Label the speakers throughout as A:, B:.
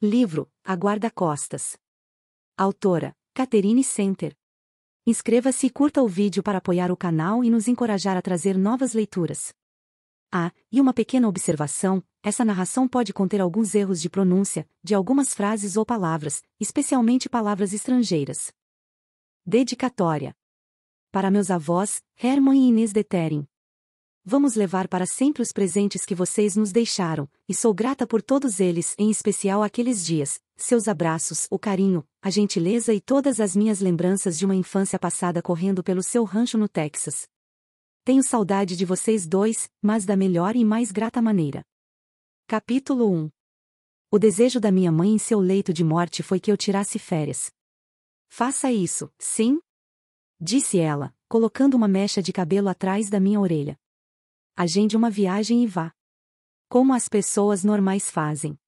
A: Livro: A Guarda-Costas. Autora: Caterine Center. Inscreva-se e curta o vídeo para apoiar o canal e nos encorajar a trazer novas leituras. Ah, e uma pequena observação: essa narração pode conter alguns erros de pronúncia, de algumas frases ou palavras, especialmente palavras estrangeiras. Dedicatória. Para meus avós, Herman e Inês Detering vamos levar para sempre os presentes que vocês nos deixaram, e sou grata por todos eles, em especial aqueles dias, seus abraços, o carinho, a gentileza e todas as minhas lembranças de uma infância passada correndo pelo seu rancho no Texas. Tenho saudade de vocês dois, mas da melhor e mais grata maneira. Capítulo 1 O desejo da minha mãe em seu leito de morte foi que eu tirasse férias. Faça isso, sim? Disse ela, colocando uma mecha de cabelo atrás da minha orelha agende uma viagem e vá. Como as pessoas normais fazem.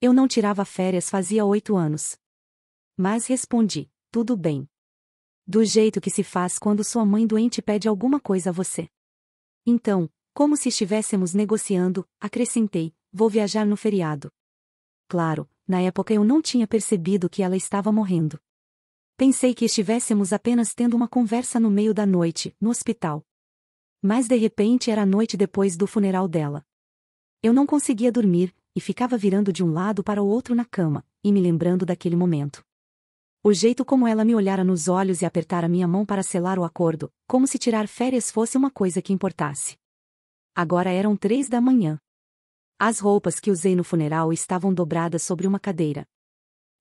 A: Eu não tirava férias fazia oito anos. Mas respondi: tudo bem. Do jeito que se faz quando sua mãe doente pede alguma coisa a você. Então, como se estivéssemos negociando, acrescentei: vou viajar no feriado. Claro, na época eu não tinha percebido que ela estava morrendo. Pensei que estivéssemos apenas tendo uma conversa no meio da noite, no hospital. Mas de repente era a noite depois do funeral dela. Eu não conseguia dormir, e ficava virando de um lado para o outro na cama, e me lembrando daquele momento. O jeito como ela me olhara nos olhos e apertara minha mão para selar o acordo, como se tirar férias fosse uma coisa que importasse. Agora eram três da manhã. As roupas que usei no funeral estavam dobradas sobre uma cadeira.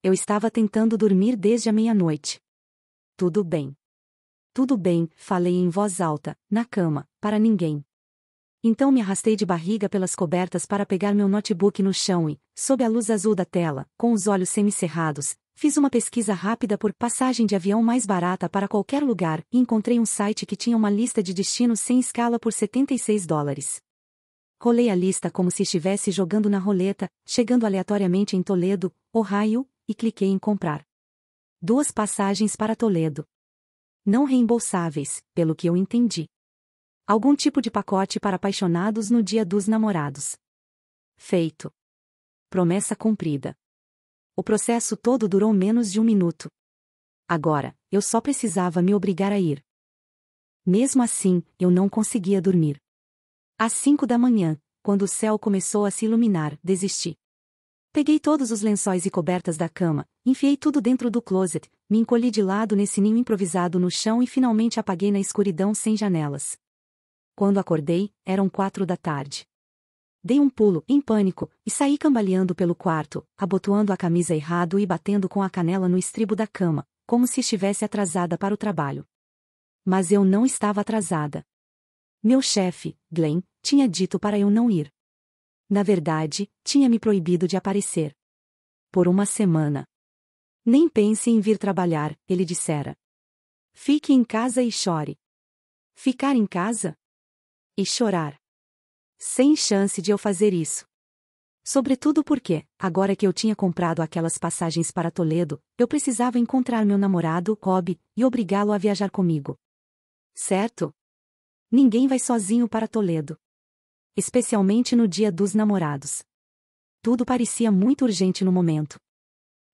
A: Eu estava tentando dormir desde a meia-noite. Tudo bem. Tudo bem, falei em voz alta, na cama, para ninguém. Então me arrastei de barriga pelas cobertas para pegar meu notebook no chão e, sob a luz azul da tela, com os olhos semicerrados, fiz uma pesquisa rápida por passagem de avião mais barata para qualquer lugar e encontrei um site que tinha uma lista de destinos sem escala por 76 dólares. Rolei a lista como se estivesse jogando na roleta, chegando aleatoriamente em Toledo, Ohio, e cliquei em comprar. Duas passagens para Toledo não reembolsáveis, pelo que eu entendi. Algum tipo de pacote para apaixonados no dia dos namorados. Feito. Promessa cumprida. O processo todo durou menos de um minuto. Agora, eu só precisava me obrigar a ir. Mesmo assim, eu não conseguia dormir. Às cinco da manhã, quando o céu começou a se iluminar, desisti. Peguei todos os lençóis e cobertas da cama, enfiei tudo dentro do closet, me encolhi de lado nesse ninho improvisado no chão e finalmente apaguei na escuridão sem janelas. Quando acordei, eram quatro da tarde. Dei um pulo, em pânico, e saí cambaleando pelo quarto, abotoando a camisa errado e batendo com a canela no estribo da cama, como se estivesse atrasada para o trabalho. Mas eu não estava atrasada. Meu chefe, Glenn, tinha dito para eu não ir na verdade, tinha me proibido de aparecer. Por uma semana. Nem pense em vir trabalhar, ele dissera. Fique em casa e chore. Ficar em casa? E chorar. Sem chance de eu fazer isso. Sobretudo porque, agora que eu tinha comprado aquelas passagens para Toledo, eu precisava encontrar meu namorado, Rob, e obrigá-lo a viajar comigo. Certo? Ninguém vai sozinho para Toledo especialmente no dia dos namorados. Tudo parecia muito urgente no momento.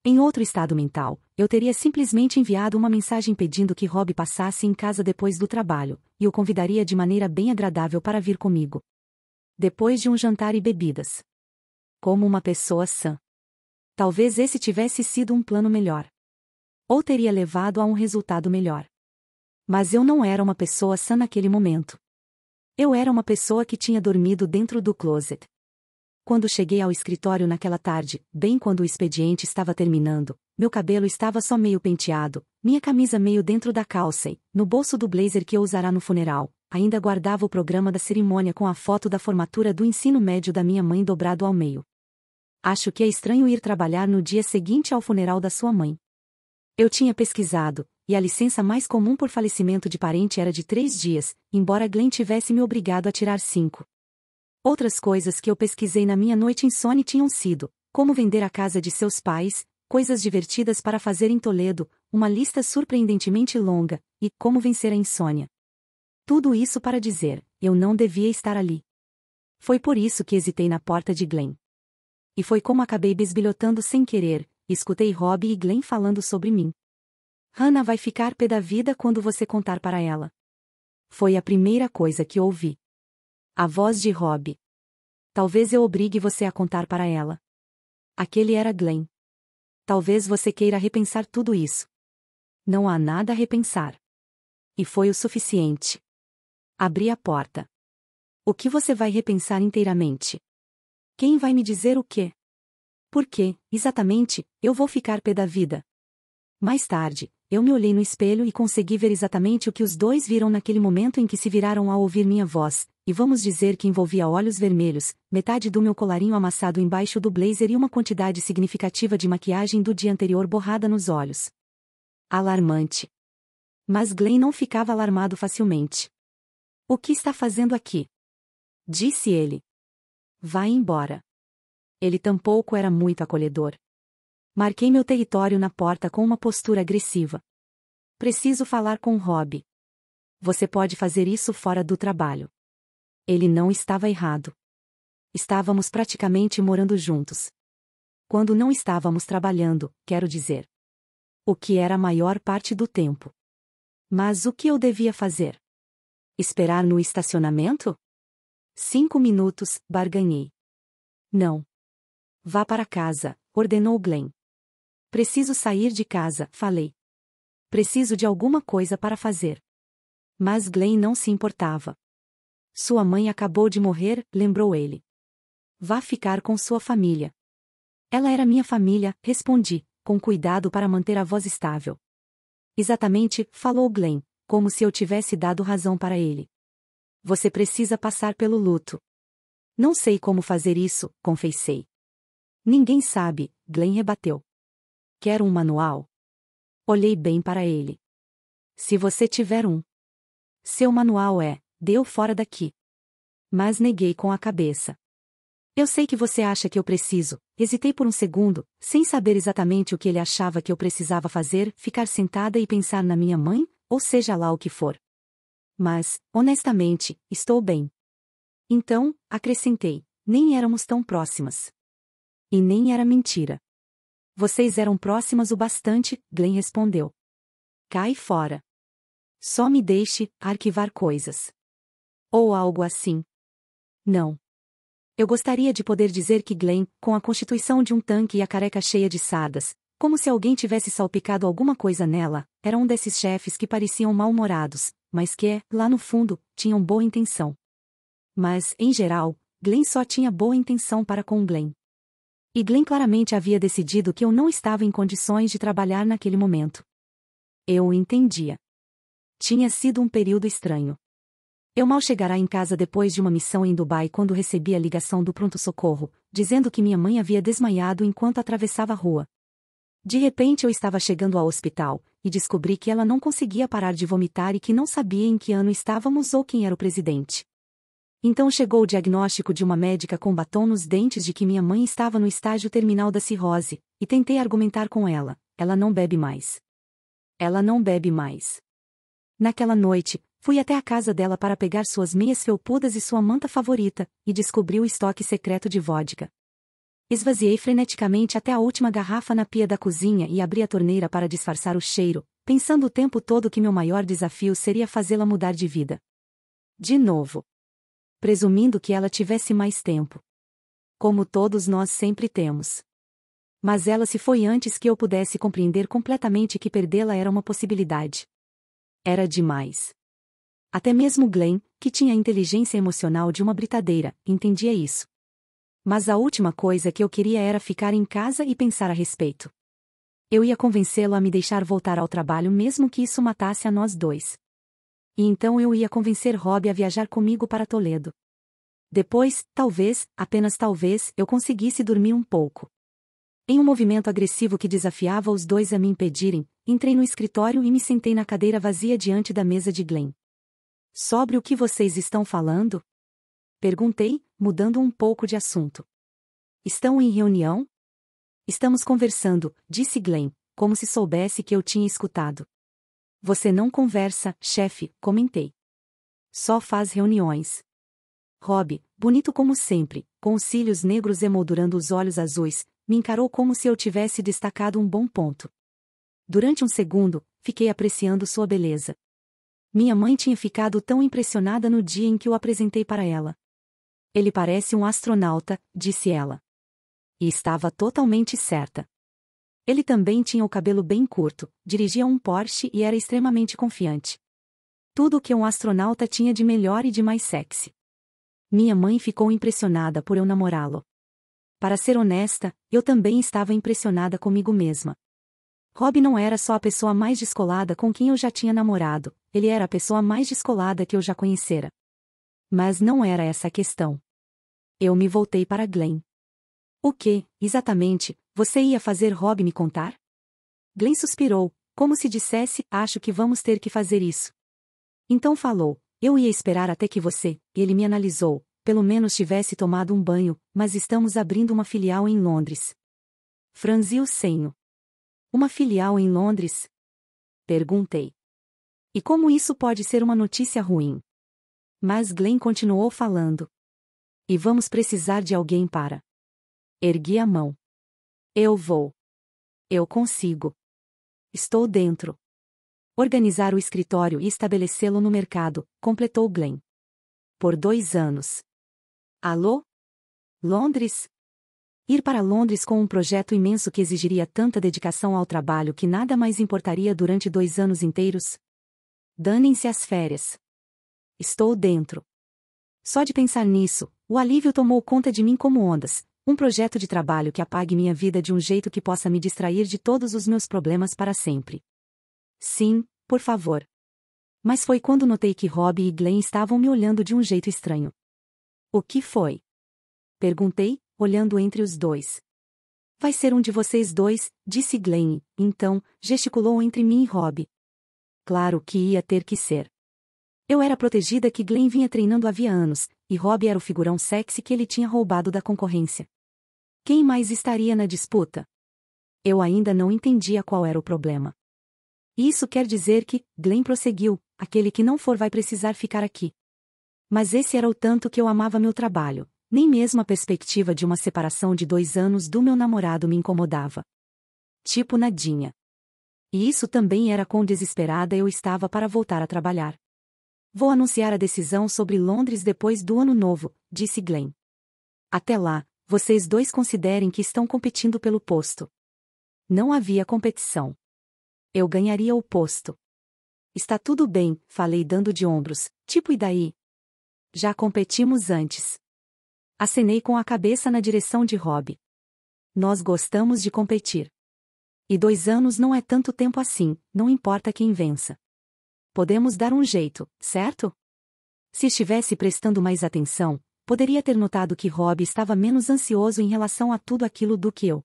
A: Em outro estado mental, eu teria simplesmente enviado uma mensagem pedindo que Rob passasse em casa depois do trabalho, e o convidaria de maneira bem agradável para vir comigo. Depois de um jantar e bebidas. Como uma pessoa sã. Talvez esse tivesse sido um plano melhor. Ou teria levado a um resultado melhor. Mas eu não era uma pessoa sã naquele momento. Eu era uma pessoa que tinha dormido dentro do closet. Quando cheguei ao escritório naquela tarde, bem quando o expediente estava terminando, meu cabelo estava só meio penteado, minha camisa meio dentro da calça e, no bolso do blazer que eu usará no funeral, ainda guardava o programa da cerimônia com a foto da formatura do ensino médio da minha mãe dobrado ao meio. Acho que é estranho ir trabalhar no dia seguinte ao funeral da sua mãe. Eu tinha pesquisado, e a licença mais comum por falecimento de parente era de três dias, embora Glenn tivesse me obrigado a tirar cinco. Outras coisas que eu pesquisei na minha noite insone tinham sido, como vender a casa de seus pais, coisas divertidas para fazer em Toledo, uma lista surpreendentemente longa, e como vencer a insônia. Tudo isso para dizer, eu não devia estar ali. Foi por isso que hesitei na porta de Glenn. E foi como acabei bisbilhotando sem querer, escutei Rob e Glenn falando sobre mim. Hannah vai ficar pé da vida quando você contar para ela. Foi a primeira coisa que ouvi. A voz de Rob. Talvez eu obrigue você a contar para ela. Aquele era Glenn. Talvez você queira repensar tudo isso. Não há nada a repensar. E foi o suficiente. Abri a porta. O que você vai repensar inteiramente? Quem vai me dizer o quê? Porque, exatamente, eu vou ficar pé da vida? Mais tarde, eu me olhei no espelho e consegui ver exatamente o que os dois viram naquele momento em que se viraram ao ouvir minha voz, e vamos dizer que envolvia olhos vermelhos, metade do meu colarinho amassado embaixo do blazer e uma quantidade significativa de maquiagem do dia anterior borrada nos olhos. Alarmante. Mas Glenn não ficava alarmado facilmente. O que está fazendo aqui? Disse ele. Vai embora. Ele tampouco era muito acolhedor. Marquei meu território na porta com uma postura agressiva. Preciso falar com Rob. Você pode fazer isso fora do trabalho. Ele não estava errado. Estávamos praticamente morando juntos. Quando não estávamos trabalhando, quero dizer. O que era a maior parte do tempo. Mas o que eu devia fazer? Esperar no estacionamento? Cinco minutos, barganhei. Não. Vá para casa, ordenou Glenn. Preciso sair de casa, falei. Preciso de alguma coisa para fazer. Mas Glenn não se importava. Sua mãe acabou de morrer, lembrou ele. Vá ficar com sua família. Ela era minha família, respondi, com cuidado para manter a voz estável. Exatamente, falou Glenn, como se eu tivesse dado razão para ele. Você precisa passar pelo luto. Não sei como fazer isso, confessei. Ninguém sabe, Glenn rebateu. Quer um manual? Olhei bem para ele. Se você tiver um. Seu manual é, deu fora daqui. Mas neguei com a cabeça. Eu sei que você acha que eu preciso. Hesitei por um segundo, sem saber exatamente o que ele achava que eu precisava fazer, ficar sentada e pensar na minha mãe, ou seja lá o que for. Mas, honestamente, estou bem. Então, acrescentei, nem éramos tão próximas. E nem era mentira. Vocês eram próximas o bastante, Glenn respondeu. Cai fora. Só me deixe arquivar coisas. Ou algo assim. Não. Eu gostaria de poder dizer que Glenn, com a constituição de um tanque e a careca cheia de sadas, como se alguém tivesse salpicado alguma coisa nela, era um desses chefes que pareciam mal-humorados, mas que, lá no fundo, tinham boa intenção. Mas, em geral, Glenn só tinha boa intenção para com Glenn. E Glenn claramente havia decidido que eu não estava em condições de trabalhar naquele momento. Eu o entendia. Tinha sido um período estranho. Eu mal chegara em casa depois de uma missão em Dubai quando recebi a ligação do pronto-socorro, dizendo que minha mãe havia desmaiado enquanto atravessava a rua. De repente eu estava chegando ao hospital, e descobri que ela não conseguia parar de vomitar e que não sabia em que ano estávamos ou quem era o presidente. Então chegou o diagnóstico de uma médica com batom nos dentes de que minha mãe estava no estágio terminal da cirrose, e tentei argumentar com ela, ela não bebe mais. Ela não bebe mais. Naquela noite, fui até a casa dela para pegar suas meias felpudas e sua manta favorita, e descobri o estoque secreto de vodka. Esvaziei freneticamente até a última garrafa na pia da cozinha e abri a torneira para disfarçar o cheiro, pensando o tempo todo que meu maior desafio seria fazê-la mudar de vida. De novo presumindo que ela tivesse mais tempo. Como todos nós sempre temos. Mas ela se foi antes que eu pudesse compreender completamente que perdê-la era uma possibilidade. Era demais. Até mesmo Glenn, que tinha a inteligência emocional de uma britadeira, entendia isso. Mas a última coisa que eu queria era ficar em casa e pensar a respeito. Eu ia convencê-lo a me deixar voltar ao trabalho mesmo que isso matasse a nós dois. E então eu ia convencer Rob a viajar comigo para Toledo. Depois, talvez, apenas talvez, eu conseguisse dormir um pouco. Em um movimento agressivo que desafiava os dois a me impedirem, entrei no escritório e me sentei na cadeira vazia diante da mesa de Glenn. Sobre o que vocês estão falando? Perguntei, mudando um pouco de assunto. Estão em reunião? Estamos conversando, disse Glenn, como se soubesse que eu tinha escutado. Você não conversa, chefe, comentei. Só faz reuniões. Rob, bonito como sempre, com os cílios negros emoldurando os olhos azuis, me encarou como se eu tivesse destacado um bom ponto. Durante um segundo, fiquei apreciando sua beleza. Minha mãe tinha ficado tão impressionada no dia em que o apresentei para ela. Ele parece um astronauta, disse ela. E estava totalmente certa. Ele também tinha o cabelo bem curto, dirigia um Porsche e era extremamente confiante. Tudo o que um astronauta tinha de melhor e de mais sexy. Minha mãe ficou impressionada por eu namorá-lo. Para ser honesta, eu também estava impressionada comigo mesma. Rob não era só a pessoa mais descolada com quem eu já tinha namorado, ele era a pessoa mais descolada que eu já conhecera. Mas não era essa a questão. Eu me voltei para Glenn. O que, exatamente, você ia fazer Rob me contar? Glenn suspirou, como se dissesse, acho que vamos ter que fazer isso. Então falou, eu ia esperar até que você, ele me analisou, pelo menos tivesse tomado um banho, mas estamos abrindo uma filial em Londres. Franziu o senho. Uma filial em Londres? Perguntei. E como isso pode ser uma notícia ruim? Mas Glenn continuou falando. E vamos precisar de alguém para. Ergui a mão. Eu vou. Eu consigo. Estou dentro. Organizar o escritório e estabelecê-lo no mercado, completou Glenn. Por dois anos. Alô? Londres? Ir para Londres com um projeto imenso que exigiria tanta dedicação ao trabalho que nada mais importaria durante dois anos inteiros? Danem-se as férias. Estou dentro. Só de pensar nisso, o alívio tomou conta de mim como ondas, um projeto de trabalho que apague minha vida de um jeito que possa me distrair de todos os meus problemas para sempre. Sim, por favor. Mas foi quando notei que Rob e Glenn estavam me olhando de um jeito estranho. O que foi? Perguntei, olhando entre os dois. Vai ser um de vocês dois, disse Glenn, então, gesticulou entre mim e Rob. Claro que ia ter que ser. Eu era a protegida que Glenn vinha treinando havia anos, e Rob era o figurão sexy que ele tinha roubado da concorrência. Quem mais estaria na disputa? Eu ainda não entendia qual era o problema. Isso quer dizer que, Glenn prosseguiu, aquele que não for vai precisar ficar aqui. Mas esse era o tanto que eu amava meu trabalho, nem mesmo a perspectiva de uma separação de dois anos do meu namorado me incomodava. Tipo nadinha. E isso também era quão desesperada eu estava para voltar a trabalhar. Vou anunciar a decisão sobre Londres depois do ano novo, disse Glenn. Até lá, vocês dois considerem que estão competindo pelo posto. Não havia competição. Eu ganharia o posto. Está tudo bem, falei dando de ombros, tipo e daí? Já competimos antes. Acenei com a cabeça na direção de Rob. Nós gostamos de competir. E dois anos não é tanto tempo assim, não importa quem vença. Podemos dar um jeito, certo? Se estivesse prestando mais atenção, poderia ter notado que Rob estava menos ansioso em relação a tudo aquilo do que eu.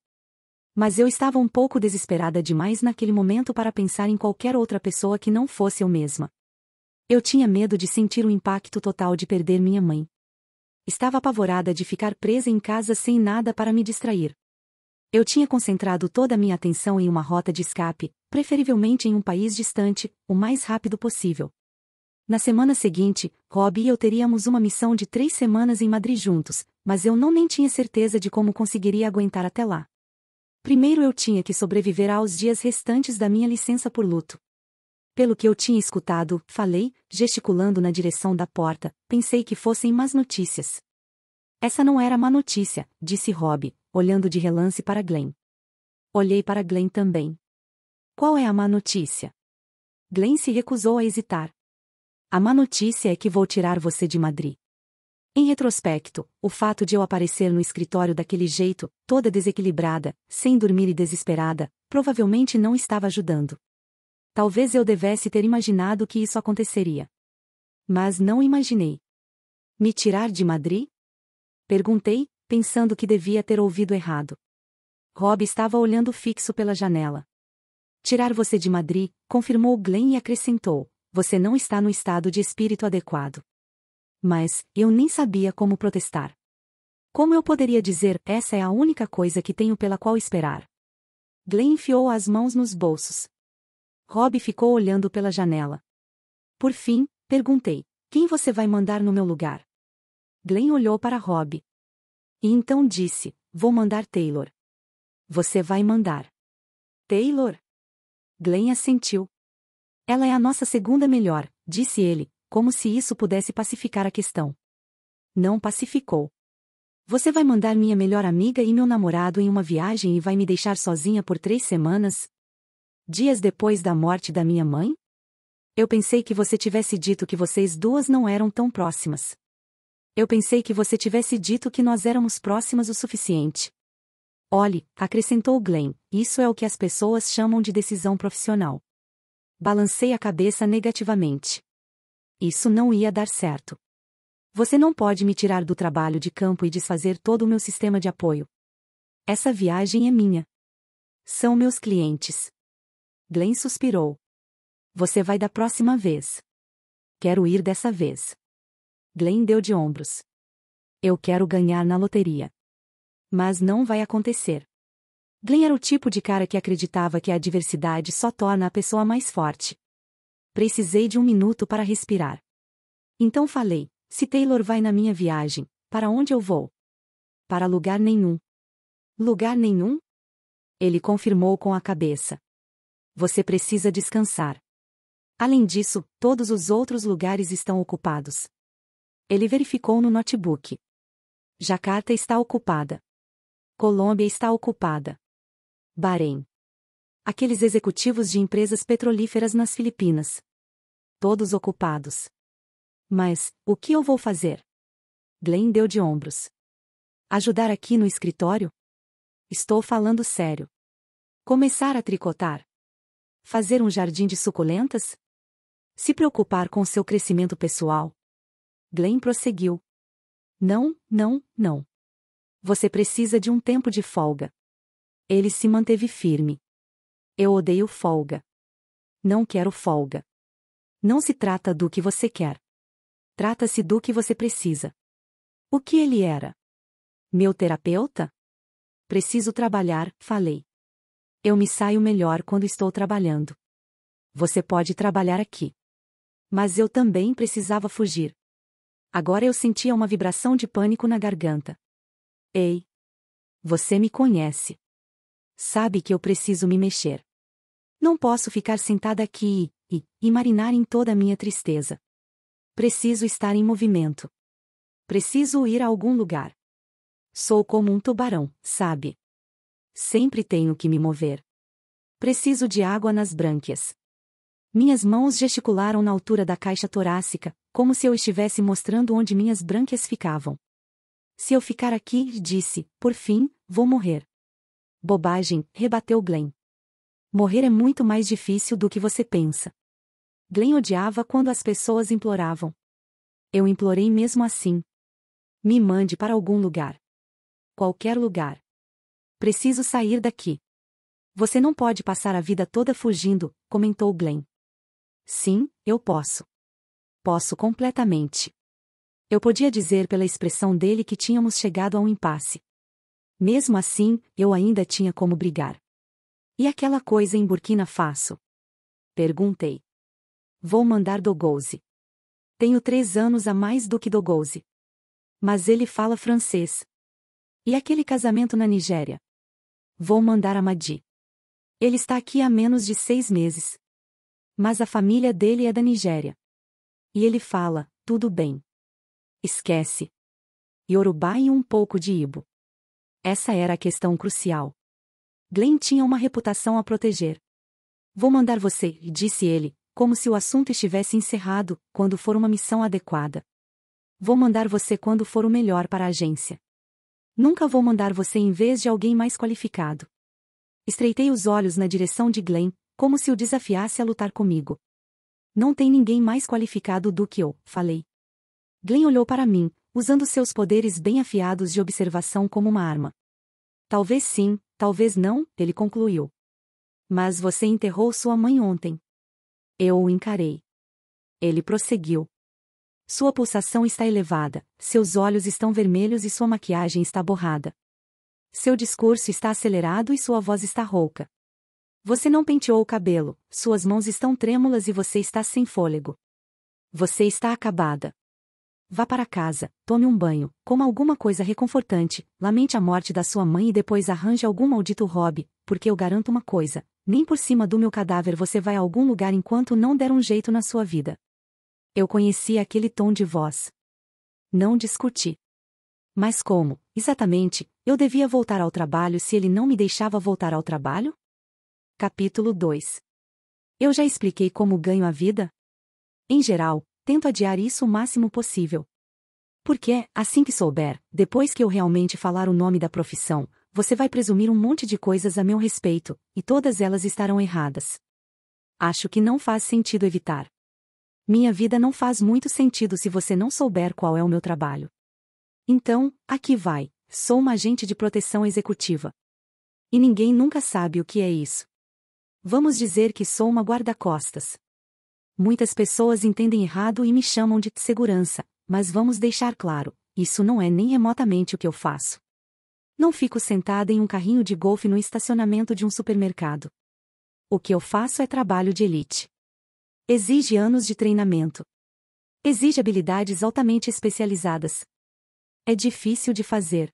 A: Mas eu estava um pouco desesperada demais naquele momento para pensar em qualquer outra pessoa que não fosse eu mesma. Eu tinha medo de sentir o impacto total de perder minha mãe. Estava apavorada de ficar presa em casa sem nada para me distrair. Eu tinha concentrado toda a minha atenção em uma rota de escape, preferivelmente em um país distante, o mais rápido possível. Na semana seguinte, Rob e eu teríamos uma missão de três semanas em Madrid juntos, mas eu não nem tinha certeza de como conseguiria aguentar até lá. Primeiro eu tinha que sobreviver aos dias restantes da minha licença por luto. Pelo que eu tinha escutado, falei, gesticulando na direção da porta, pensei que fossem más notícias. Essa não era má notícia, disse Rob, olhando de relance para Glenn. Olhei para Glenn também. Qual é a má notícia? Glenn se recusou a hesitar. A má notícia é que vou tirar você de Madrid. Em retrospecto, o fato de eu aparecer no escritório daquele jeito, toda desequilibrada, sem dormir e desesperada, provavelmente não estava ajudando. Talvez eu devesse ter imaginado que isso aconteceria. Mas não imaginei. Me tirar de Madrid? Perguntei, pensando que devia ter ouvido errado. Rob estava olhando fixo pela janela. Tirar você de Madrid, confirmou Glenn e acrescentou você não está no estado de espírito adequado. Mas, eu nem sabia como protestar. Como eu poderia dizer, essa é a única coisa que tenho pela qual esperar? Glenn enfiou as mãos nos bolsos. Rob ficou olhando pela janela. Por fim, perguntei: Quem você vai mandar no meu lugar? Glenn olhou para Rob. E então disse: Vou mandar Taylor. Você vai mandar. Taylor? Glenn assentiu. Ela é a nossa segunda melhor, disse ele, como se isso pudesse pacificar a questão. Não pacificou. Você vai mandar minha melhor amiga e meu namorado em uma viagem e vai me deixar sozinha por três semanas? Dias depois da morte da minha mãe? Eu pensei que você tivesse dito que vocês duas não eram tão próximas. Eu pensei que você tivesse dito que nós éramos próximas o suficiente. Olhe, acrescentou Glenn, isso é o que as pessoas chamam de decisão profissional. Balancei a cabeça negativamente. Isso não ia dar certo. Você não pode me tirar do trabalho de campo e desfazer todo o meu sistema de apoio. Essa viagem é minha. São meus clientes. Glenn suspirou. Você vai da próxima vez. Quero ir dessa vez. Glenn deu de ombros. Eu quero ganhar na loteria. Mas não vai acontecer. Glenn era o tipo de cara que acreditava que a adversidade só torna a pessoa mais forte. Precisei de um minuto para respirar. Então falei: se Taylor vai na minha viagem, para onde eu vou? Para lugar nenhum. Lugar nenhum? Ele confirmou com a cabeça. Você precisa descansar. Além disso, todos os outros lugares estão ocupados. Ele verificou no notebook. Jacarta está ocupada. Colômbia está ocupada. Bahrein. Aqueles executivos de empresas petrolíferas nas Filipinas. Todos ocupados. Mas, o que eu vou fazer? Glenn deu de ombros. Ajudar aqui no escritório? Estou falando sério. Começar a tricotar? Fazer um jardim de suculentas? Se preocupar com seu crescimento pessoal? Glenn prosseguiu. Não, não, não. Você precisa de um tempo de folga. Ele se manteve firme. Eu odeio folga. Não quero folga. Não se trata do que você quer. Trata-se do que você precisa. O que ele era? Meu terapeuta? Preciso trabalhar, falei. Eu me saio melhor quando estou trabalhando. Você pode trabalhar aqui. Mas eu também precisava fugir. Agora eu sentia uma vibração de pânico na garganta. Ei! Você me conhece sabe que eu preciso me mexer. Não posso ficar sentada aqui e, e, e marinar em toda a minha tristeza. Preciso estar em movimento. Preciso ir a algum lugar. Sou como um tubarão, sabe? Sempre tenho que me mover. Preciso de água nas brânquias. Minhas mãos gesticularam na altura da caixa torácica, como se eu estivesse mostrando onde minhas brânquias ficavam. Se eu ficar aqui, disse, por fim, vou morrer. Bobagem, rebateu Glenn. Morrer é muito mais difícil do que você pensa. Glenn odiava quando as pessoas imploravam. Eu implorei mesmo assim. Me mande para algum lugar. Qualquer lugar. Preciso sair daqui. Você não pode passar a vida toda fugindo, comentou Glenn. Sim, eu posso. Posso completamente. Eu podia dizer pela expressão dele que tínhamos chegado a um impasse. Mesmo assim, eu ainda tinha como brigar. E aquela coisa em Burkina Faso? Perguntei. Vou mandar Dogouze. Tenho três anos a mais do que Dogouze. Mas ele fala francês. E aquele casamento na Nigéria? Vou mandar a Madi. Ele está aqui há menos de seis meses. Mas a família dele é da Nigéria. E ele fala, tudo bem. Esquece. Yorubá e um pouco de Ibo. Essa era a questão crucial. Glenn tinha uma reputação a proteger. Vou mandar você, disse ele, como se o assunto estivesse encerrado, quando for uma missão adequada. Vou mandar você quando for o melhor para a agência. Nunca vou mandar você em vez de alguém mais qualificado. Estreitei os olhos na direção de Glenn, como se o desafiasse a lutar comigo. Não tem ninguém mais qualificado do que eu, falei. Glenn olhou para mim, usando seus poderes bem afiados de observação como uma arma. Talvez sim, talvez não, ele concluiu. Mas você enterrou sua mãe ontem. Eu o encarei. Ele prosseguiu. Sua pulsação está elevada, seus olhos estão vermelhos e sua maquiagem está borrada. Seu discurso está acelerado e sua voz está rouca. Você não penteou o cabelo, suas mãos estão trêmulas e você está sem fôlego. Você está acabada. Vá para casa, tome um banho, coma alguma coisa reconfortante, lamente a morte da sua mãe e depois arranje algum maldito hobby, porque eu garanto uma coisa: nem por cima do meu cadáver você vai a algum lugar enquanto não der um jeito na sua vida. Eu conheci aquele tom de voz. Não discuti. Mas como, exatamente, eu devia voltar ao trabalho se ele não me deixava voltar ao trabalho? Capítulo 2 Eu já expliquei como ganho a vida? Em geral, tento adiar isso o máximo possível. Porque, assim que souber, depois que eu realmente falar o nome da profissão, você vai presumir um monte de coisas a meu respeito, e todas elas estarão erradas. Acho que não faz sentido evitar. Minha vida não faz muito sentido se você não souber qual é o meu trabalho. Então, aqui vai, sou uma agente de proteção executiva. E ninguém nunca sabe o que é isso. Vamos dizer que sou uma guarda-costas. Muitas pessoas entendem errado e me chamam de segurança, mas vamos deixar claro, isso não é nem remotamente o que eu faço. Não fico sentada em um carrinho de golfe no estacionamento de um supermercado. O que eu faço é trabalho de elite. Exige anos de treinamento. Exige habilidades altamente especializadas. É difícil de fazer.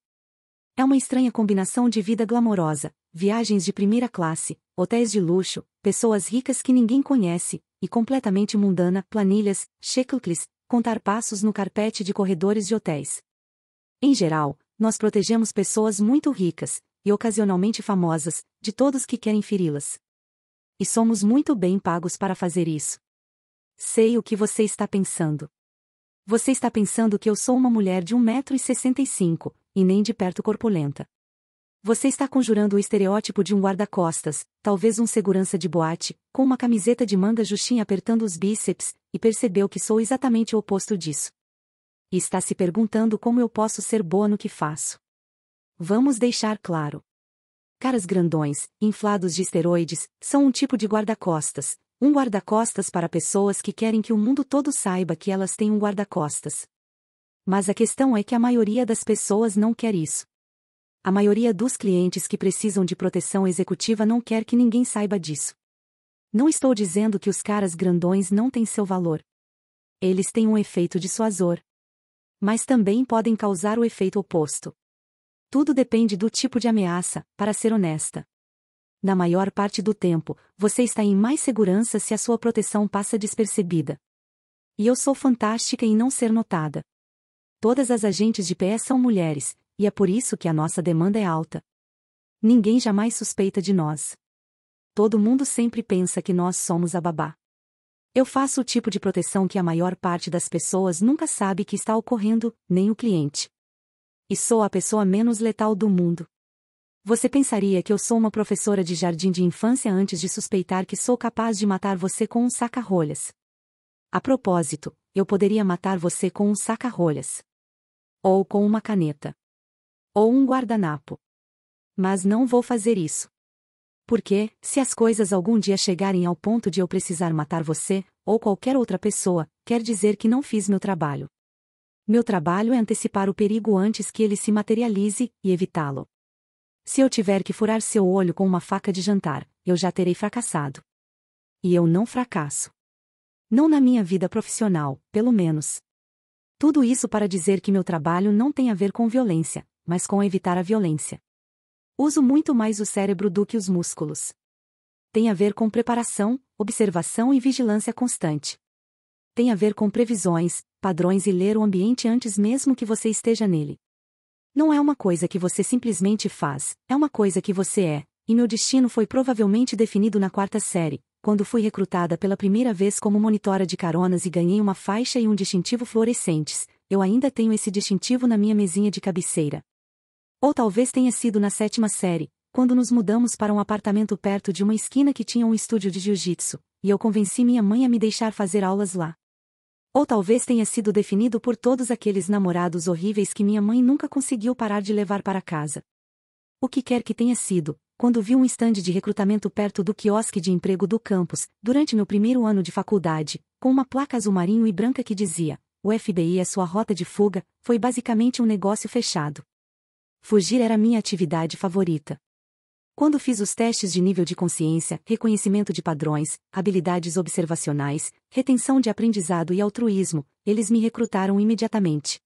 A: É uma estranha combinação de vida glamourosa, viagens de primeira classe, hotéis de luxo, pessoas ricas que ninguém conhece, e completamente mundana, planilhas, checklists, contar passos no carpete de corredores de hotéis. Em geral, nós protegemos pessoas muito ricas, e ocasionalmente famosas, de todos que querem feri-las. E somos muito bem pagos para fazer isso. Sei o que você está pensando. Você está pensando que eu sou uma mulher de 1,65m, e nem de perto corpulenta. Você está conjurando o estereótipo de um guarda-costas, talvez um segurança de boate, com uma camiseta de manga justinha apertando os bíceps, e percebeu que sou exatamente o oposto disso. E está se perguntando como eu posso ser boa no que faço. Vamos deixar claro. Caras grandões, inflados de esteroides, são um tipo de guarda-costas, um guarda-costas para pessoas que querem que o mundo todo saiba que elas têm um guarda-costas. Mas a questão é que a maioria das pessoas não quer isso. A maioria dos clientes que precisam de proteção executiva não quer que ninguém saiba disso. Não estou dizendo que os caras grandões não têm seu valor. Eles têm um efeito dissuasor. Mas também podem causar o efeito oposto. Tudo depende do tipo de ameaça, para ser honesta. Na maior parte do tempo, você está em mais segurança se a sua proteção passa despercebida. E eu sou fantástica em não ser notada. Todas as agentes de pé são mulheres, e é por isso que a nossa demanda é alta. Ninguém jamais suspeita de nós. Todo mundo sempre pensa que nós somos a babá. Eu faço o tipo de proteção que a maior parte das pessoas nunca sabe que está ocorrendo, nem o cliente. E sou a pessoa menos letal do mundo. Você pensaria que eu sou uma professora de jardim de infância antes de suspeitar que sou capaz de matar você com um saca-rolhas. A propósito, eu poderia matar você com um saca-rolhas. Ou com uma caneta. Ou um guardanapo. Mas não vou fazer isso. Porque, se as coisas algum dia chegarem ao ponto de eu precisar matar você, ou qualquer outra pessoa, quer dizer que não fiz meu trabalho. Meu trabalho é antecipar o perigo antes que ele se materialize e evitá-lo. Se eu tiver que furar seu olho com uma faca de jantar, eu já terei fracassado. E eu não fracasso. Não na minha vida profissional, pelo menos. Tudo isso para dizer que meu trabalho não tem a ver com violência, mas com evitar a violência. Uso muito mais o cérebro do que os músculos. Tem a ver com preparação, observação e vigilância constante. Tem a ver com previsões, padrões e ler o ambiente antes mesmo que você esteja nele. Não é uma coisa que você simplesmente faz, é uma coisa que você é, e meu destino foi provavelmente definido na quarta série, quando fui recrutada pela primeira vez como monitora de caronas e ganhei uma faixa e um distintivo fluorescentes, eu ainda tenho esse distintivo na minha mesinha de cabeceira. Ou talvez tenha sido na sétima série, quando nos mudamos para um apartamento perto de uma esquina que tinha um estúdio de jiu-jitsu, e eu convenci minha mãe a me deixar fazer aulas lá. Ou talvez tenha sido definido por todos aqueles namorados horríveis que minha mãe nunca conseguiu parar de levar para casa. O que quer que tenha sido, quando vi um estande de recrutamento perto do quiosque de emprego do campus, durante meu primeiro ano de faculdade, com uma placa azul marinho e branca que dizia: O FBI é sua rota de fuga, foi basicamente um negócio fechado fugir era minha atividade favorita. Quando fiz os testes de nível de consciência, reconhecimento de padrões, habilidades observacionais, retenção de aprendizado e altruísmo, eles me recrutaram imediatamente.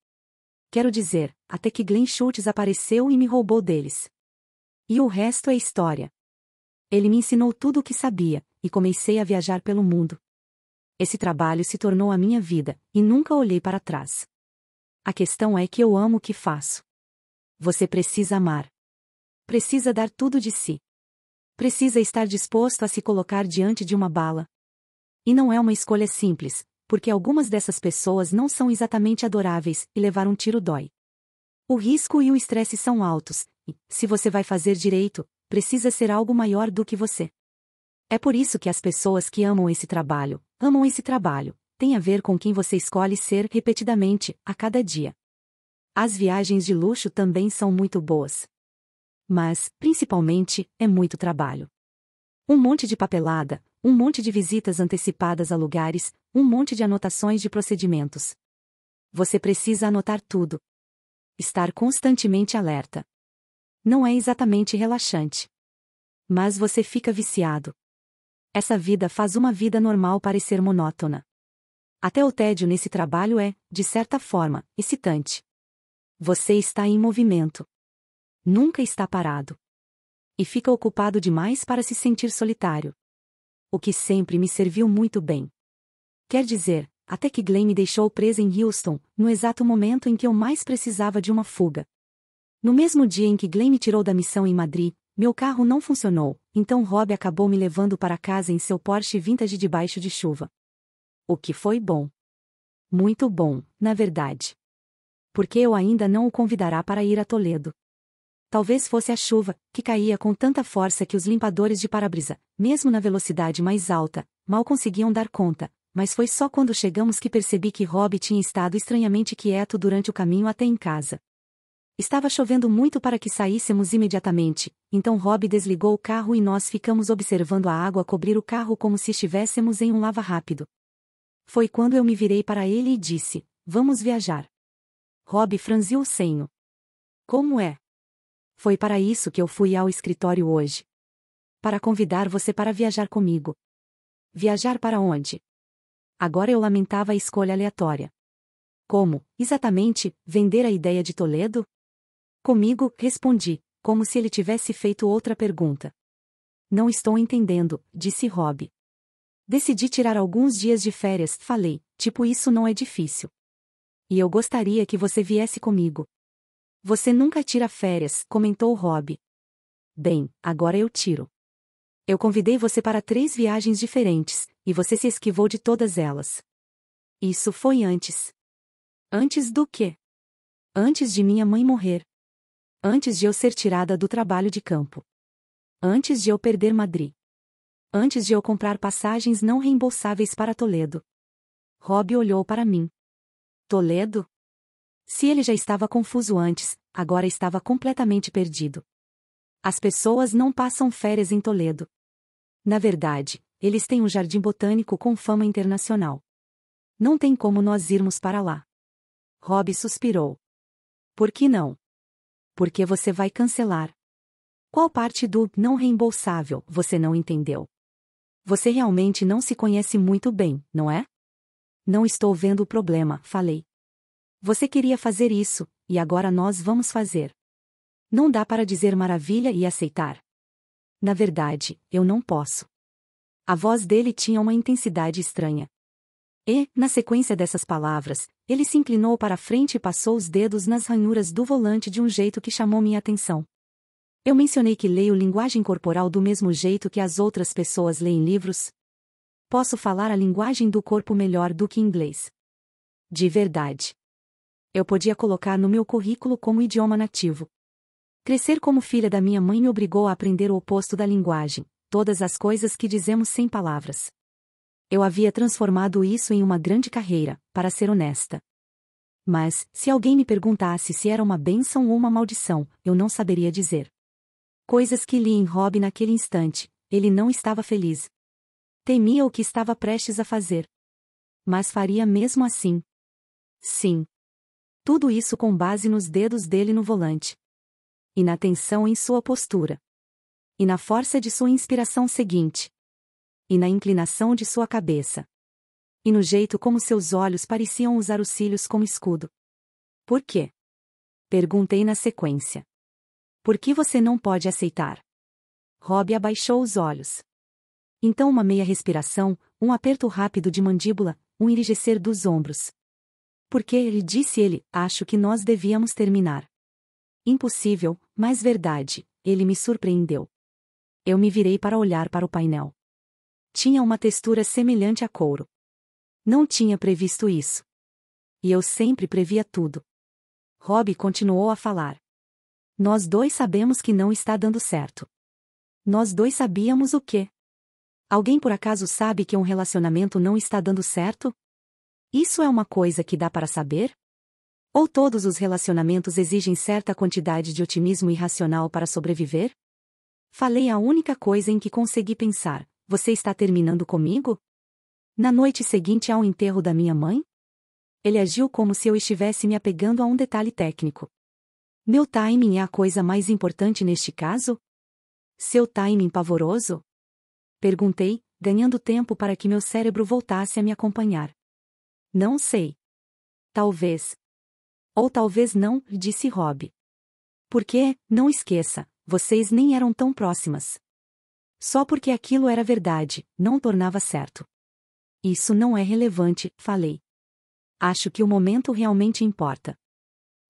A: Quero dizer, até que Glenn Schultz apareceu e me roubou deles. E o resto é história. Ele me ensinou tudo o que sabia, e comecei a viajar pelo mundo. Esse trabalho se tornou a minha vida, e nunca olhei para trás. A questão é que eu amo o que faço você precisa amar. Precisa dar tudo de si. Precisa estar disposto a se colocar diante de uma bala. E não é uma escolha simples, porque algumas dessas pessoas não são exatamente adoráveis e levar um tiro dói. O risco e o estresse são altos, e, se você vai fazer direito, precisa ser algo maior do que você. É por isso que as pessoas que amam esse trabalho, amam esse trabalho, tem a ver com quem você escolhe ser repetidamente, a cada dia. As viagens de luxo também são muito boas. Mas, principalmente, é muito trabalho. Um monte de papelada, um monte de visitas antecipadas a lugares, um monte de anotações de procedimentos. Você precisa anotar tudo. Estar constantemente alerta. Não é exatamente relaxante. Mas você fica viciado. Essa vida faz uma vida normal parecer monótona. Até o tédio nesse trabalho é, de certa forma, excitante. Você está em movimento. Nunca está parado. E fica ocupado demais para se sentir solitário. O que sempre me serviu muito bem. Quer dizer, até que Glenn me deixou presa em Houston, no exato momento em que eu mais precisava de uma fuga. No mesmo dia em que Glenn me tirou da missão em Madrid, meu carro não funcionou, então Rob acabou me levando para casa em seu Porsche vintage debaixo de chuva. O que foi bom. Muito bom, na verdade porque eu ainda não o convidará para ir a Toledo. Talvez fosse a chuva, que caía com tanta força que os limpadores de para-brisa, mesmo na velocidade mais alta, mal conseguiam dar conta, mas foi só quando chegamos que percebi que Rob tinha estado estranhamente quieto durante o caminho até em casa. Estava chovendo muito para que saíssemos imediatamente, então Rob desligou o carro e nós ficamos observando a água cobrir o carro como se estivéssemos em um lava rápido. Foi quando eu me virei para ele e disse: Vamos viajar. Rob franziu o senho. Como é? Foi para isso que eu fui ao escritório hoje. Para convidar você para viajar comigo. Viajar para onde? Agora eu lamentava a escolha aleatória. Como, exatamente, vender a ideia de Toledo? Comigo, respondi, como se ele tivesse feito outra pergunta. Não estou entendendo, disse Rob. Decidi tirar alguns dias de férias, falei, tipo isso não é difícil e eu gostaria que você viesse comigo. Você nunca tira férias, comentou Rob. Bem, agora eu tiro. Eu convidei você para três viagens diferentes, e você se esquivou de todas elas. Isso foi antes. Antes do quê? Antes de minha mãe morrer. Antes de eu ser tirada do trabalho de campo. Antes de eu perder Madrid. Antes de eu comprar passagens não reembolsáveis para Toledo. Rob olhou para mim. Toledo? Se ele já estava confuso antes, agora estava completamente perdido. As pessoas não passam férias em Toledo. Na verdade, eles têm um jardim botânico com fama internacional. Não tem como nós irmos para lá. Rob suspirou. Por que não? Porque você vai cancelar. Qual parte do não reembolsável você não entendeu? Você realmente não se conhece muito bem, não é? Não estou vendo o problema, falei. Você queria fazer isso, e agora nós vamos fazer. Não dá para dizer maravilha e aceitar. Na verdade, eu não posso. A voz dele tinha uma intensidade estranha. E, na sequência dessas palavras, ele se inclinou para a frente e passou os dedos nas ranhuras do volante de um jeito que chamou minha atenção. Eu mencionei que leio linguagem corporal do mesmo jeito que as outras pessoas leem livros, posso falar a linguagem do corpo melhor do que inglês. De verdade. Eu podia colocar no meu currículo como idioma nativo. Crescer como filha da minha mãe me obrigou a aprender o oposto da linguagem, todas as coisas que dizemos sem palavras. Eu havia transformado isso em uma grande carreira, para ser honesta. Mas, se alguém me perguntasse se era uma bênção ou uma maldição, eu não saberia dizer. Coisas que li em Rob naquele instante, ele não estava feliz, Temia o que estava prestes a fazer. Mas faria mesmo assim. Sim. Tudo isso com base nos dedos dele no volante. E na tensão em sua postura. E na força de sua inspiração seguinte. E na inclinação de sua cabeça. E no jeito como seus olhos pareciam usar os cílios como escudo. Por quê? Perguntei na sequência. Por que você não pode aceitar? Rob abaixou os olhos. Então uma meia respiração, um aperto rápido de mandíbula, um enrijecer dos ombros. Porque disse ele, acho que nós devíamos terminar. Impossível, mas verdade, ele me surpreendeu. Eu me virei para olhar para o painel. Tinha uma textura semelhante a couro. Não tinha previsto isso. E eu sempre previa tudo. Rob continuou a falar. Nós dois sabemos que não está dando certo. Nós dois sabíamos o quê? Alguém por acaso sabe que um relacionamento não está dando certo? Isso é uma coisa que dá para saber? Ou todos os relacionamentos exigem certa quantidade de otimismo irracional para sobreviver? Falei a única coisa em que consegui pensar: você está terminando comigo? Na noite seguinte ao enterro da minha mãe? Ele agiu como se eu estivesse me apegando a um detalhe técnico. Meu timing é a coisa mais importante neste caso? Seu timing pavoroso? Perguntei, ganhando tempo para que meu cérebro voltasse a me acompanhar. Não sei. Talvez. Ou talvez não, disse Rob. Porque, não esqueça, vocês nem eram tão próximas. Só porque aquilo era verdade, não tornava certo. Isso não é relevante, falei. Acho que o momento realmente importa.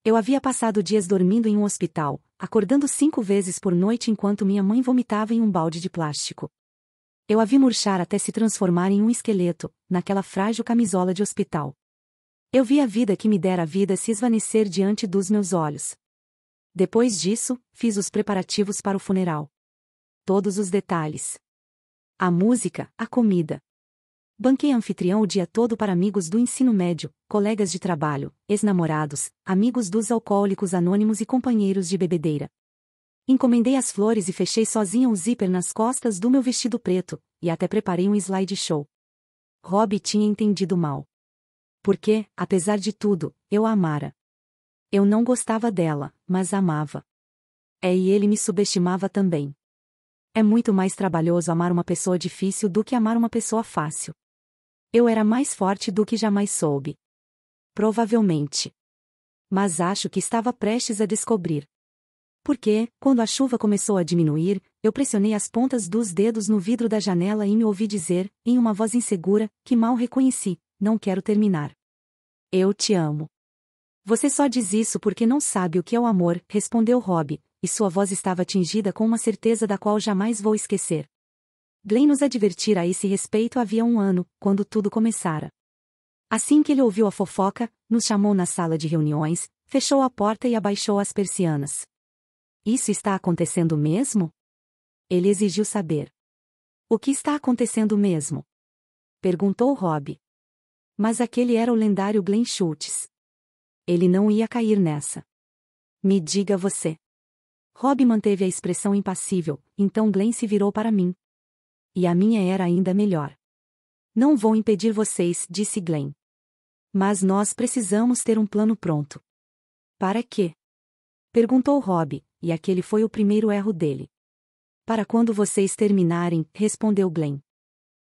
A: Eu havia passado dias dormindo em um hospital, acordando cinco vezes por noite enquanto minha mãe vomitava em um balde de plástico. Eu a vi murchar até se transformar em um esqueleto, naquela frágil camisola de hospital. Eu vi a vida que me dera a vida se esvanecer diante dos meus olhos. Depois disso, fiz os preparativos para o funeral. Todos os detalhes. A música, a comida. Banquei anfitrião o dia todo para amigos do ensino médio, colegas de trabalho, ex-namorados, amigos dos alcoólicos anônimos e companheiros de bebedeira. Encomendei as flores e fechei sozinha um zíper nas costas do meu vestido preto, e até preparei um slideshow. Rob tinha entendido mal. Porque, apesar de tudo, eu a amara. Eu não gostava dela, mas amava. É e ele me subestimava também. É muito mais trabalhoso amar uma pessoa difícil do que amar uma pessoa fácil. Eu era mais forte do que jamais soube. Provavelmente. Mas acho que estava prestes a descobrir. Porque, quando a chuva começou a diminuir, eu pressionei as pontas dos dedos no vidro da janela e me ouvi dizer, em uma voz insegura, que mal reconheci: Não quero terminar. Eu te amo. Você só diz isso porque não sabe o que é o amor, respondeu Rob, e sua voz estava tingida com uma certeza da qual jamais vou esquecer. Glenn nos advertira a esse respeito havia um ano, quando tudo começara. Assim que ele ouviu a fofoca, nos chamou na sala de reuniões, fechou a porta e abaixou as persianas. Isso está acontecendo mesmo? Ele exigiu saber. O que está acontecendo mesmo? Perguntou Rob. Mas aquele era o lendário Glenn Schultz. Ele não ia cair nessa. Me diga você. Rob manteve a expressão impassível, então Glenn se virou para mim. E a minha era ainda melhor. Não vou impedir vocês, disse Glenn. Mas nós precisamos ter um plano pronto. Para quê? Perguntou Rob, e aquele foi o primeiro erro dele. Para quando vocês terminarem, respondeu Glenn.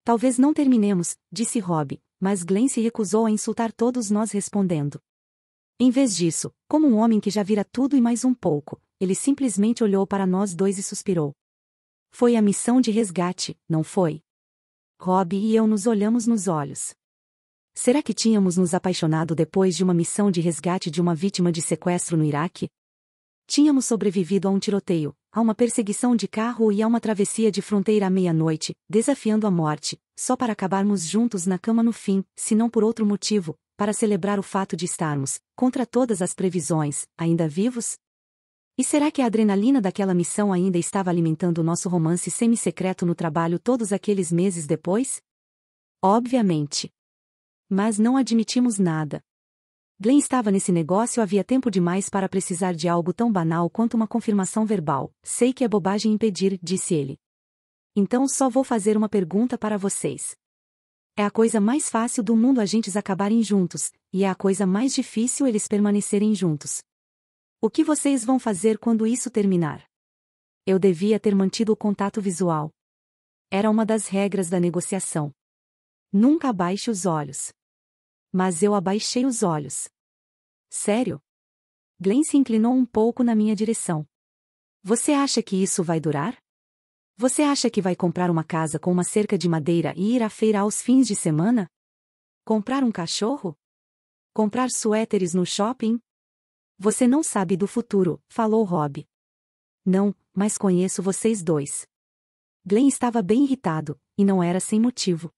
A: Talvez não terminemos, disse Rob, mas Glenn se recusou a insultar todos nós respondendo. Em vez disso, como um homem que já vira tudo e mais um pouco, ele simplesmente olhou para nós dois e suspirou. Foi a missão de resgate, não foi? Rob e eu nos olhamos nos olhos. Será que tínhamos nos apaixonado depois de uma missão de resgate de uma vítima de sequestro no Iraque? Tínhamos sobrevivido a um tiroteio, a uma perseguição de carro e a uma travessia de fronteira à meia-noite, desafiando a morte, só para acabarmos juntos na cama no fim, se não por outro motivo, para celebrar o fato de estarmos, contra todas as previsões, ainda vivos? E será que a adrenalina daquela missão ainda estava alimentando nosso romance semi-secreto no trabalho todos aqueles meses depois? Obviamente. Mas não admitimos nada. Glenn estava nesse negócio havia tempo demais para precisar de algo tão banal quanto uma confirmação verbal. Sei que é bobagem impedir, disse ele. Então só vou fazer uma pergunta para vocês. É a coisa mais fácil do mundo agentes acabarem juntos, e é a coisa mais difícil eles permanecerem juntos. O que vocês vão fazer quando isso terminar? Eu devia ter mantido o contato visual. Era uma das regras da negociação. Nunca abaixe os olhos mas eu abaixei os olhos. Sério? Glenn se inclinou um pouco na minha direção. Você acha que isso vai durar? Você acha que vai comprar uma casa com uma cerca de madeira e ir à feira aos fins de semana? Comprar um cachorro? Comprar suéteres no shopping? Você não sabe do futuro, falou Rob. Não, mas conheço vocês dois. Glenn estava bem irritado, e não era sem motivo.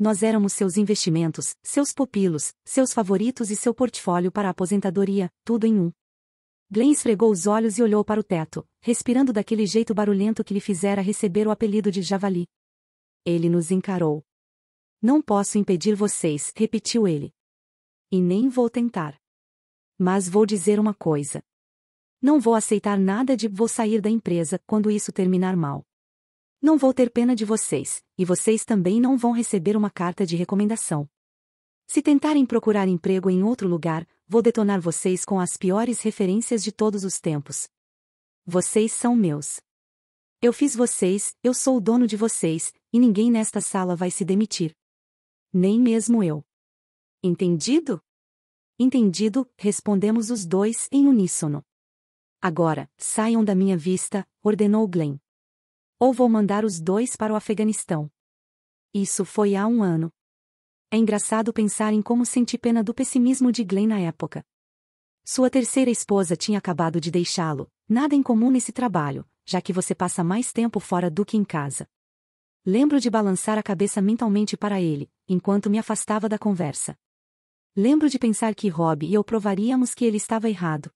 A: Nós éramos seus investimentos, seus pupilos, seus favoritos e seu portfólio para a aposentadoria, tudo em um. Glenn esfregou os olhos e olhou para o teto, respirando daquele jeito barulhento que lhe fizera receber o apelido de javali. Ele nos encarou. Não posso impedir vocês, repetiu ele. E nem vou tentar. Mas vou dizer uma coisa. Não vou aceitar nada de vou sair da empresa quando isso terminar mal. Não vou ter pena de vocês, e vocês também não vão receber uma carta de recomendação. Se tentarem procurar emprego em outro lugar, vou detonar vocês com as piores referências de todos os tempos. Vocês são meus. Eu fiz vocês, eu sou o dono de vocês, e ninguém nesta sala vai se demitir. Nem mesmo eu. Entendido? Entendido, respondemos os dois em uníssono. Agora, saiam da minha vista, ordenou Glenn. Ou vou mandar os dois para o Afeganistão. Isso foi há um ano. É engraçado pensar em como senti pena do pessimismo de Glenn na época. Sua terceira esposa tinha acabado de deixá-lo, nada em comum nesse trabalho, já que você passa mais tempo fora do que em casa. Lembro de balançar a cabeça mentalmente para ele, enquanto me afastava da conversa. Lembro de pensar que Rob e eu provaríamos que ele estava errado.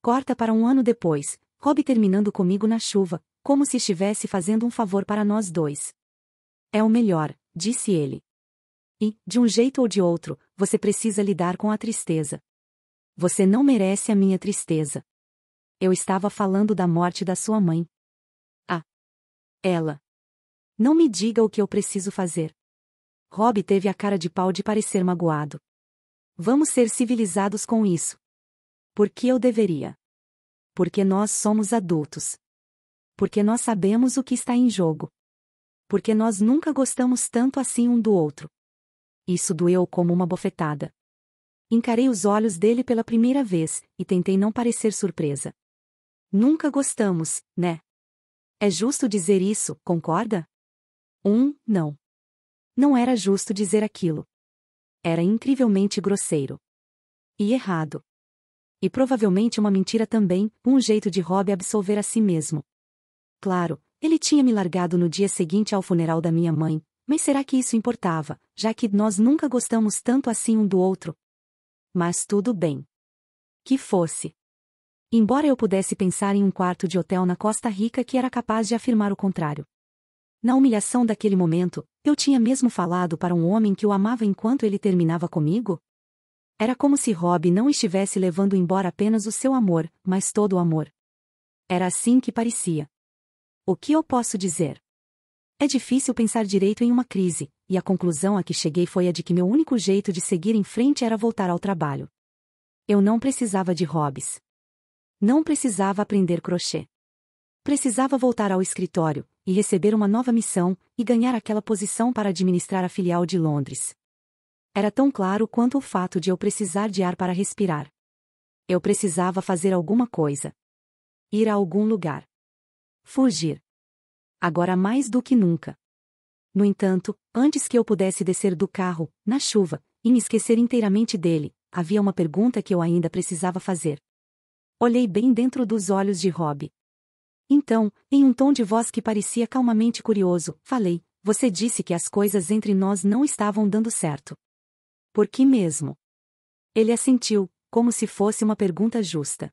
A: Corta para um ano depois, Rob terminando comigo na chuva, como se estivesse fazendo um favor para nós dois. É o melhor, disse ele. E, de um jeito ou de outro, você precisa lidar com a tristeza. Você não merece a minha tristeza. Eu estava falando da morte da sua mãe. Ah! Ela! Não me diga o que eu preciso fazer. Rob teve a cara de pau de parecer magoado. Vamos ser civilizados com isso. Por que eu deveria? Porque nós somos adultos. Porque nós sabemos o que está em jogo. Porque nós nunca gostamos tanto assim um do outro. Isso doeu como uma bofetada. Encarei os olhos dele pela primeira vez e tentei não parecer surpresa. Nunca gostamos, né? É justo dizer isso, concorda? Um, não. Não era justo dizer aquilo. Era incrivelmente grosseiro. E errado. E provavelmente uma mentira também, um jeito de Rob absolver a si mesmo. Claro, ele tinha me largado no dia seguinte ao funeral da minha mãe, mas será que isso importava, já que nós nunca gostamos tanto assim um do outro? Mas tudo bem. Que fosse. Embora eu pudesse pensar em um quarto de hotel na Costa Rica que era capaz de afirmar o contrário. Na humilhação daquele momento, eu tinha mesmo falado para um homem que o amava enquanto ele terminava comigo? Era como se Rob não estivesse levando embora apenas o seu amor, mas todo o amor. Era assim que parecia. O que eu posso dizer? É difícil pensar direito em uma crise, e a conclusão a que cheguei foi a de que meu único jeito de seguir em frente era voltar ao trabalho. Eu não precisava de hobbies. Não precisava aprender crochê. Precisava voltar ao escritório, e receber uma nova missão, e ganhar aquela posição para administrar a filial de Londres. Era tão claro quanto o fato de eu precisar de ar para respirar. Eu precisava fazer alguma coisa. Ir a algum lugar. Fugir. Agora mais do que nunca. No entanto, antes que eu pudesse descer do carro, na chuva, e me esquecer inteiramente dele, havia uma pergunta que eu ainda precisava fazer. Olhei bem dentro dos olhos de Rob. Então, em um tom de voz que parecia calmamente curioso, falei: Você disse que as coisas entre nós não estavam dando certo. Por que mesmo? Ele assentiu, como se fosse uma pergunta justa.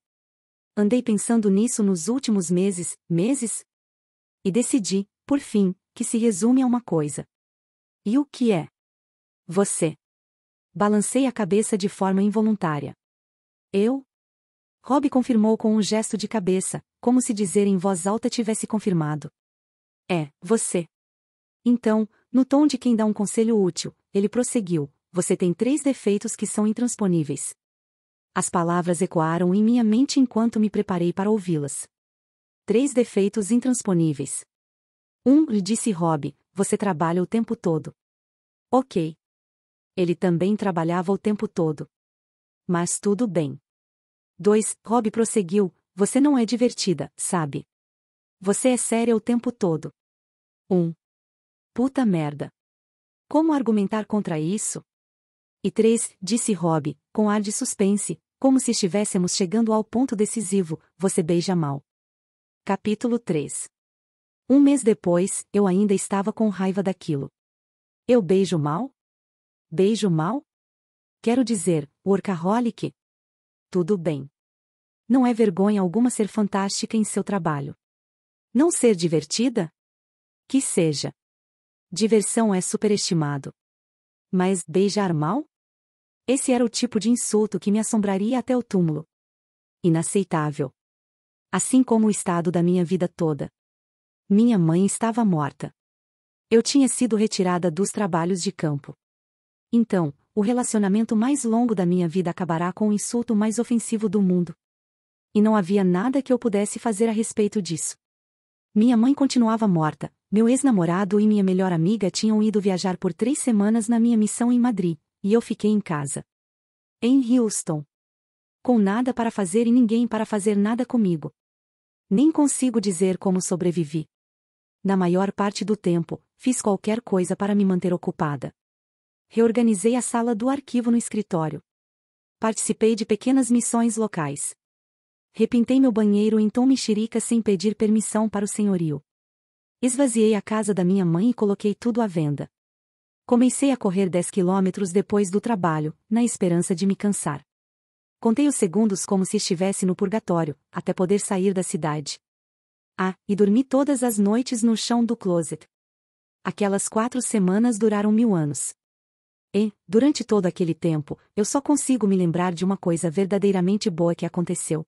A: Andei pensando nisso nos últimos meses, meses? E decidi, por fim, que se resume a uma coisa. E o que é? Você. Balancei a cabeça de forma involuntária. Eu? Rob confirmou com um gesto de cabeça, como se dizer em voz alta tivesse confirmado. É, você. Então, no tom de quem dá um conselho útil, ele prosseguiu: Você tem três defeitos que são intransponíveis. As palavras ecoaram em minha mente enquanto me preparei para ouvi-las. Três defeitos intransponíveis. Um, lhe disse Rob, você trabalha o tempo todo. Ok. Ele também trabalhava o tempo todo. Mas tudo bem. Dois, Rob prosseguiu, você não é divertida, sabe? Você é séria o tempo todo. Um. Puta merda. Como argumentar contra isso? E três, disse Rob, com ar de suspense, como se estivéssemos chegando ao ponto decisivo, você beija mal. Capítulo 3 Um mês depois, eu ainda estava com raiva daquilo. Eu beijo mal? Beijo mal? Quero dizer, workaholic? Tudo bem. Não é vergonha alguma ser fantástica em seu trabalho. Não ser divertida? Que seja. Diversão é superestimado. Mas beijar mal? Esse era o tipo de insulto que me assombraria até o túmulo. Inaceitável. Assim como o estado da minha vida toda. Minha mãe estava morta. Eu tinha sido retirada dos trabalhos de campo. Então, o relacionamento mais longo da minha vida acabará com o insulto mais ofensivo do mundo. E não havia nada que eu pudesse fazer a respeito disso. Minha mãe continuava morta, meu ex-namorado e minha melhor amiga tinham ido viajar por três semanas na minha missão em Madrid, e eu fiquei em casa. Em Houston. Com nada para fazer e ninguém para fazer nada comigo. Nem consigo dizer como sobrevivi. Na maior parte do tempo, fiz qualquer coisa para me manter ocupada. Reorganizei a sala do arquivo no escritório. Participei de pequenas missões locais repintei meu banheiro em tom mexerica sem pedir permissão para o senhorio. Esvaziei a casa da minha mãe e coloquei tudo à venda. Comecei a correr 10 quilômetros depois do trabalho, na esperança de me cansar. Contei os segundos como se estivesse no purgatório, até poder sair da cidade. Ah, e dormi todas as noites no chão do closet. Aquelas quatro semanas duraram mil anos. E, durante todo aquele tempo, eu só consigo me lembrar de uma coisa verdadeiramente boa que aconteceu.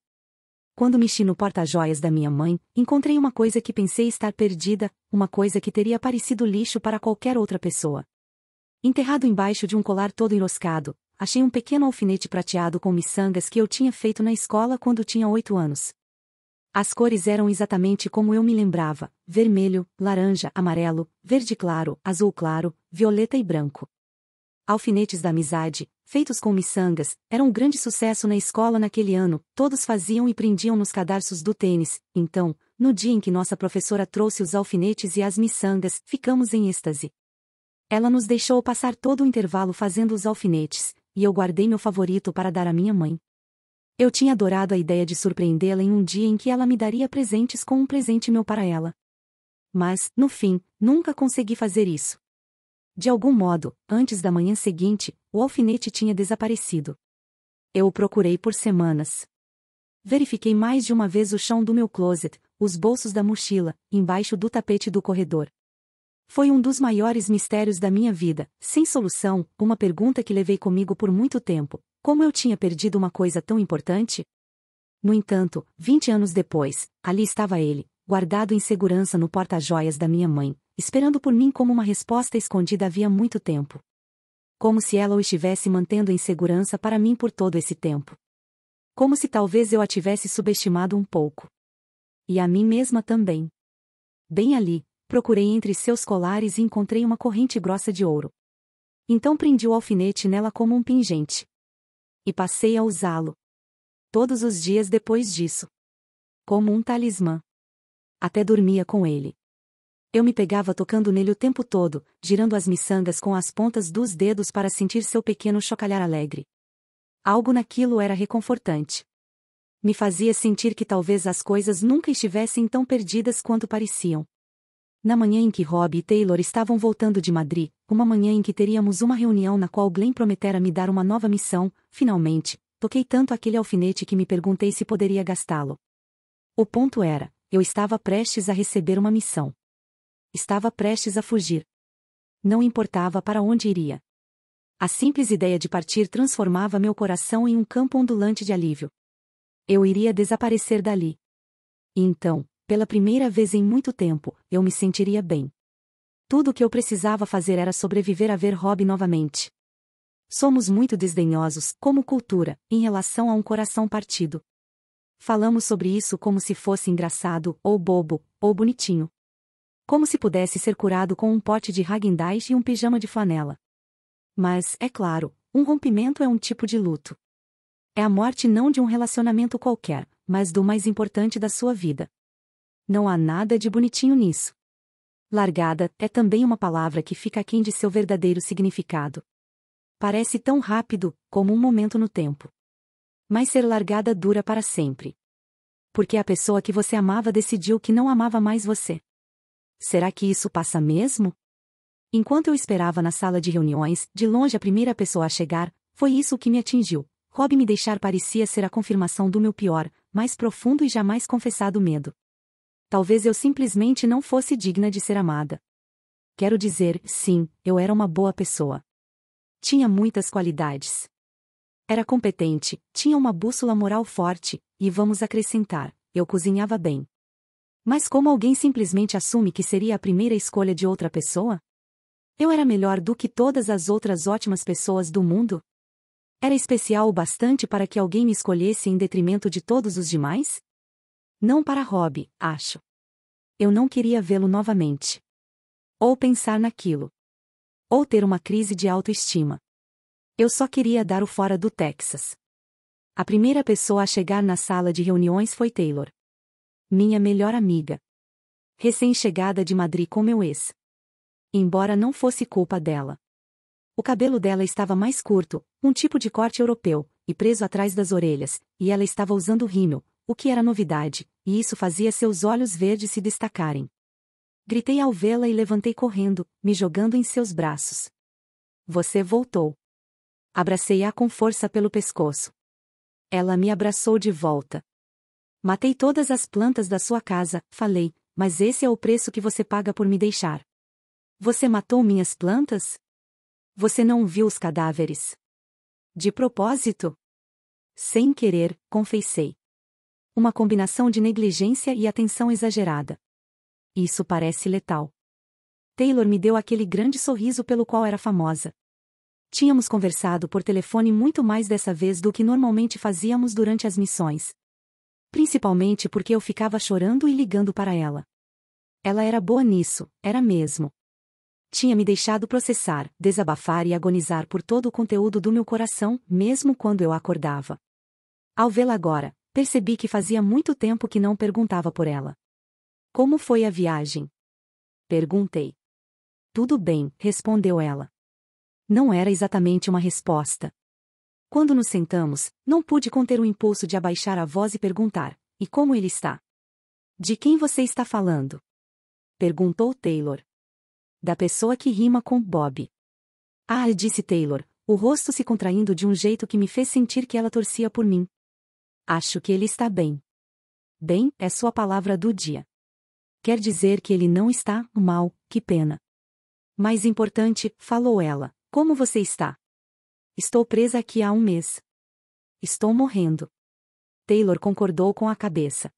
A: Quando mexi no porta-joias da minha mãe, encontrei uma coisa que pensei estar perdida, uma coisa que teria parecido lixo para qualquer outra pessoa. Enterrado embaixo de um colar todo enroscado, achei um pequeno alfinete prateado com miçangas que eu tinha feito na escola quando tinha oito anos. As cores eram exatamente como eu me lembrava: vermelho, laranja, amarelo, verde claro, azul claro, violeta e branco. Alfinetes da Amizade, feitos com miçangas, eram um grande sucesso na escola naquele ano, todos faziam e prendiam nos cadarços do tênis, então, no dia em que nossa professora trouxe os alfinetes e as miçangas, ficamos em êxtase. Ela nos deixou passar todo o intervalo fazendo os alfinetes, e eu guardei meu favorito para dar à minha mãe. Eu tinha adorado a ideia de surpreendê-la em um dia em que ela me daria presentes com um presente meu para ela. Mas, no fim, nunca consegui fazer isso. De algum modo, antes da manhã seguinte, o alfinete tinha desaparecido. Eu o procurei por semanas. Verifiquei mais de uma vez o chão do meu closet, os bolsos da mochila, embaixo do tapete do corredor. Foi um dos maiores mistérios da minha vida, sem solução, uma pergunta que levei comigo por muito tempo: como eu tinha perdido uma coisa tão importante? No entanto, vinte anos depois, ali estava ele, guardado em segurança no porta-joias da minha mãe, esperando por mim como uma resposta escondida havia muito tempo. Como se ela o estivesse mantendo em segurança para mim por todo esse tempo. Como se talvez eu a tivesse subestimado um pouco. E a mim mesma também. Bem ali, procurei entre seus colares e encontrei uma corrente grossa de ouro. Então prendi o alfinete nela como um pingente. E passei a usá-lo. Todos os dias depois disso. Como um talismã. Até dormia com ele. Eu me pegava tocando nele o tempo todo, girando as miçangas com as pontas dos dedos para sentir seu pequeno chocalhar alegre. Algo naquilo era reconfortante. Me fazia sentir que talvez as coisas nunca estivessem tão perdidas quanto pareciam. Na manhã em que Rob e Taylor estavam voltando de Madrid, uma manhã em que teríamos uma reunião na qual Glenn prometera me dar uma nova missão, finalmente, toquei tanto aquele alfinete que me perguntei se poderia gastá-lo. O ponto era, eu estava prestes a receber uma missão. Estava prestes a fugir. Não importava para onde iria. A simples ideia de partir transformava meu coração em um campo ondulante de alívio. Eu iria desaparecer dali. E então, pela primeira vez em muito tempo, eu me sentiria bem. Tudo o que eu precisava fazer era sobreviver a ver Rob novamente. Somos muito desdenhosos, como cultura, em relação a um coração partido. Falamos sobre isso como se fosse engraçado, ou bobo, ou bonitinho. Como se pudesse ser curado com um pote de häagen e um pijama de flanela. Mas, é claro, um rompimento é um tipo de luto. É a morte não de um relacionamento qualquer, mas do mais importante da sua vida. Não há nada de bonitinho nisso. Largada é também uma palavra que fica aquém de seu verdadeiro significado. Parece tão rápido, como um momento no tempo. Mas ser largada dura para sempre. Porque a pessoa que você amava decidiu que não amava mais você. Será que isso passa mesmo? Enquanto eu esperava na sala de reuniões, de longe a primeira pessoa a chegar, foi isso que me atingiu. Rob me deixar parecia ser a confirmação do meu pior, mais profundo e jamais confessado medo. Talvez eu simplesmente não fosse digna de ser amada. Quero dizer, sim, eu era uma boa pessoa. Tinha muitas qualidades. Era competente, tinha uma bússola moral forte, e vamos acrescentar, eu cozinhava bem. Mas como alguém simplesmente assume que seria a primeira escolha de outra pessoa? Eu era melhor do que todas as outras ótimas pessoas do mundo? Era especial o bastante para que alguém me escolhesse em detrimento de todos os demais? Não para Rob, acho. Eu não queria vê-lo novamente. Ou pensar naquilo. Ou ter uma crise de autoestima. Eu só queria dar o fora do Texas. A primeira pessoa a chegar na sala de reuniões foi Taylor minha melhor amiga. Recém-chegada de Madrid com meu ex. Embora não fosse culpa dela. O cabelo dela estava mais curto, um tipo de corte europeu, e preso atrás das orelhas, e ela estava usando rímel, o que era novidade, e isso fazia seus olhos verdes se destacarem. Gritei ao vê-la e levantei correndo, me jogando em seus braços. Você voltou. Abracei-a com força pelo pescoço. Ela me abraçou de volta. Matei todas as plantas da sua casa, falei, mas esse é o preço que você paga por me deixar. Você matou minhas plantas? Você não viu os cadáveres? De propósito? Sem querer, confessei. Uma combinação de negligência e atenção exagerada. Isso parece letal. Taylor me deu aquele grande sorriso pelo qual era famosa. Tínhamos conversado por telefone muito mais dessa vez do que normalmente fazíamos durante as missões, principalmente porque eu ficava chorando e ligando para ela. Ela era boa nisso, era mesmo. Tinha me deixado processar, desabafar e agonizar por todo o conteúdo do meu coração, mesmo quando eu acordava. Ao vê-la agora, percebi que fazia muito tempo que não perguntava por ela. Como foi a viagem? Perguntei. Tudo bem, respondeu ela. Não era exatamente uma resposta. Quando nos sentamos, não pude conter o impulso de abaixar a voz e perguntar: E como ele está? De quem você está falando? Perguntou Taylor. Da pessoa que rima com Bob. Ah, disse Taylor, o rosto se contraindo de um jeito que me fez sentir que ela torcia por mim. Acho que ele está bem. Bem é sua palavra do dia. Quer dizer que ele não está mal, que pena. Mais importante, falou ela, como você está? Estou presa aqui há um mês. Estou morrendo. Taylor concordou com a cabeça.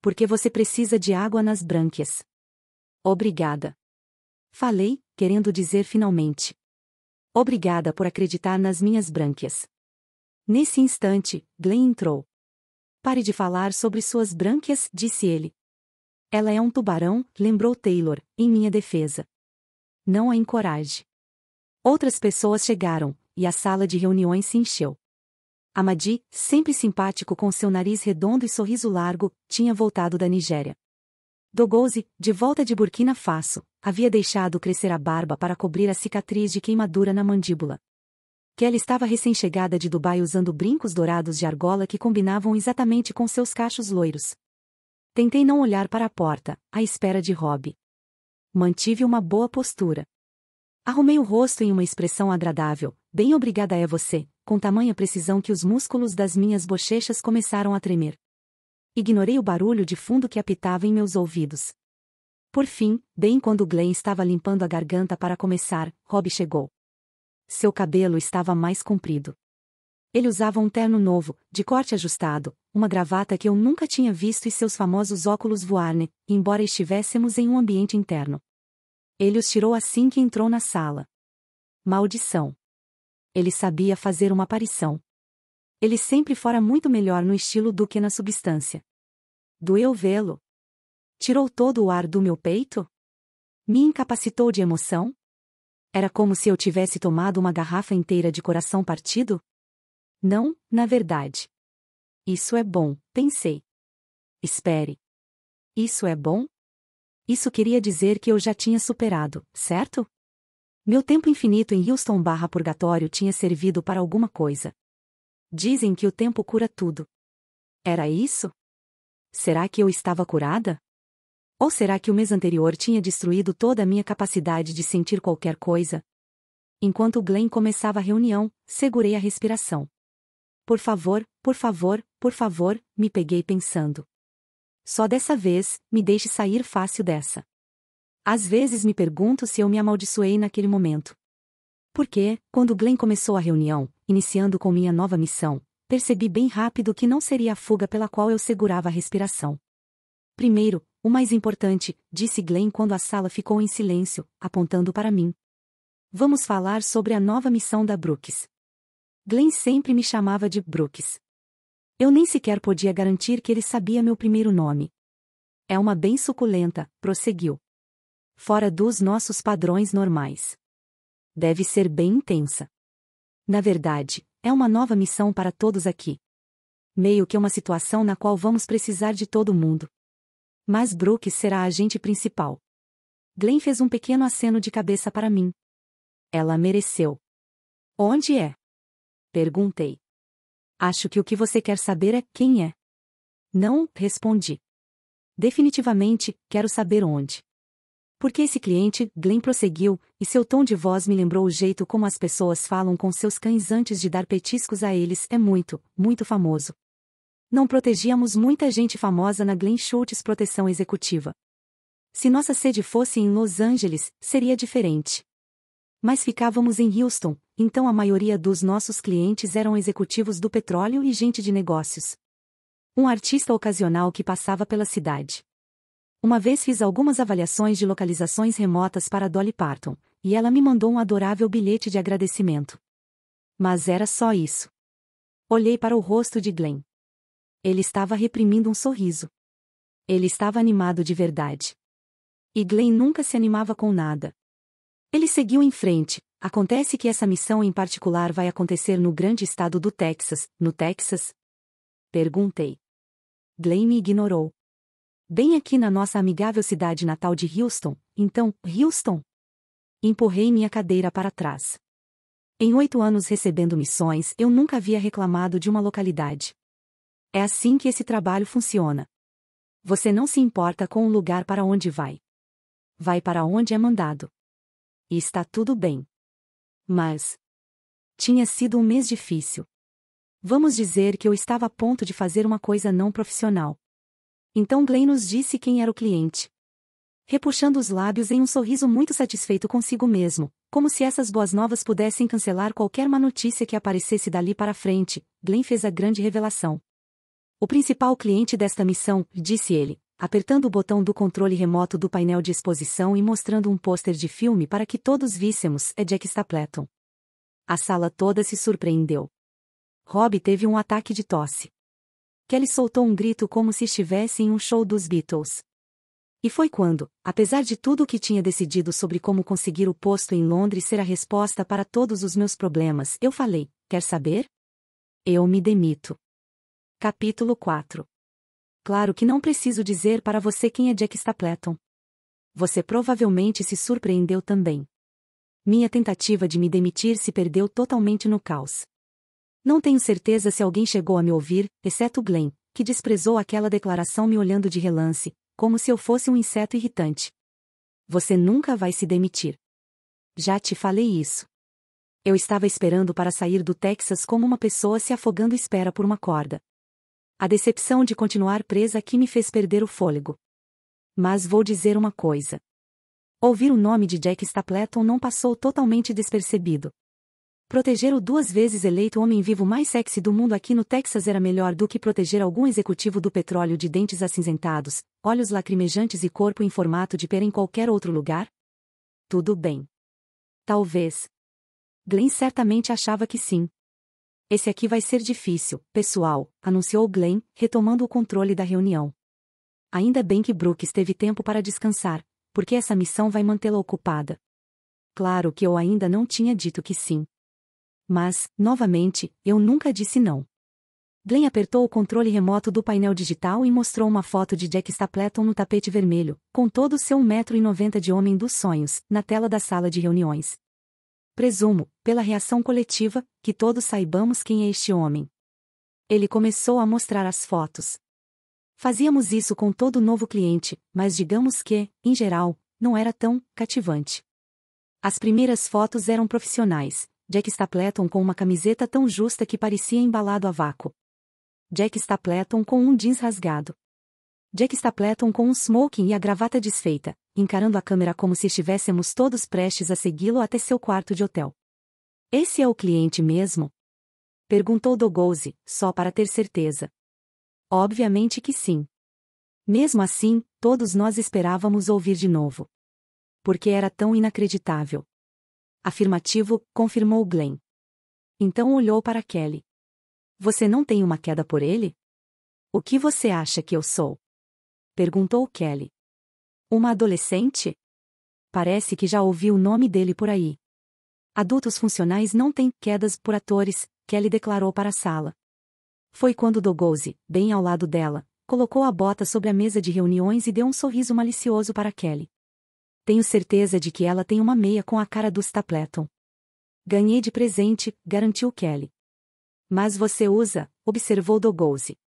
A: Porque você precisa de água nas brânquias. Obrigada. Falei, querendo dizer finalmente. Obrigada por acreditar nas minhas brânquias. Nesse instante, Glenn entrou. Pare de falar sobre suas brânquias, disse ele. Ela é um tubarão, lembrou Taylor, em minha defesa. Não a encoraje. Outras pessoas chegaram, e a sala de reuniões se encheu. Amadi, sempre simpático com seu nariz redondo e sorriso largo, tinha voltado da Nigéria. Dogose, de volta de Burkina Faso, havia deixado crescer a barba para cobrir a cicatriz de queimadura na mandíbula. Kelly estava recém-chegada de Dubai usando brincos dourados de argola que combinavam exatamente com seus cachos loiros. Tentei não olhar para a porta, à espera de Rob. Mantive uma boa postura. Arrumei o rosto em uma expressão agradável, bem obrigada é você, com tamanha precisão que os músculos das minhas bochechas começaram a tremer. Ignorei o barulho de fundo que apitava em meus ouvidos. Por fim, bem quando Glenn estava limpando a garganta para começar, Rob chegou. Seu cabelo estava mais comprido. Ele usava um terno novo, de corte ajustado, uma gravata que eu nunca tinha visto e seus famosos óculos voarne, embora estivéssemos em um ambiente interno. Ele os tirou assim que entrou na sala. Maldição! Ele sabia fazer uma aparição. Ele sempre fora muito melhor no estilo do que na substância. Doeu vê-lo. Tirou todo o ar do meu peito? Me incapacitou de emoção? Era como se eu tivesse tomado uma garrafa inteira de coração partido? Não, na verdade. Isso é bom, pensei. Espere. Isso é bom? Isso queria dizer que eu já tinha superado, certo? Meu tempo infinito em Houston barra purgatório tinha servido para alguma coisa. Dizem que o tempo cura tudo. Era isso? Será que eu estava curada? Ou será que o mês anterior tinha destruído toda a minha capacidade de sentir qualquer coisa? Enquanto Glenn começava a reunião, segurei a respiração. Por favor, por favor, por favor, me peguei pensando. Só dessa vez, me deixe sair fácil dessa. Às vezes me pergunto se eu me amaldiçoei naquele momento. Porque, quando Glenn começou a reunião, iniciando com minha nova missão, percebi bem rápido que não seria a fuga pela qual eu segurava a respiração. Primeiro, o mais importante, disse Glenn quando a sala ficou em silêncio, apontando para mim. Vamos falar sobre a nova missão da Brooks. Glenn sempre me chamava de Brooks. Eu nem sequer podia garantir que ele sabia meu primeiro nome. É uma bem suculenta, prosseguiu. Fora dos nossos padrões normais. Deve ser bem intensa. Na verdade, é uma nova missão para todos aqui. Meio que uma situação na qual vamos precisar de todo mundo. Mas Brooks será a agente principal. Glenn fez um pequeno aceno de cabeça para mim. Ela mereceu. Onde é? Perguntei. Acho que o que você quer saber é quem é. Não, respondi. Definitivamente, quero saber onde. Porque esse cliente, Glenn prosseguiu, e seu tom de voz me lembrou o jeito como as pessoas falam com seus cães antes de dar petiscos a eles, é muito, muito famoso. Não protegíamos muita gente famosa na Glenn Schultz Proteção Executiva. Se nossa sede fosse em Los Angeles, seria diferente. Mas ficávamos em Houston, então a maioria dos nossos clientes eram executivos do petróleo e gente de negócios. Um artista ocasional que passava pela cidade. Uma vez fiz algumas avaliações de localizações remotas para Dolly Parton, e ela me mandou um adorável bilhete de agradecimento. Mas era só isso. Olhei para o rosto de Glenn. Ele estava reprimindo um sorriso. Ele estava animado de verdade. E Glenn nunca se animava com nada. Ele seguiu em frente, Acontece que essa missão em particular vai acontecer no grande estado do Texas, no Texas? Perguntei. Glenn me ignorou. Bem aqui na nossa amigável cidade natal de Houston, então, Houston? Empurrei minha cadeira para trás. Em oito anos recebendo missões, eu nunca havia reclamado de uma localidade. É assim que esse trabalho funciona. Você não se importa com o lugar para onde vai. Vai para onde é mandado. E está tudo bem. Mas. Tinha sido um mês difícil. Vamos dizer que eu estava a ponto de fazer uma coisa não profissional. Então Glenn nos disse quem era o cliente. Repuxando os lábios em um sorriso muito satisfeito consigo mesmo, como se essas boas novas pudessem cancelar qualquer má notícia que aparecesse dali para frente, Glenn fez a grande revelação. O principal cliente desta missão, disse ele, apertando o botão do controle remoto do painel de exposição e mostrando um pôster de filme para que todos víssemos, é Jack Stapleton. A sala toda se surpreendeu. Rob teve um ataque de tosse. Kelly soltou um grito como se estivesse em um show dos Beatles. E foi quando, apesar de tudo o que tinha decidido sobre como conseguir o posto em Londres ser a resposta para todos os meus problemas, eu falei: Quer saber? Eu me demito. Capítulo 4 Claro que não preciso dizer para você quem é Jack Stapleton. Você provavelmente se surpreendeu também. Minha tentativa de me demitir se perdeu totalmente no caos. Não tenho certeza se alguém chegou a me ouvir, exceto Glenn, que desprezou aquela declaração me olhando de relance, como se eu fosse um inseto irritante. Você nunca vai se demitir. Já te falei isso. Eu estava esperando para sair do Texas como uma pessoa se afogando espera por uma corda. A decepção de continuar presa aqui me fez perder o fôlego. Mas vou dizer uma coisa. Ouvir o nome de Jack Stapleton não passou totalmente despercebido. Proteger o duas vezes eleito homem vivo mais sexy do mundo aqui no Texas era melhor do que proteger algum executivo do petróleo de dentes acinzentados, olhos lacrimejantes e corpo em formato de pera em qualquer outro lugar? Tudo bem. Talvez. Glenn certamente achava que sim. Esse aqui vai ser difícil, pessoal, anunciou Glenn, retomando o controle da reunião. Ainda bem que Brooks teve tempo para descansar, porque essa missão vai mantê-la ocupada. Claro que eu ainda não tinha dito que sim. Mas, novamente, eu nunca disse não. Glenn apertou o controle remoto do painel digital e mostrou uma foto de Jack Stapleton no tapete vermelho, com todo o seu 1,90m de homem dos sonhos, na tela da sala de reuniões. Presumo, pela reação coletiva, que todos saibamos quem é este homem. Ele começou a mostrar as fotos. Fazíamos isso com todo novo cliente, mas digamos que, em geral, não era tão cativante. As primeiras fotos eram profissionais, Jack Stapleton com uma camiseta tão justa que parecia embalado a vácuo. Jack Stapleton com um jeans rasgado. Jack Stapleton com um smoking e a gravata desfeita, encarando a câmera como se estivéssemos todos prestes a segui-lo até seu quarto de hotel. Esse é o cliente mesmo? Perguntou Dogose, só para ter certeza. Obviamente que sim. Mesmo assim, todos nós esperávamos ouvir de novo. Porque era tão inacreditável. Afirmativo, confirmou Glenn. Então olhou para Kelly. Você não tem uma queda por ele? O que você acha que eu sou? Perguntou Kelly. Uma adolescente? Parece que já ouvi o nome dele por aí. Adultos funcionais não têm quedas por atores, Kelly declarou para a sala. Foi quando Dogose, bem ao lado dela, colocou a bota sobre a mesa de reuniões e deu um sorriso malicioso para Kelly. Tenho certeza de que ela tem uma meia com a cara do Stapleton. Ganhei de presente, garantiu Kelly. Mas você usa, observou Dogose.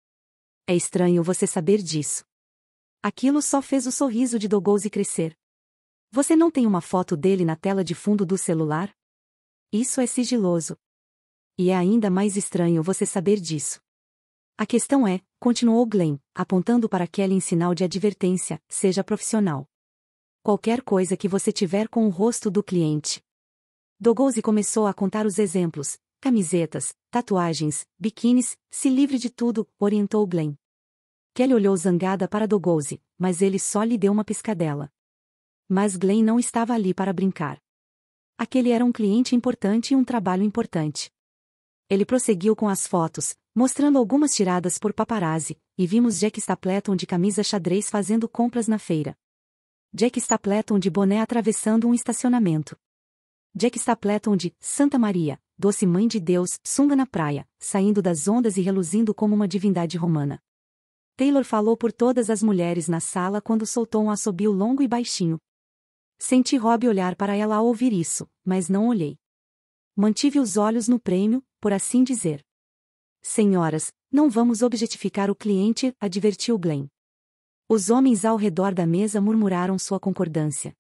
A: É estranho você saber disso. Aquilo só fez o sorriso de Dogose crescer. Você não tem uma foto dele na tela de fundo do celular? Isso é sigiloso. E é ainda mais estranho você saber disso. A questão é, continuou Glenn, apontando para Kelly em sinal de advertência, seja profissional. Qualquer coisa que você tiver com o rosto do cliente. Dogose começou a contar os exemplos: camisetas, tatuagens, biquínis, se livre de tudo, orientou Glenn. Kelly olhou zangada para Dogose, mas ele só lhe deu uma piscadela. Mas Glenn não estava ali para brincar. Aquele era um cliente importante e um trabalho importante. Ele prosseguiu com as fotos, mostrando algumas tiradas por paparazzi, e vimos Jack Stapleton de camisa xadrez fazendo compras na feira. Jack Stapleton de boné atravessando um estacionamento. Jack Stapleton de Santa Maria, doce mãe de Deus, sunga na praia, saindo das ondas e reluzindo como uma divindade romana. Taylor falou por todas as mulheres na sala quando soltou um assobio longo e baixinho. Senti Rob olhar para ela ao ouvir isso, mas não olhei. Mantive os olhos no prêmio, por assim dizer. Senhoras, não vamos objetificar o cliente, advertiu Glenn. Os homens ao redor da mesa murmuraram sua concordância.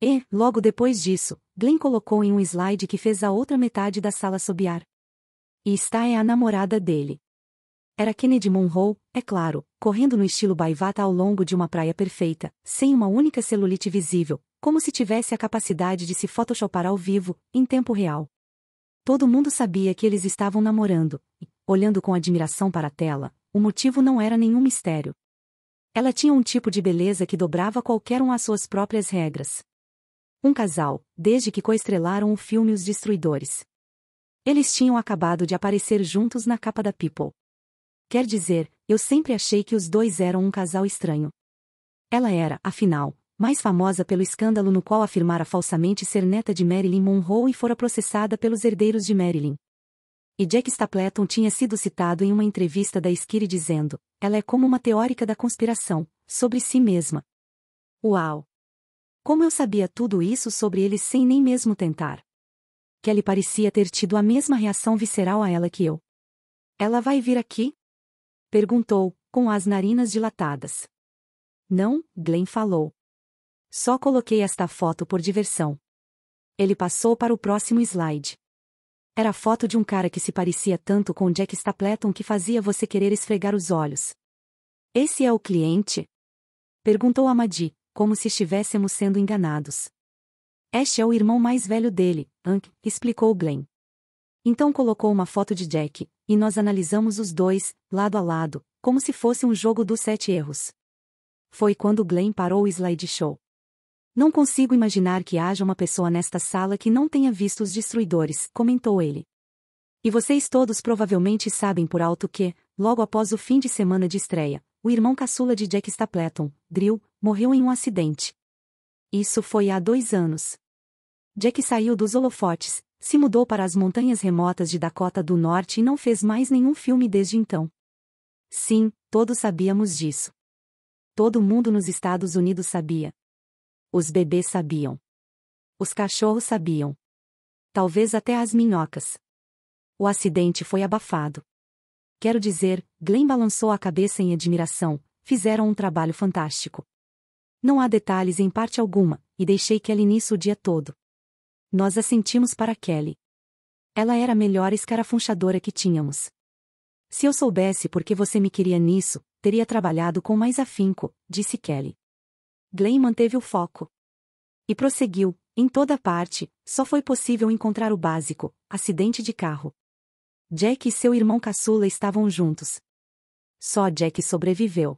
A: E, logo depois disso, Glenn colocou em um slide que fez a outra metade da sala sobear. E está é a namorada dele. Era Kennedy Monroe, é claro, correndo no estilo baivata ao longo de uma praia perfeita, sem uma única celulite visível, como se tivesse a capacidade de se photoshopar ao vivo, em tempo real. Todo mundo sabia que eles estavam namorando, e, olhando com admiração para a tela, o motivo não era nenhum mistério. Ela tinha um tipo de beleza que dobrava qualquer um às suas próprias regras. Um casal, desde que coestrelaram o filme Os Destruidores. Eles tinham acabado de aparecer juntos na capa da People. Quer dizer, eu sempre achei que os dois eram um casal estranho. Ela era, afinal, mais famosa pelo escândalo no qual afirmara falsamente ser neta de Marilyn Monroe e fora processada pelos herdeiros de Marilyn. E Jack Stapleton tinha sido citado em uma entrevista da Esquire dizendo: ela é como uma teórica da conspiração, sobre si mesma. Uau! Como eu sabia tudo isso sobre ele sem nem mesmo tentar? Kelly parecia ter tido a mesma reação visceral a ela que eu. Ela vai vir aqui? Perguntou, com as narinas dilatadas. Não, Glenn falou. Só coloquei esta foto por diversão. Ele passou para o próximo slide. Era a foto de um cara que se parecia tanto com Jack Stapleton que fazia você querer esfregar os olhos. Esse é o cliente? Perguntou Amadi, como se estivéssemos sendo enganados. Este é o irmão mais velho dele, Ank, explicou Glenn. Então colocou uma foto de Jack, e nós analisamos os dois, lado a lado, como se fosse um jogo dos sete erros. Foi quando Glenn parou o slideshow. Não consigo imaginar que haja uma pessoa nesta sala que não tenha visto os destruidores, comentou ele. E vocês todos provavelmente sabem por alto que, logo após o fim de semana de estreia, o irmão caçula de Jack Stapleton, Drill, morreu em um acidente. Isso foi há dois anos. Jack saiu dos holofotes, se mudou para as montanhas remotas de Dakota do Norte e não fez mais nenhum filme desde então. Sim, todos sabíamos disso. Todo mundo nos Estados Unidos sabia. Os bebês sabiam. Os cachorros sabiam. Talvez até as minhocas. O acidente foi abafado. Quero dizer, Glenn balançou a cabeça em admiração, fizeram um trabalho fantástico. Não há detalhes em parte alguma, e deixei que Kelly nisso o dia todo. Nós assentimos para Kelly. Ela era a melhor escarafunchadora que tínhamos. Se eu soubesse por que você me queria nisso, teria trabalhado com mais afinco, disse Kelly. Glenn manteve o foco. E prosseguiu, em toda parte, só foi possível encontrar o básico, acidente de carro. Jack e seu irmão caçula estavam juntos. Só Jack sobreviveu.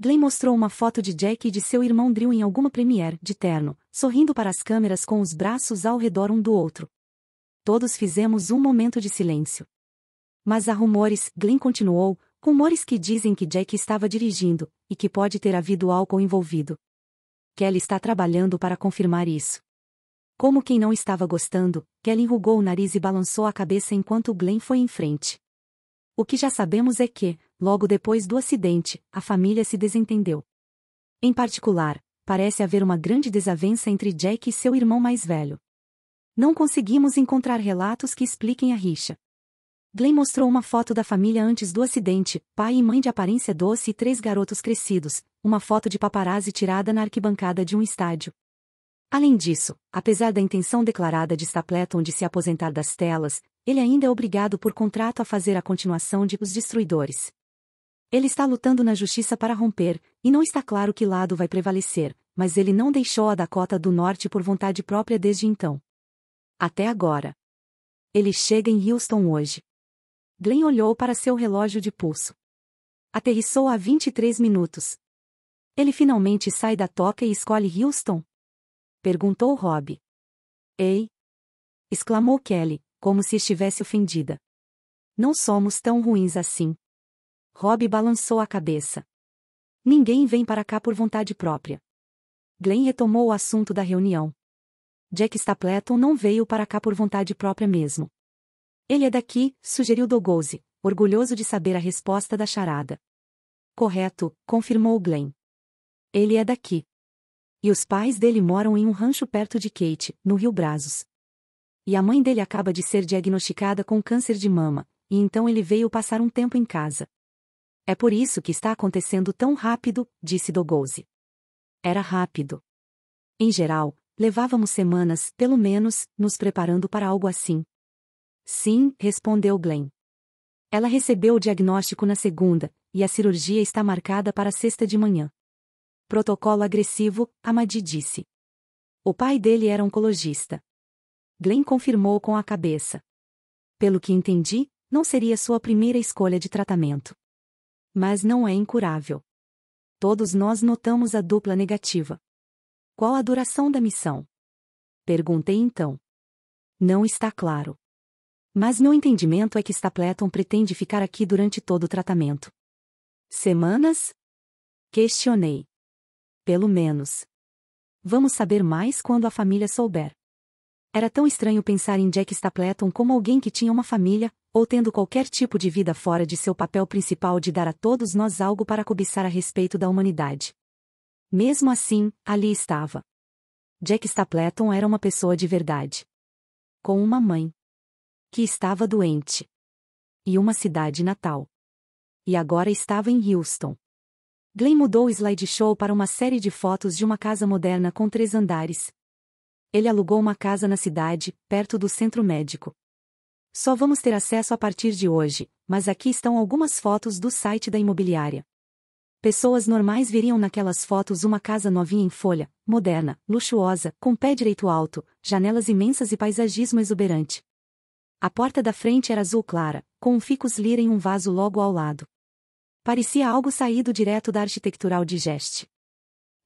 A: Glenn mostrou uma foto de Jack e de seu irmão Drew em alguma premiere, de terno, sorrindo para as câmeras com os braços ao redor um do outro. Todos fizemos um momento de silêncio. Mas há rumores, Glenn continuou, rumores que dizem que Jack estava dirigindo, e que pode ter havido álcool envolvido. Kelly está trabalhando para confirmar isso. Como quem não estava gostando, Kelly enrugou o nariz e balançou a cabeça enquanto Glenn foi em frente. O que já sabemos é que, logo depois do acidente, a família se desentendeu. Em particular, parece haver uma grande desavença entre Jack e seu irmão mais velho. Não conseguimos encontrar relatos que expliquem a rixa. Glenn mostrou uma foto da família antes do acidente, pai e mãe de aparência doce e três garotos crescidos, uma foto de paparazzi tirada na arquibancada de um estádio. Além disso, apesar da intenção declarada de Stapleton de se aposentar das telas, ele ainda é obrigado por contrato a fazer a continuação de Os Destruidores. Ele está lutando na justiça para romper, e não está claro que lado vai prevalecer, mas ele não deixou a Dakota do Norte por vontade própria desde então. Até agora. Ele chega em Houston hoje. Glenn olhou para seu relógio de pulso. Aterrissou há 23 minutos. Ele finalmente sai da toca e escolhe Houston? Perguntou Rob. Ei! exclamou Kelly, como se estivesse ofendida. Não somos tão ruins assim. Rob balançou a cabeça. Ninguém vem para cá por vontade própria. Glenn retomou o assunto da reunião. Jack Stapleton não veio para cá por vontade própria mesmo. Ele é daqui, sugeriu Dogose, orgulhoso de saber a resposta da charada. Correto, confirmou Glenn. Ele é daqui. E os pais dele moram em um rancho perto de Kate, no Rio Brazos e a mãe dele acaba de ser diagnosticada com câncer de mama, e então ele veio passar um tempo em casa. É por isso que está acontecendo tão rápido, disse Dogose. Era rápido. Em geral, levávamos semanas, pelo menos, nos preparando para algo assim. Sim, respondeu Glenn. Ela recebeu o diagnóstico na segunda, e a cirurgia está marcada para sexta de manhã. Protocolo agressivo, Amadi disse. O pai dele era oncologista. Glenn confirmou com a cabeça. Pelo que entendi, não seria sua primeira escolha de tratamento. Mas não é incurável. Todos nós notamos a dupla negativa. Qual a duração da missão? Perguntei então. Não está claro. Mas meu entendimento é que Stapleton pretende ficar aqui durante todo o tratamento. Semanas? Questionei. Pelo menos. Vamos saber mais quando a família souber. Era tão estranho pensar em Jack Stapleton como alguém que tinha uma família, ou tendo qualquer tipo de vida fora de seu papel principal de dar a todos nós algo para cobiçar a respeito da humanidade. Mesmo assim, ali estava. Jack Stapleton era uma pessoa de verdade. Com uma mãe. Que estava doente. E uma cidade natal. E agora estava em Houston. Glenn mudou o slideshow para uma série de fotos de uma casa moderna com três andares, ele alugou uma casa na cidade, perto do centro médico. Só vamos ter acesso a partir de hoje, mas aqui estão algumas fotos do site da imobiliária. Pessoas normais veriam naquelas fotos uma casa novinha em folha, moderna, luxuosa, com pé direito alto, janelas imensas e paisagismo exuberante. A porta da frente era azul clara, com um ficus lira em um vaso logo ao lado. Parecia algo saído direto da arquitectural geste.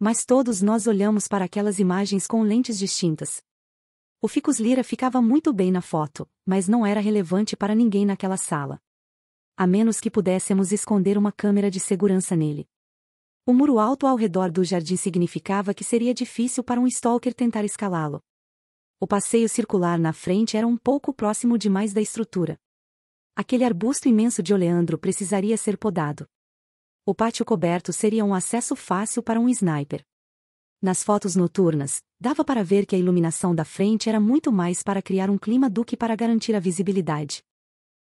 A: Mas todos nós olhamos para aquelas imagens com lentes distintas. O Ficus Lira ficava muito bem na foto, mas não era relevante para ninguém naquela sala. A menos que pudéssemos esconder uma câmera de segurança nele. O muro alto ao redor do jardim significava que seria difícil para um stalker tentar escalá-lo. O passeio circular na frente era um pouco próximo demais da estrutura. Aquele arbusto imenso de oleandro precisaria ser podado o pátio coberto seria um acesso fácil para um sniper. Nas fotos noturnas, dava para ver que a iluminação da frente era muito mais para criar um clima do que para garantir a visibilidade.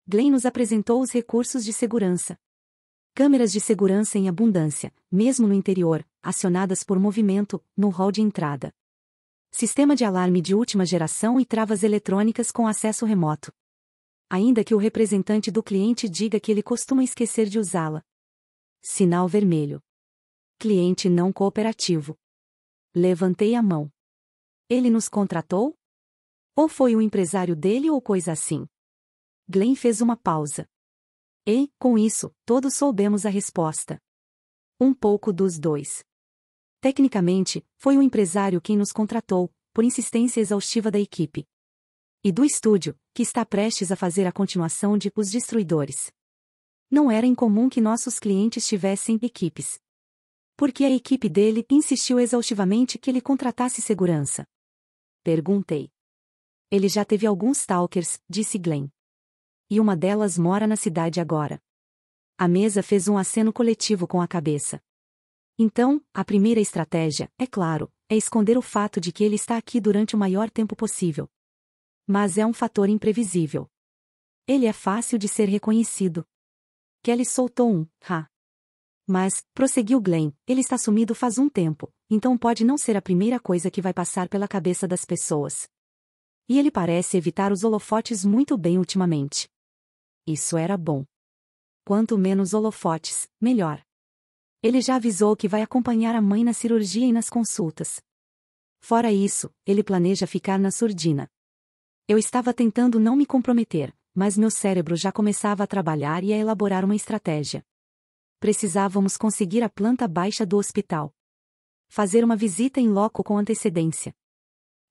A: Glenn nos apresentou os recursos de segurança. Câmeras de segurança em abundância, mesmo no interior, acionadas por movimento, no hall de entrada. Sistema de alarme de última geração e travas eletrônicas com acesso remoto. Ainda que o representante do cliente diga que ele costuma esquecer de usá-la. Sinal vermelho. Cliente não cooperativo. Levantei a mão. Ele nos contratou? Ou foi o empresário dele ou coisa assim? Glenn fez uma pausa. E, com isso, todos soubemos a resposta. Um pouco dos dois. Tecnicamente, foi o empresário quem nos contratou, por insistência exaustiva da equipe. E do estúdio, que está prestes a fazer a continuação de Os Destruidores não era incomum que nossos clientes tivessem equipes. Porque a equipe dele insistiu exaustivamente que ele contratasse segurança. Perguntei. Ele já teve alguns talkers, disse Glenn. E uma delas mora na cidade agora. A mesa fez um aceno coletivo com a cabeça. Então, a primeira estratégia, é claro, é esconder o fato de que ele está aqui durante o maior tempo possível. Mas é um fator imprevisível. Ele é fácil de ser reconhecido. Kelly soltou um, ha. Mas, prosseguiu Glenn, ele está sumido faz um tempo, então pode não ser a primeira coisa que vai passar pela cabeça das pessoas. E ele parece evitar os holofotes muito bem ultimamente. Isso era bom. Quanto menos holofotes, melhor. Ele já avisou que vai acompanhar a mãe na cirurgia e nas consultas. Fora isso, ele planeja ficar na surdina. Eu estava tentando não me comprometer, mas meu cérebro já começava a trabalhar e a elaborar uma estratégia. Precisávamos conseguir a planta baixa do hospital. Fazer uma visita em loco com antecedência.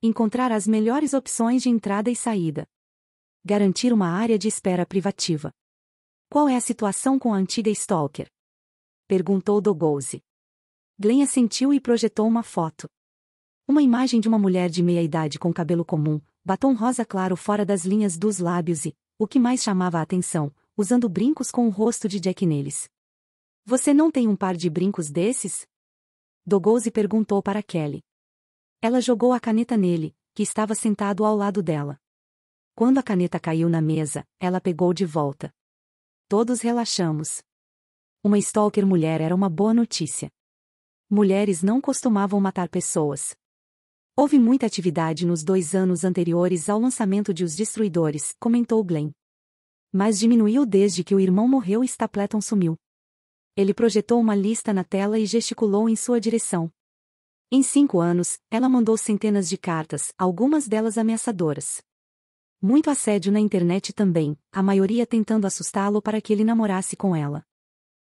A: Encontrar as melhores opções de entrada e saída. Garantir uma área de espera privativa. Qual é a situação com a antiga Stalker? Perguntou Dogose. Glenn assentiu e projetou uma foto. Uma imagem de uma mulher de meia idade com cabelo comum, batom rosa claro fora das linhas dos lábios e, o que mais chamava a atenção, usando brincos com o rosto de Jack neles. Você não tem um par de brincos desses? Dogose perguntou para Kelly. Ela jogou a caneta nele, que estava sentado ao lado dela. Quando a caneta caiu na mesa, ela pegou de volta. Todos relaxamos. Uma stalker mulher era uma boa notícia. Mulheres não costumavam matar pessoas. Houve muita atividade nos dois anos anteriores ao lançamento de Os Destruidores, comentou Glenn. Mas diminuiu desde que o irmão morreu e Stapleton sumiu. Ele projetou uma lista na tela e gesticulou em sua direção. Em cinco anos, ela mandou centenas de cartas, algumas delas ameaçadoras. Muito assédio na internet também, a maioria tentando assustá-lo para que ele namorasse com ela.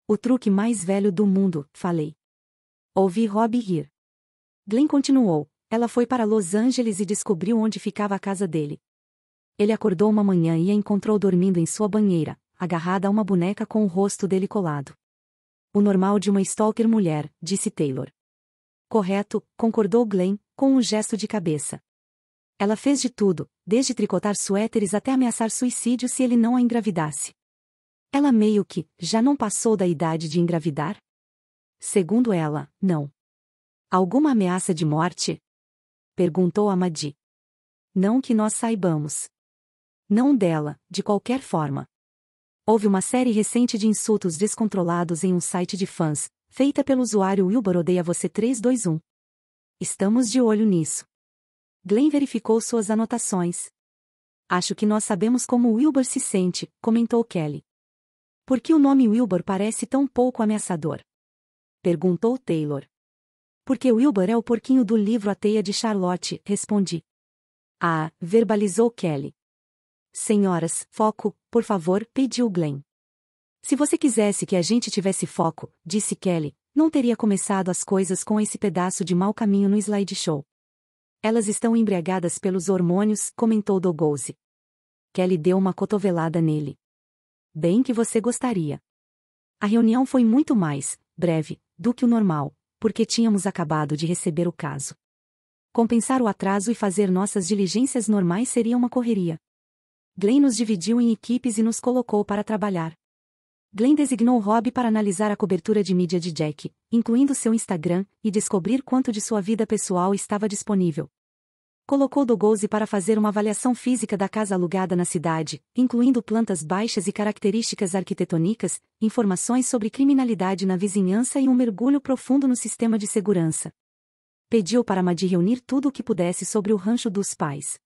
A: O truque mais velho do mundo, falei. Ouvi Rob rir. Glenn continuou, ela foi para Los Angeles e descobriu onde ficava a casa dele. Ele acordou uma manhã e a encontrou dormindo em sua banheira, agarrada a uma boneca com o rosto dele colado. O normal de uma stalker mulher, disse Taylor. Correto, concordou Glenn, com um gesto de cabeça. Ela fez de tudo, desde tricotar suéteres até ameaçar suicídio se ele não a engravidasse. Ela meio que já não passou da idade de engravidar? Segundo ela, não. Alguma ameaça de morte? Perguntou Amadi. Não que nós saibamos. Não dela, de qualquer forma. Houve uma série recente de insultos descontrolados em um site de fãs, feita pelo usuário Wilbur Você 321. Estamos de olho nisso. Glenn verificou suas anotações. Acho que nós sabemos como Wilbur se sente, comentou Kelly. Por que o nome Wilbur parece tão pouco ameaçador? Perguntou Taylor. Porque Wilbur é o porquinho do livro A Teia de Charlotte, respondi. Ah, verbalizou Kelly. Senhoras, foco, por favor, pediu Glenn. Se você quisesse que a gente tivesse foco, disse Kelly, não teria começado as coisas com esse pedaço de mau caminho no slideshow. Elas estão embriagadas pelos hormônios, comentou Dogose. Kelly deu uma cotovelada nele. Bem que você gostaria. A reunião foi muito mais, breve, do que o normal, porque tínhamos acabado de receber o caso. Compensar o atraso e fazer nossas diligências normais seria uma correria. Glenn nos dividiu em equipes e nos colocou para trabalhar. Glenn designou Rob para analisar a cobertura de mídia de Jack, incluindo seu Instagram, e descobrir quanto de sua vida pessoal estava disponível colocou Dogose para fazer uma avaliação física da casa alugada na cidade, incluindo plantas baixas e características arquitetônicas, informações sobre criminalidade na vizinhança e um mergulho profundo no sistema de segurança. Pediu para Madi reunir tudo o que pudesse sobre o rancho dos pais.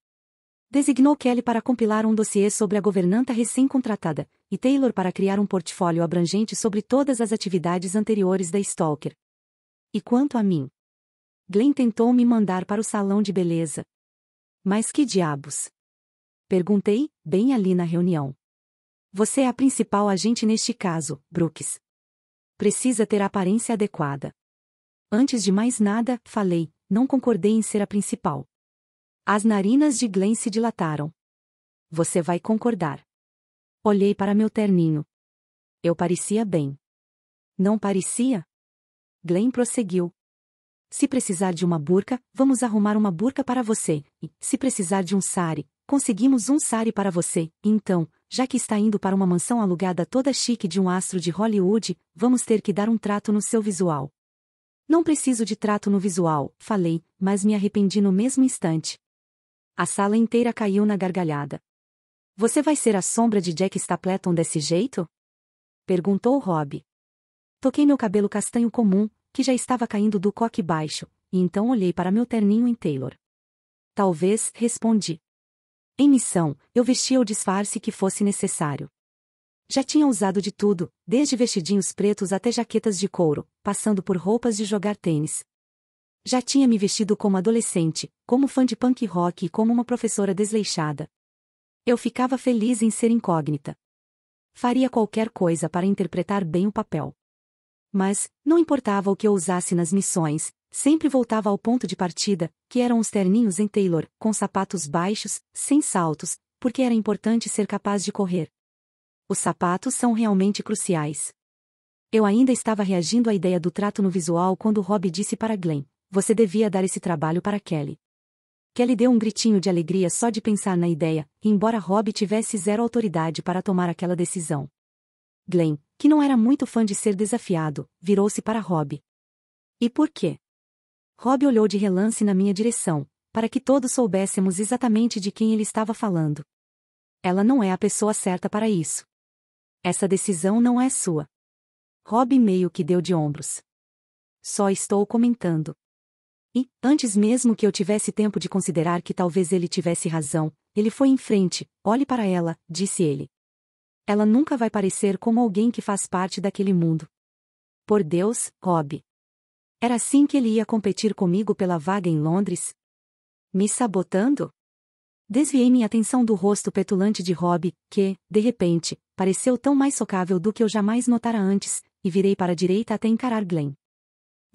A: Designou Kelly para compilar um dossiê sobre a governanta recém-contratada, e Taylor para criar um portfólio abrangente sobre todas as atividades anteriores da Stalker. E quanto a mim? Glenn tentou me mandar para o salão de beleza. Mas que diabos? Perguntei, bem ali na reunião. Você é a principal agente neste caso, Brooks. Precisa ter a aparência adequada. Antes de mais nada, falei, não concordei em ser a principal. As narinas de Glenn se dilataram. Você vai concordar. Olhei para meu terninho. Eu parecia bem. Não parecia? Glenn prosseguiu. Se precisar de uma burca, vamos arrumar uma burca para você. E, se precisar de um sari, conseguimos um sari para você. Então, já que está indo para uma mansão alugada toda chique de um astro de Hollywood, vamos ter que dar um trato no seu visual. Não preciso de trato no visual, falei, mas me arrependi no mesmo instante. A sala inteira caiu na gargalhada. Você vai ser a sombra de Jack Stapleton desse jeito? Perguntou Rob. Toquei meu cabelo castanho comum, que já estava caindo do coque baixo, e então olhei para meu terninho em Taylor. Talvez, respondi. Em missão, eu vestia o disfarce que fosse necessário. Já tinha usado de tudo, desde vestidinhos pretos até jaquetas de couro, passando por roupas de jogar tênis. Já tinha me vestido como adolescente, como fã de punk rock e como uma professora desleixada. Eu ficava feliz em ser incógnita. Faria qualquer coisa para interpretar bem o papel. Mas, não importava o que eu usasse nas missões, sempre voltava ao ponto de partida, que eram os terninhos em Taylor, com sapatos baixos, sem saltos, porque era importante ser capaz de correr. Os sapatos são realmente cruciais. Eu ainda estava reagindo à ideia do trato no visual quando Rob disse para Glenn: Você devia dar esse trabalho para Kelly. Kelly deu um gritinho de alegria só de pensar na ideia, embora Rob tivesse zero autoridade para tomar aquela decisão. Glenn, que não era muito fã de ser desafiado, virou-se para Rob. E por quê? Rob olhou de relance na minha direção, para que todos soubéssemos exatamente de quem ele estava falando. Ela não é a pessoa certa para isso. Essa decisão não é sua. Rob meio que deu de ombros. Só estou comentando. E, antes mesmo que eu tivesse tempo de considerar que talvez ele tivesse razão, ele foi em frente, olhe para ela, disse ele. Ela nunca vai parecer como alguém que faz parte daquele mundo. Por Deus, Rob. Era assim que ele ia competir comigo pela vaga em Londres? Me sabotando? Desviei minha atenção do rosto petulante de Rob, que, de repente, pareceu tão mais socável do que eu jamais notara antes, e virei para a direita até encarar Glenn.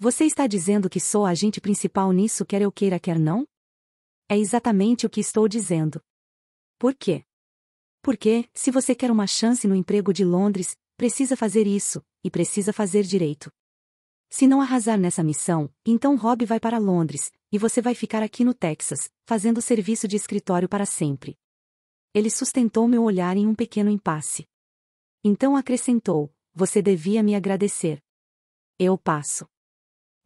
A: Você está dizendo que sou a agente principal nisso quer eu queira quer não? É exatamente o que estou dizendo. Por quê? Porque, se você quer uma chance no emprego de Londres, precisa fazer isso, e precisa fazer direito. Se não arrasar nessa missão, então Rob vai para Londres, e você vai ficar aqui no Texas, fazendo serviço de escritório para sempre. Ele sustentou meu olhar em um pequeno impasse. Então acrescentou: Você devia me agradecer. Eu passo.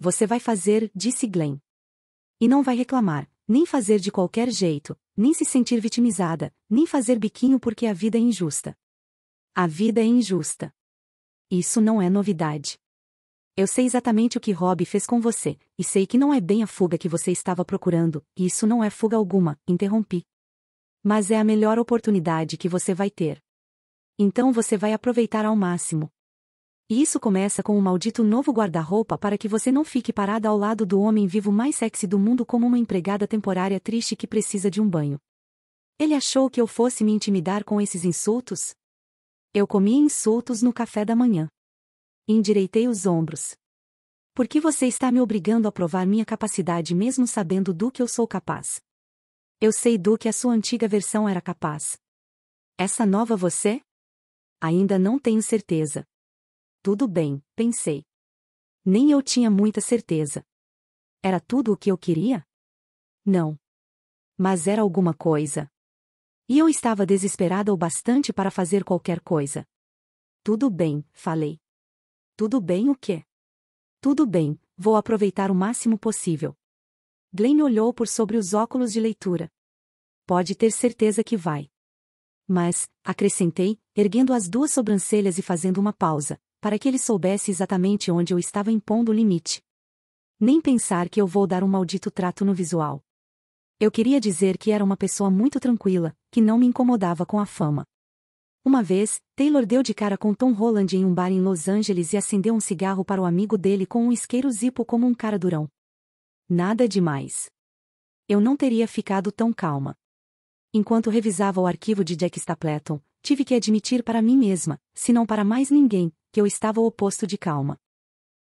A: Você vai fazer, disse Glenn. E não vai reclamar, nem fazer de qualquer jeito, nem se sentir vitimizada, nem fazer biquinho porque a vida é injusta. A vida é injusta. Isso não é novidade. Eu sei exatamente o que Rob fez com você, e sei que não é bem a fuga que você estava procurando, isso não é fuga alguma, interrompi. Mas é a melhor oportunidade que você vai ter. Então você vai aproveitar ao máximo. E isso começa com o um maldito novo guarda-roupa para que você não fique parada ao lado do homem vivo mais sexy do mundo como uma empregada temporária triste que precisa de um banho. Ele achou que eu fosse me intimidar com esses insultos? Eu comia insultos no café da manhã. Endireitei os ombros. Por que você está me obrigando a provar minha capacidade mesmo sabendo do que eu sou capaz? Eu sei do que a sua antiga versão era capaz. Essa nova você? Ainda não tenho certeza tudo bem, pensei. Nem eu tinha muita certeza. Era tudo o que eu queria? Não. Mas era alguma coisa. E eu estava desesperada o bastante para fazer qualquer coisa. Tudo bem, falei. Tudo bem o quê? Tudo bem, vou aproveitar o máximo possível. Glenn olhou por sobre os óculos de leitura. Pode ter certeza que vai. Mas, acrescentei, erguendo as duas sobrancelhas e fazendo uma pausa para que ele soubesse exatamente onde eu estava impondo o limite. Nem pensar que eu vou dar um maldito trato no visual. Eu queria dizer que era uma pessoa muito tranquila, que não me incomodava com a fama. Uma vez, Taylor deu de cara com Tom Holland em um bar em Los Angeles e acendeu um cigarro para o amigo dele com um isqueiro zipo como um cara durão. Nada demais. Eu não teria ficado tão calma. Enquanto revisava o arquivo de Jack Stapleton, tive que admitir para mim mesma, se não para mais ninguém, que eu estava o oposto de calma.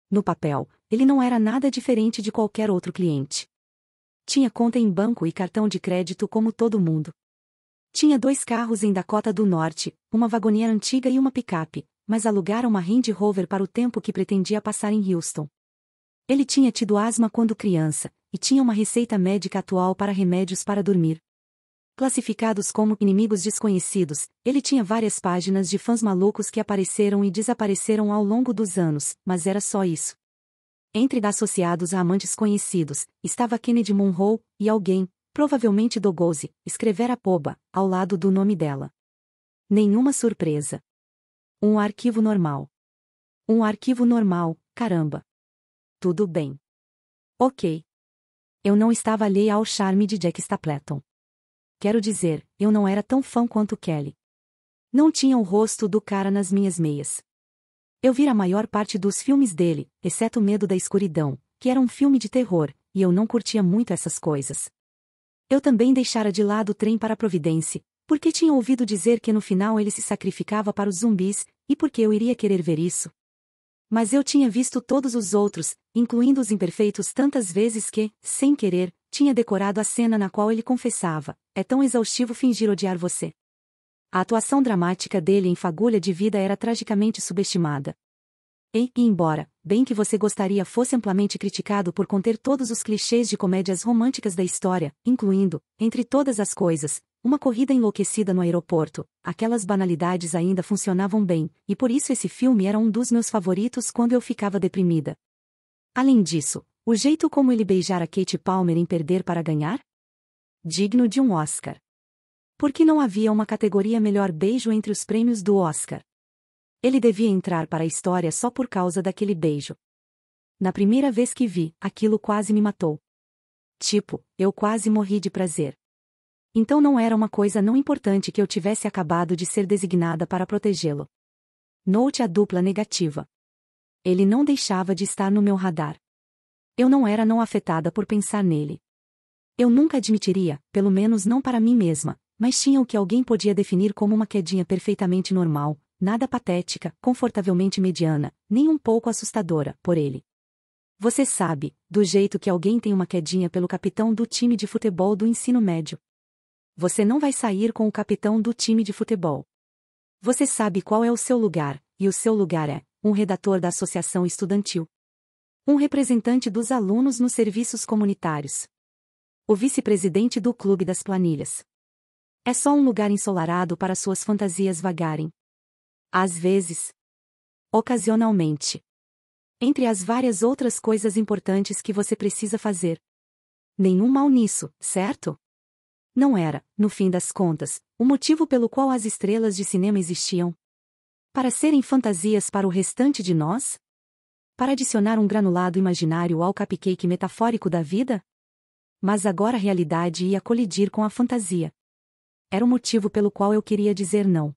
A: No papel, ele não era nada diferente de qualquer outro cliente. Tinha conta em banco e cartão de crédito como todo mundo. Tinha dois carros em Dakota do Norte, uma vagoneira antiga e uma picape, mas alugara uma Range Rover para o tempo que pretendia passar em Houston. Ele tinha tido asma quando criança, e tinha uma receita médica atual para remédios para dormir. Classificados como inimigos desconhecidos, ele tinha várias páginas de fãs malucos que apareceram e desapareceram ao longo dos anos, mas era só isso. Entre associados a amantes conhecidos, estava Kennedy Monroe, e alguém, provavelmente Dogose, escrevera Poba, ao lado do nome dela. Nenhuma surpresa. Um arquivo normal. Um arquivo normal, caramba. Tudo bem. Ok. Eu não estava alheia ao charme de Jack Stapleton quero dizer, eu não era tão fã quanto Kelly. Não tinha o rosto do cara nas minhas meias. Eu vira a maior parte dos filmes dele, exceto Medo da Escuridão, que era um filme de terror, e eu não curtia muito essas coisas. Eu também deixara de lado o trem para a Providence, porque tinha ouvido dizer que no final ele se sacrificava para os zumbis, e porque eu iria querer ver isso. Mas eu tinha visto todos os outros, incluindo os imperfeitos tantas vezes que, sem querer, tinha decorado a cena na qual ele confessava: É tão exaustivo fingir odiar você. A atuação dramática dele em Fagulha de Vida era tragicamente subestimada. E, embora, bem que você gostaria fosse amplamente criticado por conter todos os clichês de comédias românticas da história, incluindo, entre todas as coisas, uma corrida enlouquecida no aeroporto, aquelas banalidades ainda funcionavam bem, e por isso esse filme era um dos meus favoritos quando eu ficava deprimida. Além disso, o jeito como ele beijara Kate Palmer em perder para ganhar? Digno de um Oscar. Por que não havia uma categoria melhor beijo entre os prêmios do Oscar? Ele devia entrar para a história só por causa daquele beijo. Na primeira vez que vi, aquilo quase me matou. Tipo, eu quase morri de prazer. Então não era uma coisa não importante que eu tivesse acabado de ser designada para protegê-lo. Note a dupla negativa. Ele não deixava de estar no meu radar. Eu não era não afetada por pensar nele. Eu nunca admitiria, pelo menos não para mim mesma, mas tinha o que alguém podia definir como uma quedinha perfeitamente normal, nada patética, confortavelmente mediana, nem um pouco assustadora, por ele. Você sabe, do jeito que alguém tem uma quedinha pelo capitão do time de futebol do ensino médio. Você não vai sair com o capitão do time de futebol. Você sabe qual é o seu lugar, e o seu lugar é um redator da associação estudantil. Um representante dos alunos nos serviços comunitários. O vice-presidente do Clube das Planilhas. É só um lugar ensolarado para suas fantasias vagarem. Às vezes. Ocasionalmente. Entre as várias outras coisas importantes que você precisa fazer. Nenhum mal nisso, certo? Não era, no fim das contas, o motivo pelo qual as estrelas de cinema existiam? Para serem fantasias para o restante de nós? para adicionar um granulado imaginário ao cupcake metafórico da vida? Mas agora a realidade ia colidir com a fantasia. Era o motivo pelo qual eu queria dizer não.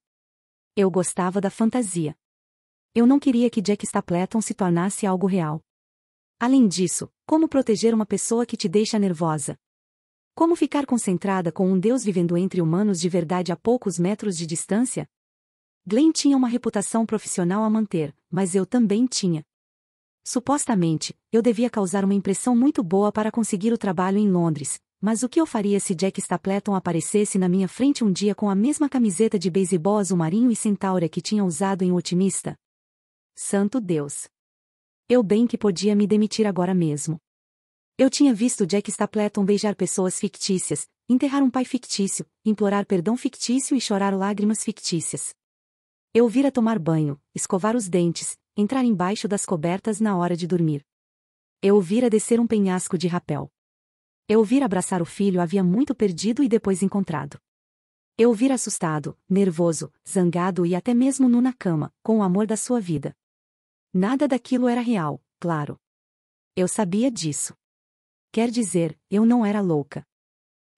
A: Eu gostava da fantasia. Eu não queria que Jack Stapleton se tornasse algo real. Além disso, como proteger uma pessoa que te deixa nervosa? Como ficar concentrada com um Deus vivendo entre humanos de verdade a poucos metros de distância? Glenn tinha uma reputação profissional a manter, mas eu também tinha. Supostamente, eu devia causar uma impressão muito boa para conseguir o trabalho em Londres, mas o que eu faria se Jack Stapleton aparecesse na minha frente um dia com a mesma camiseta de beisebol azul marinho e centaura que tinha usado em Otimista? Santo Deus! Eu bem que podia me demitir agora mesmo. Eu tinha visto Jack Stapleton beijar pessoas fictícias, enterrar um pai fictício, implorar perdão fictício e chorar lágrimas fictícias. Eu vira tomar banho, escovar os dentes, entrar embaixo das cobertas na hora de dormir. Eu o vira descer um penhasco de rapel. Eu o vira abraçar o filho havia muito perdido e depois encontrado. Eu o vira assustado, nervoso, zangado e até mesmo nu na cama, com o amor da sua vida. Nada daquilo era real, claro. Eu sabia disso. Quer dizer, eu não era louca.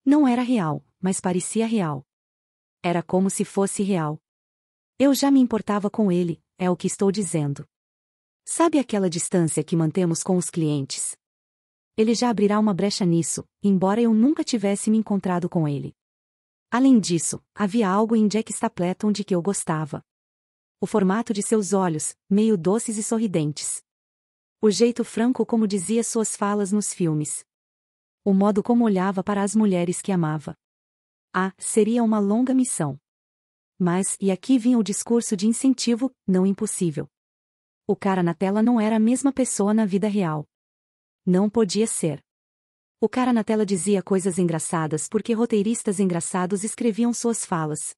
A: Não era real, mas parecia real. Era como se fosse real. Eu já me importava com ele, é o que estou dizendo. Sabe aquela distância que mantemos com os clientes? Ele já abrirá uma brecha nisso, embora eu nunca tivesse me encontrado com ele. Além disso, havia algo em Jack Stapleton de que eu gostava. O formato de seus olhos, meio doces e sorridentes. O jeito franco como dizia suas falas nos filmes. O modo como olhava para as mulheres que amava. Ah, seria uma longa missão. Mas, e aqui vinha o discurso de incentivo, não impossível. O cara na tela não era a mesma pessoa na vida real. Não podia ser. O cara na tela dizia coisas engraçadas porque roteiristas engraçados escreviam suas falas.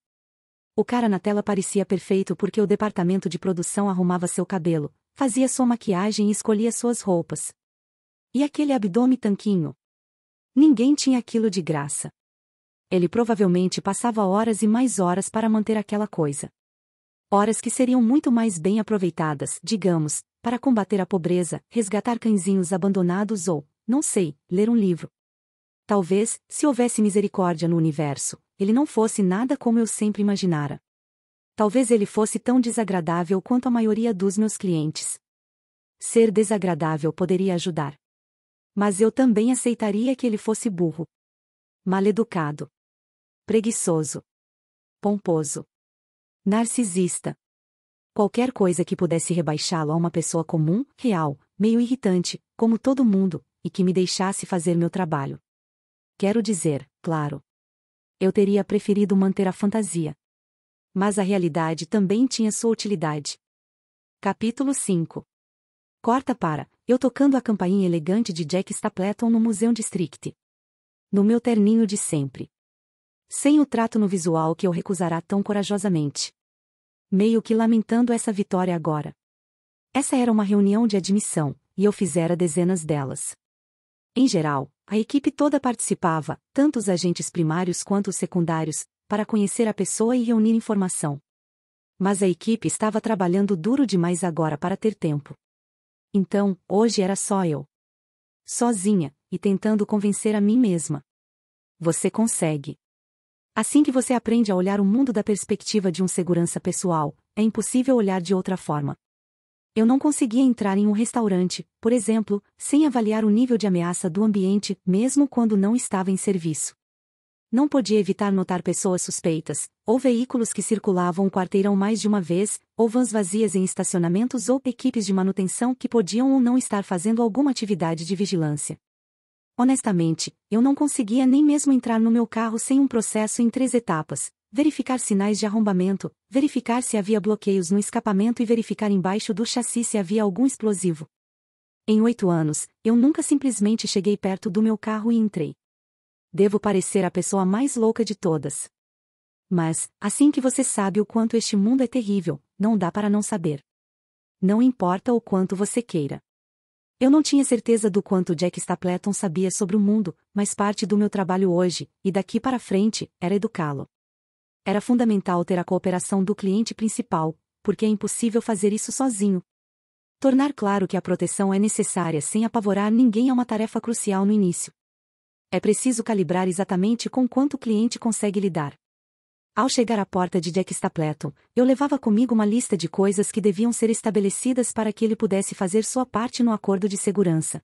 A: O cara na tela parecia perfeito porque o departamento de produção arrumava seu cabelo, fazia sua maquiagem e escolhia suas roupas. E aquele abdômen tanquinho? Ninguém tinha aquilo de graça ele provavelmente passava horas e mais horas para manter aquela coisa. Horas que seriam muito mais bem aproveitadas, digamos, para combater a pobreza, resgatar cãezinhos abandonados ou, não sei, ler um livro. Talvez, se houvesse misericórdia no universo, ele não fosse nada como eu sempre imaginara. Talvez ele fosse tão desagradável quanto a maioria dos meus clientes. Ser desagradável poderia ajudar. Mas eu também aceitaria que ele fosse burro. Mal educado preguiçoso, pomposo, narcisista. Qualquer coisa que pudesse rebaixá-lo a uma pessoa comum, real, meio irritante, como todo mundo, e que me deixasse fazer meu trabalho. Quero dizer, claro. Eu teria preferido manter a fantasia. Mas a realidade também tinha sua utilidade. Capítulo 5 Corta para, eu tocando a campainha elegante de Jack Stapleton no Museu District. No meu terninho de sempre. Sem o trato no visual que eu recusará tão corajosamente. Meio que lamentando essa vitória agora. Essa era uma reunião de admissão, e eu fizera dezenas delas. Em geral, a equipe toda participava, tanto os agentes primários quanto os secundários, para conhecer a pessoa e reunir informação. Mas a equipe estava trabalhando duro demais agora para ter tempo. Então, hoje era só eu. Sozinha, e tentando convencer a mim mesma. Você consegue. Assim que você aprende a olhar o mundo da perspectiva de um segurança pessoal, é impossível olhar de outra forma. Eu não conseguia entrar em um restaurante, por exemplo, sem avaliar o nível de ameaça do ambiente, mesmo quando não estava em serviço. Não podia evitar notar pessoas suspeitas, ou veículos que circulavam o quarteirão mais de uma vez, ou vans vazias em estacionamentos ou equipes de manutenção que podiam ou não estar fazendo alguma atividade de vigilância. Honestamente, eu não conseguia nem mesmo entrar no meu carro sem um processo em três etapas: verificar sinais de arrombamento, verificar se havia bloqueios no escapamento e verificar embaixo do chassi se havia algum explosivo. Em oito anos, eu nunca simplesmente cheguei perto do meu carro e entrei. Devo parecer a pessoa mais louca de todas. Mas, assim que você sabe o quanto este mundo é terrível, não dá para não saber. Não importa o quanto você queira. Eu não tinha certeza do quanto Jack Stapleton sabia sobre o mundo, mas parte do meu trabalho hoje, e daqui para frente, era educá-lo. Era fundamental ter a cooperação do cliente principal, porque é impossível fazer isso sozinho. Tornar claro que a proteção é necessária sem apavorar ninguém é uma tarefa crucial no início. É preciso calibrar exatamente com quanto o cliente consegue lidar. Ao chegar à porta de Jack Stapleton, eu levava comigo uma lista de coisas que deviam ser estabelecidas para que ele pudesse fazer sua parte no acordo de segurança.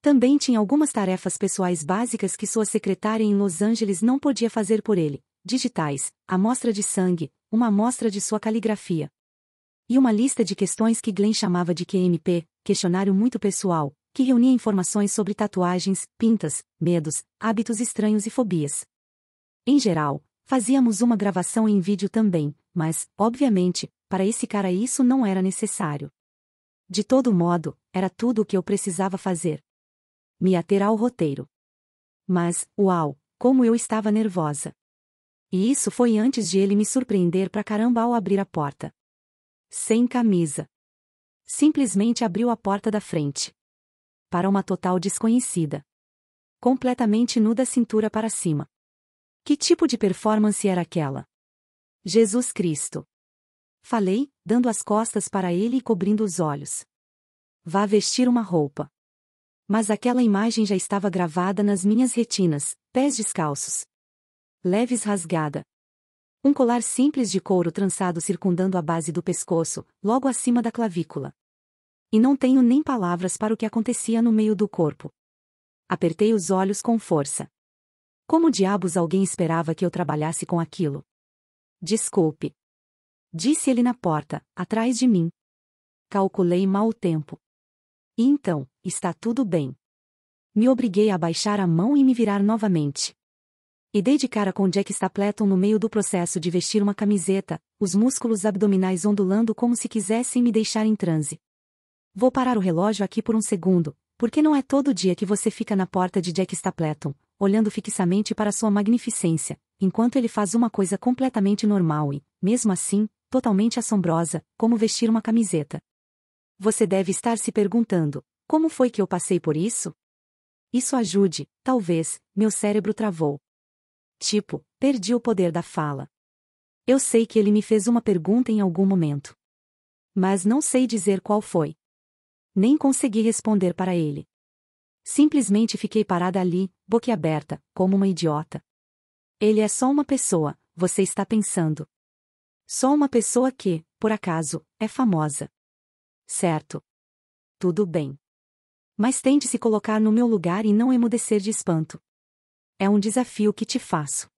A: Também tinha algumas tarefas pessoais básicas que sua secretária em Los Angeles não podia fazer por ele: digitais, amostra de sangue, uma amostra de sua caligrafia. E uma lista de questões que Glenn chamava de QMP, questionário muito pessoal, que reunia informações sobre tatuagens, pintas, medos, hábitos estranhos e fobias. Em geral, Fazíamos uma gravação em vídeo também, mas, obviamente, para esse cara isso não era necessário. De todo modo, era tudo o que eu precisava fazer. Me ater ao roteiro. Mas, uau, como eu estava nervosa. E isso foi antes de ele me surpreender pra caramba ao abrir a porta. Sem camisa. Simplesmente abriu a porta da frente. Para uma total desconhecida. Completamente nuda cintura para cima. Que tipo de performance era aquela? Jesus Cristo. Falei, dando as costas para ele e cobrindo os olhos. Vá vestir uma roupa. Mas aquela imagem já estava gravada nas minhas retinas, pés descalços. Leves rasgada. Um colar simples de couro trançado circundando a base do pescoço, logo acima da clavícula. E não tenho nem palavras para o que acontecia no meio do corpo. Apertei os olhos com força. Como diabos alguém esperava que eu trabalhasse com aquilo? Desculpe. Disse ele na porta, atrás de mim. Calculei mal o tempo. então, está tudo bem. Me obriguei a baixar a mão e me virar novamente. E dei de cara com Jack Stapleton no meio do processo de vestir uma camiseta, os músculos abdominais ondulando como se quisessem me deixar em transe. Vou parar o relógio aqui por um segundo, porque não é todo dia que você fica na porta de Jack Stapleton, olhando fixamente para sua magnificência, enquanto ele faz uma coisa completamente normal e, mesmo assim, totalmente assombrosa, como vestir uma camiseta. Você deve estar se perguntando: como foi que eu passei por isso? Isso ajude, talvez, meu cérebro travou. Tipo, perdi o poder da fala. Eu sei que ele me fez uma pergunta em algum momento. Mas não sei dizer qual foi. Nem consegui responder para ele. Simplesmente fiquei parada ali, boquiaberta, como uma idiota. Ele é só uma pessoa, você está pensando. Só uma pessoa que, por acaso, é famosa. Certo. Tudo bem. Mas tente se colocar no meu lugar e não emudecer de espanto. É um desafio que te faço.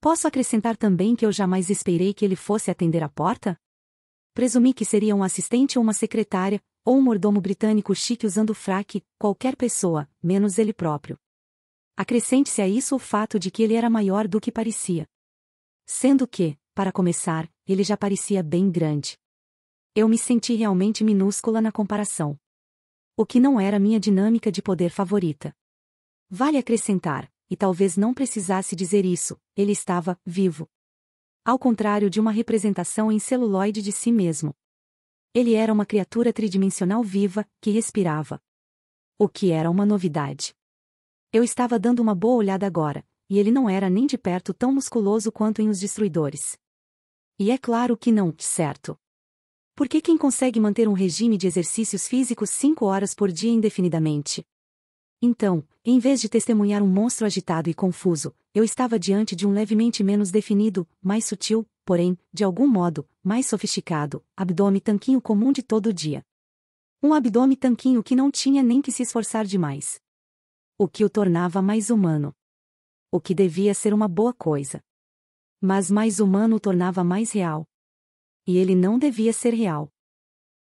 A: Posso acrescentar também que eu jamais esperei que ele fosse atender a porta? Presumi que seria um assistente ou uma secretária, ou um mordomo britânico chique usando fraque, qualquer pessoa, menos ele próprio. Acrescente-se a isso o fato de que ele era maior do que parecia. Sendo que, para começar, ele já parecia bem grande. Eu me senti realmente minúscula na comparação. O que não era minha dinâmica de poder favorita. Vale acrescentar, e talvez não precisasse dizer isso, ele estava vivo. Ao contrário de uma representação em celuloide de si mesmo. Ele era uma criatura tridimensional viva, que respirava. O que era uma novidade. Eu estava dando uma boa olhada agora, e ele não era nem de perto tão musculoso quanto em Os Destruidores. E é claro que não, certo? Porque quem consegue manter um regime de exercícios físicos cinco horas por dia indefinidamente? Então, em vez de testemunhar um monstro agitado e confuso, eu estava diante de um levemente menos definido, mais sutil, porém, de algum modo, mais sofisticado, abdômen tanquinho comum de todo dia. Um abdômen tanquinho que não tinha nem que se esforçar demais. O que o tornava mais humano. O que devia ser uma boa coisa. Mas mais humano o tornava mais real. E ele não devia ser real.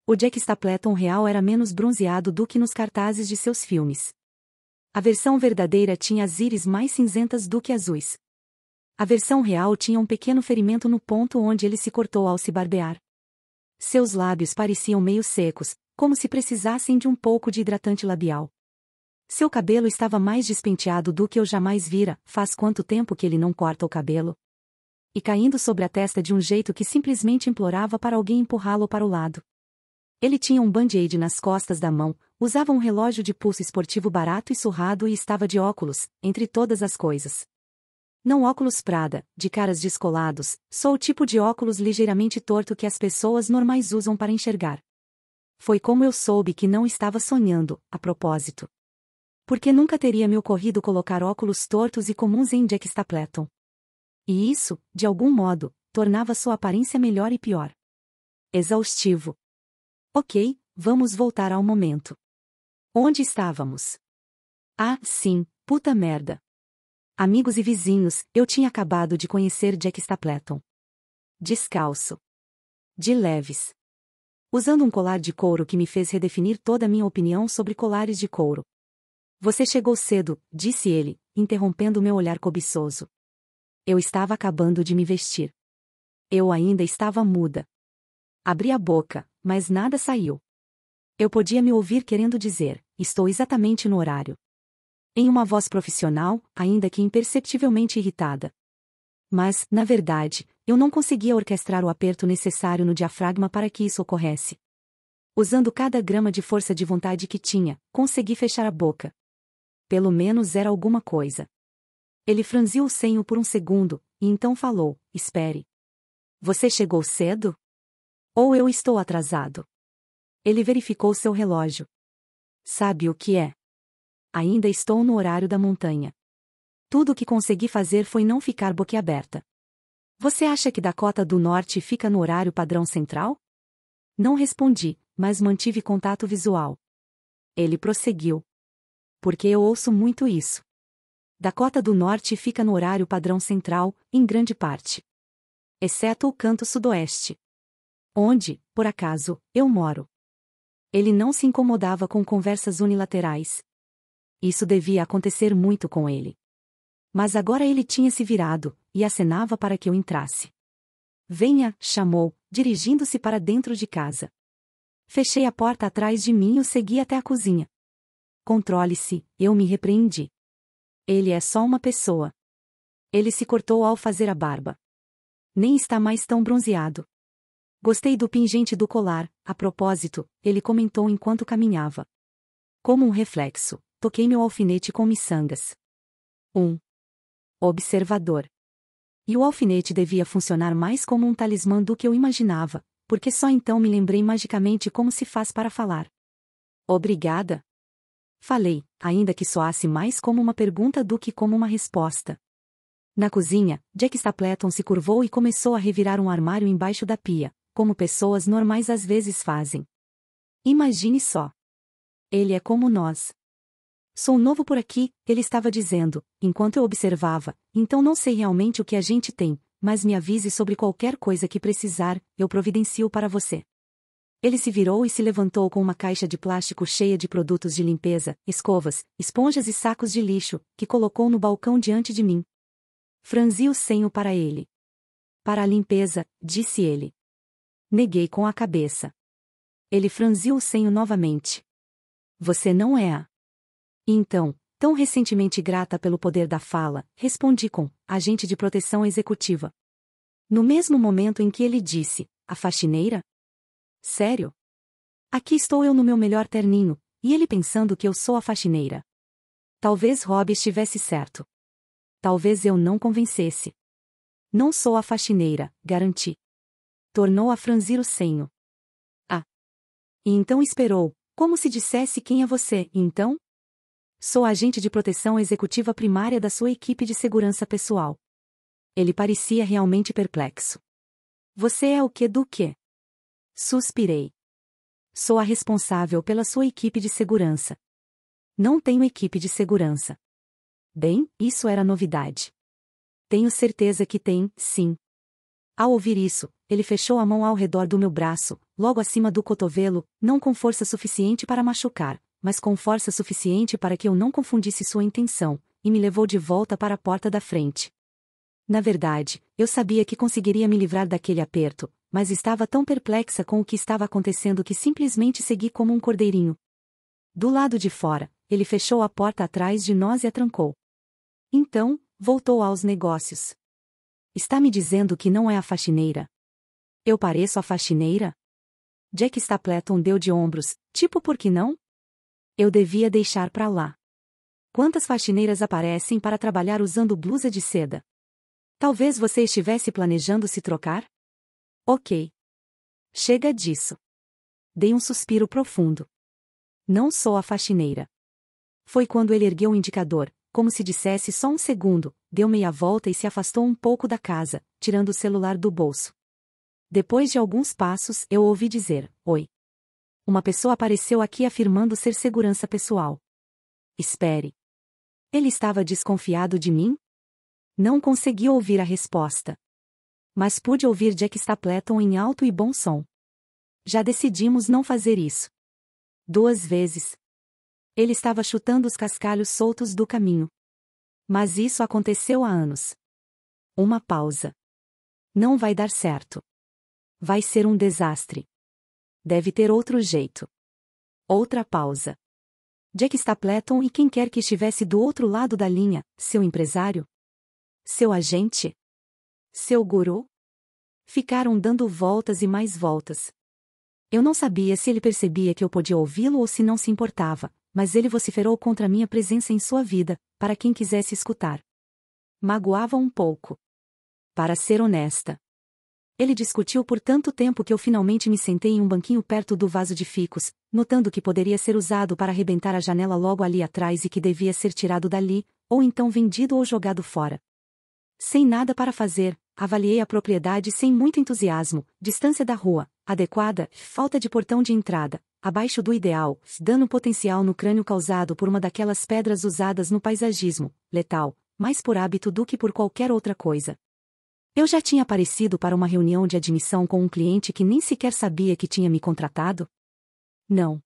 A: O Jack Stapleton real era menos bronzeado do que nos cartazes de seus filmes. A versão verdadeira tinha as íris mais cinzentas do que azuis, a versão real tinha um pequeno ferimento no ponto onde ele se cortou ao se barbear. Seus lábios pareciam meio secos, como se precisassem de um pouco de hidratante labial. Seu cabelo estava mais despenteado do que eu jamais vira, faz quanto tempo que ele não corta o cabelo. E caindo sobre a testa de um jeito que simplesmente implorava para alguém empurrá-lo para o lado. Ele tinha um band-aid nas costas da mão, usava um relógio de pulso esportivo barato e surrado e estava de óculos, entre todas as coisas. Não óculos Prada, de caras descolados, sou o tipo de óculos ligeiramente torto que as pessoas normais usam para enxergar. Foi como eu soube que não estava sonhando, a propósito. Porque nunca teria me ocorrido colocar óculos tortos e comuns em Jack Stapleton. E isso, de algum modo, tornava sua aparência melhor e pior. Exaustivo. Ok, vamos voltar ao momento. Onde estávamos? Ah, sim, puta merda. Amigos e vizinhos, eu tinha acabado de conhecer Jack Stapleton. Descalço. De leves. Usando um colar de couro que me fez redefinir toda a minha opinião sobre colares de couro. Você chegou cedo, disse ele, interrompendo meu olhar cobiçoso. Eu estava acabando de me vestir. Eu ainda estava muda. Abri a boca, mas nada saiu. Eu podia me ouvir querendo dizer: estou exatamente no horário em uma voz profissional, ainda que imperceptivelmente irritada. Mas, na verdade, eu não conseguia orquestrar o aperto necessário no diafragma para que isso ocorresse. Usando cada grama de força de vontade que tinha, consegui fechar a boca. Pelo menos era alguma coisa. Ele franziu o senho por um segundo, e então falou: Espere. Você chegou cedo? Ou eu estou atrasado? Ele verificou seu relógio. Sabe o que é? ainda estou no horário da montanha. Tudo o que consegui fazer foi não ficar boquiaberta. Você acha que Dakota do Norte fica no horário padrão central? Não respondi, mas mantive contato visual. Ele prosseguiu. Porque eu ouço muito isso. Dakota do Norte fica no horário padrão central, em grande parte. Exceto o canto sudoeste. Onde, por acaso, eu moro. Ele não se incomodava com conversas unilaterais, isso devia acontecer muito com ele. Mas agora ele tinha se virado, e acenava para que eu entrasse. Venha, chamou, dirigindo-se para dentro de casa. Fechei a porta atrás de mim e o segui até a cozinha. Controle-se, eu me repreendi. Ele é só uma pessoa. Ele se cortou ao fazer a barba. Nem está mais tão bronzeado. Gostei do pingente do colar, a propósito, ele comentou enquanto caminhava. Como um reflexo. Toquei meu alfinete com miçangas. 1. Um. Observador. E o alfinete devia funcionar mais como um talismã do que eu imaginava, porque só então me lembrei magicamente como se faz para falar. Obrigada. Falei, ainda que soasse mais como uma pergunta do que como uma resposta. Na cozinha, Jack Stapleton se curvou e começou a revirar um armário embaixo da pia, como pessoas normais às vezes fazem. Imagine só. Ele é como nós. Sou novo por aqui, ele estava dizendo, enquanto eu observava, então não sei realmente o que a gente tem, mas me avise sobre qualquer coisa que precisar, eu providencio para você. Ele se virou e se levantou com uma caixa de plástico cheia de produtos de limpeza, escovas, esponjas e sacos de lixo, que colocou no balcão diante de mim. Franzi o senho para ele. Para a limpeza, disse ele. Neguei com a cabeça. Ele franziu o senho novamente. Você não é a então, tão recentemente grata pelo poder da fala, respondi com: agente de proteção executiva. No mesmo momento em que ele disse: a faxineira? Sério? Aqui estou eu no meu melhor terninho, e ele pensando que eu sou a faxineira. Talvez Rob estivesse certo. Talvez eu não convencesse. Não sou a faxineira, garanti. Tornou a franzir o senho. Ah. E então esperou, como se dissesse quem é você, então? Sou agente de proteção executiva primária da sua equipe de segurança pessoal. Ele parecia realmente perplexo. Você é o que do que? Suspirei. Sou a responsável pela sua equipe de segurança. Não tenho equipe de segurança. Bem, isso era novidade. Tenho certeza que tem, sim. Ao ouvir isso, ele fechou a mão ao redor do meu braço, logo acima do cotovelo, não com força suficiente para machucar, mas com força suficiente para que eu não confundisse sua intenção, e me levou de volta para a porta da frente. Na verdade, eu sabia que conseguiria me livrar daquele aperto, mas estava tão perplexa com o que estava acontecendo que simplesmente segui como um cordeirinho. Do lado de fora, ele fechou a porta atrás de nós e a trancou. Então, voltou aos negócios. Está me dizendo que não é a faxineira? Eu pareço a faxineira? Jack Stapleton deu de ombros, tipo por que não? Eu devia deixar para lá. Quantas faxineiras aparecem para trabalhar usando blusa de seda? Talvez você estivesse planejando se trocar? Ok. Chega disso. Dei um suspiro profundo. Não sou a faxineira. Foi quando ele ergueu o indicador, como se dissesse só um segundo, deu meia volta e se afastou um pouco da casa, tirando o celular do bolso. Depois de alguns passos, eu ouvi dizer: Oi. Uma pessoa apareceu aqui afirmando ser segurança pessoal. Espere. Ele estava desconfiado de mim? Não consegui ouvir a resposta. Mas pude ouvir Jack Stapleton em alto e bom som. Já decidimos não fazer isso. Duas vezes. Ele estava chutando os cascalhos soltos do caminho. Mas isso aconteceu há anos. Uma pausa. Não vai dar certo. Vai ser um desastre. Deve ter outro jeito. Outra pausa. Jack Stapleton e quem quer que estivesse do outro lado da linha, seu empresário? Seu agente? Seu guru? Ficaram dando voltas e mais voltas. Eu não sabia se ele percebia que eu podia ouvi-lo ou se não se importava, mas ele vociferou contra minha presença em sua vida, para quem quisesse escutar. Magoava um pouco. Para ser honesta. Ele discutiu por tanto tempo que eu finalmente me sentei em um banquinho perto do vaso de ficus, notando que poderia ser usado para arrebentar a janela logo ali atrás e que devia ser tirado dali, ou então vendido ou jogado fora. Sem nada para fazer, avaliei a propriedade sem muito entusiasmo, distância da rua, adequada, falta de portão de entrada, abaixo do ideal, dano potencial no crânio causado por uma daquelas pedras usadas no paisagismo, letal, mais por hábito do que por qualquer outra coisa. Eu já tinha aparecido para uma reunião de admissão com um cliente que nem sequer sabia que tinha me contratado? Não.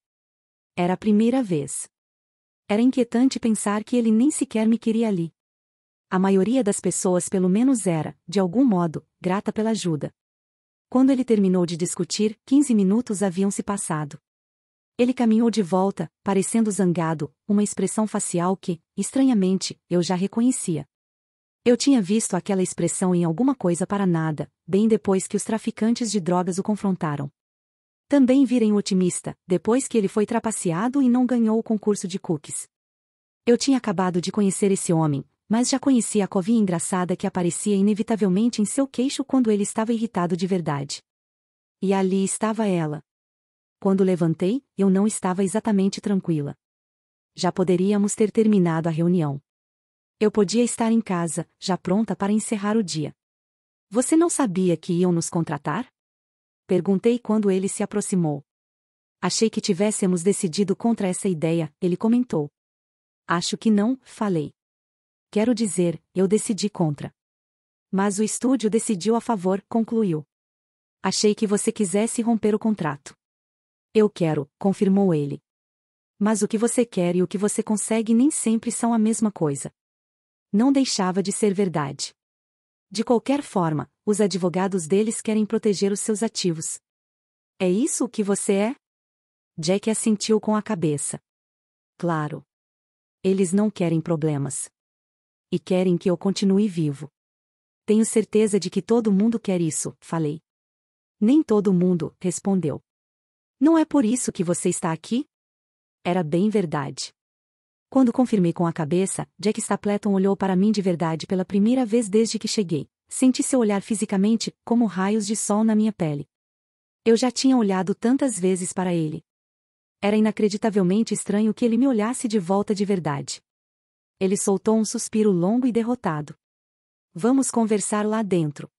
A: Era a primeira vez. Era inquietante pensar que ele nem sequer me queria ali. A maioria das pessoas, pelo menos, era, de algum modo, grata pela ajuda. Quando ele terminou de discutir, 15 minutos haviam se passado. Ele caminhou de volta, parecendo zangado, uma expressão facial que, estranhamente, eu já reconhecia. Eu tinha visto aquela expressão em alguma coisa para nada, bem depois que os traficantes de drogas o confrontaram. Também virem o otimista, depois que ele foi trapaceado e não ganhou o concurso de cookies. Eu tinha acabado de conhecer esse homem, mas já conhecia a covinha engraçada que aparecia inevitavelmente em seu queixo quando ele estava irritado de verdade. E ali estava ela. Quando levantei, eu não estava exatamente tranquila. Já poderíamos ter terminado a reunião. Eu podia estar em casa, já pronta para encerrar o dia. Você não sabia que iam nos contratar? Perguntei quando ele se aproximou. Achei que tivéssemos decidido contra essa ideia, ele comentou. Acho que não, falei. Quero dizer, eu decidi contra. Mas o estúdio decidiu a favor, concluiu. Achei que você quisesse romper o contrato. Eu quero, confirmou ele. Mas o que você quer e o que você consegue nem sempre são a mesma coisa não deixava de ser verdade. De qualquer forma, os advogados deles querem proteger os seus ativos. É isso o que você é? Jack assentiu com a cabeça. Claro. Eles não querem problemas. E querem que eu continue vivo. Tenho certeza de que todo mundo quer isso, falei. Nem todo mundo, respondeu. Não é por isso que você está aqui? Era bem verdade. Quando confirmei com a cabeça, Jack Stapleton olhou para mim de verdade pela primeira vez desde que cheguei. Senti seu olhar fisicamente, como raios de sol na minha pele. Eu já tinha olhado tantas vezes para ele. Era inacreditavelmente estranho que ele me olhasse de volta de verdade. Ele soltou um suspiro longo e derrotado. Vamos conversar lá dentro.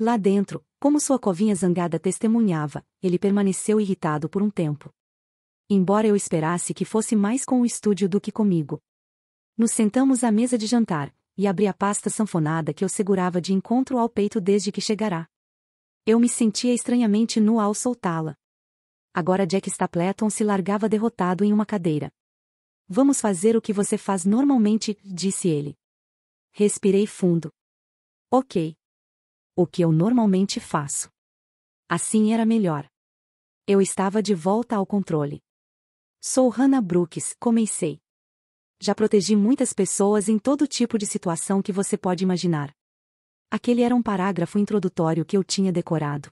A: Lá dentro, como sua covinha zangada testemunhava, ele permaneceu irritado por um tempo embora eu esperasse que fosse mais com o estúdio do que comigo. Nos sentamos à mesa de jantar, e abri a pasta sanfonada que eu segurava de encontro ao peito desde que chegará. Eu me sentia estranhamente nu ao soltá-la. Agora Jack Stapleton se largava derrotado em uma cadeira. Vamos fazer o que você faz normalmente, disse ele. Respirei fundo. Ok. O que eu normalmente faço. Assim era melhor. Eu estava de volta ao controle. Sou Hannah Brooks, comecei. Já protegi muitas pessoas em todo tipo de situação que você pode imaginar. Aquele era um parágrafo introdutório que eu tinha decorado.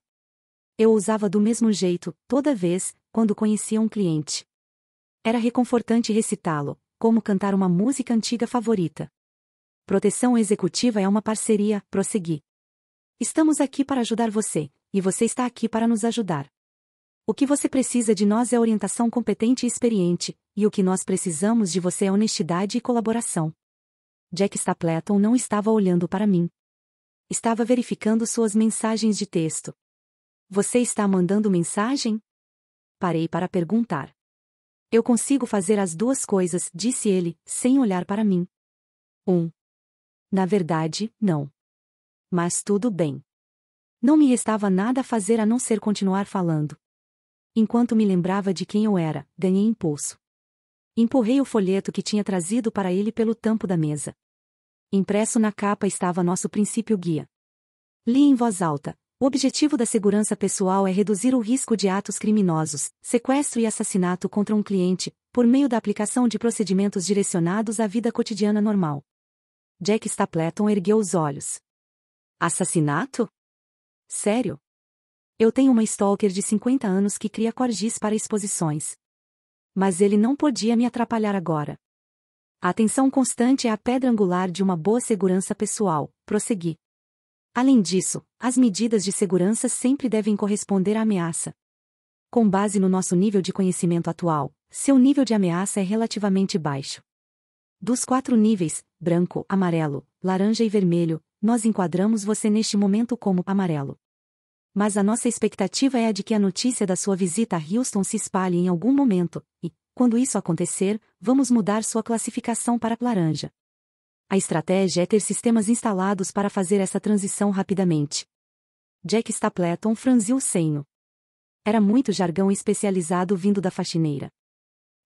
A: Eu usava do mesmo jeito, toda vez, quando conhecia um cliente. Era reconfortante recitá-lo, como cantar uma música antiga favorita. Proteção executiva é uma parceria, prossegui. Estamos aqui para ajudar você, e você está aqui para nos ajudar. O que você precisa de nós é orientação competente e experiente, e o que nós precisamos de você é honestidade e colaboração. Jack Stapleton não estava olhando para mim. Estava verificando suas mensagens de texto. Você está mandando mensagem? Parei para perguntar. Eu consigo fazer as duas coisas, disse ele, sem olhar para mim. 1. Um. Na verdade, não. Mas tudo bem. Não me restava nada a fazer a não ser continuar falando. Enquanto me lembrava de quem eu era, ganhei impulso. Empurrei o folheto que tinha trazido para ele pelo tampo da mesa. Impresso na capa estava nosso princípio guia. Li em voz alta: O objetivo da segurança pessoal é reduzir o risco de atos criminosos, sequestro e assassinato contra um cliente, por meio da aplicação de procedimentos direcionados à vida cotidiana normal. Jack Stapleton ergueu os olhos. Assassinato? Sério? Eu tenho uma stalker de 50 anos que cria corgis para exposições. Mas ele não podia me atrapalhar agora. A atenção constante é a pedra angular de uma boa segurança pessoal, prossegui. Além disso, as medidas de segurança sempre devem corresponder à ameaça. Com base no nosso nível de conhecimento atual, seu nível de ameaça é relativamente baixo. Dos quatro níveis, branco, amarelo, laranja e vermelho, nós enquadramos você neste momento como amarelo. Mas a nossa expectativa é a de que a notícia da sua visita a Houston se espalhe em algum momento, e, quando isso acontecer, vamos mudar sua classificação para laranja. A estratégia é ter sistemas instalados para fazer essa transição rapidamente. Jack Stapleton franziu o senho. Era muito jargão especializado vindo da faxineira.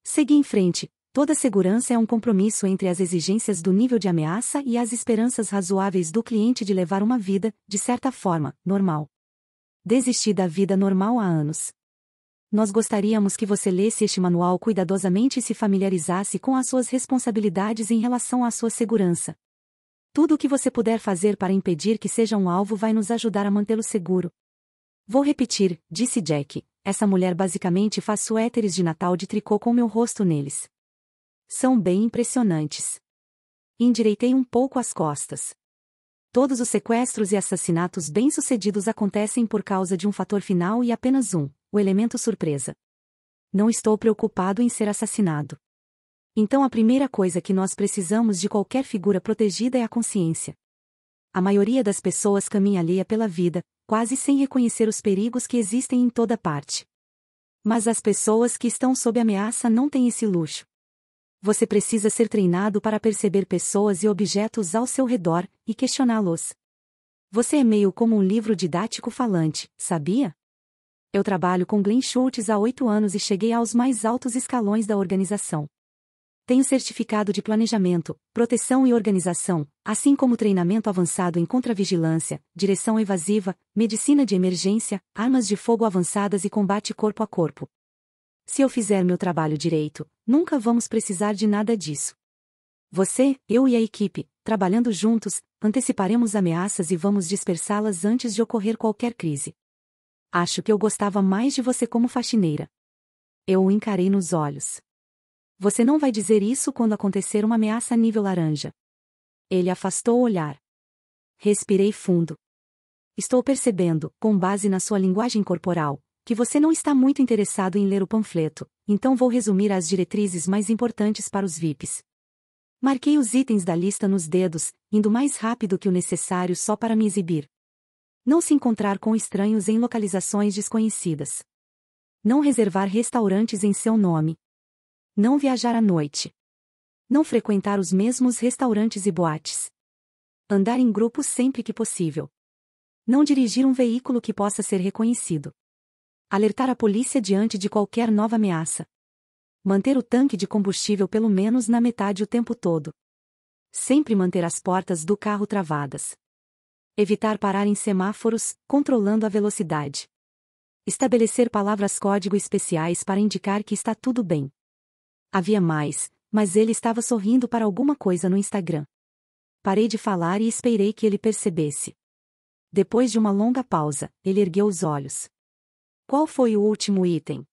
A: Segui em frente, toda segurança é um compromisso entre as exigências do nível de ameaça e as esperanças razoáveis do cliente de levar uma vida, de certa forma, normal desisti da vida normal há anos. Nós gostaríamos que você lesse este manual cuidadosamente e se familiarizasse com as suas responsabilidades em relação à sua segurança. Tudo o que você puder fazer para impedir que seja um alvo vai nos ajudar a mantê-lo seguro. Vou repetir, disse Jack. Essa mulher basicamente faz suéteres de Natal de tricô com meu rosto neles. São bem impressionantes. Endireitei um pouco as costas todos os sequestros e assassinatos bem-sucedidos acontecem por causa de um fator final e apenas um, o elemento surpresa. Não estou preocupado em ser assassinado. Então a primeira coisa que nós precisamos de qualquer figura protegida é a consciência. A maioria das pessoas caminha alheia pela vida, quase sem reconhecer os perigos que existem em toda parte. Mas as pessoas que estão sob ameaça não têm esse luxo você precisa ser treinado para perceber pessoas e objetos ao seu redor e questioná-los. Você é meio como um livro didático falante, sabia? Eu trabalho com Glenn Schultz há oito anos e cheguei aos mais altos escalões da organização. Tenho certificado de planejamento, proteção e organização, assim como treinamento avançado em contravigilância, direção evasiva, medicina de emergência, armas de fogo avançadas e combate corpo a corpo. Se eu fizer meu trabalho direito, nunca vamos precisar de nada disso. Você, eu e a equipe, trabalhando juntos, anteciparemos ameaças e vamos dispersá-las antes de ocorrer qualquer crise. Acho que eu gostava mais de você como faxineira. Eu o encarei nos olhos. Você não vai dizer isso quando acontecer uma ameaça nível laranja. Ele afastou o olhar. Respirei fundo. Estou percebendo, com base na sua linguagem corporal, que você não está muito interessado em ler o panfleto, então vou resumir as diretrizes mais importantes para os VIPs. Marquei os itens da lista nos dedos, indo mais rápido que o necessário só para me exibir. Não se encontrar com estranhos em localizações desconhecidas. Não reservar restaurantes em seu nome. Não viajar à noite. Não frequentar os mesmos restaurantes e boates. Andar em grupos sempre que possível. Não dirigir um veículo que possa ser reconhecido. Alertar a polícia diante de qualquer nova ameaça. Manter o tanque de combustível pelo menos na metade o tempo todo. Sempre manter as portas do carro travadas. Evitar parar em semáforos, controlando a velocidade. Estabelecer palavras-código especiais para indicar que está tudo bem. Havia mais, mas ele estava sorrindo para alguma coisa no Instagram. Parei de falar e esperei que ele percebesse. Depois de uma longa pausa, ele ergueu os olhos. Qual foi o último item?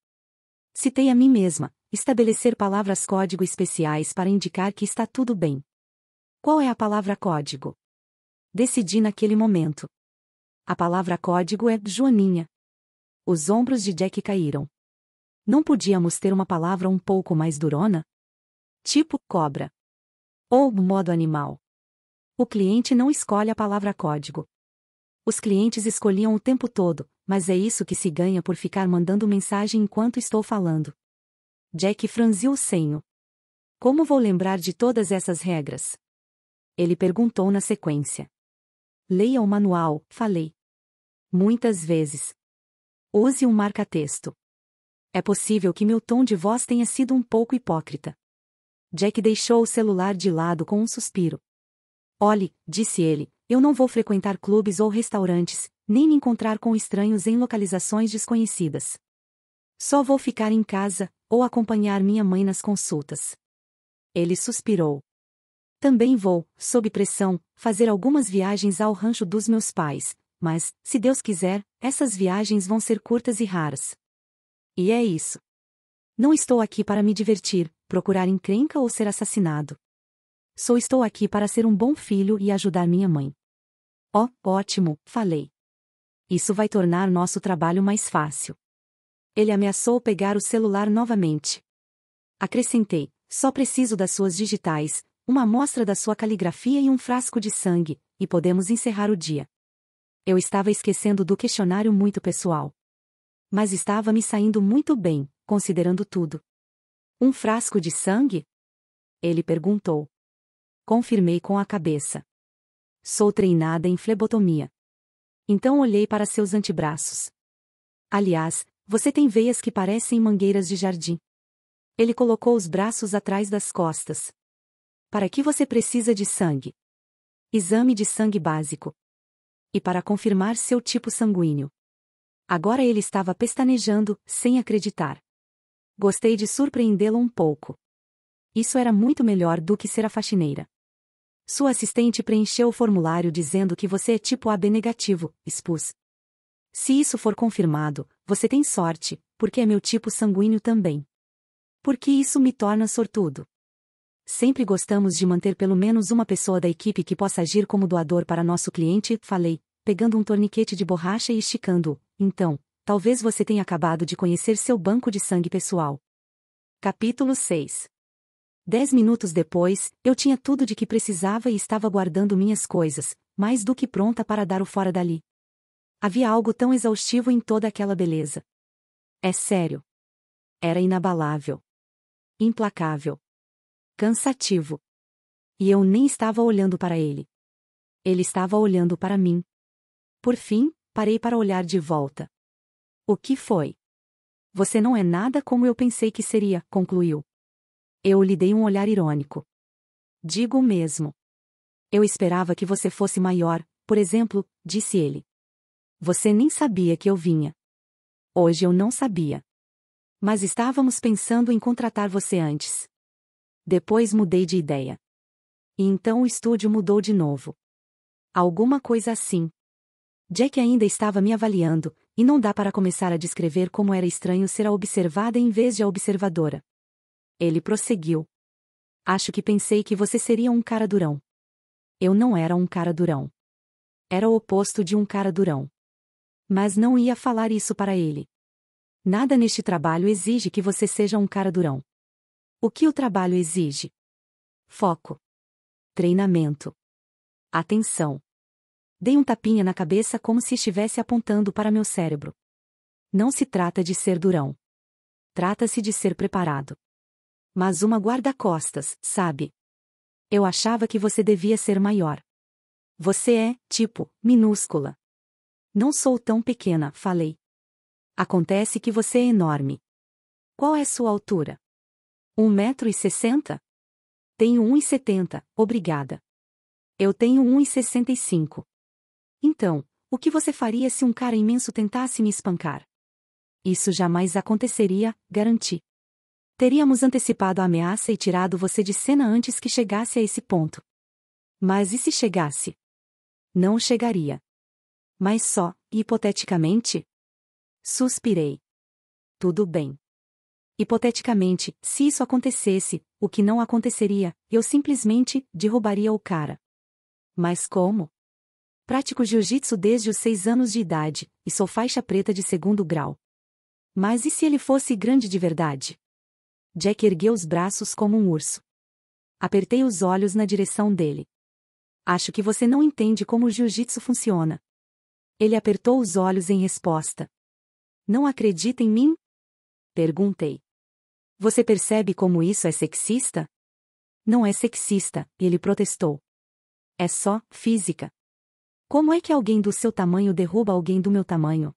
A: Citei a mim mesma, estabelecer palavras-código especiais para indicar que está tudo bem. Qual é a palavra-código? Decidi naquele momento. A palavra-código é Joaninha. Os ombros de Jack caíram. Não podíamos ter uma palavra um pouco mais durona? Tipo cobra. Ou modo animal. O cliente não escolhe a palavra-código. Os clientes escolhiam o tempo todo, mas é isso que se ganha por ficar mandando mensagem enquanto estou falando. Jack franziu o senho. Como vou lembrar de todas essas regras? Ele perguntou na sequência. Leia o manual, falei. Muitas vezes. Use um marca-texto. É possível que meu tom de voz tenha sido um pouco hipócrita. Jack deixou o celular de lado com um suspiro. Olhe, disse ele, eu não vou frequentar clubes ou restaurantes, nem me encontrar com estranhos em localizações desconhecidas. Só vou ficar em casa, ou acompanhar minha mãe nas consultas. Ele suspirou. Também vou, sob pressão, fazer algumas viagens ao rancho dos meus pais, mas, se Deus quiser, essas viagens vão ser curtas e raras. E é isso. Não estou aqui para me divertir, procurar encrenca ou ser assassinado. Só estou aqui para ser um bom filho e ajudar minha mãe. Oh, ótimo, falei. Isso vai tornar nosso trabalho mais fácil. Ele ameaçou pegar o celular novamente. Acrescentei: só preciso das suas digitais, uma amostra da sua caligrafia e um frasco de sangue, e podemos encerrar o dia. Eu estava esquecendo do questionário muito pessoal. Mas estava me saindo muito bem, considerando tudo. Um frasco de sangue? Ele perguntou. Confirmei com a cabeça. Sou treinada em flebotomia. Então olhei para seus antebraços. Aliás, você tem veias que parecem mangueiras de jardim. Ele colocou os braços atrás das costas. Para que você precisa de sangue? Exame de sangue básico. E para confirmar seu tipo sanguíneo. Agora ele estava pestanejando, sem acreditar. Gostei de surpreendê-lo um pouco. Isso era muito melhor do que ser a faxineira. Sua assistente preencheu o formulário dizendo que você é tipo AB negativo, expus. Se isso for confirmado, você tem sorte, porque é meu tipo sanguíneo também. Porque isso me torna sortudo. Sempre gostamos de manter pelo menos uma pessoa da equipe que possa agir como doador para nosso cliente, falei, pegando um torniquete de borracha e esticando-o. Então, talvez você tenha acabado de conhecer seu banco de sangue pessoal. Capítulo 6 Dez minutos depois, eu tinha tudo de que precisava e estava guardando minhas coisas, mais do que pronta para dar o fora dali. Havia algo tão exaustivo em toda aquela beleza. É sério. Era inabalável. Implacável. Cansativo. E eu nem estava olhando para ele. Ele estava olhando para mim. Por fim, parei para olhar de volta. O que foi? Você não é nada como eu pensei que seria, concluiu. Eu lhe dei um olhar irônico. Digo o mesmo. Eu esperava que você fosse maior, por exemplo, disse ele. Você nem sabia que eu vinha. Hoje eu não sabia. Mas estávamos pensando em contratar você antes. Depois mudei de ideia. E então o estúdio mudou de novo. Alguma coisa assim. Jack ainda estava me avaliando, e não dá para começar a descrever como era estranho ser a observada em vez de a observadora. Ele prosseguiu. Acho que pensei que você seria um cara durão. Eu não era um cara durão. Era o oposto de um cara durão. Mas não ia falar isso para ele. Nada neste trabalho exige que você seja um cara durão. O que o trabalho exige? Foco. Treinamento. Atenção. Dei um tapinha na cabeça como se estivesse apontando para meu cérebro. Não se trata de ser durão. Trata-se de ser preparado. Mas uma guarda-costas, sabe? Eu achava que você devia ser maior. Você é, tipo, minúscula. Não sou tão pequena, falei. Acontece que você é enorme. Qual é sua altura? Um metro e sessenta? Tenho um e setenta, obrigada. Eu tenho um e sessenta e cinco. Então, o que você faria se um cara imenso tentasse me espancar? Isso jamais aconteceria, garanti. Teríamos antecipado a ameaça e tirado você de cena antes que chegasse a esse ponto. Mas e se chegasse? Não chegaria. Mas só, hipoteticamente? Suspirei. Tudo bem. Hipoteticamente, se isso acontecesse, o que não aconteceria, eu simplesmente derrubaria o cara. Mas como? Pratico jiu-jitsu desde os seis anos de idade, e sou faixa preta de segundo grau. Mas e se ele fosse grande de verdade? Jack ergueu os braços como um urso. Apertei os olhos na direção dele. Acho que você não entende como o jiu-jitsu funciona. Ele apertou os olhos em resposta. Não acredita em mim? Perguntei. Você percebe como isso é sexista? Não é sexista, ele protestou. É só física. Como é que alguém do seu tamanho derruba alguém do meu tamanho?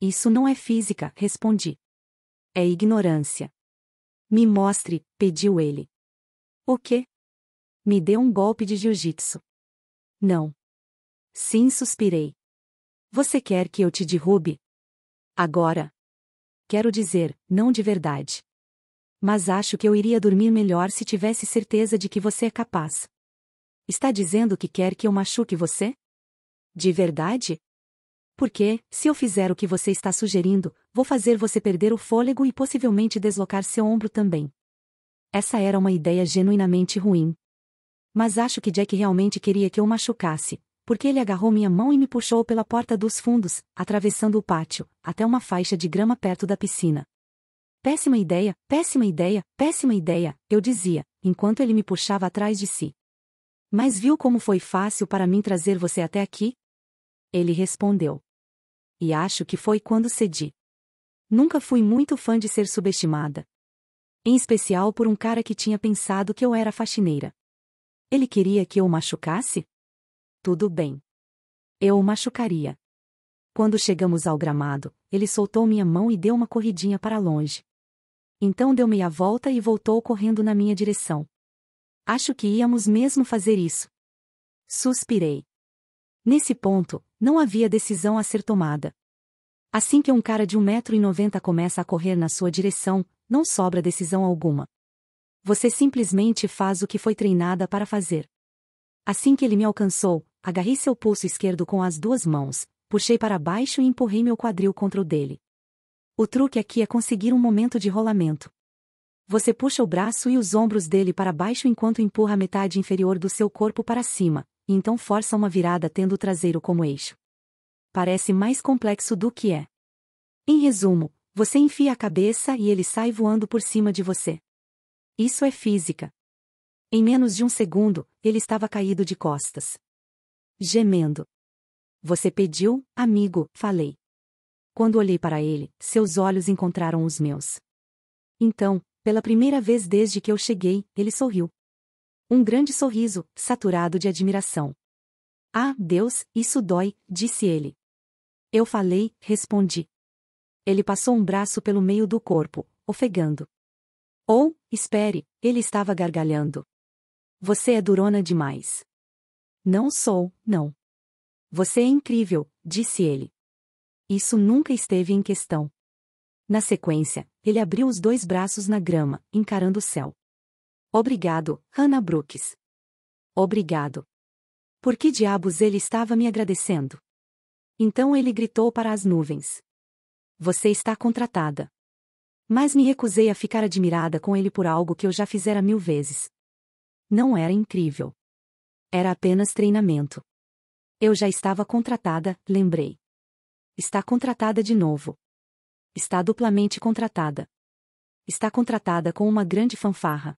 A: Isso não é física, respondi. É ignorância. Me mostre, pediu ele. O quê? Me dê um golpe de jiu-jitsu. Não. Sim, suspirei. Você quer que eu te derrube? Agora. Quero dizer, não de verdade. Mas acho que eu iria dormir melhor se tivesse certeza de que você é capaz. Está dizendo que quer que eu machuque você? De verdade? Porque, se eu fizer o que você está sugerindo, vou fazer você perder o fôlego e possivelmente deslocar seu ombro também. Essa era uma ideia genuinamente ruim. Mas acho que Jack realmente queria que eu machucasse, porque ele agarrou minha mão e me puxou pela porta dos fundos, atravessando o pátio, até uma faixa de grama perto da piscina. Péssima ideia, péssima ideia, péssima ideia, eu dizia, enquanto ele me puxava atrás de si. Mas viu como foi fácil para mim trazer você até aqui? Ele respondeu e acho que foi quando cedi. Nunca fui muito fã de ser subestimada. Em especial por um cara que tinha pensado que eu era faxineira. Ele queria que eu o machucasse? Tudo bem. Eu o machucaria. Quando chegamos ao gramado, ele soltou minha mão e deu uma corridinha para longe. Então deu meia volta e voltou correndo na minha direção. Acho que íamos mesmo fazer isso. Suspirei. Nesse ponto, não havia decisão a ser tomada. Assim que um cara de 1,90m começa a correr na sua direção, não sobra decisão alguma. Você simplesmente faz o que foi treinada para fazer. Assim que ele me alcançou, agarrei seu pulso esquerdo com as duas mãos, puxei para baixo e empurrei meu quadril contra o dele. O truque aqui é conseguir um momento de rolamento. Você puxa o braço e os ombros dele para baixo enquanto empurra a metade inferior do seu corpo para cima, e então força uma virada tendo o traseiro como eixo. Parece mais complexo do que é. Em resumo, você enfia a cabeça e ele sai voando por cima de você. Isso é física. Em menos de um segundo, ele estava caído de costas. Gemendo. Você pediu, amigo, falei. Quando olhei para ele, seus olhos encontraram os meus. Então, pela primeira vez desde que eu cheguei, ele sorriu. Um grande sorriso, saturado de admiração. Ah, Deus, isso dói, disse ele. Eu falei, respondi. Ele passou um braço pelo meio do corpo, ofegando. Ou, oh, espere, ele estava gargalhando. Você é durona demais. Não sou, não. Você é incrível, disse ele. Isso nunca esteve em questão. Na sequência, ele abriu os dois braços na grama, encarando o céu. Obrigado, Hannah Brooks. Obrigado. Por que diabos ele estava me agradecendo? Então ele gritou para as nuvens. Você está contratada. Mas me recusei a ficar admirada com ele por algo que eu já fizera mil vezes. Não era incrível. Era apenas treinamento. Eu já estava contratada, lembrei. Está contratada de novo. Está duplamente contratada. Está contratada com uma grande fanfarra.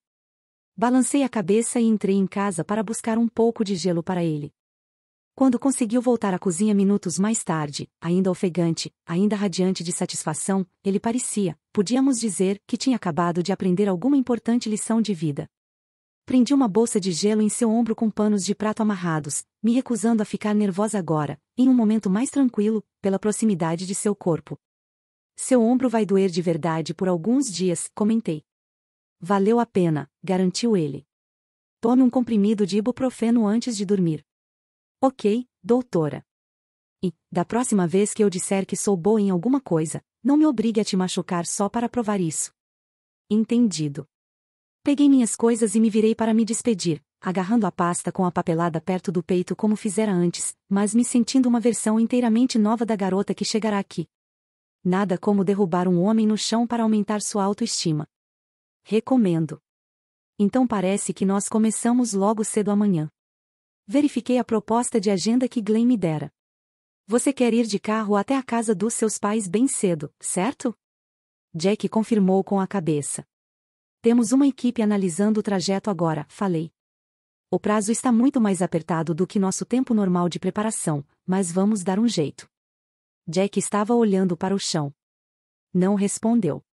A: Balancei a cabeça e entrei em casa para buscar um pouco de gelo para ele. Quando conseguiu voltar à cozinha minutos mais tarde, ainda ofegante, ainda radiante de satisfação, ele parecia, podíamos dizer, que tinha acabado de aprender alguma importante lição de vida. Prendi uma bolsa de gelo em seu ombro com panos de prato amarrados, me recusando a ficar nervosa agora, em um momento mais tranquilo, pela proximidade de seu corpo. Seu ombro vai doer de verdade por alguns dias, comentei. Valeu a pena, garantiu ele. Tome um comprimido de ibuprofeno antes de dormir. Ok, doutora. E, da próxima vez que eu disser que sou boa em alguma coisa, não me obrigue a te machucar só para provar isso. Entendido. Peguei minhas coisas e me virei para me despedir, agarrando a pasta com a papelada perto do peito como fizera antes, mas me sentindo uma versão inteiramente nova da garota que chegará aqui. Nada como derrubar um homem no chão para aumentar sua autoestima. Recomendo. Então parece que nós começamos logo cedo amanhã. Verifiquei a proposta de agenda que Glenn me dera. Você quer ir de carro até a casa dos seus pais bem cedo, certo? Jack confirmou com a cabeça. Temos uma equipe analisando o trajeto agora, falei. O prazo está muito mais apertado do que nosso tempo normal de preparação, mas vamos dar um jeito. Jack estava olhando para o chão. Não respondeu.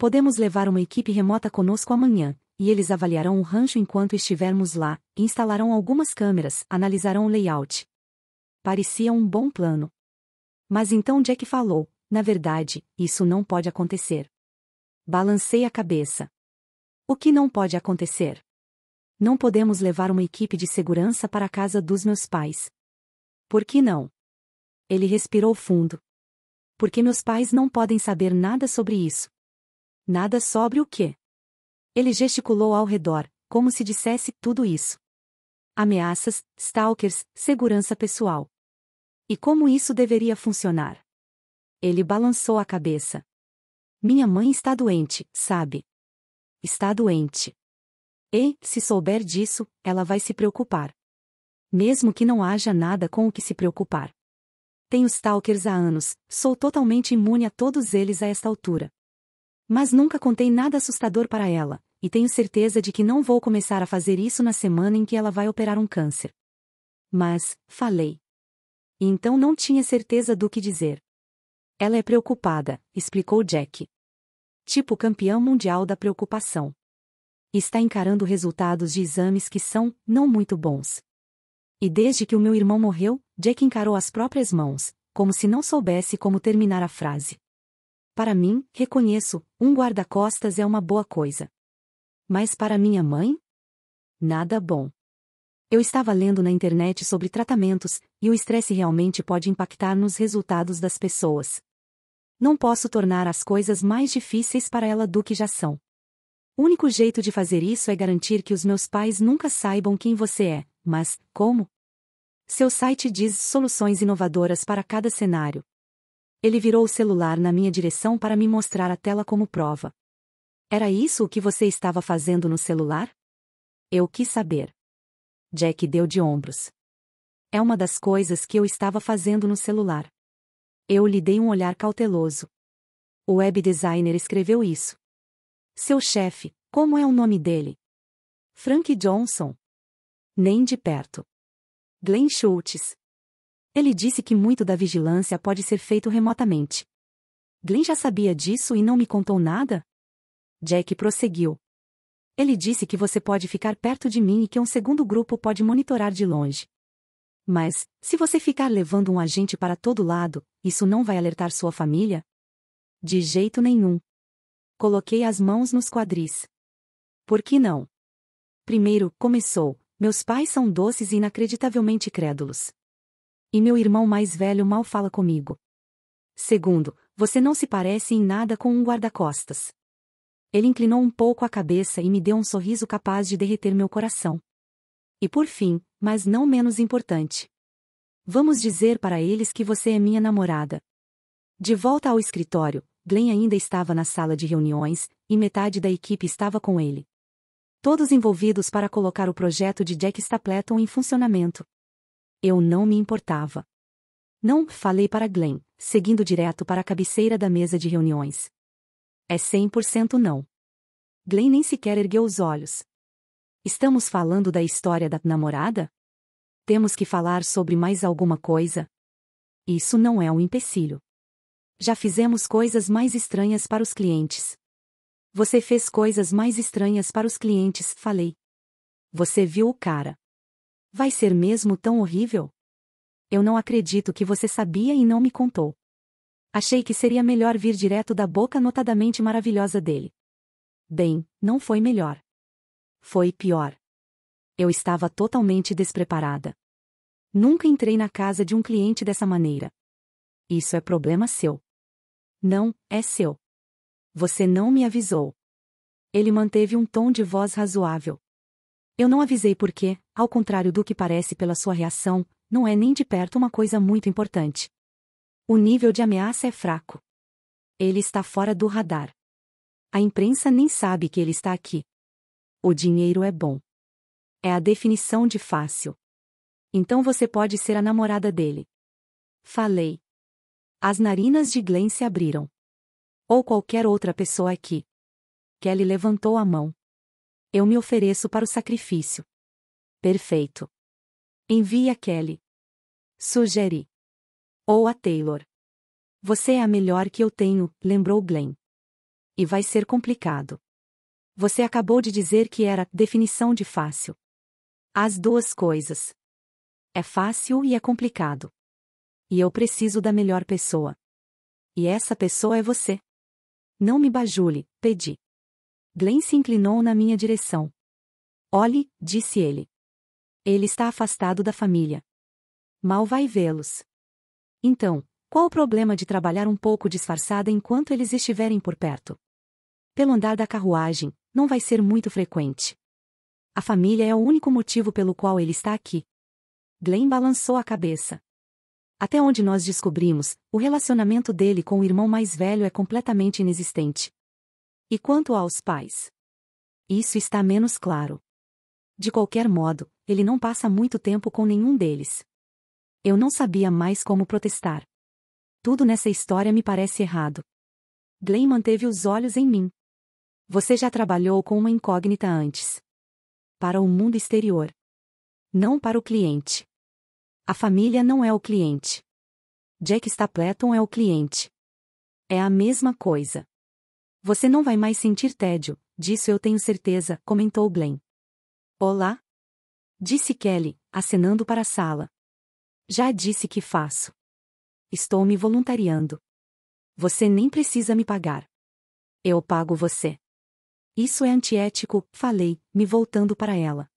A: Podemos levar uma equipe remota conosco amanhã, e eles avaliarão o rancho enquanto estivermos lá, instalarão algumas câmeras, analisarão o layout. Parecia um bom plano. Mas então Jack falou: na verdade, isso não pode acontecer. Balancei a cabeça. O que não pode acontecer? Não podemos levar uma equipe de segurança para a casa dos meus pais. Por que não? Ele respirou fundo. Porque meus pais não podem saber nada sobre isso. Nada sobre o que? Ele gesticulou ao redor, como se dissesse tudo isso. Ameaças, stalkers, segurança pessoal. E como isso deveria funcionar? Ele balançou a cabeça. Minha mãe está doente, sabe? Está doente. E, se souber disso, ela vai se preocupar. Mesmo que não haja nada com o que se preocupar. Tenho stalkers há anos, sou totalmente imune a todos eles a esta altura. Mas nunca contei nada assustador para ela, e tenho certeza de que não vou começar a fazer isso na semana em que ela vai operar um câncer. Mas, falei. E então não tinha certeza do que dizer. Ela é preocupada, explicou Jack. Tipo campeão mundial da preocupação. Está encarando resultados de exames que são, não muito bons. E desde que o meu irmão morreu, Jack encarou as próprias mãos, como se não soubesse como terminar a frase. Para mim, reconheço, um guarda-costas é uma boa coisa. Mas para minha mãe? Nada bom. Eu estava lendo na internet sobre tratamentos, e o estresse realmente pode impactar nos resultados das pessoas. Não posso tornar as coisas mais difíceis para ela do que já são. O único jeito de fazer isso é garantir que os meus pais nunca saibam quem você é, mas como? Seu site diz soluções inovadoras para cada cenário. Ele virou o celular na minha direção para me mostrar a tela como prova. Era isso o que você estava fazendo no celular? Eu quis saber. Jack deu de ombros. É uma das coisas que eu estava fazendo no celular. Eu lhe dei um olhar cauteloso. O web designer escreveu isso. Seu chefe, como é o nome dele? Frank Johnson. Nem de perto. Glenn Schultz, ele disse que muito da vigilância pode ser feito remotamente. Glenn já sabia disso e não me contou nada? Jack prosseguiu. Ele disse que você pode ficar perto de mim e que um segundo grupo pode monitorar de longe. Mas, se você ficar levando um agente para todo lado, isso não vai alertar sua família? De jeito nenhum. Coloquei as mãos nos quadris. Por que não? Primeiro, começou, meus pais são doces e inacreditavelmente crédulos. E meu irmão mais velho mal fala comigo. Segundo, você não se parece em nada com um guarda-costas. Ele inclinou um pouco a cabeça e me deu um sorriso capaz de derreter meu coração. E por fim, mas não menos importante. Vamos dizer para eles que você é minha namorada. De volta ao escritório, Glenn ainda estava na sala de reuniões, e metade da equipe estava com ele. Todos envolvidos para colocar o projeto de Jack Stapleton em funcionamento. Eu não me importava. Não, falei para Glenn, seguindo direto para a cabeceira da mesa de reuniões. É 100% não. Glenn nem sequer ergueu os olhos. Estamos falando da história da namorada? Temos que falar sobre mais alguma coisa? Isso não é um empecilho. Já fizemos coisas mais estranhas para os clientes. Você fez coisas mais estranhas para os clientes, falei. Você viu o cara. Vai ser mesmo tão horrível? Eu não acredito que você sabia e não me contou. Achei que seria melhor vir direto da boca notadamente maravilhosa dele. Bem, não foi melhor. Foi pior. Eu estava totalmente despreparada. Nunca entrei na casa de um cliente dessa maneira. Isso é problema seu. Não, é seu. Você não me avisou. Ele manteve um tom de voz razoável. Eu não avisei porque, ao contrário do que parece pela sua reação, não é nem de perto uma coisa muito importante. O nível de ameaça é fraco. Ele está fora do radar. A imprensa nem sabe que ele está aqui. O dinheiro é bom. É a definição de fácil. Então você pode ser a namorada dele. Falei. As narinas de Glenn se abriram. Ou qualquer outra pessoa aqui. Kelly levantou a mão. Eu me ofereço para o sacrifício. Perfeito. Envie a Kelly. Sugeri. Ou a Taylor. Você é a melhor que eu tenho, lembrou Glenn. E vai ser complicado. Você acabou de dizer que era definição de fácil. As duas coisas. É fácil e é complicado. E eu preciso da melhor pessoa. E essa pessoa é você. Não me bajule, pedi. Glenn se inclinou na minha direção. Olhe, disse ele. Ele está afastado da família. Mal vai vê-los. Então, qual o problema de trabalhar um pouco disfarçada enquanto eles estiverem por perto? Pelo andar da carruagem, não vai ser muito frequente. A família é o único motivo pelo qual ele está aqui. Glenn balançou a cabeça. Até onde nós descobrimos, o relacionamento dele com o irmão mais velho é completamente inexistente. E quanto aos pais? Isso está menos claro. De qualquer modo, ele não passa muito tempo com nenhum deles. Eu não sabia mais como protestar. Tudo nessa história me parece errado. Glenn manteve os olhos em mim. Você já trabalhou com uma incógnita antes. Para o mundo exterior. Não para o cliente. A família não é o cliente. Jack Stapleton é o cliente. É a mesma coisa. Você não vai mais sentir tédio, disso eu tenho certeza, comentou Blaine. Olá? Disse Kelly, acenando para a sala. Já disse que faço. Estou me voluntariando. Você nem precisa me pagar. Eu pago você. Isso é antiético, falei, me voltando para ela.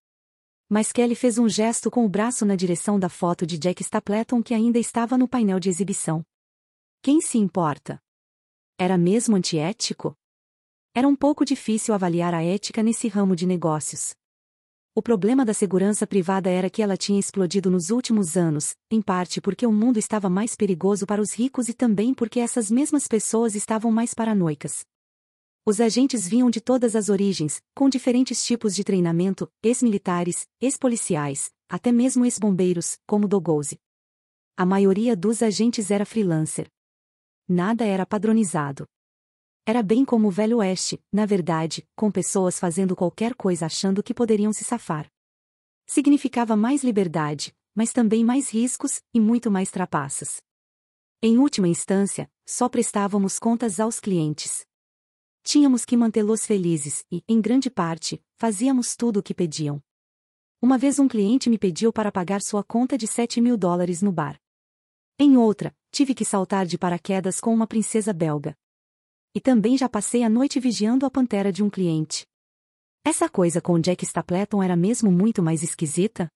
A: Mas Kelly fez um gesto com o braço na direção da foto de Jack Stapleton que ainda estava no painel de exibição. Quem se importa? Era mesmo antiético? Era um pouco difícil avaliar a ética nesse ramo de negócios. O problema da segurança privada era que ela tinha explodido nos últimos anos, em parte porque o mundo estava mais perigoso para os ricos e também porque essas mesmas pessoas estavam mais paranoicas. Os agentes vinham de todas as origens, com diferentes tipos de treinamento, ex-militares, ex-policiais, até mesmo ex-bombeiros, como Dogose. A maioria dos agentes era freelancer. Nada era padronizado. Era bem como o Velho Oeste, na verdade, com pessoas fazendo qualquer coisa achando que poderiam se safar. Significava mais liberdade, mas também mais riscos e muito mais trapaças. Em última instância, só prestávamos contas aos clientes. Tínhamos que mantê-los felizes e, em grande parte, fazíamos tudo o que pediam. Uma vez um cliente me pediu para pagar sua conta de 7 mil dólares no bar. Em outra, tive que saltar de paraquedas com uma princesa belga. E também já passei a noite vigiando a pantera de um cliente. Essa coisa com Jack Stapleton era mesmo muito mais esquisita?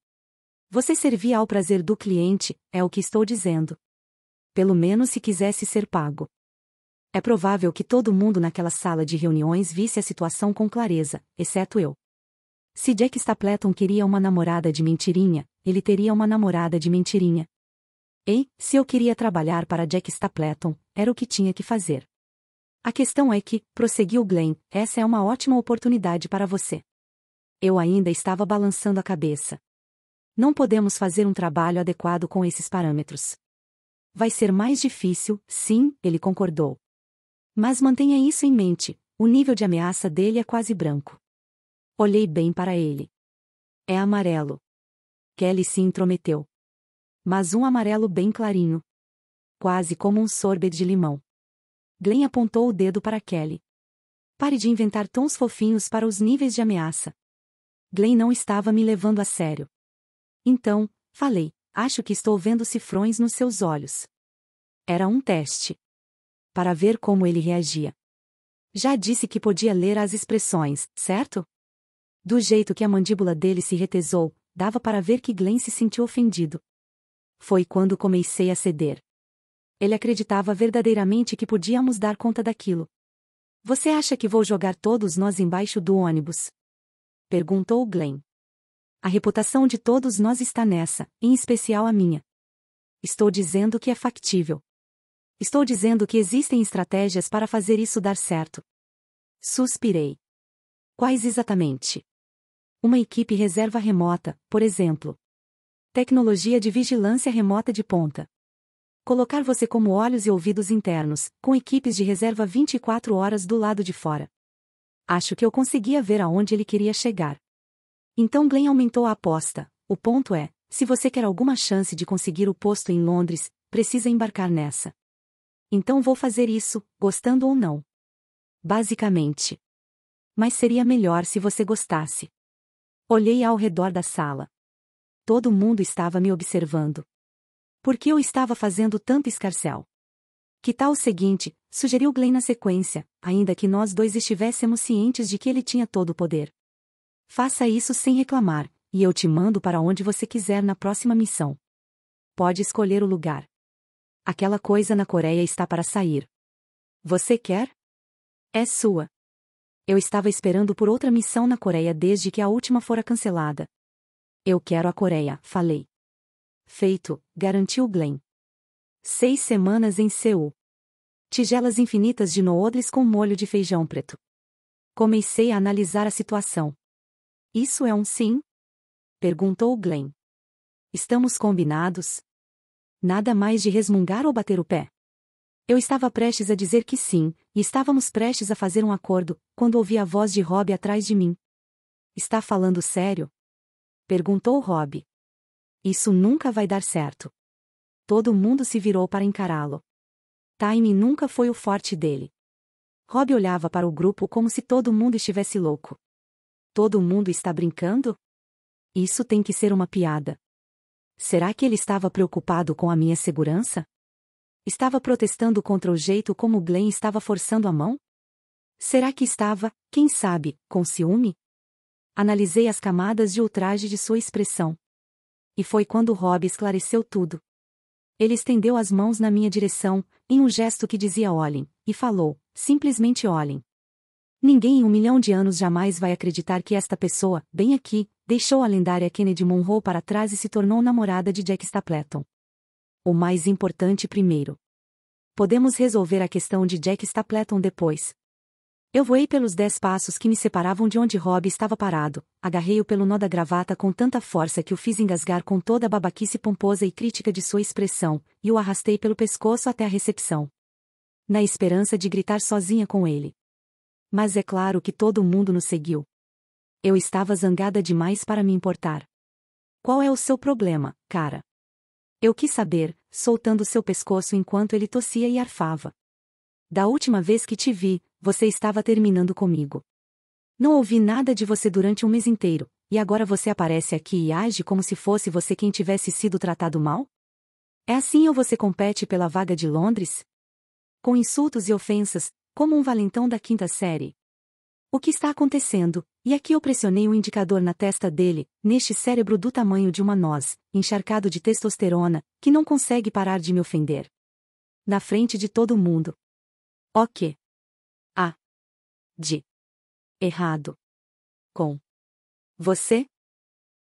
A: Você servia ao prazer do cliente, é o que estou dizendo. Pelo menos se quisesse ser pago. É provável que todo mundo naquela sala de reuniões visse a situação com clareza, exceto eu. Se Jack Stapleton queria uma namorada de mentirinha, ele teria uma namorada de mentirinha, Ei, se eu queria trabalhar para Jack Stapleton, era o que tinha que fazer. A questão é que, prosseguiu Glenn, essa é uma ótima oportunidade para você. Eu ainda estava balançando a cabeça. Não podemos fazer um trabalho adequado com esses parâmetros. Vai ser mais difícil, sim, ele concordou. Mas mantenha isso em mente, o nível de ameaça dele é quase branco. Olhei bem para ele. É amarelo. Kelly se intrometeu mas um amarelo bem clarinho. Quase como um sorbet de limão. Glenn apontou o dedo para Kelly. Pare de inventar tons fofinhos para os níveis de ameaça. Glenn não estava me levando a sério. Então, falei, acho que estou vendo cifrões nos seus olhos. Era um teste. Para ver como ele reagia. Já disse que podia ler as expressões, certo? Do jeito que a mandíbula dele se retesou, dava para ver que Glenn se sentiu ofendido. Foi quando comecei a ceder. Ele acreditava verdadeiramente que podíamos dar conta daquilo. Você acha que vou jogar todos nós embaixo do ônibus? Perguntou Glenn. A reputação de todos nós está nessa, em especial a minha. Estou dizendo que é factível. Estou dizendo que existem estratégias para fazer isso dar certo. Suspirei. Quais exatamente? Uma equipe reserva remota, por exemplo. Tecnologia de vigilância remota de ponta. Colocar você como olhos e ouvidos internos, com equipes de reserva 24 horas do lado de fora. Acho que eu conseguia ver aonde ele queria chegar. Então Glenn aumentou a aposta. O ponto é, se você quer alguma chance de conseguir o posto em Londres, precisa embarcar nessa. Então vou fazer isso, gostando ou não. Basicamente. Mas seria melhor se você gostasse. Olhei ao redor da sala todo mundo estava me observando. Por que eu estava fazendo tanto escarcel? Que tal o seguinte, sugeriu Glenn na sequência, ainda que nós dois estivéssemos cientes de que ele tinha todo o poder. Faça isso sem reclamar, e eu te mando para onde você quiser na próxima missão. Pode escolher o lugar. Aquela coisa na Coreia está para sair. Você quer? É sua. Eu estava esperando por outra missão na Coreia desde que a última fora cancelada, eu quero a Coreia, falei. Feito, garantiu Glenn. Seis semanas em Seul. Tigelas infinitas de noodles com molho de feijão preto. Comecei a analisar a situação. Isso é um sim? Perguntou Glenn. Estamos combinados? Nada mais de resmungar ou bater o pé. Eu estava prestes a dizer que sim, e estávamos prestes a fazer um acordo, quando ouvi a voz de Rob atrás de mim. Está falando sério? Perguntou Rob. Isso nunca vai dar certo. Todo mundo se virou para encará-lo. Time nunca foi o forte dele. Rob olhava para o grupo como se todo mundo estivesse louco. Todo mundo está brincando? Isso tem que ser uma piada. Será que ele estava preocupado com a minha segurança? Estava protestando contra o jeito como Glenn estava forçando a mão? Será que estava, quem sabe, com ciúme? Analisei as camadas de ultraje de sua expressão. E foi quando Rob esclareceu tudo. Ele estendeu as mãos na minha direção, em um gesto que dizia olhem, e falou, simplesmente olhem. Ninguém em um milhão de anos jamais vai acreditar que esta pessoa, bem aqui, deixou a lendária Kennedy Monroe para trás e se tornou namorada de Jack Stapleton. O mais importante primeiro. Podemos resolver a questão de Jack Stapleton depois, eu voei pelos dez passos que me separavam de onde Rob estava parado, agarrei-o pelo nó da gravata com tanta força que o fiz engasgar com toda a babaquice pomposa e crítica de sua expressão, e o arrastei pelo pescoço até a recepção. Na esperança de gritar sozinha com ele. Mas é claro que todo mundo nos seguiu. Eu estava zangada demais para me importar. Qual é o seu problema, cara? Eu quis saber, soltando seu pescoço enquanto ele tossia e arfava. Da última vez que te vi, você estava terminando comigo. Não ouvi nada de você durante um mês inteiro, e agora você aparece aqui e age como se fosse você quem tivesse sido tratado mal? É assim ou você compete pela vaga de Londres? Com insultos e ofensas, como um valentão da quinta série. O que está acontecendo? E aqui eu pressionei o um indicador na testa dele, neste cérebro do tamanho de uma noz, encharcado de testosterona, que não consegue parar de me ofender. Na frente de todo mundo. Ok de errado com você?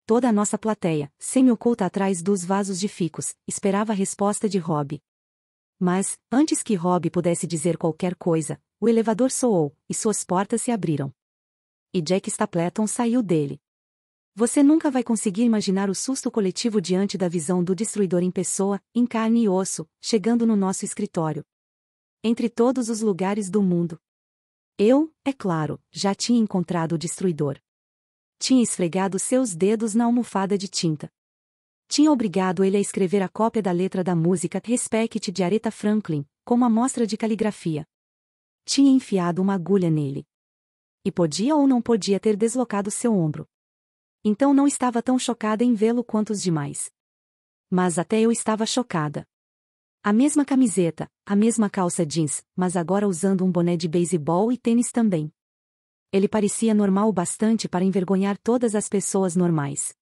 A: Toda a nossa plateia, semi-oculta atrás dos vasos de ficos, esperava a resposta de Rob. Mas, antes que Rob pudesse dizer qualquer coisa, o elevador soou, e suas portas se abriram. E Jack Stapleton saiu dele. Você nunca vai conseguir imaginar o susto coletivo diante da visão do destruidor em pessoa, em carne e osso, chegando no nosso escritório. Entre todos os lugares do mundo. Eu, é claro, já tinha encontrado o destruidor. Tinha esfregado seus dedos na almofada de tinta. Tinha obrigado ele a escrever a cópia da letra da música Respect de Aretha Franklin, como amostra de caligrafia. Tinha enfiado uma agulha nele. E podia ou não podia ter deslocado seu ombro. Então não estava tão chocada em vê-lo quanto os demais. Mas até eu estava chocada. A mesma camiseta, a mesma calça jeans, mas agora usando um boné de beisebol e tênis também. Ele parecia normal o bastante para envergonhar todas as pessoas normais.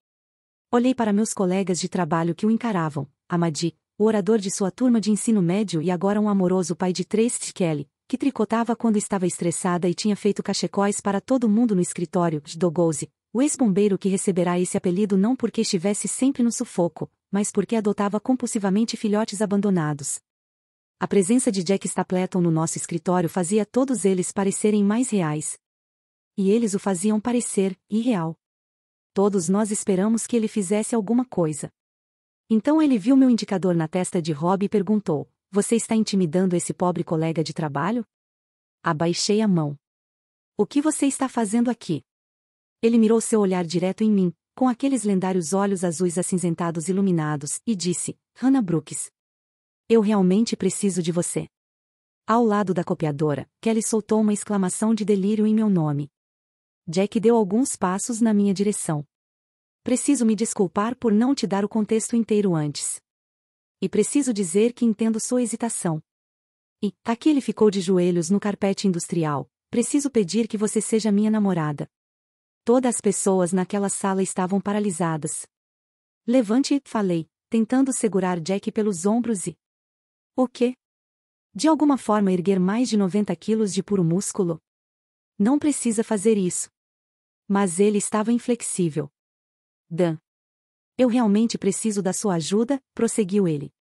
A: Olhei para meus colegas de trabalho que o encaravam, Amadi, o orador de sua turma de ensino médio e agora um amoroso pai de três Kelly, que tricotava quando estava estressada e tinha feito cachecóis para todo mundo no escritório, Dogose, o ex-bombeiro que receberá esse apelido não porque estivesse sempre no sufoco, mas porque adotava compulsivamente filhotes abandonados. A presença de Jack Stapleton no nosso escritório fazia todos eles parecerem mais reais. E eles o faziam parecer irreal. Todos nós esperamos que ele fizesse alguma coisa. Então ele viu meu indicador na testa de Rob e perguntou: Você está intimidando esse pobre colega de trabalho? Abaixei a mão. O que você está fazendo aqui? Ele mirou seu olhar direto em mim, com aqueles lendários olhos azuis acinzentados iluminados, e disse: Hannah Brooks. Eu realmente preciso de você. Ao lado da copiadora, Kelly soltou uma exclamação de delírio em meu nome. Jack deu alguns passos na minha direção. Preciso me desculpar por não te dar o contexto inteiro antes. E preciso dizer que entendo sua hesitação. E, aqui ele ficou de joelhos no carpete industrial. Preciso pedir que você seja minha namorada, Todas as pessoas naquela sala estavam paralisadas. Levante, falei, tentando segurar Jack pelos ombros e. O quê? De alguma forma erguer mais de 90 quilos de puro músculo? Não precisa fazer isso. Mas ele estava inflexível. Dan. Eu realmente preciso da sua ajuda, prosseguiu ele.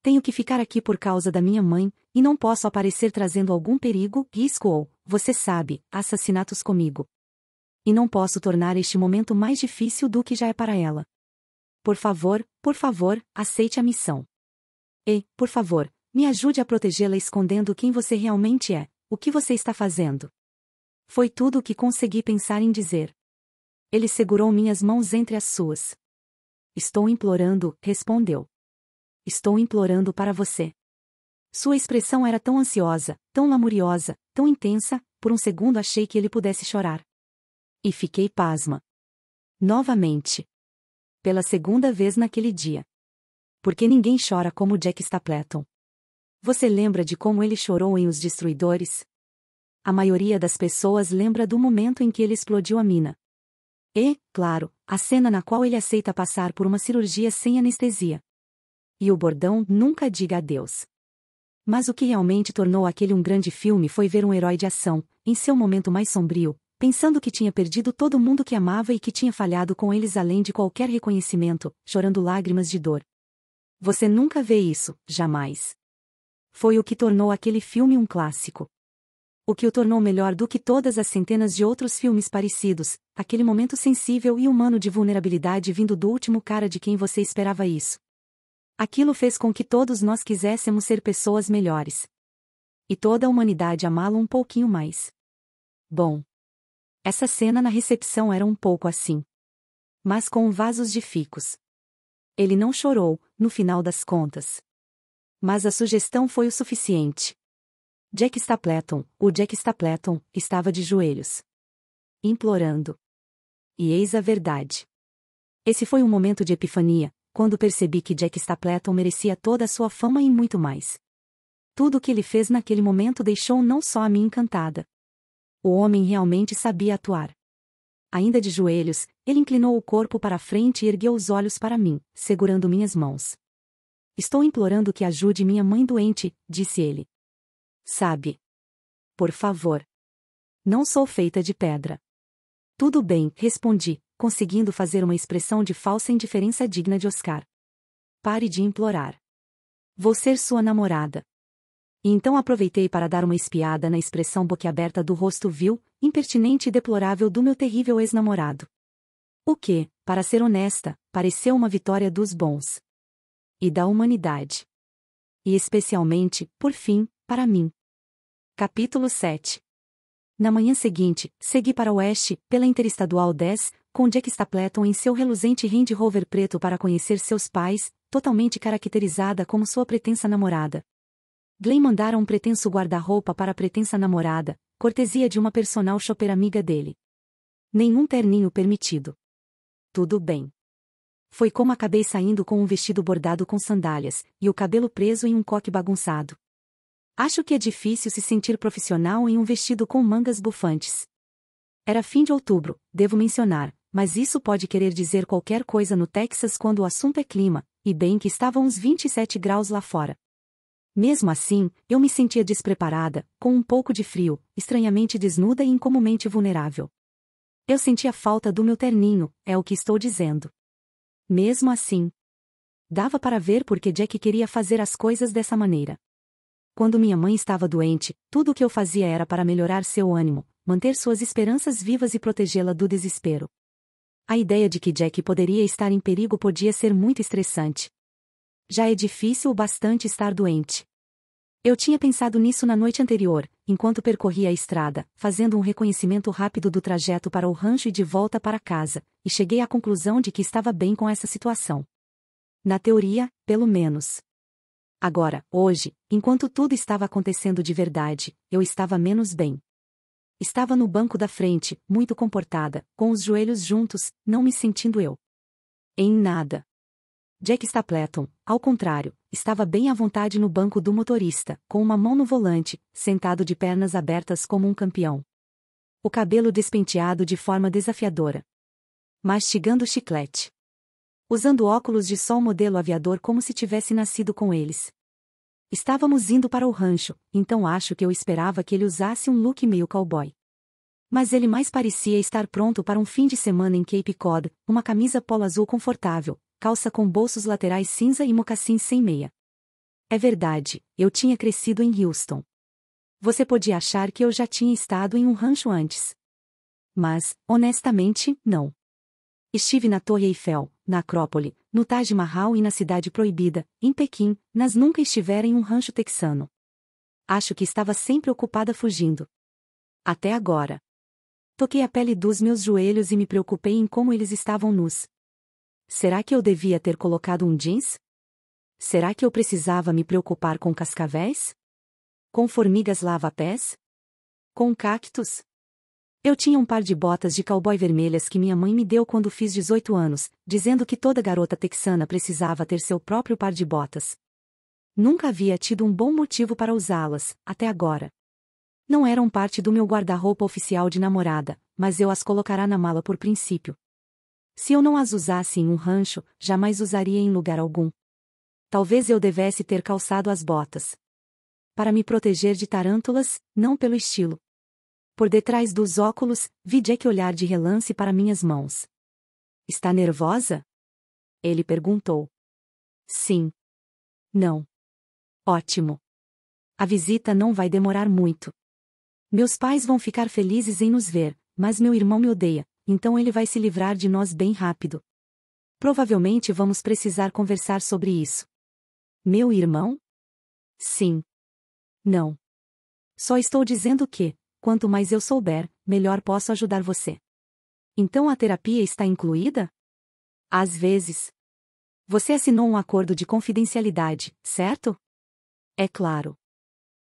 A: Tenho que ficar aqui por causa da minha mãe, e não posso aparecer trazendo algum perigo, risco ou, você sabe, assassinatos comigo e não posso tornar este momento mais difícil do que já é para ela. Por favor, por favor, aceite a missão. E, por favor, me ajude a protegê-la escondendo quem você realmente é, o que você está fazendo. Foi tudo o que consegui pensar em dizer. Ele segurou minhas mãos entre as suas. Estou implorando, respondeu. Estou implorando para você. Sua expressão era tão ansiosa, tão lamuriosa, tão intensa, por um segundo achei que ele pudesse chorar e fiquei pasma. Novamente. Pela segunda vez naquele dia. Porque ninguém chora como Jack Stapleton. Você lembra de como ele chorou em Os Destruidores? A maioria das pessoas lembra do momento em que ele explodiu a mina. E, claro, a cena na qual ele aceita passar por uma cirurgia sem anestesia. E o bordão nunca diga adeus. Mas o que realmente tornou aquele um grande filme foi ver um herói de ação, em seu momento mais sombrio, pensando que tinha perdido todo mundo que amava e que tinha falhado com eles além de qualquer reconhecimento, chorando lágrimas de dor. Você nunca vê isso, jamais. Foi o que tornou aquele filme um clássico. O que o tornou melhor do que todas as centenas de outros filmes parecidos, aquele momento sensível e humano de vulnerabilidade vindo do último cara de quem você esperava isso. Aquilo fez com que todos nós quiséssemos ser pessoas melhores. E toda a humanidade amá-lo um pouquinho mais. Bom, essa cena na recepção era um pouco assim. Mas com vasos de ficos. Ele não chorou, no final das contas. Mas a sugestão foi o suficiente. Jack Stapleton, o Jack Stapleton, estava de joelhos. Implorando. E eis a verdade. Esse foi um momento de epifania, quando percebi que Jack Stapleton merecia toda a sua fama e muito mais. Tudo o que ele fez naquele momento deixou não só a mim encantada, o homem realmente sabia atuar. Ainda de joelhos, ele inclinou o corpo para a frente e ergueu os olhos para mim, segurando minhas mãos. Estou implorando que ajude minha mãe doente, disse ele. Sabe. Por favor. Não sou feita de pedra. Tudo bem, respondi, conseguindo fazer uma expressão de falsa indiferença digna de Oscar. Pare de implorar. Vou ser sua namorada. E então aproveitei para dar uma espiada na expressão boquiaberta do rosto vil, impertinente e deplorável do meu terrível ex-namorado. O que, para ser honesta, pareceu uma vitória dos bons. E da humanidade. E especialmente, por fim, para mim. Capítulo 7 Na manhã seguinte, segui para o oeste, pela Interestadual 10, com Jack Stapleton em seu reluzente Range Rover preto para conhecer seus pais, totalmente caracterizada como sua pretensa namorada, Glenn mandara um pretenso guarda-roupa para a pretensa namorada, cortesia de uma personal shopper amiga dele. Nenhum terninho permitido. Tudo bem. Foi como acabei saindo com um vestido bordado com sandálias, e o cabelo preso em um coque bagunçado. Acho que é difícil se sentir profissional em um vestido com mangas bufantes. Era fim de outubro, devo mencionar, mas isso pode querer dizer qualquer coisa no Texas quando o assunto é clima, e bem que estavam uns 27 graus lá fora. Mesmo assim, eu me sentia despreparada, com um pouco de frio, estranhamente desnuda e incomumente vulnerável. Eu sentia falta do meu terninho, é o que estou dizendo. Mesmo assim, dava para ver porque Jack queria fazer as coisas dessa maneira. Quando minha mãe estava doente, tudo o que eu fazia era para melhorar seu ânimo, manter suas esperanças vivas e protegê-la do desespero. A ideia de que Jack poderia estar em perigo podia ser muito estressante. Já é difícil o bastante estar doente. Eu tinha pensado nisso na noite anterior, enquanto percorria a estrada, fazendo um reconhecimento rápido do trajeto para o rancho e de volta para casa, e cheguei à conclusão de que estava bem com essa situação. Na teoria, pelo menos. Agora, hoje, enquanto tudo estava acontecendo de verdade, eu estava menos bem. Estava no banco da frente, muito comportada, com os joelhos juntos, não me sentindo eu. Em nada. Jack Stapleton, ao contrário, estava bem à vontade no banco do motorista, com uma mão no volante, sentado de pernas abertas como um campeão. O cabelo despenteado de forma desafiadora. Mastigando chiclete. Usando óculos de sol modelo aviador como se tivesse nascido com eles. Estávamos indo para o rancho, então acho que eu esperava que ele usasse um look meio cowboy mas ele mais parecia estar pronto para um fim de semana em Cape Cod, uma camisa polo azul confortável, calça com bolsos laterais cinza e mocassins sem meia. É verdade, eu tinha crescido em Houston. Você podia achar que eu já tinha estado em um rancho antes. Mas, honestamente, não. Estive na Torre Eiffel, na Acrópole, no Taj Mahal e na Cidade Proibida, em Pequim, mas nunca estivera em um rancho texano. Acho que estava sempre ocupada fugindo. Até agora. Toquei a pele dos meus joelhos e me preocupei em como eles estavam nus, Será que eu devia ter colocado um jeans? Será que eu precisava me preocupar com cascavéis? Com formigas lava-pés? Com cactos? Eu tinha um par de botas de cowboy vermelhas que minha mãe me deu quando fiz 18 anos, dizendo que toda garota texana precisava ter seu próprio par de botas. Nunca havia tido um bom motivo para usá-las, até agora. Não eram parte do meu guarda-roupa oficial de namorada, mas eu as colocará na mala por princípio, se eu não as usasse em um rancho, jamais usaria em lugar algum. Talvez eu devesse ter calçado as botas. Para me proteger de tarântulas, não pelo estilo. Por detrás dos óculos, vi Jack olhar de relance para minhas mãos. Está nervosa? Ele perguntou. Sim. Não. Ótimo. A visita não vai demorar muito. Meus pais vão ficar felizes em nos ver, mas meu irmão me odeia, então ele vai se livrar de nós bem rápido. Provavelmente vamos precisar conversar sobre isso. Meu irmão? Sim. Não. Só estou dizendo que, quanto mais eu souber, melhor posso ajudar você. Então a terapia está incluída? Às vezes. Você assinou um acordo de confidencialidade, certo? É claro.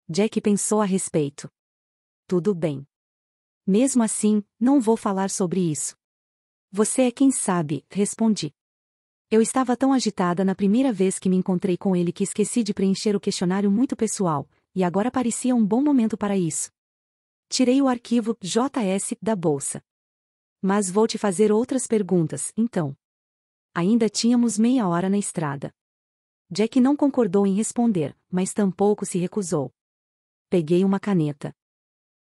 A: Jack pensou a respeito. Tudo bem. Mesmo assim, não vou falar sobre isso. Você é quem sabe, respondi. Eu estava tão agitada na primeira vez que me encontrei com ele que esqueci de preencher o questionário muito pessoal, e agora parecia um bom momento para isso. Tirei o arquivo JS da bolsa. Mas vou te fazer outras perguntas, então. Ainda tínhamos meia hora na estrada. Jack não concordou em responder, mas tampouco se recusou. Peguei uma caneta.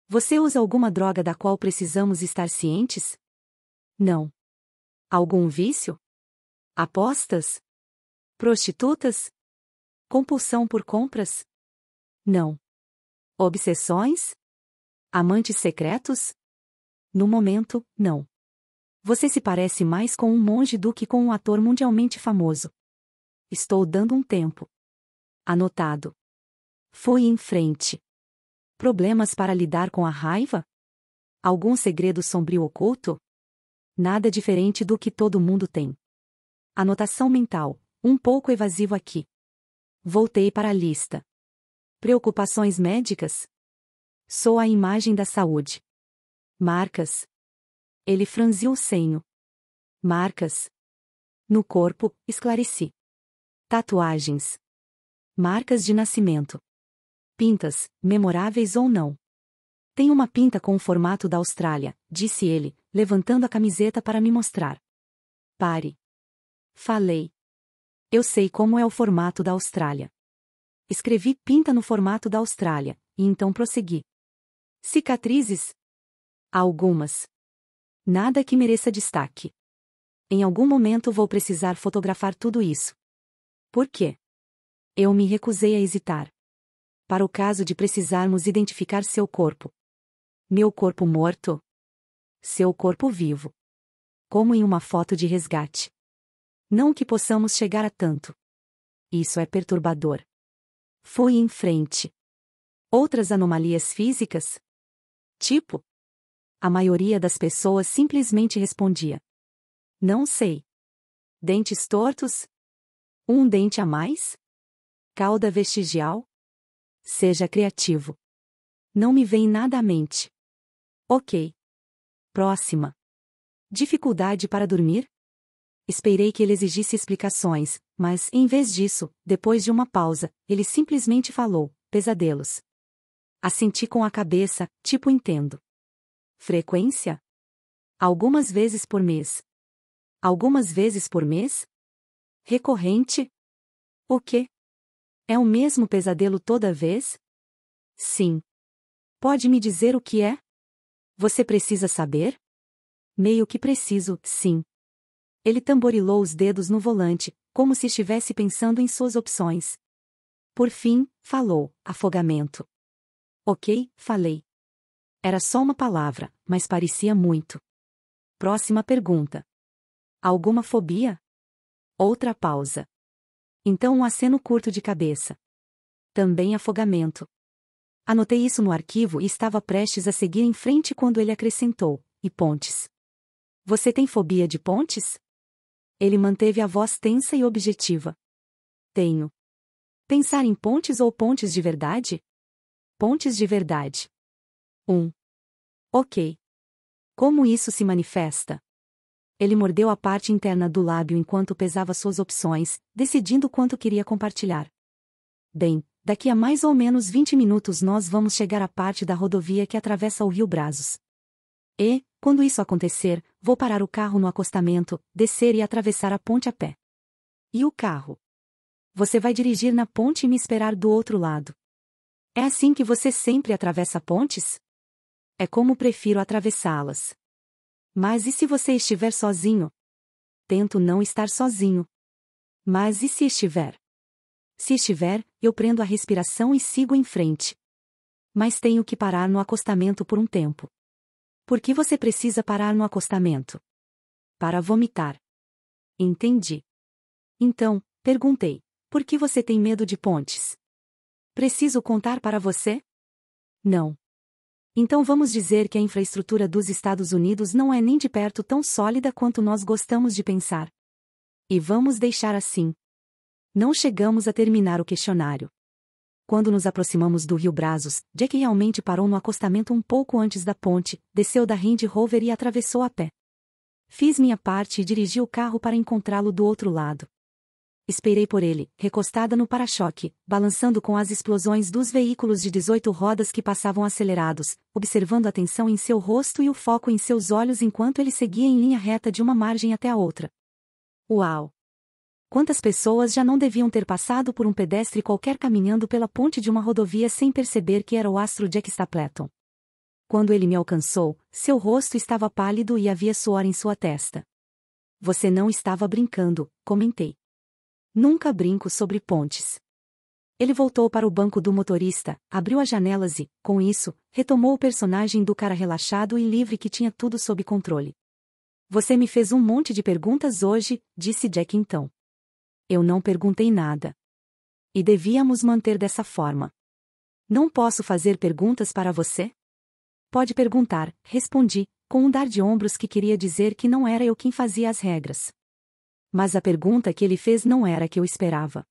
A: Você usa alguma droga da qual precisamos estar cientes? Não. Algum vício? Apostas? Prostitutas? Compulsão por compras? Não. Obsessões? Amantes secretos? No momento, não. Você se parece mais com um monge do que com um ator mundialmente famoso. Estou dando um tempo. Anotado. Fui em frente. Problemas para lidar com a raiva? Algum segredo sombrio oculto? Nada diferente do que todo mundo tem. Anotação mental, um pouco evasivo aqui. Voltei para a lista. Preocupações médicas? Sou a imagem da saúde. Marcas. Ele franziu o senho. Marcas. No corpo, esclareci. Tatuagens. Marcas de nascimento pintas, memoráveis ou não. Tem uma pinta com o formato da Austrália, disse ele, levantando a camiseta para me mostrar. Pare. Falei. Eu sei como é o formato da Austrália. Escrevi pinta no formato da Austrália, e então prossegui. Cicatrizes? Algumas. Nada que mereça destaque. Em algum momento vou precisar fotografar tudo isso. Por quê? Eu me recusei a hesitar para o caso de precisarmos identificar seu corpo. Meu corpo morto? Seu corpo vivo. Como em uma foto de resgate. Não que possamos chegar a tanto. Isso é perturbador. Fui em frente. Outras anomalias físicas? Tipo? A maioria das pessoas simplesmente respondia: Não sei. Dentes tortos? Um dente a mais? Cauda vestigial? Seja criativo. Não me vem nada à mente. Ok. Próxima. Dificuldade para dormir? Esperei que ele exigisse explicações, mas, em vez disso, depois de uma pausa, ele simplesmente falou: pesadelos. Assenti com a cabeça, tipo entendo. Frequência? Algumas vezes por mês. Algumas vezes por mês? Recorrente? O quê? É o mesmo pesadelo toda vez? Sim. Pode me dizer o que é? Você precisa saber? Meio que preciso, sim. Ele tamborilou os dedos no volante, como se estivesse pensando em suas opções. Por fim, falou: afogamento. Ok, falei. Era só uma palavra, mas parecia muito. Próxima pergunta. Alguma fobia? Outra pausa. Então um aceno curto de cabeça. Também afogamento. Anotei isso no arquivo e estava prestes a seguir em frente quando ele acrescentou: E pontes? Você tem fobia de pontes? Ele manteve a voz tensa e objetiva. Tenho. Pensar em pontes ou pontes de verdade? Pontes de verdade. 1. Um. Ok. Como isso se manifesta? Ele mordeu a parte interna do lábio enquanto pesava suas opções, decidindo quanto queria compartilhar. Bem, daqui a mais ou menos 20 minutos nós vamos chegar à parte da rodovia que atravessa o Rio Brazos. E, quando isso acontecer, vou parar o carro no acostamento, descer e atravessar a ponte a pé. E o carro? Você vai dirigir na ponte e me esperar do outro lado. É assim que você sempre atravessa pontes? É como prefiro atravessá-las. Mas e se você estiver sozinho? Tento não estar sozinho. Mas e se estiver? Se estiver, eu prendo a respiração e sigo em frente. Mas tenho que parar no acostamento por um tempo. Por que você precisa parar no acostamento? Para vomitar. Entendi. Então, perguntei: por que você tem medo de pontes? Preciso contar para você? Não, então vamos dizer que a infraestrutura dos Estados Unidos não é nem de perto tão sólida quanto nós gostamos de pensar. E vamos deixar assim. Não chegamos a terminar o questionário. Quando nos aproximamos do Rio Brazos, Jack realmente parou no acostamento um pouco antes da ponte, desceu da Range Rover e atravessou a pé. Fiz minha parte e dirigi o carro para encontrá-lo do outro lado. Esperei por ele, recostada no para-choque, balançando com as explosões dos veículos de 18 rodas que passavam acelerados, observando a tensão em seu rosto e o foco em seus olhos enquanto ele seguia em linha reta de uma margem até a outra. Uau! Quantas pessoas já não deviam ter passado por um pedestre qualquer caminhando pela ponte de uma rodovia sem perceber que era o astro Jack Stapleton? Quando ele me alcançou, seu rosto estava pálido e havia suor em sua testa. Você não estava brincando, comentei. Nunca brinco sobre pontes. Ele voltou para o banco do motorista, abriu as janelas e, com isso, retomou o personagem do cara relaxado e livre que tinha tudo sob controle. Você me fez um monte de perguntas hoje, disse Jack então. Eu não perguntei nada. E devíamos manter dessa forma. Não posso fazer perguntas para você? Pode perguntar, respondi, com um dar de ombros que queria dizer que não era eu quem fazia as regras. Mas a pergunta que ele fez não era a que eu esperava.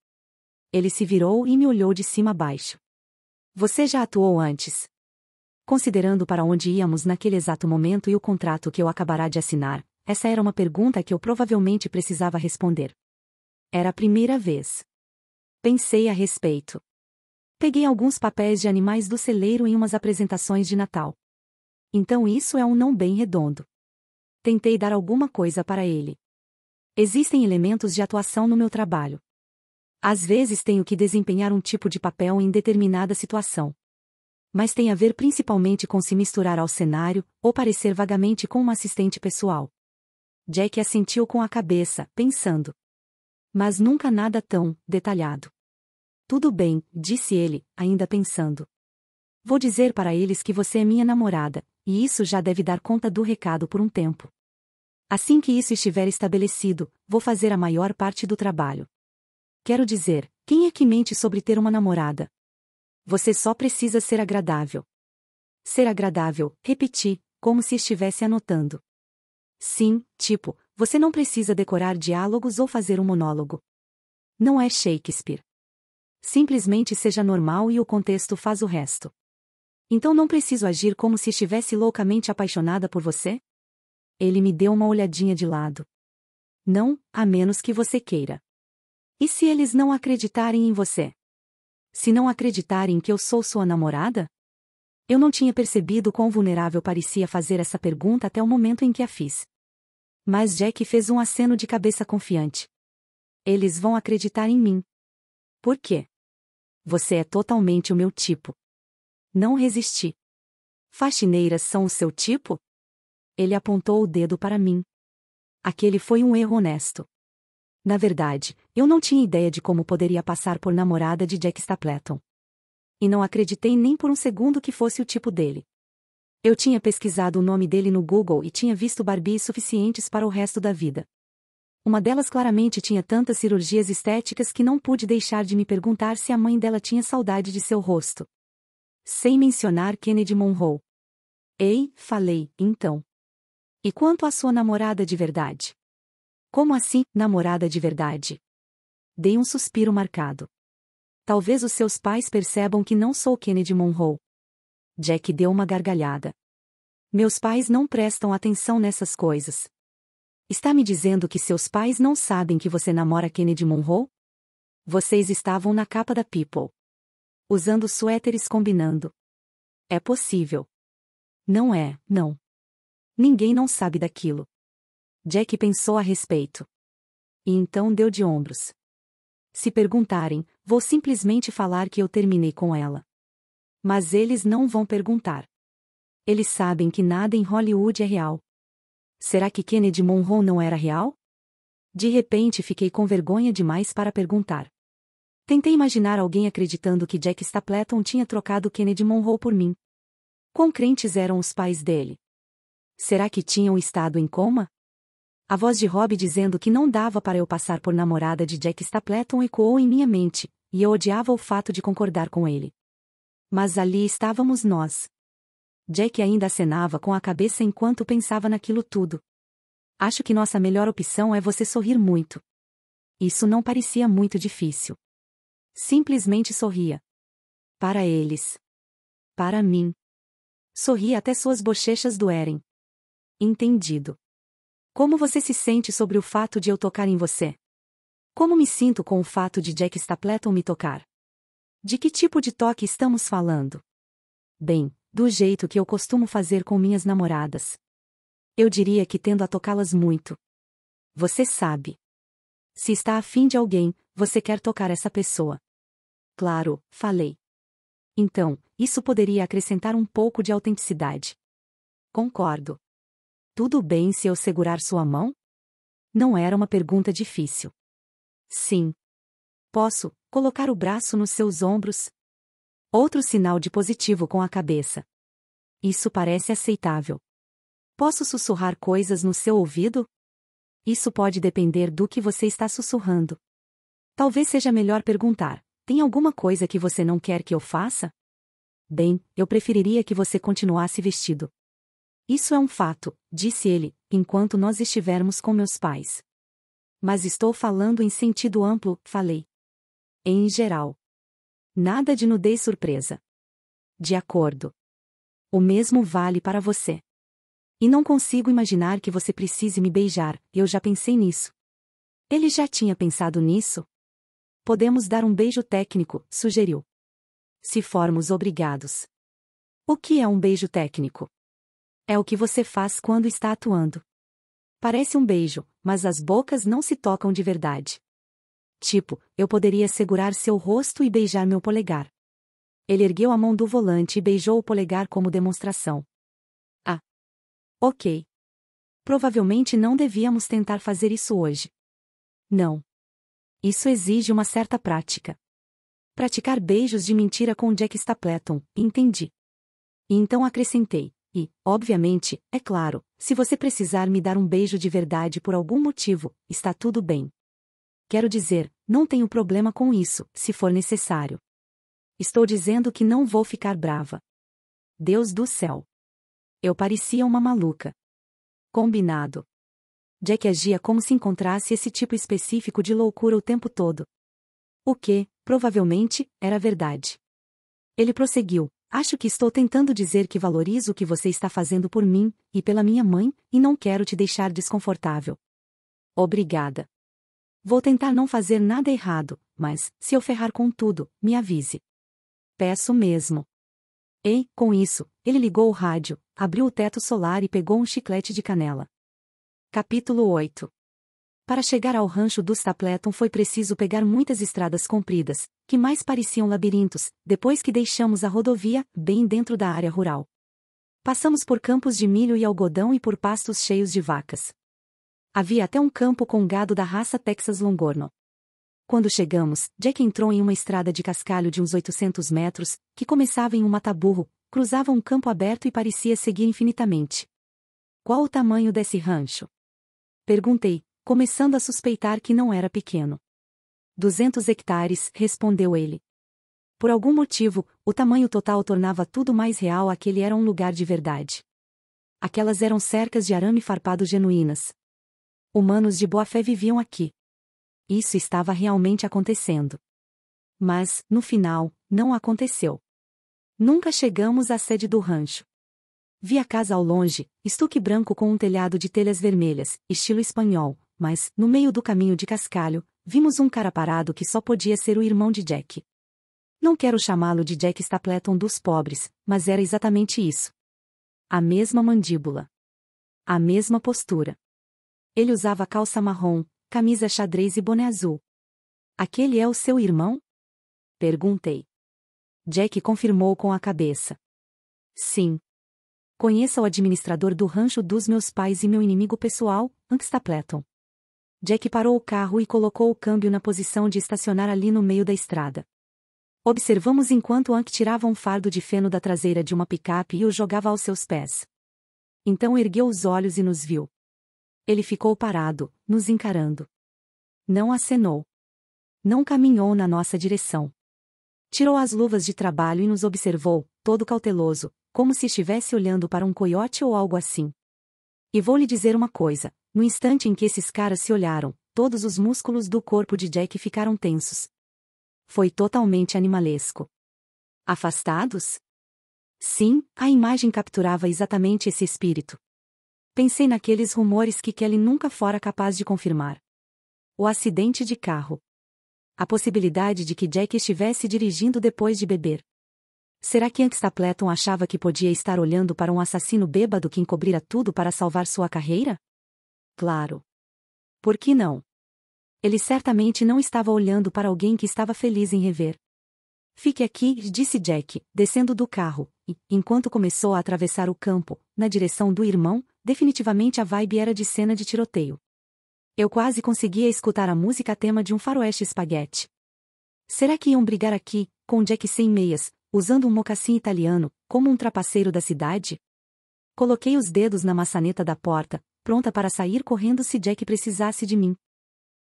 A: Ele se virou e me olhou de cima a baixo. Você já atuou antes? Considerando para onde íamos naquele exato momento e o contrato que eu acabará de assinar, essa era uma pergunta que eu provavelmente precisava responder. Era a primeira vez. Pensei a respeito. Peguei alguns papéis de animais do celeiro em umas apresentações de Natal. Então isso é um não bem redondo. Tentei dar alguma coisa para ele. Existem elementos de atuação no meu trabalho. Às vezes tenho que desempenhar um tipo de papel em determinada situação. Mas tem a ver principalmente com se misturar ao cenário, ou parecer vagamente com um assistente pessoal. Jack assentiu com a cabeça, pensando. Mas nunca nada tão detalhado. Tudo bem, disse ele, ainda pensando. Vou dizer para eles que você é minha namorada, e isso já deve dar conta do recado por um tempo. Assim que isso estiver estabelecido, vou fazer a maior parte do trabalho. Quero dizer, quem é que mente sobre ter uma namorada? Você só precisa ser agradável. Ser agradável, repeti, como se estivesse anotando. Sim, tipo, você não precisa decorar diálogos ou fazer um monólogo. Não é Shakespeare. Simplesmente seja normal e o contexto faz o resto. Então não preciso agir como se estivesse loucamente apaixonada por você? Ele me deu uma olhadinha de lado. Não, a menos que você queira. E se eles não acreditarem em você? Se não acreditarem que eu sou sua namorada? Eu não tinha percebido quão vulnerável parecia fazer essa pergunta até o momento em que a fiz. Mas Jack fez um aceno de cabeça confiante. Eles vão acreditar em mim. Por quê? Você é totalmente o meu tipo. Não resisti. Faxineiras são o seu tipo? Ele apontou o dedo para mim. Aquele foi um erro honesto. Na verdade, eu não tinha ideia de como poderia passar por namorada de Jack Stapleton. E não acreditei nem por um segundo que fosse o tipo dele. Eu tinha pesquisado o nome dele no Google e tinha visto Barbie suficientes para o resto da vida. Uma delas claramente tinha tantas cirurgias estéticas que não pude deixar de me perguntar se a mãe dela tinha saudade de seu rosto. Sem mencionar Kennedy Monroe. Ei, falei, então. E quanto à sua namorada de verdade? Como assim, namorada de verdade? Dei um suspiro marcado. Talvez os seus pais percebam que não sou Kennedy Monroe. Jack deu uma gargalhada. Meus pais não prestam atenção nessas coisas. Está me dizendo que seus pais não sabem que você namora Kennedy Monroe? Vocês estavam na capa da People. Usando suéteres combinando. É possível. Não é, não. Ninguém não sabe daquilo. Jack pensou a respeito. E então deu de ombros. Se perguntarem, vou simplesmente falar que eu terminei com ela. Mas eles não vão perguntar. Eles sabem que nada em Hollywood é real. Será que Kennedy Monroe não era real? De repente fiquei com vergonha demais para perguntar. Tentei imaginar alguém acreditando que Jack Stapleton tinha trocado Kennedy Monroe por mim. Quão crentes eram os pais dele? Será que tinham estado em coma? A voz de Rob dizendo que não dava para eu passar por namorada de Jack Stapleton ecoou em minha mente, e eu odiava o fato de concordar com ele. Mas ali estávamos nós. Jack ainda acenava com a cabeça enquanto pensava naquilo tudo. Acho que nossa melhor opção é você sorrir muito. Isso não parecia muito difícil. Simplesmente sorria. Para eles. Para mim. Sorria até suas bochechas doerem. Entendido. Como você se sente sobre o fato de eu tocar em você? Como me sinto com o fato de Jack Stapleton me tocar? De que tipo de toque estamos falando? Bem, do jeito que eu costumo fazer com minhas namoradas. Eu diria que tendo a tocá-las muito. Você sabe. Se está afim de alguém, você quer tocar essa pessoa. Claro, falei. Então, isso poderia acrescentar um pouco de autenticidade. Concordo. Tudo bem se eu segurar sua mão? Não era uma pergunta difícil. Sim. Posso colocar o braço nos seus ombros? Outro sinal de positivo com a cabeça. Isso parece aceitável. Posso sussurrar coisas no seu ouvido? Isso pode depender do que você está sussurrando. Talvez seja melhor perguntar: tem alguma coisa que você não quer que eu faça? Bem, eu preferiria que você continuasse vestido. Isso é um fato, disse ele, enquanto nós estivermos com meus pais. Mas estou falando em sentido amplo, falei. Em geral. Nada de nudez surpresa. De acordo. O mesmo vale para você. E não consigo imaginar que você precise me beijar, eu já pensei nisso. Ele já tinha pensado nisso? Podemos dar um beijo técnico, sugeriu. Se formos obrigados. O que é um beijo técnico? É o que você faz quando está atuando. Parece um beijo, mas as bocas não se tocam de verdade. Tipo, eu poderia segurar seu rosto e beijar meu polegar. Ele ergueu a mão do volante e beijou o polegar como demonstração. Ah. Ok. Provavelmente não devíamos tentar fazer isso hoje. Não. Isso exige uma certa prática. Praticar beijos de mentira com Jack Stapleton, entendi. E então acrescentei. E, obviamente, é claro, se você precisar me dar um beijo de verdade por algum motivo, está tudo bem. Quero dizer, não tenho problema com isso, se for necessário. Estou dizendo que não vou ficar brava. Deus do céu. Eu parecia uma maluca. Combinado. Jack agia como se encontrasse esse tipo específico de loucura o tempo todo. O que, provavelmente, era verdade. Ele prosseguiu, Acho que estou tentando dizer que valorizo o que você está fazendo por mim e pela minha mãe, e não quero te deixar desconfortável. Obrigada. Vou tentar não fazer nada errado, mas, se eu ferrar com tudo, me avise. Peço mesmo. E, com isso, ele ligou o rádio, abriu o teto solar e pegou um chiclete de canela. Capítulo 8 para chegar ao rancho dos Tapleton foi preciso pegar muitas estradas compridas, que mais pareciam labirintos, depois que deixamos a rodovia, bem dentro da área rural. Passamos por campos de milho e algodão e por pastos cheios de vacas. Havia até um campo com gado da raça Texas Longhorn. Quando chegamos, Jack entrou em uma estrada de cascalho de uns 800 metros, que começava em um mataburro, cruzava um campo aberto e parecia seguir infinitamente. Qual o tamanho desse rancho? Perguntei, começando a suspeitar que não era pequeno. Duzentos hectares, respondeu ele. Por algum motivo, o tamanho total tornava tudo mais real aquele era um lugar de verdade. Aquelas eram cercas de arame farpado genuínas. Humanos de boa fé viviam aqui. Isso estava realmente acontecendo. Mas, no final, não aconteceu. Nunca chegamos à sede do rancho. Vi a casa ao longe, estuque branco com um telhado de telhas vermelhas, estilo espanhol, mas, no meio do caminho de cascalho, vimos um cara parado que só podia ser o irmão de Jack. Não quero chamá-lo de Jack Stapleton dos pobres, mas era exatamente isso. A mesma mandíbula. A mesma postura. Ele usava calça marrom, camisa xadrez e boné azul. Aquele é o seu irmão? Perguntei. Jack confirmou com a cabeça. Sim. Conheça o administrador do rancho dos meus pais e meu inimigo pessoal, Ank Stapleton. Jack parou o carro e colocou o câmbio na posição de estacionar ali no meio da estrada. Observamos enquanto Hank tirava um fardo de feno da traseira de uma picape e o jogava aos seus pés. Então ergueu os olhos e nos viu. Ele ficou parado, nos encarando. Não acenou. Não caminhou na nossa direção. Tirou as luvas de trabalho e nos observou, todo cauteloso, como se estivesse olhando para um coiote ou algo assim. E vou lhe dizer uma coisa: no instante em que esses caras se olharam, todos os músculos do corpo de Jack ficaram tensos. Foi totalmente animalesco. Afastados? Sim, a imagem capturava exatamente esse espírito. Pensei naqueles rumores que Kelly nunca fora capaz de confirmar. O acidente de carro. A possibilidade de que Jack estivesse dirigindo depois de beber. Será que antes Pleton achava que podia estar olhando para um assassino bêbado que encobrira tudo para salvar sua carreira? Claro. Por que não? Ele certamente não estava olhando para alguém que estava feliz em rever. Fique aqui, disse Jack, descendo do carro, e, enquanto começou a atravessar o campo, na direção do irmão, definitivamente a vibe era de cena de tiroteio. Eu quase conseguia escutar a música tema de um faroeste espaguete. Será que iam brigar aqui, com Jack sem meias, usando um mocassim italiano, como um trapaceiro da cidade? Coloquei os dedos na maçaneta da porta, pronta para sair correndo se Jack precisasse de mim.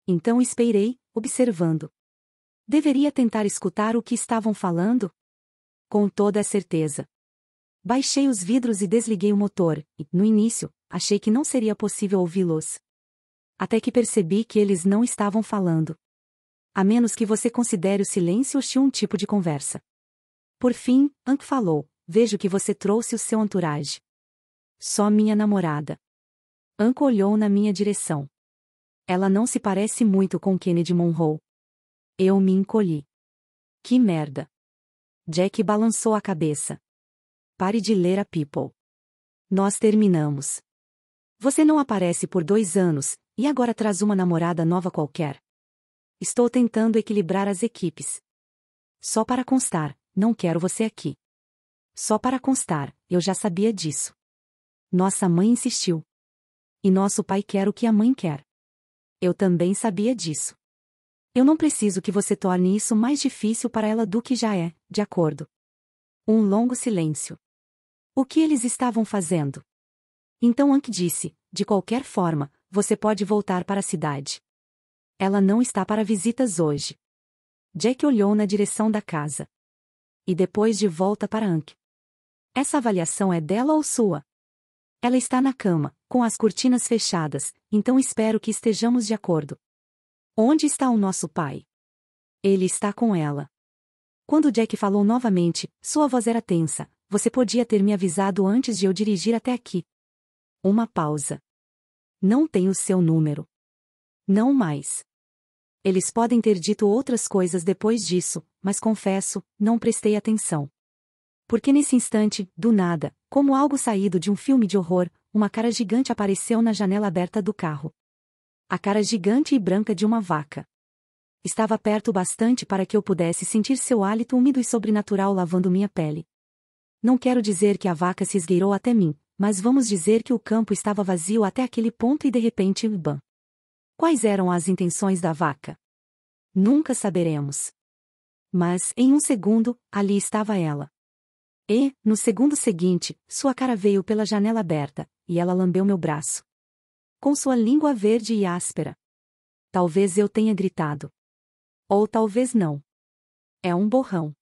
A: Então esperei, observando. Deveria tentar escutar o que estavam falando? Com toda a certeza. Baixei os vidros e desliguei o motor, e, no início, achei que não seria possível ouvi-los. Até que percebi que eles não estavam falando. A menos que você considere o silêncio hostil um tipo de conversa. Por fim, Ank falou: Vejo que você trouxe o seu entourage. Só minha namorada. Anko olhou na minha direção. Ela não se parece muito com Kennedy Monroe. Eu me encolhi. Que merda. Jack balançou a cabeça. Pare de ler a People. Nós terminamos. Você não aparece por dois anos, e agora traz uma namorada nova qualquer. Estou tentando equilibrar as equipes. Só para constar, não quero você aqui. Só para constar, eu já sabia disso. Nossa mãe insistiu. E nosso pai quer o que a mãe quer. Eu também sabia disso. Eu não preciso que você torne isso mais difícil para ela do que já é, de acordo. Um longo silêncio. O que eles estavam fazendo? Então Hank disse: De qualquer forma, você pode voltar para a cidade. Ela não está para visitas hoje. Jack olhou na direção da casa e depois de volta para Ankh. Essa avaliação é dela ou sua? Ela está na cama, com as cortinas fechadas, então espero que estejamos de acordo. Onde está o nosso pai? Ele está com ela. Quando Jack falou novamente, sua voz era tensa. Você podia ter me avisado antes de eu dirigir até aqui. Uma pausa. Não tenho seu número. Não mais. Eles podem ter dito outras coisas depois disso, mas confesso, não prestei atenção. Porque nesse instante, do nada, como algo saído de um filme de horror, uma cara gigante apareceu na janela aberta do carro. A cara gigante e branca de uma vaca. Estava perto bastante para que eu pudesse sentir seu hálito úmido e sobrenatural lavando minha pele. Não quero dizer que a vaca se esgueirou até mim, mas vamos dizer que o campo estava vazio até aquele ponto e de repente, bam. Quais eram as intenções da vaca? Nunca saberemos. Mas, em um segundo, ali estava ela. E, no segundo seguinte, sua cara veio pela janela aberta, e ela lambeu meu braço. Com sua língua verde e áspera. Talvez eu tenha gritado. Ou talvez não. É um borrão.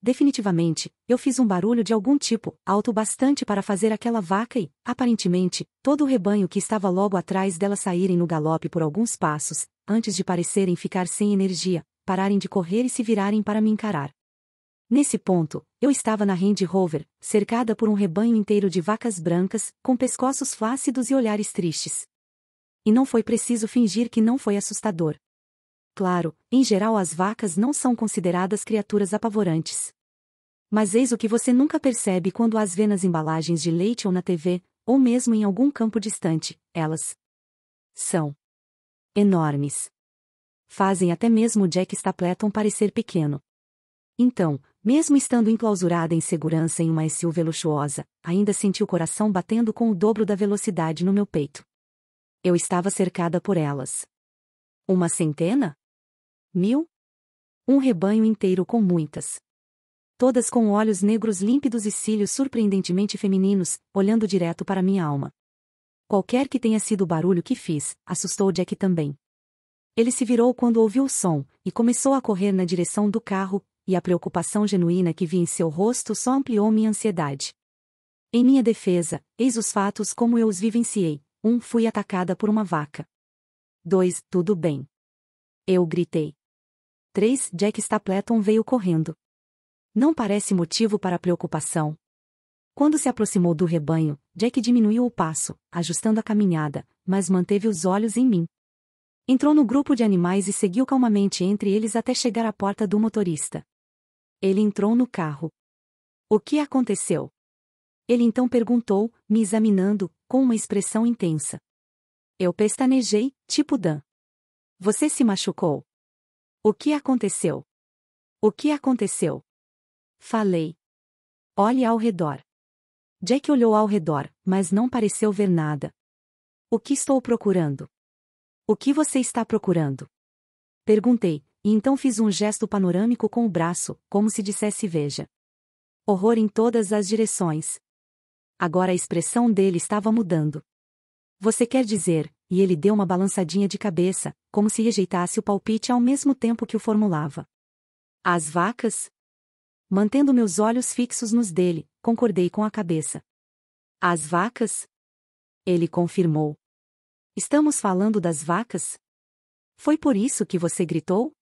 A: Definitivamente, eu fiz um barulho de algum tipo, alto bastante para fazer aquela vaca e, aparentemente, todo o rebanho que estava logo atrás dela saírem no galope por alguns passos, antes de parecerem ficar sem energia, pararem de correr e se virarem para me encarar. Nesse ponto, eu estava na Range Rover, cercada por um rebanho inteiro de vacas brancas, com pescoços flácidos e olhares tristes. E não foi preciso fingir que não foi assustador. Claro, em geral as vacas não são consideradas criaturas apavorantes. Mas eis o que você nunca percebe quando as vê nas embalagens de leite ou na TV, ou mesmo em algum campo distante, elas são enormes. Fazem até mesmo Jack Stapleton parecer pequeno. Então, mesmo estando enclausurada em segurança em uma SUV luxuosa, ainda senti o coração batendo com o dobro da velocidade no meu peito. Eu estava cercada por elas. Uma centena? mil? Um rebanho inteiro com muitas. Todas com olhos negros límpidos e cílios surpreendentemente femininos, olhando direto para minha alma. Qualquer que tenha sido o barulho que fiz, assustou Jack também. Ele se virou quando ouviu o som, e começou a correr na direção do carro, e a preocupação genuína que vi em seu rosto só ampliou minha ansiedade. Em minha defesa, eis os fatos como eu os vivenciei. 1. Um, fui atacada por uma vaca. 2. Tudo bem. Eu gritei. 3, Jack Stapleton veio correndo. Não parece motivo para preocupação. Quando se aproximou do rebanho, Jack diminuiu o passo, ajustando a caminhada, mas manteve os olhos em mim. Entrou no grupo de animais e seguiu calmamente entre eles até chegar à porta do motorista. Ele entrou no carro. O que aconteceu? Ele então perguntou, me examinando, com uma expressão intensa. Eu pestanejei, tipo Dan. Você se machucou? O que aconteceu? O que aconteceu? Falei. Olhe ao redor. Jack olhou ao redor, mas não pareceu ver nada. O que estou procurando? O que você está procurando? Perguntei, e então fiz um gesto panorâmico com o braço, como se dissesse veja. Horror em todas as direções. Agora a expressão dele estava mudando. Você quer dizer, e ele deu uma balançadinha de cabeça, como se rejeitasse o palpite ao mesmo tempo que o formulava. As vacas? Mantendo meus olhos fixos nos dele, concordei com a cabeça. As vacas? Ele confirmou. Estamos falando das vacas? Foi por isso que você gritou?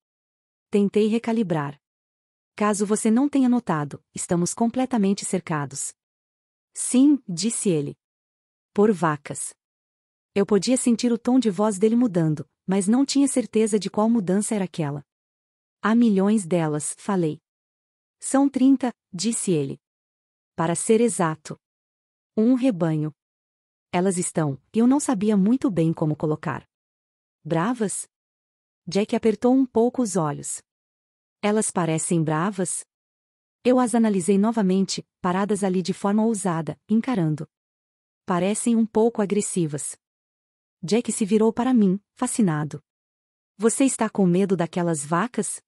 A: Tentei recalibrar. Caso você não tenha notado, estamos completamente cercados. Sim, disse ele. Por vacas. Eu podia sentir o tom de voz dele mudando, mas não tinha certeza de qual mudança era aquela. Há milhões delas, falei. São trinta, disse ele. Para ser exato. Um rebanho. Elas estão, e eu não sabia muito bem como colocar. Bravas? Jack apertou um pouco os olhos. Elas parecem bravas? Eu as analisei novamente, paradas ali de forma ousada, encarando. Parecem um pouco agressivas. Jack se virou para mim, fascinado. Você está com medo daquelas vacas?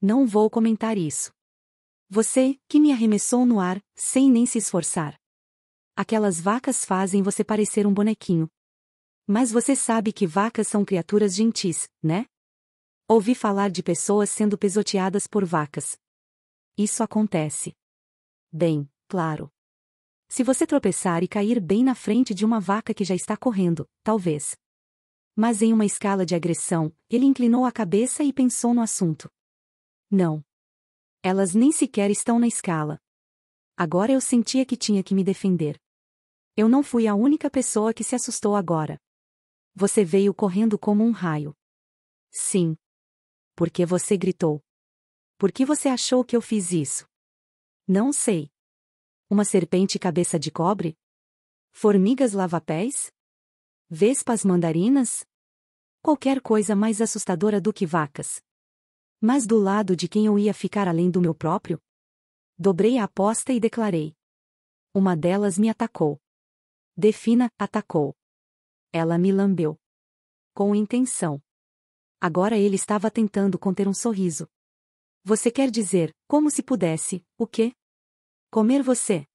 A: Não vou comentar isso. Você, que me arremessou no ar, sem nem se esforçar. Aquelas vacas fazem você parecer um bonequinho. Mas você sabe que vacas são criaturas gentis, né? Ouvi falar de pessoas sendo pisoteadas por vacas. Isso acontece. Bem, claro. Se você tropeçar e cair bem na frente de uma vaca que já está correndo, talvez. Mas em uma escala de agressão, ele inclinou a cabeça e pensou no assunto. Não. Elas nem sequer estão na escala. Agora eu sentia que tinha que me defender. Eu não fui a única pessoa que se assustou agora. Você veio correndo como um raio. Sim. Por que você gritou? Por que você achou que eu fiz isso? Não sei. Uma serpente cabeça de cobre? Formigas lavapés? Vespas mandarinas? Qualquer coisa mais assustadora do que vacas. Mas do lado de quem eu ia ficar além do meu próprio? Dobrei a aposta e declarei. Uma delas me atacou. Defina, atacou. Ela me lambeu. Com intenção. Agora ele estava tentando conter um sorriso. Você quer dizer, como se pudesse, o quê? Comer você.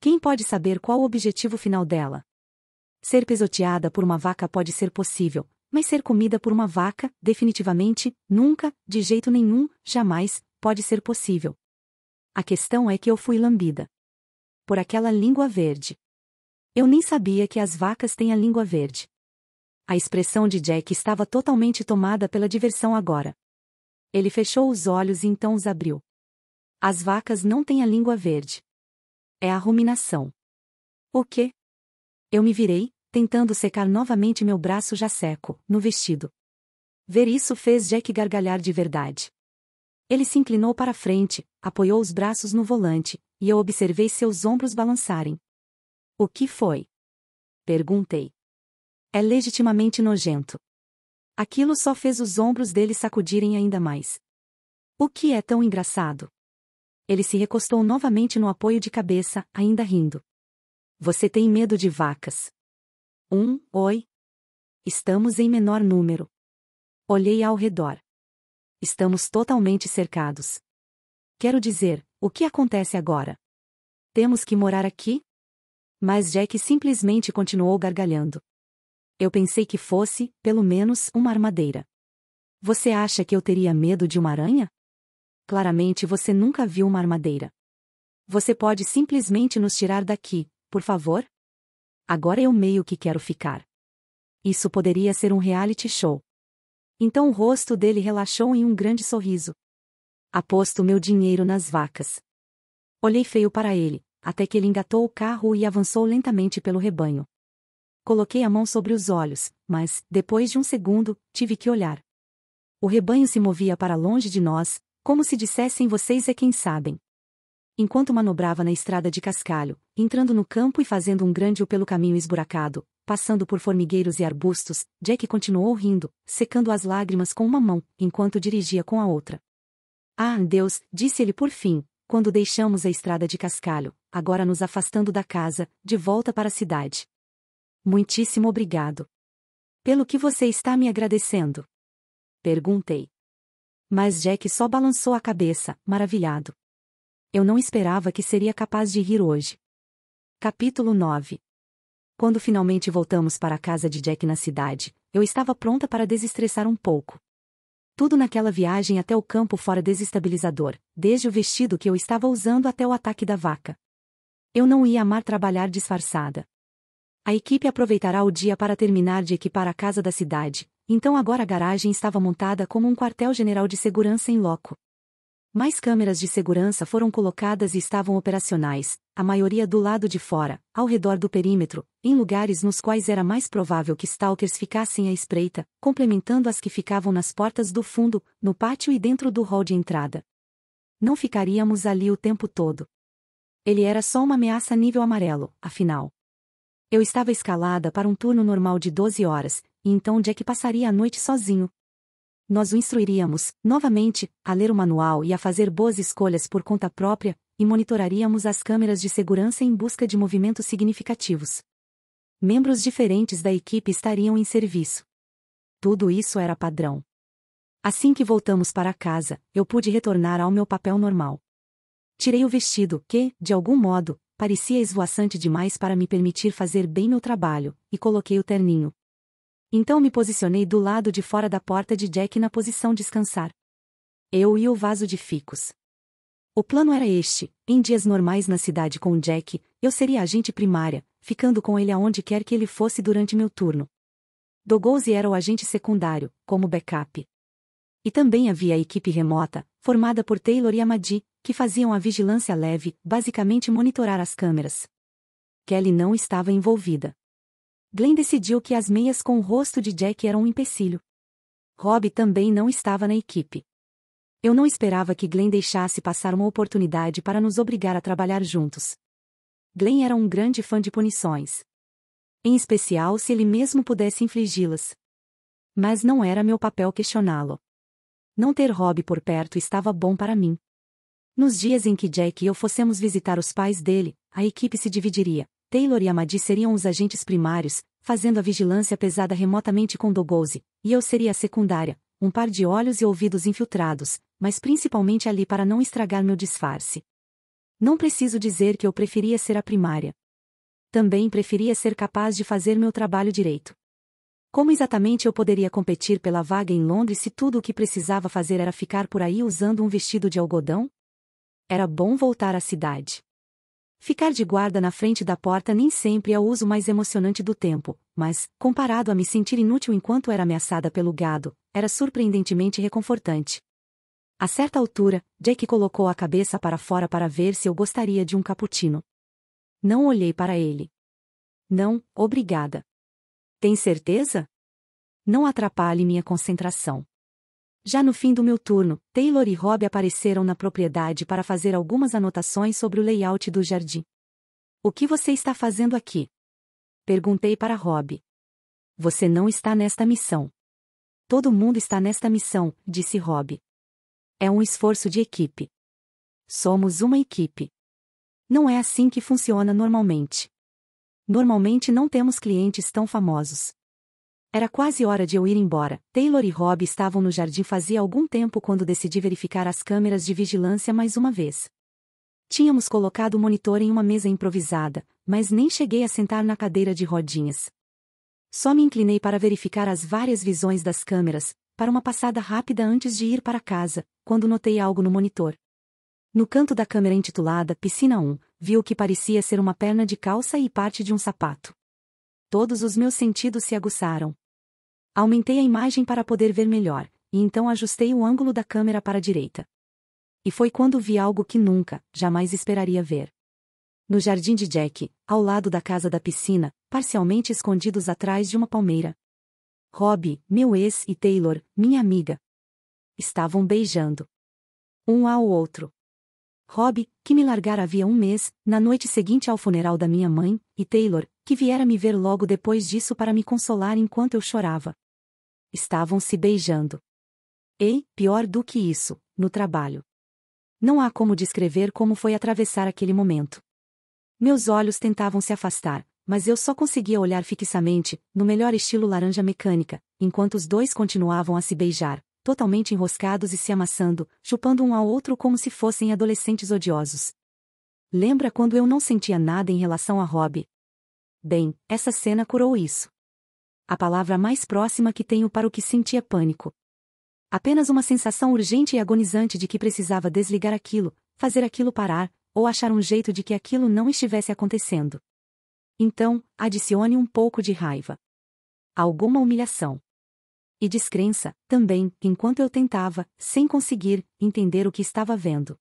A: Quem pode saber qual o objetivo final dela? Ser pisoteada por uma vaca pode ser possível, mas ser comida por uma vaca, definitivamente, nunca, de jeito nenhum, jamais, pode ser possível. A questão é que eu fui lambida. Por aquela língua verde. Eu nem sabia que as vacas têm a língua verde. A expressão de Jack estava totalmente tomada pela diversão agora. Ele fechou os olhos e então os abriu. As vacas não têm a língua verde. É a ruminação. O quê? Eu me virei, tentando secar novamente meu braço já seco, no vestido. Ver isso fez Jack gargalhar de verdade. Ele se inclinou para frente, apoiou os braços no volante, e eu observei seus ombros balançarem. O que foi? Perguntei. É legitimamente nojento. Aquilo só fez os ombros dele sacudirem ainda mais. O que é tão engraçado? Ele se recostou novamente no apoio de cabeça, ainda rindo. Você tem medo de vacas? Um, oi. Estamos em menor número. Olhei ao redor. Estamos totalmente cercados. Quero dizer, o que acontece agora? Temos que morar aqui? Mas Jack simplesmente continuou gargalhando. Eu pensei que fosse, pelo menos, uma armadeira. Você acha que eu teria medo de uma aranha? Claramente você nunca viu uma armadeira. Você pode simplesmente nos tirar daqui, por favor? Agora eu meio que quero ficar. Isso poderia ser um reality show. Então o rosto dele relaxou em um grande sorriso. Aposto meu dinheiro nas vacas. Olhei feio para ele, até que ele engatou o carro e avançou lentamente pelo rebanho. Coloquei a mão sobre os olhos, mas, depois de um segundo, tive que olhar. O rebanho se movia para longe de nós, como se dissessem vocês é quem sabem. Enquanto manobrava na estrada de cascalho, entrando no campo e fazendo um grande pelo caminho esburacado, passando por formigueiros e arbustos, Jack continuou rindo, secando as lágrimas com uma mão, enquanto dirigia com a outra. Ah, Deus, disse ele por fim, quando deixamos a estrada de cascalho, agora nos afastando da casa, de volta para a cidade. Muitíssimo obrigado. Pelo que você está me agradecendo? Perguntei. Mas Jack só balançou a cabeça, maravilhado. Eu não esperava que seria capaz de rir hoje. Capítulo 9 Quando finalmente voltamos para a casa de Jack na cidade, eu estava pronta para desestressar um pouco. Tudo naquela viagem até o campo fora desestabilizador, desde o vestido que eu estava usando até o ataque da vaca. Eu não ia amar trabalhar disfarçada. A equipe aproveitará o dia para terminar de equipar a casa da cidade, então agora a garagem estava montada como um quartel-general de segurança em loco. Mais câmeras de segurança foram colocadas e estavam operacionais, a maioria do lado de fora, ao redor do perímetro, em lugares nos quais era mais provável que stalkers ficassem à espreita, complementando as que ficavam nas portas do fundo, no pátio e dentro do hall de entrada. Não ficaríamos ali o tempo todo. Ele era só uma ameaça nível amarelo, afinal. Eu estava escalada para um turno normal de 12 horas, e então Jack passaria a noite sozinho. Nós o instruiríamos, novamente, a ler o manual e a fazer boas escolhas por conta própria, e monitoraríamos as câmeras de segurança em busca de movimentos significativos. Membros diferentes da equipe estariam em serviço. Tudo isso era padrão. Assim que voltamos para casa, eu pude retornar ao meu papel normal. Tirei o vestido, que, de algum modo, parecia esvoaçante demais para me permitir fazer bem meu trabalho, e coloquei o terninho, então me posicionei do lado de fora da porta de Jack na posição descansar. Eu e o vaso de ficos. O plano era este: em dias normais na cidade com Jack, eu seria agente primária, ficando com ele aonde quer que ele fosse durante meu turno. Dogose era o agente secundário, como backup. E também havia a equipe remota, formada por Taylor e Amadi, que faziam a vigilância leve, basicamente monitorar as câmeras. Kelly não estava envolvida. Glenn decidiu que as meias com o rosto de Jack eram um empecilho. Rob também não estava na equipe. Eu não esperava que Glenn deixasse passar uma oportunidade para nos obrigar a trabalhar juntos. Glenn era um grande fã de punições. Em especial se ele mesmo pudesse infligi-las. Mas não era meu papel questioná-lo. Não ter Rob por perto estava bom para mim. Nos dias em que Jack e eu fossemos visitar os pais dele, a equipe se dividiria. Taylor e Amadi seriam os agentes primários, fazendo a vigilância pesada remotamente com Dogose, e eu seria a secundária, um par de olhos e ouvidos infiltrados, mas principalmente ali para não estragar meu disfarce. Não preciso dizer que eu preferia ser a primária. Também preferia ser capaz de fazer meu trabalho direito. Como exatamente eu poderia competir pela vaga em Londres se tudo o que precisava fazer era ficar por aí usando um vestido de algodão? Era bom voltar à cidade. Ficar de guarda na frente da porta nem sempre é o uso mais emocionante do tempo, mas, comparado a me sentir inútil enquanto era ameaçada pelo gado, era surpreendentemente reconfortante. A certa altura, Jake colocou a cabeça para fora para ver se eu gostaria de um cappuccino. Não olhei para ele. Não, obrigada. Tem certeza? Não atrapalhe minha concentração. Já no fim do meu turno, Taylor e Rob apareceram na propriedade para fazer algumas anotações sobre o layout do jardim. O que você está fazendo aqui? Perguntei para Rob. Você não está nesta missão. Todo mundo está nesta missão, disse Rob. É um esforço de equipe. Somos uma equipe. Não é assim que funciona normalmente. Normalmente não temos clientes tão famosos. Era quase hora de eu ir embora. Taylor e Rob estavam no jardim fazia algum tempo quando decidi verificar as câmeras de vigilância mais uma vez. Tínhamos colocado o monitor em uma mesa improvisada, mas nem cheguei a sentar na cadeira de rodinhas. Só me inclinei para verificar as várias visões das câmeras, para uma passada rápida antes de ir para casa, quando notei algo no monitor. No canto da câmera intitulada Piscina 1, vi o que parecia ser uma perna de calça e parte de um sapato. Todos os meus sentidos se aguçaram. Aumentei a imagem para poder ver melhor, e então ajustei o ângulo da câmera para a direita. E foi quando vi algo que nunca, jamais esperaria ver. No jardim de Jack, ao lado da casa da piscina, parcialmente escondidos atrás de uma palmeira. Rob, meu ex e Taylor, minha amiga. Estavam beijando. Um ao outro. Rob, que me largara havia um mês, na noite seguinte ao funeral da minha mãe, e Taylor, que viera me ver logo depois disso para me consolar enquanto eu chorava estavam se beijando. E, pior do que isso, no trabalho. Não há como descrever como foi atravessar aquele momento. Meus olhos tentavam se afastar, mas eu só conseguia olhar fixamente, no melhor estilo laranja mecânica, enquanto os dois continuavam a se beijar, totalmente enroscados e se amassando, chupando um ao outro como se fossem adolescentes odiosos. Lembra quando eu não sentia nada em relação a Rob? Bem, essa cena curou isso a palavra mais próxima que tenho para o que sentia é pânico. Apenas uma sensação urgente e agonizante de que precisava desligar aquilo, fazer aquilo parar, ou achar um jeito de que aquilo não estivesse acontecendo. Então, adicione um pouco de raiva. Alguma humilhação. E descrença, também, enquanto eu tentava, sem conseguir, entender o que estava vendo.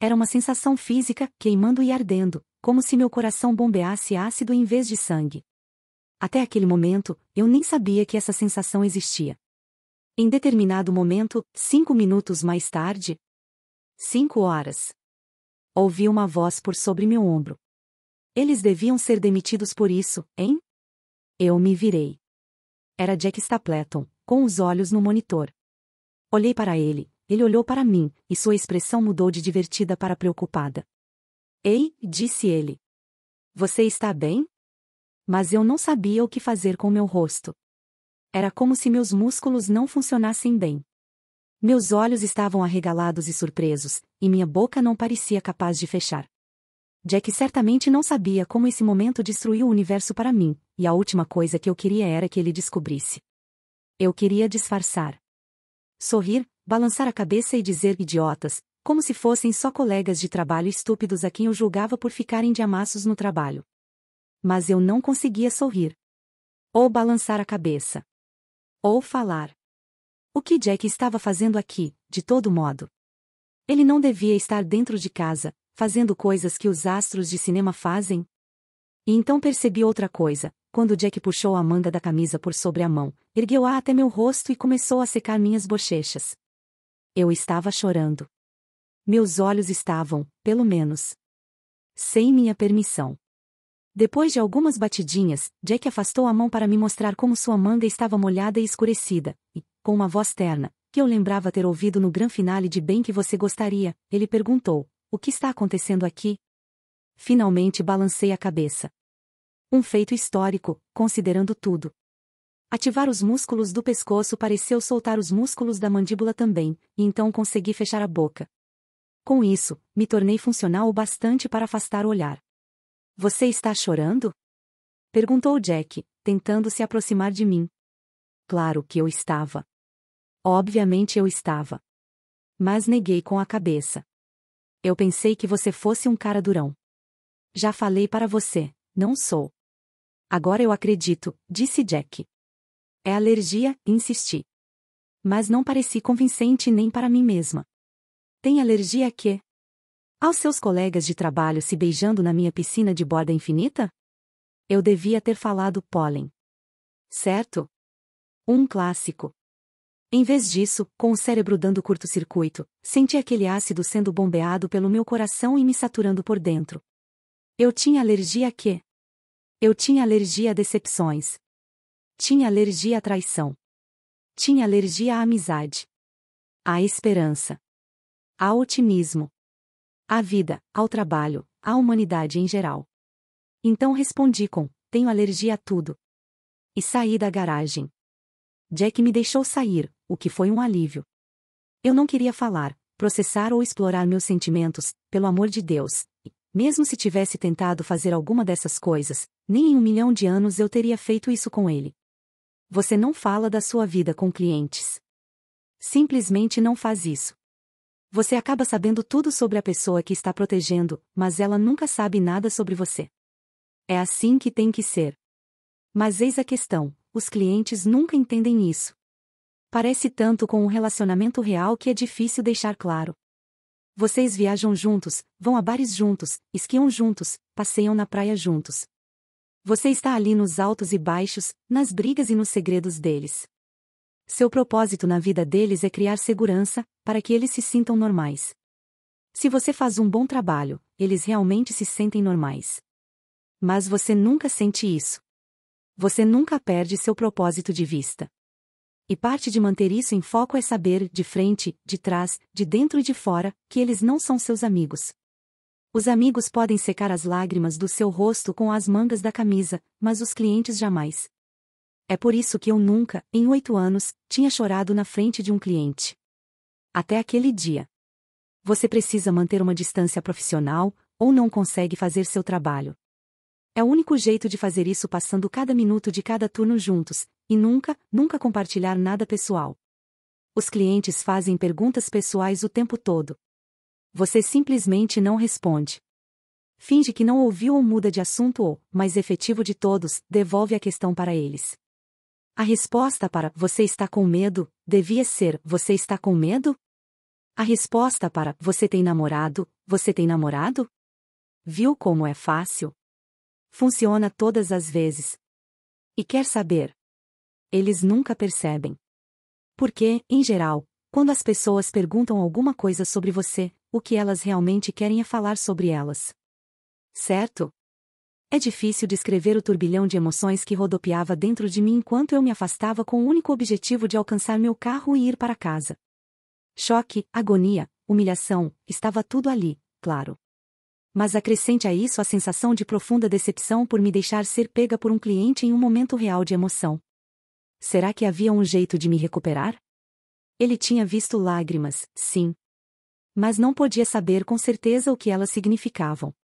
A: Era uma sensação física, queimando e ardendo, como se meu coração bombeasse ácido em vez de sangue. Até aquele momento, eu nem sabia que essa sensação existia. Em determinado momento, cinco minutos mais tarde, cinco horas, ouvi uma voz por sobre meu ombro. Eles deviam ser demitidos por isso, hein? Eu me virei. Era Jack Stapleton, com os olhos no monitor. Olhei para ele, ele olhou para mim, e sua expressão mudou de divertida para preocupada. Ei, disse ele. Você está bem? mas eu não sabia o que fazer com meu rosto. Era como se meus músculos não funcionassem bem. Meus olhos estavam arregalados e surpresos, e minha boca não parecia capaz de fechar. Jack certamente não sabia como esse momento destruiu o universo para mim, e a última coisa que eu queria era que ele descobrisse. Eu queria disfarçar. Sorrir, balançar a cabeça e dizer idiotas, como se fossem só colegas de trabalho estúpidos a quem eu julgava por ficarem de amassos no trabalho. Mas eu não conseguia sorrir. Ou balançar a cabeça. Ou falar. O que Jack estava fazendo aqui, de todo modo? Ele não devia estar dentro de casa, fazendo coisas que os astros de cinema fazem? E então percebi outra coisa, quando Jack puxou a manga da camisa por sobre a mão, ergueu-a até meu rosto e começou a secar minhas bochechas. Eu estava chorando. Meus olhos estavam, pelo menos, sem minha permissão. Depois de algumas batidinhas, Jack afastou a mão para me mostrar como sua manga estava molhada e escurecida, e, com uma voz terna, que eu lembrava ter ouvido no gran finale de Bem que você gostaria, ele perguntou: O que está acontecendo aqui? Finalmente balancei a cabeça. Um feito histórico, considerando tudo. Ativar os músculos do pescoço pareceu soltar os músculos da mandíbula também, e então consegui fechar a boca. Com isso, me tornei funcional o bastante para afastar o olhar. Você está chorando? Perguntou Jack, tentando se aproximar de mim. Claro que eu estava. Obviamente eu estava. Mas neguei com a cabeça. Eu pensei que você fosse um cara durão. Já falei para você, não sou. Agora eu acredito, disse Jack. É alergia, insisti. Mas não pareci convincente nem para mim mesma. Tem alergia a quê? Aos seus colegas de trabalho se beijando na minha piscina de borda infinita? Eu devia ter falado pólen. Certo? Um clássico. Em vez disso, com o cérebro dando curto-circuito, senti aquele ácido sendo bombeado pelo meu coração e me saturando por dentro. Eu tinha alergia a quê? Eu tinha alergia a decepções. Tinha alergia à traição. Tinha alergia à amizade. À esperança. Ao otimismo à vida, ao trabalho, à humanidade em geral. Então respondi com: tenho alergia a tudo. E saí da garagem. Jack me deixou sair, o que foi um alívio. Eu não queria falar, processar ou explorar meus sentimentos, pelo amor de Deus. E, mesmo se tivesse tentado fazer alguma dessas coisas, nem em um milhão de anos eu teria feito isso com ele. Você não fala da sua vida com clientes. Simplesmente não faz isso. Você acaba sabendo tudo sobre a pessoa que está protegendo, mas ela nunca sabe nada sobre você. É assim que tem que ser. Mas eis a questão: os clientes nunca entendem isso. Parece tanto com um relacionamento real que é difícil deixar claro. Vocês viajam juntos, vão a bares juntos, esquiam juntos, passeiam na praia juntos. Você está ali nos altos e baixos, nas brigas e nos segredos deles. Seu propósito na vida deles é criar segurança, para que eles se sintam normais. Se você faz um bom trabalho, eles realmente se sentem normais. Mas você nunca sente isso. Você nunca perde seu propósito de vista. E parte de manter isso em foco é saber, de frente, de trás, de dentro e de fora, que eles não são seus amigos. Os amigos podem secar as lágrimas do seu rosto com as mangas da camisa, mas os clientes jamais. É por isso que eu nunca, em oito anos, tinha chorado na frente de um cliente. Até aquele dia. Você precisa manter uma distância profissional, ou não consegue fazer seu trabalho. É o único jeito de fazer isso passando cada minuto de cada turno juntos, e nunca, nunca compartilhar nada pessoal. Os clientes fazem perguntas pessoais o tempo todo. Você simplesmente não responde. Finge que não ouviu ou muda de assunto ou, mais efetivo de todos, devolve a questão para eles. A resposta para você está com medo devia ser você está com medo? A resposta para você tem namorado, você tem namorado? Viu como é fácil? Funciona todas as vezes. E quer saber? Eles nunca percebem. Porque, em geral, quando as pessoas perguntam alguma coisa sobre você, o que elas realmente querem é falar sobre elas. Certo? É difícil descrever o turbilhão de emoções que rodopiava dentro de mim enquanto eu me afastava com o único objetivo de alcançar meu carro e ir para casa. Choque, agonia, humilhação, estava tudo ali, claro. Mas acrescente a isso a sensação de profunda decepção por me deixar ser pega por um cliente em um momento real de emoção. Será que havia um jeito de me recuperar? Ele tinha visto lágrimas, sim. Mas não podia saber com certeza o que elas significavam.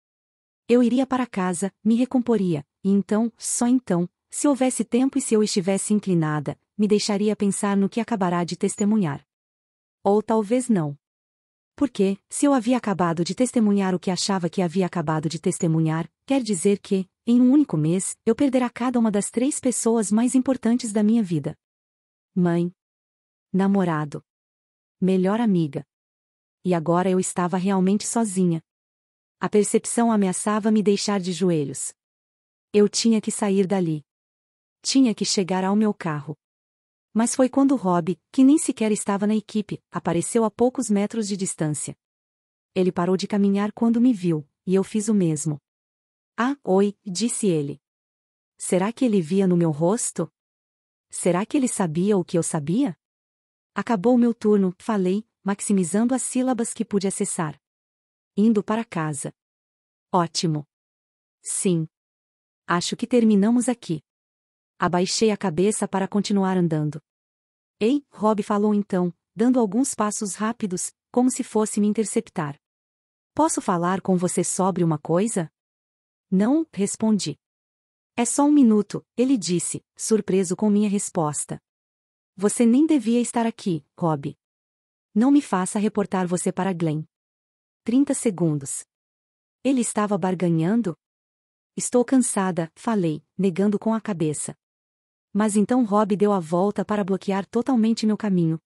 A: Eu iria para casa, me recomporia, e então, só então, se houvesse tempo e se eu estivesse inclinada, me deixaria pensar no que acabará de testemunhar. Ou talvez não. Porque, se eu havia acabado de testemunhar o que achava que havia acabado de testemunhar, quer dizer que, em um único mês, eu perderá cada uma das três pessoas mais importantes da minha vida: mãe, namorado, melhor amiga. E agora eu estava realmente sozinha, a percepção ameaçava me deixar de joelhos. Eu tinha que sair dali. Tinha que chegar ao meu carro. Mas foi quando Rob, que nem sequer estava na equipe, apareceu a poucos metros de distância. Ele parou de caminhar quando me viu, e eu fiz o mesmo. Ah, oi, disse ele. Será que ele via no meu rosto? Será que ele sabia o que eu sabia? Acabou meu turno, falei, maximizando as sílabas que pude acessar indo para casa. Ótimo. Sim. Acho que terminamos aqui. Abaixei a cabeça para continuar andando. Ei, Rob falou então, dando alguns passos rápidos, como se fosse me interceptar. Posso falar com você sobre uma coisa? Não, respondi. É só um minuto, ele disse, surpreso com minha resposta. Você nem devia estar aqui, Rob. Não me faça reportar você para Glenn. 30 segundos. Ele estava barganhando? Estou cansada, falei, negando com a cabeça. Mas então Rob deu a volta para bloquear totalmente meu caminho.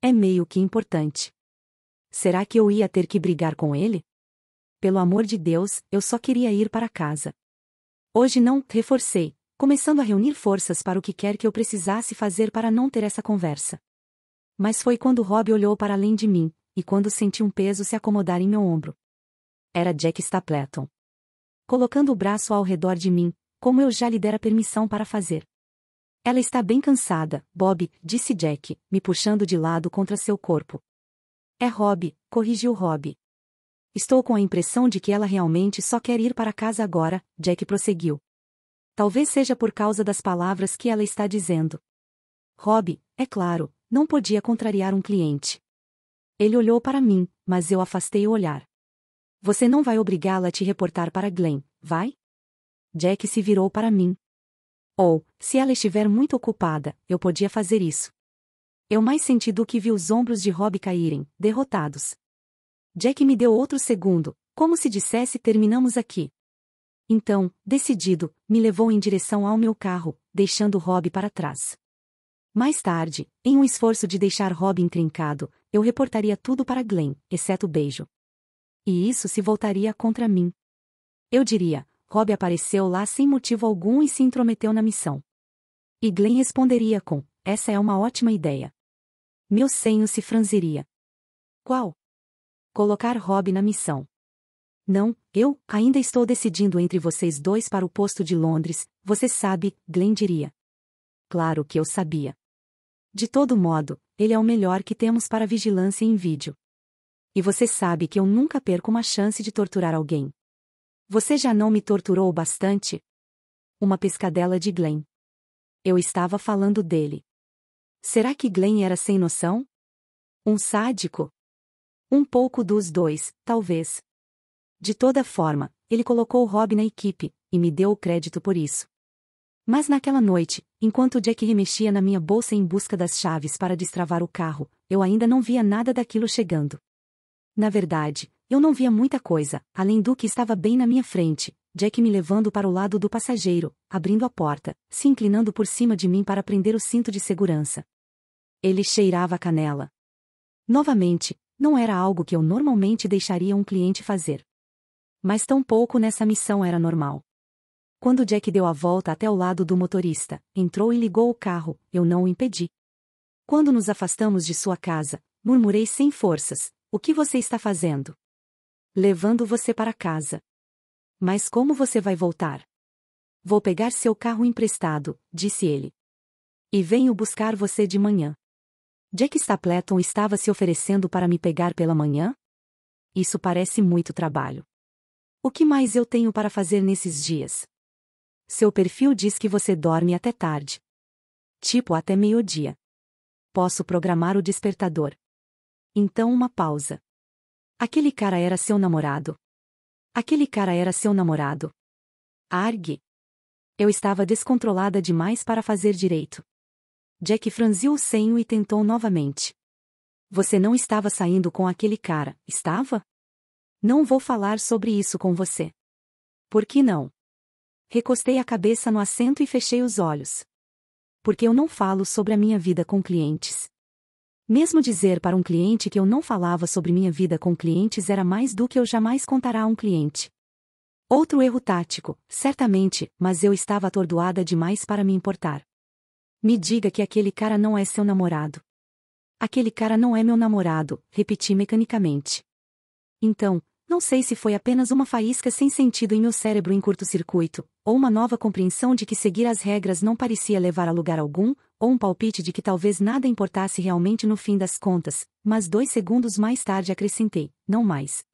A: É meio que importante. Será que eu ia ter que brigar com ele? Pelo amor de Deus, eu só queria ir para casa. Hoje não, reforcei, começando a reunir forças para o que quer que eu precisasse fazer para não ter essa conversa. Mas foi quando Rob olhou para além de mim, e quando senti um peso se acomodar em meu ombro. Era Jack Stapleton. Colocando o braço ao redor de mim, como eu já lhe dera permissão para fazer. Ela está bem cansada, Bob, disse Jack, me puxando de lado contra seu corpo. É Rob, corrigiu Rob. Estou com a impressão de que ela realmente só quer ir para casa agora, Jack prosseguiu. Talvez seja por causa das palavras que ela está dizendo. Rob, é claro, não podia contrariar um cliente. Ele olhou para mim, mas eu afastei o olhar. Você não vai obrigá-la a te reportar para Glenn, vai? Jack se virou para mim. Ou, oh, se ela estiver muito ocupada, eu podia fazer isso. Eu mais senti do que vi os ombros de Rob caírem, derrotados. Jack me deu outro segundo, como se dissesse terminamos aqui. Então, decidido, me levou em direção ao meu carro, deixando Rob para trás. Mais tarde, em um esforço de deixar Rob intrincado, eu reportaria tudo para Glenn, exceto o beijo. E isso se voltaria contra mim. Eu diria, Rob apareceu lá sem motivo algum e se intrometeu na missão. E Glenn responderia com, essa é uma ótima ideia. Meu senho se franziria. Qual? Colocar Rob na missão. Não, eu, ainda estou decidindo entre vocês dois para o posto de Londres, você sabe, Glenn diria. Claro que eu sabia. De todo modo, ele é o melhor que temos para vigilância em vídeo. E você sabe que eu nunca perco uma chance de torturar alguém. Você já não me torturou bastante? Uma pescadela de Glenn. Eu estava falando dele. Será que Glenn era sem noção? Um sádico? Um pouco dos dois, talvez. De toda forma, ele colocou Rob na equipe, e me deu o crédito por isso. Mas naquela noite, Enquanto Jack remexia na minha bolsa em busca das chaves para destravar o carro, eu ainda não via nada daquilo chegando. Na verdade, eu não via muita coisa, além do que estava bem na minha frente, Jack me levando para o lado do passageiro, abrindo a porta, se inclinando por cima de mim para prender o cinto de segurança. Ele cheirava a canela. Novamente, não era algo que eu normalmente deixaria um cliente fazer. Mas tampouco nessa missão era normal. Quando Jack deu a volta até o lado do motorista, entrou e ligou o carro, eu não o impedi. Quando nos afastamos de sua casa, murmurei sem forças: O que você está fazendo? Levando você para casa. Mas como você vai voltar? Vou pegar seu carro emprestado, disse ele. E venho buscar você de manhã. Jack Stapleton estava se oferecendo para me pegar pela manhã? Isso parece muito trabalho. O que mais eu tenho para fazer nesses dias? Seu perfil diz que você dorme até tarde. Tipo até meio-dia. Posso programar o despertador. Então uma pausa. Aquele cara era seu namorado. Aquele cara era seu namorado. Argue. Eu estava descontrolada demais para fazer direito. Jack franziu o senho e tentou novamente. Você não estava saindo com aquele cara, estava? Não vou falar sobre isso com você. Por que não? Recostei a cabeça no assento e fechei os olhos. Porque eu não falo sobre a minha vida com clientes. Mesmo dizer para um cliente que eu não falava sobre minha vida com clientes era mais do que eu jamais contará a um cliente. Outro erro tático, certamente, mas eu estava atordoada demais para me importar. Me diga que aquele cara não é seu namorado. Aquele cara não é meu namorado, repeti mecanicamente. Então, não sei se foi apenas uma faísca sem sentido em meu cérebro em curto-circuito, ou uma nova compreensão de que seguir as regras não parecia levar a lugar algum, ou um palpite de que talvez nada importasse realmente no fim das contas, mas dois segundos mais tarde acrescentei, não mais.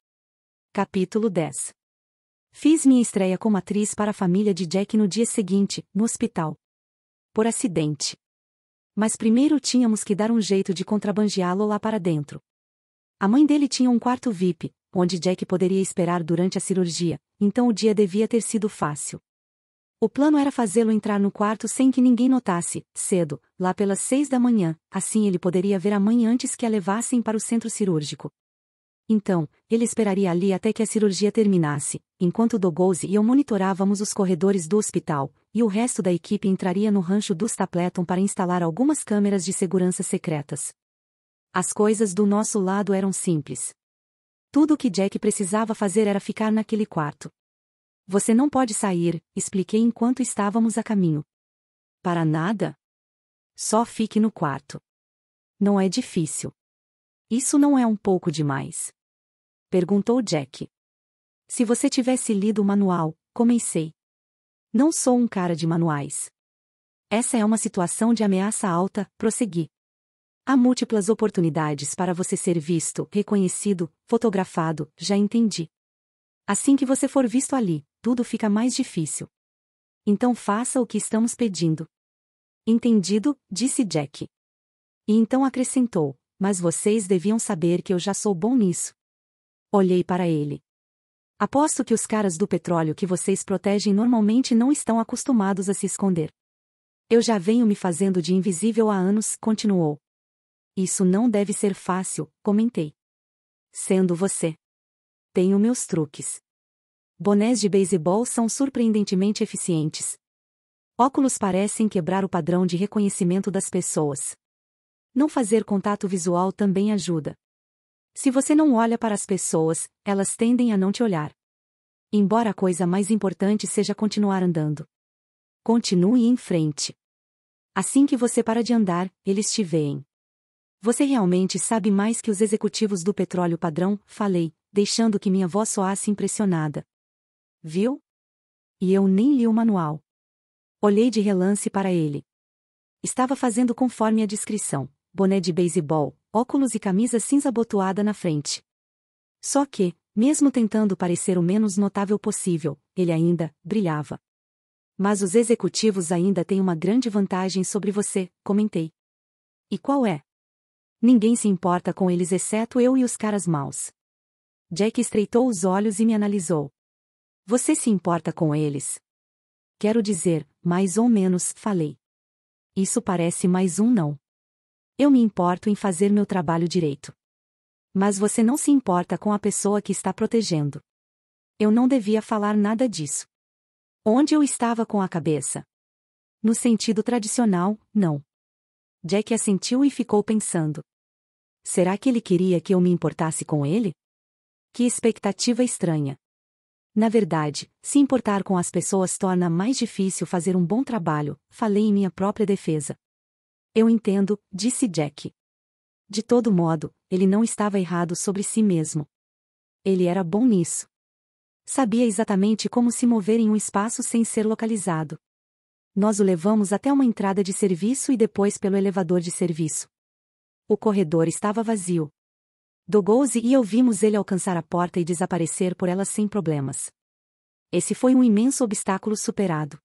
A: Capítulo 10 Fiz minha estreia como atriz para a família de Jack no dia seguinte, no hospital. Por acidente. Mas primeiro tínhamos que dar um jeito de contrabandeá-lo lá para dentro. A mãe dele tinha um quarto VIP, onde Jack poderia esperar durante a cirurgia, então o dia devia ter sido fácil. O plano era fazê-lo entrar no quarto sem que ninguém notasse, cedo, lá pelas seis da manhã, assim ele poderia ver a mãe antes que a levassem para o centro cirúrgico. Então, ele esperaria ali até que a cirurgia terminasse, enquanto Dogose e eu monitorávamos os corredores do hospital, e o resto da equipe entraria no rancho dos Stapleton para instalar algumas câmeras de segurança secretas. As coisas do nosso lado eram simples. Tudo o que Jack precisava fazer era ficar naquele quarto. Você não pode sair, expliquei enquanto estávamos a caminho. Para nada? Só fique no quarto. Não é difícil. Isso não é um pouco demais? Perguntou Jack. Se você tivesse lido o manual, comecei. Não sou um cara de manuais. Essa é uma situação de ameaça alta, prossegui. Há múltiplas oportunidades para você ser visto, reconhecido, fotografado, já entendi. Assim que você for visto ali, tudo fica mais difícil. Então faça o que estamos pedindo. Entendido, disse Jack. E então acrescentou: Mas vocês deviam saber que eu já sou bom nisso. Olhei para ele. Aposto que os caras do petróleo que vocês protegem normalmente não estão acostumados a se esconder. Eu já venho me fazendo de invisível há anos, continuou. Isso não deve ser fácil, comentei. Sendo você. Tenho meus truques. Bonés de beisebol são surpreendentemente eficientes. Óculos parecem quebrar o padrão de reconhecimento das pessoas. Não fazer contato visual também ajuda. Se você não olha para as pessoas, elas tendem a não te olhar. Embora a coisa mais importante seja continuar andando. Continue em frente. Assim que você para de andar, eles te veem. Você realmente sabe mais que os executivos do petróleo padrão, falei, deixando que minha voz soasse impressionada. Viu? E eu nem li o manual. Olhei de relance para ele. Estava fazendo conforme a descrição: boné de beisebol, óculos e camisa cinza abotoada na frente. Só que, mesmo tentando parecer o menos notável possível, ele ainda brilhava. Mas os executivos ainda têm uma grande vantagem sobre você, comentei. E qual é? Ninguém se importa com eles exceto eu e os caras maus. Jack estreitou os olhos e me analisou. Você se importa com eles? Quero dizer, mais ou menos, falei. Isso parece mais um não. Eu me importo em fazer meu trabalho direito. Mas você não se importa com a pessoa que está protegendo. Eu não devia falar nada disso. Onde eu estava com a cabeça? No sentido tradicional, não. Jack assentiu e ficou pensando. Será que ele queria que eu me importasse com ele? Que expectativa estranha. Na verdade, se importar com as pessoas torna mais difícil fazer um bom trabalho, falei em minha própria defesa. Eu entendo, disse Jack. De todo modo, ele não estava errado sobre si mesmo. Ele era bom nisso. Sabia exatamente como se mover em um espaço sem ser localizado. Nós o levamos até uma entrada de serviço e depois pelo elevador de serviço. O corredor estava vazio. Dogouze e eu vimos ele alcançar a porta e desaparecer por ela sem problemas. Esse foi um imenso obstáculo superado.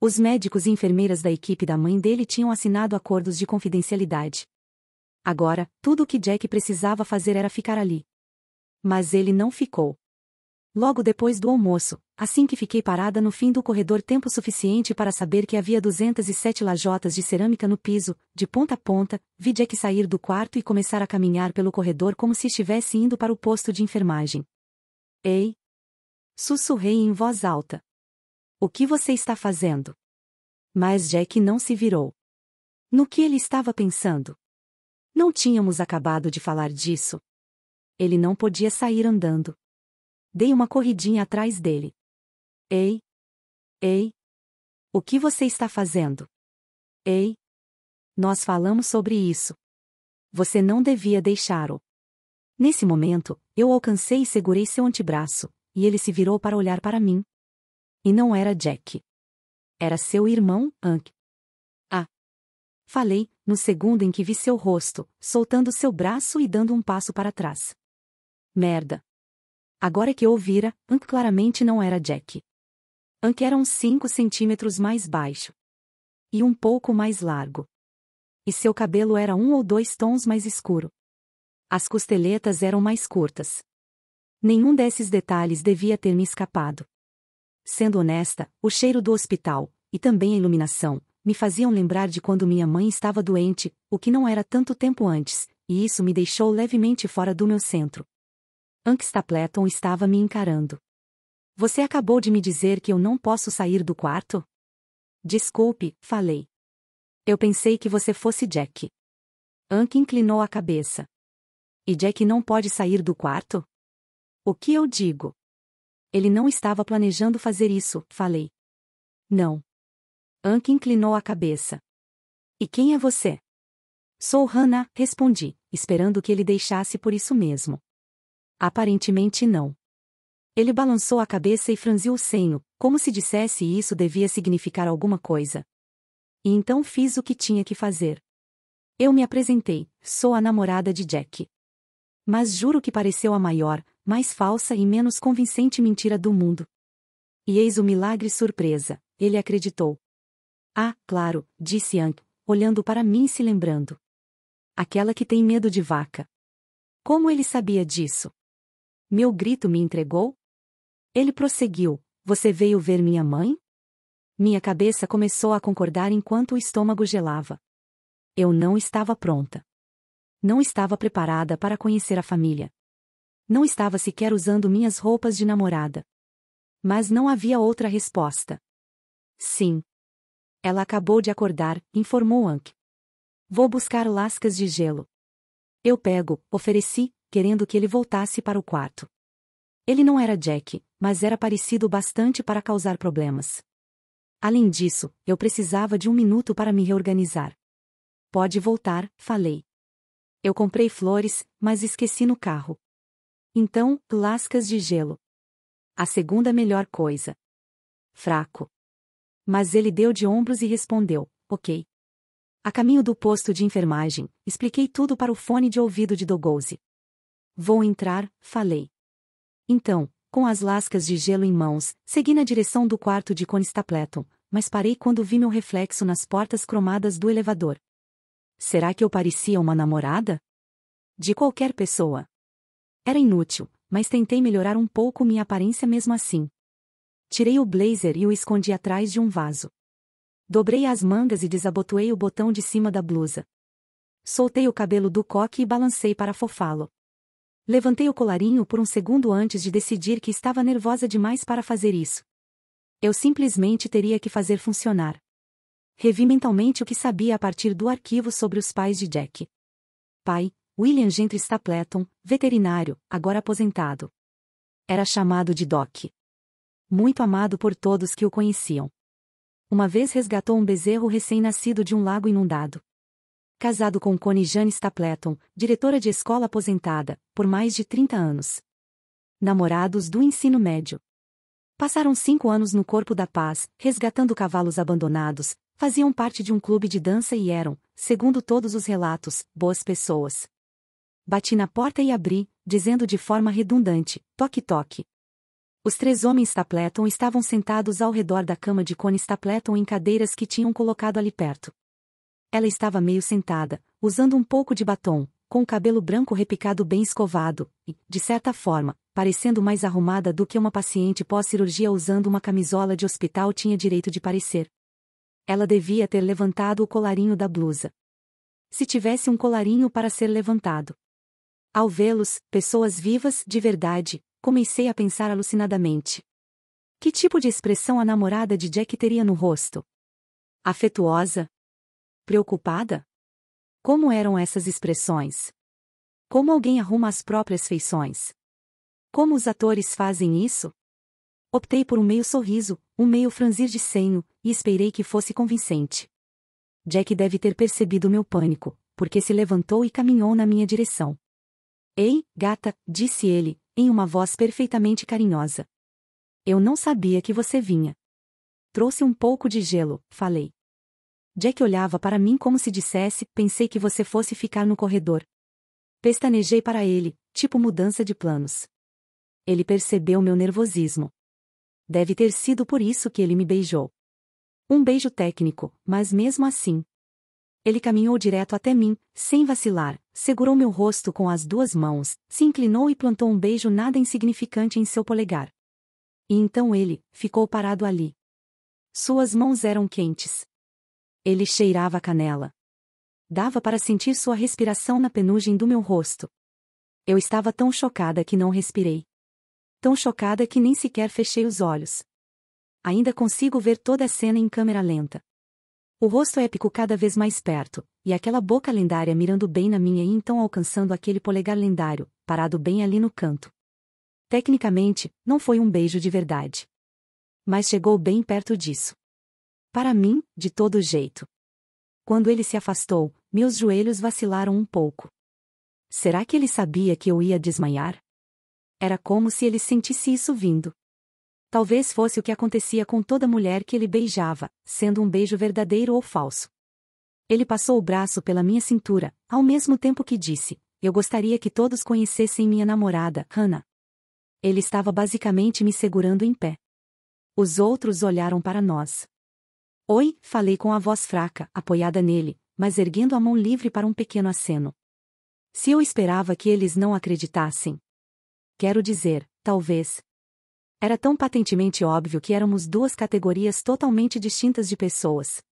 A: Os médicos e enfermeiras da equipe da mãe dele tinham assinado acordos de confidencialidade. Agora, tudo o que Jack precisava fazer era ficar ali. Mas ele não ficou. Logo depois do almoço, assim que fiquei parada no fim do corredor tempo suficiente para saber que havia 207 lajotas de cerâmica no piso, de ponta a ponta, vi Jack sair do quarto e começar a caminhar pelo corredor como se estivesse indo para o posto de enfermagem. Ei! Sussurrei em voz alta. O que você está fazendo? Mas Jack não se virou. No que ele estava pensando? Não tínhamos acabado de falar disso. Ele não podia sair andando. Dei uma corridinha atrás dele. Ei! Ei! O que você está fazendo? Ei! Nós falamos sobre isso. Você não devia deixá-lo. Nesse momento, eu alcancei e segurei seu antebraço, e ele se virou para olhar para mim. E não era Jack. Era seu irmão, Hank. Ah! Falei, no segundo em que vi seu rosto, soltando seu braço e dando um passo para trás. Merda! Agora que ouvira, Ank claramente não era Jack. Ank era uns 5 centímetros mais baixo. E um pouco mais largo. E seu cabelo era um ou dois tons mais escuro. As costeletas eram mais curtas. Nenhum desses detalhes devia ter me escapado. Sendo honesta, o cheiro do hospital, e também a iluminação, me faziam lembrar de quando minha mãe estava doente, o que não era tanto tempo antes, e isso me deixou levemente fora do meu centro. Anxtapleton estava me encarando. Você acabou de me dizer que eu não posso sair do quarto? Desculpe, falei. Eu pensei que você fosse Jack. Ank inclinou a cabeça. E Jack não pode sair do quarto? O que eu digo? Ele não estava planejando fazer isso, falei. Não. Ank inclinou a cabeça. E quem é você? Sou Hannah, respondi, esperando que ele deixasse por isso mesmo. Aparentemente não. Ele balançou a cabeça e franziu o senho, como se dissesse isso devia significar alguma coisa. E então fiz o que tinha que fazer. Eu me apresentei, sou a namorada de Jack. Mas juro que pareceu a maior, mais falsa e menos convincente mentira do mundo. E eis o milagre surpresa, ele acreditou. Ah, claro, disse Ank, olhando para mim e se lembrando. Aquela que tem medo de vaca. Como ele sabia disso? Meu grito me entregou? Ele prosseguiu: Você veio ver minha mãe? Minha cabeça começou a concordar enquanto o estômago gelava. Eu não estava pronta. Não estava preparada para conhecer a família. Não estava sequer usando minhas roupas de namorada. Mas não havia outra resposta. Sim. Ela acabou de acordar, informou Ank. Vou buscar lascas de gelo. Eu pego, ofereci, querendo que ele voltasse para o quarto. Ele não era Jack, mas era parecido bastante para causar problemas. Além disso, eu precisava de um minuto para me reorganizar. Pode voltar, falei. Eu comprei flores, mas esqueci no carro. Então, lascas de gelo. A segunda melhor coisa. Fraco. Mas ele deu de ombros e respondeu: Ok. A caminho do posto de enfermagem, expliquei tudo para o fone de ouvido de Dogose. Vou entrar, falei. Então, com as lascas de gelo em mãos, segui na direção do quarto de Constapleton, mas parei quando vi meu reflexo nas portas cromadas do elevador. Será que eu parecia uma namorada? De qualquer pessoa. Era inútil, mas tentei melhorar um pouco minha aparência mesmo assim. Tirei o blazer e o escondi atrás de um vaso. Dobrei as mangas e desabotoei o botão de cima da blusa. Soltei o cabelo do coque e balancei para fofá-lo. Levantei o colarinho por um segundo antes de decidir que estava nervosa demais para fazer isso. Eu simplesmente teria que fazer funcionar. Revi mentalmente o que sabia a partir do arquivo sobre os pais de Jack. Pai, William Gentry Stapleton, veterinário, agora aposentado. Era chamado de Doc. Muito amado por todos que o conheciam. Uma vez resgatou um bezerro recém-nascido de um lago inundado casado com Connie Jane Stapleton, diretora de escola aposentada, por mais de 30 anos. Namorados do ensino médio. Passaram cinco anos no Corpo da Paz, resgatando cavalos abandonados, faziam parte de um clube de dança e eram, segundo todos os relatos, boas pessoas. Bati na porta e abri, dizendo de forma redundante, toque-toque. Os três homens Stapleton estavam sentados ao redor da cama de Connie Stapleton em cadeiras que tinham colocado ali perto. Ela estava meio sentada, usando um pouco de batom, com o cabelo branco repicado bem escovado, e, de certa forma, parecendo mais arrumada do que uma paciente pós-cirurgia usando uma camisola de hospital tinha direito de parecer. Ela devia ter levantado o colarinho da blusa. Se tivesse um colarinho para ser levantado. Ao vê-los, pessoas vivas, de verdade, comecei a pensar alucinadamente. Que tipo de expressão a namorada de Jack teria no rosto? Afetuosa, Preocupada? Como eram essas expressões? Como alguém arruma as próprias feições? Como os atores fazem isso? Optei por um meio sorriso, um meio franzir de senho, e esperei que fosse convincente. Jack deve ter percebido meu pânico, porque se levantou e caminhou na minha direção. Ei, gata, disse ele, em uma voz perfeitamente carinhosa. Eu não sabia que você vinha. Trouxe um pouco de gelo, falei. Jack olhava para mim como se dissesse: pensei que você fosse ficar no corredor. Pestanejei para ele, tipo mudança de planos. Ele percebeu meu nervosismo. Deve ter sido por isso que ele me beijou. Um beijo técnico, mas mesmo assim. Ele caminhou direto até mim, sem vacilar, segurou meu rosto com as duas mãos, se inclinou e plantou um beijo nada insignificante em seu polegar. E então ele ficou parado ali. Suas mãos eram quentes. Ele cheirava a canela. Dava para sentir sua respiração na penugem do meu rosto. Eu estava tão chocada que não respirei. Tão chocada que nem sequer fechei os olhos. Ainda consigo ver toda a cena em câmera lenta. O rosto épico cada vez mais perto, e aquela boca lendária mirando bem na minha e então alcançando aquele polegar lendário, parado bem ali no canto. Tecnicamente, não foi um beijo de verdade. Mas chegou bem perto disso. Para mim, de todo jeito. Quando ele se afastou, meus joelhos vacilaram um pouco. Será que ele sabia que eu ia desmaiar? Era como se ele sentisse isso vindo. Talvez fosse o que acontecia com toda mulher que ele beijava, sendo um beijo verdadeiro ou falso. Ele passou o braço pela minha cintura, ao mesmo tempo que disse: Eu gostaria que todos conhecessem minha namorada, Hannah. Ele estava basicamente me segurando em pé. Os outros olharam para nós. Oi, falei com a voz fraca, apoiada nele, mas erguendo a mão livre para um pequeno aceno. Se eu esperava que eles não acreditassem. Quero dizer, talvez. Era tão patentemente óbvio que éramos duas categorias totalmente distintas de pessoas.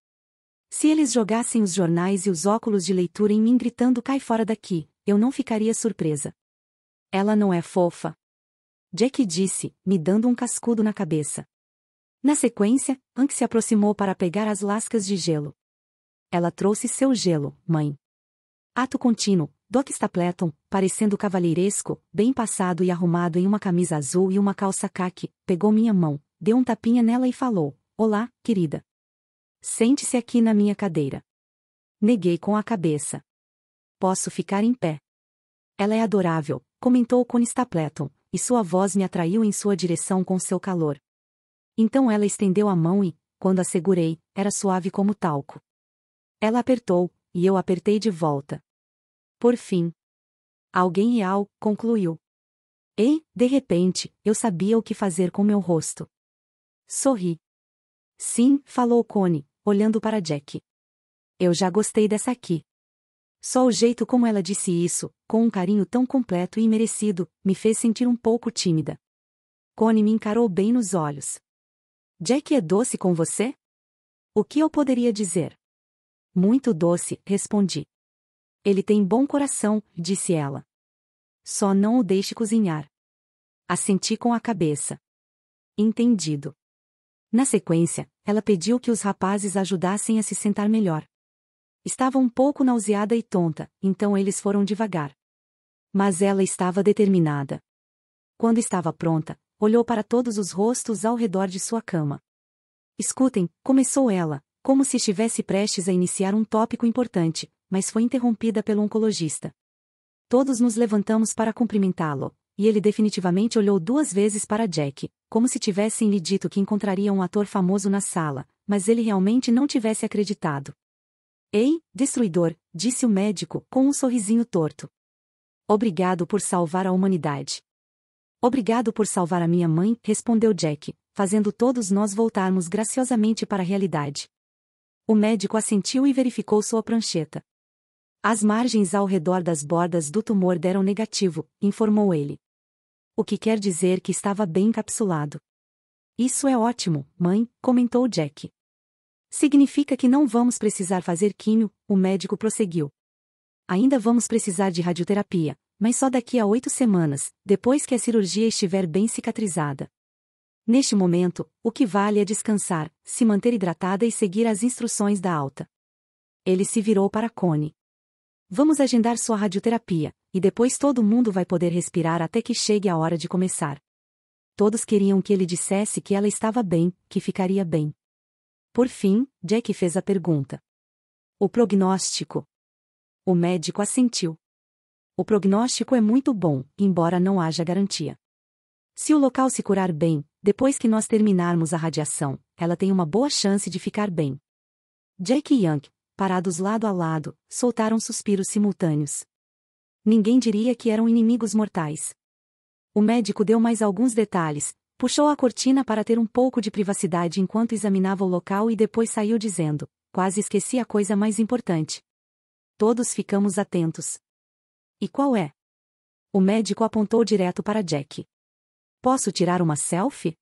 A: Se eles jogassem os jornais e os óculos de leitura em mim gritando cai fora daqui, eu não ficaria surpresa. Ela não é fofa. Jack disse, me dando um cascudo na cabeça. Na sequência, Ank se aproximou para pegar as lascas de gelo. Ela trouxe seu gelo, mãe. Ato contínuo, Doc Stapleton, parecendo cavalheiresco, bem passado e arrumado em uma camisa azul e uma calça caque, pegou minha mão, deu um tapinha nela e falou, Olá, querida. Sente-se aqui na minha cadeira. Neguei com a cabeça. Posso ficar em pé. Ela é adorável, comentou com Stapleton, e sua voz me atraiu em sua direção com seu calor. Então ela estendeu a mão e, quando a segurei, era suave como talco. Ela apertou, e eu apertei de volta. Por fim. Alguém real, concluiu. E, de repente, eu sabia o que fazer com meu rosto. Sorri. Sim, falou Cone, olhando para Jack. Eu já gostei dessa aqui. Só o jeito como ela disse isso, com um carinho tão completo e merecido, me fez sentir um pouco tímida. Cone me encarou bem nos olhos. Jack é doce com você? O que eu poderia dizer? Muito doce, respondi. Ele tem bom coração, disse ela. Só não o deixe cozinhar. Assenti com a cabeça. Entendido. Na sequência, ela pediu que os rapazes ajudassem a se sentar melhor. Estava um pouco nauseada e tonta, então eles foram devagar. Mas ela estava determinada. Quando estava pronta, olhou para todos os rostos ao redor de sua cama. Escutem, começou ela, como se estivesse prestes a iniciar um tópico importante, mas foi interrompida pelo oncologista. Todos nos levantamos para cumprimentá-lo, e ele definitivamente olhou duas vezes para Jack, como se tivessem lhe dito que encontraria um ator famoso na sala, mas ele realmente não tivesse acreditado. Ei, destruidor, disse o médico, com um sorrisinho torto. Obrigado por salvar a humanidade. Obrigado por salvar a minha mãe, respondeu Jack, fazendo todos nós voltarmos graciosamente para a realidade. O médico assentiu e verificou sua prancheta. As margens ao redor das bordas do tumor deram negativo, informou ele. O que quer dizer que estava bem encapsulado. Isso é ótimo, mãe, comentou Jack. Significa que não vamos precisar fazer químio, o médico prosseguiu. Ainda vamos precisar de radioterapia, mas só daqui a oito semanas, depois que a cirurgia estiver bem cicatrizada. Neste momento, o que vale é descansar, se manter hidratada e seguir as instruções da alta. Ele se virou para Cone. Vamos agendar sua radioterapia, e depois todo mundo vai poder respirar até que chegue a hora de começar. Todos queriam que ele dissesse que ela estava bem, que ficaria bem. Por fim, Jack fez a pergunta. O prognóstico. O médico assentiu. O prognóstico é muito bom, embora não haja garantia. Se o local se curar bem, depois que nós terminarmos a radiação, ela tem uma boa chance de ficar bem. Jake e Young, parados lado a lado, soltaram suspiros simultâneos. Ninguém diria que eram inimigos mortais. O médico deu mais alguns detalhes, puxou a cortina para ter um pouco de privacidade enquanto examinava o local e depois saiu dizendo: Quase esqueci a coisa mais importante. Todos ficamos atentos. E qual é? O médico apontou direto para Jack. Posso tirar uma selfie?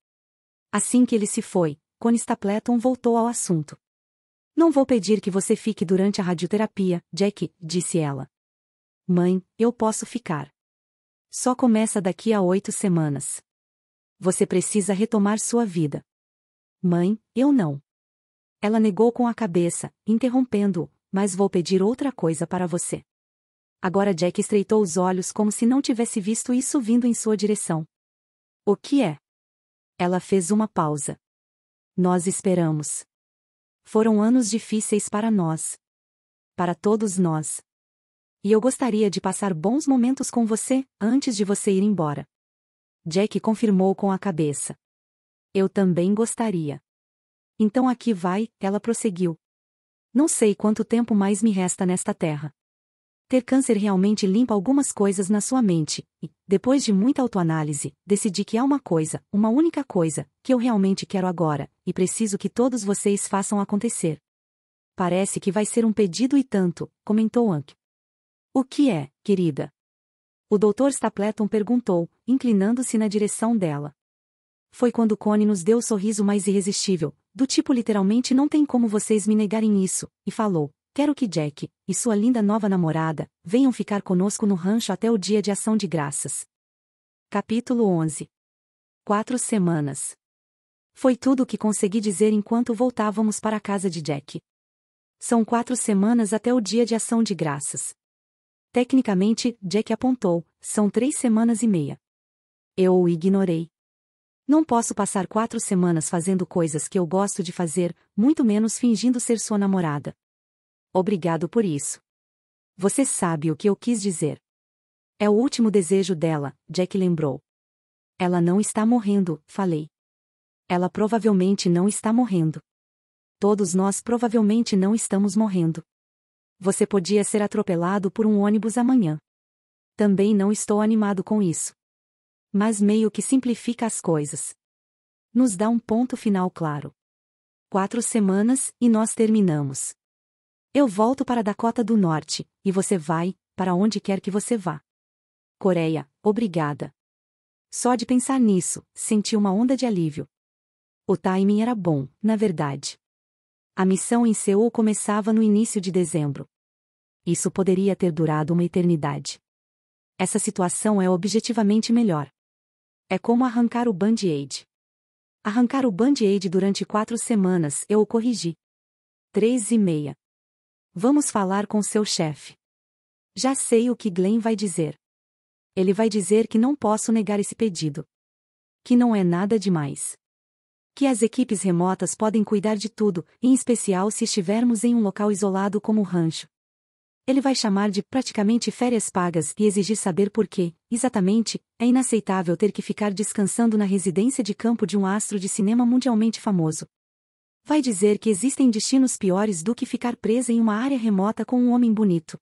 A: Assim que ele se foi, Constapleton voltou ao assunto. Não vou pedir que você fique durante a radioterapia, Jack, disse ela. Mãe, eu posso ficar. Só começa daqui a oito semanas. Você precisa retomar sua vida. Mãe, eu não. Ela negou com a cabeça, interrompendo-o, mas vou pedir outra coisa para você. Agora Jack estreitou os olhos como se não tivesse visto isso vindo em sua direção. O que é? Ela fez uma pausa. Nós esperamos. Foram anos difíceis para nós. Para todos nós. E eu gostaria de passar bons momentos com você, antes de você ir embora. Jack confirmou com a cabeça. Eu também gostaria. Então aqui vai, ela prosseguiu. Não sei quanto tempo mais me resta nesta terra. Ter câncer realmente limpa algumas coisas na sua mente, e, depois de muita autoanálise, decidi que há uma coisa, uma única coisa, que eu realmente quero agora, e preciso que todos vocês façam acontecer. Parece que vai ser um pedido e tanto, comentou Ank. O que é, querida? O Dr. Stapleton perguntou, inclinando-se na direção dela. Foi quando Connie nos deu o um sorriso mais irresistível, do tipo literalmente não tem como vocês me negarem isso, e falou: Quero que Jack e sua linda nova namorada venham ficar conosco no rancho até o dia de ação de graças. Capítulo 11 Quatro semanas. Foi tudo o que consegui dizer enquanto voltávamos para a casa de Jack. São quatro semanas até o dia de ação de graças. Tecnicamente, Jack apontou, são três semanas e meia. Eu o ignorei. Não posso passar quatro semanas fazendo coisas que eu gosto de fazer, muito menos fingindo ser sua namorada. Obrigado por isso. Você sabe o que eu quis dizer. É o último desejo dela, Jack lembrou. Ela não está morrendo, falei. Ela provavelmente não está morrendo. Todos nós provavelmente não estamos morrendo. Você podia ser atropelado por um ônibus amanhã. Também não estou animado com isso. Mas meio que simplifica as coisas. Nos dá um ponto final claro. Quatro semanas e nós terminamos. Eu volto para a Dakota do Norte, e você vai, para onde quer que você vá. Coreia, obrigada. Só de pensar nisso, senti uma onda de alívio. O timing era bom, na verdade. A missão em Seul começava no início de dezembro. Isso poderia ter durado uma eternidade. Essa situação é objetivamente melhor. É como arrancar o band-aid. Arrancar o band-aid durante quatro semanas, eu o corrigi. Três e meia. Vamos falar com seu chefe. Já sei o que Glenn vai dizer. Ele vai dizer que não posso negar esse pedido. Que não é nada demais. Que as equipes remotas podem cuidar de tudo, em especial se estivermos em um local isolado como o rancho. Ele vai chamar de praticamente férias pagas e exigir saber por quê, exatamente, é inaceitável ter que ficar descansando na residência de campo de um astro de cinema mundialmente famoso. Vai dizer que existem destinos piores do que ficar presa em uma área remota com um homem bonito.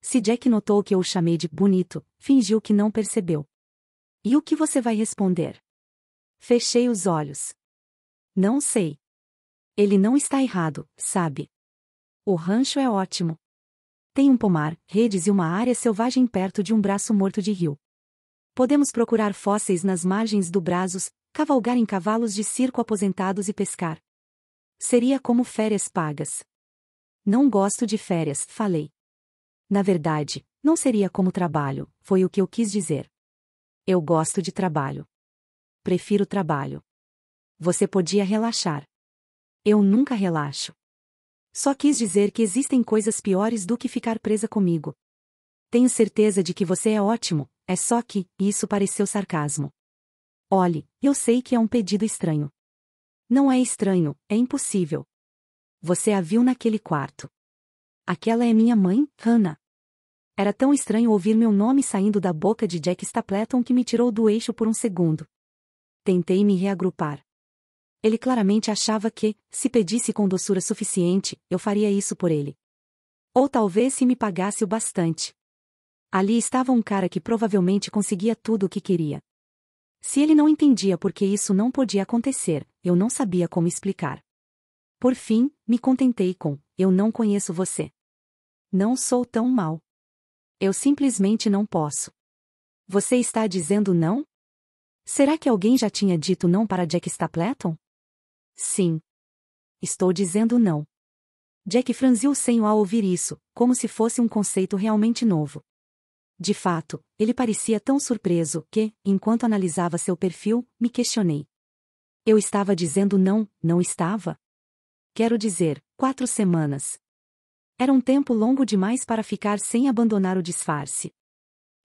A: Se Jack notou que eu o chamei de bonito, fingiu que não percebeu. E o que você vai responder? Fechei os olhos. Não sei. Ele não está errado, sabe? O rancho é ótimo. Tem um pomar, redes e uma área selvagem perto de um braço morto de rio. Podemos procurar fósseis nas margens do braços, cavalgar em cavalos de circo aposentados e pescar. Seria como férias pagas. Não gosto de férias, falei. Na verdade, não seria como trabalho, foi o que eu quis dizer. Eu gosto de trabalho. Prefiro trabalho. Você podia relaxar. Eu nunca relaxo. Só quis dizer que existem coisas piores do que ficar presa comigo. Tenho certeza de que você é ótimo, é só que, isso pareceu sarcasmo. Olhe, eu sei que é um pedido estranho. Não é estranho, é impossível. Você a viu naquele quarto. Aquela é minha mãe, Hannah. Era tão estranho ouvir meu nome saindo da boca de Jack Stapleton que me tirou do eixo por um segundo. Tentei me reagrupar. Ele claramente achava que, se pedisse com doçura suficiente, eu faria isso por ele. Ou talvez se me pagasse o bastante. Ali estava um cara que provavelmente conseguia tudo o que queria. Se ele não entendia por que isso não podia acontecer, eu não sabia como explicar. Por fim, me contentei com: Eu não conheço você. Não sou tão mal. Eu simplesmente não posso. Você está dizendo não? Será que alguém já tinha dito não para Jack Stapleton? Sim. Estou dizendo não. Jack franziu o senho ao ouvir isso, como se fosse um conceito realmente novo. De fato, ele parecia tão surpreso que, enquanto analisava seu perfil, me questionei: eu estava dizendo não, não estava. Quero dizer, quatro semanas. Era um tempo longo demais para ficar sem abandonar o disfarce.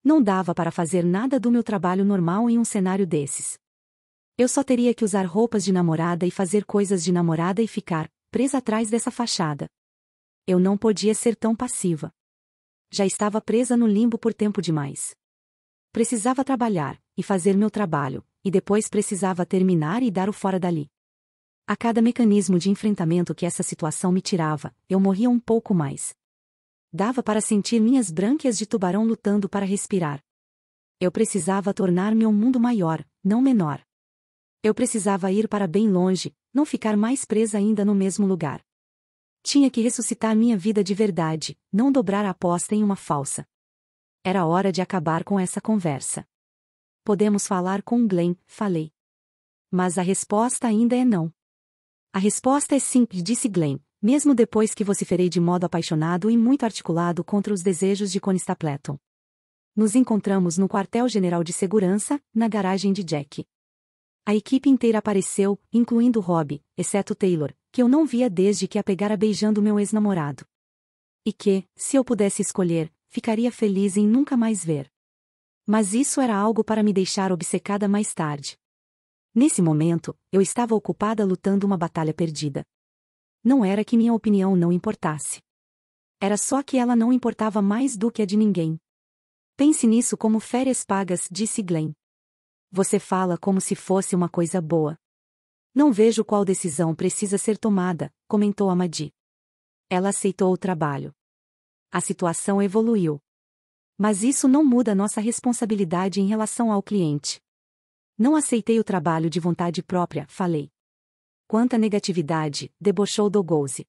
A: Não dava para fazer nada do meu trabalho normal em um cenário desses. Eu só teria que usar roupas de namorada e fazer coisas de namorada e ficar, presa atrás dessa fachada. Eu não podia ser tão passiva. Já estava presa no limbo por tempo demais. Precisava trabalhar, e fazer meu trabalho, e depois precisava terminar e dar o fora dali. A cada mecanismo de enfrentamento que essa situação me tirava, eu morria um pouco mais. Dava para sentir minhas brânquias de tubarão lutando para respirar. Eu precisava tornar-me um mundo maior, não menor. Eu precisava ir para bem longe, não ficar mais presa ainda no mesmo lugar. Tinha que ressuscitar minha vida de verdade, não dobrar a aposta em uma falsa. Era hora de acabar com essa conversa. Podemos falar com Glenn, falei. Mas a resposta ainda é não. A resposta é simples, disse Glenn, mesmo depois que vociferei de modo apaixonado e muito articulado contra os desejos de Conistapleton. Nos encontramos no quartel-general de segurança, na garagem de Jack. A equipe inteira apareceu, incluindo Rob, exceto Taylor, que eu não via desde que a pegara beijando meu ex-namorado. E que, se eu pudesse escolher, ficaria feliz em nunca mais ver. Mas isso era algo para me deixar obcecada mais tarde. Nesse momento, eu estava ocupada lutando uma batalha perdida. Não era que minha opinião não importasse. Era só que ela não importava mais do que a de ninguém. Pense nisso como férias pagas, disse Glenn. Você fala como se fosse uma coisa boa. Não vejo qual decisão precisa ser tomada, comentou Amadi. Ela aceitou o trabalho. A situação evoluiu. Mas isso não muda nossa responsabilidade em relação ao cliente. Não aceitei o trabalho de vontade própria, falei. Quanta negatividade, debochou Dogose.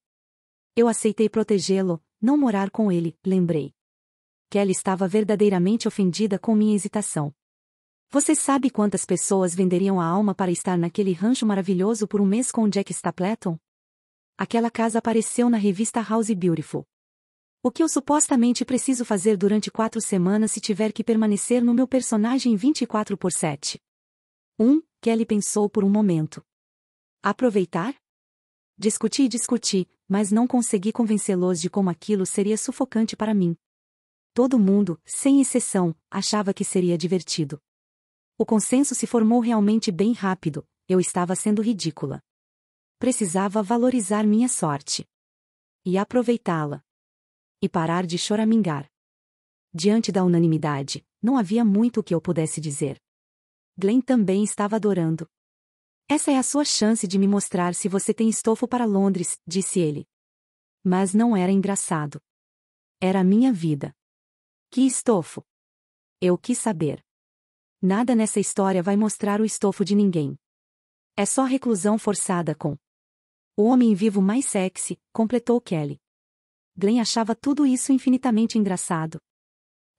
A: Eu aceitei protegê-lo, não morar com ele, lembrei. Kelly estava verdadeiramente ofendida com minha hesitação. Você sabe quantas pessoas venderiam a alma para estar naquele rancho maravilhoso por um mês com Jack Stapleton? Aquela casa apareceu na revista House Beautiful. O que eu supostamente preciso fazer durante quatro semanas se tiver que permanecer no meu personagem 24 por 7? 1. Um, Kelly pensou por um momento. Aproveitar? Discuti e discuti, mas não consegui convencê-los de como aquilo seria sufocante para mim. Todo mundo, sem exceção, achava que seria divertido. O consenso se formou realmente bem rápido, eu estava sendo ridícula. Precisava valorizar minha sorte. E aproveitá-la. E parar de choramingar. Diante da unanimidade, não havia muito o que eu pudesse dizer. Glenn também estava adorando. Essa é a sua chance de me mostrar se você tem estofo para Londres, disse ele. Mas não era engraçado. Era a minha vida. Que estofo? Eu quis saber. Nada nessa história vai mostrar o estofo de ninguém. É só reclusão forçada com. O homem vivo mais sexy, completou Kelly. Glenn achava tudo isso infinitamente engraçado.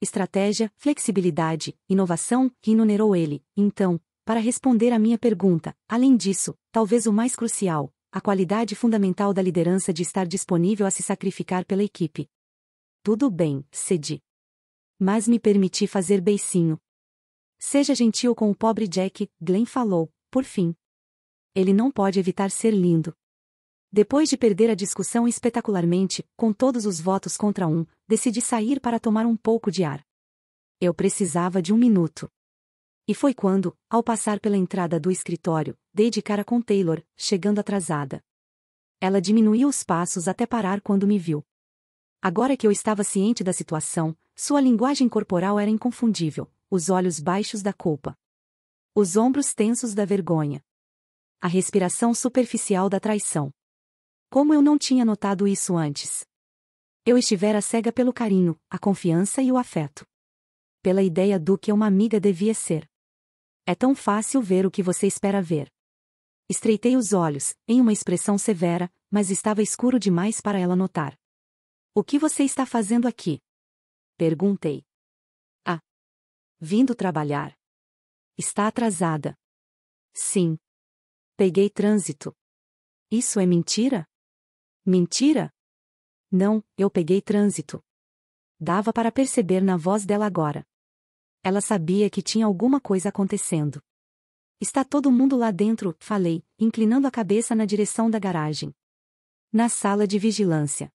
A: Estratégia, flexibilidade, inovação, renumerou ele, então, para responder à minha pergunta, além disso, talvez o mais crucial, a qualidade fundamental da liderança de estar disponível a se sacrificar pela equipe. Tudo bem, cedi. Mas me permiti fazer beicinho. Seja gentil com o pobre Jack, Glenn falou, por fim. Ele não pode evitar ser lindo. Depois de perder a discussão espetacularmente, com todos os votos contra um, decidi sair para tomar um pouco de ar. Eu precisava de um minuto. E foi quando, ao passar pela entrada do escritório, dei de cara com Taylor, chegando atrasada. Ela diminuiu os passos até parar quando me viu. Agora que eu estava ciente da situação, sua linguagem corporal era inconfundível, os olhos baixos da culpa. Os ombros tensos da vergonha. A respiração superficial da traição. Como eu não tinha notado isso antes? Eu estivera cega pelo carinho, a confiança e o afeto. Pela ideia do que uma amiga devia ser. É tão fácil ver o que você espera ver. Estreitei os olhos, em uma expressão severa, mas estava escuro demais para ela notar. O que você está fazendo aqui? Perguntei. Ah. Vindo trabalhar. Está atrasada. Sim. Peguei trânsito. Isso é mentira? Mentira? Não, eu peguei trânsito. Dava para perceber na voz dela agora. Ela sabia que tinha alguma coisa acontecendo. Está todo mundo lá dentro, falei, inclinando a cabeça na direção da garagem. Na sala de vigilância.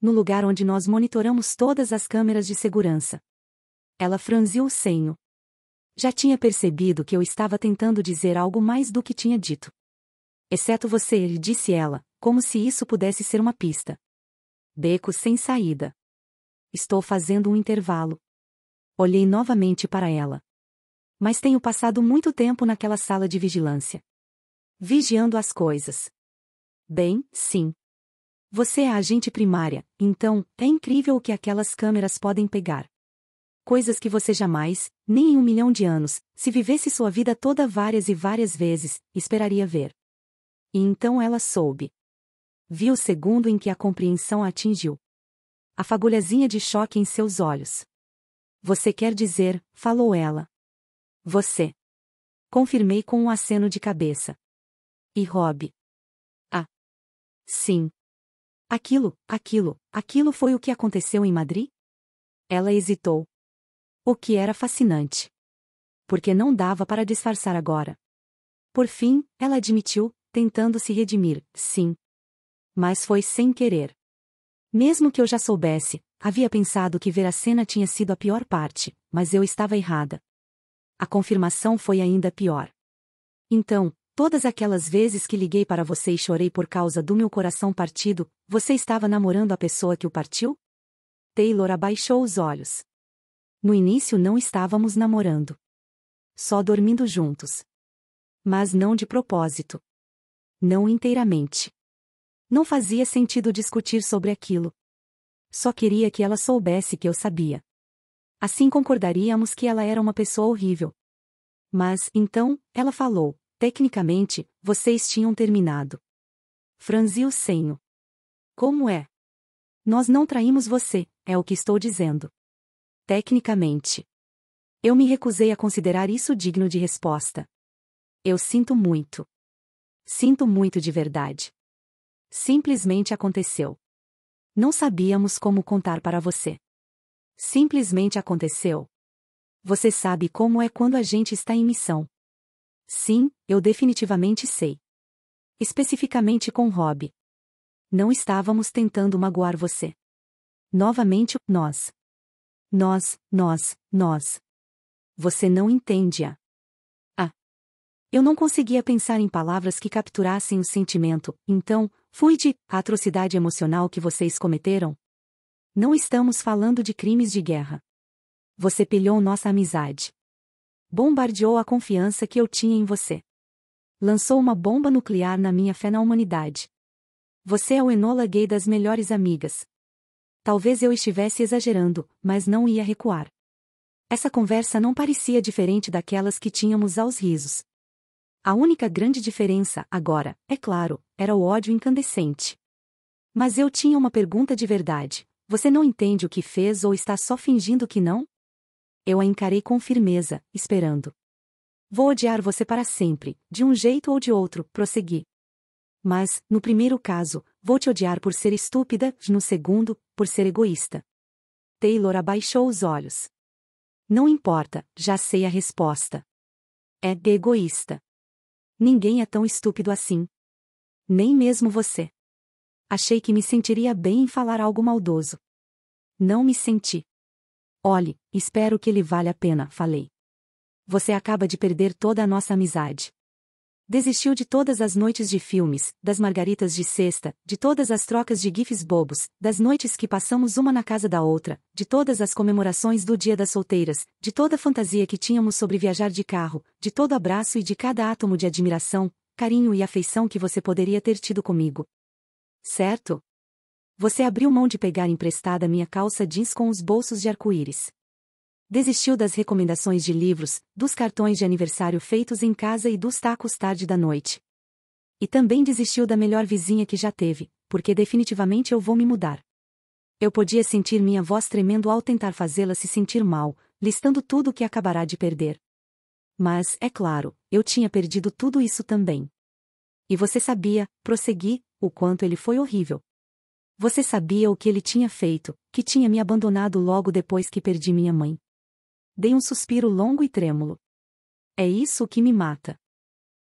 A: No lugar onde nós monitoramos todas as câmeras de segurança. Ela franziu o senho. Já tinha percebido que eu estava tentando dizer algo mais do que tinha dito. Exceto você, disse ela, como se isso pudesse ser uma pista. Beco sem saída. Estou fazendo um intervalo. Olhei novamente para ela. Mas tenho passado muito tempo naquela sala de vigilância. Vigiando as coisas. Bem, sim. Você é a agente primária, então, é incrível o que aquelas câmeras podem pegar coisas que você jamais, nem em um milhão de anos, se vivesse sua vida toda várias e várias vezes, esperaria ver. E então ela soube. Viu o segundo em que a compreensão a atingiu. A fagulhazinha de choque em seus olhos. Você quer dizer, falou ela. Você. Confirmei com um aceno de cabeça. E Rob? Ah. Sim. Aquilo, aquilo, aquilo foi o que aconteceu em Madrid? Ela hesitou. O que era fascinante. Porque não dava para disfarçar agora. Por fim, ela admitiu, tentando se redimir, sim. Mas foi sem querer. Mesmo que eu já soubesse, havia pensado que ver a cena tinha sido a pior parte, mas eu estava errada. A confirmação foi ainda pior. Então, todas aquelas vezes que liguei para você e chorei por causa do meu coração partido, você estava namorando a pessoa que o partiu? Taylor abaixou os olhos. No início não estávamos namorando. Só dormindo juntos. Mas não de propósito. Não inteiramente. Não fazia sentido discutir sobre aquilo. Só queria que ela soubesse que eu sabia. Assim concordaríamos que ela era uma pessoa horrível. Mas, então, ela falou, tecnicamente, vocês tinham terminado. Franzi o senho. Como é? Nós não traímos você, é o que estou dizendo. Tecnicamente. Eu me recusei a considerar isso digno de resposta. Eu sinto muito. Sinto muito de verdade. Simplesmente aconteceu. Não sabíamos como contar para você. Simplesmente aconteceu. Você sabe como é quando a gente está em missão. Sim, eu definitivamente sei. Especificamente com Rob. Não estávamos tentando magoar você. Novamente, nós. Nós, nós, nós. Você não entende-a. Eu não conseguia pensar em palavras que capturassem o sentimento, então, fui de a atrocidade emocional que vocês cometeram. Não estamos falando de crimes de guerra. Você pilhou nossa amizade. Bombardeou a confiança que eu tinha em você. Lançou uma bomba nuclear na minha fé na humanidade. Você é o Enola Gay das melhores amigas. Talvez eu estivesse exagerando, mas não ia recuar. Essa conversa não parecia diferente daquelas que tínhamos aos risos. A única grande diferença, agora, é claro, era o ódio incandescente. Mas eu tinha uma pergunta de verdade: você não entende o que fez ou está só fingindo que não? Eu a encarei com firmeza, esperando. Vou odiar você para sempre, de um jeito ou de outro, prossegui. Mas, no primeiro caso, vou te odiar por ser estúpida, no segundo, por ser egoísta. Taylor abaixou os olhos. Não importa, já sei a resposta. É egoísta. Ninguém é tão estúpido assim. Nem mesmo você. Achei que me sentiria bem em falar algo maldoso. Não me senti. Olhe, espero que ele valha a pena, falei. Você acaba de perder toda a nossa amizade. Desistiu de todas as noites de filmes, das margaritas de sexta, de todas as trocas de gifs bobos, das noites que passamos uma na casa da outra, de todas as comemorações do dia das solteiras, de toda a fantasia que tínhamos sobre viajar de carro, de todo abraço e de cada átomo de admiração, carinho e afeição que você poderia ter tido comigo. Certo? Você abriu mão de pegar emprestada minha calça jeans com os bolsos de arco-íris. Desistiu das recomendações de livros, dos cartões de aniversário feitos em casa e dos tacos tarde da noite. E também desistiu da melhor vizinha que já teve, porque definitivamente eu vou me mudar. Eu podia sentir minha voz tremendo ao tentar fazê-la se sentir mal, listando tudo o que acabará de perder. Mas, é claro, eu tinha perdido tudo isso também. E você sabia, prossegui, o quanto ele foi horrível. Você sabia o que ele tinha feito, que tinha me abandonado logo depois que perdi minha mãe. Dei um suspiro longo e trêmulo. É isso que me mata.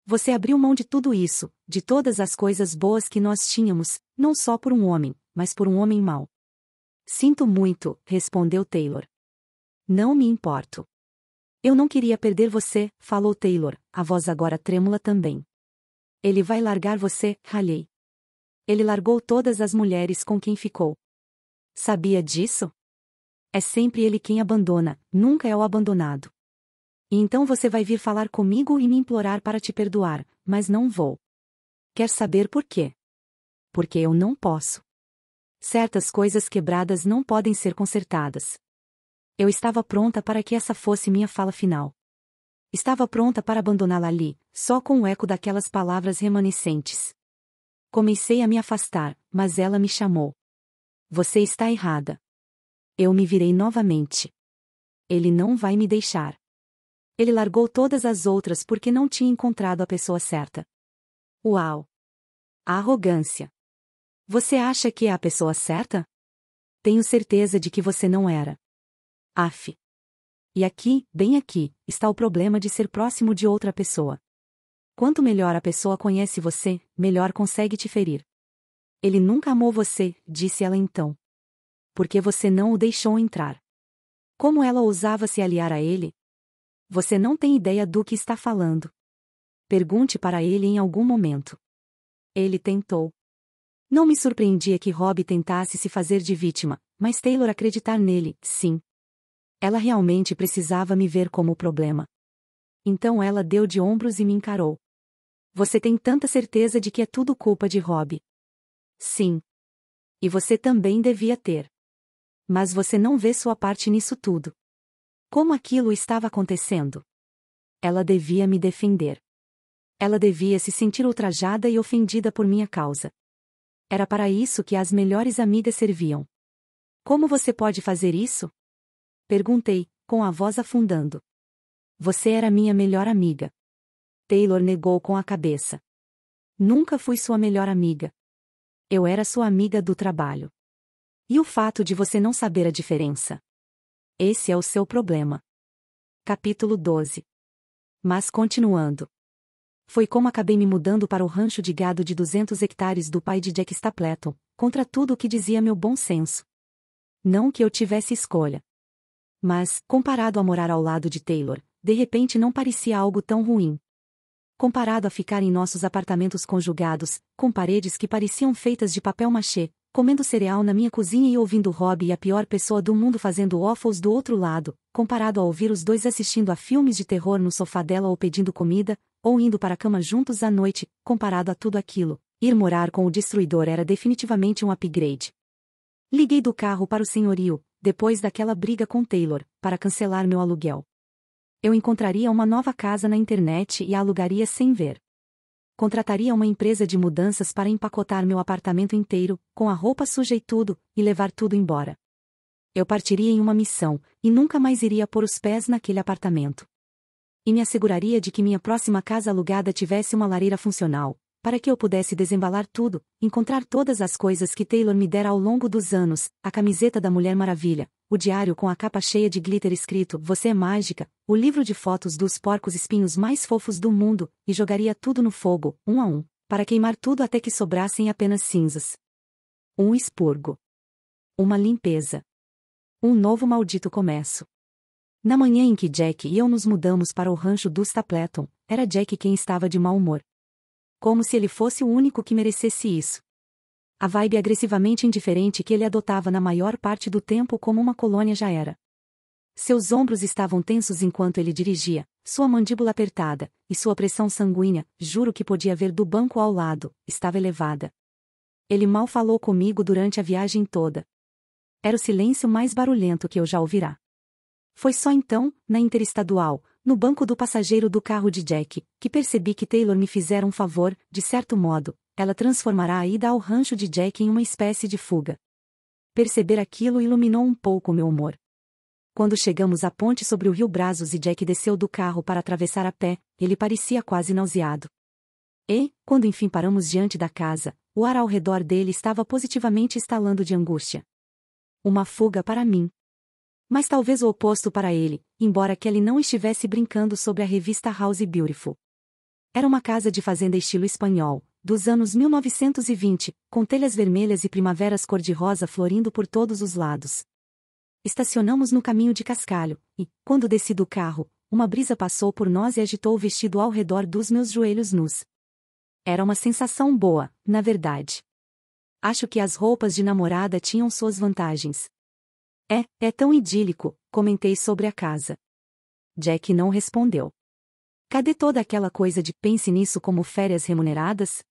A: Você abriu mão de tudo isso, de todas as coisas boas que nós tínhamos, não só por um homem, mas por um homem mau. Sinto muito, respondeu Taylor. Não me importo. Eu não queria perder você, falou Taylor, a voz agora trêmula também. Ele vai largar você, ralhei. Ele largou todas as mulheres com quem ficou. Sabia disso? É sempre ele quem abandona, nunca é o abandonado. E então você vai vir falar comigo e me implorar para te perdoar, mas não vou. Quer saber por quê? Porque eu não posso. Certas coisas quebradas não podem ser consertadas. Eu estava pronta para que essa fosse minha fala final. Estava pronta para abandoná-la ali, só com o eco daquelas palavras remanescentes. Comecei a me afastar, mas ela me chamou. Você está errada. Eu me virei novamente. Ele não vai me deixar. Ele largou todas as outras porque não tinha encontrado a pessoa certa. Uau! A arrogância. Você acha que é a pessoa certa? Tenho certeza de que você não era. Af. E aqui, bem aqui, está o problema de ser próximo de outra pessoa. Quanto melhor a pessoa conhece você, melhor consegue te ferir. Ele nunca amou você, disse ela então porque você não o deixou entrar. Como ela ousava se aliar a ele? Você não tem ideia do que está falando. Pergunte para ele em algum momento. Ele tentou. Não me surpreendia que Rob tentasse se fazer de vítima, mas Taylor acreditar nele, sim. Ela realmente precisava me ver como problema. Então ela deu de ombros e me encarou. Você tem tanta certeza de que é tudo culpa de Rob? Sim. E você também devia ter. Mas você não vê sua parte nisso tudo. Como aquilo estava acontecendo? Ela devia me defender. Ela devia se sentir ultrajada e ofendida por minha causa. Era para isso que as melhores amigas serviam. Como você pode fazer isso? Perguntei, com a voz afundando. Você era minha melhor amiga. Taylor negou com a cabeça. Nunca fui sua melhor amiga. Eu era sua amiga do trabalho. E o fato de você não saber a diferença. Esse é o seu problema. Capítulo 12. Mas continuando. Foi como acabei me mudando para o rancho de gado de 200 hectares do pai de Jack Stapleton, contra tudo o que dizia meu bom senso. Não que eu tivesse escolha. Mas, comparado a morar ao lado de Taylor, de repente não parecia algo tão ruim. Comparado a ficar em nossos apartamentos conjugados, com paredes que pareciam feitas de papel machê, comendo cereal na minha cozinha e ouvindo Rob e a pior pessoa do mundo fazendo waffles do outro lado, comparado a ouvir os dois assistindo a filmes de terror no sofá dela ou pedindo comida, ou indo para a cama juntos à noite, comparado a tudo aquilo, ir morar com o destruidor era definitivamente um upgrade. Liguei do carro para o senhorio, depois daquela briga com Taylor, para cancelar meu aluguel. Eu encontraria uma nova casa na internet e a alugaria sem ver contrataria uma empresa de mudanças para empacotar meu apartamento inteiro, com a roupa suja e tudo, e levar tudo embora. Eu partiria em uma missão, e nunca mais iria pôr os pés naquele apartamento. E me asseguraria de que minha próxima casa alugada tivesse uma lareira funcional, para que eu pudesse desembalar tudo, encontrar todas as coisas que Taylor me dera ao longo dos anos, a camiseta da Mulher Maravilha, o diário com a capa cheia de glitter escrito Você é Mágica, o livro de fotos dos porcos espinhos mais fofos do mundo, e jogaria tudo no fogo, um a um, para queimar tudo até que sobrassem apenas cinzas. Um expurgo. Uma limpeza. Um novo maldito começo. Na manhã em que Jack e eu nos mudamos para o rancho dos Tapleton, era Jack quem estava de mau humor, como se ele fosse o único que merecesse isso. A vibe agressivamente indiferente que ele adotava na maior parte do tempo como uma colônia já era. Seus ombros estavam tensos enquanto ele dirigia, sua mandíbula apertada, e sua pressão sanguínea, juro que podia ver do banco ao lado, estava elevada. Ele mal falou comigo durante a viagem toda. Era o silêncio mais barulhento que eu já ouvirá. Foi só então, na interestadual, no banco do passageiro do carro de Jack, que percebi que Taylor me fizera um favor, de certo modo, ela transformará a ida ao rancho de Jack em uma espécie de fuga. Perceber aquilo iluminou um pouco meu humor. Quando chegamos à ponte sobre o rio Brazos e Jack desceu do carro para atravessar a pé, ele parecia quase nauseado. E, quando enfim paramos diante da casa, o ar ao redor dele estava positivamente estalando de angústia. Uma fuga para mim, mas talvez o oposto para ele, embora ele não estivesse brincando sobre a revista House Beautiful. Era uma casa de fazenda estilo espanhol, dos anos 1920, com telhas vermelhas e primaveras cor-de-rosa florindo por todos os lados. Estacionamos no caminho de cascalho, e, quando desci do carro, uma brisa passou por nós e agitou o vestido ao redor dos meus joelhos nus. Era uma sensação boa, na verdade. Acho que as roupas de namorada tinham suas vantagens. É, é tão idílico, comentei sobre a casa. Jack não respondeu. Cadê toda aquela coisa de pense nisso como férias remuneradas?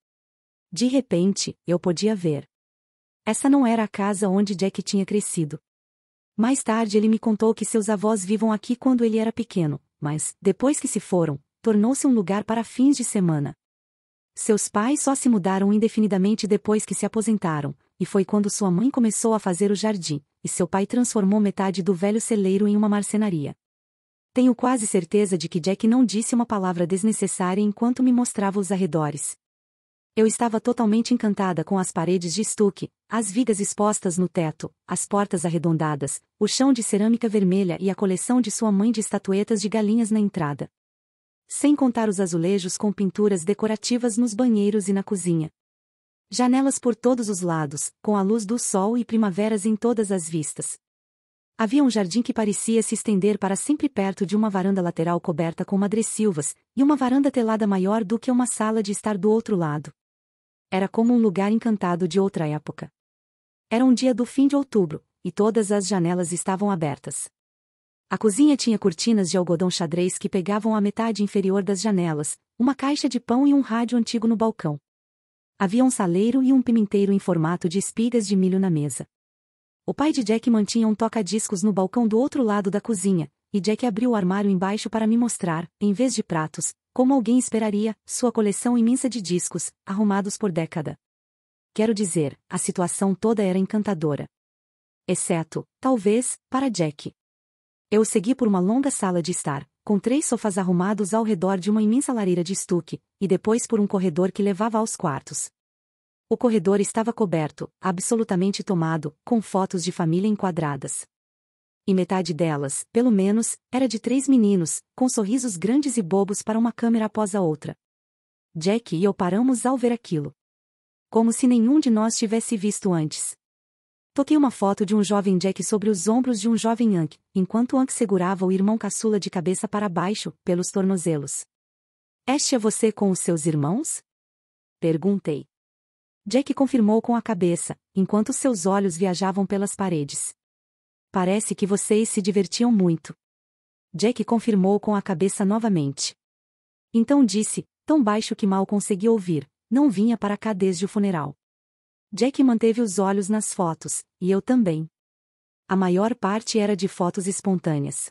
A: De repente, eu podia ver. Essa não era a casa onde Jack tinha crescido. Mais tarde ele me contou que seus avós vivam aqui quando ele era pequeno, mas, depois que se foram, tornou-se um lugar para fins de semana. Seus pais só se mudaram indefinidamente depois que se aposentaram, e foi quando sua mãe começou a fazer o jardim, e seu pai transformou metade do velho celeiro em uma marcenaria. Tenho quase certeza de que Jack não disse uma palavra desnecessária enquanto me mostrava os arredores. Eu estava totalmente encantada com as paredes de estuque, as vigas expostas no teto, as portas arredondadas, o chão de cerâmica vermelha e a coleção de sua mãe de estatuetas de galinhas na entrada. Sem contar os azulejos com pinturas decorativas nos banheiros e na cozinha. Janelas por todos os lados, com a luz do sol e primaveras em todas as vistas. Havia um jardim que parecia se estender para sempre perto de uma varanda lateral coberta com madressilvas, e uma varanda telada maior do que uma sala de estar do outro lado. Era como um lugar encantado de outra época. Era um dia do fim de outubro, e todas as janelas estavam abertas. A cozinha tinha cortinas de algodão xadrez que pegavam a metade inferior das janelas, uma caixa de pão e um rádio antigo no balcão. Havia um saleiro e um pimenteiro em formato de espigas de milho na mesa. O pai de Jack mantinha um toca-discos no balcão do outro lado da cozinha, e Jack abriu o armário embaixo para me mostrar, em vez de pratos, como alguém esperaria, sua coleção imensa de discos, arrumados por década. Quero dizer, a situação toda era encantadora. Exceto, talvez, para Jack. Eu segui por uma longa sala de estar, com três sofás arrumados ao redor de uma imensa lareira de estuque, e depois por um corredor que levava aos quartos. O corredor estava coberto, absolutamente tomado, com fotos de família enquadradas. E metade delas, pelo menos, era de três meninos, com sorrisos grandes e bobos para uma câmera após a outra. Jack e eu paramos ao ver aquilo. Como se nenhum de nós tivesse visto antes. Toquei uma foto de um jovem Jack sobre os ombros de um jovem Ank, enquanto Ank segurava o irmão caçula de cabeça para baixo, pelos tornozelos. Este é você com os seus irmãos? Perguntei. Jack confirmou com a cabeça, enquanto seus olhos viajavam pelas paredes. Parece que vocês se divertiam muito. Jack confirmou com a cabeça novamente. Então disse, tão baixo que mal consegui ouvir, não vinha para cá desde o funeral. Jack manteve os olhos nas fotos, e eu também. A maior parte era de fotos espontâneas.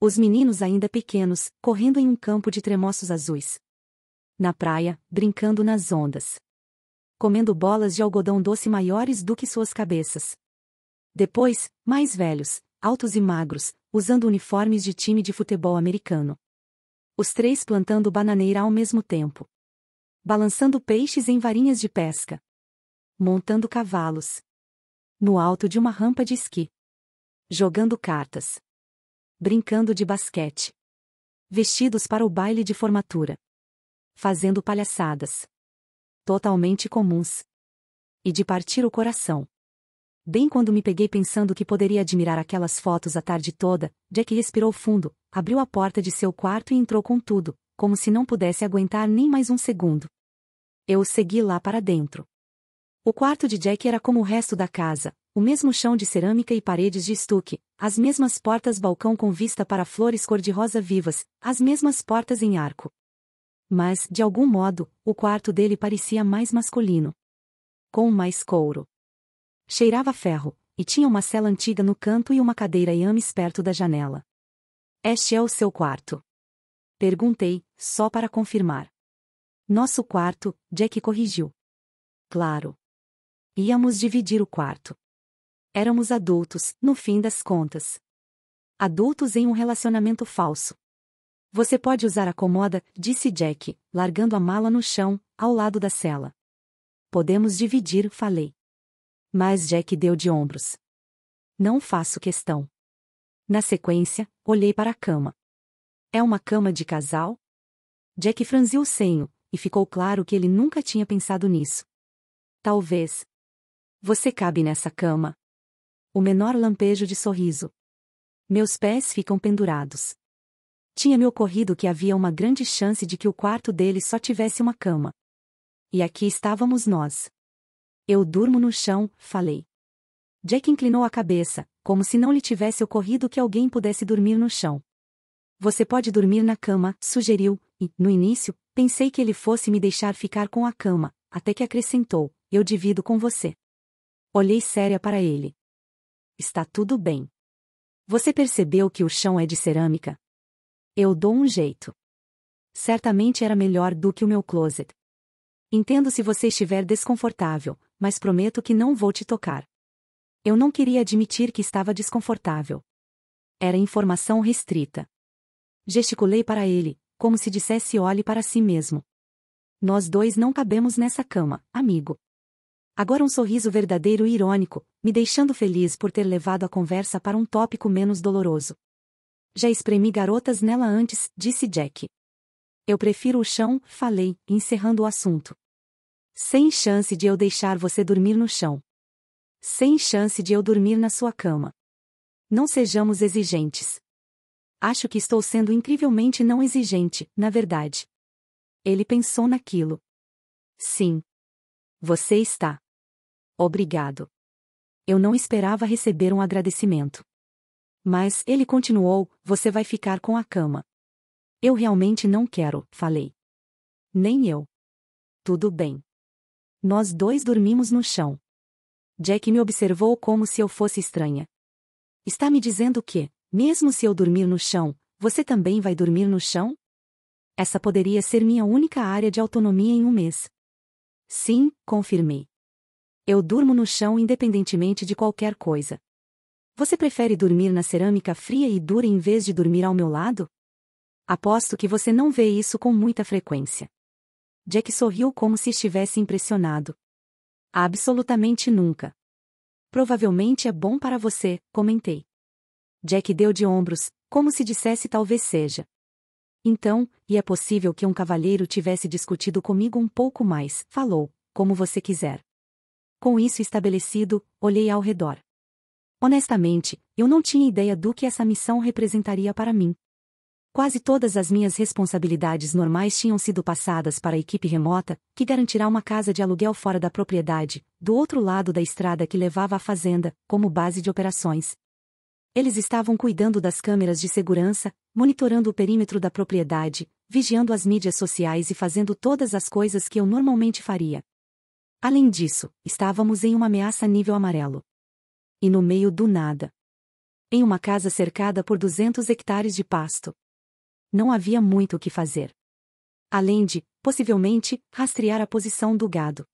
A: Os meninos ainda pequenos, correndo em um campo de tremoços azuis. Na praia, brincando nas ondas. Comendo bolas de algodão doce maiores do que suas cabeças. Depois, mais velhos, altos e magros, usando uniformes de time de futebol americano. Os três plantando bananeira ao mesmo tempo. Balançando peixes em varinhas de pesca montando cavalos. No alto de uma rampa de esqui. Jogando cartas. Brincando de basquete. Vestidos para o baile de formatura. Fazendo palhaçadas. Totalmente comuns. E de partir o coração. Bem quando me peguei pensando que poderia admirar aquelas fotos a tarde toda, Jack respirou fundo, abriu a porta de seu quarto e entrou com tudo, como se não pudesse aguentar nem mais um segundo. Eu o segui lá para dentro. O quarto de Jack era como o resto da casa, o mesmo chão de cerâmica e paredes de estuque, as mesmas portas balcão com vista para flores cor-de-rosa vivas, as mesmas portas em arco. Mas, de algum modo, o quarto dele parecia mais masculino. Com mais couro. Cheirava ferro, e tinha uma cela antiga no canto e uma cadeira yames perto da janela. Este é o seu quarto? Perguntei, só para confirmar. Nosso quarto, Jack corrigiu. Claro. Íamos dividir o quarto. Éramos adultos, no fim das contas. Adultos em um relacionamento falso. Você pode usar a comoda, disse Jack, largando a mala no chão, ao lado da cela. Podemos dividir, falei. Mas Jack deu de ombros. Não faço questão. Na sequência, olhei para a cama. É uma cama de casal? Jack franziu o senho, e ficou claro que ele nunca tinha pensado nisso. Talvez, você cabe nessa cama. O menor lampejo de sorriso. Meus pés ficam pendurados. Tinha-me ocorrido que havia uma grande chance de que o quarto dele só tivesse uma cama. E aqui estávamos nós. Eu durmo no chão, falei. Jack inclinou a cabeça, como se não lhe tivesse ocorrido que alguém pudesse dormir no chão. Você pode dormir na cama, sugeriu, e, no início, pensei que ele fosse me deixar ficar com a cama, até que acrescentou: Eu divido com você. Olhei séria para ele. Está tudo bem. Você percebeu que o chão é de cerâmica? Eu dou um jeito. Certamente era melhor do que o meu closet. Entendo se você estiver desconfortável, mas prometo que não vou te tocar. Eu não queria admitir que estava desconfortável. Era informação restrita. Gesticulei para ele, como se dissesse olhe para si mesmo. Nós dois não cabemos nessa cama, amigo. Agora um sorriso verdadeiro e irônico, me deixando feliz por ter levado a conversa para um tópico menos doloroso. Já espremi garotas nela antes, disse Jack. Eu prefiro o chão, falei, encerrando o assunto. Sem chance de eu deixar você dormir no chão. Sem chance de eu dormir na sua cama. Não sejamos exigentes. Acho que estou sendo incrivelmente não exigente, na verdade. Ele pensou naquilo. Sim. Você está. Obrigado. Eu não esperava receber um agradecimento. Mas, ele continuou, você vai ficar com a cama. Eu realmente não quero, falei. Nem eu. Tudo bem. Nós dois dormimos no chão. Jack me observou como se eu fosse estranha. Está me dizendo que, mesmo se eu dormir no chão, você também vai dormir no chão? Essa poderia ser minha única área de autonomia em um mês. Sim, confirmei. Eu durmo no chão independentemente de qualquer coisa. Você prefere dormir na cerâmica fria e dura em vez de dormir ao meu lado? Aposto que você não vê isso com muita frequência. Jack sorriu como se estivesse impressionado. Absolutamente nunca. Provavelmente é bom para você, comentei. Jack deu de ombros, como se dissesse talvez seja. Então, e é possível que um cavalheiro tivesse discutido comigo um pouco mais, falou, como você quiser. Com isso estabelecido, olhei ao redor. Honestamente, eu não tinha ideia do que essa missão representaria para mim. Quase todas as minhas responsabilidades normais tinham sido passadas para a equipe remota, que garantirá uma casa de aluguel fora da propriedade, do outro lado da estrada que levava à fazenda, como base de operações. Eles estavam cuidando das câmeras de segurança, monitorando o perímetro da propriedade, vigiando as mídias sociais e fazendo todas as coisas que eu normalmente faria. Além disso, estávamos em uma ameaça nível amarelo. E no meio do nada. Em uma casa cercada por 200 hectares de pasto. Não havia muito o que fazer. Além de, possivelmente, rastrear a posição do gado.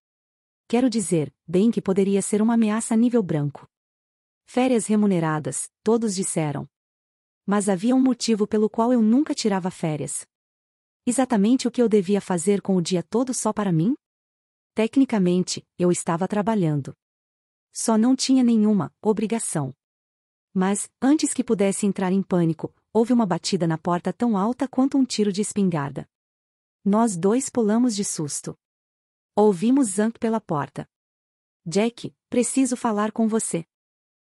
A: Quero dizer, bem que poderia ser uma ameaça nível branco. Férias remuneradas, todos disseram. Mas havia um motivo pelo qual eu nunca tirava férias. Exatamente o que eu devia fazer com o dia todo só para mim? Tecnicamente, eu estava trabalhando. Só não tinha nenhuma obrigação. Mas, antes que pudesse entrar em pânico, houve uma batida na porta tão alta quanto um tiro de espingarda. Nós dois pulamos de susto. Ouvimos Zank pela porta. Jack, preciso falar com você.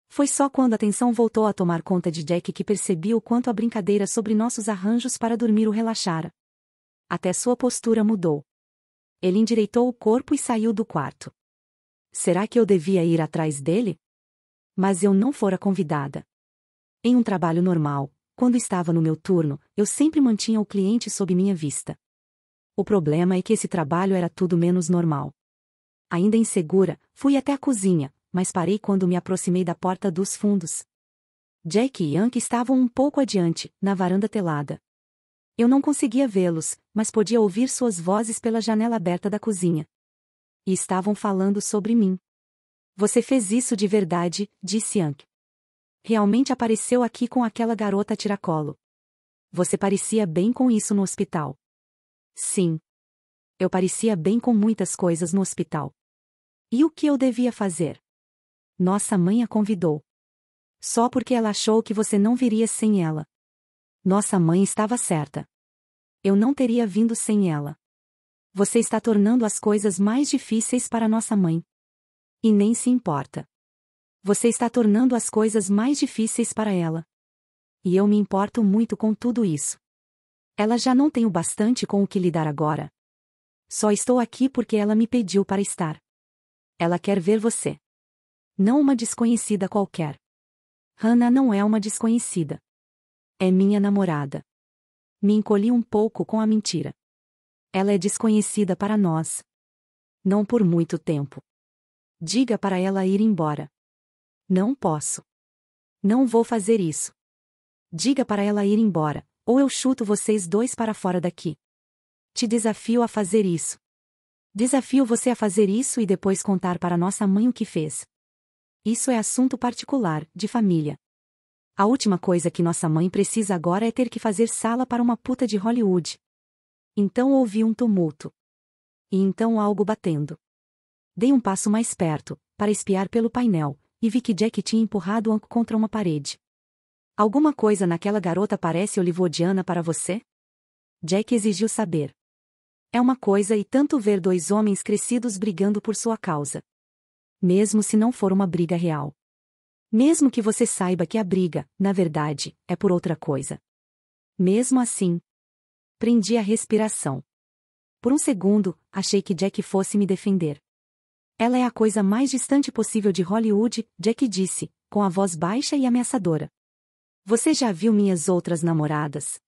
A: Foi só quando a atenção voltou a tomar conta de Jack que percebi o quanto a brincadeira sobre nossos arranjos para dormir o relaxara. Até sua postura mudou. Ele endireitou o corpo e saiu do quarto. Será que eu devia ir atrás dele? Mas eu não fora convidada. Em um trabalho normal, quando estava no meu turno, eu sempre mantinha o cliente sob minha vista. O problema é que esse trabalho era tudo menos normal. Ainda insegura, fui até a cozinha, mas parei quando me aproximei da porta dos fundos. Jack e Yank estavam um pouco adiante, na varanda telada. Eu não conseguia vê-los, mas podia ouvir suas vozes pela janela aberta da cozinha. E estavam falando sobre mim. Você fez isso de verdade, disse Ank. Realmente apareceu aqui com aquela garota tiracolo. Você parecia bem com isso no hospital. Sim. Eu parecia bem com muitas coisas no hospital. E o que eu devia fazer? Nossa mãe a convidou. Só porque ela achou que você não viria sem ela. Nossa mãe estava certa. Eu não teria vindo sem ela. Você está tornando as coisas mais difíceis para nossa mãe. E nem se importa. Você está tornando as coisas mais difíceis para ela. E eu me importo muito com tudo isso. Ela já não tem o bastante com o que lidar agora. Só estou aqui porque ela me pediu para estar. Ela quer ver você. Não uma desconhecida qualquer. Hannah não é uma desconhecida. É minha namorada. Me encolhi um pouco com a mentira. Ela é desconhecida para nós. Não por muito tempo. Diga para ela ir embora. Não posso. Não vou fazer isso. Diga para ela ir embora, ou eu chuto vocês dois para fora daqui. Te desafio a fazer isso. Desafio você a fazer isso e depois contar para nossa mãe o que fez. Isso é assunto particular, de família. A última coisa que nossa mãe precisa agora é ter que fazer sala para uma puta de Hollywood. Então ouvi um tumulto. E então algo batendo. Dei um passo mais perto, para espiar pelo painel, e vi que Jack tinha empurrado Anko contra uma parede. Alguma coisa naquela garota parece olivodiana para você? Jack exigiu saber. É uma coisa e tanto ver dois homens crescidos brigando por sua causa. Mesmo se não for uma briga real. Mesmo que você saiba que a briga, na verdade, é por outra coisa. Mesmo assim, prendi a respiração. Por um segundo, achei que Jack fosse me defender. Ela é a coisa mais distante possível de Hollywood, Jack disse, com a voz baixa e ameaçadora. Você já viu minhas outras namoradas?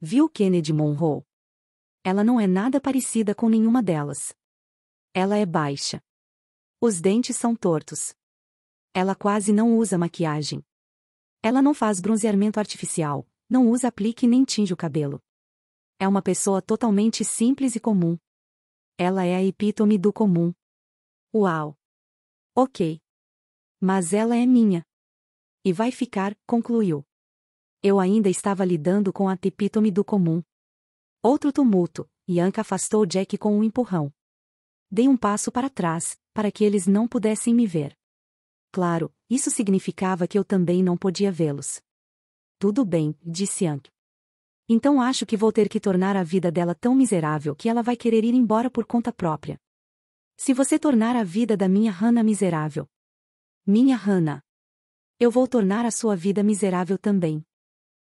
A: Viu Kennedy Monroe? Ela não é nada parecida com nenhuma delas. Ela é baixa. Os dentes são tortos. Ela quase não usa maquiagem. Ela não faz bronzeamento artificial, não usa aplique nem tinge o cabelo. É uma pessoa totalmente simples e comum. Ela é a epítome do comum. Uau! Ok. Mas ela é minha. E vai ficar, concluiu. Eu ainda estava lidando com a epítome do comum. Outro tumulto, Yanka afastou Jack com um empurrão. Dei um passo para trás, para que eles não pudessem me ver. Claro, isso significava que eu também não podia vê-los. Tudo bem, disse Ank. Então acho que vou ter que tornar a vida dela tão miserável que ela vai querer ir embora por conta própria. Se você tornar a vida da minha Hannah miserável. Minha Hannah. Eu vou tornar a sua vida miserável também.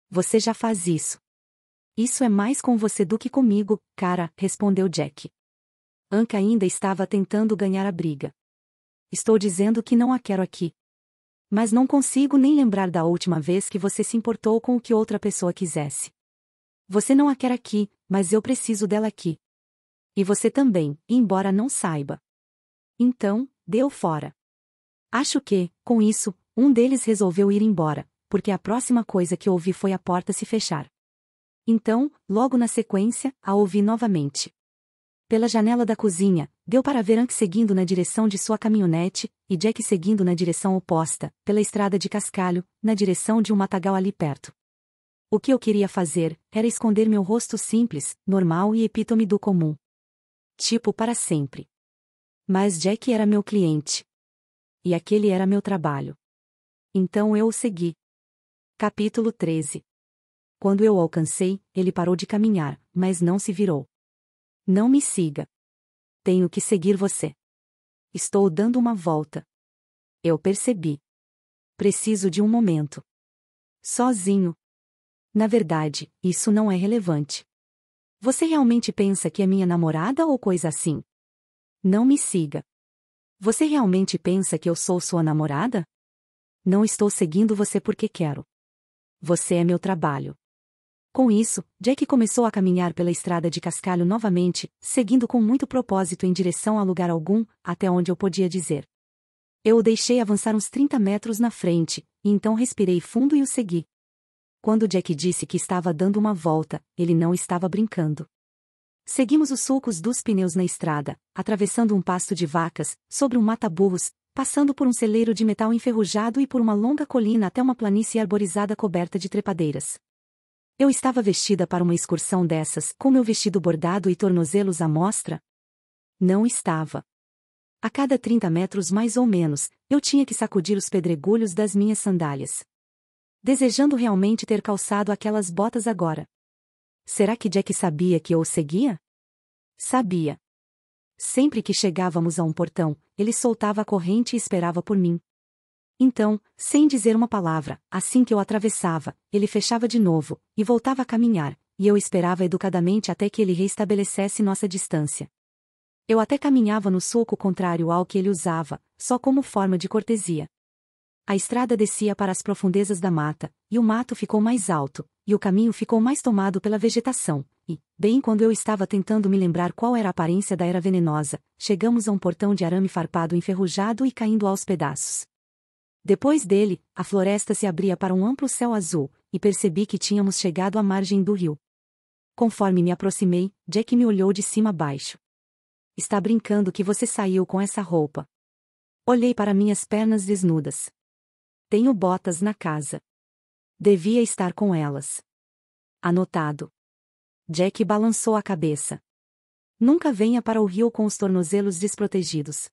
A: Você já faz isso. Isso é mais com você do que comigo, cara, respondeu Jack. Anka ainda estava tentando ganhar a briga. Estou dizendo que não a quero aqui. Mas não consigo nem lembrar da última vez que você se importou com o que outra pessoa quisesse. Você não a quer aqui, mas eu preciso dela aqui. E você também, embora não saiba. Então, deu fora. Acho que, com isso, um deles resolveu ir embora, porque a próxima coisa que ouvi foi a porta se fechar. Então, logo na sequência, a ouvi novamente. Pela janela da cozinha, deu para ver Ank seguindo na direção de sua caminhonete, e Jack seguindo na direção oposta, pela estrada de cascalho, na direção de um matagal ali perto. O que eu queria fazer, era esconder meu rosto simples, normal e epítome do comum. Tipo para sempre. Mas Jack era meu cliente. E aquele era meu trabalho. Então eu o segui. Capítulo 13 Quando eu o alcancei, ele parou de caminhar, mas não se virou. Não me siga. Tenho que seguir você. Estou dando uma volta. Eu percebi. Preciso de um momento. Sozinho. Na verdade, isso não é relevante. Você realmente pensa que é minha namorada ou coisa assim? Não me siga. Você realmente pensa que eu sou sua namorada? Não estou seguindo você porque quero. Você é meu trabalho. Com isso, Jack começou a caminhar pela estrada de cascalho novamente, seguindo com muito propósito em direção a lugar algum, até onde eu podia dizer. Eu o deixei avançar uns 30 metros na frente, e então respirei fundo e o segui. Quando Jack disse que estava dando uma volta, ele não estava brincando. Seguimos os sulcos dos pneus na estrada, atravessando um pasto de vacas, sobre um mata-burros, passando por um celeiro de metal enferrujado e por uma longa colina até uma planície arborizada coberta de trepadeiras. Eu estava vestida para uma excursão dessas, com meu vestido bordado e tornozelos à mostra? Não estava. A cada 30 metros mais ou menos, eu tinha que sacudir os pedregulhos das minhas sandálias. Desejando realmente ter calçado aquelas botas agora. Será que Jack sabia que eu o seguia? Sabia. Sempre que chegávamos a um portão, ele soltava a corrente e esperava por mim, então, sem dizer uma palavra, assim que eu atravessava, ele fechava de novo, e voltava a caminhar, e eu esperava educadamente até que ele restabelecesse nossa distância. Eu até caminhava no soco contrário ao que ele usava, só como forma de cortesia. A estrada descia para as profundezas da mata, e o mato ficou mais alto, e o caminho ficou mais tomado pela vegetação, e, bem quando eu estava tentando me lembrar qual era a aparência da era venenosa, chegamos a um portão de arame farpado enferrujado e caindo aos pedaços. Depois dele, a floresta se abria para um amplo céu azul, e percebi que tínhamos chegado à margem do rio. Conforme me aproximei, Jack me olhou de cima a baixo. Está brincando que você saiu com essa roupa. Olhei para minhas pernas desnudas. Tenho botas na casa. Devia estar com elas. Anotado. Jack balançou a cabeça. Nunca venha para o rio com os tornozelos desprotegidos.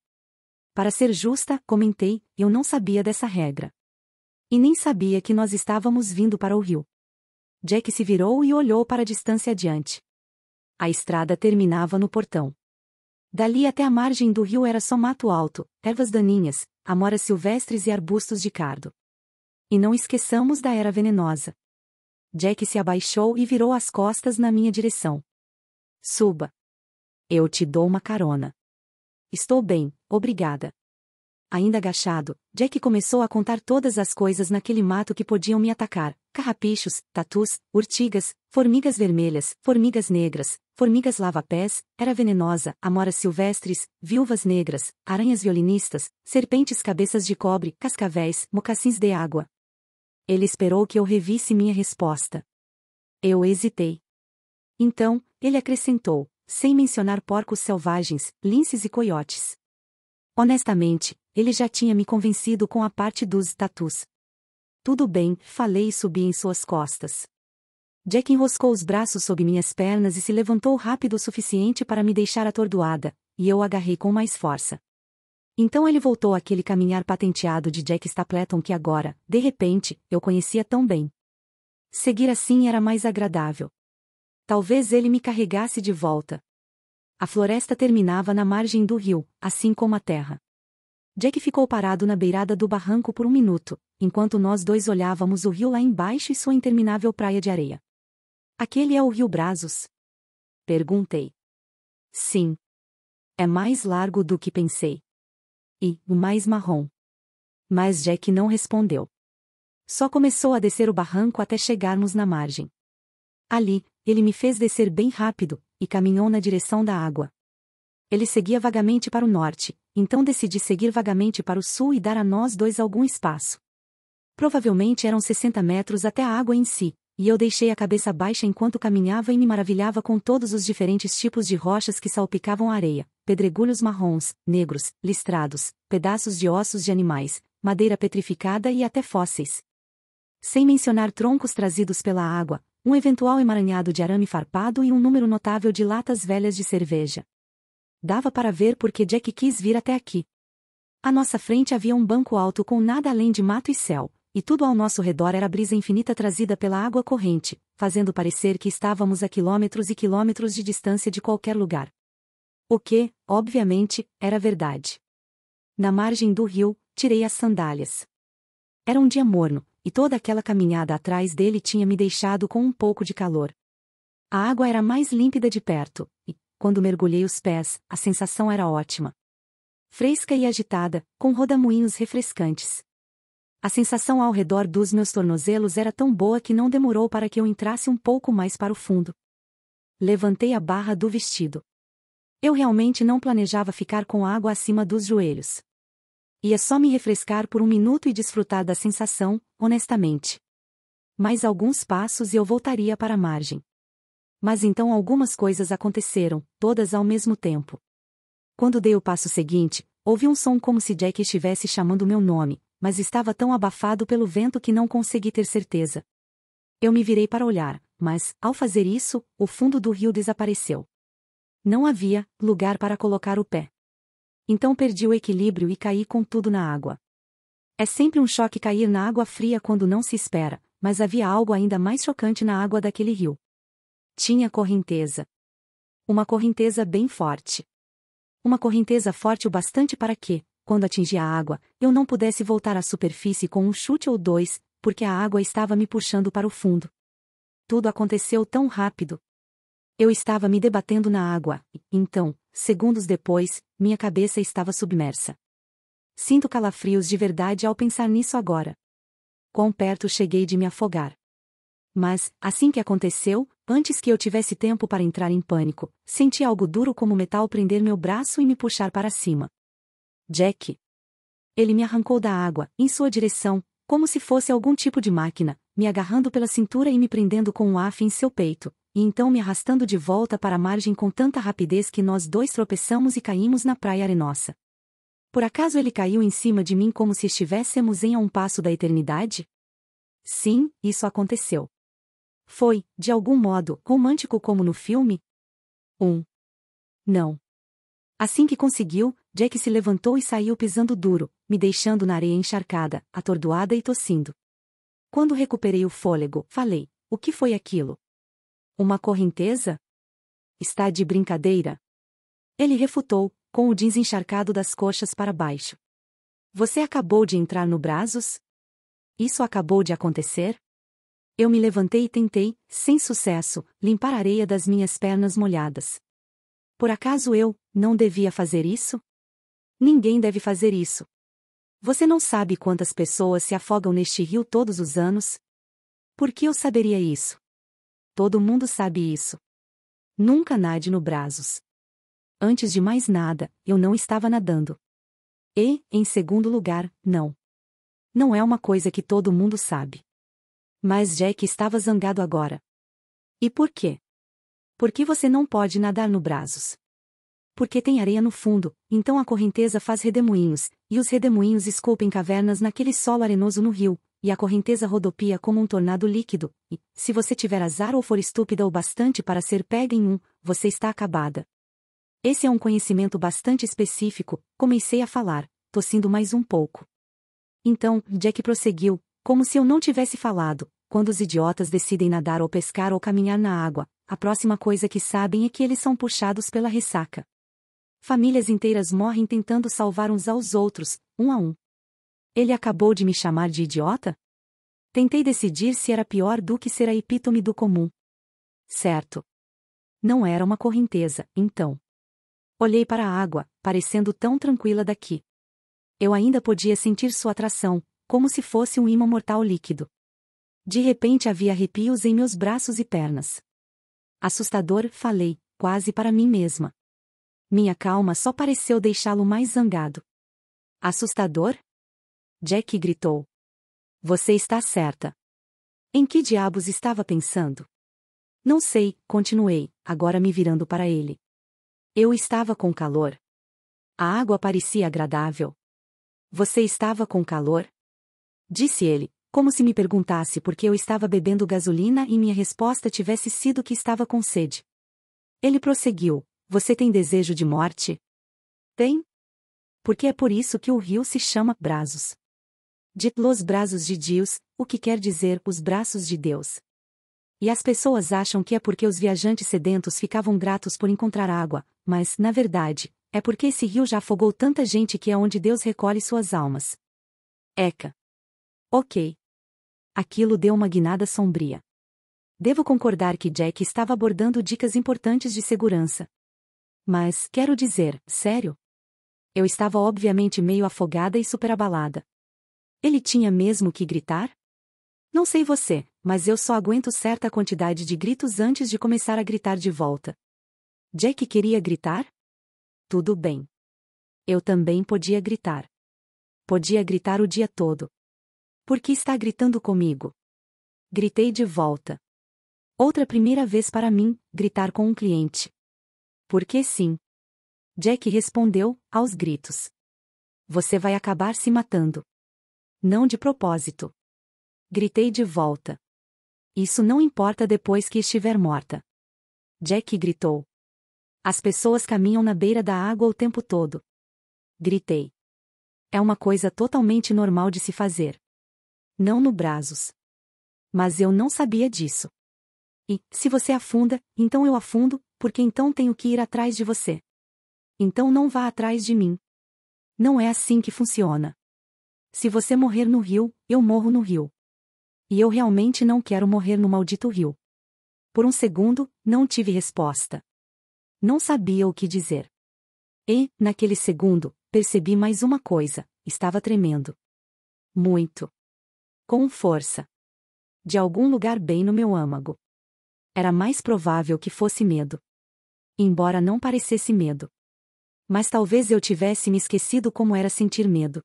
A: Para ser justa, comentei, eu não sabia dessa regra. E nem sabia que nós estávamos vindo para o rio. Jack se virou e olhou para a distância adiante. A estrada terminava no portão. Dali até a margem do rio era só mato alto, ervas daninhas, amoras silvestres e arbustos de cardo. E não esqueçamos da era venenosa. Jack se abaixou e virou as costas na minha direção. Suba. Eu te dou uma carona. Estou bem, obrigada. Ainda agachado, Jack começou a contar todas as coisas naquele mato que podiam me atacar: carrapichos, tatus, urtigas, formigas vermelhas, formigas negras, formigas lava-pés, era venenosa, amoras silvestres, viúvas negras, aranhas violinistas, serpentes cabeças de cobre, cascavéis, mocassins de água. Ele esperou que eu revisse minha resposta. Eu hesitei. Então, ele acrescentou: sem mencionar porcos selvagens, linces e coiotes. Honestamente, ele já tinha me convencido com a parte dos estatus. Tudo bem, falei e subi em suas costas. Jack enroscou os braços sob minhas pernas e se levantou rápido o suficiente para me deixar atordoada, e eu agarrei com mais força. Então ele voltou àquele caminhar patenteado de Jack Stapleton que agora, de repente, eu conhecia tão bem. Seguir assim era mais agradável. Talvez ele me carregasse de volta. A floresta terminava na margem do rio, assim como a terra. Jack ficou parado na beirada do barranco por um minuto, enquanto nós dois olhávamos o rio lá embaixo e sua interminável praia de areia. Aquele é o rio Brazos? Perguntei. Sim. É mais largo do que pensei. E, o mais marrom. Mas Jack não respondeu. Só começou a descer o barranco até chegarmos na margem. Ali, ele me fez descer bem rápido, e caminhou na direção da água. Ele seguia vagamente para o norte, então decidi seguir vagamente para o sul e dar a nós dois algum espaço. Provavelmente eram 60 metros até a água em si, e eu deixei a cabeça baixa enquanto caminhava e me maravilhava com todos os diferentes tipos de rochas que salpicavam a areia: pedregulhos marrons, negros, listrados, pedaços de ossos de animais, madeira petrificada e até fósseis. Sem mencionar troncos trazidos pela água, um eventual emaranhado de arame farpado e um número notável de latas velhas de cerveja. Dava para ver porque Jack quis vir até aqui. À nossa frente havia um banco alto com nada além de mato e céu, e tudo ao nosso redor era brisa infinita trazida pela água corrente, fazendo parecer que estávamos a quilômetros e quilômetros de distância de qualquer lugar. O que, obviamente, era verdade. Na margem do rio, tirei as sandálias. Era um dia morno, e toda aquela caminhada atrás dele tinha me deixado com um pouco de calor. A água era mais límpida de perto, e, quando mergulhei os pés, a sensação era ótima. Fresca e agitada, com rodamuinhos refrescantes. A sensação ao redor dos meus tornozelos era tão boa que não demorou para que eu entrasse um pouco mais para o fundo. Levantei a barra do vestido. Eu realmente não planejava ficar com água acima dos joelhos ia é só me refrescar por um minuto e desfrutar da sensação, honestamente. Mais alguns passos e eu voltaria para a margem. Mas então algumas coisas aconteceram, todas ao mesmo tempo. Quando dei o passo seguinte, ouvi um som como se Jack estivesse chamando meu nome, mas estava tão abafado pelo vento que não consegui ter certeza. Eu me virei para olhar, mas, ao fazer isso, o fundo do rio desapareceu. Não havia lugar para colocar o pé. Então perdi o equilíbrio e caí com tudo na água. É sempre um choque cair na água fria quando não se espera, mas havia algo ainda mais chocante na água daquele rio. Tinha correnteza. Uma correnteza bem forte. Uma correnteza forte o bastante para que, quando atingia a água, eu não pudesse voltar à superfície com um chute ou dois, porque a água estava me puxando para o fundo. Tudo aconteceu tão rápido. Eu estava me debatendo na água, e, então, segundos depois, minha cabeça estava submersa. Sinto calafrios de verdade ao pensar nisso agora. Quão perto cheguei de me afogar. Mas, assim que aconteceu, antes que eu tivesse tempo para entrar em pânico, senti algo duro como metal prender meu braço e me puxar para cima. Jack. Ele me arrancou da água, em sua direção, como se fosse algum tipo de máquina, me agarrando pela cintura e me prendendo com um af em seu peito, e então me arrastando de volta para a margem com tanta rapidez que nós dois tropeçamos e caímos na praia arenosa. Por acaso ele caiu em cima de mim como se estivéssemos em a um passo da eternidade? Sim, isso aconteceu. Foi, de algum modo, romântico como no filme? Um. Não. Assim que conseguiu, Jack se levantou e saiu pisando duro, me deixando na areia encharcada, atordoada e tossindo. Quando recuperei o fôlego, falei: O que foi aquilo? Uma correnteza? Está de brincadeira? Ele refutou, com o jeans encharcado das coxas para baixo. Você acabou de entrar no Brasos? Isso acabou de acontecer? Eu me levantei e tentei, sem sucesso, limpar a areia das minhas pernas molhadas. Por acaso eu não devia fazer isso? Ninguém deve fazer isso. Você não sabe quantas pessoas se afogam neste rio todos os anos? Por que eu saberia isso? Todo mundo sabe isso. Nunca nade no braços. Antes de mais nada, eu não estava nadando. E, em segundo lugar, não. Não é uma coisa que todo mundo sabe. Mas Jack estava zangado agora. E por quê? Por que você não pode nadar no braços? Porque tem areia no fundo, então a correnteza faz redemoinhos, e os redemoinhos esculpem cavernas naquele solo arenoso no rio, e a correnteza rodopia como um tornado líquido, e, se você tiver azar ou for estúpida o bastante para ser pega em um, você está acabada. Esse é um conhecimento bastante específico, comecei a falar, tossindo mais um pouco. Então, Jack prosseguiu, como se eu não tivesse falado, quando os idiotas decidem nadar ou pescar ou caminhar na água, a próxima coisa que sabem é que eles são puxados pela ressaca. Famílias inteiras morrem tentando salvar uns aos outros, um a um. Ele acabou de me chamar de idiota? Tentei decidir se era pior do que ser a epítome do comum. Certo. Não era uma correnteza, então. Olhei para a água, parecendo tão tranquila daqui. Eu ainda podia sentir sua atração, como se fosse um imã mortal líquido. De repente havia arrepios em meus braços e pernas. Assustador, falei, quase para mim mesma. Minha calma só pareceu deixá-lo mais zangado. Assustador? Jack gritou. Você está certa. Em que diabos estava pensando? Não sei, continuei, agora me virando para ele. Eu estava com calor. A água parecia agradável. Você estava com calor? Disse ele, como se me perguntasse por que eu estava bebendo gasolina e minha resposta tivesse sido que estava com sede. Ele prosseguiu: Você tem desejo de morte? Tem? Porque é por isso que o rio se chama Brazos. Dit los braços de Deus, o que quer dizer os braços de Deus. E as pessoas acham que é porque os viajantes sedentos ficavam gratos por encontrar água, mas, na verdade, é porque esse rio já afogou tanta gente que é onde Deus recolhe suas almas. Eca. Ok. Aquilo deu uma guinada sombria. Devo concordar que Jack estava abordando dicas importantes de segurança. Mas, quero dizer, sério? Eu estava obviamente meio afogada e superabalada. Ele tinha mesmo que gritar? Não sei você, mas eu só aguento certa quantidade de gritos antes de começar a gritar de volta. Jack queria gritar? Tudo bem. Eu também podia gritar. Podia gritar o dia todo. Por que está gritando comigo? Gritei de volta. Outra primeira vez para mim, gritar com um cliente. Por que sim. Jack respondeu, aos gritos. Você vai acabar se matando não de propósito. Gritei de volta. Isso não importa depois que estiver morta. Jack gritou. As pessoas caminham na beira da água o tempo todo. Gritei. É uma coisa totalmente normal de se fazer. Não no braços. Mas eu não sabia disso. E, se você afunda, então eu afundo, porque então tenho que ir atrás de você. Então não vá atrás de mim. Não é assim que funciona. Se você morrer no rio, eu morro no rio. E eu realmente não quero morrer no maldito rio. Por um segundo, não tive resposta. Não sabia o que dizer. E, naquele segundo, percebi mais uma coisa: estava tremendo. Muito. Com força. De algum lugar bem no meu âmago. Era mais provável que fosse medo. Embora não parecesse medo. Mas talvez eu tivesse me esquecido como era sentir medo.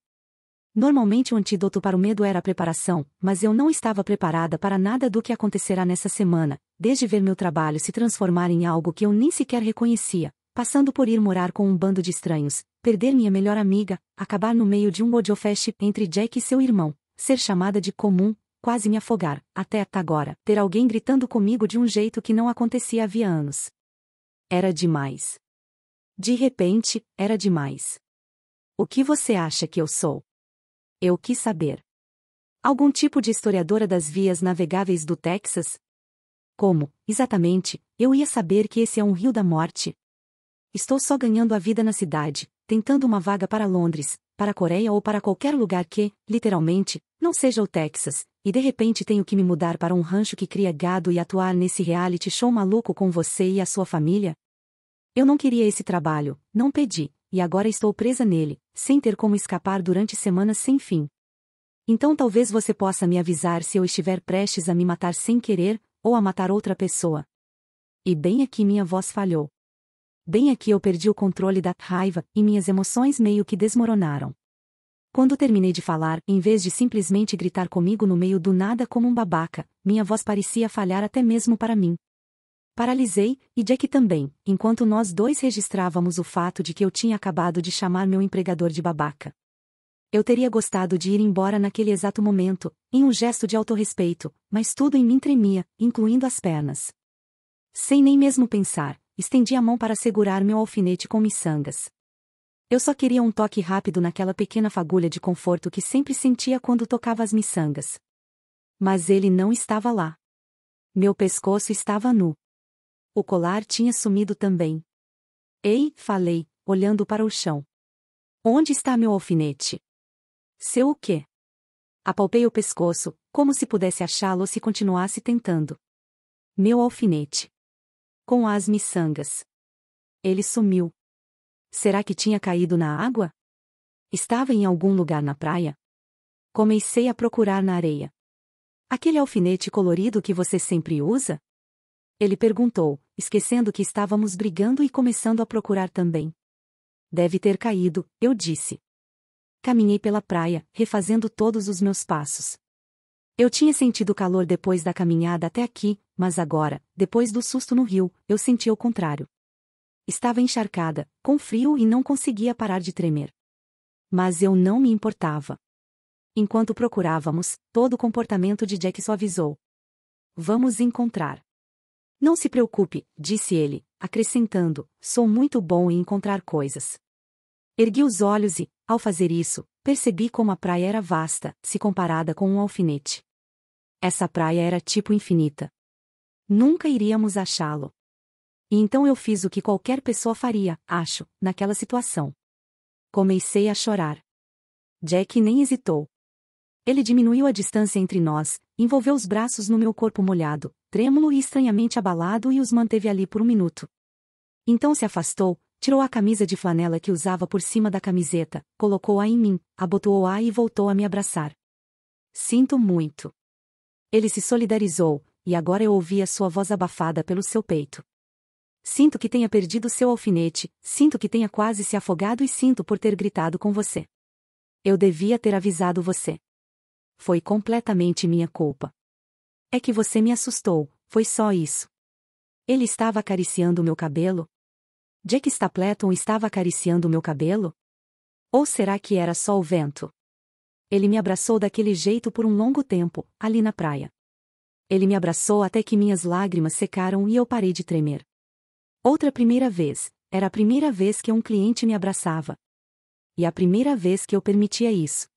A: Normalmente o antídoto para o medo era a preparação, mas eu não estava preparada para nada do que acontecerá nessa semana, desde ver meu trabalho se transformar em algo que eu nem sequer reconhecia, passando por ir morar com um bando de estranhos, perder minha melhor amiga, acabar no meio de um bodiofest entre Jack e seu irmão, ser chamada de comum, quase me afogar, até agora, ter alguém gritando comigo de um jeito que não acontecia havia anos. Era demais. De repente, era demais. O que você acha que eu sou? eu quis saber. Algum tipo de historiadora das vias navegáveis do Texas? Como, exatamente, eu ia saber que esse é um rio da morte? Estou só ganhando a vida na cidade, tentando uma vaga para Londres, para a Coreia ou para qualquer lugar que, literalmente, não seja o Texas, e de repente tenho que me mudar para um rancho que cria gado e atuar nesse reality show maluco com você e a sua família? Eu não queria esse trabalho, não pedi, e agora estou presa nele, sem ter como escapar durante semanas sem fim. Então talvez você possa me avisar se eu estiver prestes a me matar sem querer, ou a matar outra pessoa. E bem aqui minha voz falhou. Bem aqui eu perdi o controle da raiva e minhas emoções meio que desmoronaram. Quando terminei de falar, em vez de simplesmente gritar comigo no meio do nada como um babaca, minha voz parecia falhar até mesmo para mim, Paralisei, e Jack também, enquanto nós dois registrávamos o fato de que eu tinha acabado de chamar meu empregador de babaca. Eu teria gostado de ir embora naquele exato momento, em um gesto de autorrespeito, mas tudo em mim tremia, incluindo as pernas. Sem nem mesmo pensar, estendi a mão para segurar meu alfinete com miçangas. Eu só queria um toque rápido naquela pequena fagulha de conforto que sempre sentia quando tocava as miçangas. Mas ele não estava lá. Meu pescoço estava nu. O colar tinha sumido também. Ei, falei, olhando para o chão. Onde está meu alfinete? Seu o quê? Apalpei o pescoço, como se pudesse achá-lo se continuasse tentando. Meu alfinete. Com as miçangas. Ele sumiu. Será que tinha caído na água? Estava em algum lugar na praia? Comecei a procurar na areia. Aquele alfinete colorido que você sempre usa? Ele perguntou, esquecendo que estávamos brigando e começando a procurar também. Deve ter caído, eu disse. Caminhei pela praia, refazendo todos os meus passos. Eu tinha sentido calor depois da caminhada até aqui, mas agora, depois do susto no rio, eu sentia o contrário. Estava encharcada, com frio e não conseguia parar de tremer. Mas eu não me importava. Enquanto procurávamos, todo o comportamento de Jack suavizou. Vamos encontrar. Não se preocupe, disse ele, acrescentando: Sou muito bom em encontrar coisas. Ergui os olhos e, ao fazer isso, percebi como a praia era vasta, se comparada com um alfinete. Essa praia era tipo infinita. Nunca iríamos achá-lo. E então eu fiz o que qualquer pessoa faria, acho, naquela situação. Comecei a chorar. Jack nem hesitou. Ele diminuiu a distância entre nós, envolveu os braços no meu corpo molhado, trêmulo e estranhamente abalado e os manteve ali por um minuto. Então se afastou, tirou a camisa de flanela que usava por cima da camiseta, colocou-a em mim, abotoou-a e voltou a me abraçar. Sinto muito. Ele se solidarizou, e agora eu ouvia sua voz abafada pelo seu peito. Sinto que tenha perdido seu alfinete, sinto que tenha quase se afogado e sinto por ter gritado com você. Eu devia ter avisado você. Foi completamente minha culpa. É que você me assustou, foi só isso. Ele estava acariciando meu cabelo? Jack Stapleton estava acariciando meu cabelo? Ou será que era só o vento? Ele me abraçou daquele jeito por um longo tempo, ali na praia. Ele me abraçou até que minhas lágrimas secaram e eu parei de tremer. Outra primeira vez, era a primeira vez que um cliente me abraçava. E a primeira vez que eu permitia isso.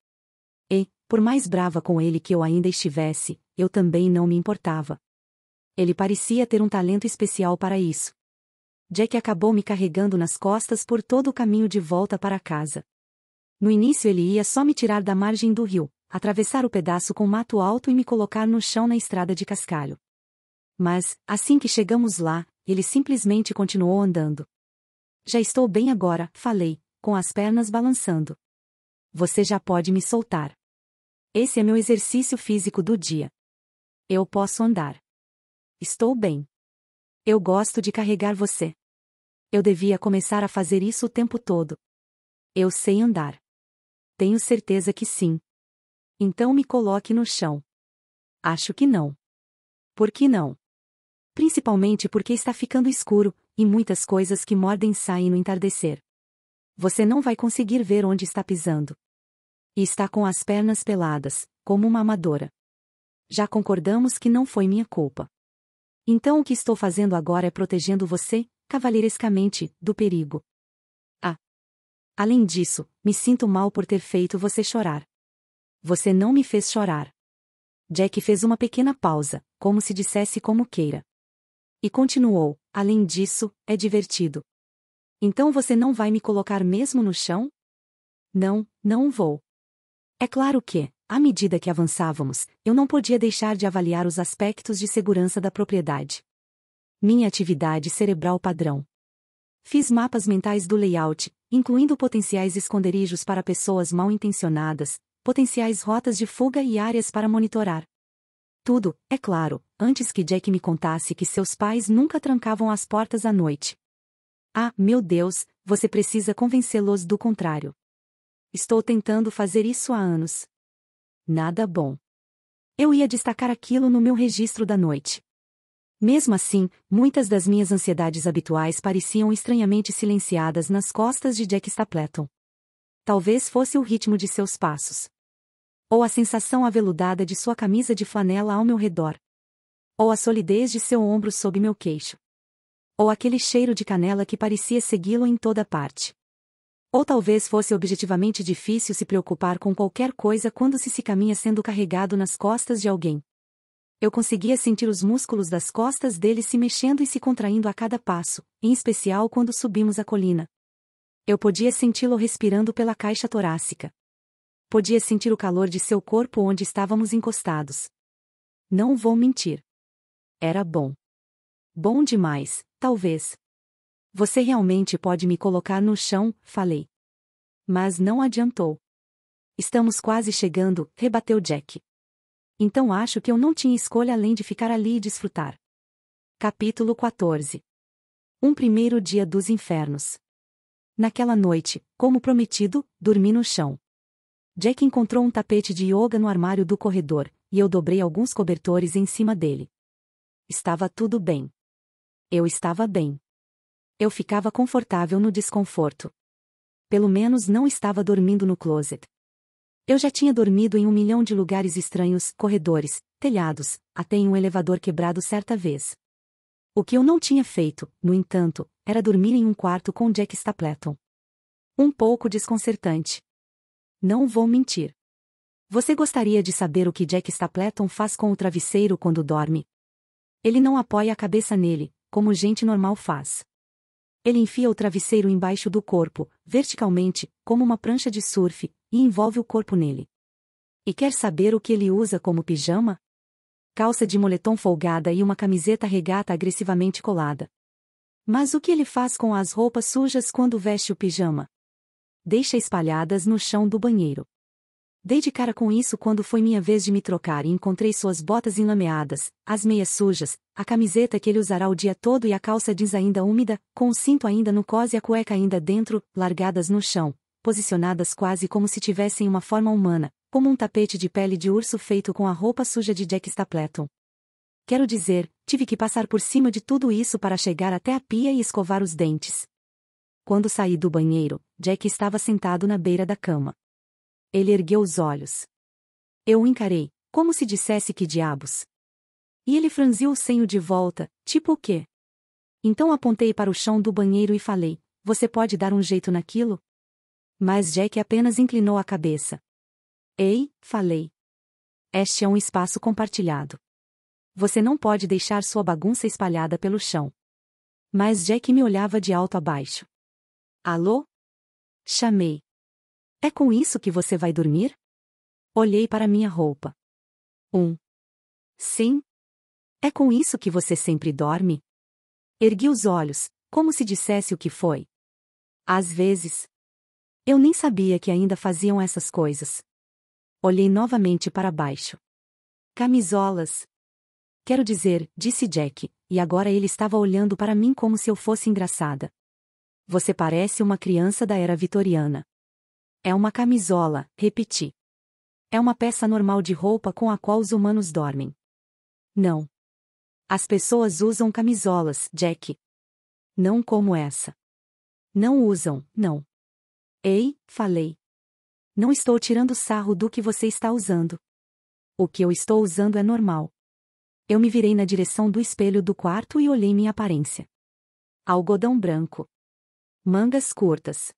A: E, por mais brava com ele que eu ainda estivesse, eu também não me importava. Ele parecia ter um talento especial para isso. Jack acabou me carregando nas costas por todo o caminho de volta para casa. No início ele ia só me tirar da margem do rio, atravessar o pedaço com mato alto e me colocar no chão na estrada de cascalho. Mas, assim que chegamos lá, ele simplesmente continuou andando. Já estou bem agora, falei, com as pernas balançando. Você já pode me soltar. Esse é meu exercício físico do dia. Eu posso andar. Estou bem. Eu gosto de carregar você. Eu devia começar a fazer isso o tempo todo. Eu sei andar. Tenho certeza que sim. Então me coloque no chão. Acho que não. Por que não? Principalmente porque está ficando escuro, e muitas coisas que mordem saem no entardecer. Você não vai conseguir ver onde está pisando. E está com as pernas peladas, como uma amadora já concordamos que não foi minha culpa. Então o que estou fazendo agora é protegendo você, cavalheirescamente, do perigo. Ah! Além disso, me sinto mal por ter feito você chorar. Você não me fez chorar. Jack fez uma pequena pausa, como se dissesse como queira. E continuou: Além disso, é divertido. Então você não vai me colocar mesmo no chão? Não, não vou. É claro que. À medida que avançávamos, eu não podia deixar de avaliar os aspectos de segurança da propriedade. Minha atividade cerebral padrão. Fiz mapas mentais do layout, incluindo potenciais esconderijos para pessoas mal intencionadas, potenciais rotas de fuga e áreas para monitorar. Tudo, é claro, antes que Jack me contasse que seus pais nunca trancavam as portas à noite. Ah, meu Deus, você precisa convencê-los do contrário. Estou tentando fazer isso há anos. Nada bom. Eu ia destacar aquilo no meu registro da noite. Mesmo assim, muitas das minhas ansiedades habituais pareciam estranhamente silenciadas nas costas de Jack Stapleton. Talvez fosse o ritmo de seus passos. Ou a sensação aveludada de sua camisa de flanela ao meu redor. Ou a solidez de seu ombro sob meu queixo. Ou aquele cheiro de canela que parecia segui-lo em toda parte. Ou talvez fosse objetivamente difícil se preocupar com qualquer coisa quando se se caminha sendo carregado nas costas de alguém. Eu conseguia sentir os músculos das costas dele se mexendo e se contraindo a cada passo, em especial quando subimos a colina. Eu podia senti-lo respirando pela caixa torácica. Podia sentir o calor de seu corpo onde estávamos encostados. Não vou mentir. Era bom. Bom demais, talvez, você realmente pode me colocar no chão, falei. Mas não adiantou. Estamos quase chegando, rebateu Jack. Então acho que eu não tinha escolha além de ficar ali e desfrutar. Capítulo 14 Um primeiro dia dos infernos. Naquela noite, como prometido, dormi no chão. Jack encontrou um tapete de yoga no armário do corredor, e eu dobrei alguns cobertores em cima dele. Estava tudo bem. Eu estava bem. Eu ficava confortável no desconforto. Pelo menos não estava dormindo no closet. Eu já tinha dormido em um milhão de lugares estranhos, corredores, telhados, até em um elevador quebrado certa vez. O que eu não tinha feito, no entanto, era dormir em um quarto com Jack Stapleton. Um pouco desconcertante. Não vou mentir. Você gostaria de saber o que Jack Stapleton faz com o travesseiro quando dorme? Ele não apoia a cabeça nele, como gente normal faz. Ele enfia o travesseiro embaixo do corpo, verticalmente, como uma prancha de surf, e envolve o corpo nele. E quer saber o que ele usa como pijama? Calça de moletom folgada e uma camiseta regata agressivamente colada. Mas o que ele faz com as roupas sujas quando veste o pijama? Deixa espalhadas no chão do banheiro. Dei de cara com isso quando foi minha vez de me trocar e encontrei suas botas enlameadas, as meias sujas, a camiseta que ele usará o dia todo e a calça jeans ainda úmida, com o cinto ainda no cós e a cueca ainda dentro, largadas no chão, posicionadas quase como se tivessem uma forma humana, como um tapete de pele de urso feito com a roupa suja de Jack Stapleton. Quero dizer, tive que passar por cima de tudo isso para chegar até a pia e escovar os dentes. Quando saí do banheiro, Jack estava sentado na beira da cama. Ele ergueu os olhos. Eu o encarei, como se dissesse que diabos. E ele franziu o senho de volta, tipo o quê? Então apontei para o chão do banheiro e falei: Você pode dar um jeito naquilo? Mas Jack apenas inclinou a cabeça. Ei, falei. Este é um espaço compartilhado. Você não pode deixar sua bagunça espalhada pelo chão. Mas Jack me olhava de alto a baixo. Alô? Chamei. É com isso que você vai dormir? Olhei para minha roupa. Um. Sim. É com isso que você sempre dorme? Ergui os olhos, como se dissesse o que foi. Às vezes. Eu nem sabia que ainda faziam essas coisas. Olhei novamente para baixo. Camisolas. Quero dizer, disse Jack, e agora ele estava olhando para mim como se eu fosse engraçada. Você parece uma criança da era vitoriana. É uma camisola, repeti. É uma peça normal de roupa com a qual os humanos dormem. Não. As pessoas usam camisolas, Jack. Não como essa. Não usam, não. Ei, falei. Não estou tirando sarro do que você está usando. O que eu estou usando é normal. Eu me virei na direção do espelho do quarto e olhei minha aparência. Algodão branco. Mangas curtas.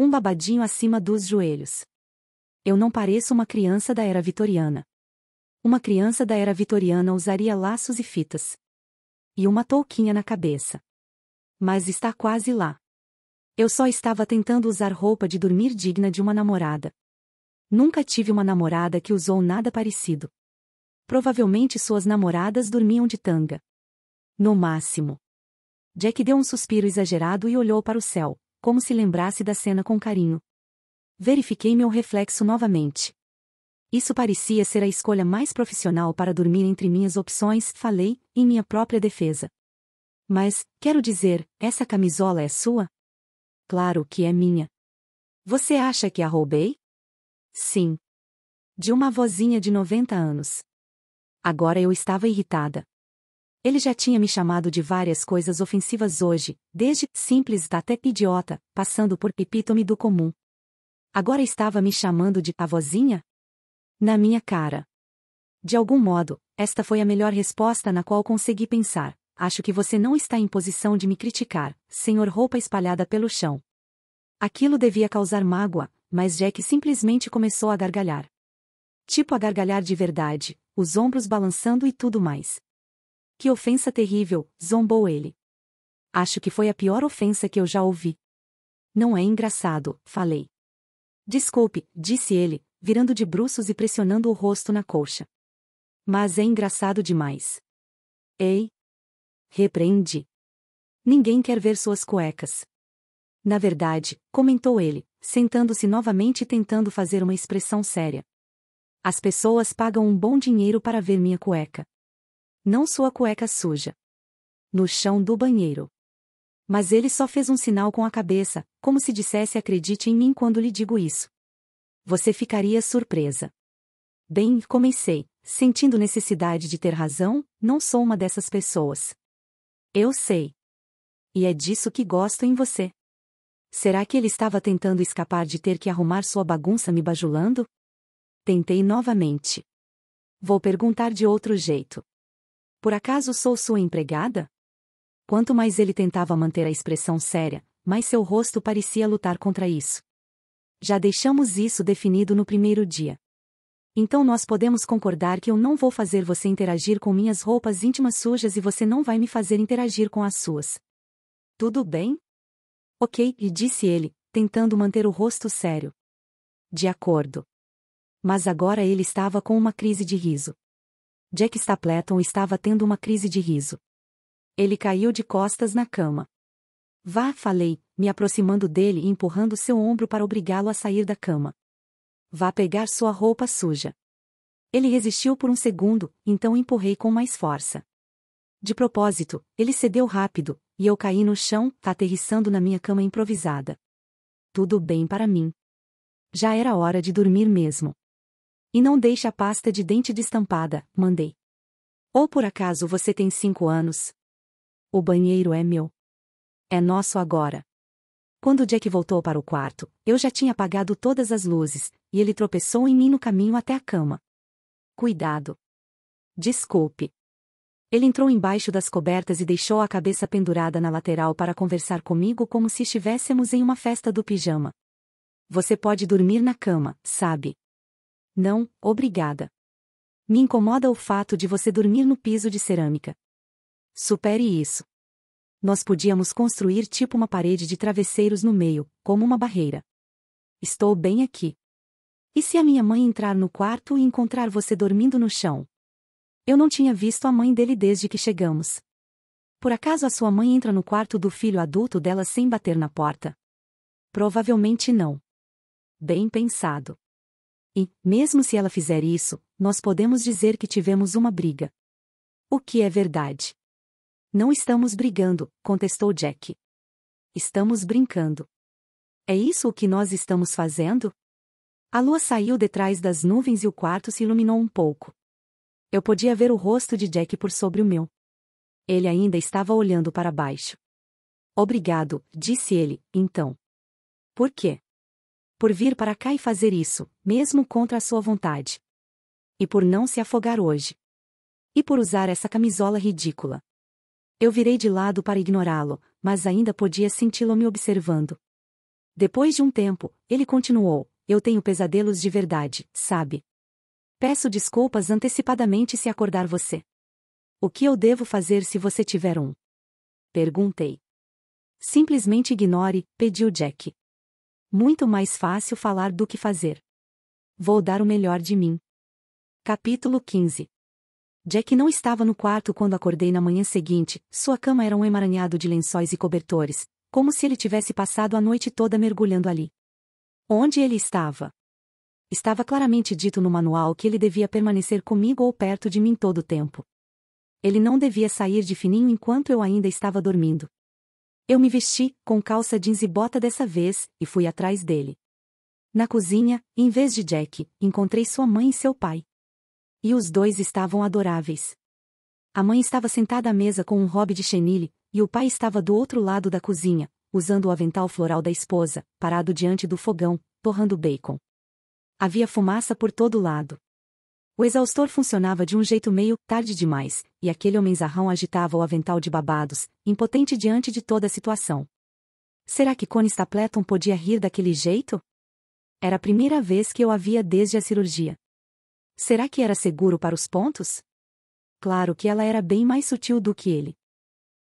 A: Um babadinho acima dos joelhos. Eu não pareço uma criança da era vitoriana. Uma criança da era vitoriana usaria laços e fitas. E uma touquinha na cabeça. Mas está quase lá. Eu só estava tentando usar roupa de dormir digna de uma namorada. Nunca tive uma namorada que usou nada parecido. Provavelmente suas namoradas dormiam de tanga. No máximo. Jack deu um suspiro exagerado e olhou para o céu como se lembrasse da cena com carinho. Verifiquei meu reflexo novamente. Isso parecia ser a escolha mais profissional para dormir entre minhas opções, falei, em minha própria defesa. Mas, quero dizer, essa camisola é sua? Claro que é minha. Você acha que a roubei? Sim. De uma vozinha de 90 anos. Agora eu estava irritada. Ele já tinha me chamado de várias coisas ofensivas hoje, desde simples até idiota, passando por epítome do comum. Agora estava me chamando de avozinha? Na minha cara. De algum modo, esta foi a melhor resposta na qual consegui pensar. Acho que você não está em posição de me criticar, senhor roupa espalhada pelo chão. Aquilo devia causar mágoa, mas Jack simplesmente começou a gargalhar. Tipo a gargalhar de verdade, os ombros balançando e tudo mais. Que ofensa terrível, zombou ele. Acho que foi a pior ofensa que eu já ouvi. Não é engraçado, falei. Desculpe, disse ele, virando de bruços e pressionando o rosto na colcha. Mas é engraçado demais. Ei! Repreendi. Ninguém quer ver suas cuecas. Na verdade, comentou ele, sentando-se novamente e tentando fazer uma expressão séria. As pessoas pagam um bom dinheiro para ver minha cueca não sua cueca suja. No chão do banheiro. Mas ele só fez um sinal com a cabeça, como se dissesse acredite em mim quando lhe digo isso. Você ficaria surpresa. Bem, comecei, sentindo necessidade de ter razão, não sou uma dessas pessoas. Eu sei. E é disso que gosto em você. Será que ele estava tentando escapar de ter que arrumar sua bagunça me bajulando? Tentei novamente. Vou perguntar de outro jeito. Por acaso sou sua empregada? Quanto mais ele tentava manter a expressão séria, mais seu rosto parecia lutar contra isso. Já deixamos isso definido no primeiro dia. Então nós podemos concordar que eu não vou fazer você interagir com minhas roupas íntimas sujas e você não vai me fazer interagir com as suas. Tudo bem? Ok, e disse ele, tentando manter o rosto sério. De acordo. Mas agora ele estava com uma crise de riso. Jack Stapleton estava tendo uma crise de riso. Ele caiu de costas na cama. Vá, falei, me aproximando dele e empurrando seu ombro para obrigá-lo a sair da cama. Vá pegar sua roupa suja. Ele resistiu por um segundo, então empurrei com mais força. De propósito, ele cedeu rápido, e eu caí no chão, aterrissando na minha cama improvisada. Tudo bem para mim. Já era hora de dormir mesmo. E não deixe a pasta de dente destampada, mandei. Ou por acaso você tem cinco anos? O banheiro é meu. É nosso agora. Quando Jack voltou para o quarto, eu já tinha apagado todas as luzes, e ele tropeçou em mim no caminho até a cama. Cuidado. Desculpe. Ele entrou embaixo das cobertas e deixou a cabeça pendurada na lateral para conversar comigo como se estivéssemos em uma festa do pijama. Você pode dormir na cama, sabe? Não, obrigada. Me incomoda o fato de você dormir no piso de cerâmica. Supere isso. Nós podíamos construir tipo uma parede de travesseiros no meio, como uma barreira. Estou bem aqui. E se a minha mãe entrar no quarto e encontrar você dormindo no chão? Eu não tinha visto a mãe dele desde que chegamos. Por acaso a sua mãe entra no quarto do filho adulto dela sem bater na porta? Provavelmente não. Bem pensado. E, mesmo se ela fizer isso, nós podemos dizer que tivemos uma briga. O que é verdade? Não estamos brigando, contestou Jack. Estamos brincando. É isso o que nós estamos fazendo? A lua saiu detrás das nuvens e o quarto se iluminou um pouco. Eu podia ver o rosto de Jack por sobre o meu. Ele ainda estava olhando para baixo. Obrigado, disse ele, então. Por quê? por vir para cá e fazer isso, mesmo contra a sua vontade. E por não se afogar hoje. E por usar essa camisola ridícula. Eu virei de lado para ignorá-lo, mas ainda podia senti-lo me observando. Depois de um tempo, ele continuou: Eu tenho pesadelos de verdade, sabe? Peço desculpas antecipadamente se acordar você. O que eu devo fazer se você tiver um? Perguntei. Simplesmente ignore, pediu Jack. Muito mais fácil falar do que fazer. Vou dar o melhor de mim. Capítulo 15 Jack não estava no quarto quando acordei na manhã seguinte, sua cama era um emaranhado de lençóis e cobertores, como se ele tivesse passado a noite toda mergulhando ali. Onde ele estava? Estava claramente dito no manual que ele devia permanecer comigo ou perto de mim todo o tempo. Ele não devia sair de fininho enquanto eu ainda estava dormindo. Eu me vesti, com calça jeans e bota dessa vez, e fui atrás dele. Na cozinha, em vez de Jack, encontrei sua mãe e seu pai. E os dois estavam adoráveis. A mãe estava sentada à mesa com um hobby de chenille, e o pai estava do outro lado da cozinha, usando o avental floral da esposa, parado diante do fogão, torrando bacon. Havia fumaça por todo lado. O exaustor funcionava de um jeito meio, tarde demais, e aquele homenzarrão agitava o avental de babados, impotente diante de toda a situação. Será que Connie Stapleton podia rir daquele jeito? Era a primeira vez que eu a via desde a cirurgia. Será que era seguro para os pontos? Claro que ela era bem mais sutil do que ele.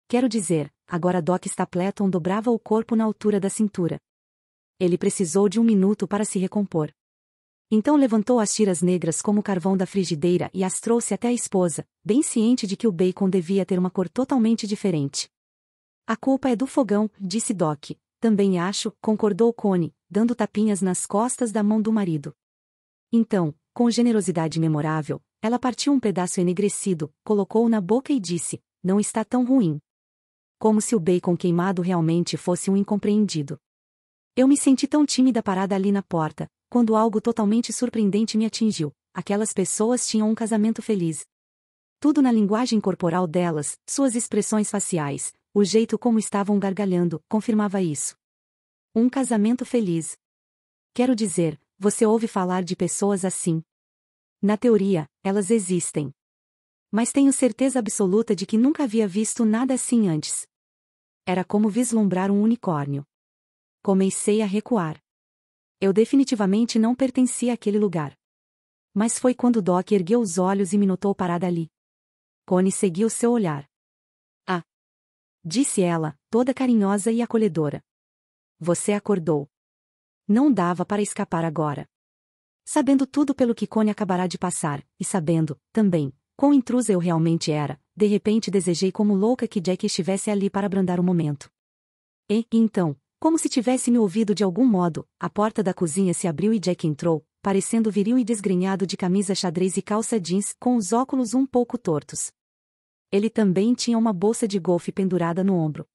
A: Quero dizer, agora Doc Stapleton dobrava o corpo na altura da cintura. Ele precisou de um minuto para se recompor. Então levantou as tiras negras como carvão da frigideira e as trouxe até a esposa, bem ciente de que o bacon devia ter uma cor totalmente diferente. A culpa é do fogão, disse Doc. Também acho, concordou Cone, dando tapinhas nas costas da mão do marido. Então, com generosidade memorável, ela partiu um pedaço enegrecido, colocou-o na boca e disse: Não está tão ruim. Como se o bacon queimado realmente fosse um incompreendido. Eu me senti tão tímida parada ali na porta, quando algo totalmente surpreendente me atingiu, aquelas pessoas tinham um casamento feliz. Tudo na linguagem corporal delas, suas expressões faciais, o jeito como estavam gargalhando, confirmava isso. Um casamento feliz. Quero dizer, você ouve falar de pessoas assim. Na teoria, elas existem. Mas tenho certeza absoluta de que nunca havia visto nada assim antes. Era como vislumbrar um unicórnio. Comecei a recuar. Eu definitivamente não pertencia àquele lugar. Mas foi quando Doc ergueu os olhos e me notou parada ali. Cone seguiu seu olhar. Ah! Disse ela, toda carinhosa e acolhedora. Você acordou. Não dava para escapar agora. Sabendo tudo pelo que Cone acabará de passar, e sabendo, também, quão intrusa eu realmente era, de repente desejei como louca que Jack estivesse ali para abrandar o momento. E, então, como se tivesse me ouvido de algum modo, a porta da cozinha se abriu e Jack entrou, parecendo viril e desgrenhado de camisa xadrez e calça jeans com os óculos um pouco tortos. Ele também tinha uma bolsa de golfe pendurada no ombro.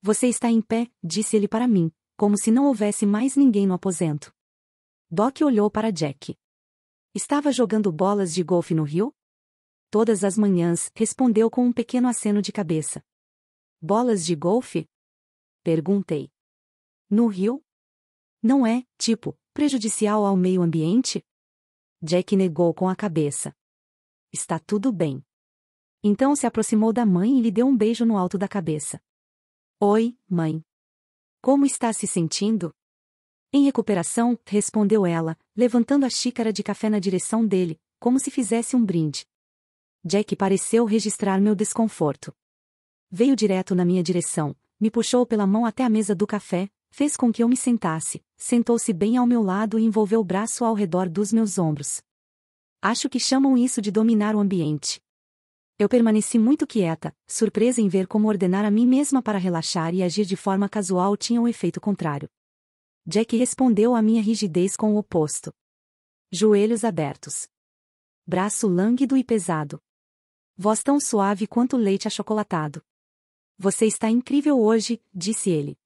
A: Você está em pé, disse ele para mim, como se não houvesse mais ninguém no aposento. Doc olhou para Jack. Estava jogando bolas de golfe no rio? Todas as manhãs, respondeu com um pequeno aceno de cabeça. Bolas de golfe? Perguntei no rio? Não é, tipo, prejudicial ao meio ambiente? Jack negou com a cabeça. Está tudo bem. Então se aproximou da mãe e lhe deu um beijo no alto da cabeça. Oi, mãe. Como está se sentindo? Em recuperação, respondeu ela, levantando a xícara de café na direção dele, como se fizesse um brinde. Jack pareceu registrar meu desconforto. Veio direto na minha direção, me puxou pela mão até a mesa do café, Fez com que eu me sentasse, sentou-se bem ao meu lado e envolveu o braço ao redor dos meus ombros. Acho que chamam isso de dominar o ambiente. Eu permaneci muito quieta, surpresa em ver como ordenar a mim mesma para relaxar e agir de forma casual tinha um efeito contrário. Jack respondeu à minha rigidez com o oposto. Joelhos abertos. Braço lânguido e pesado. Voz tão suave quanto leite achocolatado. Você está incrível hoje, disse ele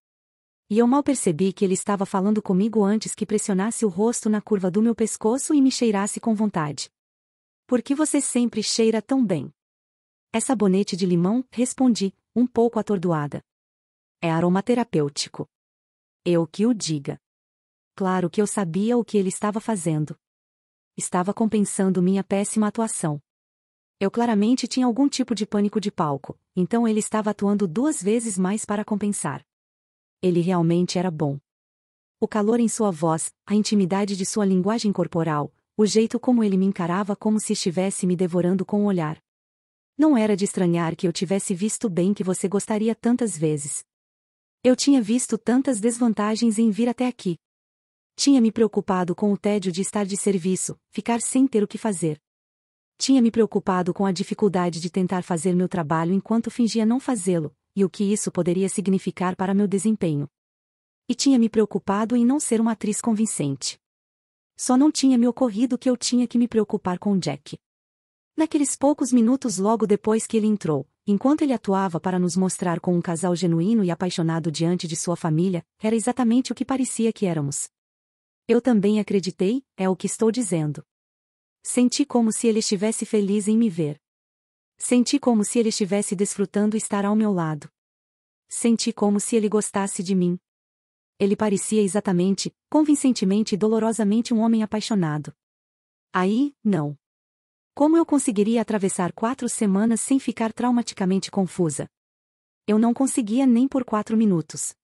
A: e eu mal percebi que ele estava falando comigo antes que pressionasse o rosto na curva do meu pescoço e me cheirasse com vontade. Por que você sempre cheira tão bem? É sabonete de limão, respondi, um pouco atordoada. É aromaterapêutico. Eu que o diga. Claro que eu sabia o que ele estava fazendo. Estava compensando minha péssima atuação. Eu claramente tinha algum tipo de pânico de palco, então ele estava atuando duas vezes mais para compensar. Ele realmente era bom. O calor em sua voz, a intimidade de sua linguagem corporal, o jeito como ele me encarava como se estivesse me devorando com o um olhar. Não era de estranhar que eu tivesse visto bem que você gostaria tantas vezes. Eu tinha visto tantas desvantagens em vir até aqui. Tinha me preocupado com o tédio de estar de serviço, ficar sem ter o que fazer. Tinha me preocupado com a dificuldade de tentar fazer meu trabalho enquanto fingia não fazê-lo, e o que isso poderia significar para meu desempenho. E tinha me preocupado em não ser uma atriz convincente. Só não tinha me ocorrido que eu tinha que me preocupar com Jack. Naqueles poucos minutos logo depois que ele entrou, enquanto ele atuava para nos mostrar com um casal genuíno e apaixonado diante de sua família, era exatamente o que parecia que éramos. Eu também acreditei, é o que estou dizendo. Senti como se ele estivesse feliz em me ver. Senti como se ele estivesse desfrutando estar ao meu lado. Senti como se ele gostasse de mim. Ele parecia exatamente, convincentemente e dolorosamente um homem apaixonado. Aí, não. Como eu conseguiria atravessar quatro semanas sem ficar traumaticamente confusa? Eu não conseguia nem por quatro minutos.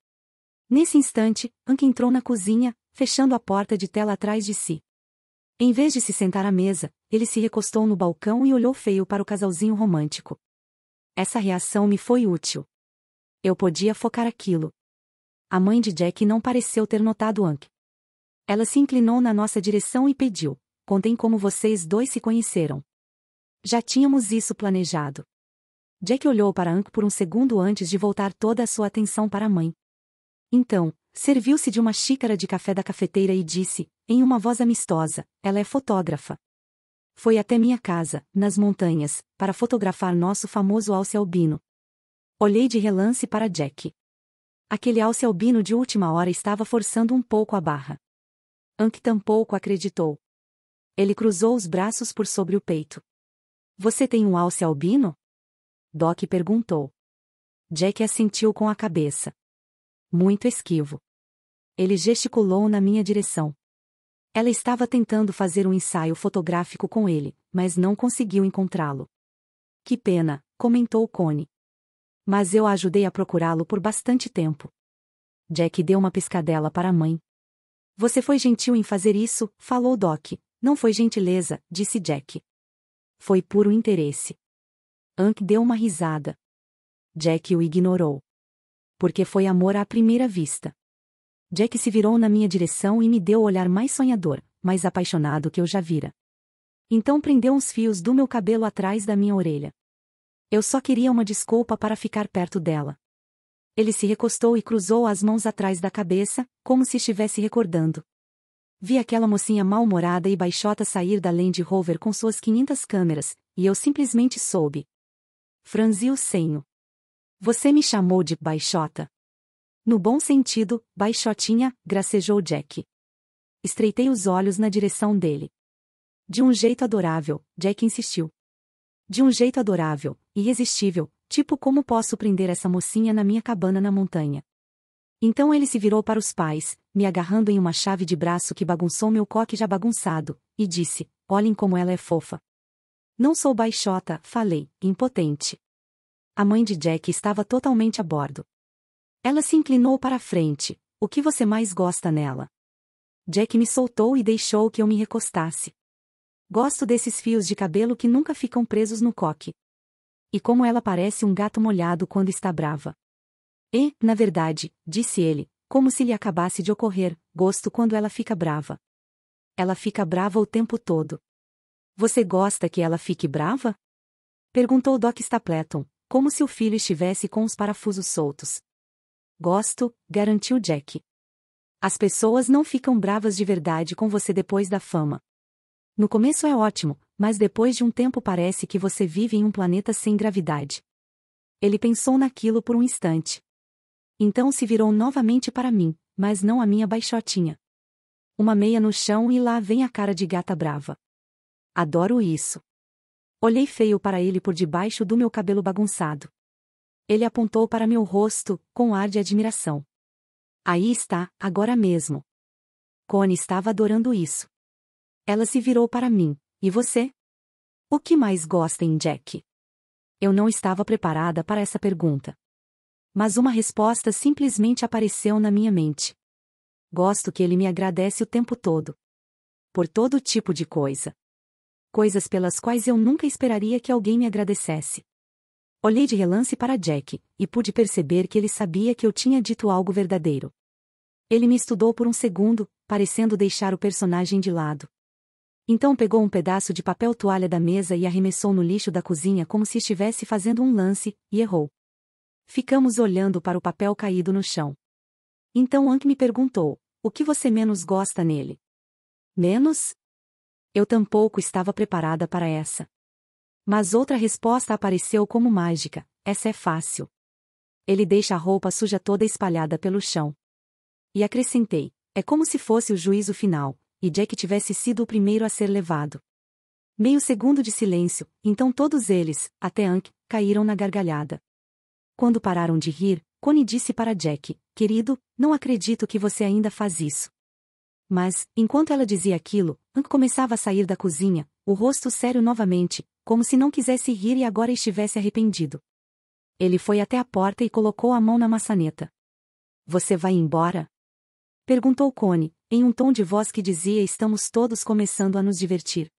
A: Nesse instante, Anke entrou na cozinha, fechando a porta de tela atrás de si. Em vez de se sentar à mesa, ele se recostou no balcão e olhou feio para o casalzinho romântico. Essa reação me foi útil. Eu podia focar aquilo. A mãe de Jack não pareceu ter notado Ank. Ela se inclinou na nossa direção e pediu: Contem como vocês dois se conheceram. Já tínhamos isso planejado. Jack olhou para Ank por um segundo antes de voltar toda a sua atenção para a mãe. Então, Serviu-se de uma xícara de café da cafeteira e disse, em uma voz amistosa, ela é fotógrafa. Foi até minha casa, nas montanhas, para fotografar nosso famoso alce albino. Olhei de relance para Jack. Aquele alce albino de última hora estava forçando um pouco a barra. Ank tampouco acreditou. Ele cruzou os braços por sobre o peito. Você tem um alce albino? Doc perguntou. Jack assentiu com a cabeça. Muito esquivo. Ele gesticulou na minha direção. Ela estava tentando fazer um ensaio fotográfico com ele, mas não conseguiu encontrá-lo. Que pena, comentou Cone. Mas eu a ajudei a procurá-lo por bastante tempo. Jack deu uma piscadela para a mãe. Você foi gentil em fazer isso, falou Doc. Não foi gentileza, disse Jack. Foi puro interesse. Ank deu uma risada. Jack o ignorou porque foi amor à primeira vista. Jack se virou na minha direção e me deu o olhar mais sonhador, mais apaixonado que eu já vira. Então prendeu uns fios do meu cabelo atrás da minha orelha. Eu só queria uma desculpa para ficar perto dela. Ele se recostou e cruzou as mãos atrás da cabeça, como se estivesse recordando. Vi aquela mocinha mal-humorada e baixota sair da Land Rover com suas 500 câmeras, e eu simplesmente soube. Franzi o senho. Você me chamou de baixota. No bom sentido, baixotinha, gracejou Jack. Estreitei os olhos na direção dele. De um jeito adorável, Jack insistiu. De um jeito adorável, irresistível, tipo como posso prender essa mocinha na minha cabana na montanha. Então ele se virou para os pais, me agarrando em uma chave de braço que bagunçou meu coque já bagunçado, e disse: Olhem como ela é fofa. Não sou baixota, falei, impotente. A mãe de Jack estava totalmente a bordo. Ela se inclinou para a frente. O que você mais gosta nela? Jack me soltou e deixou que eu me recostasse. Gosto desses fios de cabelo que nunca ficam presos no coque. E como ela parece um gato molhado quando está brava. E, na verdade, disse ele, como se lhe acabasse de ocorrer, gosto quando ela fica brava. Ela fica brava o tempo todo. Você gosta que ela fique brava? Perguntou Doc Stapleton, como se o filho estivesse com os parafusos soltos. Gosto, garantiu Jack. As pessoas não ficam bravas de verdade com você depois da fama. No começo é ótimo, mas depois de um tempo parece que você vive em um planeta sem gravidade. Ele pensou naquilo por um instante. Então se virou novamente para mim, mas não a minha baixotinha. Uma meia no chão e lá vem a cara de gata brava. Adoro isso. Olhei feio para ele por debaixo do meu cabelo bagunçado. Ele apontou para meu rosto, com ar de admiração. Aí está, agora mesmo. Connie estava adorando isso. Ela se virou para mim. E você? O que mais gosta em Jack? Eu não estava preparada para essa pergunta. Mas uma resposta simplesmente apareceu na minha mente. Gosto que ele me agradece o tempo todo. Por todo tipo de coisa coisas pelas quais eu nunca esperaria que alguém me agradecesse. Olhei de relance para Jack, e pude perceber que ele sabia que eu tinha dito algo verdadeiro. Ele me estudou por um segundo, parecendo deixar o personagem de lado. Então pegou um pedaço de papel toalha da mesa e arremessou no lixo da cozinha como se estivesse fazendo um lance, e errou. Ficamos olhando para o papel caído no chão. Então Ank me perguntou: o que você menos gosta nele? Menos? eu tampouco estava preparada para essa. Mas outra resposta apareceu como mágica: essa é fácil. Ele deixa a roupa suja toda espalhada pelo chão. E acrescentei: é como se fosse o juízo final, e Jack tivesse sido o primeiro a ser levado. Meio segundo de silêncio, então todos eles, até Ank, caíram na gargalhada. Quando pararam de rir, Connie disse para Jack: Querido, não acredito que você ainda faz isso. Mas, enquanto ela dizia aquilo, Hank começava a sair da cozinha, o rosto sério novamente, como se não quisesse rir e agora estivesse arrependido. Ele foi até a porta e colocou a mão na maçaneta. Você vai embora? Perguntou Cone, em um tom de voz que dizia estamos todos começando a nos divertir.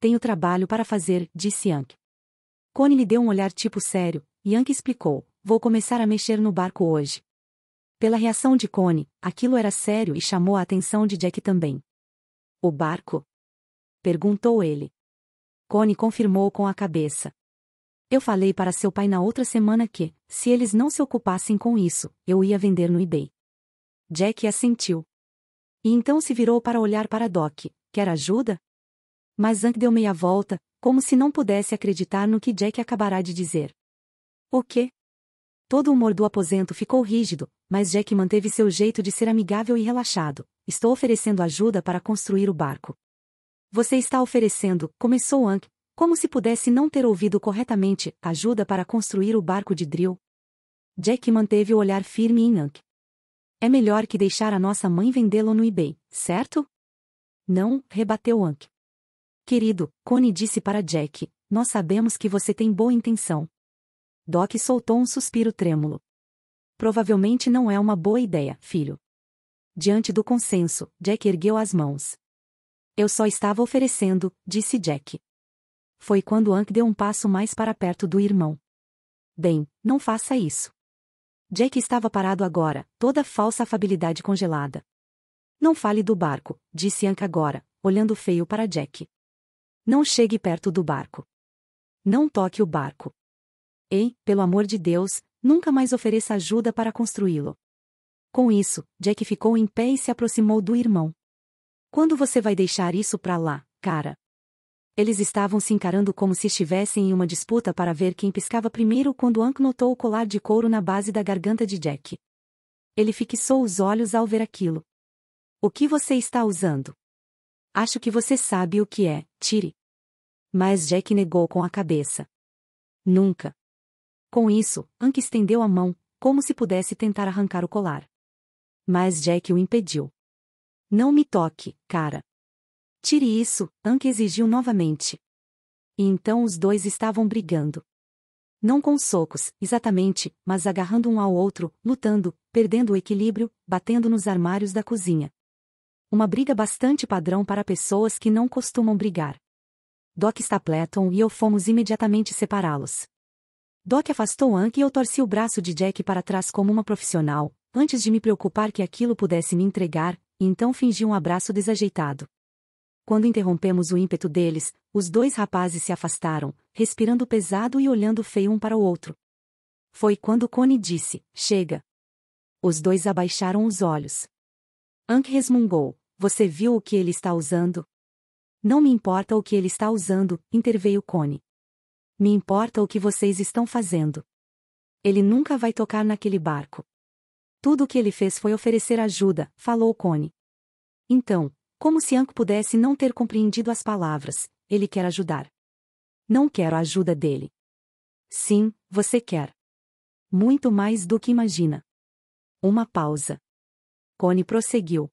A: Tenho trabalho para fazer, disse Yank. Cone lhe deu um olhar tipo sério, e Yank explicou, vou começar a mexer no barco hoje. Pela reação de Coney, aquilo era sério e chamou a atenção de Jack também. O barco? Perguntou ele. Coney confirmou com a cabeça. Eu falei para seu pai na outra semana que, se eles não se ocupassem com isso, eu ia vender no eBay. Jack assentiu. E então se virou para olhar para Doc. Quer ajuda? Mas Ank deu meia volta, como se não pudesse acreditar no que Jack acabará de dizer. O quê? Todo o humor do aposento ficou rígido, mas Jack manteve seu jeito de ser amigável e relaxado. Estou oferecendo ajuda para construir o barco. Você está oferecendo, começou Ank, como se pudesse não ter ouvido corretamente, ajuda para construir o barco de Drill. Jack manteve o olhar firme em Ank. É melhor que deixar a nossa mãe vendê-lo no eBay, certo? Não, rebateu Ank. Querido, Connie disse para Jack, nós sabemos que você tem boa intenção, Doc soltou um suspiro trêmulo. Provavelmente não é uma boa ideia, filho. Diante do consenso, Jack ergueu as mãos. Eu só estava oferecendo, disse Jack. Foi quando Ank deu um passo mais para perto do irmão. Bem, não faça isso. Jack estava parado agora, toda falsa afabilidade congelada. Não fale do barco, disse Ank agora, olhando feio para Jack. Não chegue perto do barco. Não toque o barco. Ei, pelo amor de Deus, nunca mais ofereça ajuda para construí-lo. Com isso, Jack ficou em pé e se aproximou do irmão. Quando você vai deixar isso pra lá, cara? Eles estavam se encarando como se estivessem em uma disputa para ver quem piscava primeiro quando Ankh notou o colar de couro na base da garganta de Jack. Ele fixou os olhos ao ver aquilo. O que você está usando? Acho que você sabe o que é, tire. Mas Jack negou com a cabeça. Nunca. Com isso, Ank estendeu a mão, como se pudesse tentar arrancar o colar. Mas Jack o impediu. Não me toque, cara. Tire isso, Ank exigiu novamente. E então os dois estavam brigando. Não com socos, exatamente, mas agarrando um ao outro, lutando, perdendo o equilíbrio, batendo nos armários da cozinha. Uma briga bastante padrão para pessoas que não costumam brigar. Doc Stapleton e eu fomos imediatamente separá-los. Doc afastou Ank e eu torci o braço de Jack para trás como uma profissional, antes de me preocupar que aquilo pudesse me entregar, e então fingi um abraço desajeitado. Quando interrompemos o ímpeto deles, os dois rapazes se afastaram, respirando pesado e olhando feio um para o outro. Foi quando Connie disse: Chega. Os dois abaixaram os olhos. Ank resmungou: Você viu o que ele está usando? Não me importa o que ele está usando, interveio Connie. Me importa o que vocês estão fazendo. Ele nunca vai tocar naquele barco. Tudo o que ele fez foi oferecer ajuda, falou Cone. Então, como se Anko pudesse não ter compreendido as palavras, ele quer ajudar. Não quero a ajuda dele. Sim, você quer. Muito mais do que imagina. Uma pausa. Cone prosseguiu.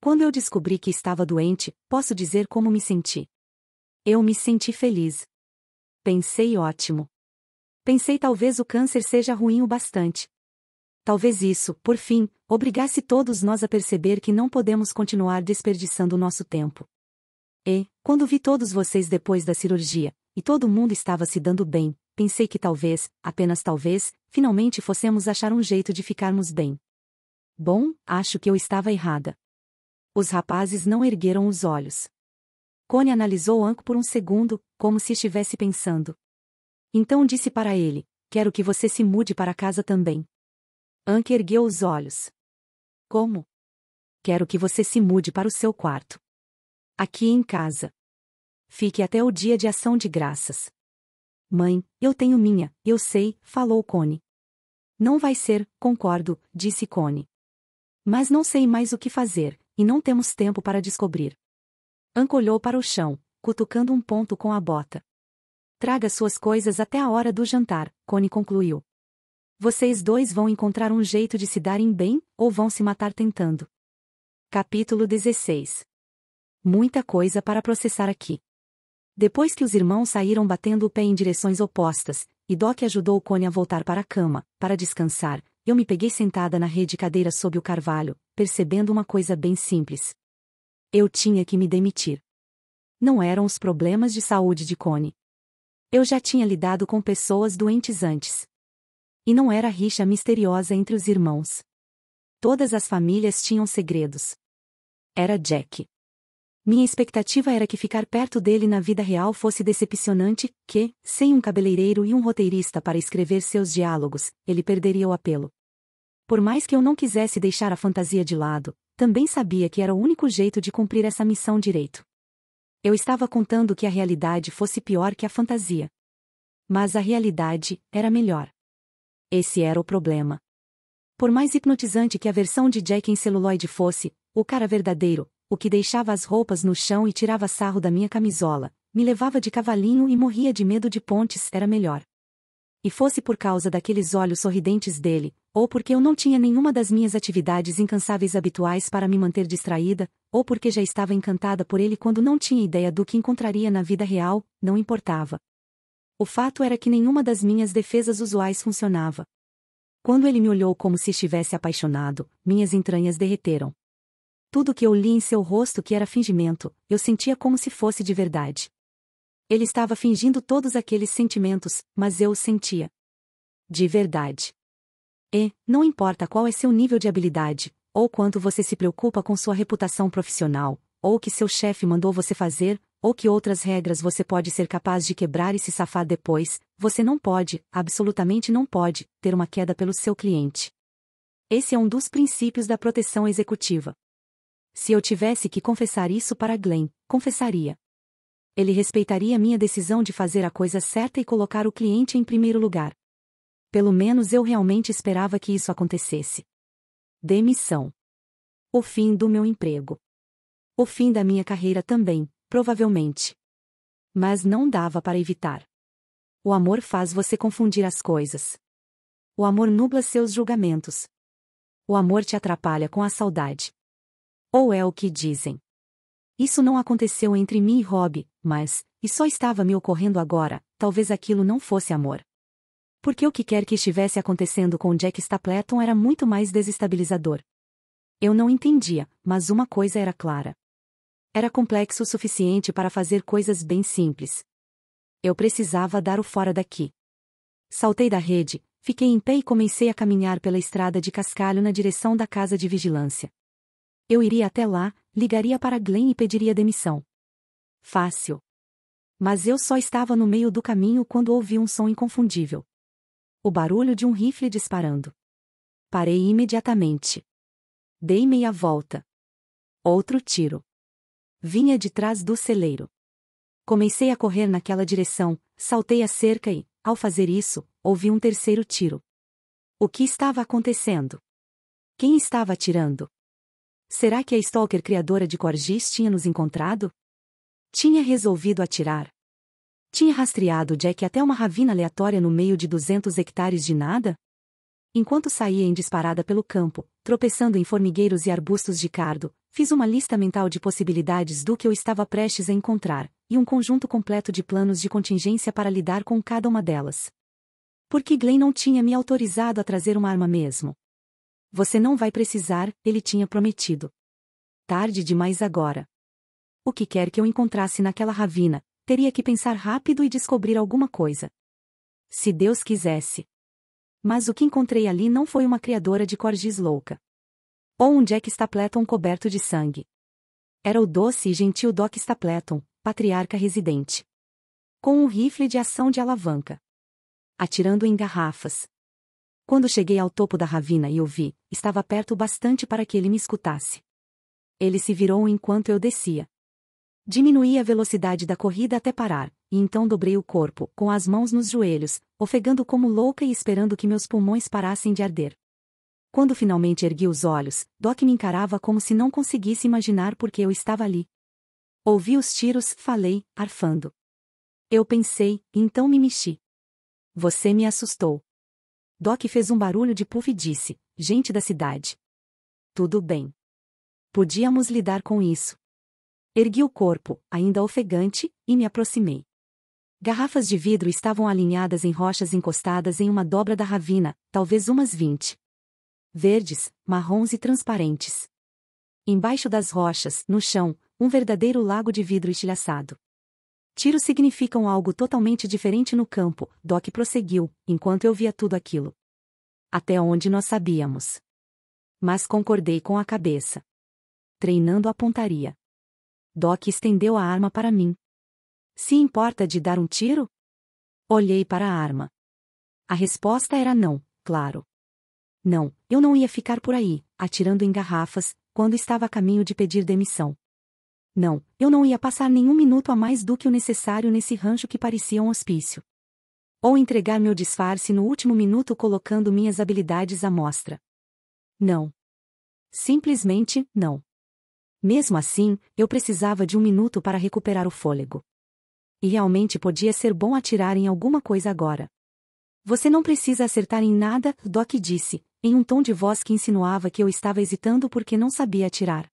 A: Quando eu descobri que estava doente, posso dizer como me senti. Eu me senti feliz. Pensei ótimo. Pensei talvez o câncer seja ruim o bastante. Talvez isso, por fim, obrigasse todos nós a perceber que não podemos continuar desperdiçando o nosso tempo. E, quando vi todos vocês depois da cirurgia, e todo mundo estava se dando bem, pensei que talvez, apenas talvez, finalmente fossemos achar um jeito de ficarmos bem. Bom, acho que eu estava errada. Os rapazes não ergueram os olhos. Cone analisou Anko por um segundo, como se estivesse pensando. Então disse para ele: Quero que você se mude para casa também. Anko ergueu os olhos. Como? Quero que você se mude para o seu quarto. Aqui em casa. Fique até o dia de ação de graças. Mãe, eu tenho minha, eu sei, falou Cone. Não vai ser, concordo, disse Cone. Mas não sei mais o que fazer, e não temos tempo para descobrir. Ancolhou para o chão, cutucando um ponto com a bota. Traga suas coisas até a hora do jantar, Cone concluiu. Vocês dois vão encontrar um jeito de se darem bem, ou vão se matar tentando. Capítulo 16 Muita coisa para processar aqui. Depois que os irmãos saíram batendo o pé em direções opostas, e Doc ajudou Cone a voltar para a cama, para descansar, eu me peguei sentada na rede cadeira sob o carvalho, percebendo uma coisa bem simples. Eu tinha que me demitir. Não eram os problemas de saúde de Cone. Eu já tinha lidado com pessoas doentes antes. E não era rixa misteriosa entre os irmãos. Todas as famílias tinham segredos. Era Jack. Minha expectativa era que ficar perto dele na vida real fosse decepcionante, que, sem um cabeleireiro e um roteirista para escrever seus diálogos, ele perderia o apelo. Por mais que eu não quisesse deixar a fantasia de lado, também sabia que era o único jeito de cumprir essa missão direito. Eu estava contando que a realidade fosse pior que a fantasia. Mas a realidade era melhor. Esse era o problema. Por mais hipnotizante que a versão de Jack em celuloide fosse, o cara verdadeiro, o que deixava as roupas no chão e tirava sarro da minha camisola, me levava de cavalinho e morria de medo de pontes, era melhor. E fosse por causa daqueles olhos sorridentes dele, ou porque eu não tinha nenhuma das minhas atividades incansáveis habituais para me manter distraída, ou porque já estava encantada por ele quando não tinha ideia do que encontraria na vida real, não importava. O fato era que nenhuma das minhas defesas usuais funcionava. Quando ele me olhou como se estivesse apaixonado, minhas entranhas derreteram. Tudo que eu li em seu rosto que era fingimento, eu sentia como se fosse de verdade. Ele estava fingindo todos aqueles sentimentos, mas eu os sentia. De verdade. E, não importa qual é seu nível de habilidade, ou quanto você se preocupa com sua reputação profissional, ou que seu chefe mandou você fazer, ou que outras regras você pode ser capaz de quebrar e se safar depois, você não pode, absolutamente não pode, ter uma queda pelo seu cliente. Esse é um dos princípios da proteção executiva. Se eu tivesse que confessar isso para Glenn, confessaria. Ele respeitaria minha decisão de fazer a coisa certa e colocar o cliente em primeiro lugar. Pelo menos eu realmente esperava que isso acontecesse. Demissão. O fim do meu emprego. O fim da minha carreira também, provavelmente. Mas não dava para evitar. O amor faz você confundir as coisas. O amor nubla seus julgamentos. O amor te atrapalha com a saudade. Ou é o que dizem. Isso não aconteceu entre mim e Rob, mas, e só estava me ocorrendo agora, talvez aquilo não fosse amor porque o que quer que estivesse acontecendo com Jack Stapleton era muito mais desestabilizador. Eu não entendia, mas uma coisa era clara. Era complexo o suficiente para fazer coisas bem simples. Eu precisava dar o fora daqui. Saltei da rede, fiquei em pé e comecei a caminhar pela estrada de cascalho na direção da casa de vigilância. Eu iria até lá, ligaria para Glenn e pediria demissão. Fácil. Mas eu só estava no meio do caminho quando ouvi um som inconfundível. O barulho de um rifle disparando. Parei imediatamente. Dei meia volta. Outro tiro. Vinha de trás do celeiro. Comecei a correr naquela direção, saltei a cerca e, ao fazer isso, ouvi um terceiro tiro. O que estava acontecendo? Quem estava atirando? Será que a stalker criadora de Corgis tinha nos encontrado? Tinha resolvido atirar. Tinha rastreado Jack até uma ravina aleatória no meio de 200 hectares de nada? Enquanto saía em disparada pelo campo, tropeçando em formigueiros e arbustos de cardo, fiz uma lista mental de possibilidades do que eu estava prestes a encontrar, e um conjunto completo de planos de contingência para lidar com cada uma delas. Porque Glenn não tinha me autorizado a trazer uma arma mesmo. Você não vai precisar, ele tinha prometido. Tarde demais agora. O que quer que eu encontrasse naquela ravina, teria que pensar rápido e descobrir alguma coisa. Se Deus quisesse. Mas o que encontrei ali não foi uma criadora de corgis louca. Ou é um Jack Stapleton coberto de sangue. Era o doce e gentil Doc Stapleton, patriarca residente. Com um rifle de ação de alavanca. Atirando em garrafas. Quando cheguei ao topo da ravina e o vi, estava perto o bastante para que ele me escutasse. Ele se virou enquanto eu descia. Diminuí a velocidade da corrida até parar, e então dobrei o corpo, com as mãos nos joelhos, ofegando como louca e esperando que meus pulmões parassem de arder. Quando finalmente ergui os olhos, Doc me encarava como se não conseguisse imaginar por que eu estava ali. Ouvi os tiros, falei, arfando. Eu pensei, então me mexi. Você me assustou. Doc fez um barulho de puff e disse: Gente da cidade. Tudo bem. Podíamos lidar com isso. Ergui o corpo, ainda ofegante, e me aproximei. Garrafas de vidro estavam alinhadas em rochas encostadas em uma dobra da ravina, talvez umas vinte. Verdes, marrons e transparentes. Embaixo das rochas, no chão, um verdadeiro lago de vidro estilhaçado. Tiros significam algo totalmente diferente no campo, Doc prosseguiu, enquanto eu via tudo aquilo. Até onde nós sabíamos. Mas concordei com a cabeça. Treinando a pontaria. Doc estendeu a arma para mim. Se importa de dar um tiro? Olhei para a arma. A resposta era não, claro. Não, eu não ia ficar por aí, atirando em garrafas, quando estava a caminho de pedir demissão. Não, eu não ia passar nenhum minuto a mais do que o necessário nesse rancho que parecia um hospício. Ou entregar meu disfarce no último minuto colocando minhas habilidades à mostra. Não. Simplesmente, não. Mesmo assim, eu precisava de um minuto para recuperar o fôlego. E realmente podia ser bom atirar em alguma coisa agora. Você não precisa acertar em nada, Doc disse, em um tom de voz que insinuava que eu estava hesitando porque não sabia atirar.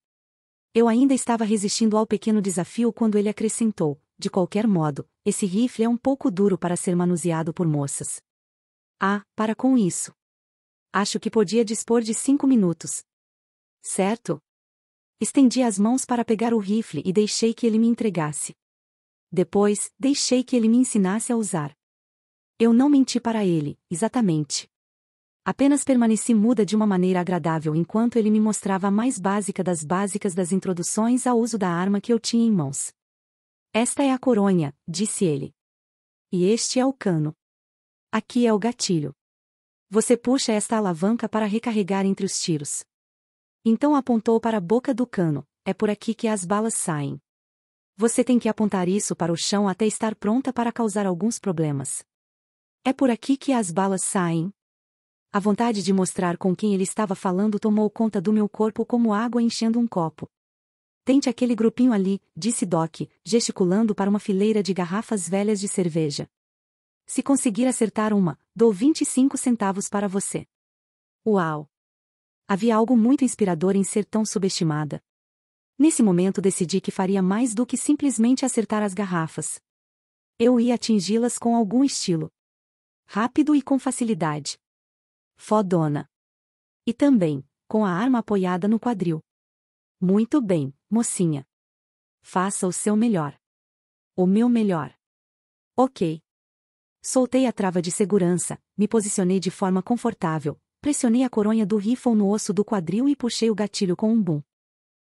A: Eu ainda estava resistindo ao pequeno desafio quando ele acrescentou: De qualquer modo, esse rifle é um pouco duro para ser manuseado por moças. Ah, para com isso. Acho que podia dispor de cinco minutos. Certo? Estendi as mãos para pegar o rifle e deixei que ele me entregasse. Depois, deixei que ele me ensinasse a usar. Eu não menti para ele, exatamente. Apenas permaneci muda de uma maneira agradável enquanto ele me mostrava a mais básica das básicas das introduções ao uso da arma que eu tinha em mãos. Esta é a coronha, disse ele. E este é o cano. Aqui é o gatilho. Você puxa esta alavanca para recarregar entre os tiros. Então apontou para a boca do cano, é por aqui que as balas saem. Você tem que apontar isso para o chão até estar pronta para causar alguns problemas. É por aqui que as balas saem. A vontade de mostrar com quem ele estava falando tomou conta do meu corpo como água enchendo um copo. Tente aquele grupinho ali, disse Doc, gesticulando para uma fileira de garrafas velhas de cerveja. Se conseguir acertar uma, dou 25 centavos para você. Uau! Havia algo muito inspirador em ser tão subestimada. Nesse momento decidi que faria mais do que simplesmente acertar as garrafas. Eu ia atingi-las com algum estilo. Rápido e com facilidade. Fodona. E também, com a arma apoiada no quadril. Muito bem, mocinha. Faça o seu melhor. O meu melhor. Ok. Soltei a trava de segurança, me posicionei de forma confortável, Pressionei a coronha do rifle no osso do quadril e puxei o gatilho com um boom.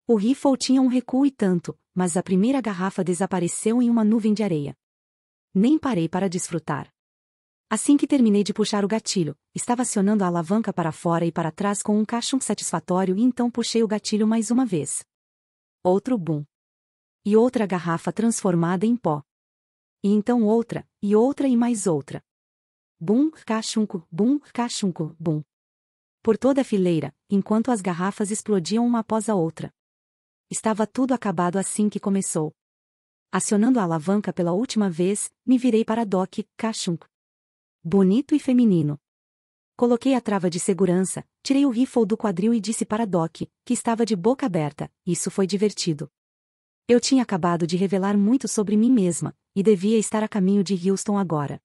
A: O rifle tinha um recuo e tanto, mas a primeira garrafa desapareceu em uma nuvem de areia. Nem parei para desfrutar. Assim que terminei de puxar o gatilho, estava acionando a alavanca para fora e para trás com um cachum satisfatório e então puxei o gatilho mais uma vez. Outro boom. E outra garrafa transformada em pó. E então outra, e outra e mais outra. Bum, cachunco, bum, cachunco, bum por toda a fileira, enquanto as garrafas explodiam uma após a outra. Estava tudo acabado assim que começou. Acionando a alavanca pela última vez, me virei para Doc Kachunk. Bonito e feminino. Coloquei a trava de segurança, tirei o rifle do quadril e disse para Doc, que estava de boca aberta, isso foi divertido. Eu tinha acabado de revelar muito sobre mim mesma, e devia estar a caminho de Houston agora.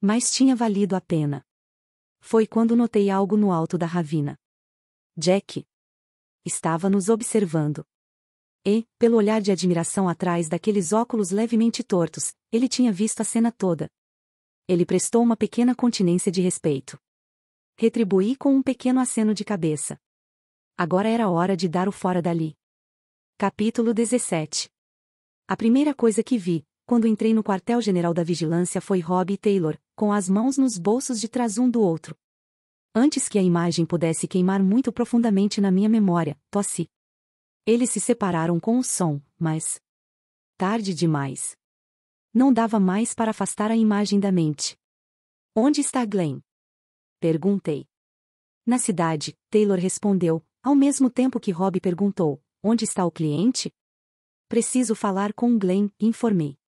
A: Mas tinha valido a pena. Foi quando notei algo no alto da ravina. Jack estava nos observando. E, pelo olhar de admiração atrás daqueles óculos levemente tortos, ele tinha visto a cena toda. Ele prestou uma pequena continência de respeito. Retribuí com um pequeno aceno de cabeça. Agora era hora de dar o fora dali. Capítulo 17 A primeira coisa que vi, quando entrei no quartel-general da vigilância foi Rob Taylor, com as mãos nos bolsos de trás um do outro. Antes que a imagem pudesse queimar muito profundamente na minha memória, tossi. Eles se separaram com o som, mas. Tarde demais. Não dava mais para afastar a imagem da mente. Onde está Glenn? Perguntei. Na cidade, Taylor respondeu, ao mesmo tempo que Rob perguntou: Onde está o cliente? Preciso falar com Glenn, informei.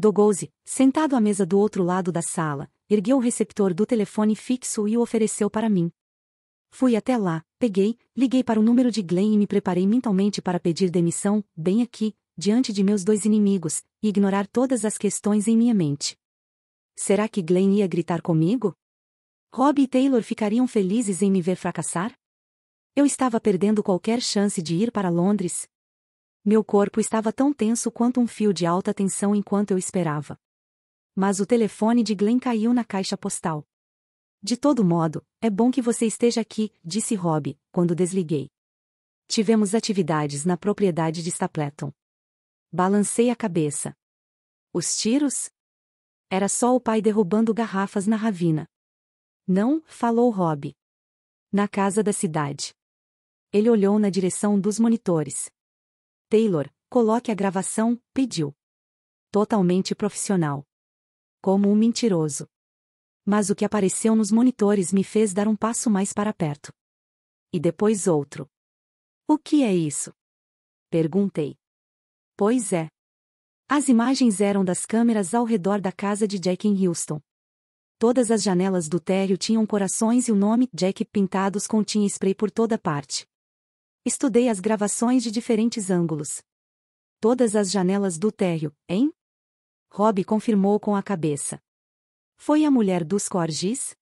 A: Dogouze, sentado à mesa do outro lado da sala, ergueu o receptor do telefone fixo e o ofereceu para mim. Fui até lá, peguei, liguei para o número de Glenn e me preparei mentalmente para pedir demissão, bem aqui, diante de meus dois inimigos, e ignorar todas as questões em minha mente. Será que Glenn ia gritar comigo? Rob e Taylor ficariam felizes em me ver fracassar? Eu estava perdendo qualquer chance de ir para Londres, meu corpo estava tão tenso quanto um fio de alta tensão enquanto eu esperava. Mas o telefone de Glenn caiu na caixa postal. De todo modo, é bom que você esteja aqui, disse Rob, quando desliguei. Tivemos atividades na propriedade de Stapleton. Balancei a cabeça. Os tiros? Era só o pai derrubando garrafas na ravina. Não, falou Rob. Na casa da cidade. Ele olhou na direção dos monitores. Taylor, coloque a gravação, pediu. Totalmente profissional. Como um mentiroso. Mas o que apareceu nos monitores me fez dar um passo mais para perto. E depois outro. O que é isso? Perguntei. Pois é. As imagens eram das câmeras ao redor da casa de Jack em Houston. Todas as janelas do térreo tinham corações e o nome Jack pintados com tinha spray por toda parte. Estudei as gravações de diferentes ângulos. Todas as janelas do térreo, hein? Rob confirmou com a cabeça. Foi a mulher dos Corgis?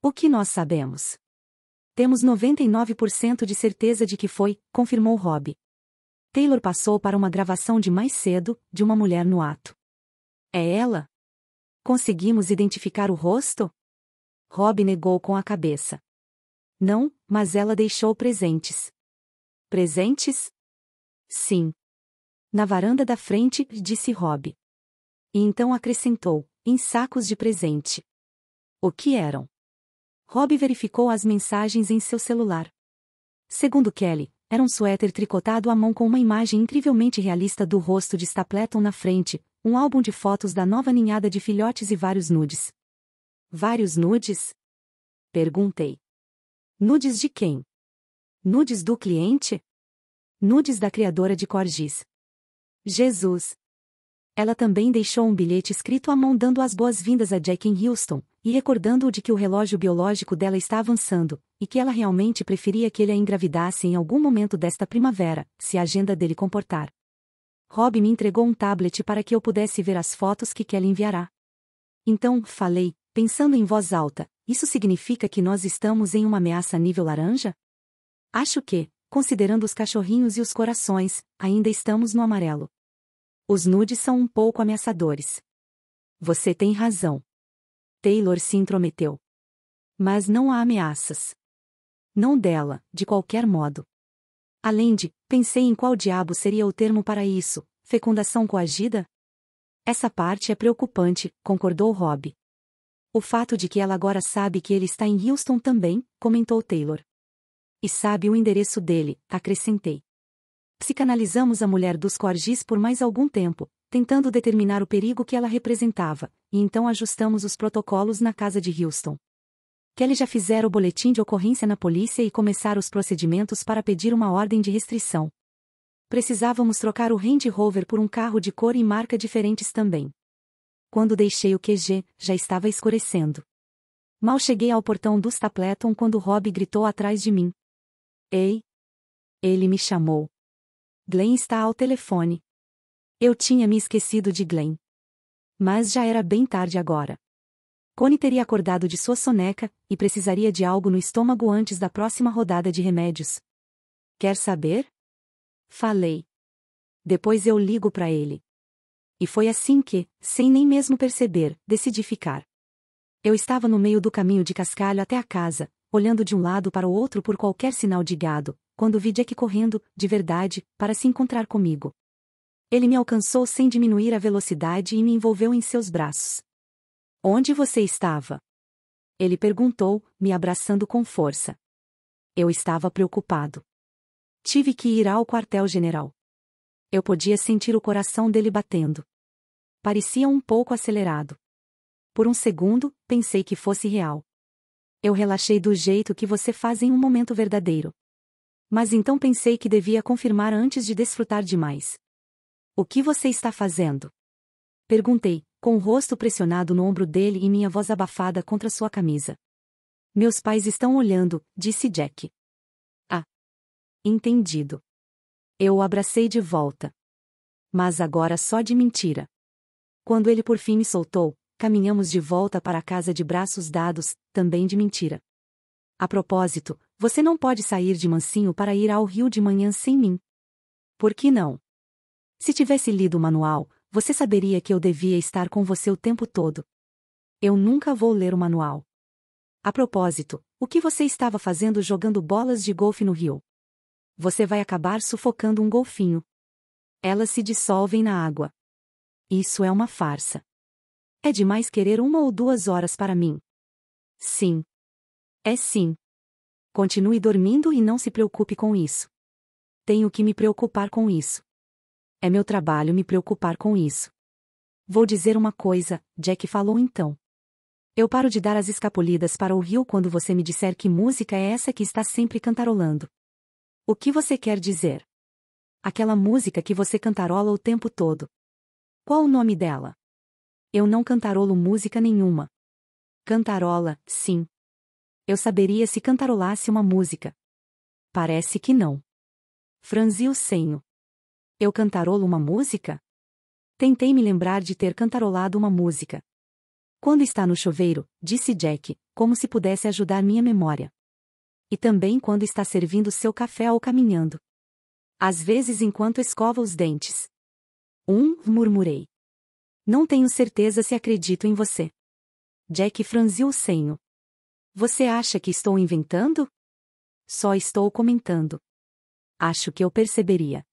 A: O que nós sabemos? Temos 99% de certeza de que foi, confirmou Rob. Taylor passou para uma gravação de mais cedo, de uma mulher no ato. É ela? Conseguimos identificar o rosto? Rob negou com a cabeça. Não, mas ela deixou presentes. Presentes? Sim. Na varanda da frente, disse Rob. E então acrescentou, em sacos de presente. O que eram? Rob verificou as mensagens em seu celular. Segundo Kelly, era um suéter tricotado à mão com uma imagem incrivelmente realista do rosto de Stapleton na frente, um álbum de fotos da nova ninhada de filhotes e vários nudes. Vários nudes? Perguntei. Nudes de quem? Nudes do cliente? Nudes da criadora de Corgis. Jesus. Ela também deixou um bilhete escrito à mão dando as boas-vindas a Jack em Houston, e recordando-o de que o relógio biológico dela está avançando, e que ela realmente preferia que ele a engravidasse em algum momento desta primavera, se a agenda dele comportar. Rob me entregou um tablet para que eu pudesse ver as fotos que Kelly enviará. Então, falei, pensando em voz alta, isso significa que nós estamos em uma ameaça nível laranja? Acho que, considerando os cachorrinhos e os corações, ainda estamos no amarelo. Os nudes são um pouco ameaçadores. Você tem razão. Taylor se intrometeu. Mas não há ameaças. Não dela, de qualquer modo. Além de, pensei em qual diabo seria o termo para isso, fecundação coagida? Essa parte é preocupante, concordou Rob. O fato de que ela agora sabe que ele está em Houston também, comentou Taylor. E sabe o endereço dele, acrescentei. Psicanalizamos a mulher dos Corgis por mais algum tempo, tentando determinar o perigo que ela representava, e então ajustamos os protocolos na casa de Houston. Kelly já fizera o boletim de ocorrência na polícia e começaram os procedimentos para pedir uma ordem de restrição. Precisávamos trocar o Range Rover por um carro de cor e marca diferentes também. Quando deixei o QG, já estava escurecendo. Mal cheguei ao portão dos Stapleton quando Rob gritou atrás de mim: Ei! Ele me chamou. Glenn está ao telefone. Eu tinha me esquecido de Glenn. Mas já era bem tarde agora. Connie teria acordado de sua soneca e precisaria de algo no estômago antes da próxima rodada de remédios. Quer saber? Falei. Depois eu ligo para ele. E foi assim que, sem nem mesmo perceber, decidi ficar. Eu estava no meio do caminho de Cascalho até a casa, olhando de um lado para o outro por qualquer sinal de gado, quando vi Jack correndo, de verdade, para se encontrar comigo. Ele me alcançou sem diminuir a velocidade e me envolveu em seus braços. Onde você estava? Ele perguntou, me abraçando com força. Eu estava preocupado. Tive que ir ao quartel-general. Eu podia sentir o coração dele batendo. Parecia um pouco acelerado. Por um segundo, pensei que fosse real eu relaxei do jeito que você faz em um momento verdadeiro. Mas então pensei que devia confirmar antes de desfrutar demais. O que você está fazendo? Perguntei, com o rosto pressionado no ombro dele e minha voz abafada contra sua camisa. Meus pais estão olhando, disse Jack. Ah. Entendido. Eu o abracei de volta. Mas agora só de mentira. Quando ele por fim me soltou, caminhamos de volta para casa de braços dados, também de mentira. A propósito, você não pode sair de mansinho para ir ao rio de manhã sem mim. Por que não? Se tivesse lido o manual, você saberia que eu devia estar com você o tempo todo. Eu nunca vou ler o manual. A propósito, o que você estava fazendo jogando bolas de golfe no rio? Você vai acabar sufocando um golfinho. Elas se dissolvem na água. Isso é uma farsa. É demais querer uma ou duas horas para mim. Sim. É sim. Continue dormindo e não se preocupe com isso. Tenho que me preocupar com isso. É meu trabalho me preocupar com isso. Vou dizer uma coisa, Jack falou então. Eu paro de dar as escapulidas para o rio quando você me disser que música é essa que está sempre cantarolando. O que você quer dizer? Aquela música que você cantarola o tempo todo. Qual o nome dela? Eu não cantarolo música nenhuma. Cantarola, sim. Eu saberia se cantarolasse uma música. Parece que não. Franzi o senho. Eu cantarolo uma música? Tentei me lembrar de ter cantarolado uma música. Quando está no chuveiro, disse Jack, como se pudesse ajudar minha memória. E também quando está servindo seu café ou caminhando. Às vezes enquanto escova os dentes. Um, murmurei. Não tenho certeza se acredito em você. Jack franziu o senho. Você acha que estou inventando? Só estou comentando. Acho que eu perceberia.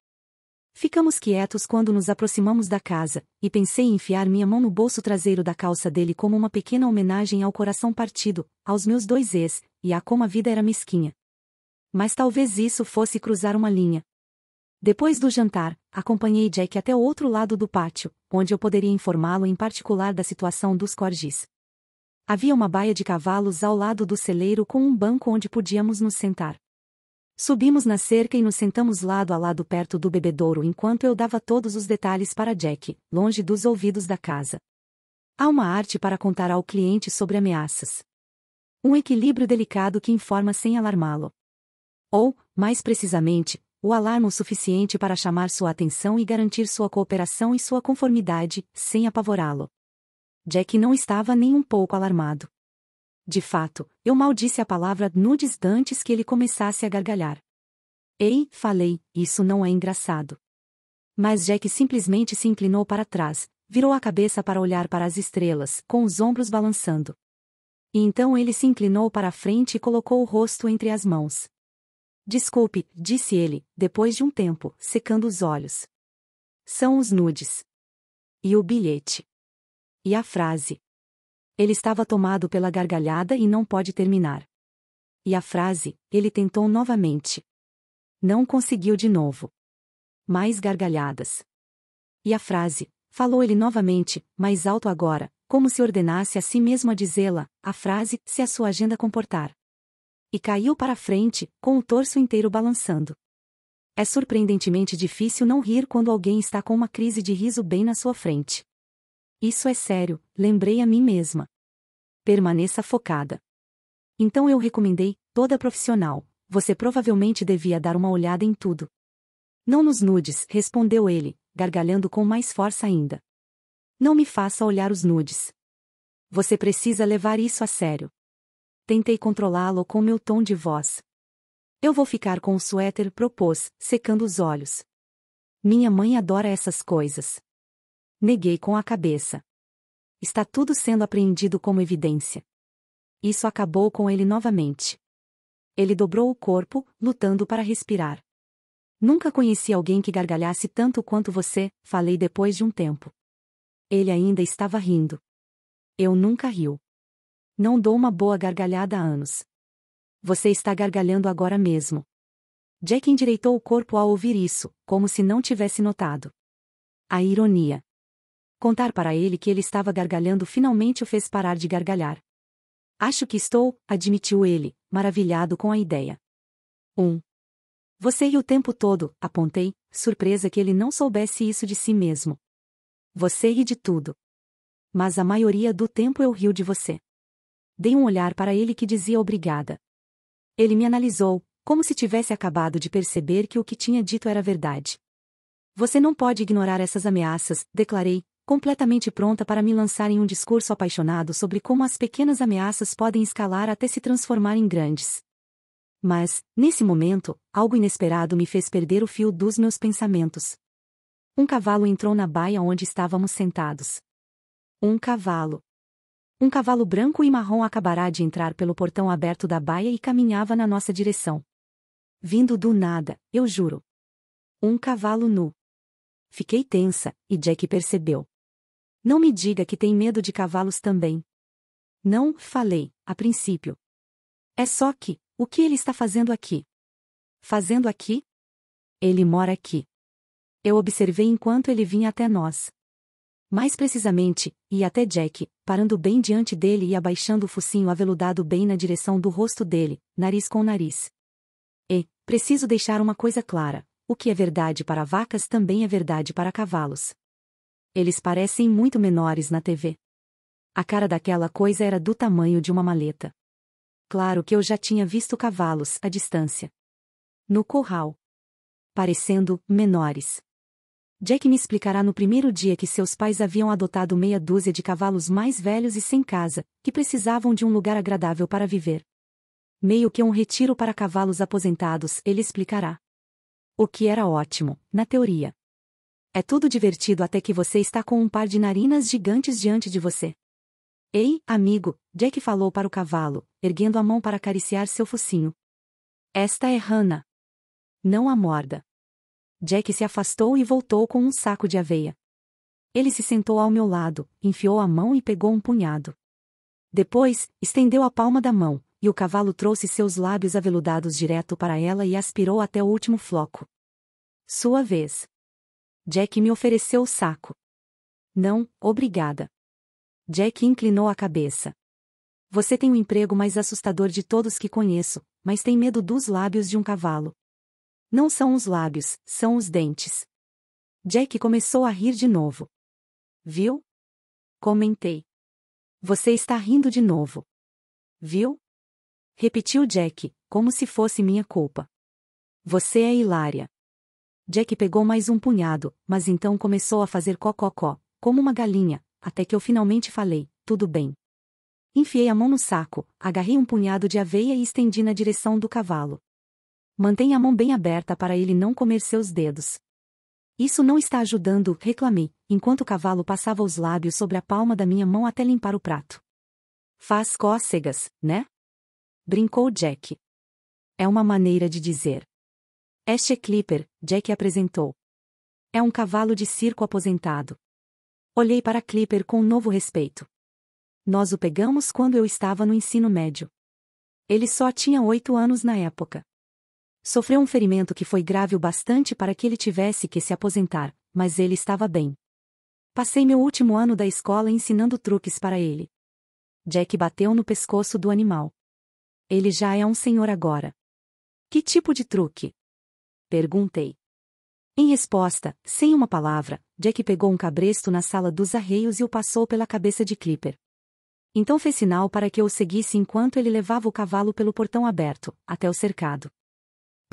A: Ficamos quietos quando nos aproximamos da casa, e pensei em enfiar minha mão no bolso traseiro da calça dele como uma pequena homenagem ao coração partido, aos meus dois ex, e a como a vida era mesquinha. Mas talvez isso fosse cruzar uma linha. Depois do jantar, Acompanhei Jack até o outro lado do pátio, onde eu poderia informá-lo em particular da situação dos corgis. Havia uma baia de cavalos ao lado do celeiro com um banco onde podíamos nos sentar. Subimos na cerca e nos sentamos lado a lado perto do bebedouro enquanto eu dava todos os detalhes para Jack, longe dos ouvidos da casa. Há uma arte para contar ao cliente sobre ameaças. Um equilíbrio delicado que informa sem alarmá-lo. Ou, mais precisamente, o o suficiente para chamar sua atenção e garantir sua cooperação e sua conformidade, sem apavorá-lo. Jack não estava nem um pouco alarmado. De fato, eu maldisse a palavra nudes antes que ele começasse a gargalhar. Ei, falei, isso não é engraçado. Mas Jack simplesmente se inclinou para trás, virou a cabeça para olhar para as estrelas, com os ombros balançando. E então ele se inclinou para a frente e colocou o rosto entre as mãos. Desculpe, disse ele, depois de um tempo, secando os olhos. São os nudes. E o bilhete. E a frase. Ele estava tomado pela gargalhada e não pode terminar. E a frase, ele tentou novamente. Não conseguiu de novo. Mais gargalhadas. E a frase, falou ele novamente, mais alto agora, como se ordenasse a si mesmo a dizê-la, a frase, se a sua agenda comportar e caiu para frente, com o torso inteiro balançando. É surpreendentemente difícil não rir quando alguém está com uma crise de riso bem na sua frente. Isso é sério, lembrei a mim mesma. Permaneça focada. Então eu recomendei, toda profissional, você provavelmente devia dar uma olhada em tudo. Não nos nudes, respondeu ele, gargalhando com mais força ainda. Não me faça olhar os nudes. Você precisa levar isso a sério. Tentei controlá-lo com meu tom de voz. Eu vou ficar com o suéter, propôs, secando os olhos. Minha mãe adora essas coisas. Neguei com a cabeça. Está tudo sendo apreendido como evidência. Isso acabou com ele novamente. Ele dobrou o corpo, lutando para respirar. Nunca conheci alguém que gargalhasse tanto quanto você, falei depois de um tempo. Ele ainda estava rindo. Eu nunca riu. Não dou uma boa gargalhada há anos. Você está gargalhando agora mesmo. Jack endireitou o corpo ao ouvir isso, como se não tivesse notado. A ironia. Contar para ele que ele estava gargalhando finalmente o fez parar de gargalhar. Acho que estou, admitiu ele, maravilhado com a ideia. 1. Um. Você ri o tempo todo, apontei, surpresa que ele não soubesse isso de si mesmo. Você ri de tudo. Mas a maioria do tempo eu rio de você dei um olhar para ele que dizia obrigada. Ele me analisou, como se tivesse acabado de perceber que o que tinha dito era verdade. Você não pode ignorar essas ameaças, declarei, completamente pronta para me lançar em um discurso apaixonado sobre como as pequenas ameaças podem escalar até se transformar em grandes. Mas, nesse momento, algo inesperado me fez perder o fio dos meus pensamentos. Um cavalo entrou na baia onde estávamos sentados. Um cavalo. Um cavalo branco e marrom acabará de entrar pelo portão aberto da baia e caminhava na nossa direção. Vindo do nada, eu juro. Um cavalo nu. Fiquei tensa, e Jack percebeu. Não me diga que tem medo de cavalos também. Não, falei, a princípio. É só que, o que ele está fazendo aqui? Fazendo aqui? Ele mora aqui. Eu observei enquanto ele vinha até nós mais precisamente, e até Jack, parando bem diante dele e abaixando o focinho aveludado bem na direção do rosto dele, nariz com nariz. E, preciso deixar uma coisa clara: o que é verdade para vacas também é verdade para cavalos. Eles parecem muito menores na TV. A cara daquela coisa era do tamanho de uma maleta. Claro que eu já tinha visto cavalos à distância. No curral. Parecendo menores. Jack me explicará no primeiro dia que seus pais haviam adotado meia dúzia de cavalos mais velhos e sem casa, que precisavam de um lugar agradável para viver. Meio que um retiro para cavalos aposentados, ele explicará. O que era ótimo, na teoria. É tudo divertido até que você está com um par de narinas gigantes diante de você. Ei, amigo, Jack falou para o cavalo, erguendo a mão para acariciar seu focinho. Esta é Hannah. Não a morda. Jack se afastou e voltou com um saco de aveia. Ele se sentou ao meu lado, enfiou a mão e pegou um punhado. Depois, estendeu a palma da mão, e o cavalo trouxe seus lábios aveludados direto para ela e aspirou até o último floco. Sua vez. Jack me ofereceu o saco. Não, obrigada. Jack inclinou a cabeça. Você tem o um emprego mais assustador de todos que conheço, mas tem medo dos lábios de um cavalo. Não são os lábios, são os dentes. Jack começou a rir de novo. Viu? Comentei. Você está rindo de novo. Viu? Repetiu Jack, como se fosse minha culpa. Você é hilária. Jack pegou mais um punhado, mas então começou a fazer cococó, como uma galinha, até que eu finalmente falei, tudo bem. Enfiei a mão no saco, agarrei um punhado de aveia e estendi na direção do cavalo. Mantenha a mão bem aberta para ele não comer seus dedos. Isso não está ajudando, reclamei, enquanto o cavalo passava os lábios sobre a palma da minha mão até limpar o prato. Faz cócegas, né? Brincou Jack. É uma maneira de dizer. Este Clipper, Jack apresentou. É um cavalo de circo aposentado. Olhei para Clipper com novo respeito. Nós o pegamos quando eu estava no ensino médio. Ele só tinha oito anos na época. Sofreu um ferimento que foi grave o bastante para que ele tivesse que se aposentar, mas ele estava bem. Passei meu último ano da escola ensinando truques para ele. Jack bateu no pescoço do animal. Ele já é um senhor agora. Que tipo de truque? Perguntei. Em resposta, sem uma palavra, Jack pegou um cabresto na sala dos arreios e o passou pela cabeça de Clipper. Então fez sinal para que eu o seguisse enquanto ele levava o cavalo pelo portão aberto, até o cercado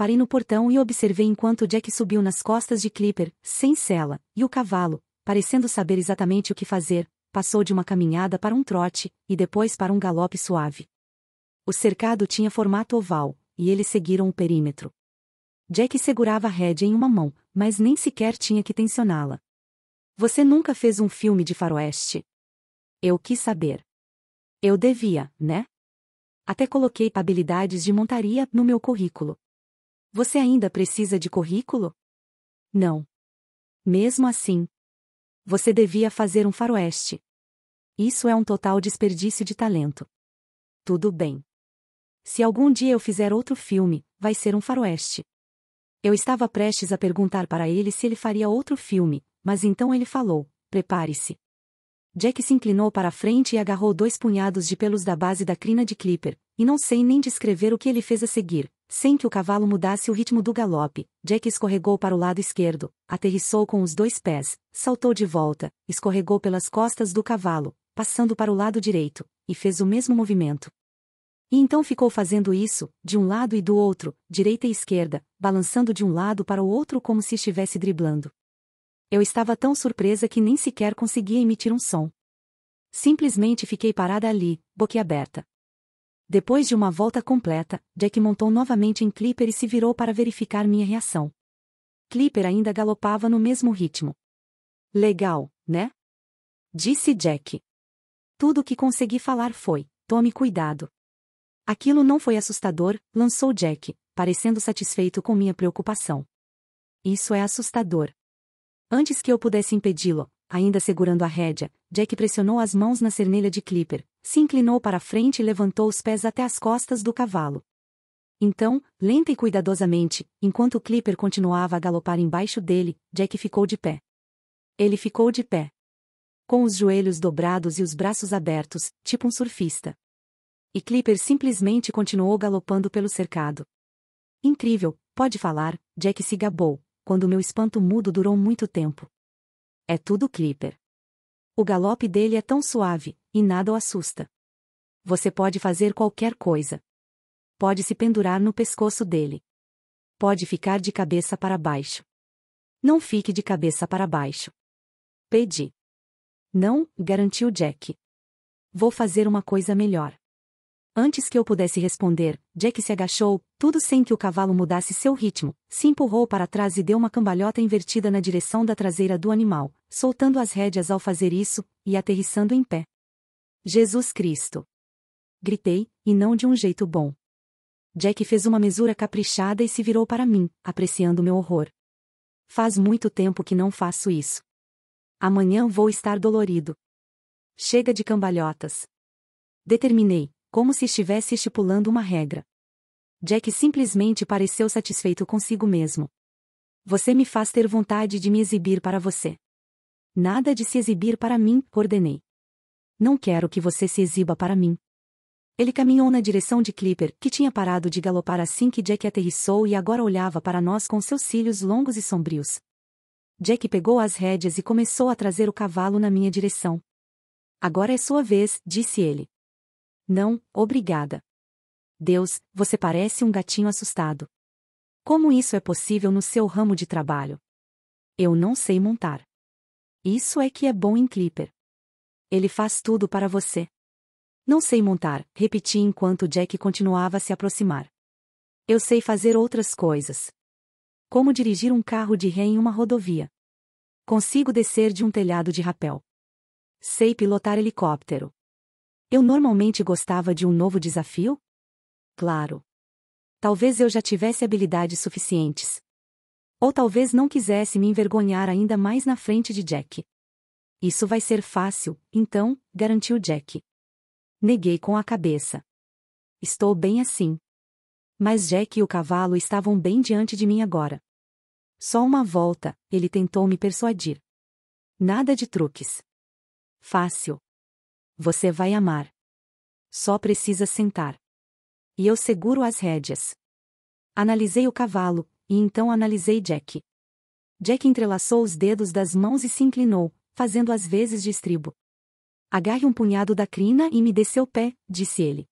A: parei no portão e observei enquanto Jack subiu nas costas de Clipper, sem sela, e o cavalo, parecendo saber exatamente o que fazer, passou de uma caminhada para um trote, e depois para um galope suave. O cercado tinha formato oval, e eles seguiram o perímetro. Jack segurava a rédea em uma mão, mas nem sequer tinha que tensioná-la. Você nunca fez um filme de faroeste? Eu quis saber. Eu devia, né? Até coloquei habilidades de montaria no meu currículo. Você ainda precisa de currículo? Não. Mesmo assim, você devia fazer um faroeste. Isso é um total desperdício de talento. Tudo bem. Se algum dia eu fizer outro filme, vai ser um faroeste. Eu estava prestes a perguntar para ele se ele faria outro filme, mas então ele falou: prepare-se. Jack se inclinou para a frente e agarrou dois punhados de pelos da base da crina de Clipper, e não sei nem descrever o que ele fez a seguir, sem que o cavalo mudasse o ritmo do galope, Jack escorregou para o lado esquerdo, aterrissou com os dois pés, saltou de volta, escorregou pelas costas do cavalo, passando para o lado direito, e fez o mesmo movimento. E então ficou fazendo isso, de um lado e do outro, direita e esquerda, balançando de um lado para o outro como se estivesse driblando. Eu estava tão surpresa que nem sequer conseguia emitir um som. Simplesmente fiquei parada ali, boquiaberta. Depois de uma volta completa, Jack montou novamente em Clipper e se virou para verificar minha reação. Clipper ainda galopava no mesmo ritmo. Legal, né? Disse Jack. Tudo o que consegui falar foi: tome cuidado. Aquilo não foi assustador, lançou Jack, parecendo satisfeito com minha preocupação. Isso é assustador. Antes que eu pudesse impedi-lo, Ainda segurando a rédea, Jack pressionou as mãos na cernelha de Clipper, se inclinou para a frente e levantou os pés até as costas do cavalo. Então, lenta e cuidadosamente, enquanto Clipper continuava a galopar embaixo dele, Jack ficou de pé. Ele ficou de pé. Com os joelhos dobrados e os braços abertos, tipo um surfista. E Clipper simplesmente continuou galopando pelo cercado. Incrível, pode falar, Jack se gabou, quando meu espanto mudo durou muito tempo. É tudo clipper. O galope dele é tão suave, e nada o assusta. Você pode fazer qualquer coisa. Pode se pendurar no pescoço dele. Pode ficar de cabeça para baixo. Não fique de cabeça para baixo. Pedi. Não, garantiu Jack. Vou fazer uma coisa melhor. Antes que eu pudesse responder, Jack se agachou, tudo sem que o cavalo mudasse seu ritmo, se empurrou para trás e deu uma cambalhota invertida na direção da traseira do animal, soltando as rédeas ao fazer isso, e aterrissando em pé. Jesus Cristo! Gritei, e não de um jeito bom. Jack fez uma mesura caprichada e se virou para mim, apreciando meu horror. Faz muito tempo que não faço isso. Amanhã vou estar dolorido. Chega de cambalhotas. Determinei, como se estivesse estipulando uma regra. Jack simplesmente pareceu satisfeito consigo mesmo. Você me faz ter vontade de me exibir para você. Nada de se exibir para mim, ordenei. Não quero que você se exiba para mim. Ele caminhou na direção de Clipper, que tinha parado de galopar assim que Jack aterrissou e agora olhava para nós com seus cílios longos e sombrios. Jack pegou as rédeas e começou a trazer o cavalo na minha direção. Agora é sua vez, disse ele. Não, obrigada. Deus, você parece um gatinho assustado. Como isso é possível no seu ramo de trabalho? Eu não sei montar. Isso é que é bom em Clipper. Ele faz tudo para você. Não sei montar, repeti enquanto Jack continuava a se aproximar. Eu sei fazer outras coisas. Como dirigir um carro de ré em uma rodovia. Consigo descer de um telhado de rapel. Sei pilotar helicóptero. Eu normalmente gostava de um novo desafio? Claro. Talvez eu já tivesse habilidades suficientes. Ou talvez não quisesse me envergonhar ainda mais na frente de Jack. Isso vai ser fácil, então, garantiu Jack. Neguei com a cabeça. Estou bem assim. Mas Jack e o cavalo estavam bem diante de mim agora. Só uma volta, ele tentou me persuadir. Nada de truques. Fácil. Você vai amar. Só precisa sentar. E eu seguro as rédeas. Analisei o cavalo, e então analisei Jack. Jack entrelaçou os dedos das mãos e se inclinou, fazendo as vezes de estribo. Agarre um punhado da crina e me dê seu pé, disse ele.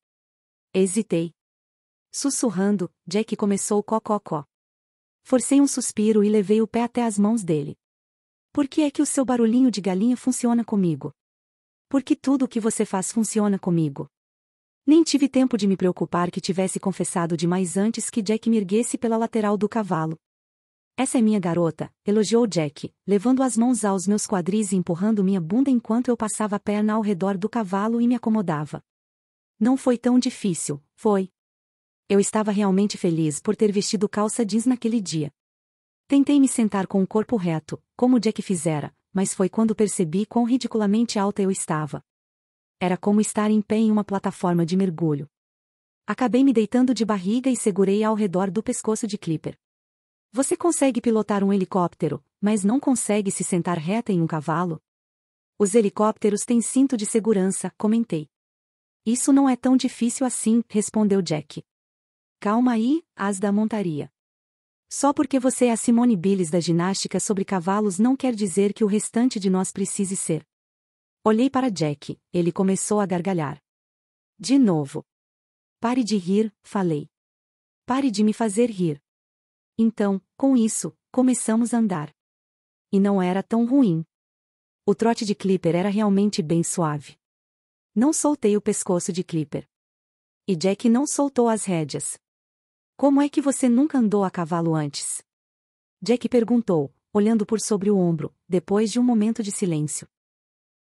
A: Hesitei. Sussurrando, Jack começou co co. Forcei um suspiro e levei o pé até as mãos dele. Por que é que o seu barulhinho de galinha funciona comigo? porque tudo o que você faz funciona comigo. Nem tive tempo de me preocupar que tivesse confessado demais antes que Jack me erguesse pela lateral do cavalo. Essa é minha garota, elogiou Jack, levando as mãos aos meus quadris e empurrando minha bunda enquanto eu passava a perna ao redor do cavalo e me acomodava. Não foi tão difícil, foi. Eu estava realmente feliz por ter vestido calça jeans naquele dia. Tentei me sentar com o corpo reto, como Jack fizera, mas foi quando percebi quão ridiculamente alta eu estava. Era como estar em pé em uma plataforma de mergulho. Acabei me deitando de barriga e segurei ao redor do pescoço de Clipper. Você consegue pilotar um helicóptero, mas não consegue se sentar reta em um cavalo? Os helicópteros têm cinto de segurança, comentei. Isso não é tão difícil assim, respondeu Jack. Calma aí, as da montaria. Só porque você é a Simone Biles da ginástica sobre cavalos não quer dizer que o restante de nós precise ser. Olhei para Jack, ele começou a gargalhar. De novo. Pare de rir, falei. Pare de me fazer rir. Então, com isso, começamos a andar. E não era tão ruim. O trote de Clipper era realmente bem suave. Não soltei o pescoço de Clipper. E Jack não soltou as rédeas. Como é que você nunca andou a cavalo antes? Jack perguntou, olhando por sobre o ombro, depois de um momento de silêncio.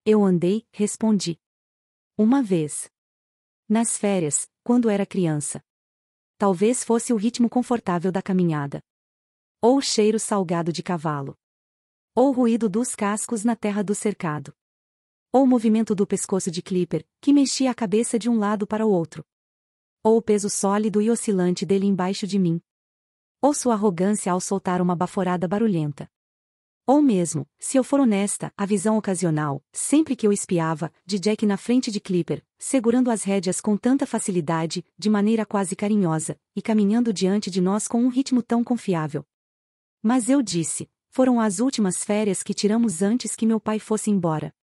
A: Eu andei, respondi. Uma vez. Nas férias, quando era criança. Talvez fosse o ritmo confortável da caminhada. Ou o cheiro salgado de cavalo. Ou o ruído dos cascos na terra do cercado. Ou o movimento do pescoço de Clipper, que mexia a cabeça de um lado para o outro ou o peso sólido e oscilante dele embaixo de mim. Ou sua arrogância ao soltar uma baforada barulhenta. Ou mesmo, se eu for honesta, a visão ocasional, sempre que eu espiava, de Jack na frente de Clipper, segurando as rédeas com tanta facilidade, de maneira quase carinhosa, e caminhando diante de nós com um ritmo tão confiável. Mas eu disse, foram as últimas férias que tiramos antes que meu pai fosse embora.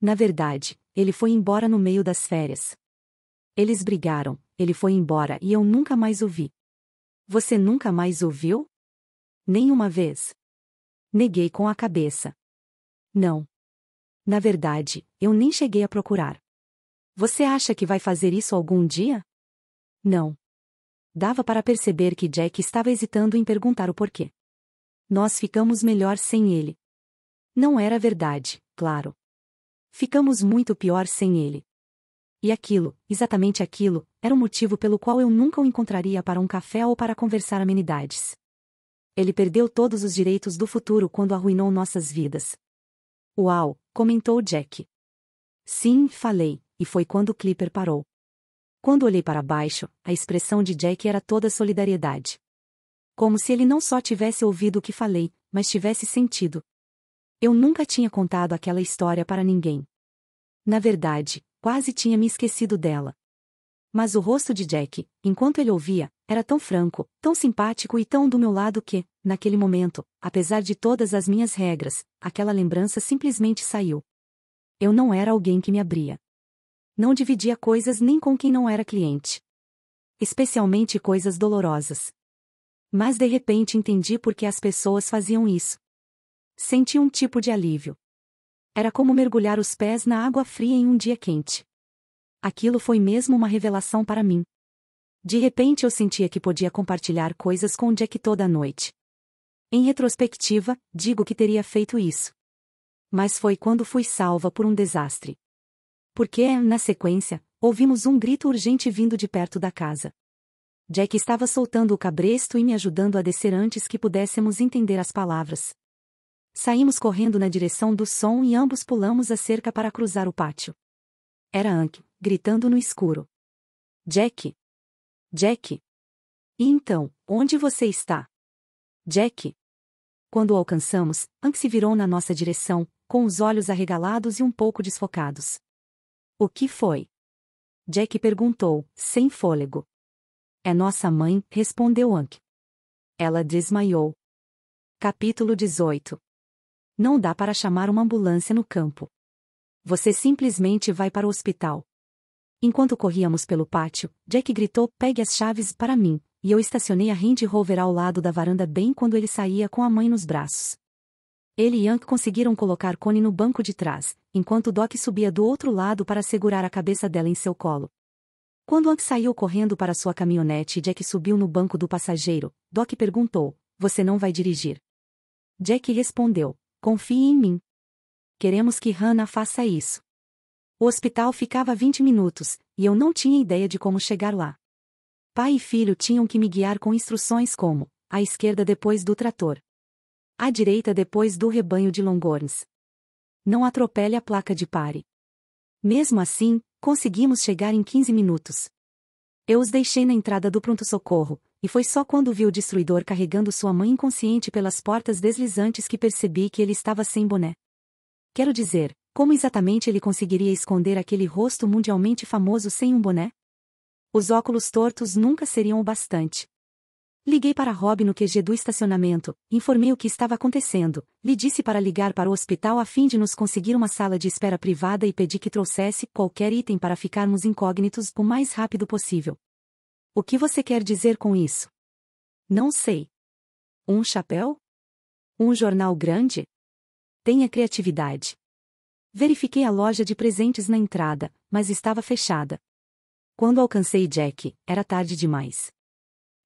A: Na verdade, ele foi embora no meio das férias. Eles brigaram, ele foi embora e eu nunca mais o vi. Você nunca mais o viu? Nenhuma vez. Neguei com a cabeça. Não. Na verdade, eu nem cheguei a procurar. Você acha que vai fazer isso algum dia? Não. Dava para perceber que Jack estava hesitando em perguntar o porquê. Nós ficamos melhor sem ele. Não era verdade, claro. Ficamos muito pior sem ele. E aquilo, exatamente aquilo, era o um motivo pelo qual eu nunca o encontraria para um café ou para conversar amenidades. Ele perdeu todos os direitos do futuro quando arruinou nossas vidas. Uau, comentou Jack. Sim, falei, e foi quando o Clipper parou. Quando olhei para baixo, a expressão de Jack era toda solidariedade. Como se ele não só tivesse ouvido o que falei, mas tivesse sentido. Eu nunca tinha contado aquela história para ninguém. Na verdade, Quase tinha me esquecido dela. Mas o rosto de Jack, enquanto ele ouvia, era tão franco, tão simpático e tão do meu lado que, naquele momento, apesar de todas as minhas regras, aquela lembrança simplesmente saiu. Eu não era alguém que me abria. Não dividia coisas nem com quem não era cliente. Especialmente coisas dolorosas. Mas de repente entendi por que as pessoas faziam isso. Senti um tipo de alívio. Era como mergulhar os pés na água fria em um dia quente. Aquilo foi mesmo uma revelação para mim. De repente eu sentia que podia compartilhar coisas com Jack toda a noite. Em retrospectiva, digo que teria feito isso. Mas foi quando fui salva por um desastre. Porque, na sequência, ouvimos um grito urgente vindo de perto da casa. Jack estava soltando o cabresto e me ajudando a descer antes que pudéssemos entender as palavras. Saímos correndo na direção do som e ambos pulamos a cerca para cruzar o pátio. Era Ank, gritando no escuro. Jack! Jack! E então, onde você está? Jack! Quando o alcançamos, Ank se virou na nossa direção, com os olhos arregalados e um pouco desfocados. O que foi? Jack perguntou, sem fôlego. É nossa mãe, respondeu Ank. Ela desmaiou. Capítulo 18 não dá para chamar uma ambulância no campo. Você simplesmente vai para o hospital. Enquanto corríamos pelo pátio, Jack gritou: Pegue as chaves para mim, e eu estacionei a Range Rover ao lado da varanda bem quando ele saía com a mãe nos braços. Ele e Yank conseguiram colocar Connie no banco de trás, enquanto Doc subia do outro lado para segurar a cabeça dela em seu colo. Quando Hank saiu correndo para sua caminhonete e Jack subiu no banco do passageiro, Doc perguntou: Você não vai dirigir? Jack respondeu: Confie em mim. Queremos que Hannah faça isso. O hospital ficava 20 minutos, e eu não tinha ideia de como chegar lá. Pai e filho tinham que me guiar com instruções como: à esquerda depois do trator. À direita depois do rebanho de Longorns. Não atropele a placa de pare. Mesmo assim, conseguimos chegar em 15 minutos. Eu os deixei na entrada do pronto-socorro, e foi só quando vi o destruidor carregando sua mãe inconsciente pelas portas deslizantes que percebi que ele estava sem boné. Quero dizer, como exatamente ele conseguiria esconder aquele rosto mundialmente famoso sem um boné? Os óculos tortos nunca seriam o bastante. Liguei para Rob no QG do estacionamento, informei o que estava acontecendo, lhe disse para ligar para o hospital a fim de nos conseguir uma sala de espera privada e pedi que trouxesse qualquer item para ficarmos incógnitos o mais rápido possível. O que você quer dizer com isso? Não sei. Um chapéu? Um jornal grande? Tenha criatividade. Verifiquei a loja de presentes na entrada, mas estava fechada. Quando alcancei Jack, era tarde demais.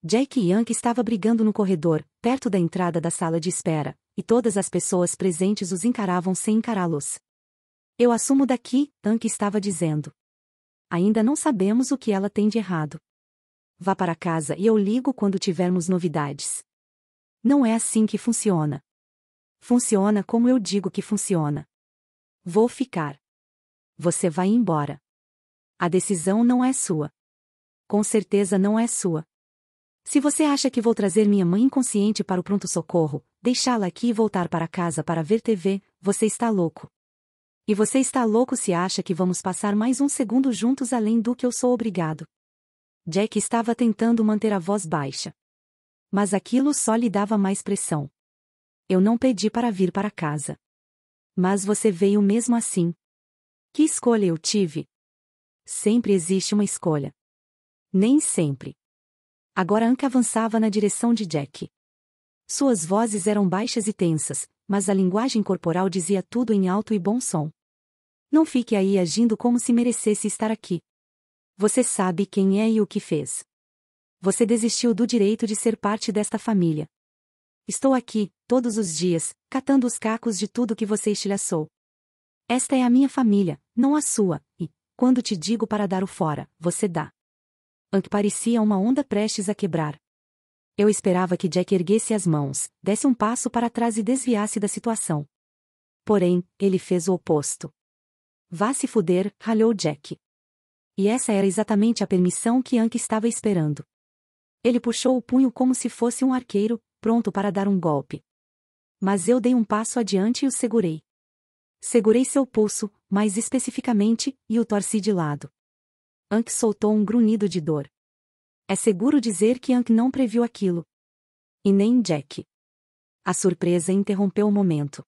A: Jack e Yank estavam brigando no corredor, perto da entrada da sala de espera, e todas as pessoas presentes os encaravam sem encará-los. Eu assumo daqui, Yank estava dizendo. Ainda não sabemos o que ela tem de errado vá para casa e eu ligo quando tivermos novidades. Não é assim que funciona. Funciona como eu digo que funciona. Vou ficar. Você vai embora. A decisão não é sua. Com certeza não é sua. Se você acha que vou trazer minha mãe inconsciente para o pronto-socorro, deixá-la aqui e voltar para casa para ver TV, você está louco. E você está louco se acha que vamos passar mais um segundo juntos além do que eu sou obrigado. Jack estava tentando manter a voz baixa. Mas aquilo só lhe dava mais pressão. Eu não pedi para vir para casa. Mas você veio mesmo assim. Que escolha eu tive? Sempre existe uma escolha. Nem sempre. Agora Anka avançava na direção de Jack. Suas vozes eram baixas e tensas, mas a linguagem corporal dizia tudo em alto e bom som. Não fique aí agindo como se merecesse estar aqui. Você sabe quem é e o que fez. Você desistiu do direito de ser parte desta família. Estou aqui, todos os dias, catando os cacos de tudo que você estilhaçou. Esta é a minha família, não a sua, e, quando te digo para dar o fora, você dá. Ank parecia uma onda prestes a quebrar. Eu esperava que Jack erguesse as mãos, desse um passo para trás e desviasse da situação. Porém, ele fez o oposto. Vá se fuder, ralhou Jack. E essa era exatamente a permissão que Anki estava esperando. Ele puxou o punho como se fosse um arqueiro, pronto para dar um golpe. Mas eu dei um passo adiante e o segurei. Segurei seu pulso, mais especificamente, e o torci de lado. Ank soltou um grunhido de dor. É seguro dizer que Ank não previu aquilo. E nem Jack. A surpresa interrompeu o momento.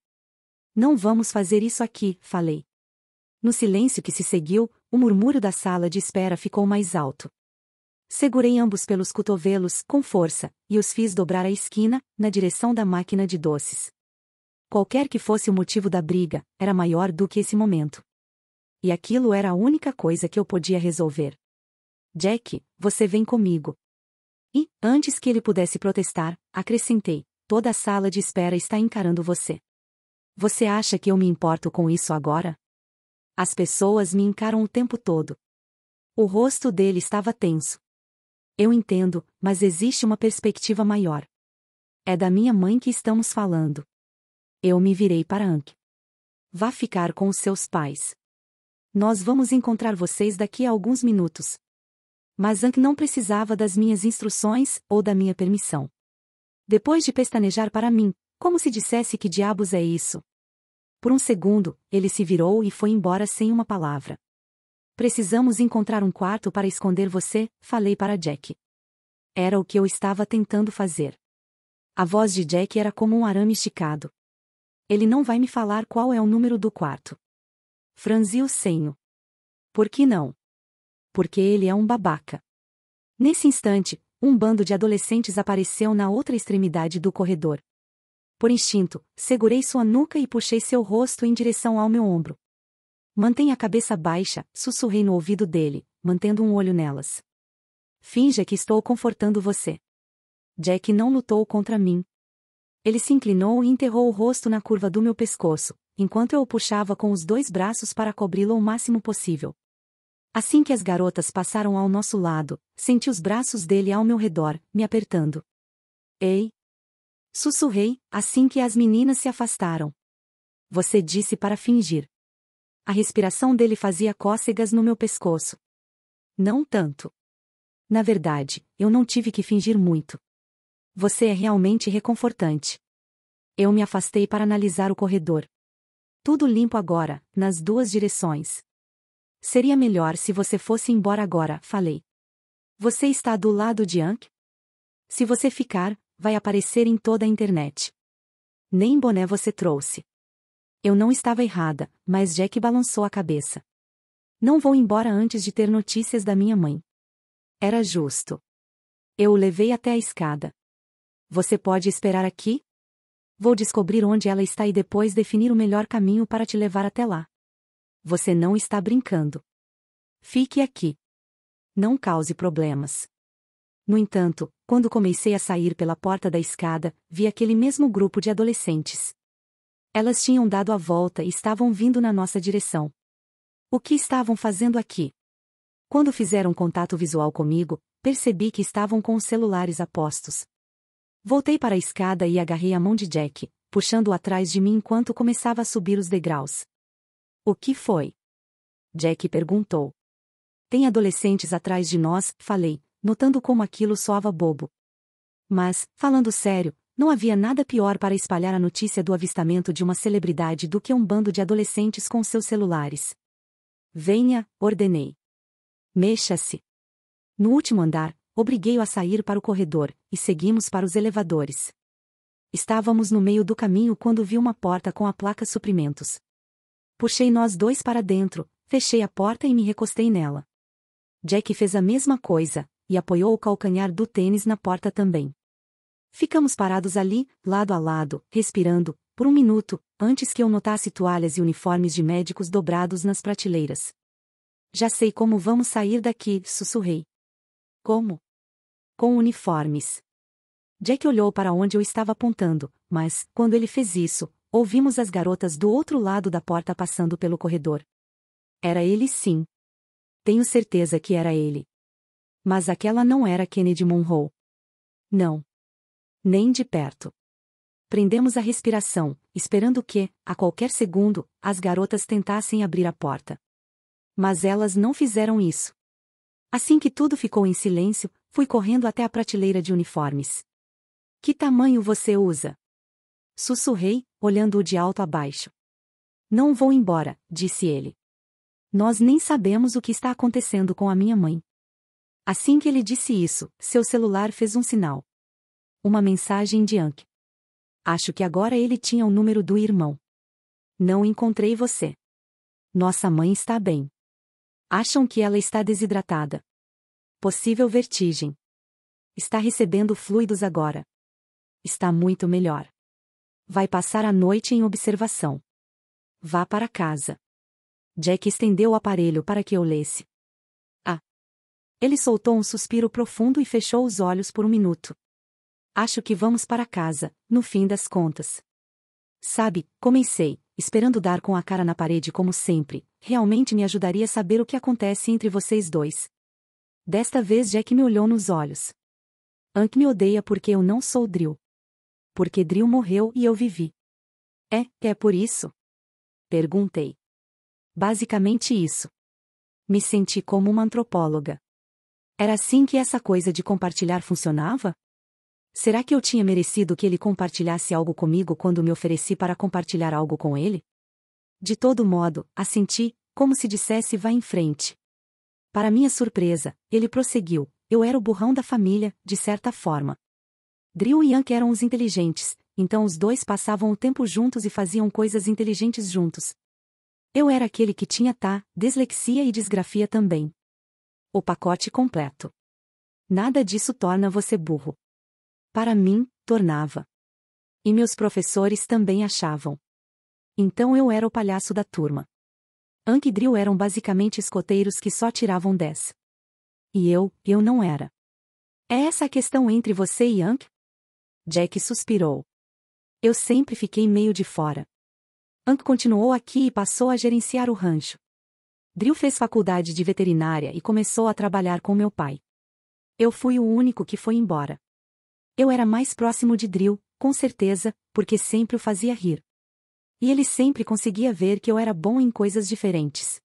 A: Não vamos fazer isso aqui, falei. No silêncio que se seguiu, o murmúrio da sala de espera ficou mais alto. Segurei ambos pelos cotovelos, com força, e os fiz dobrar a esquina, na direção da máquina de doces. Qualquer que fosse o motivo da briga, era maior do que esse momento. E aquilo era a única coisa que eu podia resolver. Jack, você vem comigo. E, antes que ele pudesse protestar, acrescentei: toda a sala de espera está encarando você. Você acha que eu me importo com isso agora? As pessoas me encaram o tempo todo. O rosto dele estava tenso. Eu entendo, mas existe uma perspectiva maior. É da minha mãe que estamos falando. Eu me virei para Ank. Vá ficar com os seus pais. Nós vamos encontrar vocês daqui a alguns minutos. Mas Ank não precisava das minhas instruções ou da minha permissão. Depois de pestanejar para mim, como se dissesse que diabos é isso, por um segundo, ele se virou e foi embora sem uma palavra. Precisamos encontrar um quarto para esconder você, falei para Jack. Era o que eu estava tentando fazer. A voz de Jack era como um arame esticado. Ele não vai me falar qual é o número do quarto. Franzi o senho. Por que não? Porque ele é um babaca. Nesse instante, um bando de adolescentes apareceu na outra extremidade do corredor por instinto, segurei sua nuca e puxei seu rosto em direção ao meu ombro. Mantenha a cabeça baixa, sussurrei no ouvido dele, mantendo um olho nelas. Finja que estou confortando você. Jack não lutou contra mim. Ele se inclinou e enterrou o rosto na curva do meu pescoço, enquanto eu o puxava com os dois braços para cobri-lo o máximo possível. Assim que as garotas passaram ao nosso lado, senti os braços dele ao meu redor, me apertando. Ei, Sussurrei, assim que as meninas se afastaram. Você disse para fingir. A respiração dele fazia cócegas no meu pescoço. Não tanto. Na verdade, eu não tive que fingir muito. Você é realmente reconfortante. Eu me afastei para analisar o corredor. Tudo limpo agora, nas duas direções. Seria melhor se você fosse embora agora, falei. Você está do lado de Ank? Se você ficar, vai aparecer em toda a internet. Nem boné você trouxe. Eu não estava errada, mas Jack balançou a cabeça. Não vou embora antes de ter notícias da minha mãe. Era justo. Eu o levei até a escada. Você pode esperar aqui? Vou descobrir onde ela está e depois definir o melhor caminho para te levar até lá. Você não está brincando. Fique aqui. Não cause problemas. No entanto, quando comecei a sair pela porta da escada, vi aquele mesmo grupo de adolescentes. Elas tinham dado a volta e estavam vindo na nossa direção. O que estavam fazendo aqui? Quando fizeram contato visual comigo, percebi que estavam com os celulares apostos. Voltei para a escada e agarrei a mão de Jack, puxando atrás de mim enquanto começava a subir os degraus. O que foi? Jack perguntou. Tem adolescentes atrás de nós, falei, notando como aquilo soava bobo. Mas, falando sério, não havia nada pior para espalhar a notícia do avistamento de uma celebridade do que um bando de adolescentes com seus celulares. Venha, ordenei. Mexa-se. No último andar, obriguei-o a sair para o corredor, e seguimos para os elevadores. Estávamos no meio do caminho quando vi uma porta com a placa suprimentos. Puxei nós dois para dentro, fechei a porta e me recostei nela. Jack fez a mesma coisa, e apoiou o calcanhar do tênis na porta também. Ficamos parados ali, lado a lado, respirando, por um minuto, antes que eu notasse toalhas e uniformes de médicos dobrados nas prateleiras. Já sei como vamos sair daqui, sussurrei. Como? Com uniformes. Jack olhou para onde eu estava apontando, mas, quando ele fez isso, ouvimos as garotas do outro lado da porta passando pelo corredor. Era ele sim. Tenho certeza que era ele. Mas aquela não era Kennedy Monroe. Não. Nem de perto. Prendemos a respiração, esperando que, a qualquer segundo, as garotas tentassem abrir a porta. Mas elas não fizeram isso. Assim que tudo ficou em silêncio, fui correndo até a prateleira de uniformes. Que tamanho você usa? Sussurrei, olhando-o de alto a baixo. Não vou embora, disse ele. Nós nem sabemos o que está acontecendo com a minha mãe. Assim que ele disse isso, seu celular fez um sinal. Uma mensagem de Ank. Acho que agora ele tinha o número do irmão. Não encontrei você. Nossa mãe está bem. Acham que ela está desidratada. Possível vertigem. Está recebendo fluidos agora. Está muito melhor. Vai passar a noite em observação. Vá para casa. Jack estendeu o aparelho para que eu lesse. Ele soltou um suspiro profundo e fechou os olhos por um minuto. Acho que vamos para casa, no fim das contas. Sabe, comecei, esperando dar com a cara na parede como sempre, realmente me ajudaria saber o que acontece entre vocês dois. Desta vez Jack me olhou nos olhos. Ank me odeia porque eu não sou Drill. Porque Drill morreu e eu vivi. É, é por isso? Perguntei. Basicamente isso. Me senti como uma antropóloga. Era assim que essa coisa de compartilhar funcionava? Será que eu tinha merecido que ele compartilhasse algo comigo quando me ofereci para compartilhar algo com ele? De todo modo, assenti, como se dissesse vá em frente. Para minha surpresa, ele prosseguiu, eu era o burrão da família, de certa forma. Drew e Yank eram os inteligentes, então os dois passavam o tempo juntos e faziam coisas inteligentes juntos. Eu era aquele que tinha tá, dislexia e disgrafia também o pacote completo. Nada disso torna você burro. Para mim, tornava. E meus professores também achavam. Então eu era o palhaço da turma. Anki Drill eram basicamente escoteiros que só tiravam 10. E eu, eu não era. É essa a questão entre você e Ank? Jack suspirou. Eu sempre fiquei meio de fora. Ank continuou aqui e passou a gerenciar o rancho. Drill fez faculdade de veterinária e começou a trabalhar com meu pai. Eu fui o único que foi embora. Eu era mais próximo de Drill, com certeza, porque sempre o fazia rir. E ele sempre conseguia ver que eu era bom em coisas diferentes.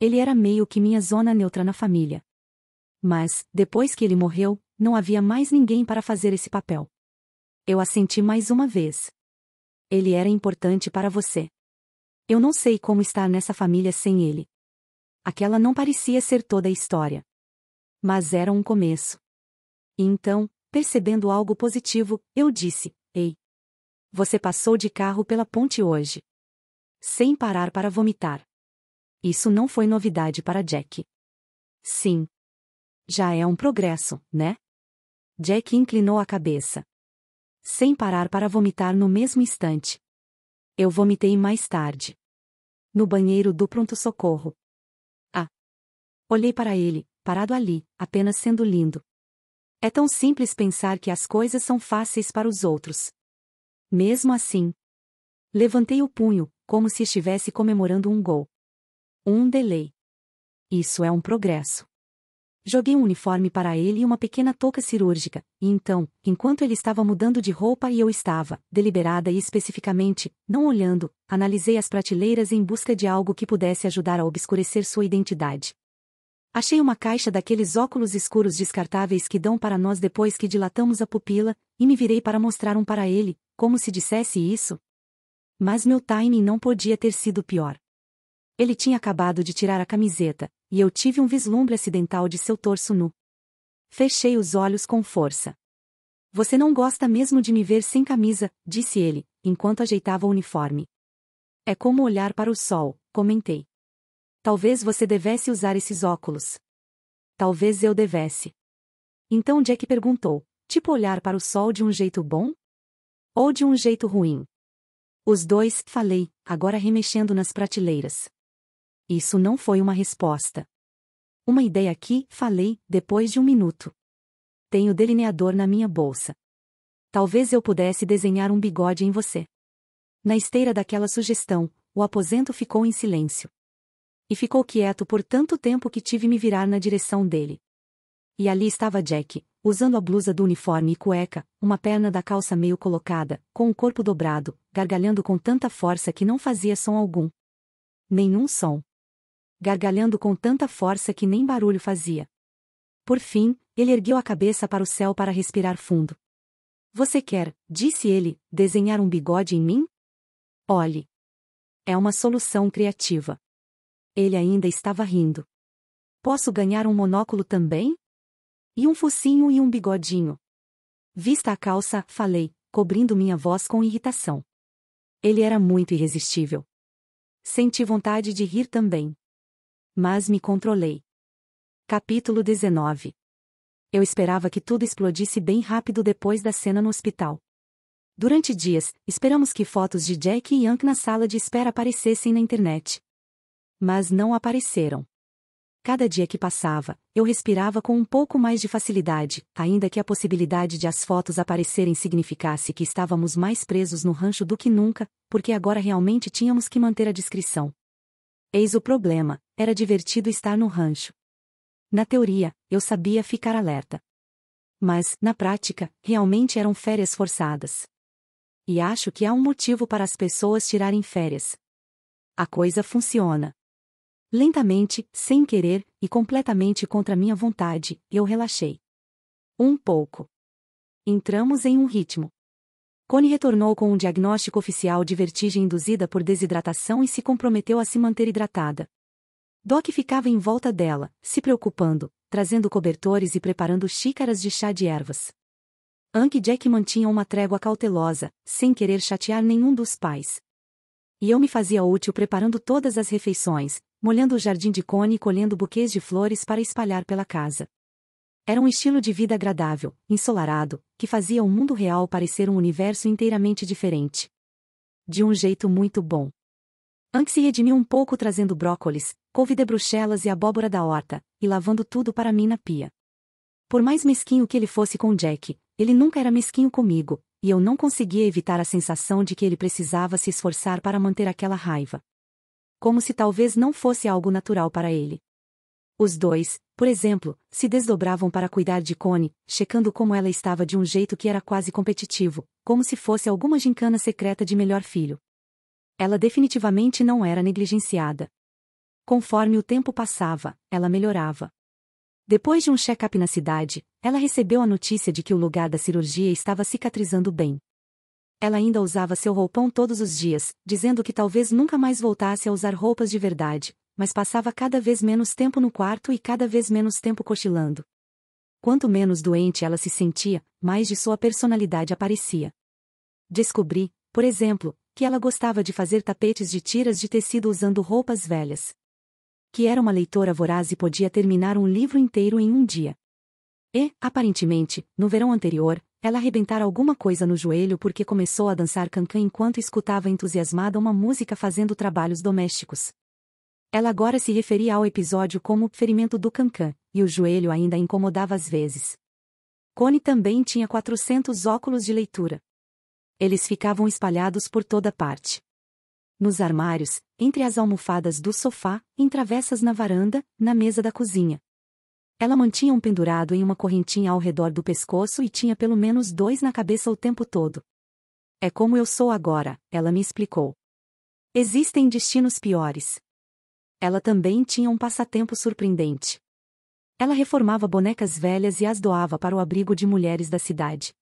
A: Ele era meio que minha zona neutra na família. Mas, depois que ele morreu, não havia mais ninguém para fazer esse papel. Eu assenti mais uma vez. Ele era importante para você. Eu não sei como estar nessa família sem ele. Aquela não parecia ser toda a história. Mas era um começo. E então, percebendo algo positivo, eu disse: Ei! Você passou de carro pela ponte hoje. Sem parar para vomitar. Isso não foi novidade para Jack. Sim. Já é um progresso, né? Jack inclinou a cabeça. Sem parar para vomitar no mesmo instante. Eu vomitei mais tarde. No banheiro do pronto-socorro. Olhei para ele, parado ali, apenas sendo lindo. É tão simples pensar que as coisas são fáceis para os outros. Mesmo assim, levantei o punho, como se estivesse comemorando um gol. Um delay. Isso é um progresso. Joguei um uniforme para ele e uma pequena touca cirúrgica, e então, enquanto ele estava mudando de roupa e eu estava, deliberada e especificamente, não olhando, analisei as prateleiras em busca de algo que pudesse ajudar a obscurecer sua identidade. Achei uma caixa daqueles óculos escuros descartáveis que dão para nós depois que dilatamos a pupila, e me virei para mostrar um para ele, como se dissesse isso. Mas meu timing não podia ter sido pior. Ele tinha acabado de tirar a camiseta, e eu tive um vislumbre acidental de seu torso nu. Fechei os olhos com força. Você não gosta mesmo de me ver sem camisa, disse ele, enquanto ajeitava o uniforme. É como olhar para o sol, comentei. Talvez você devesse usar esses óculos. Talvez eu devesse. Então Jack perguntou: tipo olhar para o sol de um jeito bom? Ou de um jeito ruim? Os dois, falei, agora remexendo nas prateleiras. Isso não foi uma resposta. Uma ideia aqui, falei, depois de um minuto. Tenho delineador na minha bolsa. Talvez eu pudesse desenhar um bigode em você. Na esteira daquela sugestão, o aposento ficou em silêncio. E ficou quieto por tanto tempo que tive me virar na direção dele. E ali estava Jack, usando a blusa do uniforme e cueca, uma perna da calça meio colocada, com o corpo dobrado, gargalhando com tanta força que não fazia som algum. Nenhum som. Gargalhando com tanta força que nem barulho fazia. Por fim, ele ergueu a cabeça para o céu para respirar fundo. Você quer, disse ele, desenhar um bigode em mim? Olhe. É uma solução criativa. Ele ainda estava rindo. Posso ganhar um monóculo também? E um focinho e um bigodinho. Vista a calça, falei, cobrindo minha voz com irritação. Ele era muito irresistível. Senti vontade de rir também. Mas me controlei. Capítulo 19 Eu esperava que tudo explodisse bem rápido depois da cena no hospital. Durante dias, esperamos que fotos de Jack e Yank na sala de espera aparecessem na internet. Mas não apareceram. Cada dia que passava, eu respirava com um pouco mais de facilidade, ainda que a possibilidade de as fotos aparecerem significasse que estávamos mais presos no rancho do que nunca, porque agora realmente tínhamos que manter a discrição. Eis o problema: era divertido estar no rancho. Na teoria, eu sabia ficar alerta. Mas, na prática, realmente eram férias forçadas. E acho que há um motivo para as pessoas tirarem férias. A coisa funciona. Lentamente, sem querer, e completamente contra minha vontade, eu relaxei. Um pouco. Entramos em um ritmo. Connie retornou com um diagnóstico oficial de vertigem induzida por desidratação e se comprometeu a se manter hidratada. Doc ficava em volta dela, se preocupando, trazendo cobertores e preparando xícaras de chá de ervas. Ank e Jack mantinham uma trégua cautelosa, sem querer chatear nenhum dos pais. E eu me fazia útil preparando todas as refeições, molhando o jardim de cone e colhendo buquês de flores para espalhar pela casa. Era um estilo de vida agradável, ensolarado, que fazia o mundo real parecer um universo inteiramente diferente. De um jeito muito bom. Ank se redimiu um pouco trazendo brócolis, couve de bruxelas e abóbora da horta, e lavando tudo para mim na pia. Por mais mesquinho que ele fosse com Jack, ele nunca era mesquinho comigo, e eu não conseguia evitar a sensação de que ele precisava se esforçar para manter aquela raiva como se talvez não fosse algo natural para ele. Os dois, por exemplo, se desdobravam para cuidar de Connie, checando como ela estava de um jeito que era quase competitivo, como se fosse alguma gincana secreta de melhor filho. Ela definitivamente não era negligenciada. Conforme o tempo passava, ela melhorava. Depois de um check-up na cidade, ela recebeu a notícia de que o lugar da cirurgia estava cicatrizando bem. Ela ainda usava seu roupão todos os dias, dizendo que talvez nunca mais voltasse a usar roupas de verdade, mas passava cada vez menos tempo no quarto e cada vez menos tempo cochilando. Quanto menos doente ela se sentia, mais de sua personalidade aparecia. Descobri, por exemplo, que ela gostava de fazer tapetes de tiras de tecido usando roupas velhas. Que era uma leitora voraz e podia terminar um livro inteiro em um dia. E, aparentemente, no verão anterior, ela arrebentara alguma coisa no joelho porque começou a dançar cancã enquanto escutava entusiasmada uma música fazendo trabalhos domésticos. Ela agora se referia ao episódio como ferimento do cancã, e o joelho ainda incomodava às vezes. Connie também tinha 400 óculos de leitura. Eles ficavam espalhados por toda parte. Nos armários, entre as almofadas do sofá, em travessas na varanda, na mesa da cozinha. Ela mantinha um pendurado em uma correntinha ao redor do pescoço e tinha pelo menos dois na cabeça o tempo todo. É como eu sou agora, ela me explicou. Existem destinos piores. Ela também tinha um passatempo surpreendente. Ela reformava bonecas velhas e as doava para o abrigo de mulheres da cidade.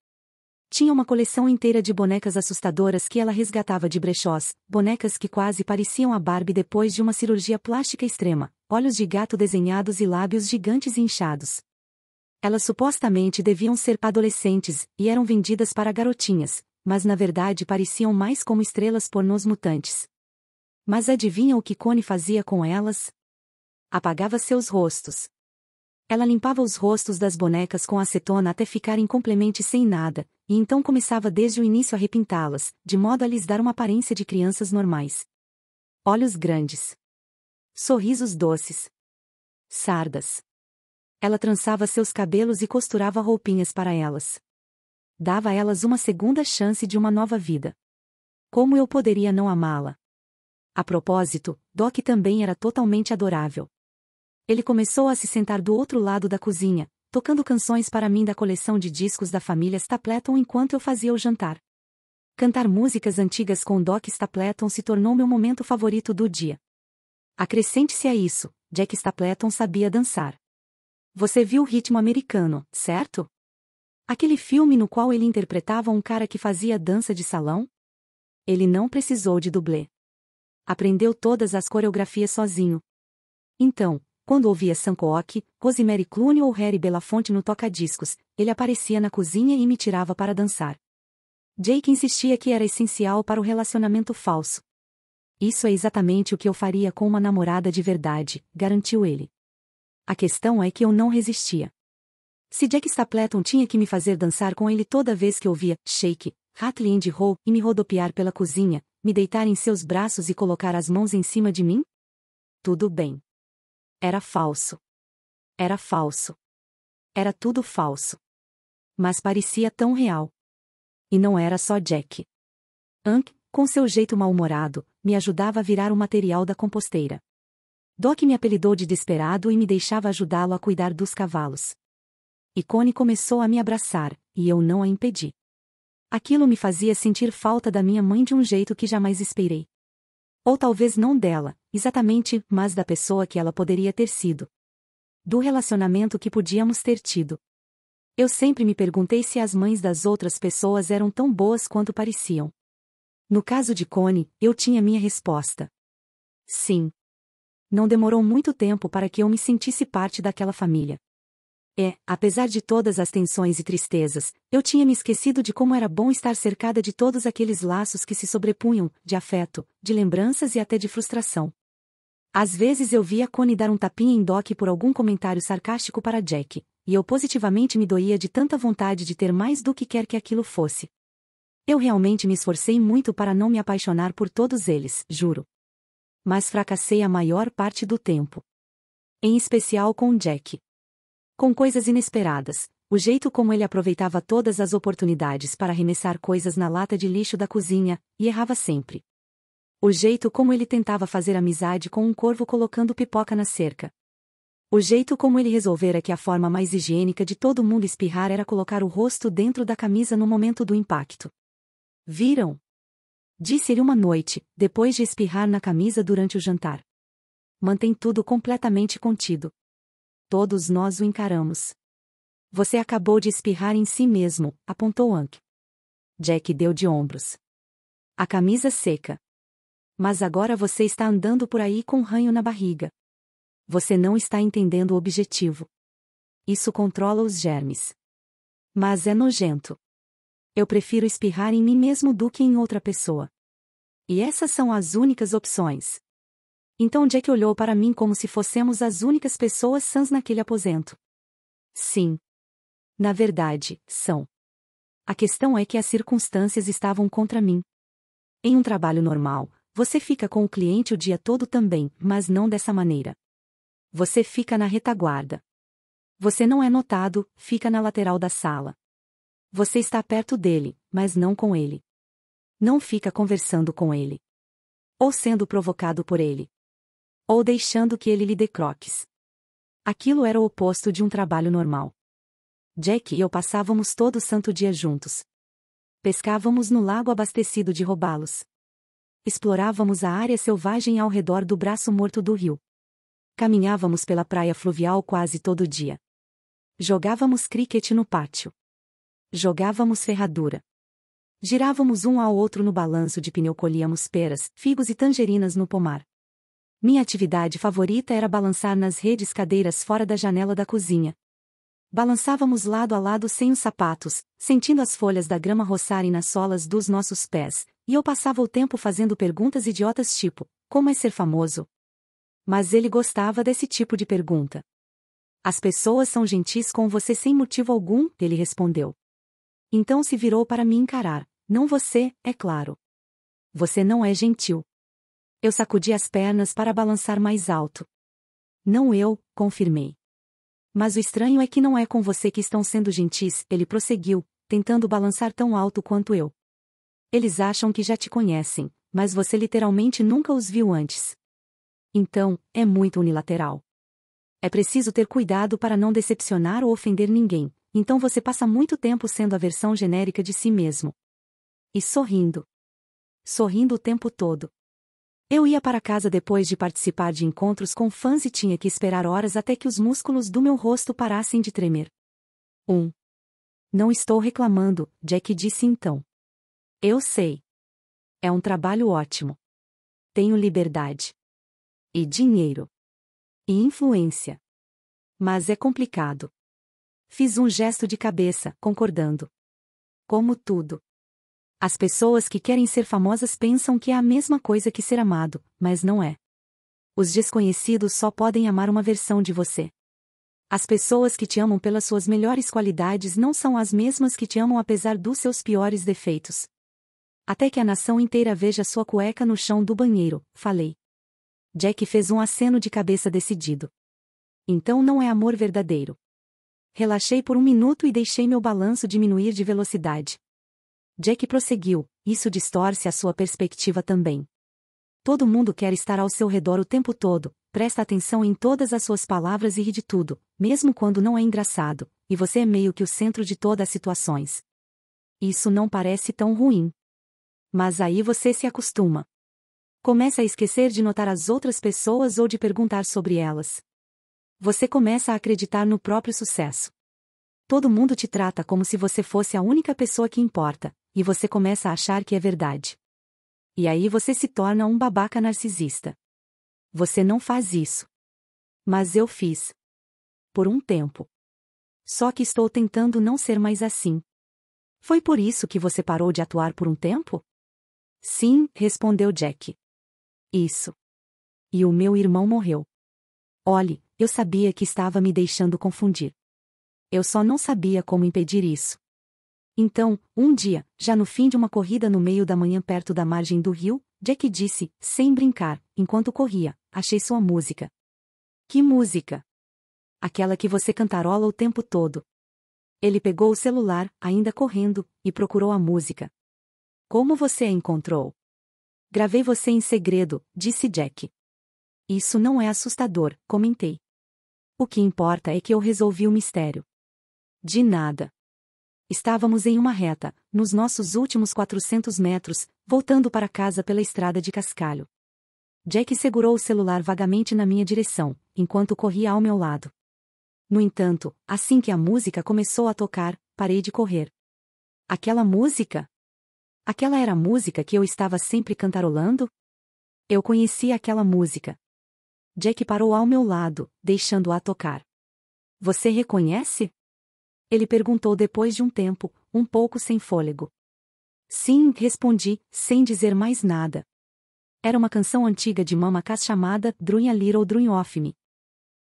A: Tinha uma coleção inteira de bonecas assustadoras que ela resgatava de brechós, bonecas que quase pareciam a Barbie depois de uma cirurgia plástica extrema, olhos de gato desenhados e lábios gigantes inchados. Elas supostamente deviam ser adolescentes e eram vendidas para garotinhas, mas na verdade pareciam mais como estrelas pornôs mutantes. Mas adivinha o que Cone fazia com elas? Apagava seus rostos. Ela limpava os rostos das bonecas com acetona até ficarem completamente sem nada, e então começava desde o início a repintá-las, de modo a lhes dar uma aparência de crianças normais. Olhos grandes. Sorrisos doces. Sardas. Ela trançava seus cabelos e costurava roupinhas para elas. Dava a elas uma segunda chance de uma nova vida. Como eu poderia não amá-la? A propósito, Doc também era totalmente adorável. Ele começou a se sentar do outro lado da cozinha, tocando canções para mim da coleção de discos da família Stapleton enquanto eu fazia o jantar. Cantar músicas antigas com Doc Stapleton se tornou meu momento favorito do dia. Acrescente-se a isso, Jack Stapleton sabia dançar. Você viu o ritmo americano, certo? Aquele filme no qual ele interpretava um cara que fazia dança de salão? Ele não precisou de dublê. Aprendeu todas as coreografias sozinho. Então, quando ouvia Sankook, Rosemary Clooney ou Harry Belafonte no toca-discos, ele aparecia na cozinha e me tirava para dançar. Jake insistia que era essencial para o relacionamento falso. Isso é exatamente o que eu faria com uma namorada de verdade, garantiu ele. A questão é que eu não resistia. Se Jack Stapleton tinha que me fazer dançar com ele toda vez que ouvia Shake, Hatley and Roll e me rodopiar pela cozinha, me deitar em seus braços e colocar as mãos em cima de mim? Tudo bem. Era falso. Era falso. Era tudo falso. Mas parecia tão real. E não era só Jack. Hank, com seu jeito mal-humorado, me ajudava a virar o material da composteira. Doc me apelidou de desesperado e me deixava ajudá-lo a cuidar dos cavalos. E Connie começou a me abraçar, e eu não a impedi. Aquilo me fazia sentir falta da minha mãe de um jeito que jamais esperei. Ou talvez não dela, exatamente, mas da pessoa que ela poderia ter sido. Do relacionamento que podíamos ter tido. Eu sempre me perguntei se as mães das outras pessoas eram tão boas quanto pareciam. No caso de Cone, eu tinha minha resposta. Sim. Não demorou muito tempo para que eu me sentisse parte daquela família. É, apesar de todas as tensões e tristezas, eu tinha me esquecido de como era bom estar cercada de todos aqueles laços que se sobrepunham, de afeto, de lembranças e até de frustração. Às vezes eu via Connie dar um tapinha em Doc por algum comentário sarcástico para Jack, e eu positivamente me doía de tanta vontade de ter mais do que quer que aquilo fosse. Eu realmente me esforcei muito para não me apaixonar por todos eles, juro. Mas fracassei a maior parte do tempo. Em especial com Jack. Com coisas inesperadas, o jeito como ele aproveitava todas as oportunidades para arremessar coisas na lata de lixo da cozinha, e errava sempre. O jeito como ele tentava fazer amizade com um corvo colocando pipoca na cerca. O jeito como ele resolvera que a forma mais higiênica de todo mundo espirrar era colocar o rosto dentro da camisa no momento do impacto. Viram? Disse ele uma noite, depois de espirrar na camisa durante o jantar. Mantém tudo completamente contido todos nós o encaramos. Você acabou de espirrar em si mesmo, apontou Ank. Jack deu de ombros. A camisa seca. Mas agora você está andando por aí com um ranho na barriga. Você não está entendendo o objetivo. Isso controla os germes. Mas é nojento. Eu prefiro espirrar em mim mesmo do que em outra pessoa. E essas são as únicas opções. Então Jack olhou para mim como se fossemos as únicas pessoas sãs naquele aposento. Sim. Na verdade, são. A questão é que as circunstâncias estavam contra mim. Em um trabalho normal, você fica com o cliente o dia todo também, mas não dessa maneira. Você fica na retaguarda. Você não é notado, fica na lateral da sala. Você está perto dele, mas não com ele. Não fica conversando com ele. Ou sendo provocado por ele. Ou deixando que ele lhe dê croques. Aquilo era o oposto de um trabalho normal. Jack e eu passávamos todo santo dia juntos. Pescávamos no lago abastecido de robalos. Explorávamos a área selvagem ao redor do braço morto do rio. Caminhávamos pela praia fluvial quase todo dia. Jogávamos críquete no pátio. Jogávamos ferradura. Girávamos um ao outro no balanço de pneu colhíamos peras, figos e tangerinas no pomar. Minha atividade favorita era balançar nas redes cadeiras fora da janela da cozinha. Balançávamos lado a lado sem os sapatos, sentindo as folhas da grama roçarem nas solas dos nossos pés, e eu passava o tempo fazendo perguntas idiotas tipo: como é ser famoso? Mas ele gostava desse tipo de pergunta. As pessoas são gentis com você sem motivo algum, ele respondeu. Então se virou para me encarar. Não você, é claro. Você não é gentil. Eu sacudi as pernas para balançar mais alto. Não eu, confirmei. Mas o estranho é que não é com você que estão sendo gentis, ele prosseguiu, tentando balançar tão alto quanto eu. Eles acham que já te conhecem, mas você literalmente nunca os viu antes. Então, é muito unilateral. É preciso ter cuidado para não decepcionar ou ofender ninguém, então você passa muito tempo sendo a versão genérica de si mesmo. E sorrindo. Sorrindo o tempo todo. Eu ia para casa depois de participar de encontros com fãs e tinha que esperar horas até que os músculos do meu rosto parassem de tremer. 1. Um. Não estou reclamando, Jack disse então. Eu sei. É um trabalho ótimo. Tenho liberdade. E dinheiro. E influência. Mas é complicado. Fiz um gesto de cabeça, concordando. Como tudo. As pessoas que querem ser famosas pensam que é a mesma coisa que ser amado, mas não é. Os desconhecidos só podem amar uma versão de você. As pessoas que te amam pelas suas melhores qualidades não são as mesmas que te amam apesar dos seus piores defeitos. Até que a nação inteira veja sua cueca no chão do banheiro, falei. Jack fez um aceno de cabeça decidido. Então não é amor verdadeiro. Relaxei por um minuto e deixei meu balanço diminuir de velocidade. Jack prosseguiu, isso distorce a sua perspectiva também. Todo mundo quer estar ao seu redor o tempo todo, presta atenção em todas as suas palavras e ri de tudo, mesmo quando não é engraçado, e você é meio que o centro de todas as situações. Isso não parece tão ruim. Mas aí você se acostuma. Começa a esquecer de notar as outras pessoas ou de perguntar sobre elas. Você começa a acreditar no próprio sucesso. Todo mundo te trata como se você fosse a única pessoa que importa, e você começa a achar que é verdade. E aí você se torna um babaca narcisista. Você não faz isso. Mas eu fiz. Por um tempo. Só que estou tentando não ser mais assim. Foi por isso que você parou de atuar por um tempo? Sim, respondeu Jack. Isso. E o meu irmão morreu. Olhe, eu sabia que estava me deixando confundir eu só não sabia como impedir isso. Então, um dia, já no fim de uma corrida no meio da manhã perto da margem do rio, Jack disse, sem brincar, enquanto corria, achei sua música. Que música? Aquela que você cantarola o tempo todo. Ele pegou o celular, ainda correndo, e procurou a música. Como você a encontrou? Gravei você em segredo, disse Jack. Isso não é assustador, comentei. O que importa é que eu resolvi o mistério. De nada. Estávamos em uma reta, nos nossos últimos 400 metros, voltando para casa pela estrada de cascalho. Jack segurou o celular vagamente na minha direção, enquanto corria ao meu lado. No entanto, assim que a música começou a tocar, parei de correr. Aquela música? Aquela era a música que eu estava sempre cantarolando? Eu conhecia aquela música. Jack parou ao meu lado, deixando-a tocar. Você reconhece? Ele perguntou depois de um tempo, um pouco sem fôlego. Sim, respondi, sem dizer mais nada. Era uma canção antiga de Mama Cass chamada Drunha Little Drunho Off Me.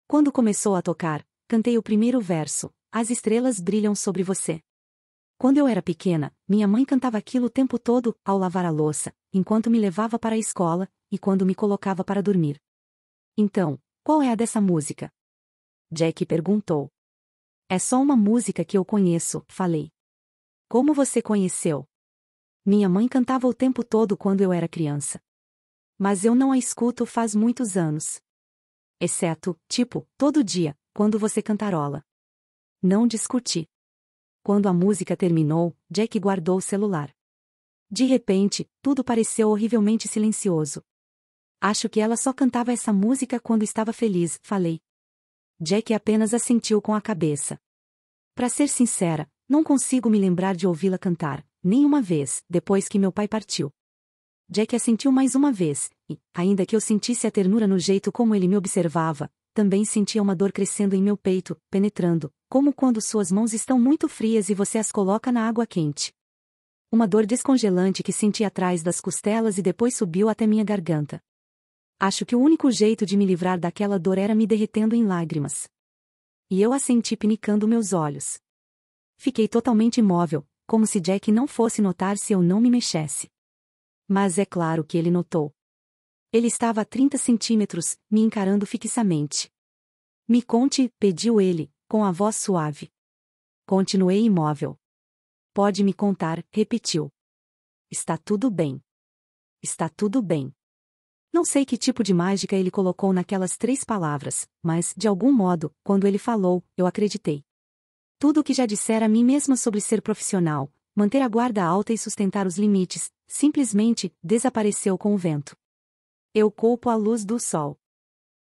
A: Quando começou a tocar, cantei o primeiro verso, As estrelas brilham sobre você. Quando eu era pequena, minha mãe cantava aquilo o tempo todo, ao lavar a louça, enquanto me levava para a escola, e quando me colocava para dormir. Então, qual é a dessa música? Jack perguntou. É só uma música que eu conheço, falei. Como você conheceu? Minha mãe cantava o tempo todo quando eu era criança. Mas eu não a escuto faz muitos anos. Exceto, tipo, todo dia, quando você cantarola. Não discuti. Quando a música terminou, Jack guardou o celular. De repente, tudo pareceu horrivelmente silencioso. Acho que ela só cantava essa música quando estava feliz, falei. Jack apenas assentiu com a cabeça. Para ser sincera, não consigo me lembrar de ouvi-la cantar, nem uma vez, depois que meu pai partiu. Jack assentiu mais uma vez, e, ainda que eu sentisse a ternura no jeito como ele me observava, também sentia uma dor crescendo em meu peito, penetrando, como quando suas mãos estão muito frias e você as coloca na água quente. Uma dor descongelante que senti atrás das costelas e depois subiu até minha garganta. Acho que o único jeito de me livrar daquela dor era me derretendo em lágrimas. E eu assenti pinicando meus olhos. Fiquei totalmente imóvel, como se Jack não fosse notar se eu não me mexesse. Mas é claro que ele notou. Ele estava a 30 centímetros, me encarando fixamente. Me conte, pediu ele, com a voz suave. Continuei imóvel. Pode me contar, repetiu. Está tudo bem. Está tudo bem. Não sei que tipo de mágica ele colocou naquelas três palavras, mas, de algum modo, quando ele falou, eu acreditei. Tudo o que já dissera a mim mesma sobre ser profissional, manter a guarda alta e sustentar os limites, simplesmente desapareceu com o vento. Eu culpo a luz do sol.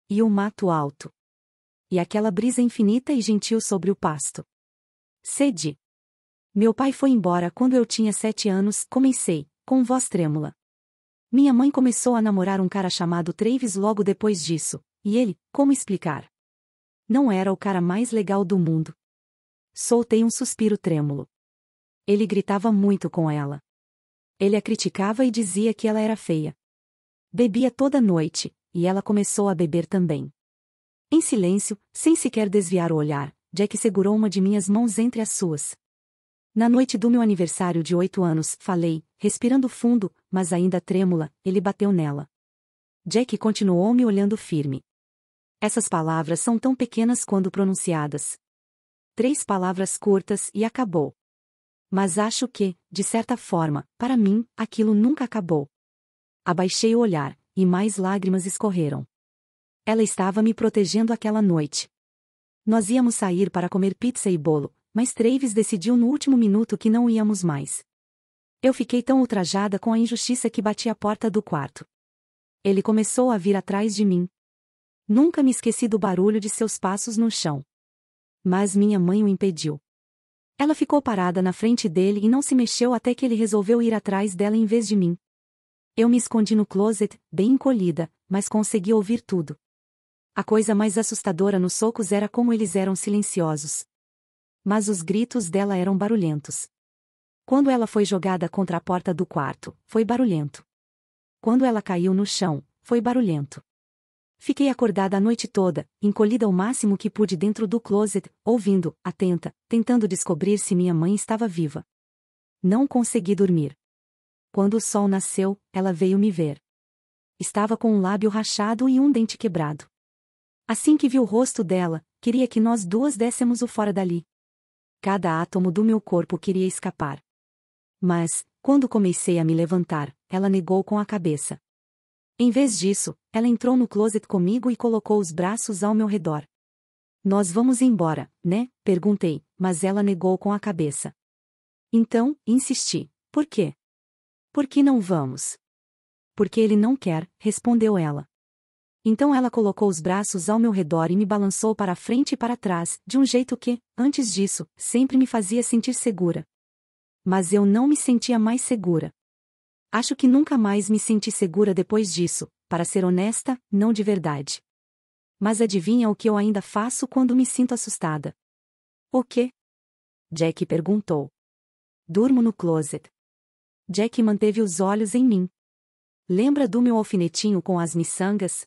A: E o mato alto. E aquela brisa infinita e gentil sobre o pasto. Cedi. Meu pai foi embora quando eu tinha sete anos, comecei, com voz trêmula. Minha mãe começou a namorar um cara chamado Travis logo depois disso, e ele, como explicar? Não era o cara mais legal do mundo. Soltei um suspiro trêmulo. Ele gritava muito com ela. Ele a criticava e dizia que ela era feia. Bebia toda noite, e ela começou a beber também. Em silêncio, sem sequer desviar o olhar, Jack segurou uma de minhas mãos entre as suas. Na noite do meu aniversário de oito anos, falei, Respirando fundo, mas ainda trêmula, ele bateu nela. Jack continuou me olhando firme. Essas palavras são tão pequenas quando pronunciadas. Três palavras curtas e acabou. Mas acho que, de certa forma, para mim, aquilo nunca acabou. Abaixei o olhar, e mais lágrimas escorreram. Ela estava me protegendo aquela noite. Nós íamos sair para comer pizza e bolo, mas Travis decidiu no último minuto que não íamos mais. Eu fiquei tão ultrajada com a injustiça que bati a porta do quarto. Ele começou a vir atrás de mim. Nunca me esqueci do barulho de seus passos no chão. Mas minha mãe o impediu. Ela ficou parada na frente dele e não se mexeu até que ele resolveu ir atrás dela em vez de mim. Eu me escondi no closet, bem encolhida, mas consegui ouvir tudo. A coisa mais assustadora nos socos era como eles eram silenciosos. Mas os gritos dela eram barulhentos. Quando ela foi jogada contra a porta do quarto, foi barulhento. Quando ela caiu no chão, foi barulhento. Fiquei acordada a noite toda, encolhida o máximo que pude dentro do closet, ouvindo, atenta, tentando descobrir se minha mãe estava viva. Não consegui dormir. Quando o sol nasceu, ela veio me ver. Estava com um lábio rachado e um dente quebrado. Assim que vi o rosto dela, queria que nós duas dessemos o fora dali. Cada átomo do meu corpo queria escapar. Mas, quando comecei a me levantar, ela negou com a cabeça. Em vez disso, ela entrou no closet comigo e colocou os braços ao meu redor. Nós vamos embora, né? perguntei, mas ela negou com a cabeça. Então, insisti. Por quê? Por que não vamos? Porque ele não quer, respondeu ela. Então ela colocou os braços ao meu redor e me balançou para frente e para trás, de um jeito que, antes disso, sempre me fazia sentir segura. Mas eu não me sentia mais segura. Acho que nunca mais me senti segura depois disso, para ser honesta, não de verdade. Mas adivinha o que eu ainda faço quando me sinto assustada? O quê? Jack perguntou. Durmo no closet. Jack manteve os olhos em mim. Lembra do meu alfinetinho com as miçangas?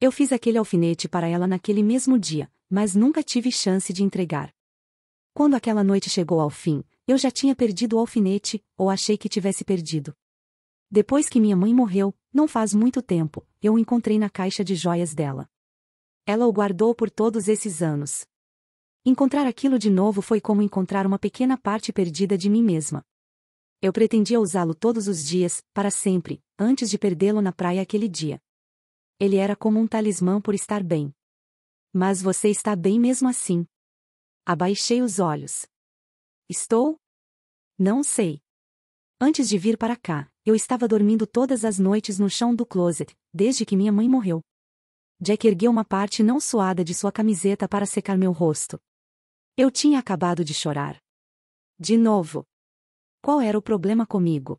A: Eu fiz aquele alfinete para ela naquele mesmo dia, mas nunca tive chance de entregar. Quando aquela noite chegou ao fim, eu já tinha perdido o alfinete, ou achei que tivesse perdido. Depois que minha mãe morreu, não faz muito tempo, eu o encontrei na caixa de joias dela. Ela o guardou por todos esses anos. Encontrar aquilo de novo foi como encontrar uma pequena parte perdida de mim mesma. Eu pretendia usá-lo todos os dias, para sempre, antes de perdê-lo na praia aquele dia. Ele era como um talismã por estar bem. Mas você está bem mesmo assim. Abaixei os olhos. Estou? Não sei. Antes de vir para cá, eu estava dormindo todas as noites no chão do closet, desde que minha mãe morreu. Jack ergueu uma parte não suada de sua camiseta para secar meu rosto. Eu tinha acabado de chorar. De novo. Qual era o problema comigo?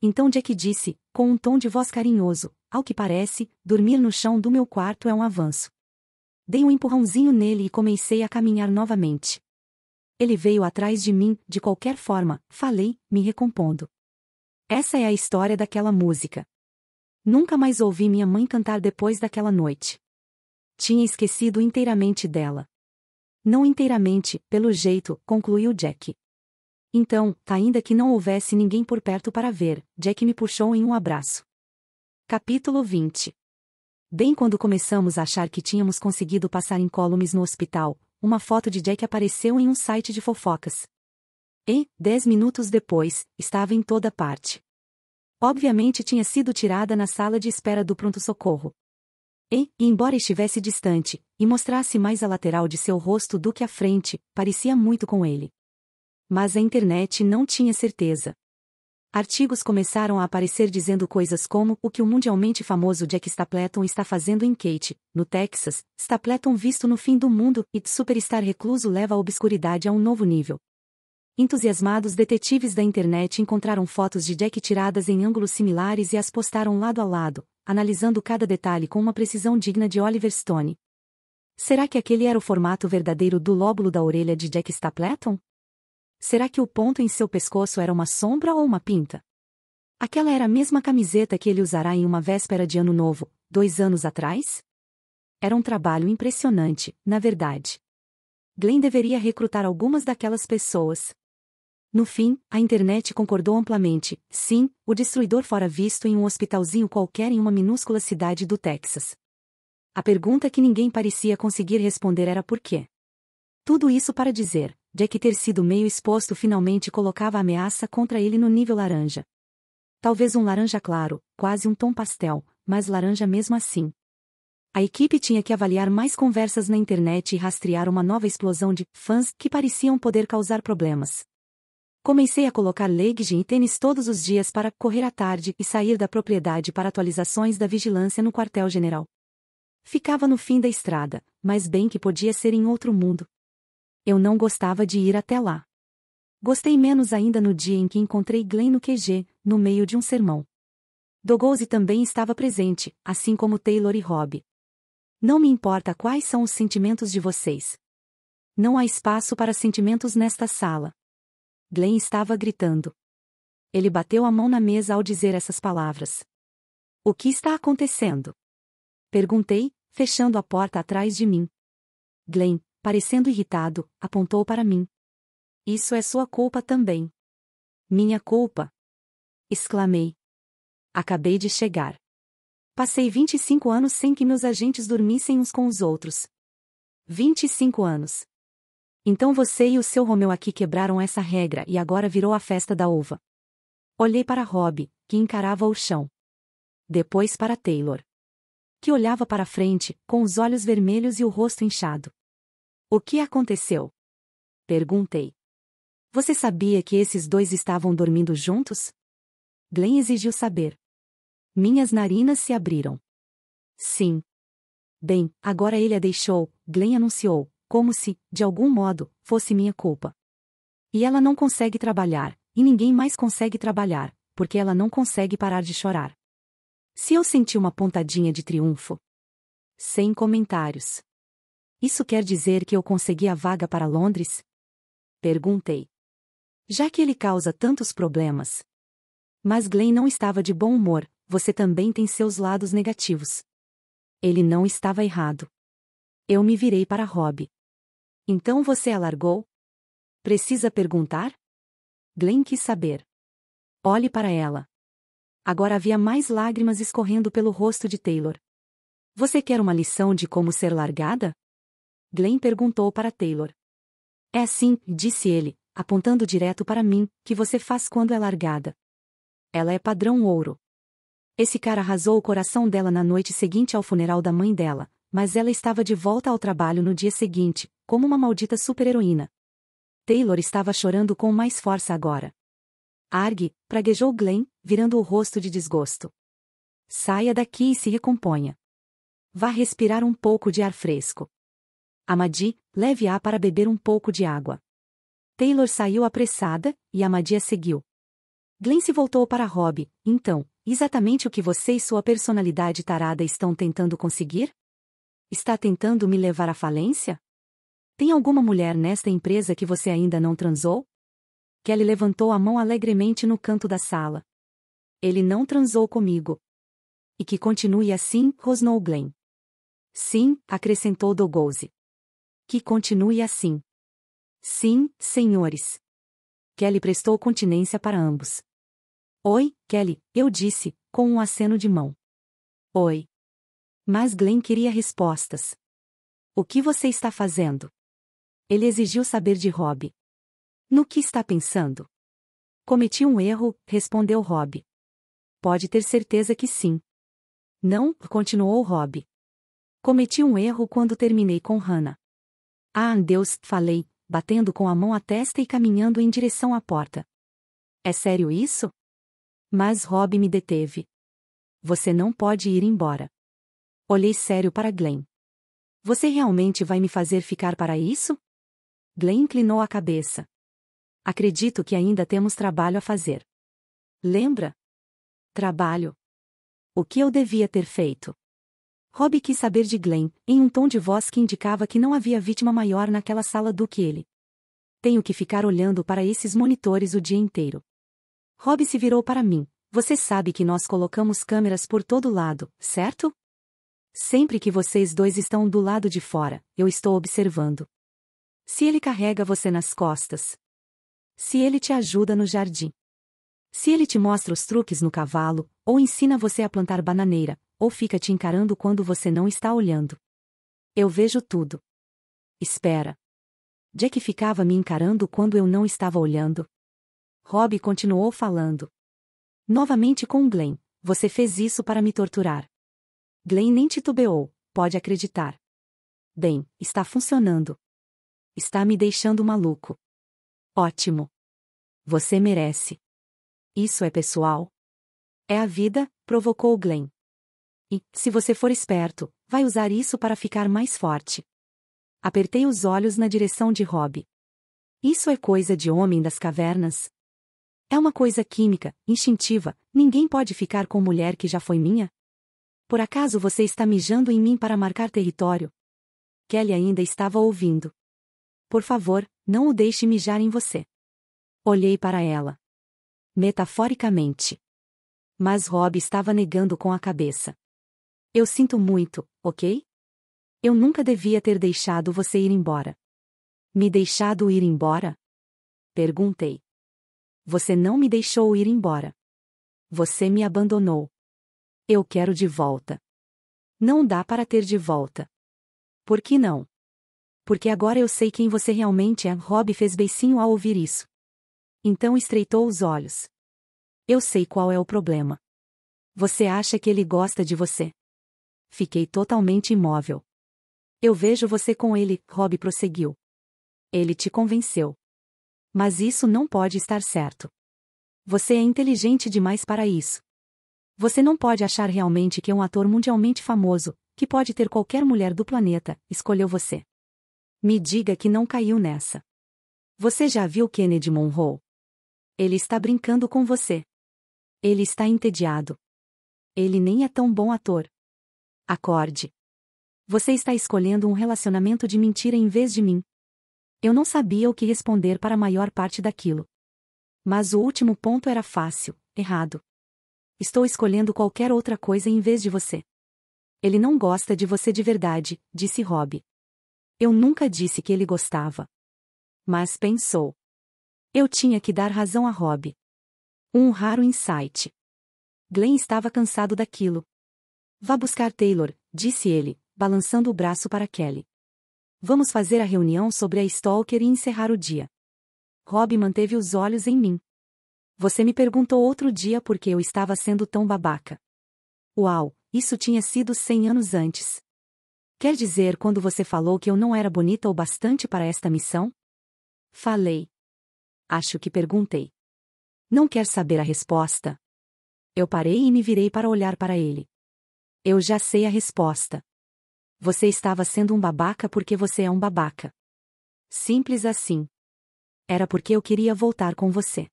A: Então Jack disse, com um tom de voz carinhoso, ao que parece, dormir no chão do meu quarto é um avanço. Dei um empurrãozinho nele e comecei a caminhar novamente ele veio atrás de mim, de qualquer forma, falei, me recompondo. Essa é a história daquela música. Nunca mais ouvi minha mãe cantar depois daquela noite. Tinha esquecido inteiramente dela. Não inteiramente, pelo jeito, concluiu Jack. Então, ainda que não houvesse ninguém por perto para ver, Jack me puxou em um abraço. Capítulo 20 Bem quando começamos a achar que tínhamos conseguido passar incólumes no hospital, uma foto de Jack apareceu em um site de fofocas. E, dez minutos depois, estava em toda parte. Obviamente tinha sido tirada na sala de espera do pronto-socorro. E, embora estivesse distante, e mostrasse mais a lateral de seu rosto do que a frente, parecia muito com ele. Mas a internet não tinha certeza. Artigos começaram a aparecer dizendo coisas como o que o mundialmente famoso Jack Stapleton está fazendo em Kate, no Texas, Stapleton visto no fim do mundo e superstar recluso leva a obscuridade a um novo nível. Entusiasmados detetives da internet encontraram fotos de Jack tiradas em ângulos similares e as postaram lado a lado, analisando cada detalhe com uma precisão digna de Oliver Stone. Será que aquele era o formato verdadeiro do lóbulo da orelha de Jack Stapleton? Será que o ponto em seu pescoço era uma sombra ou uma pinta? Aquela era a mesma camiseta que ele usará em uma véspera de Ano Novo, dois anos atrás? Era um trabalho impressionante, na verdade. Glenn deveria recrutar algumas daquelas pessoas. No fim, a internet concordou amplamente, sim, o destruidor fora visto em um hospitalzinho qualquer em uma minúscula cidade do Texas. A pergunta que ninguém parecia conseguir responder era por quê. Tudo isso para dizer, de que ter sido meio exposto finalmente colocava a ameaça contra ele no nível laranja. Talvez um laranja claro, quase um tom pastel, mas laranja mesmo assim. A equipe tinha que avaliar mais conversas na internet e rastrear uma nova explosão de fãs que pareciam poder causar problemas. Comecei a colocar legging e tênis todos os dias para correr à tarde e sair da propriedade para atualizações da vigilância no quartel-general. Ficava no fim da estrada, mas bem que podia ser em outro mundo. Eu não gostava de ir até lá. Gostei menos ainda no dia em que encontrei Glenn no QG, no meio de um sermão. Dogose também estava presente, assim como Taylor e Rob. Não me importa quais são os sentimentos de vocês. Não há espaço para sentimentos nesta sala. Glenn estava gritando. Ele bateu a mão na mesa ao dizer essas palavras. O que está acontecendo? Perguntei, fechando a porta atrás de mim. Glenn, parecendo irritado, apontou para mim. Isso é sua culpa também. Minha culpa? Exclamei. Acabei de chegar. Passei 25 anos sem que meus agentes dormissem uns com os outros. 25 anos. Então você e o seu Romeu aqui quebraram essa regra e agora virou a festa da uva. Olhei para Rob, que encarava o chão. Depois para Taylor. Que olhava para frente, com os olhos vermelhos e o rosto inchado. O que aconteceu? Perguntei. Você sabia que esses dois estavam dormindo juntos? Glenn exigiu saber. Minhas narinas se abriram. Sim. Bem, agora ele a deixou, Glenn anunciou, como se, de algum modo, fosse minha culpa. E ela não consegue trabalhar, e ninguém mais consegue trabalhar, porque ela não consegue parar de chorar. Se eu senti uma pontadinha de triunfo. Sem comentários. Isso quer dizer que eu consegui a vaga para Londres? Perguntei. Já que ele causa tantos problemas. Mas Glenn não estava de bom humor, você também tem seus lados negativos. Ele não estava errado. Eu me virei para Rob. Então você alargou? Precisa perguntar? Glenn quis saber. Olhe para ela. Agora havia mais lágrimas escorrendo pelo rosto de Taylor. Você quer uma lição de como ser largada? Glenn perguntou para Taylor. É assim, disse ele, apontando direto para mim, que você faz quando é largada. Ela é padrão ouro. Esse cara arrasou o coração dela na noite seguinte ao funeral da mãe dela, mas ela estava de volta ao trabalho no dia seguinte, como uma maldita super-heroína. Taylor estava chorando com mais força agora. Arg, praguejou Glenn, virando o rosto de desgosto. Saia daqui e se recomponha. Vá respirar um pouco de ar fresco. Amadi, leve-a para beber um pouco de água. Taylor saiu apressada, e Amadi a seguiu. Glenn se voltou para Rob, então, exatamente o que você e sua personalidade tarada estão tentando conseguir? Está tentando me levar à falência? Tem alguma mulher nesta empresa que você ainda não transou? Kelly levantou a mão alegremente no canto da sala. Ele não transou comigo. E que continue assim, rosnou Glenn. Sim, acrescentou Dogose. Que continue assim. Sim, senhores. Kelly prestou continência para ambos. Oi, Kelly, eu disse, com um aceno de mão. Oi. Mas Glenn queria respostas. O que você está fazendo? Ele exigiu saber de Rob. No que está pensando? Cometi um erro, respondeu Rob. Pode ter certeza que sim. Não, continuou Rob. Cometi um erro quando terminei com Hannah. Ah, Deus, falei, batendo com a mão a testa e caminhando em direção à porta. É sério isso? Mas Rob me deteve. Você não pode ir embora. Olhei sério para Glenn. Você realmente vai me fazer ficar para isso? Glenn inclinou a cabeça. Acredito que ainda temos trabalho a fazer. Lembra? Trabalho. O que eu devia ter feito? Rob quis saber de Glenn, em um tom de voz que indicava que não havia vítima maior naquela sala do que ele. Tenho que ficar olhando para esses monitores o dia inteiro. Rob se virou para mim. Você sabe que nós colocamos câmeras por todo lado, certo? Sempre que vocês dois estão do lado de fora, eu estou observando. Se ele carrega você nas costas. Se ele te ajuda no jardim. Se ele te mostra os truques no cavalo, ou ensina você a plantar bananeira, ou fica te encarando quando você não está olhando. Eu vejo tudo. Espera. Jack ficava me encarando quando eu não estava olhando. Rob continuou falando. Novamente com Glenn, você fez isso para me torturar. Glenn nem titubeou, pode acreditar. Bem, está funcionando. Está me deixando maluco. Ótimo. Você merece. Isso é pessoal? É a vida, provocou Glenn. E, se você for esperto, vai usar isso para ficar mais forte. Apertei os olhos na direção de Rob. Isso é coisa de homem das cavernas. É uma coisa química, instintiva, ninguém pode ficar com mulher que já foi minha? Por acaso você está mijando em mim para marcar território? Kelly ainda estava ouvindo. Por favor, não o deixe mijar em você. Olhei para ela. Metaforicamente. Mas Rob estava negando com a cabeça. Eu sinto muito, ok? Eu nunca devia ter deixado você ir embora. Me deixado ir embora? Perguntei. Você não me deixou ir embora. Você me abandonou. Eu quero de volta. Não dá para ter de volta. Por que não? Porque agora eu sei quem você realmente é. Rob fez beicinho ao ouvir isso. Então estreitou os olhos. Eu sei qual é o problema. Você acha que ele gosta de você. Fiquei totalmente imóvel. Eu vejo você com ele, Rob prosseguiu. Ele te convenceu. Mas isso não pode estar certo. Você é inteligente demais para isso. Você não pode achar realmente que um ator mundialmente famoso, que pode ter qualquer mulher do planeta, escolheu você. Me diga que não caiu nessa. Você já viu Kennedy Monroe? Ele está brincando com você. Ele está entediado. Ele nem é tão bom ator. Acorde. Você está escolhendo um relacionamento de mentira em vez de mim. Eu não sabia o que responder para a maior parte daquilo. Mas o último ponto era fácil, errado. Estou escolhendo qualquer outra coisa em vez de você. Ele não gosta de você de verdade, disse Rob. Eu nunca disse que ele gostava. Mas pensou. Eu tinha que dar razão a Rob. Um raro insight. Glenn estava cansado daquilo, Vá buscar Taylor, disse ele, balançando o braço para Kelly. Vamos fazer a reunião sobre a Stalker e encerrar o dia. Rob manteve os olhos em mim. Você me perguntou outro dia por que eu estava sendo tão babaca. Uau, isso tinha sido cem anos antes. Quer dizer quando você falou que eu não era bonita o bastante para esta missão? Falei. Acho que perguntei. Não quer saber a resposta? Eu parei e me virei para olhar para ele. Eu já sei a resposta. Você estava sendo um babaca porque você é um babaca. Simples assim. Era porque eu queria voltar com você.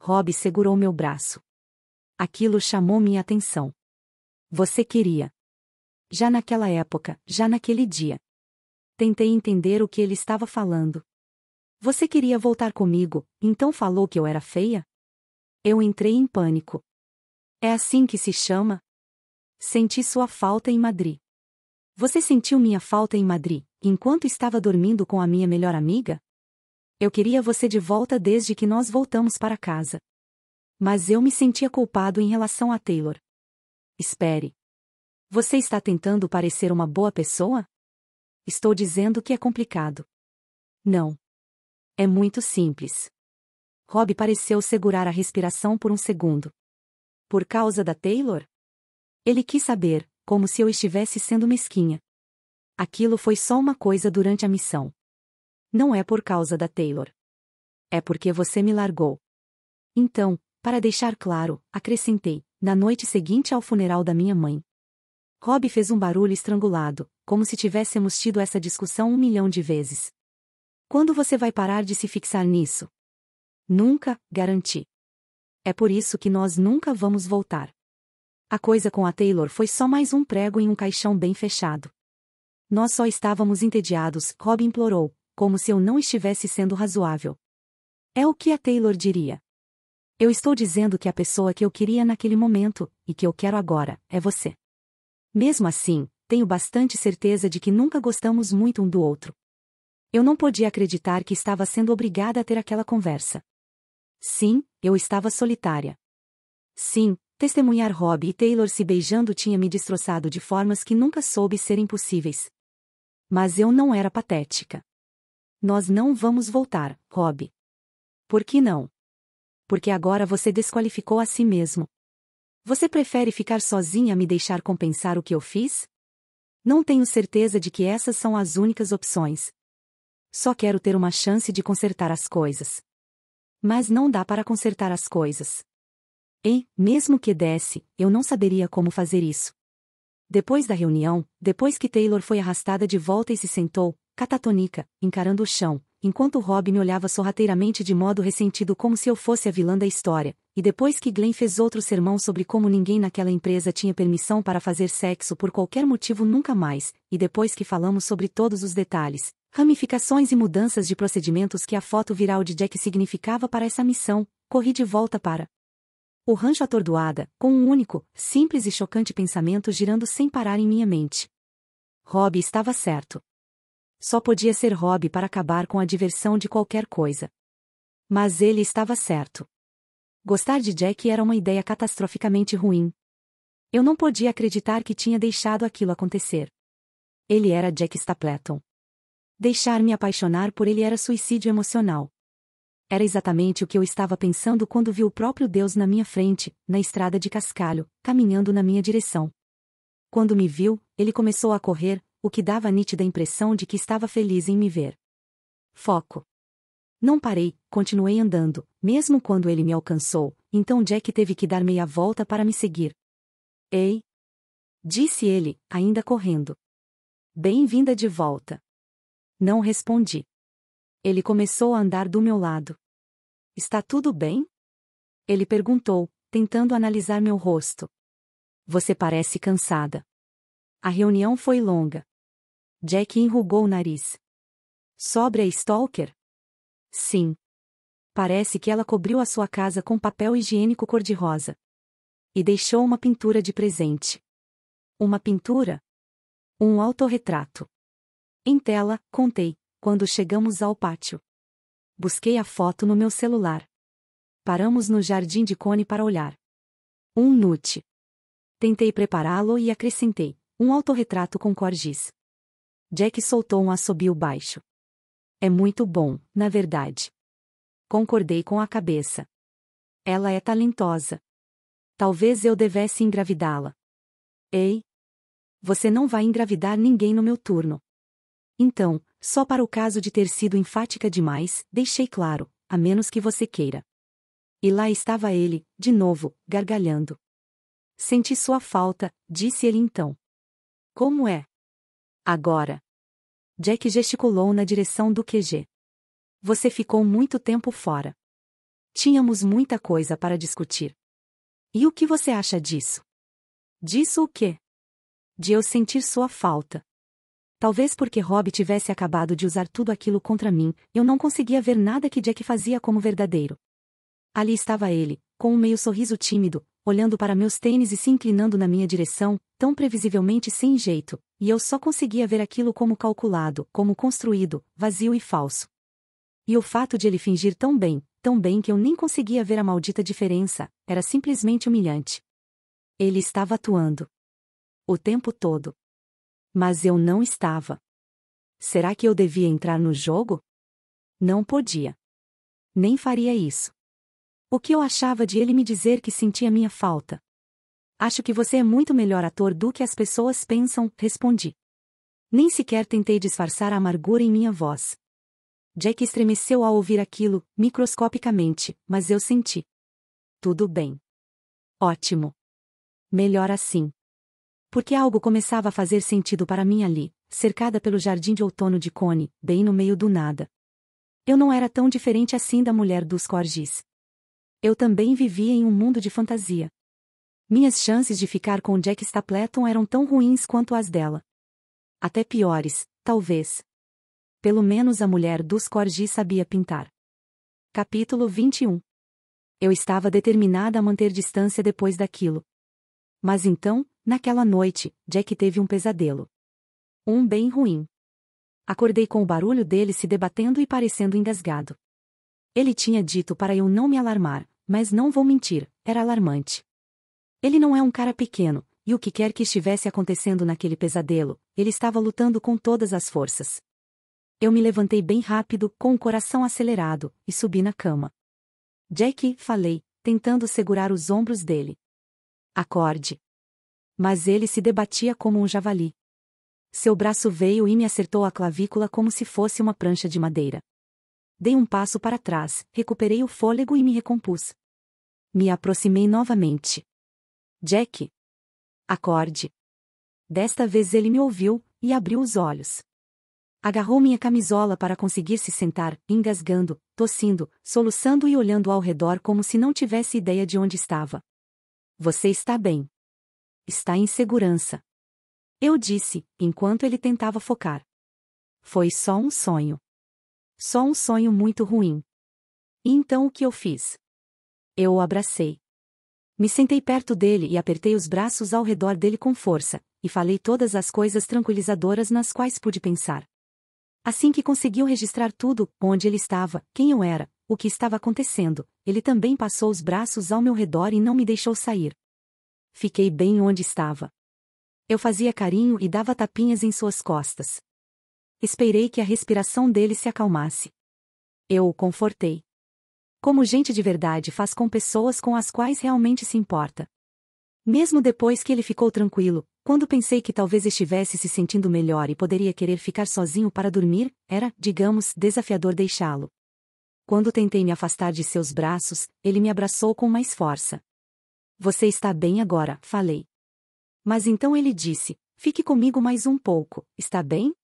A: Rob segurou meu braço. Aquilo chamou minha atenção. Você queria. Já naquela época, já naquele dia. Tentei entender o que ele estava falando. Você queria voltar comigo, então falou que eu era feia? Eu entrei em pânico. É assim que se chama? Senti sua falta em Madrid. Você sentiu minha falta em Madrid, enquanto estava dormindo com a minha melhor amiga? Eu queria você de volta desde que nós voltamos para casa. Mas eu me sentia culpado em relação a Taylor. Espere. Você está tentando parecer uma boa pessoa? Estou dizendo que é complicado. Não. É muito simples. Rob pareceu segurar a respiração por um segundo. Por causa da Taylor? Ele quis saber, como se eu estivesse sendo mesquinha. Aquilo foi só uma coisa durante a missão. Não é por causa da Taylor. É porque você me largou. Então, para deixar claro, acrescentei, na noite seguinte ao funeral da minha mãe. Rob fez um barulho estrangulado, como se tivéssemos tido essa discussão um milhão de vezes. Quando você vai parar de se fixar nisso? Nunca, garanti. É por isso que nós nunca vamos voltar. A coisa com a Taylor foi só mais um prego em um caixão bem fechado. Nós só estávamos entediados, Rob implorou, como se eu não estivesse sendo razoável. É o que a Taylor diria. Eu estou dizendo que a pessoa que eu queria naquele momento, e que eu quero agora, é você. Mesmo assim, tenho bastante certeza de que nunca gostamos muito um do outro. Eu não podia acreditar que estava sendo obrigada a ter aquela conversa. Sim, eu estava solitária. Sim, Testemunhar Rob e Taylor se beijando tinha me destroçado de formas que nunca soube serem possíveis. Mas eu não era patética. Nós não vamos voltar, Rob. Por que não? Porque agora você desqualificou a si mesmo. Você prefere ficar sozinha a me deixar compensar o que eu fiz? Não tenho certeza de que essas são as únicas opções. Só quero ter uma chance de consertar as coisas. Mas não dá para consertar as coisas. E mesmo que desse, eu não saberia como fazer isso. Depois da reunião, depois que Taylor foi arrastada de volta e se sentou, catatônica, encarando o chão, enquanto Rob me olhava sorrateiramente de modo ressentido como se eu fosse a vilã da história, e depois que Glenn fez outro sermão sobre como ninguém naquela empresa tinha permissão para fazer sexo por qualquer motivo nunca mais, e depois que falamos sobre todos os detalhes, ramificações e mudanças de procedimentos que a foto viral de Jack significava para essa missão, corri de volta para o rancho atordoada, com um único, simples e chocante pensamento girando sem parar em minha mente. Rob estava certo. Só podia ser Rob para acabar com a diversão de qualquer coisa. Mas ele estava certo. Gostar de Jack era uma ideia catastroficamente ruim. Eu não podia acreditar que tinha deixado aquilo acontecer. Ele era Jack Stapleton. Deixar-me apaixonar por ele era suicídio emocional. Era exatamente o que eu estava pensando quando vi o próprio Deus na minha frente, na estrada de cascalho, caminhando na minha direção. Quando me viu, ele começou a correr, o que dava a nítida impressão de que estava feliz em me ver. Foco. Não parei, continuei andando, mesmo quando ele me alcançou, então Jack teve que dar meia volta para me seguir. Ei! Disse ele, ainda correndo. Bem-vinda de volta. Não respondi. Ele começou a andar do meu lado. Está tudo bem? Ele perguntou, tentando analisar meu rosto. Você parece cansada. A reunião foi longa. Jack enrugou o nariz. Sobre a Stalker? Sim. Parece que ela cobriu a sua casa com papel higiênico cor-de-rosa. E deixou uma pintura de presente. Uma pintura? Um autorretrato. Em tela, contei quando chegamos ao pátio. Busquei a foto no meu celular. Paramos no jardim de cone para olhar. Um nute. Tentei prepará-lo e acrescentei um autorretrato com corgis. Jack soltou um assobio baixo. É muito bom, na verdade. Concordei com a cabeça. Ela é talentosa. Talvez eu devesse engravidá-la. Ei! Você não vai engravidar ninguém no meu turno. Então, só para o caso de ter sido enfática demais, deixei claro, a menos que você queira. E lá estava ele, de novo, gargalhando. Senti sua falta, disse ele então. Como é? Agora. Jack gesticulou na direção do QG. Você ficou muito tempo fora. Tínhamos muita coisa para discutir. E o que você acha disso? Disso o quê? De eu sentir sua falta. Talvez porque Rob tivesse acabado de usar tudo aquilo contra mim, eu não conseguia ver nada que Jack fazia como verdadeiro. Ali estava ele, com um meio sorriso tímido, olhando para meus tênis e se inclinando na minha direção, tão previsivelmente sem jeito, e eu só conseguia ver aquilo como calculado, como construído, vazio e falso. E o fato de ele fingir tão bem, tão bem que eu nem conseguia ver a maldita diferença, era simplesmente humilhante. Ele estava atuando. O tempo todo. Mas eu não estava. Será que eu devia entrar no jogo? Não podia. Nem faria isso. O que eu achava de ele me dizer que sentia minha falta? Acho que você é muito melhor ator do que as pessoas pensam, respondi. Nem sequer tentei disfarçar a amargura em minha voz. Jack estremeceu ao ouvir aquilo, microscopicamente, mas eu senti. Tudo bem. Ótimo. Melhor assim porque algo começava a fazer sentido para mim ali, cercada pelo jardim de outono de Cone, bem no meio do nada. Eu não era tão diferente assim da mulher dos Corgis. Eu também vivia em um mundo de fantasia. Minhas chances de ficar com Jack Stapleton eram tão ruins quanto as dela. Até piores, talvez. Pelo menos a mulher dos Corgis sabia pintar. Capítulo 21 Eu estava determinada a manter distância depois daquilo. Mas então, Naquela noite, Jack teve um pesadelo. Um bem ruim. Acordei com o barulho dele se debatendo e parecendo engasgado. Ele tinha dito para eu não me alarmar, mas não vou mentir, era alarmante. Ele não é um cara pequeno, e o que quer que estivesse acontecendo naquele pesadelo, ele estava lutando com todas as forças. Eu me levantei bem rápido, com o coração acelerado, e subi na cama. Jack, falei, tentando segurar os ombros dele. Acorde. Mas ele se debatia como um javali. Seu braço veio e me acertou a clavícula como se fosse uma prancha de madeira. Dei um passo para trás, recuperei o fôlego e me recompus. Me aproximei novamente. Jack! Acorde! Desta vez ele me ouviu, e abriu os olhos. Agarrou minha camisola para conseguir se sentar, engasgando, tossindo, soluçando e olhando ao redor como se não tivesse ideia de onde estava. Você está bem. Está em segurança. Eu disse, enquanto ele tentava focar. Foi só um sonho. Só um sonho muito ruim. E então o que eu fiz? Eu o abracei. Me sentei perto dele e apertei os braços ao redor dele com força, e falei todas as coisas tranquilizadoras nas quais pude pensar. Assim que conseguiu registrar tudo, onde ele estava, quem eu era, o que estava acontecendo, ele também passou os braços ao meu redor e não me deixou sair. Fiquei bem onde estava. Eu fazia carinho e dava tapinhas em suas costas. Esperei que a respiração dele se acalmasse. Eu o confortei. Como gente de verdade faz com pessoas com as quais realmente se importa. Mesmo depois que ele ficou tranquilo, quando pensei que talvez estivesse se sentindo melhor e poderia querer ficar sozinho para dormir, era, digamos, desafiador deixá-lo. Quando tentei me afastar de seus braços, ele me abraçou com mais força. Você está bem agora, falei. Mas então ele disse: Fique comigo mais um pouco, está bem?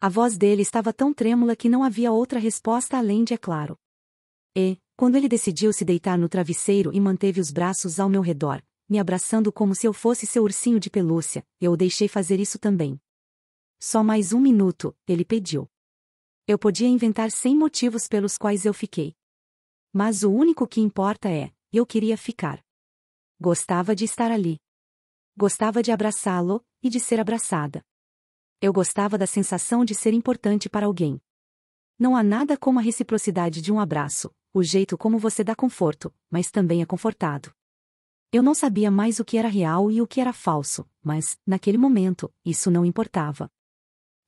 A: A voz dele estava tão trêmula que não havia outra resposta além de é claro. E, quando ele decidiu se deitar no travesseiro e manteve os braços ao meu redor, me abraçando como se eu fosse seu ursinho de pelúcia, eu o deixei fazer isso também. Só mais um minuto, ele pediu. Eu podia inventar cem motivos pelos quais eu fiquei. Mas o único que importa é, eu queria ficar. Gostava de estar ali. Gostava de abraçá-lo e de ser abraçada. Eu gostava da sensação de ser importante para alguém. Não há nada como a reciprocidade de um abraço, o jeito como você dá conforto, mas também é confortado. Eu não sabia mais o que era real e o que era falso, mas, naquele momento, isso não importava.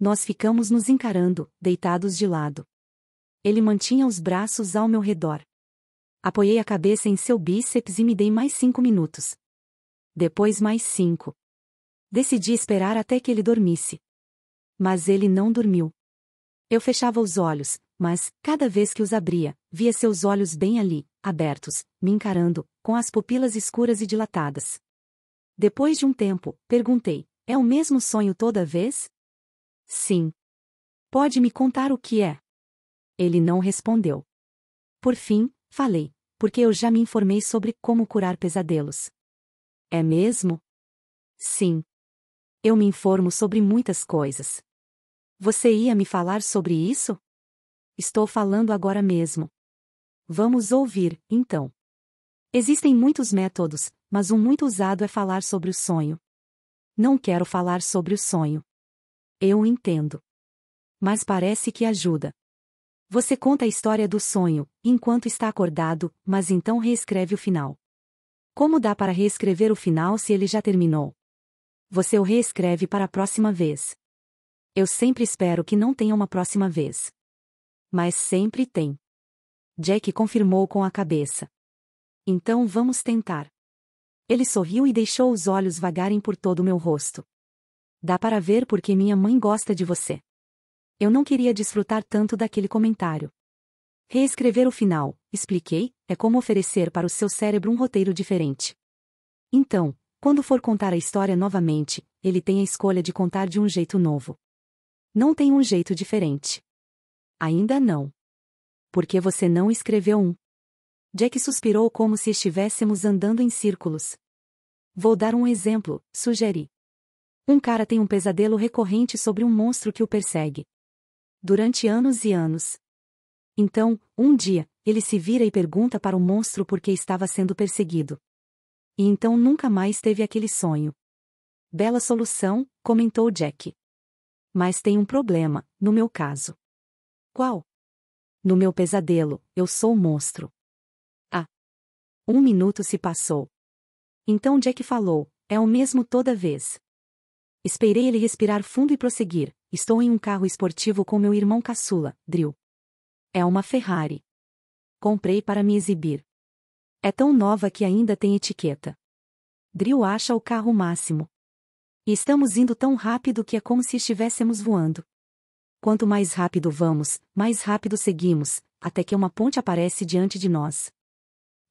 A: Nós ficamos nos encarando, deitados de lado. Ele mantinha os braços ao meu redor. Apoiei a cabeça em seu bíceps e me dei mais cinco minutos. Depois mais cinco. Decidi esperar até que ele dormisse. Mas ele não dormiu. Eu fechava os olhos, mas, cada vez que os abria, via seus olhos bem ali, abertos, me encarando, com as pupilas escuras e dilatadas. Depois de um tempo, perguntei: É o mesmo sonho toda vez? Sim. Pode me contar o que é? Ele não respondeu. Por fim, Falei, porque eu já me informei sobre como curar pesadelos. É mesmo? Sim. Eu me informo sobre muitas coisas. Você ia me falar sobre isso? Estou falando agora mesmo. Vamos ouvir, então. Existem muitos métodos, mas um muito usado é falar sobre o sonho. Não quero falar sobre o sonho. Eu entendo. Mas parece que ajuda. Você conta a história do sonho, enquanto está acordado, mas então reescreve o final. Como dá para reescrever o final se ele já terminou? Você o reescreve para a próxima vez. Eu sempre espero que não tenha uma próxima vez. Mas sempre tem. Jack confirmou com a cabeça. Então vamos tentar. Ele sorriu e deixou os olhos vagarem por todo o meu rosto. Dá para ver porque minha mãe gosta de você. Eu não queria desfrutar tanto daquele comentário. Reescrever o final, expliquei, é como oferecer para o seu cérebro um roteiro diferente. Então, quando for contar a história novamente, ele tem a escolha de contar de um jeito novo. Não tem um jeito diferente. Ainda não. Porque você não escreveu um. Jack suspirou como se estivéssemos andando em círculos. Vou dar um exemplo, sugeri. Um cara tem um pesadelo recorrente sobre um monstro que o persegue durante anos e anos. Então, um dia, ele se vira e pergunta para o monstro por que estava sendo perseguido. E então nunca mais teve aquele sonho. Bela solução, comentou Jack. Mas tem um problema, no meu caso. Qual? No meu pesadelo, eu sou o monstro. Ah. Um minuto se passou. Então Jack falou, é o mesmo toda vez. Esperei ele respirar fundo e prosseguir. Estou em um carro esportivo com meu irmão caçula, Drill. É uma Ferrari. Comprei para me exibir. É tão nova que ainda tem etiqueta. Drill acha o carro máximo. E estamos indo tão rápido que é como se estivéssemos voando. Quanto mais rápido vamos, mais rápido seguimos, até que uma ponte aparece diante de nós.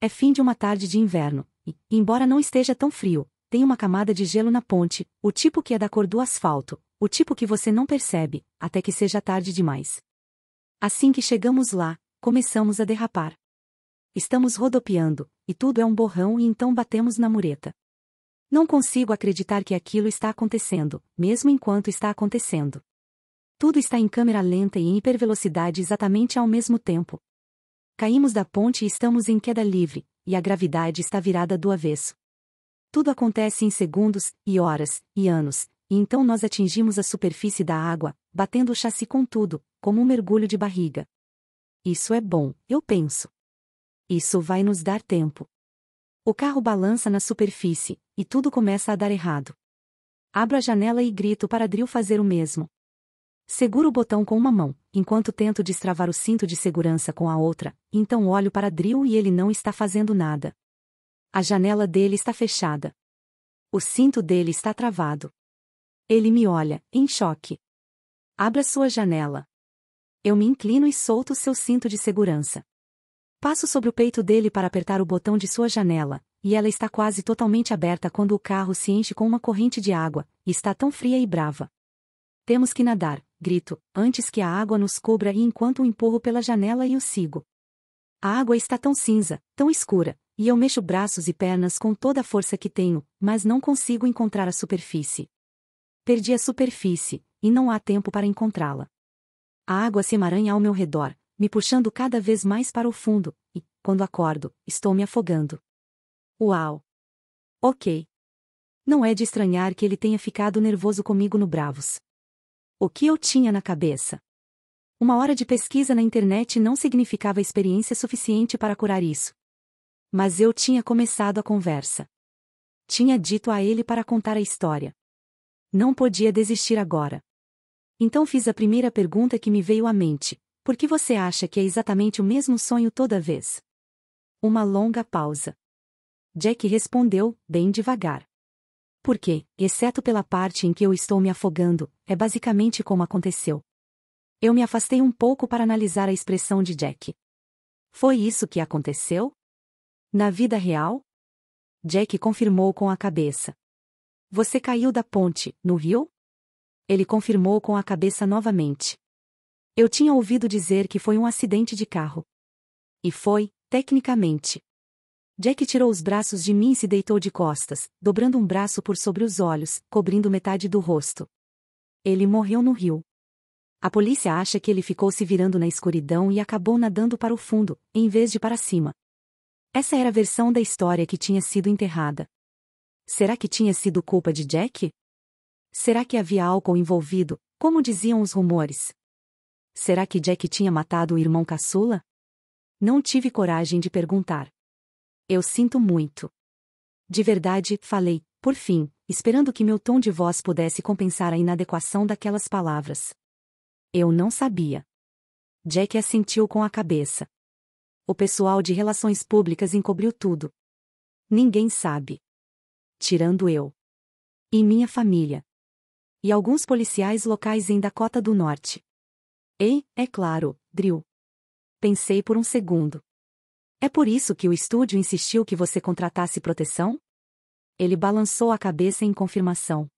A: É fim de uma tarde de inverno, e, embora não esteja tão frio, tem uma camada de gelo na ponte, o tipo que é da cor do asfalto, o tipo que você não percebe, até que seja tarde demais. Assim que chegamos lá, começamos a derrapar. Estamos rodopiando, e tudo é um borrão e então batemos na mureta. Não consigo acreditar que aquilo está acontecendo, mesmo enquanto está acontecendo. Tudo está em câmera lenta e em hipervelocidade exatamente ao mesmo tempo. Caímos da ponte e estamos em queda livre, e a gravidade está virada do avesso. Tudo acontece em segundos, e horas, e anos, e então nós atingimos a superfície da água, batendo o chassi com tudo, como um mergulho de barriga. Isso é bom, eu penso. Isso vai nos dar tempo. O carro balança na superfície, e tudo começa a dar errado. Abro a janela e grito para Drill fazer o mesmo. Seguro o botão com uma mão, enquanto tento destravar o cinto de segurança com a outra, então olho para Drill e ele não está fazendo nada. A janela dele está fechada. O cinto dele está travado. Ele me olha, em choque. Abra sua janela. Eu me inclino e solto seu cinto de segurança. Passo sobre o peito dele para apertar o botão de sua janela, e ela está quase totalmente aberta quando o carro se enche com uma corrente de água, e está tão fria e brava. Temos que nadar, grito, antes que a água nos cubra e enquanto o empurro pela janela e o sigo. A água está tão cinza, tão escura, e eu mexo braços e pernas com toda a força que tenho, mas não consigo encontrar a superfície. Perdi a superfície, e não há tempo para encontrá-la. A água se emaranha ao meu redor, me puxando cada vez mais para o fundo, e, quando acordo, estou me afogando. Uau! Ok. Não é de estranhar que ele tenha ficado nervoso comigo no Bravos. O que eu tinha na cabeça? Uma hora de pesquisa na internet não significava experiência suficiente para curar isso. Mas eu tinha começado a conversa. Tinha dito a ele para contar a história. Não podia desistir agora. Então fiz a primeira pergunta que me veio à mente: por que você acha que é exatamente o mesmo sonho toda vez? Uma longa pausa. Jack respondeu, bem devagar. Porque, exceto pela parte em que eu estou me afogando, é basicamente como aconteceu. Eu me afastei um pouco para analisar a expressão de Jack. Foi isso que aconteceu? Na vida real? Jack confirmou com a cabeça. Você caiu da ponte, no rio? Ele confirmou com a cabeça novamente. Eu tinha ouvido dizer que foi um acidente de carro. E foi, tecnicamente. Jack tirou os braços de mim e se deitou de costas, dobrando um braço por sobre os olhos, cobrindo metade do rosto. Ele morreu no rio. A polícia acha que ele ficou se virando na escuridão e acabou nadando para o fundo, em vez de para cima. Essa era a versão da história que tinha sido enterrada. Será que tinha sido culpa de Jack? Será que havia álcool envolvido, como diziam os rumores? Será que Jack tinha matado o irmão caçula? Não tive coragem de perguntar. Eu sinto muito. De verdade, falei, por fim, esperando que meu tom de voz pudesse compensar a inadequação daquelas palavras. Eu não sabia. Jack assentiu com a cabeça. O pessoal de relações públicas encobriu tudo. Ninguém sabe tirando eu. E minha família. E alguns policiais locais em Dakota do Norte. Ei, é claro, Drill. Pensei por um segundo. É por isso que o estúdio insistiu que você contratasse proteção? Ele balançou a cabeça em confirmação.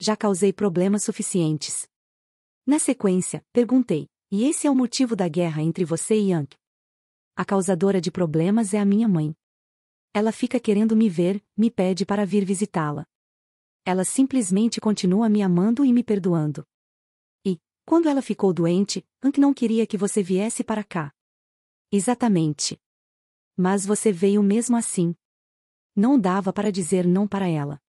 A: Já causei problemas suficientes. Na sequência, perguntei: e esse é o motivo da guerra entre você e Yank? A causadora de problemas é a minha mãe. Ela fica querendo me ver, me pede para vir visitá-la. Ela simplesmente continua me amando e me perdoando. E, quando ela ficou doente, Ank não queria que você viesse para cá. Exatamente. Mas você veio mesmo assim. Não dava para dizer não para ela.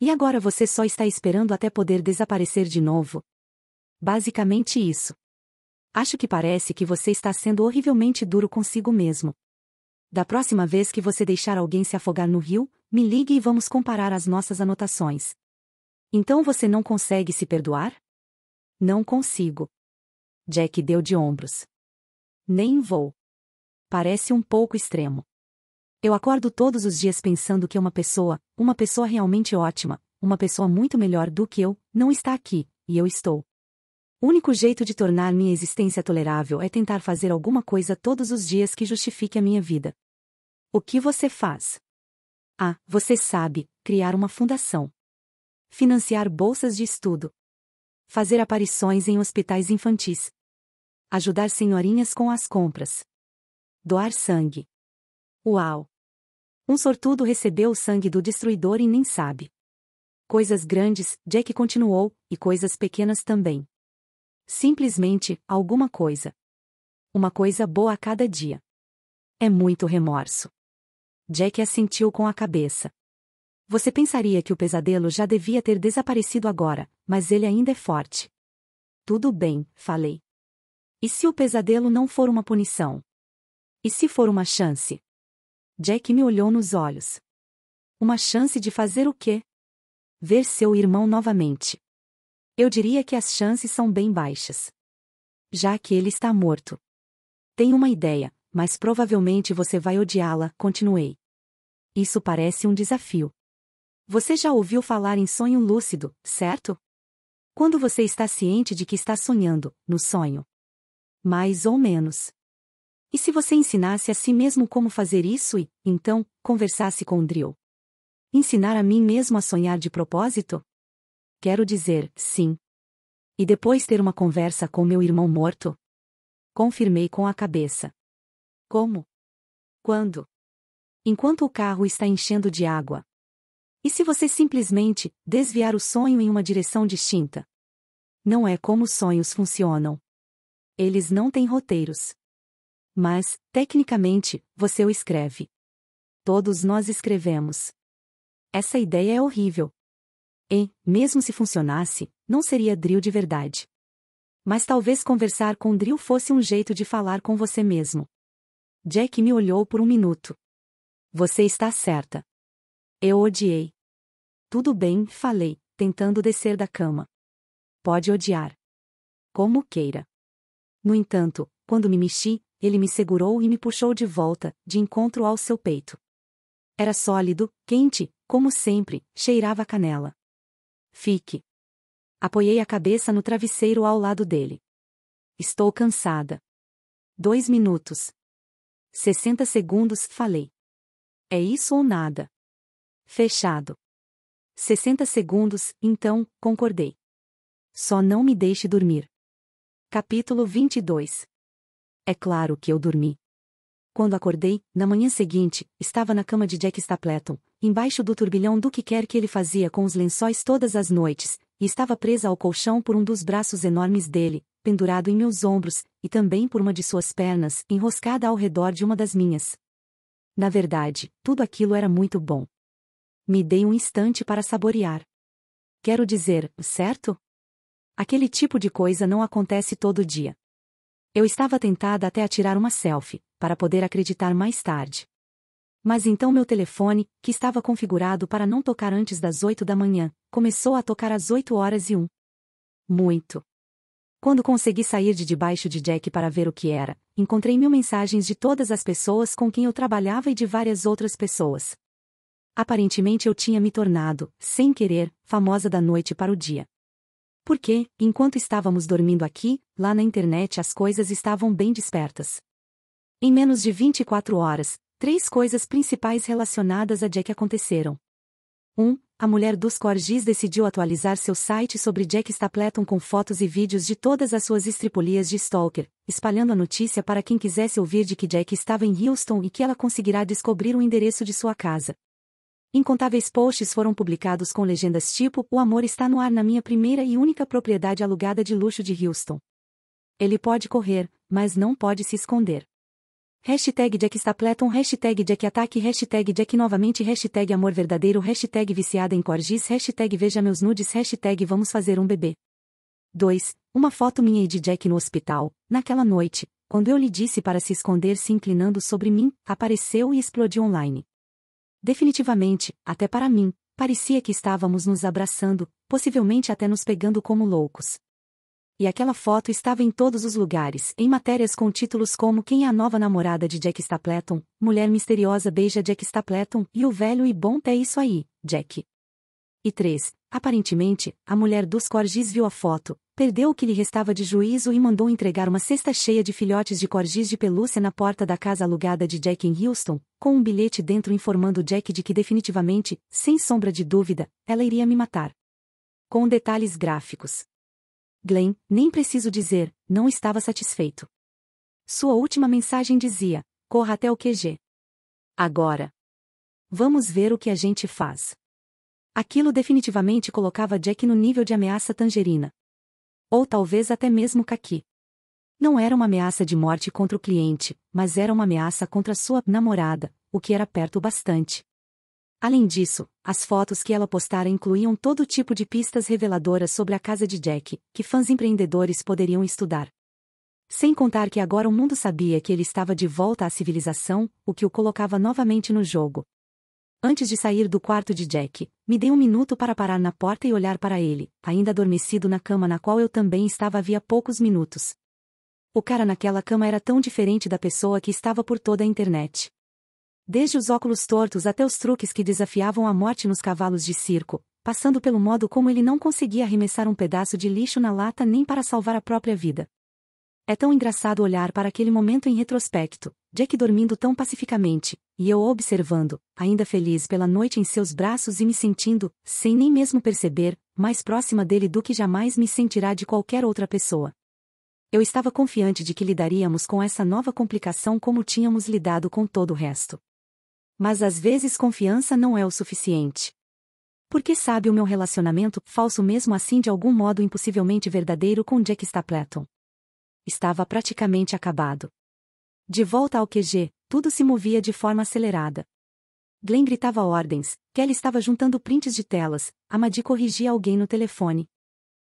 A: E agora você só está esperando até poder desaparecer de novo? Basicamente isso. Acho que parece que você está sendo horrivelmente duro consigo mesmo. Da próxima vez que você deixar alguém se afogar no rio, me ligue e vamos comparar as nossas anotações. Então você não consegue se perdoar? Não consigo. Jack deu de ombros. Nem vou. Parece um pouco extremo. Eu acordo todos os dias pensando que uma pessoa, uma pessoa realmente ótima, uma pessoa muito melhor do que eu, não está aqui, e eu estou. O único jeito de tornar minha existência tolerável é tentar fazer alguma coisa todos os dias que justifique a minha vida. O que você faz? Ah, Você sabe, criar uma fundação. Financiar bolsas de estudo. Fazer aparições em hospitais infantis. Ajudar senhorinhas com as compras. Doar sangue. Uau! Um sortudo recebeu o sangue do destruidor e nem sabe. Coisas grandes, Jack continuou, e coisas pequenas também. Simplesmente, alguma coisa. Uma coisa boa a cada dia. É muito remorso. Jack assentiu com a cabeça. Você pensaria que o pesadelo já devia ter desaparecido agora, mas ele ainda é forte. Tudo bem, falei. E se o pesadelo não for uma punição? E se for uma chance? Jack me olhou nos olhos. Uma chance de fazer o quê? Ver seu irmão novamente. Eu diria que as chances são bem baixas. Já que ele está morto. Tenho uma ideia, mas provavelmente você vai odiá-la, continuei. Isso parece um desafio. Você já ouviu falar em sonho lúcido, certo? Quando você está ciente de que está sonhando, no sonho. Mais ou menos. E se você ensinasse a si mesmo como fazer isso e, então, conversasse com o Drill? Ensinar a mim mesmo a sonhar de propósito? Quero dizer, sim. E depois ter uma conversa com meu irmão morto? Confirmei com a cabeça. Como? Quando? Enquanto o carro está enchendo de água. E se você simplesmente desviar o sonho em uma direção distinta? Não é como sonhos funcionam. Eles não têm roteiros. Mas, tecnicamente, você o escreve. Todos nós escrevemos. Essa ideia é horrível. E, mesmo se funcionasse, não seria drill de verdade. Mas talvez conversar com drill fosse um jeito de falar com você mesmo. Jack me olhou por um minuto. Você está certa. Eu odiei. Tudo bem, falei, tentando descer da cama. Pode odiar. Como queira. No entanto, quando me mexi, ele me segurou e me puxou de volta, de encontro ao seu peito. Era sólido, quente, como sempre, cheirava a canela. Fique. Apoiei a cabeça no travesseiro ao lado dele. Estou cansada. Dois minutos. 60 segundos, falei. É isso ou nada. Fechado. 60 segundos, então, concordei. Só não me deixe dormir. Capítulo 22 É claro que eu dormi. Quando acordei, na manhã seguinte, estava na cama de Jack Stapleton, embaixo do turbilhão do que quer que ele fazia com os lençóis todas as noites, e estava presa ao colchão por um dos braços enormes dele, pendurado em meus ombros, e também por uma de suas pernas, enroscada ao redor de uma das minhas. Na verdade, tudo aquilo era muito bom. Me dei um instante para saborear. Quero dizer, certo? Aquele tipo de coisa não acontece todo dia. Eu estava tentada até a tirar uma selfie, para poder acreditar mais tarde. Mas então meu telefone, que estava configurado para não tocar antes das oito da manhã, começou a tocar às oito horas e um. Muito. Quando consegui sair de debaixo de Jack para ver o que era, encontrei mil mensagens de todas as pessoas com quem eu trabalhava e de várias outras pessoas. Aparentemente eu tinha me tornado, sem querer, famosa da noite para o dia. Porque, enquanto estávamos dormindo aqui, lá na internet as coisas estavam bem despertas. Em menos de 24 horas, três coisas principais relacionadas a Jack aconteceram. 1. Um, a mulher dos Corgis decidiu atualizar seu site sobre Jack Stapleton com fotos e vídeos de todas as suas estripulias de Stalker, espalhando a notícia para quem quisesse ouvir de que Jack estava em Houston e que ela conseguirá descobrir o endereço de sua casa. Incontáveis posts foram publicados com legendas tipo O amor está no ar na minha primeira e única propriedade alugada de luxo de Houston. Ele pode correr, mas não pode se esconder. Hashtag Jack Stapleton, hashtag Jack Ataque, hashtag Jack novamente, hashtag Amor Verdadeiro, hashtag Viciada em Corgis, hashtag Veja Meus Nudes, hashtag Vamos Fazer um Bebê. 2. Uma foto minha e de Jack no hospital, naquela noite, quando eu lhe disse para se esconder se inclinando sobre mim, apareceu e explodiu online. Definitivamente, até para mim, parecia que estávamos nos abraçando, possivelmente até nos pegando como loucos. E aquela foto estava em todos os lugares, em matérias com títulos como Quem é a nova namorada de Jack Stapleton, Mulher misteriosa beija Jack Stapleton e o velho e bom é isso aí, Jack. E 3. Aparentemente, a mulher dos corgis viu a foto, perdeu o que lhe restava de juízo e mandou entregar uma cesta cheia de filhotes de corgis de pelúcia na porta da casa alugada de Jack em Houston, com um bilhete dentro informando Jack de que definitivamente, sem sombra de dúvida, ela iria me matar. Com detalhes gráficos. Glenn, nem preciso dizer, não estava satisfeito. Sua última mensagem dizia: corra até o QG. Agora. Vamos ver o que a gente faz. Aquilo definitivamente colocava Jack no nível de ameaça tangerina. Ou talvez até mesmo Kaki. Não era uma ameaça de morte contra o cliente, mas era uma ameaça contra sua namorada, o que era perto bastante. Além disso, as fotos que ela postara incluíam todo tipo de pistas reveladoras sobre a casa de Jack, que fãs empreendedores poderiam estudar. Sem contar que agora o mundo sabia que ele estava de volta à civilização, o que o colocava novamente no jogo. Antes de sair do quarto de Jack, me dei um minuto para parar na porta e olhar para ele, ainda adormecido na cama na qual eu também estava havia poucos minutos. O cara naquela cama era tão diferente da pessoa que estava por toda a internet. Desde os óculos tortos até os truques que desafiavam a morte nos cavalos de circo, passando pelo modo como ele não conseguia arremessar um pedaço de lixo na lata nem para salvar a própria vida. É tão engraçado olhar para aquele momento em retrospecto, Jack dormindo tão pacificamente, e eu observando, ainda feliz pela noite em seus braços e me sentindo, sem nem mesmo perceber, mais próxima dele do que jamais me sentirá de qualquer outra pessoa. Eu estava confiante de que lidaríamos com essa nova complicação como tínhamos lidado com todo o resto. Mas às vezes confiança não é o suficiente. Porque sabe o meu relacionamento, falso mesmo assim de algum modo impossivelmente verdadeiro com Jack Stapleton. Estava praticamente acabado. De volta ao QG, tudo se movia de forma acelerada. Glenn gritava ordens, Kelly estava juntando prints de telas, Amadi corrigia alguém no telefone.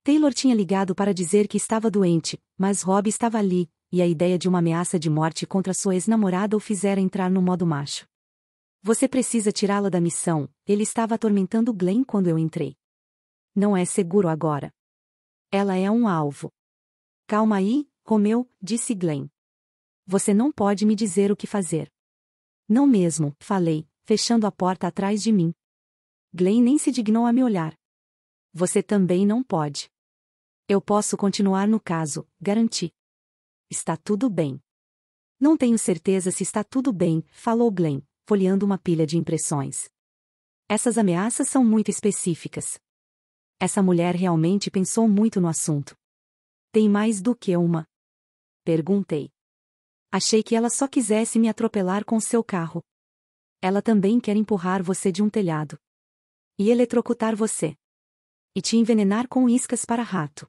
A: Taylor tinha ligado para dizer que estava doente, mas Rob estava ali, e a ideia de uma ameaça de morte contra sua ex-namorada o fizera entrar no modo macho. Você precisa tirá-la da missão, ele estava atormentando Glenn quando eu entrei. Não é seguro agora. Ela é um alvo. Calma aí, Romeu, disse Glenn. Você não pode me dizer o que fazer. Não mesmo, falei, fechando a porta atrás de mim. Glenn nem se dignou a me olhar. Você também não pode. Eu posso continuar no caso, garanti. Está tudo bem. Não tenho certeza se está tudo bem, falou Glenn, folheando uma pilha de impressões. Essas ameaças são muito específicas. Essa mulher realmente pensou muito no assunto. Tem mais do que uma? Perguntei. Achei que ela só quisesse me atropelar com seu carro. Ela também quer empurrar você de um telhado. E eletrocutar você. E te envenenar com iscas para rato.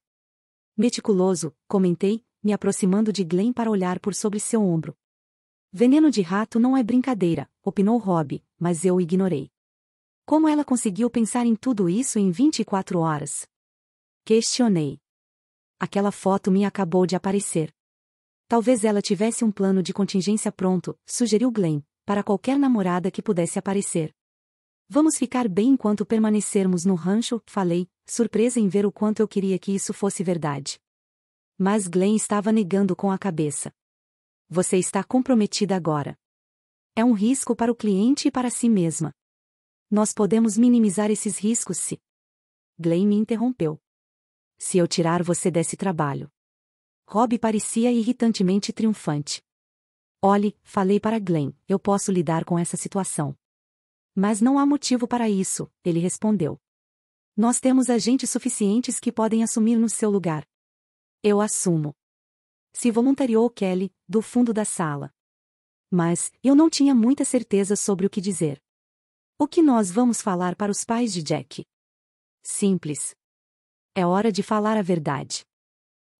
A: Meticuloso, comentei, me aproximando de Glenn para olhar por sobre seu ombro. Veneno de rato não é brincadeira, opinou Rob, mas eu ignorei. Como ela conseguiu pensar em tudo isso em 24 horas? Questionei. Aquela foto me acabou de aparecer. Talvez ela tivesse um plano de contingência pronto, sugeriu Glenn, para qualquer namorada que pudesse aparecer. Vamos ficar bem enquanto permanecermos no rancho, falei, surpresa em ver o quanto eu queria que isso fosse verdade. Mas Glenn estava negando com a cabeça você está comprometida agora. É um risco para o cliente e para si mesma. Nós podemos minimizar esses riscos se. Glen me interrompeu. Se eu tirar você desse trabalho. Rob parecia irritantemente triunfante. Olhe, falei para Glenn, eu posso lidar com essa situação. Mas não há motivo para isso, ele respondeu. Nós temos agentes suficientes que podem assumir no seu lugar. Eu assumo se voluntariou Kelly, do fundo da sala. Mas, eu não tinha muita certeza sobre o que dizer. O que nós vamos falar para os pais de Jack? Simples. É hora de falar a verdade.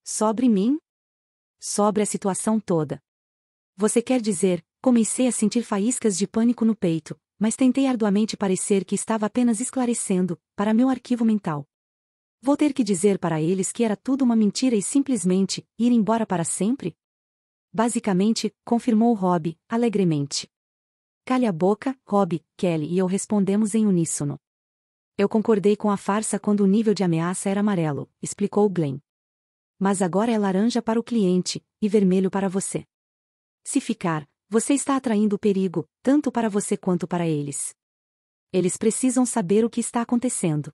A: Sobre mim? Sobre a situação toda. Você quer dizer, comecei a sentir faíscas de pânico no peito, mas tentei arduamente parecer que estava apenas esclarecendo, para meu arquivo mental. Vou ter que dizer para eles que era tudo uma mentira e simplesmente ir embora para sempre? Basicamente, confirmou Rob, alegremente. Cale a boca, Rob, Kelly e eu respondemos em uníssono. Eu concordei com a farsa quando o nível de ameaça era amarelo, explicou Glenn. Mas agora é laranja para o cliente, e vermelho para você. Se ficar, você está atraindo perigo, tanto para você quanto para eles. Eles precisam saber o que está acontecendo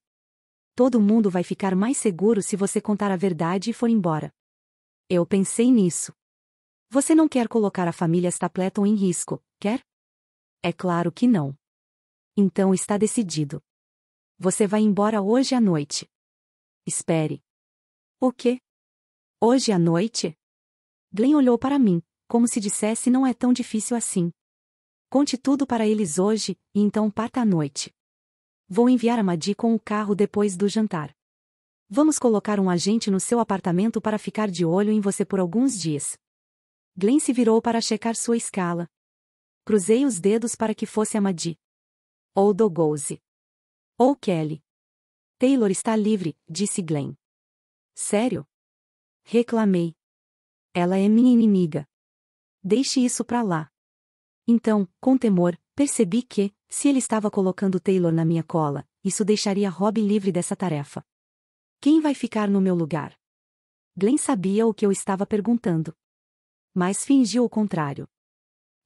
A: todo mundo vai ficar mais seguro se você contar a verdade e for embora. Eu pensei nisso. Você não quer colocar a família Stapleton em risco, quer? É claro que não. Então está decidido. Você vai embora hoje à noite. Espere. O quê? Hoje à noite? Glenn olhou para mim, como se dissesse não é tão difícil assim. Conte tudo para eles hoje, e então parta à noite. Vou enviar a Madi com o carro depois do jantar. Vamos colocar um agente no seu apartamento para ficar de olho em você por alguns dias. Glenn se virou para checar sua escala. Cruzei os dedos para que fosse a Madi. Ou Dogose. Ou Kelly. Taylor está livre, disse Glenn. Sério? Reclamei. Ela é minha inimiga. Deixe isso para lá. Então, com temor, Percebi que, se ele estava colocando Taylor na minha cola, isso deixaria Rob livre dessa tarefa. Quem vai ficar no meu lugar? Glenn sabia o que eu estava perguntando. Mas fingiu o contrário.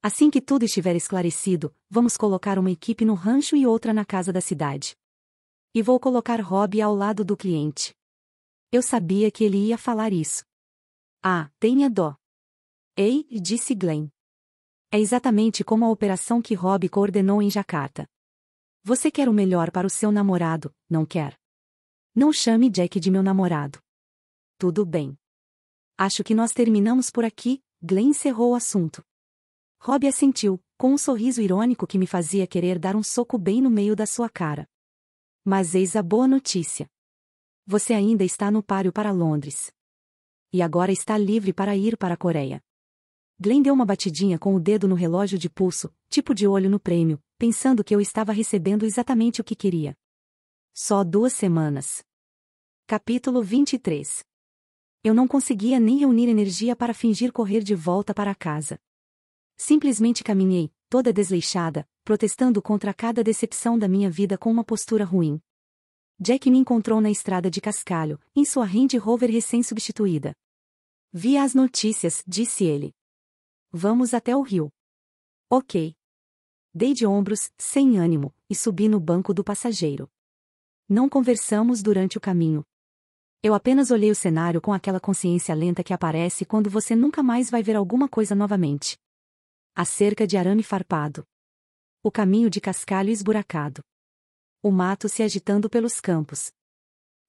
A: Assim que tudo estiver esclarecido, vamos colocar uma equipe no rancho e outra na casa da cidade. E vou colocar Rob ao lado do cliente. Eu sabia que ele ia falar isso. Ah, tenha dó. Ei, disse Glenn. É exatamente como a operação que Rob coordenou em Jacarta. Você quer o melhor para o seu namorado, não quer? Não chame Jack de meu namorado. Tudo bem. Acho que nós terminamos por aqui, Glenn encerrou o assunto. Rob assentiu, com um sorriso irônico que me fazia querer dar um soco bem no meio da sua cara. Mas eis a boa notícia. Você ainda está no páreo para Londres. E agora está livre para ir para a Coreia. Glenn deu uma batidinha com o dedo no relógio de pulso, tipo de olho no prêmio, pensando que eu estava recebendo exatamente o que queria. Só duas semanas. Capítulo 23 Eu não conseguia nem reunir energia para fingir correr de volta para casa. Simplesmente caminhei, toda desleixada, protestando contra cada decepção da minha vida com uma postura ruim. Jack me encontrou na estrada de Cascalho, em sua Range Rover recém-substituída. Vi as notícias, disse ele. Vamos até o rio. Ok. Dei de ombros, sem ânimo, e subi no banco do passageiro. Não conversamos durante o caminho. Eu apenas olhei o cenário com aquela consciência lenta que aparece quando você nunca mais vai ver alguma coisa novamente. A cerca de arame farpado. O caminho de cascalho esburacado. O mato se agitando pelos campos.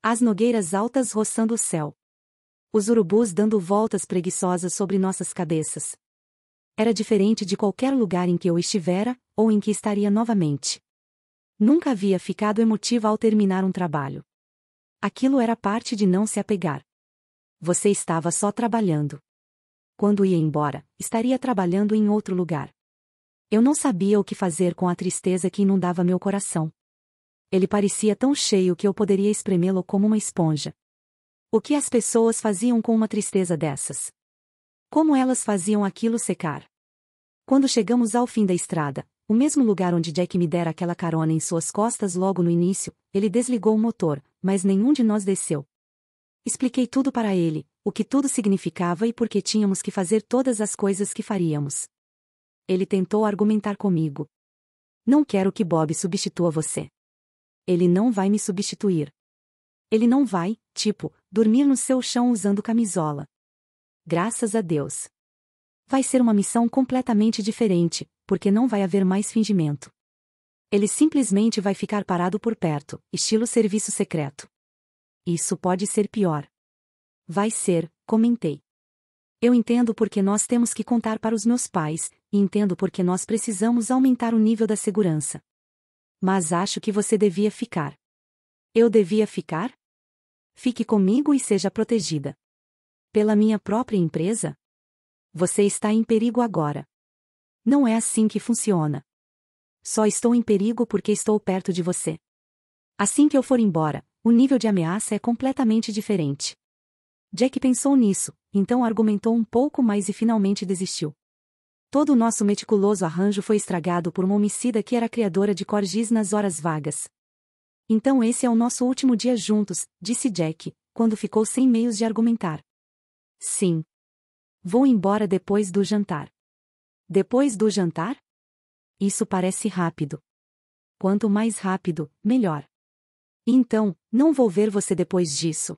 A: As nogueiras altas roçando o céu. Os urubus dando voltas preguiçosas sobre nossas cabeças era diferente de qualquer lugar em que eu estivera, ou em que estaria novamente. Nunca havia ficado emotiva ao terminar um trabalho. Aquilo era parte de não se apegar. Você estava só trabalhando. Quando ia embora, estaria trabalhando em outro lugar. Eu não sabia o que fazer com a tristeza que inundava meu coração. Ele parecia tão cheio que eu poderia espremê-lo como uma esponja. O que as pessoas faziam com uma tristeza dessas? Como elas faziam aquilo secar? Quando chegamos ao fim da estrada, o mesmo lugar onde Jack me dera aquela carona em suas costas logo no início, ele desligou o motor, mas nenhum de nós desceu. Expliquei tudo para ele, o que tudo significava e por que tínhamos que fazer todas as coisas que faríamos. Ele tentou argumentar comigo. Não quero que Bob substitua você. Ele não vai me substituir. Ele não vai, tipo, dormir no seu chão usando camisola. Graças a Deus. Vai ser uma missão completamente diferente, porque não vai haver mais fingimento. Ele simplesmente vai ficar parado por perto, estilo serviço secreto. Isso pode ser pior. Vai ser, comentei. Eu entendo porque nós temos que contar para os meus pais, e entendo porque nós precisamos aumentar o nível da segurança. Mas acho que você devia ficar. Eu devia ficar? Fique comigo e seja protegida. Pela minha própria empresa? Você está em perigo agora. Não é assim que funciona. Só estou em perigo porque estou perto de você. Assim que eu for embora, o nível de ameaça é completamente diferente. Jack pensou nisso, então argumentou um pouco mais e finalmente desistiu. Todo o nosso meticuloso arranjo foi estragado por uma homicida que era criadora de corgis nas horas vagas. Então esse é o nosso último dia juntos, disse Jack, quando ficou sem meios de argumentar. Sim. Vou embora depois do jantar. Depois do jantar? Isso parece rápido. Quanto mais rápido, melhor. Então, não vou ver você depois disso.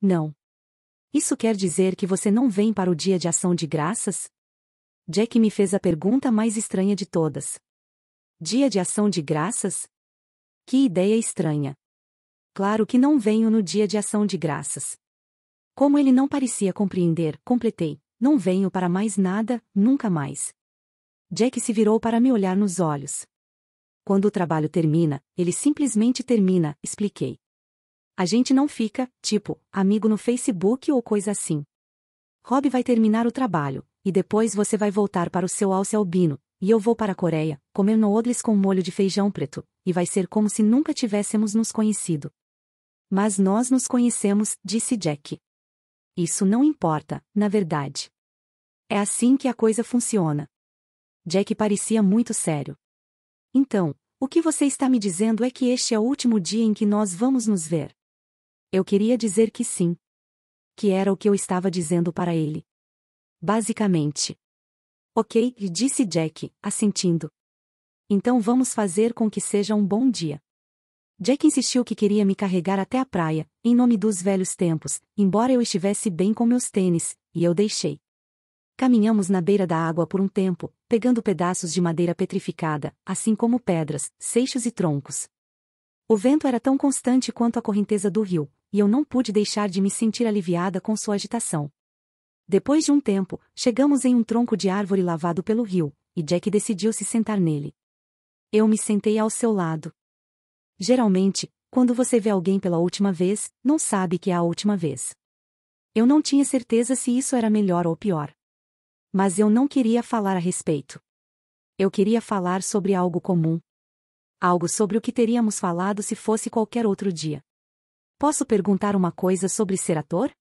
A: Não. Isso quer dizer que você não vem para o dia de ação de graças? Jack me fez a pergunta mais estranha de todas. Dia de ação de graças? Que ideia estranha. Claro que não venho no dia de ação de graças. Como ele não parecia compreender, completei: Não venho para mais nada, nunca mais. Jack se virou para me olhar nos olhos. Quando o trabalho termina, ele simplesmente termina, expliquei. A gente não fica, tipo, amigo no Facebook ou coisa assim. Rob vai terminar o trabalho, e depois você vai voltar para o seu alce albino, e eu vou para a Coreia, comer noodles com molho de feijão preto, e vai ser como se nunca tivéssemos nos conhecido. Mas nós nos conhecemos, disse Jack. Isso não importa, na verdade. É assim que a coisa funciona. Jack parecia muito sério. Então, o que você está me dizendo é que este é o último dia em que nós vamos nos ver. Eu queria dizer que sim. Que era o que eu estava dizendo para ele. Basicamente. Ok, disse Jack, assentindo. Então vamos fazer com que seja um bom dia. Jack insistiu que queria me carregar até a praia, em nome dos velhos tempos, embora eu estivesse bem com meus tênis, e eu deixei. Caminhamos na beira da água por um tempo, pegando pedaços de madeira petrificada, assim como pedras, seixos e troncos. O vento era tão constante quanto a correnteza do rio, e eu não pude deixar de me sentir aliviada com sua agitação. Depois de um tempo, chegamos em um tronco de árvore lavado pelo rio, e Jack decidiu se sentar nele. Eu me sentei ao seu lado. Geralmente, quando você vê alguém pela última vez, não sabe que é a última vez. Eu não tinha certeza se isso era melhor ou pior. Mas eu não queria falar a respeito. Eu queria falar sobre algo comum. Algo sobre o que teríamos falado se fosse qualquer outro dia. Posso perguntar uma coisa sobre ser ator?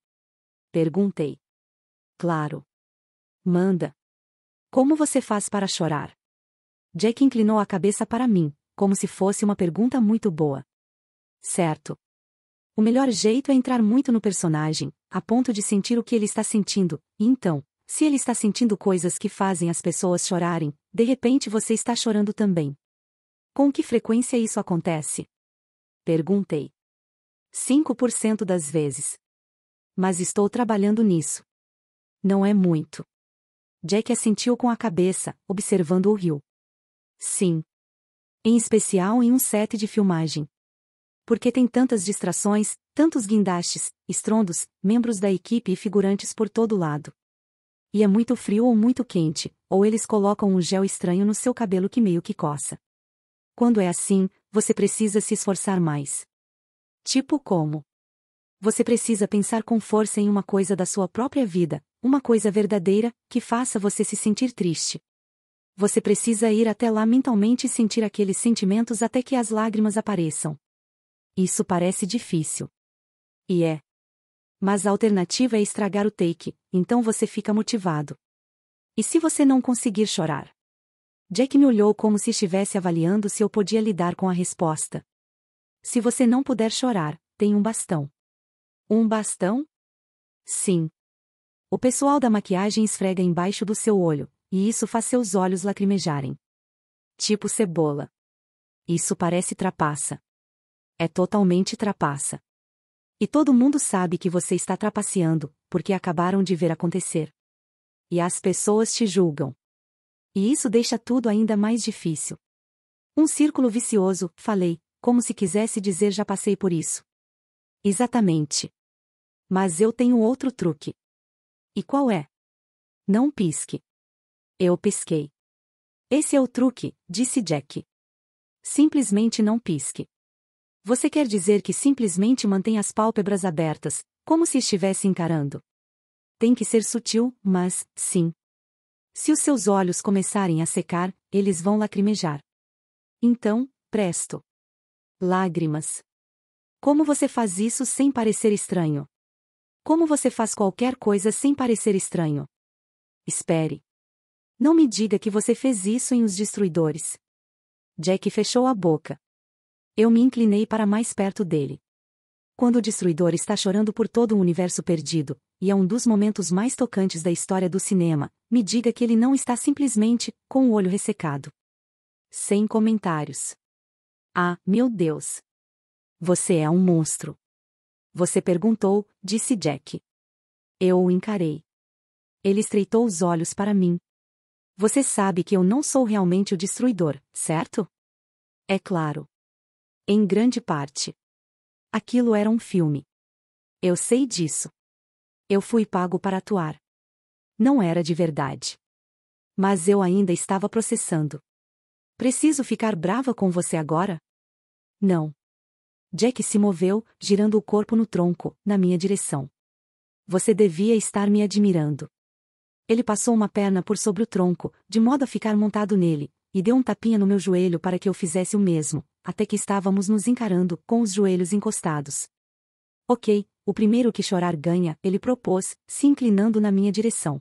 A: Perguntei. Claro. Manda. Como você faz para chorar? Jack inclinou a cabeça para mim, como se fosse uma pergunta muito boa. Certo. O melhor jeito é entrar muito no personagem, a ponto de sentir o que ele está sentindo, e então, se ele está sentindo coisas que fazem as pessoas chorarem, de repente você está chorando também. Com que frequência isso acontece? Perguntei. 5% das vezes. Mas estou trabalhando nisso. Não é muito. Jack assentiu com a cabeça, observando o rio. Sim. Em especial em um set de filmagem. Porque tem tantas distrações, tantos guindastes, estrondos, membros da equipe e figurantes por todo lado. E é muito frio ou muito quente, ou eles colocam um gel estranho no seu cabelo que meio que coça. Quando é assim, você precisa se esforçar mais. Tipo como? Você precisa pensar com força em uma coisa da sua própria vida, uma coisa verdadeira, que faça você se sentir triste, você precisa ir até lá mentalmente e sentir aqueles sentimentos até que as lágrimas apareçam. Isso parece difícil. E é. Mas a alternativa é estragar o take, então você fica motivado. E se você não conseguir chorar? Jack me olhou como se estivesse avaliando se eu podia lidar com a resposta. Se você não puder chorar, tem um bastão. Um bastão? Sim. O pessoal da maquiagem esfrega embaixo do seu olho, e isso faz seus olhos lacrimejarem. Tipo cebola. Isso parece trapaça. É totalmente trapaça. E todo mundo sabe que você está trapaceando, porque acabaram de ver acontecer. E as pessoas te julgam. E isso deixa tudo ainda mais difícil. Um círculo vicioso, falei, como se quisesse dizer já passei por isso. Exatamente. Mas eu tenho outro truque. E qual é? Não pisque. Eu pisquei. Esse é o truque, disse Jack. Simplesmente não pisque. Você quer dizer que simplesmente mantém as pálpebras abertas, como se estivesse encarando. Tem que ser sutil, mas, sim. Se os seus olhos começarem a secar, eles vão lacrimejar. Então, presto. Lágrimas. Como você faz isso sem parecer estranho? Como você faz qualquer coisa sem parecer estranho? Espere. Não me diga que você fez isso em Os Destruidores. Jack fechou a boca. Eu me inclinei para mais perto dele. Quando o Destruidor está chorando por todo um universo perdido, e é um dos momentos mais tocantes da história do cinema, me diga que ele não está simplesmente com o olho ressecado. Sem comentários. Ah, meu Deus! Você é um monstro. Você perguntou, disse Jack. Eu o encarei. Ele estreitou os olhos para mim, você sabe que eu não sou realmente o destruidor, certo? É claro. Em grande parte. Aquilo era um filme. Eu sei disso. Eu fui pago para atuar. Não era de verdade. Mas eu ainda estava processando. Preciso ficar brava com você agora? Não. Jack se moveu, girando o corpo no tronco, na minha direção. Você devia estar me admirando. Ele passou uma perna por sobre o tronco, de modo a ficar montado nele, e deu um tapinha no meu joelho para que eu fizesse o mesmo, até que estávamos nos encarando, com os joelhos encostados. Ok, o primeiro que chorar ganha, ele propôs, se inclinando na minha direção.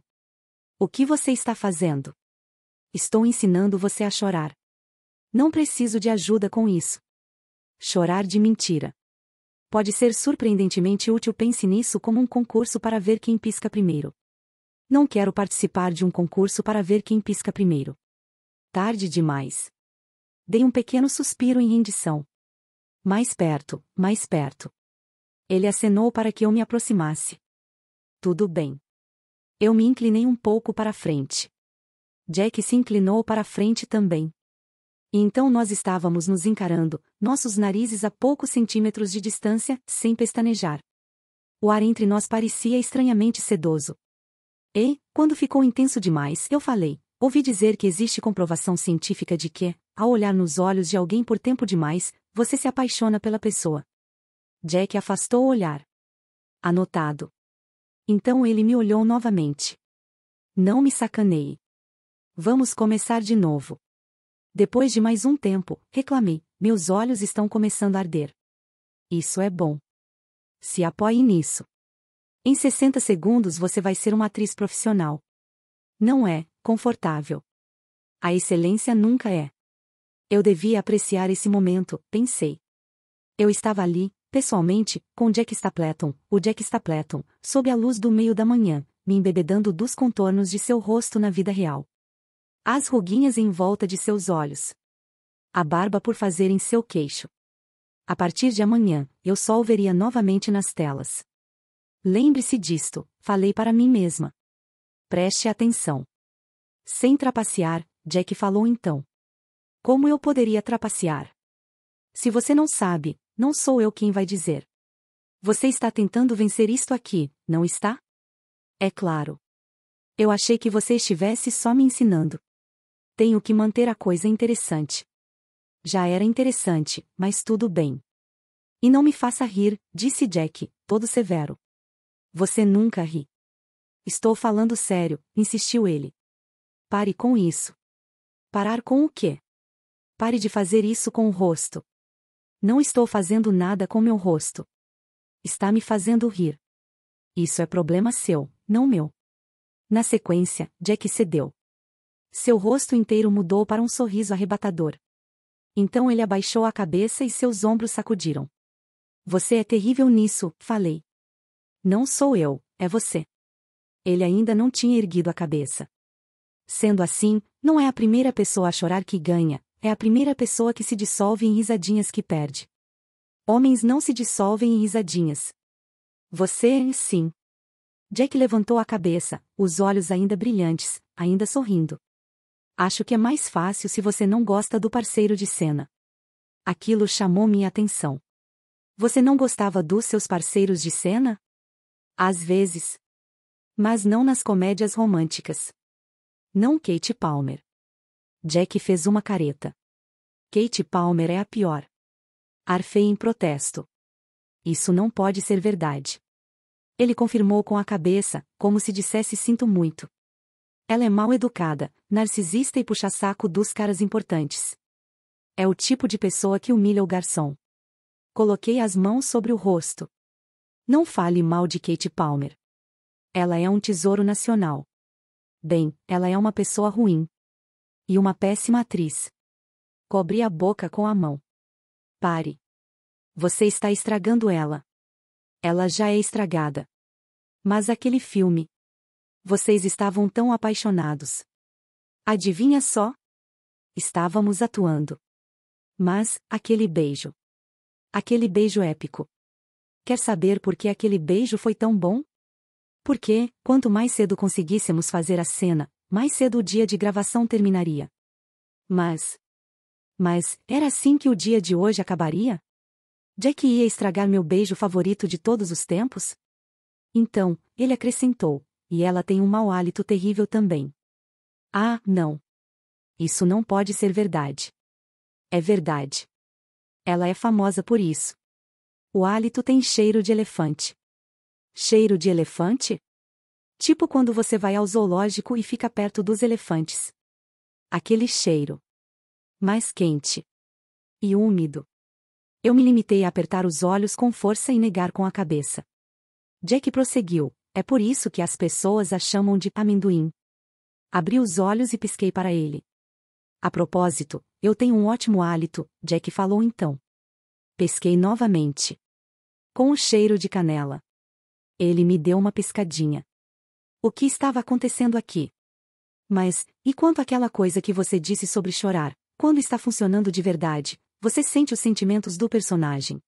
A: O que você está fazendo? Estou ensinando você a chorar. Não preciso de ajuda com isso. Chorar de mentira. Pode ser surpreendentemente útil, pense nisso como um concurso para ver quem pisca primeiro. Não quero participar de um concurso para ver quem pisca primeiro. Tarde demais. Dei um pequeno suspiro em rendição. Mais perto, mais perto. Ele acenou para que eu me aproximasse. Tudo bem. Eu me inclinei um pouco para frente. Jack se inclinou para frente também. E então nós estávamos nos encarando, nossos narizes a poucos centímetros de distância, sem pestanejar. O ar entre nós parecia estranhamente sedoso. E, quando ficou intenso demais, eu falei: ouvi dizer que existe comprovação científica de que, ao olhar nos olhos de alguém por tempo demais, você se apaixona pela pessoa. Jack afastou o olhar. Anotado. Então ele me olhou novamente. Não me sacanei. Vamos começar de novo. Depois de mais um tempo, reclamei, meus olhos estão começando a arder. Isso é bom. Se apoie nisso. Em 60 segundos você vai ser uma atriz profissional. Não é confortável. A excelência nunca é. Eu devia apreciar esse momento, pensei. Eu estava ali, pessoalmente, com Jack Stapleton, o Jack Stapleton, sob a luz do meio da manhã, me embebedando dos contornos de seu rosto na vida real. As ruguinhas em volta de seus olhos. A barba por fazer em seu queixo. A partir de amanhã, eu só o veria novamente nas telas. Lembre-se disto, falei para mim mesma. Preste atenção. Sem trapacear, Jack falou então. Como eu poderia trapacear? Se você não sabe, não sou eu quem vai dizer. Você está tentando vencer isto aqui, não está? É claro. Eu achei que você estivesse só me ensinando. Tenho que manter a coisa interessante. Já era interessante, mas tudo bem. E não me faça rir, disse Jack, todo severo. Você nunca ri. Estou falando sério, insistiu ele. Pare com isso. Parar com o quê? Pare de fazer isso com o rosto. Não estou fazendo nada com meu rosto. Está me fazendo rir. Isso é problema seu, não meu. Na sequência, Jack cedeu. Seu rosto inteiro mudou para um sorriso arrebatador. Então ele abaixou a cabeça e seus ombros sacudiram. Você é terrível nisso, falei. Não sou eu, é você. Ele ainda não tinha erguido a cabeça. Sendo assim, não é a primeira pessoa a chorar que ganha, é a primeira pessoa que se dissolve em risadinhas que perde. Homens não se dissolvem em risadinhas. Você, sim. Jack levantou a cabeça, os olhos ainda brilhantes, ainda sorrindo. Acho que é mais fácil se você não gosta do parceiro de cena. Aquilo chamou minha atenção. Você não gostava dos seus parceiros de cena? Às vezes. Mas não nas comédias românticas. Não Kate Palmer. Jack fez uma careta. Kate Palmer é a pior. Arfei em protesto. Isso não pode ser verdade. Ele confirmou com a cabeça, como se dissesse sinto muito. Ela é mal educada, narcisista e puxa-saco dos caras importantes. É o tipo de pessoa que humilha o garçom. Coloquei as mãos sobre o rosto. Não fale mal de Kate Palmer. Ela é um tesouro nacional. Bem, ela é uma pessoa ruim. E uma péssima atriz. Cobri a boca com a mão. Pare. Você está estragando ela. Ela já é estragada. Mas aquele filme. Vocês estavam tão apaixonados. Adivinha só? Estávamos atuando. Mas, aquele beijo. Aquele beijo épico. Quer saber por que aquele beijo foi tão bom? Porque, quanto mais cedo conseguíssemos fazer a cena, mais cedo o dia de gravação terminaria. Mas. Mas, era assim que o dia de hoje acabaria? Jack ia estragar meu beijo favorito de todos os tempos? Então, ele acrescentou, e ela tem um mau hálito terrível também. Ah, não. Isso não pode ser verdade. É verdade. Ela é famosa por isso. O hálito tem cheiro de elefante. Cheiro de elefante? Tipo quando você vai ao zoológico e fica perto dos elefantes. Aquele cheiro. Mais quente. E úmido. Eu me limitei a apertar os olhos com força e negar com a cabeça. Jack prosseguiu: É por isso que as pessoas a chamam de amendoim. Abri os olhos e pisquei para ele. A propósito, eu tenho um ótimo hálito, Jack falou então. Pesquei novamente. Com o cheiro de canela. Ele me deu uma piscadinha. O que estava acontecendo aqui? Mas, e quanto àquela coisa que você disse sobre chorar? Quando está funcionando de verdade, você sente os sentimentos do personagem.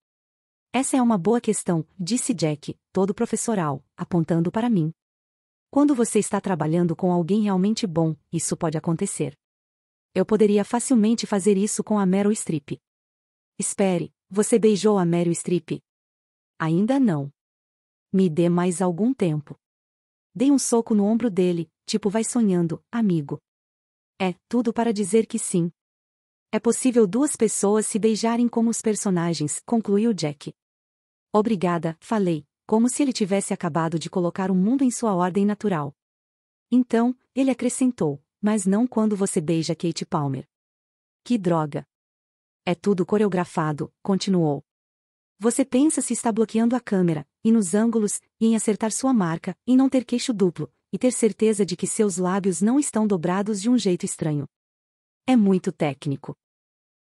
A: Essa é uma boa questão, disse Jack, todo professoral, apontando para mim. Quando você está trabalhando com alguém realmente bom, isso pode acontecer. Eu poderia facilmente fazer isso com a Meryl Streep. Espere, você beijou a Meryl Streep? Ainda não. Me dê mais algum tempo. Dei um soco no ombro dele, tipo vai sonhando, amigo. É, tudo para dizer que sim. É possível duas pessoas se beijarem como os personagens, concluiu Jack. Obrigada, falei, como se ele tivesse acabado de colocar o mundo em sua ordem natural. Então, ele acrescentou, mas não quando você beija Kate Palmer. Que droga! É tudo coreografado, continuou. Você pensa se está bloqueando a câmera, e nos ângulos, e em acertar sua marca, em não ter queixo duplo, e ter certeza de que seus lábios não estão dobrados de um jeito estranho. É muito técnico.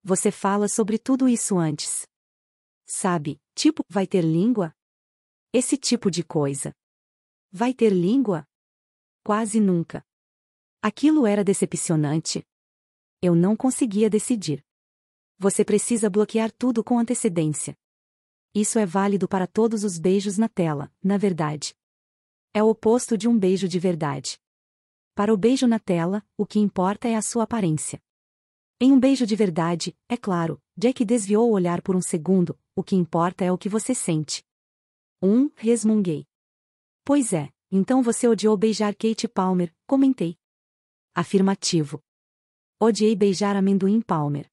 A: Você fala sobre tudo isso antes. Sabe, tipo, vai ter língua? Esse tipo de coisa. Vai ter língua? Quase nunca. Aquilo era decepcionante. Eu não conseguia decidir você precisa bloquear tudo com antecedência. Isso é válido para todos os beijos na tela, na verdade. É o oposto de um beijo de verdade. Para o beijo na tela, o que importa é a sua aparência. Em um beijo de verdade, é claro, Jack desviou o olhar por um segundo, o que importa é o que você sente. Um, resmunguei. Pois é, então você odiou beijar Kate Palmer, comentei. Afirmativo. Odiei beijar amendoim Palmer.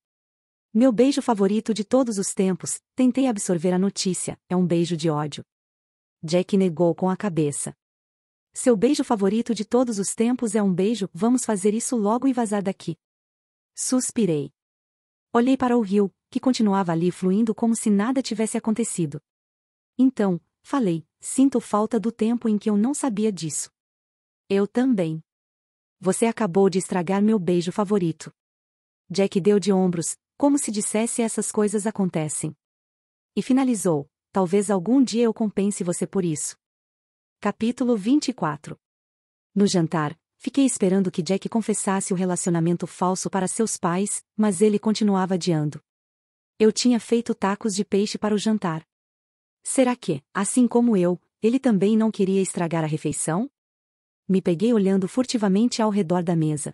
A: Meu beijo favorito de todos os tempos, tentei absorver a notícia, é um beijo de ódio. Jack negou com a cabeça. Seu beijo favorito de todos os tempos é um beijo, vamos fazer isso logo e vazar daqui. Suspirei. Olhei para o rio, que continuava ali fluindo como se nada tivesse acontecido. Então, falei, sinto falta do tempo em que eu não sabia disso. Eu também. Você acabou de estragar meu beijo favorito. Jack deu de ombros, como se dissesse essas coisas acontecem. E finalizou: Talvez algum dia eu compense você por isso. Capítulo 24 No jantar, fiquei esperando que Jack confessasse o relacionamento falso para seus pais, mas ele continuava adiando. Eu tinha feito tacos de peixe para o jantar. Será que, assim como eu, ele também não queria estragar a refeição? Me peguei olhando furtivamente ao redor da mesa.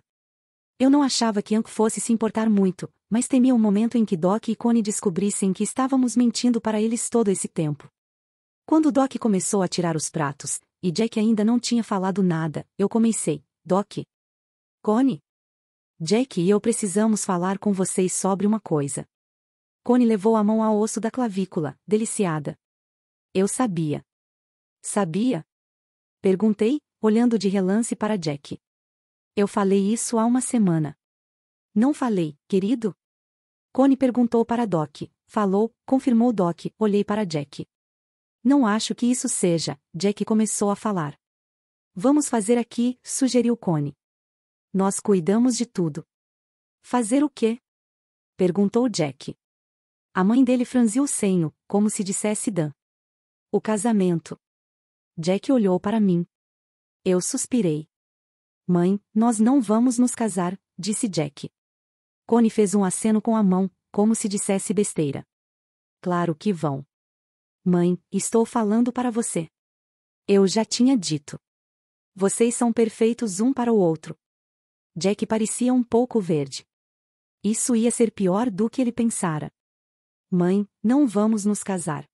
A: Eu não achava que Ank fosse se importar muito, mas temia o um momento em que Doc e Connie descobrissem que estávamos mentindo para eles todo esse tempo. Quando Doc começou a tirar os pratos, e Jack ainda não tinha falado nada, eu comecei, Doc. Connie? Jack e eu precisamos falar com vocês sobre uma coisa. Connie levou a mão ao osso da clavícula, deliciada. Eu sabia. Sabia? Perguntei, olhando de relance para Jack. Eu falei isso há uma semana. Não falei, querido? Cone perguntou para Doc. Falou, confirmou Doc, olhei para Jack. Não acho que isso seja, Jack começou a falar. Vamos fazer aqui, sugeriu Cone. Nós cuidamos de tudo. Fazer o quê? Perguntou Jack. A mãe dele franziu o senho, como se dissesse Dan. O casamento. Jack olhou para mim. Eu suspirei. Mãe, nós não vamos nos casar, disse Jack. Cone fez um aceno com a mão, como se dissesse besteira. Claro que vão. Mãe, estou falando para você. Eu já tinha dito. Vocês são perfeitos um para o outro. Jack parecia um pouco verde. Isso ia ser pior do que ele pensara. Mãe, não vamos nos casar.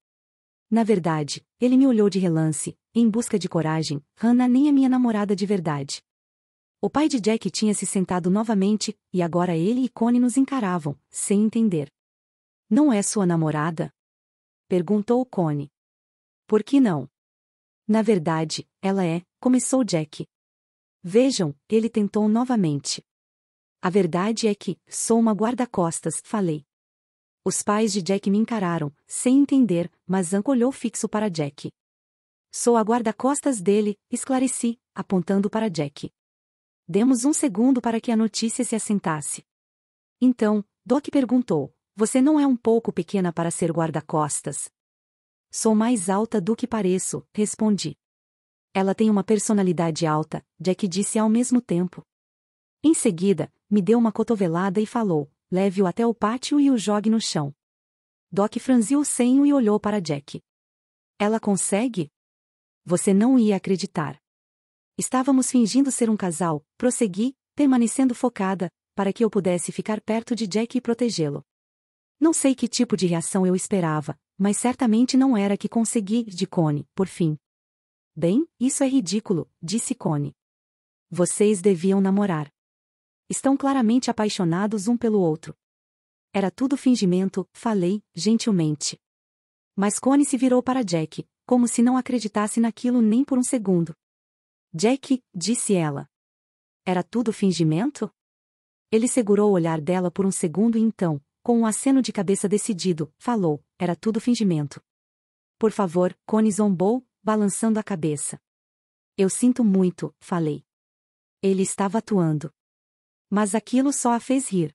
A: Na verdade, ele me olhou de relance, em busca de coragem, Hannah nem é minha namorada de verdade. O pai de Jack tinha se sentado novamente, e agora ele e Connie nos encaravam, sem entender. Não é sua namorada? Perguntou Connie. Por que não? Na verdade, ela é, começou Jack. Vejam, ele tentou novamente. A verdade é que, sou uma guarda-costas, falei. Os pais de Jack me encararam, sem entender, mas Anko olhou fixo para Jack. Sou a guarda-costas dele, esclareci, apontando para Jack. Demos um segundo para que a notícia se assentasse. Então, Doc perguntou: Você não é um pouco pequena para ser guarda-costas? Sou mais alta do que pareço, respondi. Ela tem uma personalidade alta, Jack disse ao mesmo tempo. Em seguida, me deu uma cotovelada e falou: Leve-o até o pátio e o jogue no chão. Doc franziu o senho e olhou para Jack. Ela consegue? Você não ia acreditar. Estávamos fingindo ser um casal, prossegui, permanecendo focada, para que eu pudesse ficar perto de Jack e protegê-lo. Não sei que tipo de reação eu esperava, mas certamente não era que consegui de Cone, por fim. Bem, isso é ridículo, disse Cone. Vocês deviam namorar. Estão claramente apaixonados um pelo outro. Era tudo fingimento, falei, gentilmente. Mas Cone se virou para Jack, como se não acreditasse naquilo nem por um segundo. Jack, disse ela. Era tudo fingimento? Ele segurou o olhar dela por um segundo e então, com um aceno de cabeça decidido, falou: era tudo fingimento. Por favor, Cone zombou, balançando a cabeça. Eu sinto muito, falei. Ele estava atuando. Mas aquilo só a fez rir.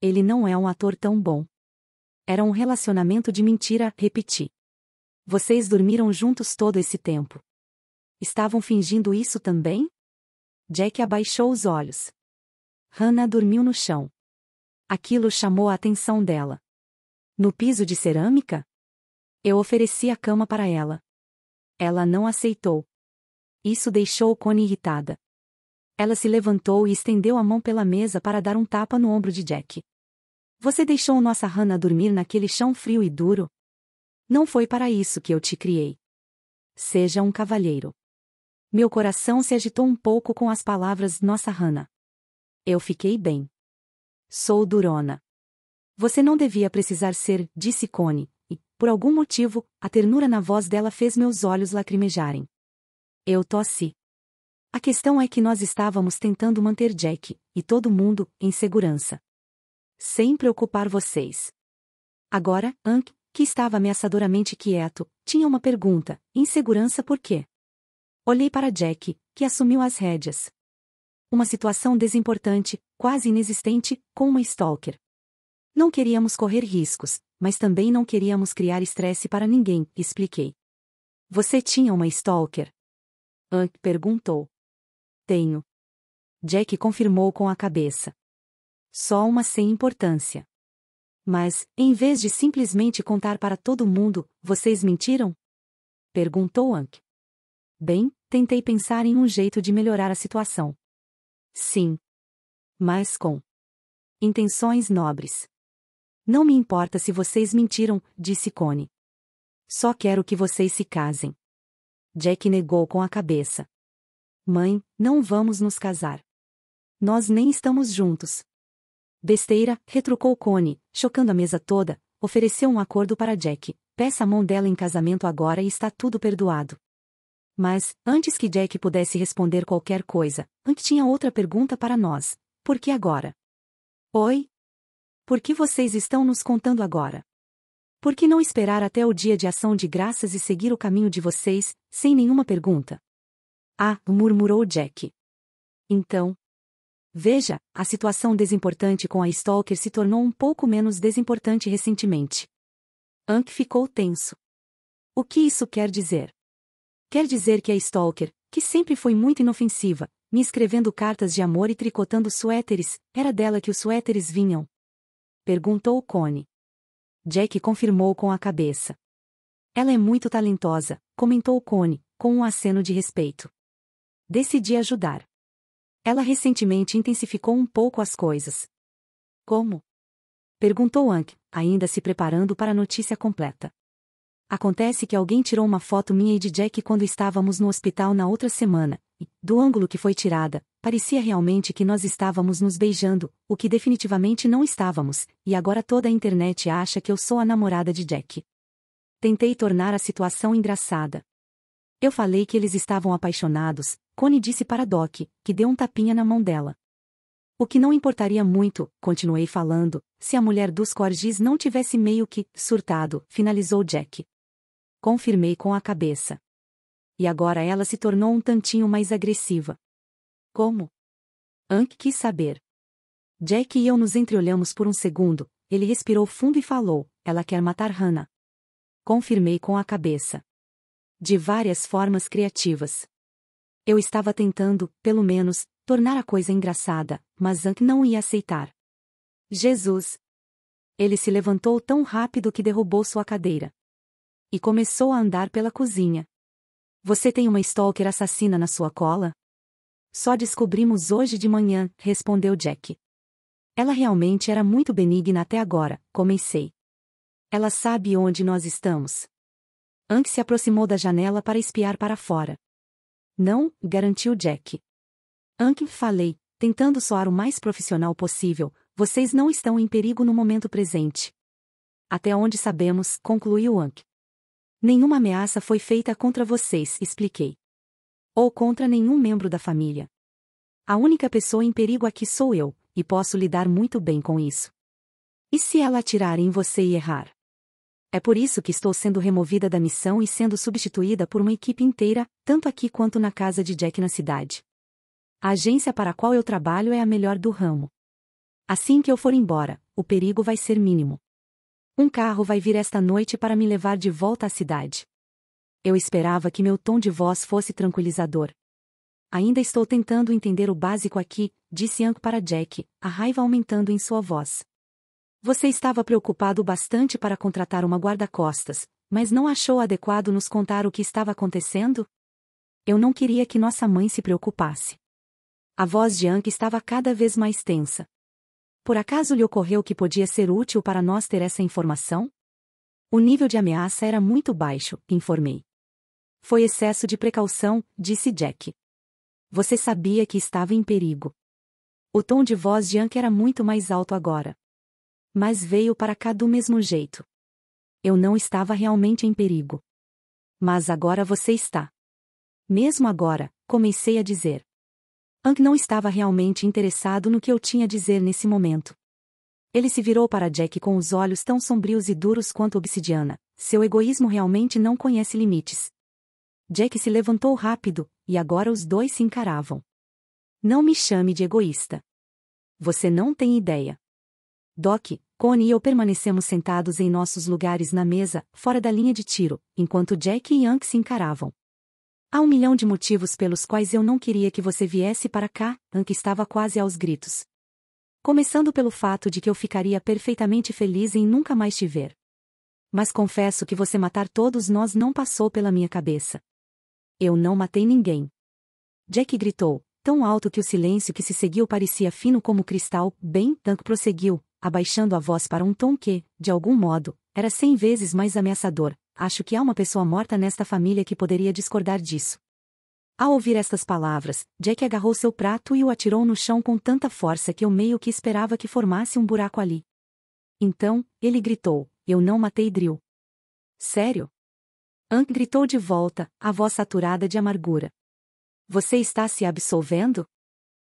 A: Ele não é um ator tão bom. Era um relacionamento de mentira, repeti. Vocês dormiram juntos todo esse tempo. Estavam fingindo isso também? Jack abaixou os olhos. Hannah dormiu no chão. Aquilo chamou a atenção dela. No piso de cerâmica? Eu ofereci a cama para ela. Ela não aceitou. Isso deixou Connie irritada. Ela se levantou e estendeu a mão pela mesa para dar um tapa no ombro de Jack. Você deixou nossa Hannah dormir naquele chão frio e duro? Não foi para isso que eu te criei. Seja um cavalheiro. Meu coração se agitou um pouco com as palavras Nossa Hannah. Eu fiquei bem. Sou durona. Você não devia precisar ser, disse Cone, e, por algum motivo, a ternura na voz dela fez meus olhos lacrimejarem. Eu tossi. A questão é que nós estávamos tentando manter Jack, e todo mundo, em segurança. Sem preocupar vocês. Agora, Ank, que estava ameaçadoramente quieto, tinha uma pergunta, insegurança por quê? Olhei para Jack, que assumiu as rédeas. Uma situação desimportante, quase inexistente, com uma stalker. Não queríamos correr riscos, mas também não queríamos criar estresse para ninguém, expliquei. Você tinha uma stalker? Ank perguntou. Tenho. Jack confirmou com a cabeça. Só uma sem importância. Mas, em vez de simplesmente contar para todo mundo, vocês mentiram? Perguntou Ank. Bem, tentei pensar em um jeito de melhorar a situação. Sim. Mas com intenções nobres. Não me importa se vocês mentiram, disse Cone. Só quero que vocês se casem. Jack negou com a cabeça. Mãe, não vamos nos casar. Nós nem estamos juntos. Besteira, retrucou Cone, chocando a mesa toda, ofereceu um acordo para Jack. Peça a mão dela em casamento agora e está tudo perdoado. Mas, antes que Jack pudesse responder qualquer coisa, Hank tinha outra pergunta para nós. Por que agora? Oi? Por que vocês estão nos contando agora? Por que não esperar até o dia de ação de graças e seguir o caminho de vocês, sem nenhuma pergunta? Ah, murmurou Jack. Então. Veja, a situação desimportante com a Stalker se tornou um pouco menos desimportante recentemente. Ank ficou tenso. O que isso quer dizer? Quer dizer que a Stalker, que sempre foi muito inofensiva, me escrevendo cartas de amor e tricotando suéteres, era dela que os suéteres vinham? Perguntou Connie. Jack confirmou com a cabeça. Ela é muito talentosa, comentou Connie, com um aceno de respeito. Decidi ajudar. Ela recentemente intensificou um pouco as coisas. Como? Perguntou Ank, ainda se preparando para a notícia completa. Acontece que alguém tirou uma foto minha e de Jack quando estávamos no hospital na outra semana, e, do ângulo que foi tirada, parecia realmente que nós estávamos nos beijando, o que definitivamente não estávamos, e agora toda a internet acha que eu sou a namorada de Jack. Tentei tornar a situação engraçada. Eu falei que eles estavam apaixonados, Connie disse para Doc, que deu um tapinha na mão dela. O que não importaria muito, continuei falando, se a mulher dos Corgis não tivesse meio que, surtado, finalizou Jack. Confirmei com a cabeça. E agora ela se tornou um tantinho mais agressiva. Como? Ank quis saber. Jack e eu nos entreolhamos por um segundo, ele respirou fundo e falou: Ela quer matar Hannah. Confirmei com a cabeça. De várias formas criativas. Eu estava tentando, pelo menos, tornar a coisa engraçada, mas Ank não ia aceitar. Jesus! Ele se levantou tão rápido que derrubou sua cadeira e começou a andar pela cozinha. Você tem uma stalker assassina na sua cola? Só descobrimos hoje de manhã, respondeu Jack. Ela realmente era muito benigna até agora, comecei. Ela sabe onde nós estamos. Anke se aproximou da janela para espiar para fora. Não, garantiu Jack. Anke falei, tentando soar o mais profissional possível, vocês não estão em perigo no momento presente. Até onde sabemos, concluiu Anke. Nenhuma ameaça foi feita contra vocês, expliquei. Ou contra nenhum membro da família. A única pessoa em perigo aqui sou eu, e posso lidar muito bem com isso. E se ela atirar em você e errar? É por isso que estou sendo removida da missão e sendo substituída por uma equipe inteira, tanto aqui quanto na casa de Jack na cidade. A agência para a qual eu trabalho é a melhor do ramo. Assim que eu for embora, o perigo vai ser mínimo. Um carro vai vir esta noite para me levar de volta à cidade. Eu esperava que meu tom de voz fosse tranquilizador. Ainda estou tentando entender o básico aqui, disse Ank para Jack, a raiva aumentando em sua voz. Você estava preocupado bastante para contratar uma guarda-costas, mas não achou adequado nos contar o que estava acontecendo? Eu não queria que nossa mãe se preocupasse. A voz de Ank estava cada vez mais tensa. Por acaso lhe ocorreu que podia ser útil para nós ter essa informação? O nível de ameaça era muito baixo, informei. Foi excesso de precaução, disse Jack. Você sabia que estava em perigo. O tom de voz de Anke era muito mais alto agora. Mas veio para cá do mesmo jeito. Eu não estava realmente em perigo. Mas agora você está. Mesmo agora, comecei a dizer. Ang não estava realmente interessado no que eu tinha a dizer nesse momento. Ele se virou para Jack com os olhos tão sombrios e duros quanto obsidiana. Seu egoísmo realmente não conhece limites. Jack se levantou rápido, e agora os dois se encaravam. Não me chame de egoísta. Você não tem ideia. Doc, Connie e eu permanecemos sentados em nossos lugares na mesa, fora da linha de tiro, enquanto Jack e Yank se encaravam. Há um milhão de motivos pelos quais eu não queria que você viesse para cá, Anki estava quase aos gritos. Começando pelo fato de que eu ficaria perfeitamente feliz em nunca mais te ver. Mas confesso que você matar todos nós não passou pela minha cabeça. Eu não matei ninguém. Jack gritou, tão alto que o silêncio que se seguiu parecia fino como cristal, bem, Tank prosseguiu, abaixando a voz para um tom que, de algum modo, era cem vezes mais ameaçador acho que há uma pessoa morta nesta família que poderia discordar disso. Ao ouvir estas palavras, Jack agarrou seu prato e o atirou no chão com tanta força que eu meio que esperava que formasse um buraco ali. Então, ele gritou: Eu não matei Drill. Sério? Ank gritou de volta, a voz saturada de amargura. Você está se absolvendo?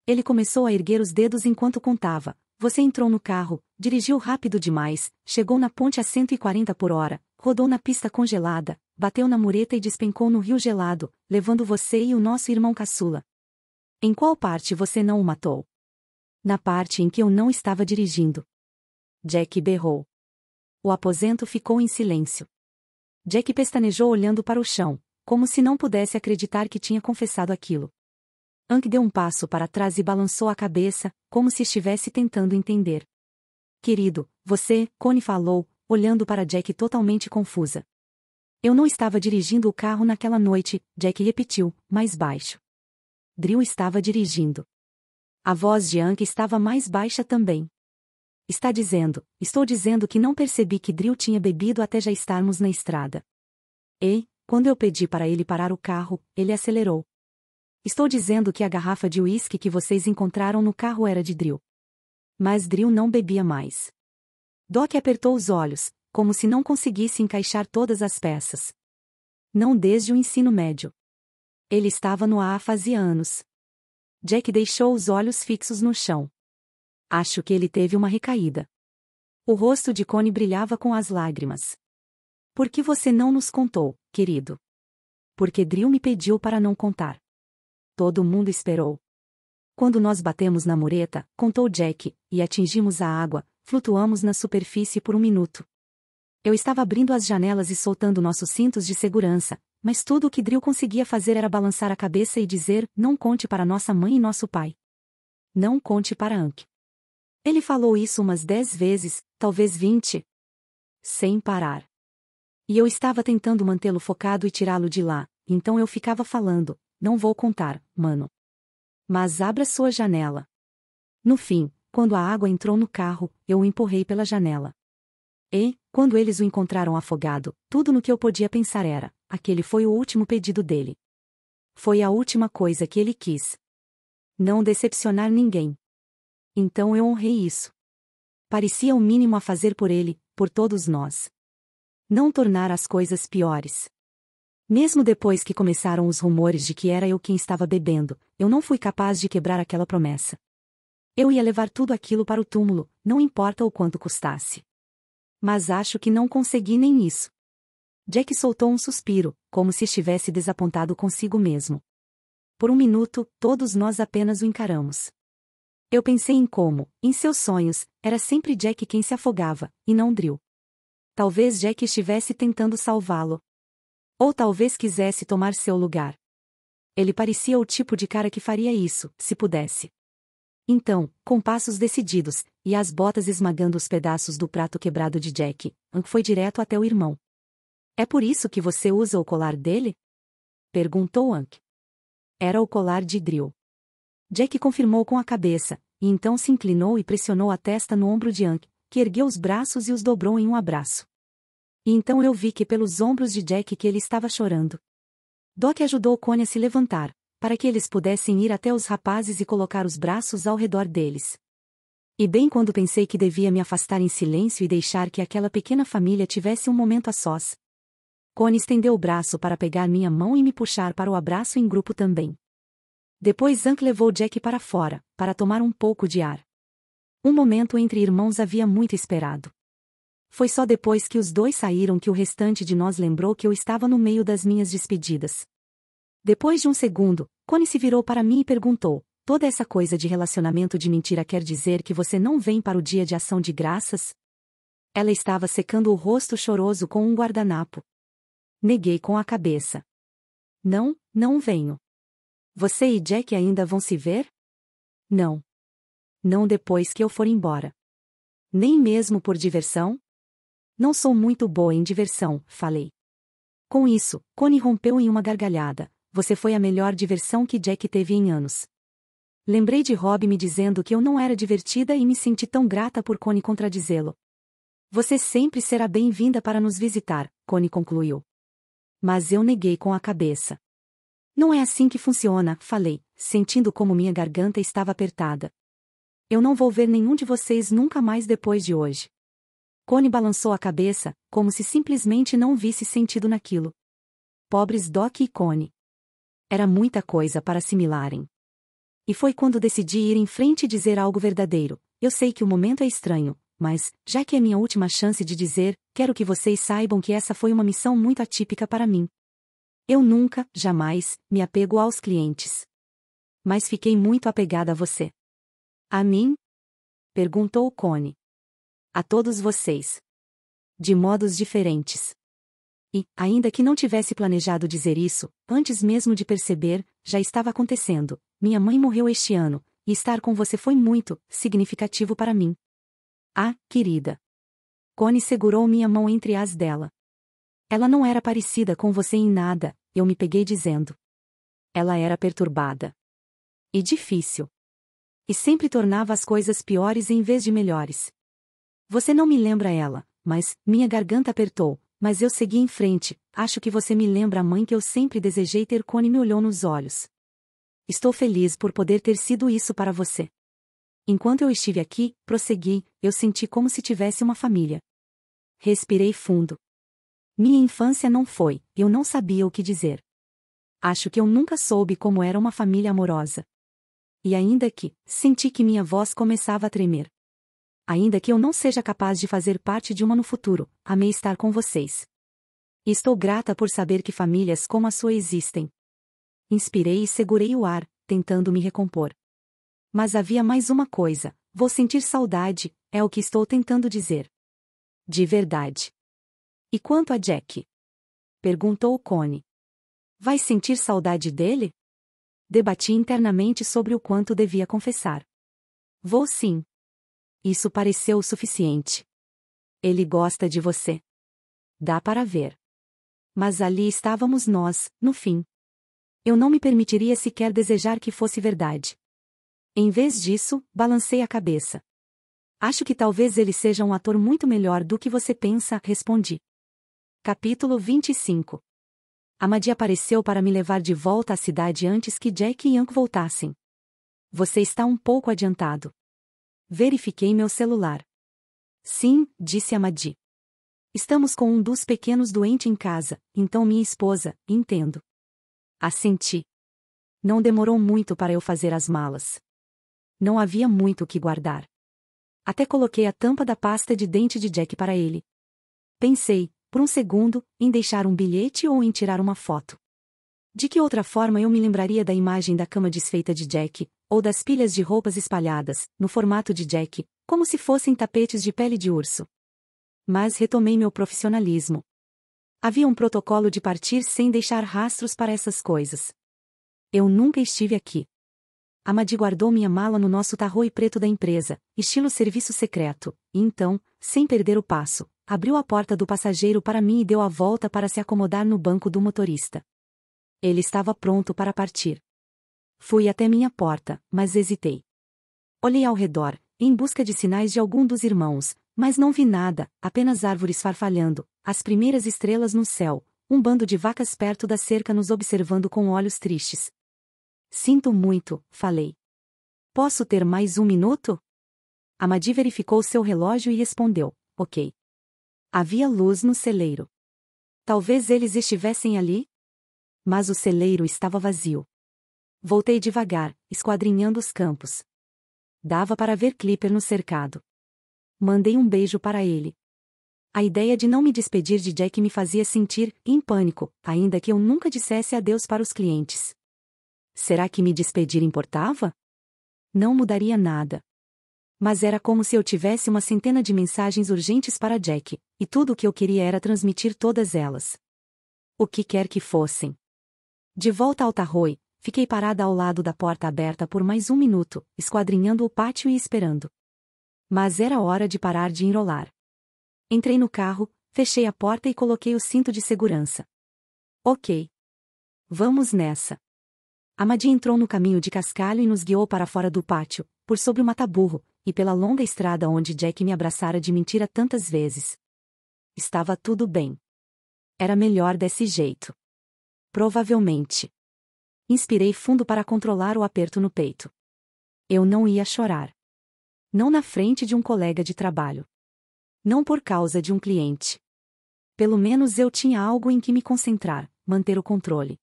A: Ele começou a erguer os dedos enquanto contava, você entrou no carro, dirigiu rápido demais, chegou na ponte a 140 por hora, rodou na pista congelada, bateu na mureta e despencou no rio gelado, levando você e o nosso irmão caçula. Em qual parte você não o matou? Na parte em que eu não estava dirigindo. Jack berrou. O aposento ficou em silêncio. Jack pestanejou olhando para o chão, como se não pudesse acreditar que tinha confessado aquilo. Ank deu um passo para trás e balançou a cabeça, como se estivesse tentando entender. Querido, você, Connie falou, olhando para Jack totalmente confusa. Eu não estava dirigindo o carro naquela noite, Jack repetiu, mais baixo. Drill estava dirigindo. A voz de Ank estava mais baixa também. Está dizendo, estou dizendo que não percebi que Drill tinha bebido até já estarmos na estrada. Ei, quando eu pedi para ele parar o carro, ele acelerou. Estou dizendo que a garrafa de uísque que vocês encontraram no carro era de Drill. Mas Drill não bebia mais. Doc apertou os olhos, como se não conseguisse encaixar todas as peças. Não desde o ensino médio. Ele estava no AA fazia anos. Jack deixou os olhos fixos no chão. Acho que ele teve uma recaída. O rosto de Coney brilhava com as lágrimas. Por que você não nos contou, querido? Porque Drill me pediu para não contar. Todo mundo esperou. Quando nós batemos na mureta, contou Jack, e atingimos a água, flutuamos na superfície por um minuto. Eu estava abrindo as janelas e soltando nossos cintos de segurança, mas tudo o que Drill conseguia fazer era balançar a cabeça e dizer: Não conte para nossa mãe e nosso pai. Não conte para Ank. Ele falou isso umas dez vezes, talvez vinte. Sem parar. E eu estava tentando mantê-lo focado e tirá-lo de lá, então eu ficava falando, não vou contar, mano. Mas abra sua janela. No fim, quando a água entrou no carro, eu o empurrei pela janela. E, quando eles o encontraram afogado, tudo no que eu podia pensar era: aquele foi o último pedido dele. Foi a última coisa que ele quis. Não decepcionar ninguém. Então eu honrei isso. Parecia o mínimo a fazer por ele, por todos nós. Não tornar as coisas piores. Mesmo depois que começaram os rumores de que era eu quem estava bebendo, eu não fui capaz de quebrar aquela promessa. Eu ia levar tudo aquilo para o túmulo, não importa o quanto custasse. Mas acho que não consegui nem isso. Jack soltou um suspiro, como se estivesse desapontado consigo mesmo. Por um minuto, todos nós apenas o encaramos. Eu pensei em como, em seus sonhos, era sempre Jack quem se afogava, e não Drill. Talvez Jack estivesse tentando salvá-lo. Ou talvez quisesse tomar seu lugar. Ele parecia o tipo de cara que faria isso, se pudesse. Então, com passos decididos, e as botas esmagando os pedaços do prato quebrado de Jack, Ang foi direto até o irmão. É por isso que você usa o colar dele? Perguntou Ank. Era o colar de Drill. Jack confirmou com a cabeça, e então se inclinou e pressionou a testa no ombro de Ank, que ergueu os braços e os dobrou em um abraço. E então eu vi que pelos ombros de Jack que ele estava chorando. Doc ajudou Connie a se levantar, para que eles pudessem ir até os rapazes e colocar os braços ao redor deles. E bem quando pensei que devia me afastar em silêncio e deixar que aquela pequena família tivesse um momento a sós. Connie estendeu o braço para pegar minha mão e me puxar para o abraço em grupo também. Depois Zank levou Jack para fora, para tomar um pouco de ar. Um momento entre irmãos havia muito esperado. Foi só depois que os dois saíram que o restante de nós lembrou que eu estava no meio das minhas despedidas. Depois de um segundo, Connie se virou para mim e perguntou: Toda essa coisa de relacionamento de mentira quer dizer que você não vem para o dia de ação de graças? Ela estava secando o rosto choroso com um guardanapo. Neguei com a cabeça. Não, não venho. Você e Jack ainda vão se ver? Não. Não depois que eu for embora. Nem mesmo por diversão? Não sou muito boa em diversão, falei. Com isso, Connie rompeu em uma gargalhada. Você foi a melhor diversão que Jack teve em anos. Lembrei de Rob me dizendo que eu não era divertida e me senti tão grata por Connie contradizê-lo. Você sempre será bem-vinda para nos visitar, Connie concluiu. Mas eu neguei com a cabeça. Não é assim que funciona, falei, sentindo como minha garganta estava apertada. Eu não vou ver nenhum de vocês nunca mais depois de hoje. Cone balançou a cabeça, como se simplesmente não visse sentido naquilo. Pobres Doc e Cone. Era muita coisa para assimilarem. E foi quando decidi ir em frente e dizer algo verdadeiro. Eu sei que o momento é estranho, mas, já que é minha última chance de dizer, quero que vocês saibam que essa foi uma missão muito atípica para mim. Eu nunca, jamais, me apego aos clientes. Mas fiquei muito apegada a você. A mim? Perguntou Cone a todos vocês. De modos diferentes. E, ainda que não tivesse planejado dizer isso, antes mesmo de perceber, já estava acontecendo. Minha mãe morreu este ano, e estar com você foi muito significativo para mim. Ah, querida. Cone segurou minha mão entre as dela. Ela não era parecida com você em nada, eu me peguei dizendo. Ela era perturbada. E difícil. E sempre tornava as coisas piores em vez de melhores. Você não me lembra ela, mas minha garganta apertou, mas eu segui em frente. Acho que você me lembra a mãe que eu sempre desejei ter. Cone me olhou nos olhos. Estou feliz por poder ter sido isso para você. Enquanto eu estive aqui, prossegui, eu senti como se tivesse uma família. Respirei fundo. Minha infância não foi, eu não sabia o que dizer. Acho que eu nunca soube como era uma família amorosa. E ainda que, senti que minha voz começava a tremer ainda que eu não seja capaz de fazer parte de uma no futuro, amei estar com vocês. Estou grata por saber que famílias como a sua existem. Inspirei e segurei o ar, tentando me recompor. Mas havia mais uma coisa: vou sentir saudade, é o que estou tentando dizer. De verdade. E quanto a Jack? Perguntou Connie. Vai sentir saudade dele? Debati internamente sobre o quanto devia confessar. Vou sim. Isso pareceu o suficiente. Ele gosta de você. Dá para ver. Mas ali estávamos nós, no fim. Eu não me permitiria sequer desejar que fosse verdade. Em vez disso, balancei a cabeça. Acho que talvez ele seja um ator muito melhor do que você pensa, respondi. Capítulo 25 Amadi apareceu para me levar de volta à cidade antes que Jack e Yank voltassem. Você está um pouco adiantado. Verifiquei meu celular. Sim, disse Amadi. Estamos com um dos pequenos doente em casa, então minha esposa, entendo. Assenti. Não demorou muito para eu fazer as malas. Não havia muito o que guardar. Até coloquei a tampa da pasta de dente de Jack para ele. Pensei, por um segundo, em deixar um bilhete ou em tirar uma foto. De que outra forma eu me lembraria da imagem da cama desfeita de Jack, ou das pilhas de roupas espalhadas, no formato de Jack, como se fossem tapetes de pele de urso? Mas retomei meu profissionalismo. Havia um protocolo de partir sem deixar rastros para essas coisas. Eu nunca estive aqui. Amadi guardou minha mala no nosso tarroi preto da empresa, estilo serviço secreto, e então, sem perder o passo, abriu a porta do passageiro para mim e deu a volta para se acomodar no banco do motorista. Ele estava pronto para partir. Fui até minha porta, mas hesitei. Olhei ao redor, em busca de sinais de algum dos irmãos, mas não vi nada, apenas árvores farfalhando, as primeiras estrelas no céu, um bando de vacas perto da cerca nos observando com olhos tristes. Sinto muito, falei. Posso ter mais um minuto? Amadi verificou seu relógio e respondeu: Ok. Havia luz no celeiro. Talvez eles estivessem ali? Mas o celeiro estava vazio. Voltei devagar, esquadrinhando os campos. Dava para ver Clipper no cercado. Mandei um beijo para ele. A ideia de não me despedir de Jack me fazia sentir, em pânico, ainda que eu nunca dissesse adeus para os clientes. Será que me despedir importava? Não mudaria nada. Mas era como se eu tivesse uma centena de mensagens urgentes para Jack, e tudo o que eu queria era transmitir todas elas. O que quer que fossem. De volta ao Tarroi, fiquei parada ao lado da porta aberta por mais um minuto, esquadrinhando o pátio e esperando. Mas era hora de parar de enrolar. Entrei no carro, fechei a porta e coloquei o cinto de segurança. Ok. Vamos nessa. Amadi entrou no caminho de cascalho e nos guiou para fora do pátio, por sobre o mataburro, e pela longa estrada onde Jack me abraçara de mentira tantas vezes. Estava tudo bem. Era melhor desse jeito provavelmente. Inspirei fundo para controlar o aperto no peito. Eu não ia chorar. Não na frente de um colega de trabalho. Não por causa de um cliente. Pelo menos eu tinha algo em que me concentrar, manter o controle.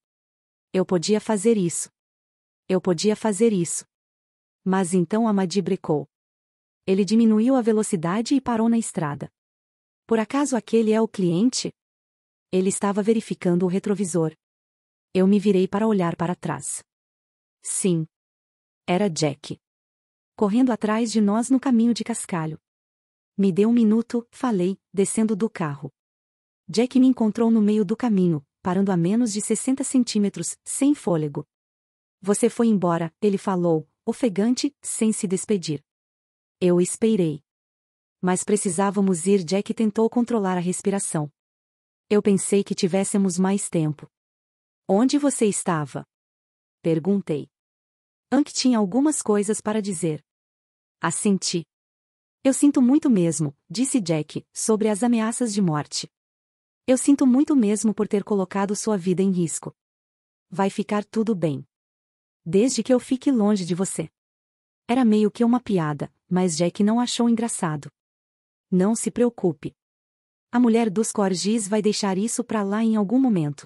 A: Eu podia fazer isso. Eu podia fazer isso. Mas então Amadi brecou. Ele diminuiu a velocidade e parou na estrada. Por acaso aquele é o cliente? Ele estava verificando o retrovisor. Eu me virei para olhar para trás. Sim. Era Jack. Correndo atrás de nós no caminho de cascalho. Me deu um minuto, falei, descendo do carro. Jack me encontrou no meio do caminho, parando a menos de 60 centímetros, sem fôlego. Você foi embora, ele falou, ofegante, sem se despedir. Eu esperei. Mas precisávamos ir, Jack tentou controlar a respiração. Eu pensei que tivéssemos mais tempo. Onde você estava? Perguntei. Ank tinha algumas coisas para dizer. Assenti. Eu sinto muito mesmo, disse Jack, sobre as ameaças de morte. Eu sinto muito mesmo por ter colocado sua vida em risco. Vai ficar tudo bem. Desde que eu fique longe de você. Era meio que uma piada, mas Jack não achou engraçado. Não se preocupe. A mulher dos Corgis vai deixar isso para lá em algum momento.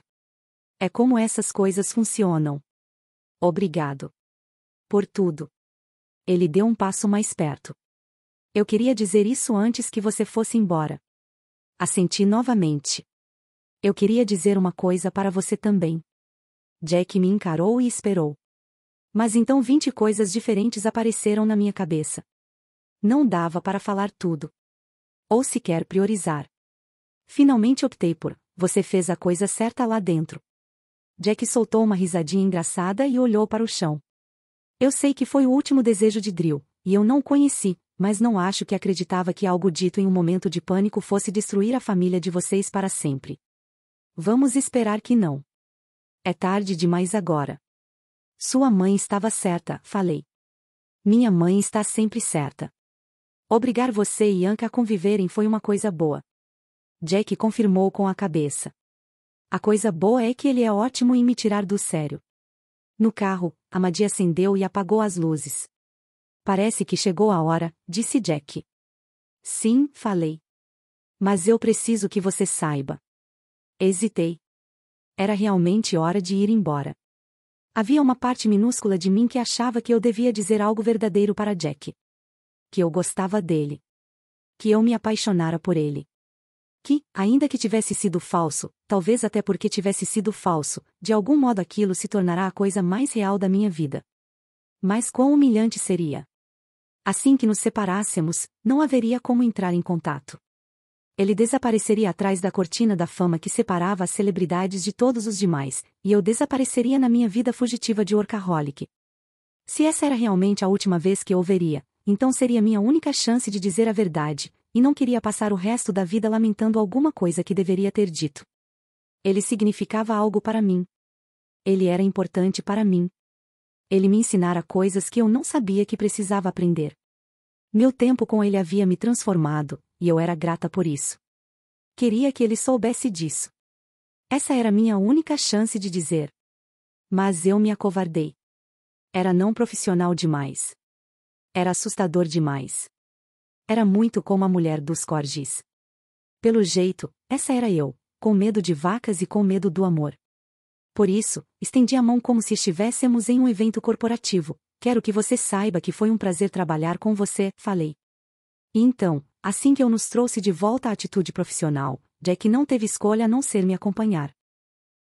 A: É como essas coisas funcionam. Obrigado. Por tudo. Ele deu um passo mais perto. Eu queria dizer isso antes que você fosse embora. Assenti novamente. Eu queria dizer uma coisa para você também. Jack me encarou e esperou. Mas então vinte coisas diferentes apareceram na minha cabeça. Não dava para falar tudo. Ou sequer priorizar. Finalmente optei por: você fez a coisa certa lá dentro. Jack soltou uma risadinha engraçada e olhou para o chão. Eu sei que foi o último desejo de Drill, e eu não conheci, mas não acho que acreditava que algo dito em um momento de pânico fosse destruir a família de vocês para sempre. Vamos esperar que não. É tarde demais agora. Sua mãe estava certa, falei. Minha mãe está sempre certa. Obrigar você e Anka a conviverem foi uma coisa boa. Jack confirmou com a cabeça. A coisa boa é que ele é ótimo em me tirar do sério. No carro, Amadi acendeu e apagou as luzes. Parece que chegou a hora, disse Jack. Sim, falei. Mas eu preciso que você saiba. Hesitei. Era realmente hora de ir embora. Havia uma parte minúscula de mim que achava que eu devia dizer algo verdadeiro para Jack. Que eu gostava dele. Que eu me apaixonara por ele que, ainda que tivesse sido falso, talvez até porque tivesse sido falso, de algum modo aquilo se tornará a coisa mais real da minha vida. Mas quão humilhante seria! Assim que nos separássemos, não haveria como entrar em contato. Ele desapareceria atrás da cortina da fama que separava as celebridades de todos os demais, e eu desapareceria na minha vida fugitiva de Orcaholic. Se essa era realmente a última vez que eu veria, então seria minha única chance de dizer a verdade, e não queria passar o resto da vida lamentando alguma coisa que deveria ter dito. Ele significava algo para mim. Ele era importante para mim. Ele me ensinara coisas que eu não sabia que precisava aprender. Meu tempo com ele havia me transformado, e eu era grata por isso. Queria que ele soubesse disso. Essa era minha única chance de dizer. Mas eu me acovardei. Era não profissional demais. Era assustador demais. Era muito como a mulher dos corgis. Pelo jeito, essa era eu, com medo de vacas e com medo do amor. Por isso, estendi a mão como se estivéssemos em um evento corporativo. Quero que você saiba que foi um prazer trabalhar com você, falei. E então, assim que eu nos trouxe de volta à atitude profissional, Jack não teve escolha a não ser me acompanhar.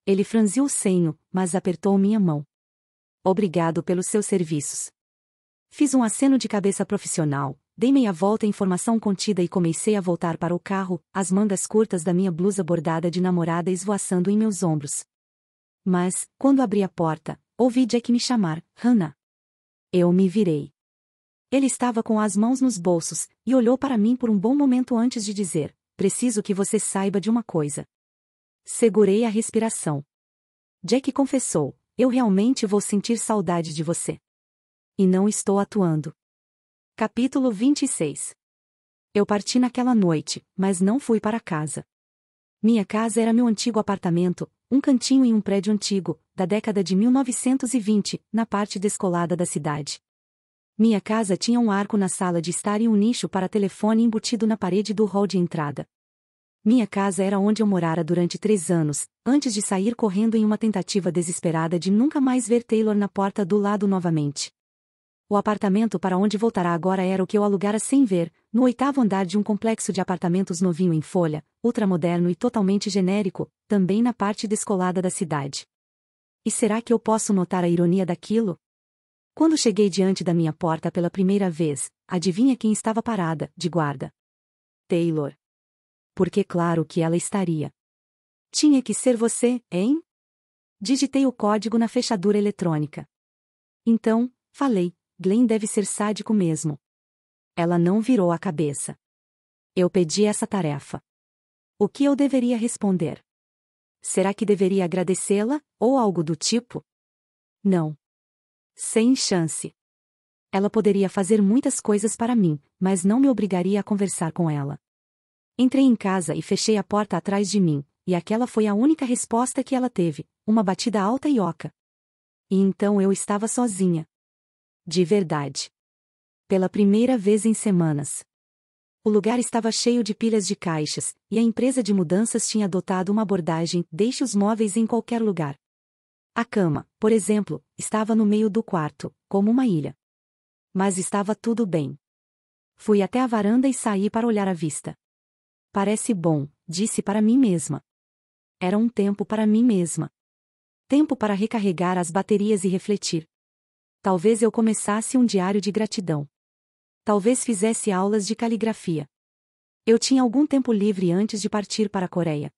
A: Ele franziu o senho, mas apertou minha mão. Obrigado pelos seus serviços. Fiz um aceno de cabeça profissional, dei meia volta em formação contida e comecei a voltar para o carro, as mangas curtas da minha blusa bordada de namorada esvoaçando em meus ombros. Mas, quando abri a porta, ouvi Jack me chamar, Hannah. Eu me virei. Ele estava com as mãos nos bolsos, e olhou para mim por um bom momento antes de dizer: Preciso que você saiba de uma coisa. Segurei a respiração. Jack confessou: Eu realmente vou sentir saudade de você. E não estou atuando. Capítulo 26 Eu parti naquela noite, mas não fui para casa. Minha casa era meu antigo apartamento, um cantinho em um prédio antigo, da década de 1920, na parte descolada da cidade. Minha casa tinha um arco na sala de estar e um nicho para telefone embutido na parede do hall de entrada. Minha casa era onde eu morara durante três anos, antes de sair correndo em uma tentativa desesperada de nunca mais ver Taylor na porta do lado novamente. O apartamento para onde voltará agora era o que eu alugara sem ver, no oitavo andar de um complexo de apartamentos novinho em folha, ultramoderno e totalmente genérico, também na parte descolada da cidade. E será que eu posso notar a ironia daquilo? Quando cheguei diante da minha porta pela primeira vez, adivinha quem estava parada, de guarda? Taylor. Porque claro que ela estaria. Tinha que ser você, hein? Digitei o código na fechadura eletrônica. Então, falei, Glenn deve ser sádico mesmo. Ela não virou a cabeça. Eu pedi essa tarefa. O que eu deveria responder? Será que deveria agradecê-la, ou algo do tipo? Não. Sem chance. Ela poderia fazer muitas coisas para mim, mas não me obrigaria a conversar com ela. Entrei em casa e fechei a porta atrás de mim, e aquela foi a única resposta que ela teve, uma batida alta e oca. E então eu estava sozinha de verdade. Pela primeira vez em semanas. O lugar estava cheio de pilhas de caixas, e a empresa de mudanças tinha adotado uma abordagem: deixe os móveis em qualquer lugar. A cama, por exemplo, estava no meio do quarto, como uma ilha. Mas estava tudo bem. Fui até a varanda e saí para olhar a vista. Parece bom, disse para mim mesma. Era um tempo para mim mesma. Tempo para recarregar as baterias e refletir. Talvez eu começasse um diário de gratidão. Talvez fizesse aulas de caligrafia. Eu tinha algum tempo livre antes de partir para a Coreia.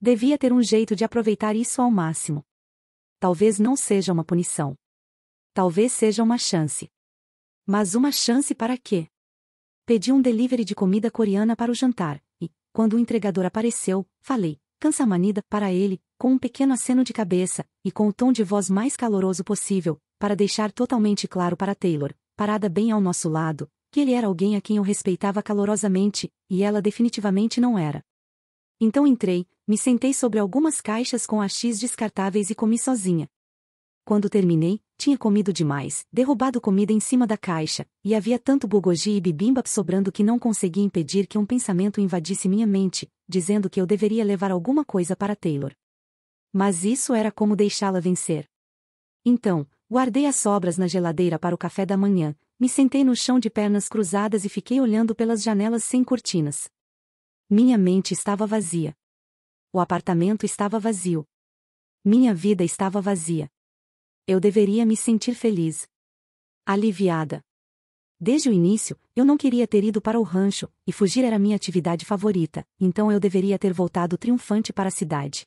A: Devia ter um jeito de aproveitar isso ao máximo. Talvez não seja uma punição. Talvez seja uma chance. Mas uma chance para quê? Pedi um delivery de comida coreana para o jantar, e, quando o entregador apareceu, falei, cansa manida, para ele, com um pequeno aceno de cabeça, e com o tom de voz mais caloroso possível, para deixar totalmente claro para Taylor, parada bem ao nosso lado, que ele era alguém a quem eu respeitava calorosamente, e ela definitivamente não era. Então entrei, me sentei sobre algumas caixas com AX descartáveis e comi sozinha. Quando terminei, tinha comido demais, derrubado comida em cima da caixa, e havia tanto bugogi e bibimbap sobrando que não conseguia impedir que um pensamento invadisse minha mente, dizendo que eu deveria levar alguma coisa para Taylor. Mas isso era como deixá-la vencer. Então, Guardei as sobras na geladeira para o café da manhã, me sentei no chão de pernas cruzadas e fiquei olhando pelas janelas sem cortinas. Minha mente estava vazia. O apartamento estava vazio. Minha vida estava vazia. Eu deveria me sentir feliz. Aliviada. Desde o início, eu não queria ter ido para o rancho, e fugir era minha atividade favorita, então eu deveria ter voltado triunfante para a cidade.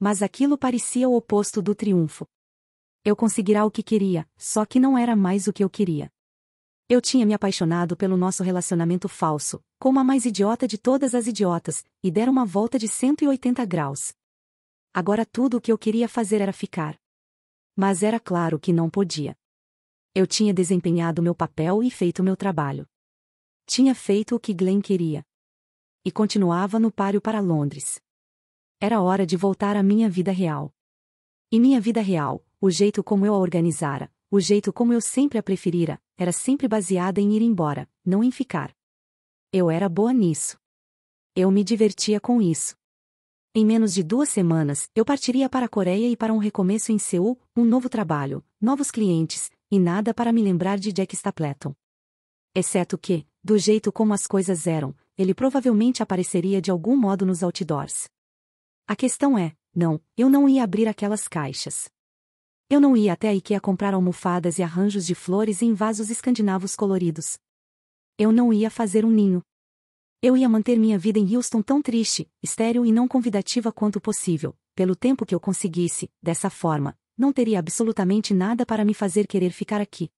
A: Mas aquilo parecia o oposto do triunfo eu conseguirá o que queria, só que não era mais o que eu queria. Eu tinha me apaixonado pelo nosso relacionamento falso, como a mais idiota de todas as idiotas, e dera uma volta de 180 graus. Agora tudo o que eu queria fazer era ficar. Mas era claro que não podia. Eu tinha desempenhado meu papel e feito meu trabalho. Tinha feito o que Glenn queria. E continuava no páreo para Londres. Era hora de voltar à minha vida real. E minha vida real, o jeito como eu a organizara, o jeito como eu sempre a preferira, era sempre baseada em ir embora, não em ficar. Eu era boa nisso. Eu me divertia com isso. Em menos de duas semanas, eu partiria para a Coreia e para um recomeço em Seul, um novo trabalho, novos clientes, e nada para me lembrar de Jack Stapleton. Exceto que, do jeito como as coisas eram, ele provavelmente apareceria de algum modo nos outdoors. A questão é, não, eu não ia abrir aquelas caixas. Eu não ia até a IKEA comprar almofadas e arranjos de flores em vasos escandinavos coloridos. Eu não ia fazer um ninho. Eu ia manter minha vida em Houston tão triste, estéril e não convidativa quanto possível, pelo tempo que eu conseguisse, dessa forma, não teria absolutamente nada para me fazer querer ficar aqui.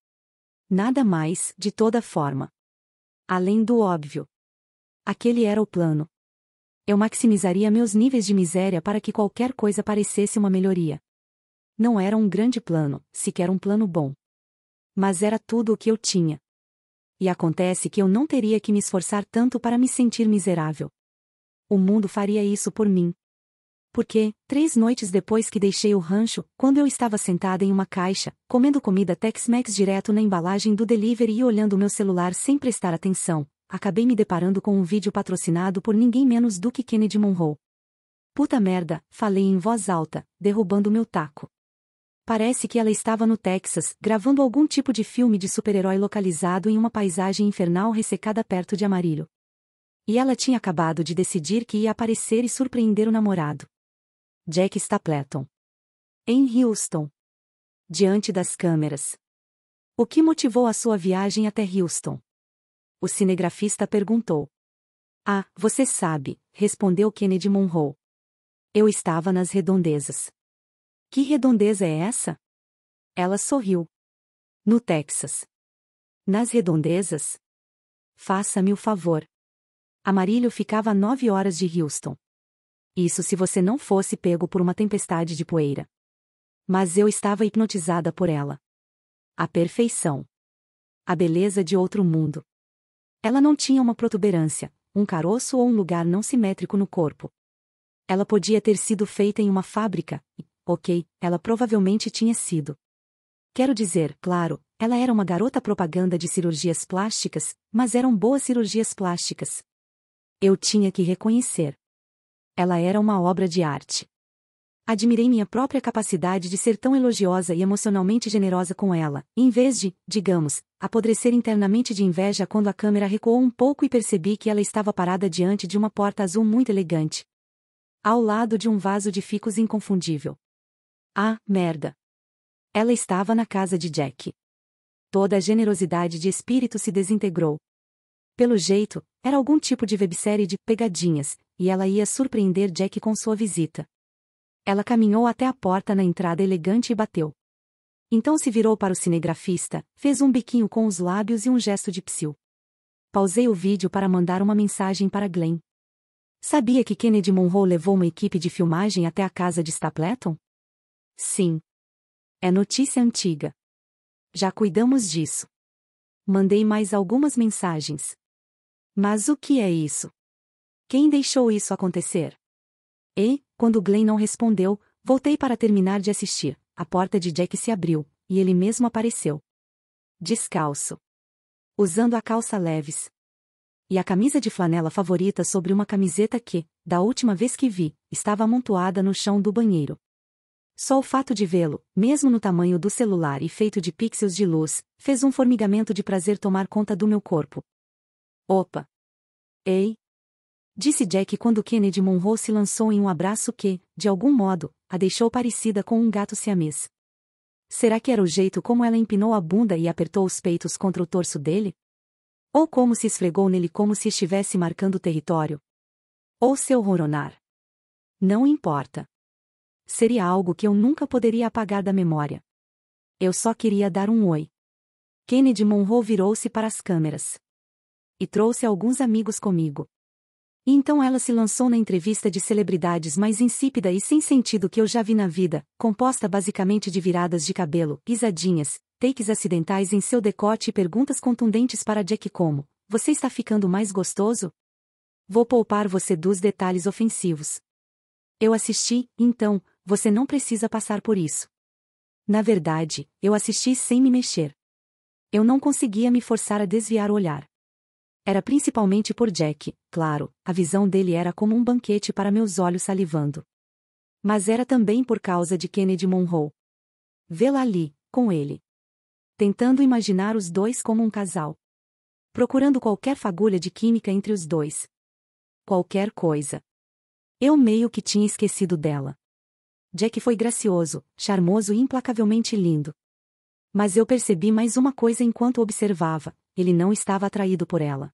A: Nada mais, de toda forma. Além do óbvio. Aquele era o plano. Eu maximizaria meus níveis de miséria para que qualquer coisa parecesse uma melhoria. Não era um grande plano, sequer um plano bom. Mas era tudo o que eu tinha. E acontece que eu não teria que me esforçar tanto para me sentir miserável. O mundo faria isso por mim. Porque, três noites depois que deixei o rancho, quando eu estava sentada em uma caixa, comendo comida Tex-Mex direto na embalagem do delivery e olhando meu celular sem prestar atenção, acabei me deparando com um vídeo patrocinado por ninguém menos do que Kennedy Monroe. Puta merda, falei em voz alta, derrubando meu taco. Parece que ela estava no Texas, gravando algum tipo de filme de super-herói localizado em uma paisagem infernal ressecada perto de Amarillo. E ela tinha acabado de decidir que ia aparecer e surpreender o namorado. Jack Stapleton. Em Houston. Diante das câmeras. O que motivou a sua viagem até Houston? O cinegrafista perguntou. Ah, você sabe, respondeu Kennedy Monroe. Eu estava nas redondezas. Que redondeza é essa? Ela sorriu. No Texas. Nas redondezas? Faça-me o favor. Amarílio ficava a nove horas de Houston. Isso se você não fosse pego por uma tempestade de poeira. Mas eu estava hipnotizada por ela. A perfeição. A beleza de outro mundo. Ela não tinha uma protuberância, um caroço ou um lugar não simétrico no corpo. Ela podia ter sido feita em uma fábrica, e, ok, ela provavelmente tinha sido. Quero dizer, claro, ela era uma garota propaganda de cirurgias plásticas, mas eram boas cirurgias plásticas. Eu tinha que reconhecer. Ela era uma obra de arte. Admirei minha própria capacidade de ser tão elogiosa e emocionalmente generosa com ela, em vez de, digamos, apodrecer internamente de inveja quando a câmera recuou um pouco e percebi que ela estava parada diante de uma porta azul muito elegante. Ao lado de um vaso de ficos inconfundível. Ah, merda! Ela estava na casa de Jack. Toda a generosidade de espírito se desintegrou. Pelo jeito, era algum tipo de websérie de pegadinhas, e ela ia surpreender Jack com sua visita. Ela caminhou até a porta na entrada elegante e bateu. Então se virou para o cinegrafista, fez um biquinho com os lábios e um gesto de psiu. Pausei o vídeo para mandar uma mensagem para Glenn. Sabia que Kennedy Monroe levou uma equipe de filmagem até a casa de Stapleton? Sim. É notícia antiga. Já cuidamos disso. Mandei mais algumas mensagens. Mas o que é isso? Quem deixou isso acontecer? E, quando Glenn não respondeu, voltei para terminar de assistir. A porta de Jack se abriu, e ele mesmo apareceu. Descalço. Usando a calça leves. E a camisa de flanela favorita sobre uma camiseta que, da última vez que vi, estava amontoada no chão do banheiro. Só o fato de vê-lo, mesmo no tamanho do celular e feito de pixels de luz, fez um formigamento de prazer tomar conta do meu corpo. Opa! Ei! Disse Jack quando Kennedy Monroe se lançou em um abraço que, de algum modo, a deixou parecida com um gato siamês. Será que era o jeito como ela empinou a bunda e apertou os peitos contra o torso dele? Ou como se esfregou nele como se estivesse marcando território? Ou seu ronronar? Não importa. Seria algo que eu nunca poderia apagar da memória. Eu só queria dar um oi. Kennedy Monroe virou-se para as câmeras. E trouxe alguns amigos comigo. E então ela se lançou na entrevista de celebridades mais insípida e sem sentido que eu já vi na vida, composta basicamente de viradas de cabelo, risadinhas, takes acidentais em seu decote e perguntas contundentes para Jack como, você está ficando mais gostoso? Vou poupar você dos detalhes ofensivos. Eu assisti, então, você não precisa passar por isso. Na verdade, eu assisti sem me mexer. Eu não conseguia me forçar a desviar o olhar. Era principalmente por Jack, claro, a visão dele era como um banquete para meus olhos salivando. Mas era também por causa de Kennedy Monroe. Vê-la ali, com ele. Tentando imaginar os dois como um casal. Procurando qualquer fagulha de química entre os dois. Qualquer coisa. Eu meio que tinha esquecido dela. Jack foi gracioso, charmoso e implacavelmente lindo. Mas eu percebi mais uma coisa enquanto observava: ele não estava atraído por ela.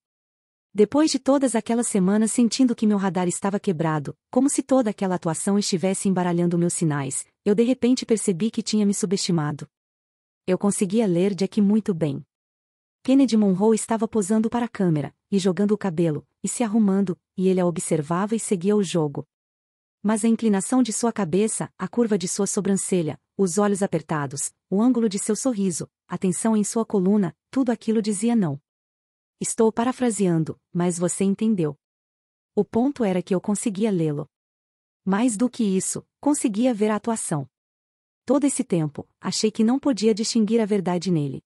A: Depois de todas aquelas semanas sentindo que meu radar estava quebrado, como se toda aquela atuação estivesse embaralhando meus sinais, eu de repente percebi que tinha me subestimado. Eu conseguia ler Jack muito bem. Kennedy Monroe estava posando para a câmera, e jogando o cabelo, e se arrumando, e ele a observava e seguia o jogo, mas a inclinação de sua cabeça, a curva de sua sobrancelha, os olhos apertados, o ângulo de seu sorriso, a tensão em sua coluna, tudo aquilo dizia não. Estou parafraseando, mas você entendeu. O ponto era que eu conseguia lê-lo. Mais do que isso, conseguia ver a atuação. Todo esse tempo, achei que não podia distinguir a verdade nele.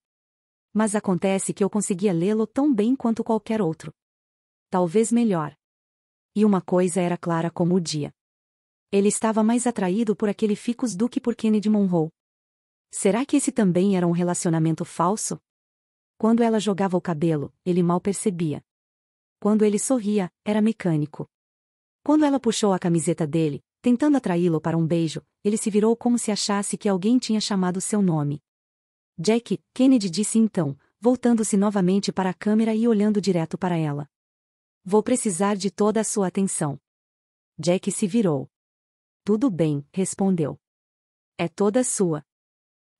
A: Mas acontece que eu conseguia lê-lo tão bem quanto qualquer outro. Talvez melhor. E uma coisa era clara como o dia. Ele estava mais atraído por aquele ficus do que por Kennedy Monroe. Será que esse também era um relacionamento falso? Quando ela jogava o cabelo, ele mal percebia. Quando ele sorria, era mecânico. Quando ela puxou a camiseta dele, tentando atraí-lo para um beijo, ele se virou como se achasse que alguém tinha chamado seu nome. Jack, Kennedy disse então, voltando-se novamente para a câmera e olhando direto para ela. Vou precisar de toda a sua atenção. Jack se virou. Tudo bem, respondeu. É toda sua.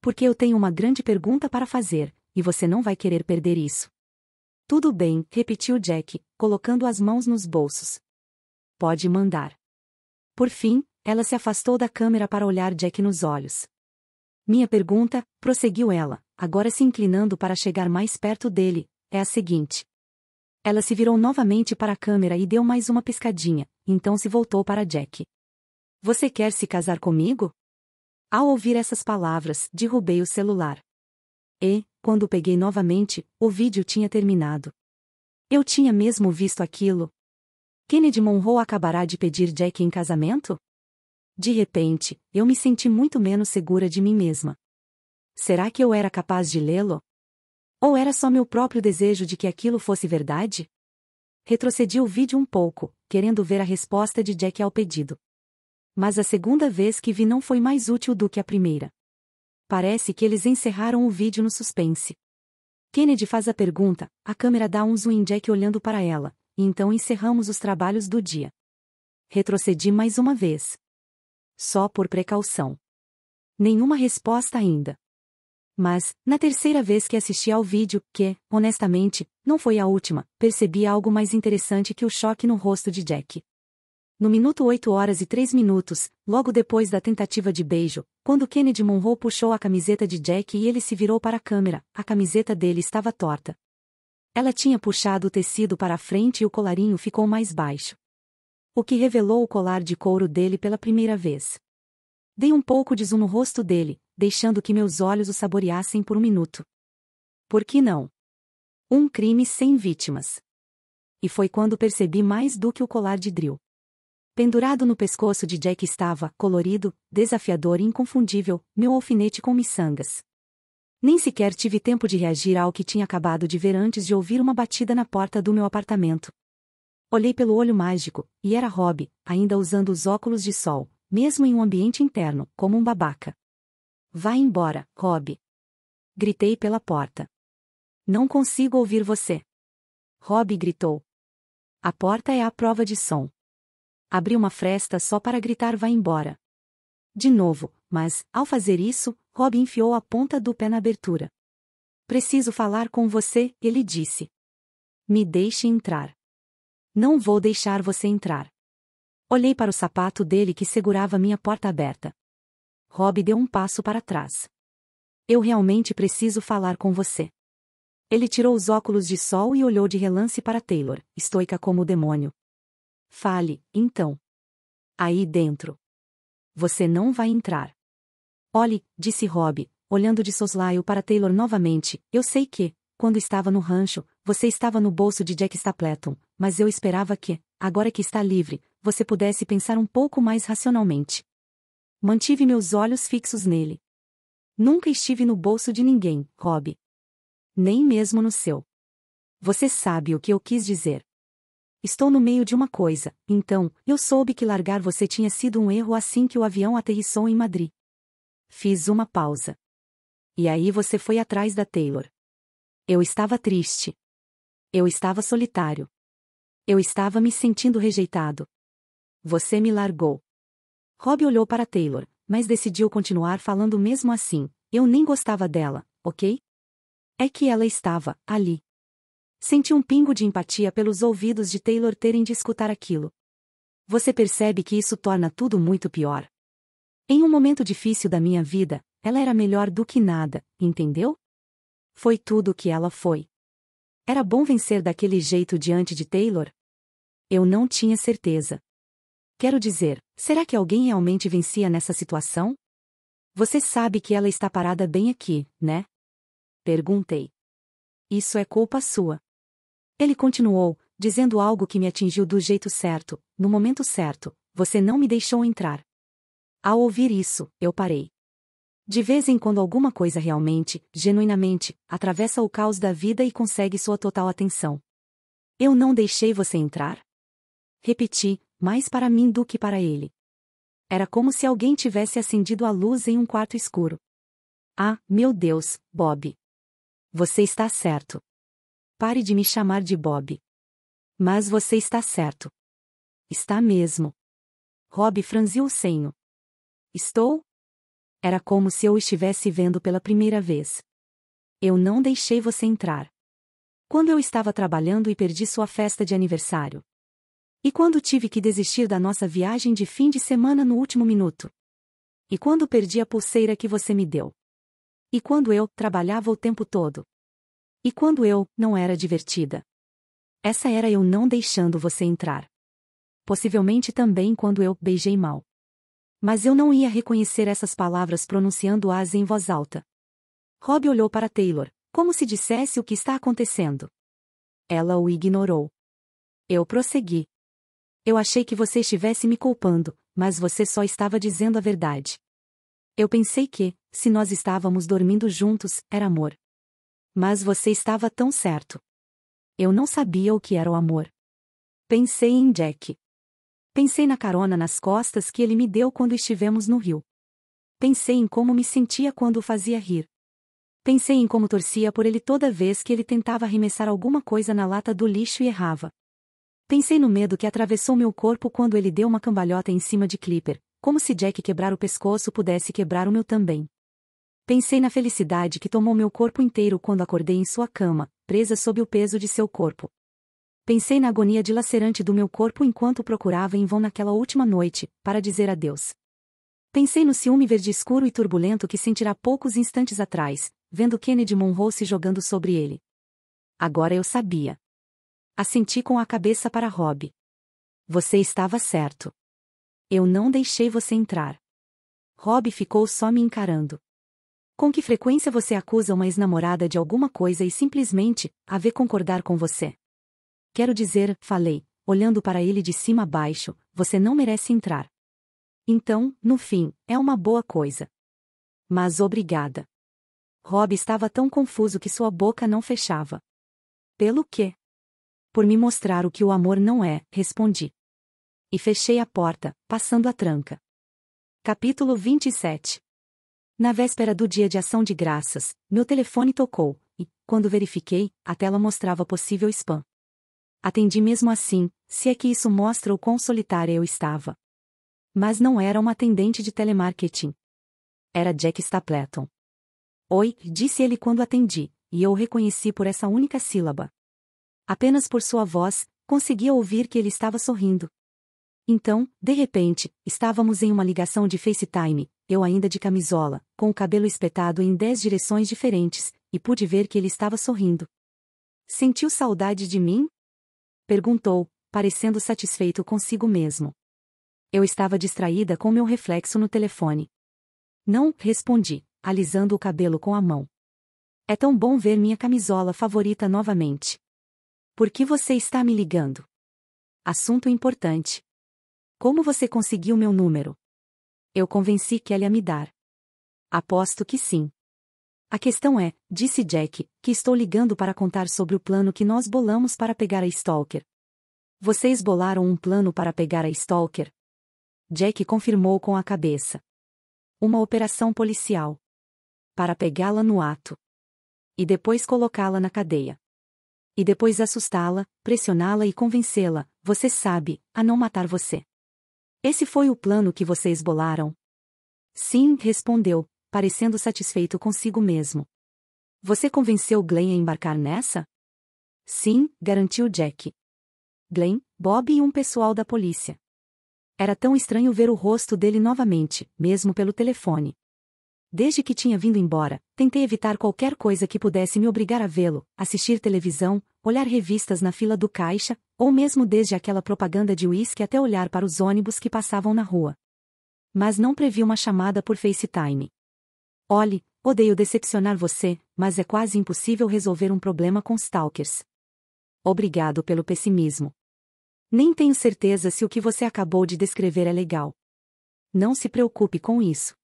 A: Porque eu tenho uma grande pergunta para fazer, e você não vai querer perder isso. Tudo bem, repetiu Jack, colocando as mãos nos bolsos. Pode mandar. Por fim, ela se afastou da câmera para olhar Jack nos olhos. Minha pergunta, prosseguiu ela, agora se inclinando para chegar mais perto dele, é a seguinte. Ela se virou novamente para a câmera e deu mais uma piscadinha, então se voltou para Jack. Você quer se casar comigo? Ao ouvir essas palavras, derrubei o celular. E, quando peguei novamente, o vídeo tinha terminado. Eu tinha mesmo visto aquilo. Kennedy Monroe acabará de pedir Jack em casamento? De repente, eu me senti muito menos segura de mim mesma. Será que eu era capaz de lê-lo? Ou era só meu próprio desejo de que aquilo fosse verdade? Retrocedi o vídeo um pouco, querendo ver a resposta de Jack ao pedido mas a segunda vez que vi não foi mais útil do que a primeira. Parece que eles encerraram o vídeo no suspense. Kennedy faz a pergunta, a câmera dá um zoom em jack olhando para ela, e então encerramos os trabalhos do dia. Retrocedi mais uma vez. Só por precaução. Nenhuma resposta ainda. Mas, na terceira vez que assisti ao vídeo, que, honestamente, não foi a última, percebi algo mais interessante que o choque no rosto de Jack no minuto 8 horas e 3 minutos, logo depois da tentativa de beijo, quando Kennedy Monroe puxou a camiseta de Jack e ele se virou para a câmera, a camiseta dele estava torta. Ela tinha puxado o tecido para a frente e o colarinho ficou mais baixo. O que revelou o colar de couro dele pela primeira vez. Dei um pouco de zoom no rosto dele, deixando que meus olhos o saboreassem por um minuto. Por que não? Um crime sem vítimas. E foi quando percebi mais do que o colar de drill. Pendurado no pescoço de Jack estava, colorido, desafiador e inconfundível, meu alfinete com miçangas. Nem sequer tive tempo de reagir ao que tinha acabado de ver antes de ouvir uma batida na porta do meu apartamento. Olhei pelo olho mágico, e era Rob, ainda usando os óculos de sol, mesmo em um ambiente interno, como um babaca. Vai embora, Rob. Gritei pela porta. Não consigo ouvir você. Rob gritou. A porta é a prova de som abri uma fresta só para gritar "Vai embora. De novo, mas, ao fazer isso, Rob enfiou a ponta do pé na abertura. Preciso falar com você, ele disse. Me deixe entrar. Não vou deixar você entrar. Olhei para o sapato dele que segurava minha porta aberta. Rob deu um passo para trás. Eu realmente preciso falar com você. Ele tirou os óculos de sol e olhou de relance para Taylor, estoica como o demônio, Fale, então. Aí dentro. Você não vai entrar. Olhe, disse Rob, olhando de soslaio para Taylor novamente, eu sei que, quando estava no rancho, você estava no bolso de Jack Stapleton, mas eu esperava que, agora que está livre, você pudesse pensar um pouco mais racionalmente. Mantive meus olhos fixos nele. Nunca estive no bolso de ninguém, Rob. Nem mesmo no seu. Você sabe o que eu quis dizer. Estou no meio de uma coisa, então, eu soube que largar você tinha sido um erro assim que o avião aterrissou em Madrid. Fiz uma pausa. E aí você foi atrás da Taylor. Eu estava triste. Eu estava solitário. Eu estava me sentindo rejeitado. Você me largou. Rob olhou para Taylor, mas decidiu continuar falando mesmo assim. Eu nem gostava dela, ok? É que ela estava ali. Senti um pingo de empatia pelos ouvidos de Taylor terem de escutar aquilo. Você percebe que isso torna tudo muito pior. Em um momento difícil da minha vida, ela era melhor do que nada, entendeu? Foi tudo o que ela foi. Era bom vencer daquele jeito diante de Taylor? Eu não tinha certeza. Quero dizer, será que alguém realmente vencia nessa situação? Você sabe que ela está parada bem aqui, né? Perguntei. Isso é culpa sua. Ele continuou, dizendo algo que me atingiu do jeito certo, no momento certo, você não me deixou entrar. Ao ouvir isso, eu parei. De vez em quando alguma coisa realmente, genuinamente, atravessa o caos da vida e consegue sua total atenção. Eu não deixei você entrar? Repeti, mais para mim do que para ele. Era como se alguém tivesse acendido a luz em um quarto escuro. Ah, meu Deus, Bob. Você está certo. Pare de me chamar de Bob. Mas você está certo. Está mesmo. Rob franziu o senho. Estou? Era como se eu estivesse vendo pela primeira vez. Eu não deixei você entrar. Quando eu estava trabalhando e perdi sua festa de aniversário. E quando tive que desistir da nossa viagem de fim de semana no último minuto. E quando perdi a pulseira que você me deu. E quando eu trabalhava o tempo todo. E quando eu, não era divertida. Essa era eu não deixando você entrar. Possivelmente também quando eu beijei mal. Mas eu não ia reconhecer essas palavras pronunciando-as em voz alta. Rob olhou para Taylor, como se dissesse o que está acontecendo. Ela o ignorou. Eu prossegui. Eu achei que você estivesse me culpando, mas você só estava dizendo a verdade. Eu pensei que, se nós estávamos dormindo juntos, era amor. Mas você estava tão certo. Eu não sabia o que era o amor. Pensei em Jack. Pensei na carona nas costas que ele me deu quando estivemos no rio. Pensei em como me sentia quando o fazia rir. Pensei em como torcia por ele toda vez que ele tentava arremessar alguma coisa na lata do lixo e errava. Pensei no medo que atravessou meu corpo quando ele deu uma cambalhota em cima de Clipper, como se Jack quebrar o pescoço pudesse quebrar o meu também. Pensei na felicidade que tomou meu corpo inteiro quando acordei em sua cama, presa sob o peso de seu corpo. Pensei na agonia dilacerante do meu corpo enquanto procurava em vão naquela última noite, para dizer adeus. Pensei no ciúme verde escuro e turbulento que sentirá poucos instantes atrás, vendo Kennedy Monroe se jogando sobre ele. Agora eu sabia. Assenti com a cabeça para Rob. Você estava certo. Eu não deixei você entrar. Rob ficou só me encarando. Com que frequência você acusa uma ex-namorada de alguma coisa e simplesmente a vê concordar com você? Quero dizer, falei, olhando para ele de cima a baixo, você não merece entrar. Então, no fim, é uma boa coisa. Mas obrigada. Rob estava tão confuso que sua boca não fechava. Pelo quê? Por me mostrar o que o amor não é, respondi. E fechei a porta, passando a tranca. Capítulo 27 na véspera do dia de ação de graças, meu telefone tocou, e, quando verifiquei, a tela mostrava possível spam. Atendi mesmo assim, se é que isso mostra o quão solitária eu estava. Mas não era uma atendente de telemarketing. Era Jack Stapleton. Oi, disse ele quando atendi, e eu o reconheci por essa única sílaba. Apenas por sua voz, conseguia ouvir que ele estava sorrindo. Então, de repente, estávamos em uma ligação de FaceTime, eu ainda de camisola, com o cabelo espetado em dez direções diferentes, e pude ver que ele estava sorrindo. Sentiu saudade de mim? Perguntou, parecendo satisfeito consigo mesmo. Eu estava distraída com meu reflexo no telefone. Não, respondi, alisando o cabelo com a mão. É tão bom ver minha camisola favorita novamente. Por que você está me ligando? Assunto importante. Como você conseguiu meu número? Eu convenci Kelly a me dar. Aposto que sim. A questão é, disse Jack, que estou ligando para contar sobre o plano que nós bolamos para pegar a Stalker. Vocês bolaram um plano para pegar a Stalker? Jack confirmou com a cabeça. Uma operação policial. Para pegá-la no ato. E depois colocá-la na cadeia. E depois assustá-la, pressioná-la e convencê-la, você sabe, a não matar você. Esse foi o plano que vocês bolaram? Sim, respondeu, parecendo satisfeito consigo mesmo. Você convenceu Glenn a embarcar nessa? Sim, garantiu Jack. Glenn, Bob e um pessoal da polícia. Era tão estranho ver o rosto dele novamente, mesmo pelo telefone. Desde que tinha vindo embora, tentei evitar qualquer coisa que pudesse me obrigar a vê-lo, assistir televisão, olhar revistas na fila do caixa, ou mesmo desde aquela propaganda de uísque até olhar para os ônibus que passavam na rua. Mas não previ uma chamada por FaceTime. Olhe, odeio decepcionar você, mas é quase impossível resolver um problema com stalkers. Obrigado pelo pessimismo. Nem tenho certeza se o que você acabou de descrever é legal. Não se preocupe com isso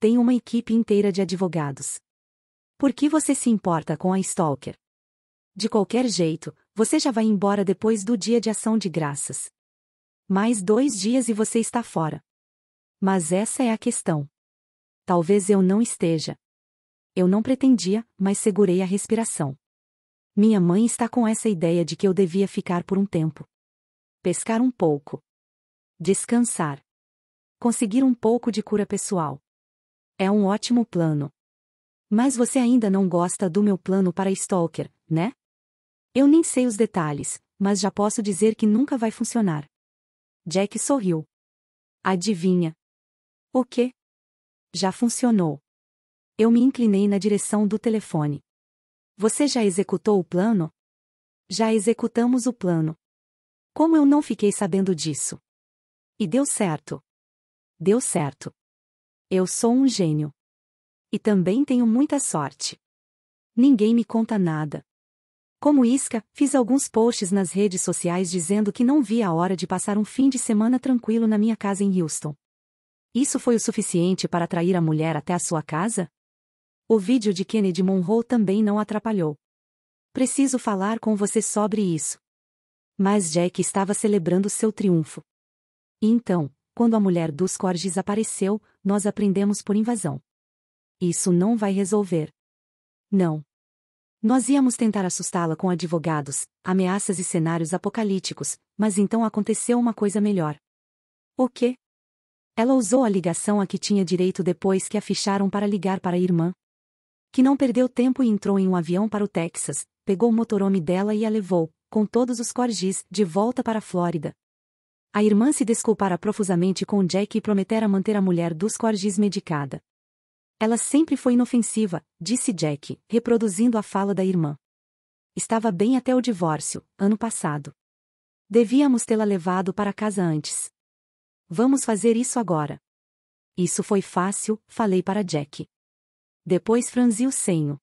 A: tem uma equipe inteira de advogados. Por que você se importa com a Stalker? De qualquer jeito, você já vai embora depois do dia de ação de graças. Mais dois dias e você está fora. Mas essa é a questão. Talvez eu não esteja. Eu não pretendia, mas segurei a respiração. Minha mãe está com essa ideia de que eu devia ficar por um tempo. Pescar um pouco. Descansar. Conseguir um pouco de cura pessoal. É um ótimo plano. Mas você ainda não gosta do meu plano para Stalker, né? Eu nem sei os detalhes, mas já posso dizer que nunca vai funcionar. Jack sorriu. Adivinha? O quê? Já funcionou. Eu me inclinei na direção do telefone. Você já executou o plano? Já executamos o plano. Como eu não fiquei sabendo disso? E deu certo. Deu certo. Eu sou um gênio. E também tenho muita sorte. Ninguém me conta nada. Como isca, fiz alguns posts nas redes sociais dizendo que não via a hora de passar um fim de semana tranquilo na minha casa em Houston. Isso foi o suficiente para atrair a mulher até a sua casa? O vídeo de Kennedy Monroe também não atrapalhou. Preciso falar com você sobre isso. Mas Jack estava celebrando seu triunfo. então, quando a mulher dos Corges apareceu, nós aprendemos por invasão. Isso não vai resolver. Não. Nós íamos tentar assustá-la com advogados, ameaças e cenários apocalípticos, mas então aconteceu uma coisa melhor. O quê? Ela usou a ligação a que tinha direito depois que a ficharam para ligar para a irmã. Que não perdeu tempo e entrou em um avião para o Texas, pegou o motorhome dela e a levou, com todos os corgis, de volta para a Flórida, a irmã se desculpara profusamente com Jack e prometera manter a mulher dos Corgis medicada. Ela sempre foi inofensiva, disse Jack, reproduzindo a fala da irmã. Estava bem até o divórcio, ano passado. Devíamos tê-la levado para casa antes. Vamos fazer isso agora. Isso foi fácil, falei para Jack. Depois franzi o senho.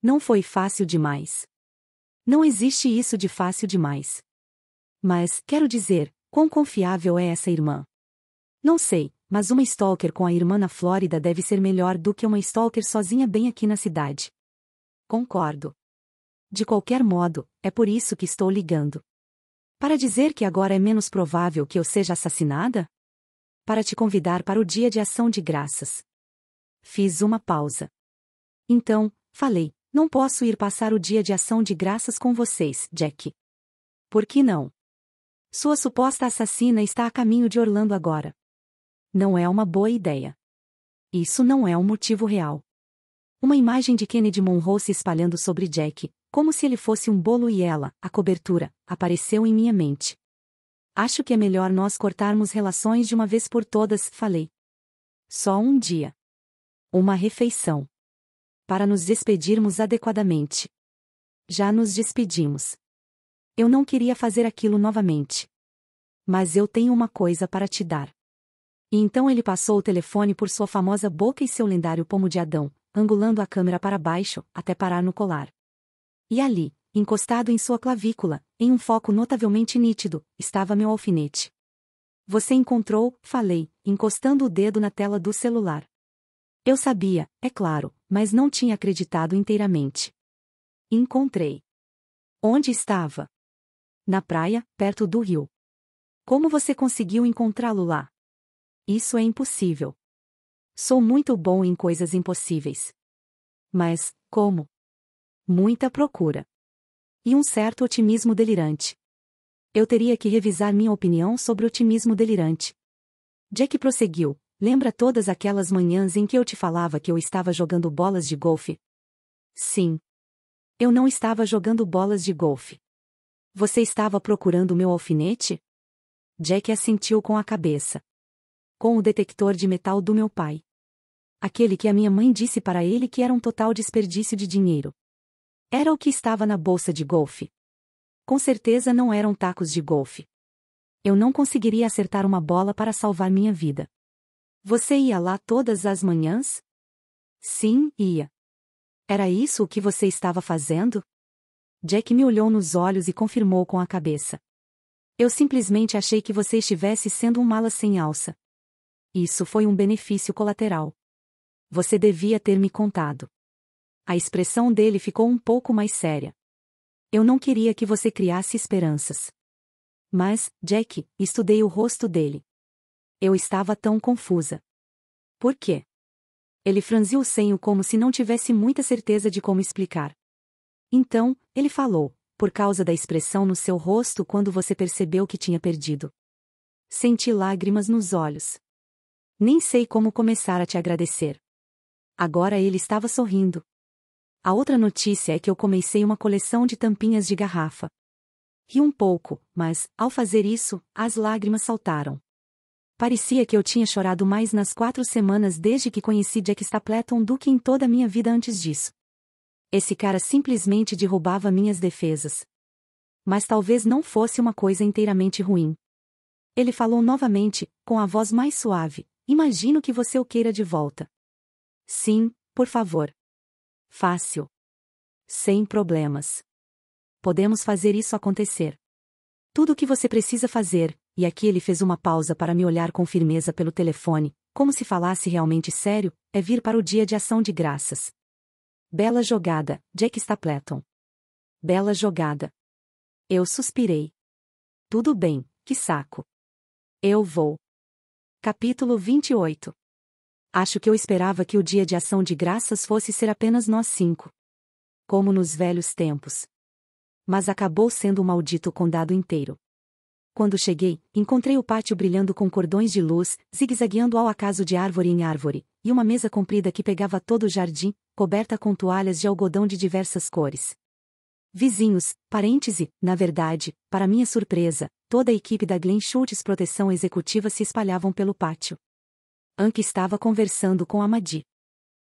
A: Não foi fácil demais. Não existe isso de fácil demais. Mas, quero dizer, Quão confiável é essa irmã? Não sei, mas uma stalker com a irmã na Flórida deve ser melhor do que uma stalker sozinha bem aqui na cidade. Concordo. De qualquer modo, é por isso que estou ligando. Para dizer que agora é menos provável que eu seja assassinada? Para te convidar para o dia de ação de graças. Fiz uma pausa. Então, falei, não posso ir passar o dia de ação de graças com vocês, Jack. Por que não? Sua suposta assassina está a caminho de Orlando agora. Não é uma boa ideia. Isso não é um motivo real. Uma imagem de Kennedy Monroe se espalhando sobre Jack, como se ele fosse um bolo e ela, a cobertura, apareceu em minha mente. Acho que é melhor nós cortarmos relações de uma vez por todas, falei. Só um dia. Uma refeição. Para nos despedirmos adequadamente. Já nos despedimos. Eu não queria fazer aquilo novamente. Mas eu tenho uma coisa para te dar. E então ele passou o telefone por sua famosa boca e seu lendário pomo de Adão, angulando a câmera para baixo, até parar no colar. E ali, encostado em sua clavícula, em um foco notavelmente nítido, estava meu alfinete. Você encontrou, falei, encostando o dedo na tela do celular. Eu sabia, é claro, mas não tinha acreditado inteiramente. Encontrei. Onde estava? Na praia, perto do rio. Como você conseguiu encontrá-lo lá? Isso é impossível. Sou muito bom em coisas impossíveis. Mas, como? Muita procura. E um certo otimismo delirante. Eu teria que revisar minha opinião sobre otimismo delirante. Jack prosseguiu: Lembra todas aquelas manhãs em que eu te falava que eu estava jogando bolas de golfe? Sim. Eu não estava jogando bolas de golfe. Você estava procurando meu alfinete? Jack assentiu com a cabeça. Com o detector de metal do meu pai. Aquele que a minha mãe disse para ele que era um total desperdício de dinheiro. Era o que estava na bolsa de golfe. Com certeza não eram tacos de golfe. Eu não conseguiria acertar uma bola para salvar minha vida. Você ia lá todas as manhãs? Sim, ia. Era isso o que você estava fazendo? Jack me olhou nos olhos e confirmou com a cabeça. Eu simplesmente achei que você estivesse sendo um mala sem alça. Isso foi um benefício colateral. Você devia ter me contado. A expressão dele ficou um pouco mais séria. Eu não queria que você criasse esperanças. Mas, Jack, estudei o rosto dele. Eu estava tão confusa. Por quê? Ele franziu o senho como se não tivesse muita certeza de como explicar. Então, ele falou, por causa da expressão no seu rosto quando você percebeu que tinha perdido. Senti lágrimas nos olhos. Nem sei como começar a te agradecer. Agora ele estava sorrindo. A outra notícia é que eu comecei uma coleção de tampinhas de garrafa. Ri um pouco, mas, ao fazer isso, as lágrimas saltaram. Parecia que eu tinha chorado mais nas quatro semanas desde que conheci Jack Stapleton do que em toda a minha vida antes disso. Esse cara simplesmente derrubava minhas defesas. Mas talvez não fosse uma coisa inteiramente ruim. Ele falou novamente, com a voz mais suave: Imagino que você o queira de volta. Sim, por favor. Fácil. Sem problemas. Podemos fazer isso acontecer. Tudo o que você precisa fazer, e aqui ele fez uma pausa para me olhar com firmeza pelo telefone, como se falasse realmente sério, é vir para o dia de ação de graças. Bela jogada, Jack Stapleton. Bela jogada. Eu suspirei. Tudo bem, que saco. Eu vou. Capítulo 28 Acho que eu esperava que o dia de ação de graças fosse ser apenas nós cinco. Como nos velhos tempos. Mas acabou sendo um maldito condado inteiro. Quando cheguei, encontrei o pátio brilhando com cordões de luz, zigue-zagueando ao acaso de árvore em árvore, e uma mesa comprida que pegava todo o jardim, coberta com toalhas de algodão de diversas cores. Vizinhos, parentes e, na verdade, para minha surpresa, toda a equipe da Glenn Schultz Proteção Executiva se espalhavam pelo pátio. Anki estava conversando com Amadi.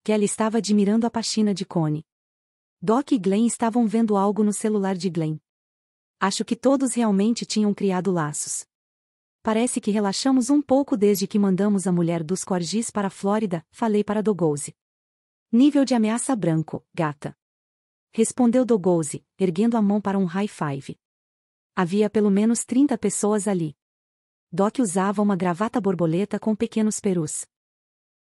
A: Kelly estava admirando a faxina de Cone. Doc e Glenn estavam vendo algo no celular de Glenn. Acho que todos realmente tinham criado laços. Parece que relaxamos um pouco desde que mandamos a mulher dos Corgis para a Flórida, falei para Dogose. Nível de ameaça branco, gata. Respondeu Dogouze, erguendo a mão para um high five. Havia pelo menos 30 pessoas ali. Doc usava uma gravata borboleta com pequenos perus.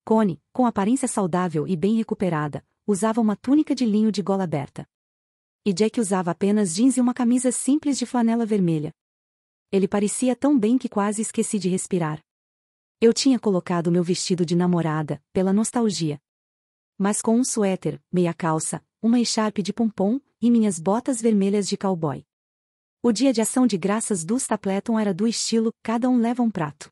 A: Connie, com aparência saudável e bem recuperada, usava uma túnica de linho de gola aberta. E Jack usava apenas jeans e uma camisa simples de flanela vermelha. Ele parecia tão bem que quase esqueci de respirar. Eu tinha colocado meu vestido de namorada, pela nostalgia, mas com um suéter, meia calça, uma echarpe de pompom e minhas botas vermelhas de cowboy. O dia de ação de graças dos Stapleton era do estilo, cada um leva um prato.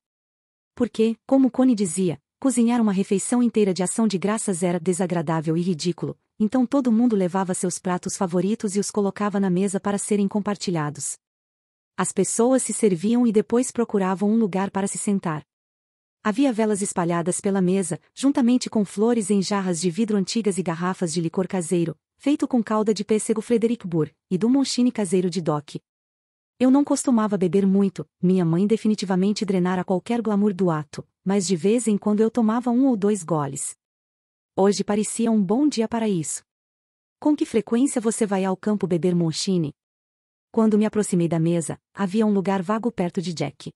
A: Porque, como Connie dizia, cozinhar uma refeição inteira de ação de graças era desagradável e ridículo, então todo mundo levava seus pratos favoritos e os colocava na mesa para serem compartilhados. As pessoas se serviam e depois procuravam um lugar para se sentar. Havia velas espalhadas pela mesa, juntamente com flores em jarras de vidro antigas e garrafas de licor caseiro, feito com calda de pêssego Frederic Burr e do monchine caseiro de Doc. Eu não costumava beber muito, minha mãe definitivamente drenara qualquer glamour do ato, mas de vez em quando eu tomava um ou dois goles. Hoje parecia um bom dia para isso. Com que frequência você vai ao campo beber monchine? Quando me aproximei da mesa, havia um lugar vago perto de Jack.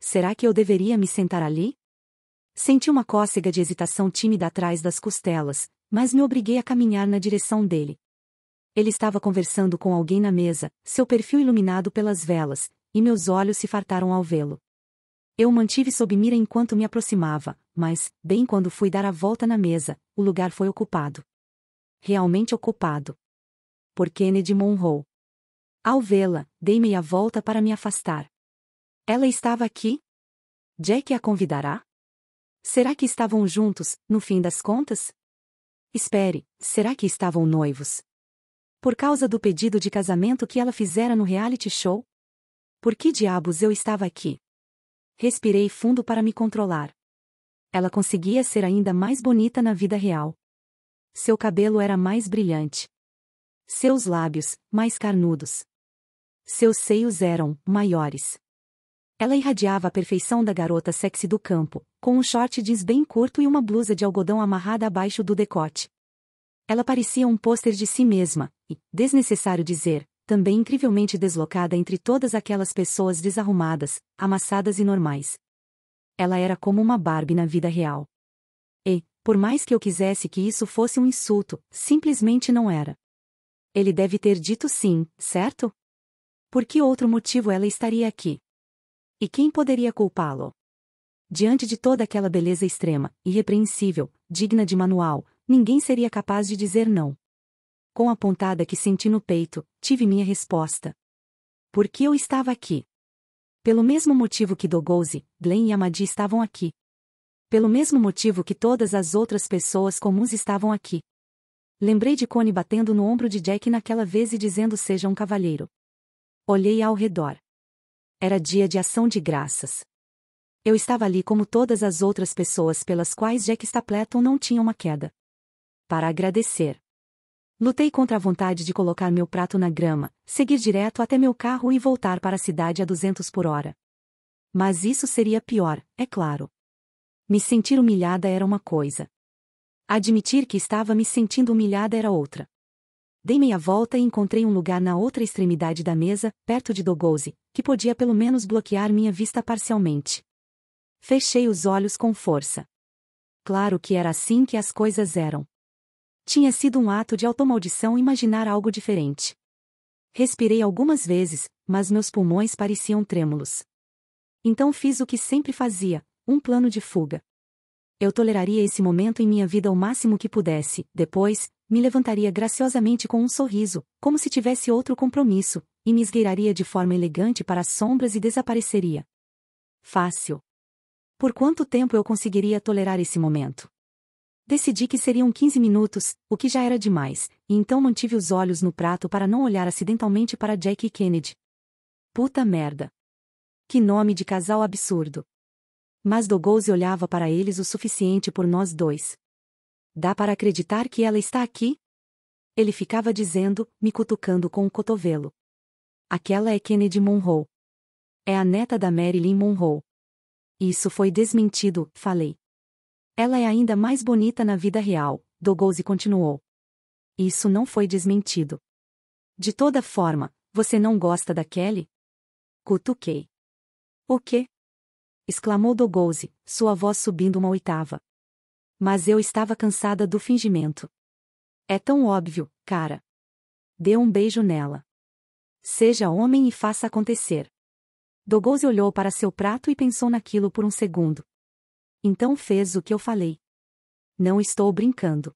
A: Será que eu deveria me sentar ali? Senti uma cócega de hesitação tímida atrás das costelas, mas me obriguei a caminhar na direção dele. Ele estava conversando com alguém na mesa, seu perfil iluminado pelas velas, e meus olhos se fartaram ao vê-lo. Eu mantive sob mira enquanto me aproximava, mas, bem quando fui dar a volta na mesa, o lugar foi ocupado. Realmente ocupado. Por Kennedy Monroe. Ao vê-la, dei meia volta para me afastar. Ela estava aqui? Jack a convidará? Será que estavam juntos, no fim das contas? Espere, será que estavam noivos? Por causa do pedido de casamento que ela fizera no reality show? Por que diabos eu estava aqui? Respirei fundo para me controlar. Ela conseguia ser ainda mais bonita na vida real. Seu cabelo era mais brilhante. Seus lábios, mais carnudos. Seus seios eram maiores. Ela irradiava a perfeição da garota sexy do campo, com um short jeans bem curto e uma blusa de algodão amarrada abaixo do decote. Ela parecia um pôster de si mesma, e, desnecessário dizer, também incrivelmente deslocada entre todas aquelas pessoas desarrumadas, amassadas e normais. Ela era como uma Barbie na vida real. E, por mais que eu quisesse que isso fosse um insulto, simplesmente não era. Ele deve ter dito sim, certo? Por que outro motivo ela estaria aqui? E quem poderia culpá-lo? Diante de toda aquela beleza extrema, irrepreensível, digna de manual, ninguém seria capaz de dizer não. Com a pontada que senti no peito, tive minha resposta. Por que eu estava aqui? Pelo mesmo motivo que Dougose, Glenn e Amadi estavam aqui. Pelo mesmo motivo que todas as outras pessoas comuns estavam aqui. Lembrei de Cone batendo no ombro de Jack naquela vez e dizendo seja um cavalheiro. Olhei ao redor. Era dia de ação de graças. Eu estava ali como todas as outras pessoas pelas quais Jack Stapleton não tinha uma queda. Para agradecer. Lutei contra a vontade de colocar meu prato na grama, seguir direto até meu carro e voltar para a cidade a 200 por hora. Mas isso seria pior, é claro. Me sentir humilhada era uma coisa. Admitir que estava me sentindo humilhada era outra. Dei meia volta e encontrei um lugar na outra extremidade da mesa, perto de Dogose, que podia pelo menos bloquear minha vista parcialmente. Fechei os olhos com força. Claro que era assim que as coisas eram. Tinha sido um ato de automaldição imaginar algo diferente. Respirei algumas vezes, mas meus pulmões pareciam trêmulos. Então fiz o que sempre fazia, um plano de fuga. Eu toleraria esse momento em minha vida o máximo que pudesse, depois, me levantaria graciosamente com um sorriso, como se tivesse outro compromisso, e me esgueiraria de forma elegante para as sombras e desapareceria. Fácil. Por quanto tempo eu conseguiria tolerar esse momento? Decidi que seriam 15 minutos, o que já era demais, e então mantive os olhos no prato para não olhar acidentalmente para Jack e Kennedy. Puta merda. Que nome de casal absurdo. Mas Dogose olhava para eles o suficiente por nós dois. Dá para acreditar que ela está aqui? Ele ficava dizendo, me cutucando com o cotovelo. Aquela é Kennedy Monroe. É a neta da Marilyn Monroe. Isso foi desmentido, falei. Ela é ainda mais bonita na vida real, Dogose continuou. Isso não foi desmentido. De toda forma, você não gosta da Kelly? Cutuquei. O quê? exclamou Dogose, sua voz subindo uma oitava. Mas eu estava cansada do fingimento. É tão óbvio, cara. Dê um beijo nela. Seja homem e faça acontecer. Dogose olhou para seu prato e pensou naquilo por um segundo. Então fez o que eu falei. Não estou brincando.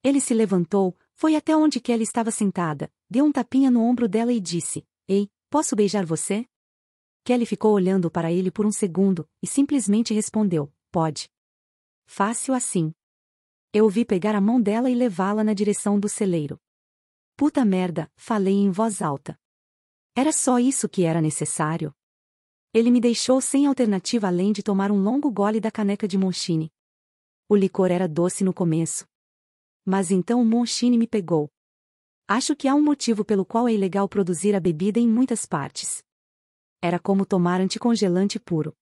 A: Ele se levantou, foi até onde que ela estava sentada, deu um tapinha no ombro dela e disse: Ei, posso beijar você? Kelly ficou olhando para ele por um segundo e simplesmente respondeu: Pode. Fácil assim. Eu vi pegar a mão dela e levá-la na direção do celeiro. Puta merda, falei em voz alta. Era só isso que era necessário. Ele me deixou sem alternativa além de tomar um longo gole da caneca de Monchini. O licor era doce no começo. Mas então o Monchini me pegou. Acho que há um motivo pelo qual é ilegal produzir a bebida em muitas partes. Era como tomar anticongelante puro.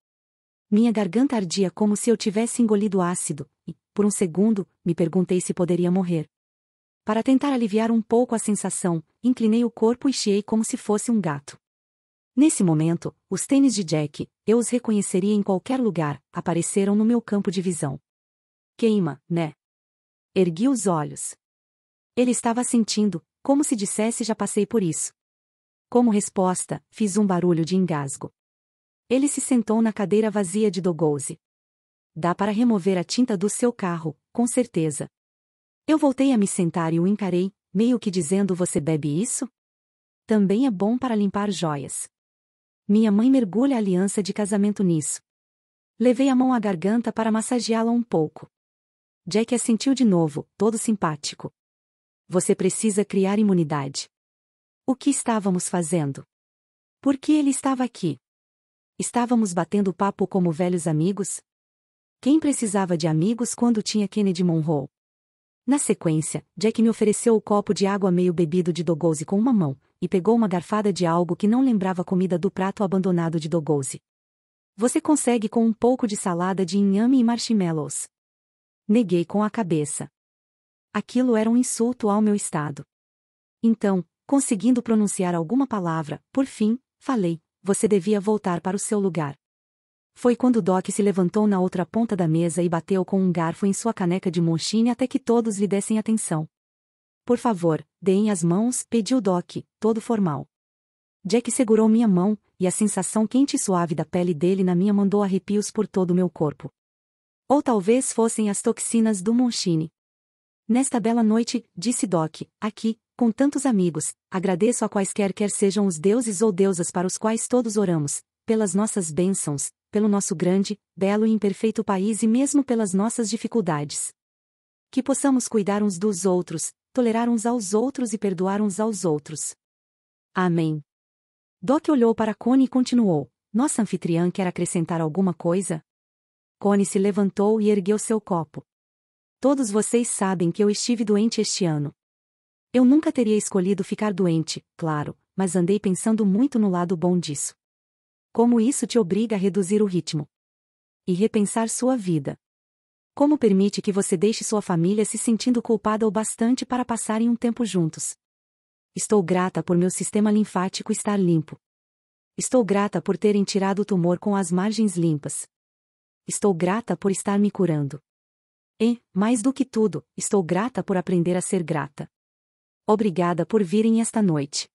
A: Minha garganta ardia como se eu tivesse engolido ácido, e, por um segundo, me perguntei se poderia morrer. Para tentar aliviar um pouco a sensação, inclinei o corpo e chiei como se fosse um gato. Nesse momento, os tênis de Jack, eu os reconheceria em qualquer lugar, apareceram no meu campo de visão. Queima, né? Ergui os olhos. Ele estava sentindo, como se dissesse já passei por isso. Como resposta, fiz um barulho de engasgo. Ele se sentou na cadeira vazia de Dogose. Dá para remover a tinta do seu carro, com certeza. Eu voltei a me sentar e o encarei, meio que dizendo você bebe isso? Também é bom para limpar joias. Minha mãe mergulha a aliança de casamento nisso. Levei a mão à garganta para massageá-la um pouco. Jack assentiu de novo, todo simpático. Você precisa criar imunidade. O que estávamos fazendo? Por que ele estava aqui? Estávamos batendo papo como velhos amigos? Quem precisava de amigos quando tinha Kennedy Monroe? Na sequência, Jack me ofereceu o copo de água meio bebido de Dogose com uma mão, e pegou uma garfada de algo que não lembrava comida do prato abandonado de Dogose. Você consegue com um pouco de salada de inhame e marshmallows. Neguei com a cabeça. Aquilo era um insulto ao meu estado. Então, conseguindo pronunciar alguma palavra, por fim, falei, você devia voltar para o seu lugar. Foi quando Doc se levantou na outra ponta da mesa e bateu com um garfo em sua caneca de mochine até que todos lhe dessem atenção. Por favor, deem as mãos, pediu Doc, todo formal. Jack segurou minha mão, e a sensação quente e suave da pele dele na minha mandou arrepios por todo o meu corpo. Ou talvez fossem as toxinas do Monchine. Nesta bela noite, disse Doc, aqui, com tantos amigos, agradeço a quaisquer quer sejam os deuses ou deusas para os quais todos oramos, pelas nossas bênçãos, pelo nosso grande, belo e imperfeito país e mesmo pelas nossas dificuldades. Que possamos cuidar uns dos outros, tolerar uns aos outros e perdoar uns aos outros. Amém. Doc olhou para Cone e continuou: Nossa anfitriã quer acrescentar alguma coisa? Cone se levantou e ergueu seu copo. Todos vocês sabem que eu estive doente este ano. Eu nunca teria escolhido ficar doente, claro, mas andei pensando muito no lado bom disso. Como isso te obriga a reduzir o ritmo e repensar sua vida. Como permite que você deixe sua família se sentindo culpada o bastante para passarem um tempo juntos? Estou grata por meu sistema linfático estar limpo. Estou grata por terem tirado o tumor com as margens limpas. Estou grata por estar me curando. E, mais do que tudo, estou grata por aprender a ser grata. Obrigada por virem esta noite.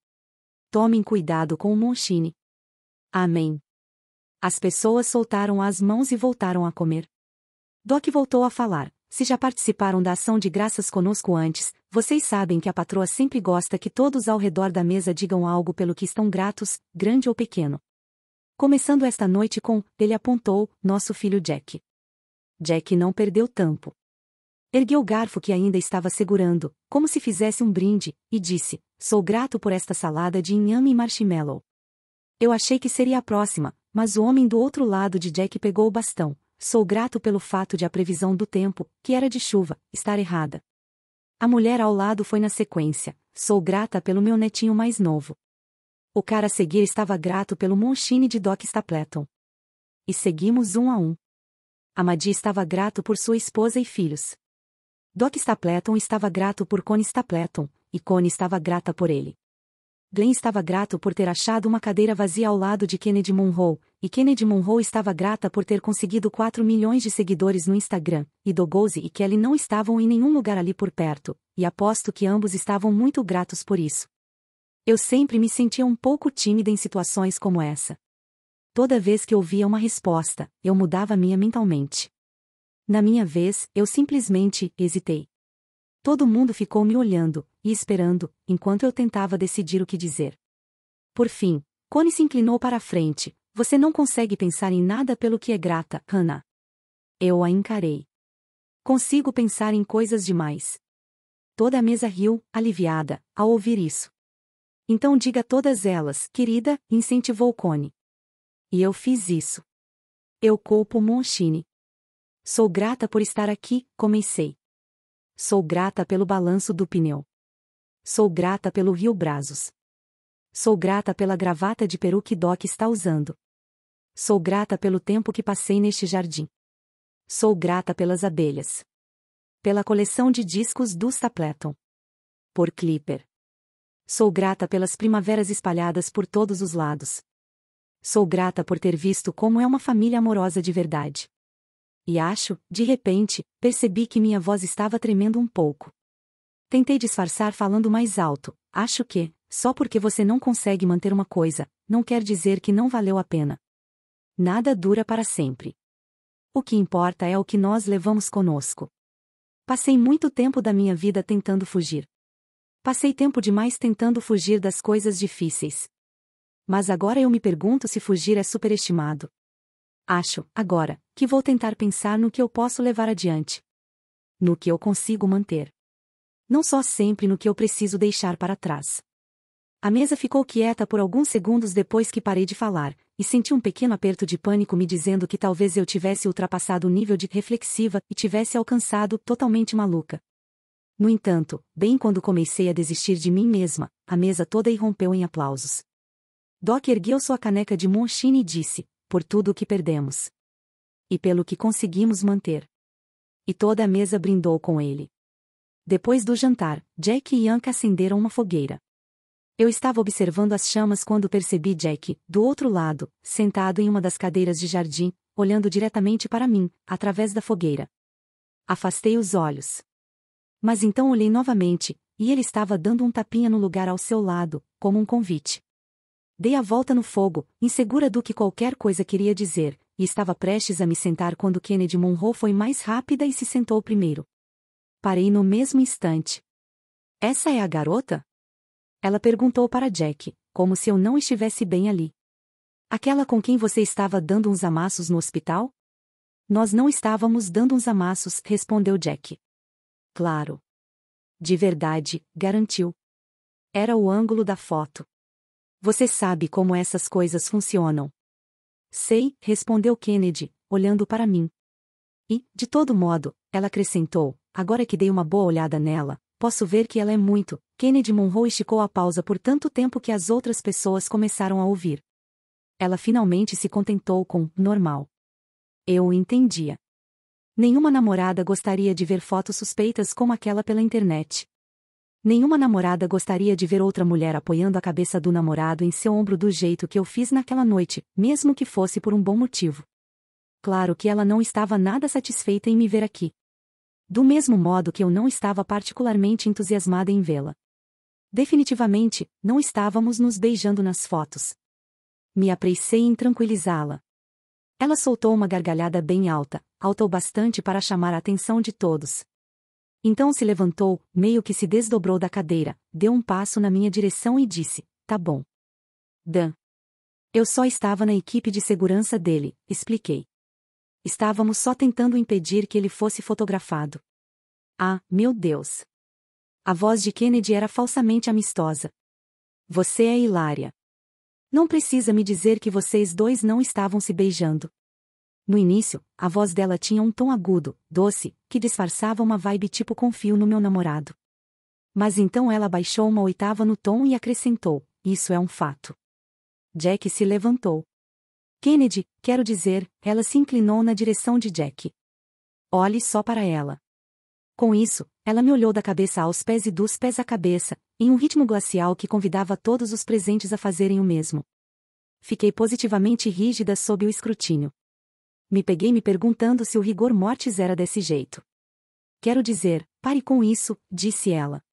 A: Tomem cuidado com o Monchine. Amém. As pessoas soltaram as mãos e voltaram a comer. Doc voltou a falar. Se já participaram da ação de graças conosco antes, vocês sabem que a patroa sempre gosta que todos ao redor da mesa digam algo pelo que estão gratos, grande ou pequeno. Começando esta noite com, ele apontou, nosso filho Jack. Jack não perdeu tempo. Ergueu o garfo que ainda estava segurando, como se fizesse um brinde, e disse: Sou grato por esta salada de inhame e marshmallow. Eu achei que seria a próxima, mas o homem do outro lado de Jack pegou o bastão. Sou grato pelo fato de a previsão do tempo, que era de chuva, estar errada. A mulher ao lado foi na sequência. Sou grata pelo meu netinho mais novo. O cara a seguir estava grato pelo monchine de Doc Stapleton. E seguimos um a um. Amadi estava grato por sua esposa e filhos. Doc Stapleton estava grato por Connie Stapleton, e Connie estava grata por ele. Glenn estava grato por ter achado uma cadeira vazia ao lado de Kennedy Monroe, e Kennedy Monroe estava grata por ter conseguido 4 milhões de seguidores no Instagram, e Dogose e Kelly não estavam em nenhum lugar ali por perto, e aposto que ambos estavam muito gratos por isso. Eu sempre me sentia um pouco tímida em situações como essa. Toda vez que ouvia uma resposta, eu mudava minha mentalmente. Na minha vez, eu simplesmente hesitei. Todo mundo ficou me olhando e esperando, enquanto eu tentava decidir o que dizer. Por fim, Cone se inclinou para a frente. Você não consegue pensar em nada pelo que é grata, Hannah. Eu a encarei. Consigo pensar em coisas demais. Toda a mesa riu, aliviada, ao ouvir isso. Então diga todas elas, querida, incentivou Cone. E eu fiz isso. Eu culpo Monchini. Sou grata por estar aqui, comecei. Sou grata pelo balanço do pneu. Sou grata pelo Rio Brazos. Sou grata pela gravata de peru que Doc está usando. Sou grata pelo tempo que passei neste jardim. Sou grata pelas abelhas. Pela coleção de discos do Stapleton. Por Clipper. Sou grata pelas primaveras espalhadas por todos os lados. Sou grata por ter visto como é uma família amorosa de verdade. E acho, de repente, percebi que minha voz estava tremendo um pouco. Tentei disfarçar falando mais alto. Acho que, só porque você não consegue manter uma coisa, não quer dizer que não valeu a pena. Nada dura para sempre. O que importa é o que nós levamos conosco. Passei muito tempo da minha vida tentando fugir. Passei tempo demais tentando fugir das coisas difíceis. Mas agora eu me pergunto se fugir é superestimado. Acho, agora, que vou tentar pensar no que eu posso levar adiante. No que eu consigo manter. Não só sempre no que eu preciso deixar para trás. A mesa ficou quieta por alguns segundos depois que parei de falar, e senti um pequeno aperto de pânico me dizendo que talvez eu tivesse ultrapassado o nível de reflexiva e tivesse alcançado totalmente maluca. No entanto, bem quando comecei a desistir de mim mesma, a mesa toda irrompeu em aplausos. Doc ergueu sua caneca de moonshine e disse: por tudo o que perdemos. E pelo que conseguimos manter. E toda a mesa brindou com ele. Depois do jantar, Jack e Yanka acenderam uma fogueira. Eu estava observando as chamas quando percebi Jack, do outro lado, sentado em uma das cadeiras de jardim, olhando diretamente para mim, através da fogueira. Afastei os olhos. Mas então olhei novamente, e ele estava dando um tapinha no lugar ao seu lado, como um convite. Dei a volta no fogo, insegura do que qualquer coisa queria dizer, e estava prestes a me sentar quando Kennedy Monroe foi mais rápida e se sentou primeiro. Parei no mesmo instante. Essa é a garota? Ela perguntou para Jack, como se eu não estivesse bem ali. Aquela com quem você estava dando uns amassos no hospital? Nós não estávamos dando uns amassos, respondeu Jack. Claro. De verdade, garantiu. Era o ângulo da foto. Você sabe como essas coisas funcionam. Sei, respondeu Kennedy, olhando para mim. E, de todo modo, ela acrescentou, agora que dei uma boa olhada nela, posso ver que ela é muito. Kennedy Monroe esticou a pausa por tanto tempo que as outras pessoas começaram a ouvir. Ela finalmente se contentou com normal. Eu entendia. Nenhuma namorada gostaria de ver fotos suspeitas como aquela pela internet. Nenhuma namorada gostaria de ver outra mulher apoiando a cabeça do namorado em seu ombro do jeito que eu fiz naquela noite, mesmo que fosse por um bom motivo. Claro que ela não estava nada satisfeita em me ver aqui. Do mesmo modo que eu não estava particularmente entusiasmada em vê-la. Definitivamente, não estávamos nos beijando nas fotos. Me apressei em tranquilizá-la. Ela soltou uma gargalhada bem alta, alta o bastante para chamar a atenção de todos, então se levantou, meio que se desdobrou da cadeira, deu um passo na minha direção e disse: Tá bom. Dan. Eu só estava na equipe de segurança dele, expliquei. Estávamos só tentando impedir que ele fosse fotografado. Ah, meu Deus! A voz de Kennedy era falsamente amistosa. Você é hilária. Não precisa me dizer que vocês dois não estavam se beijando. No início, a voz dela tinha um tom agudo, doce, que disfarçava uma vibe tipo confio no meu namorado. Mas então ela baixou uma oitava no tom e acrescentou: Isso é um fato. Jack se levantou. Kennedy, quero dizer, ela se inclinou na direção de Jack. Olhe só para ela. Com isso, ela me olhou da cabeça aos pés e dos pés à cabeça, em um ritmo glacial que convidava todos os presentes a fazerem o mesmo. Fiquei positivamente rígida sob o escrutínio me peguei me perguntando se o rigor mortis era desse jeito. Quero dizer, pare com isso, disse ela.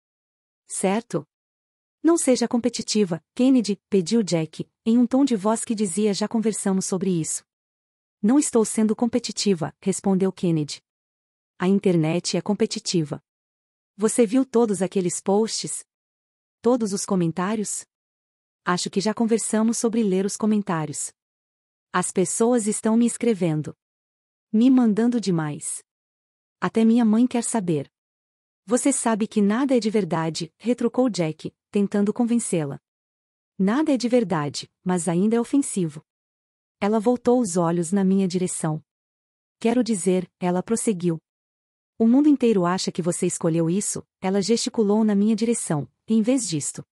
A: Certo? Não seja competitiva, Kennedy, pediu Jack, em um tom de voz que dizia já conversamos sobre isso. Não estou sendo competitiva, respondeu Kennedy. A internet é competitiva. Você viu todos aqueles posts? Todos os comentários? Acho que já conversamos sobre ler os comentários. As pessoas estão me escrevendo. Me mandando demais. Até minha mãe quer saber. Você sabe que nada é de verdade, retrucou Jack, tentando convencê-la. Nada é de verdade, mas ainda é ofensivo. Ela voltou os olhos na minha direção. Quero dizer, ela prosseguiu. O mundo inteiro acha que você escolheu isso, ela gesticulou na minha direção, em vez disto.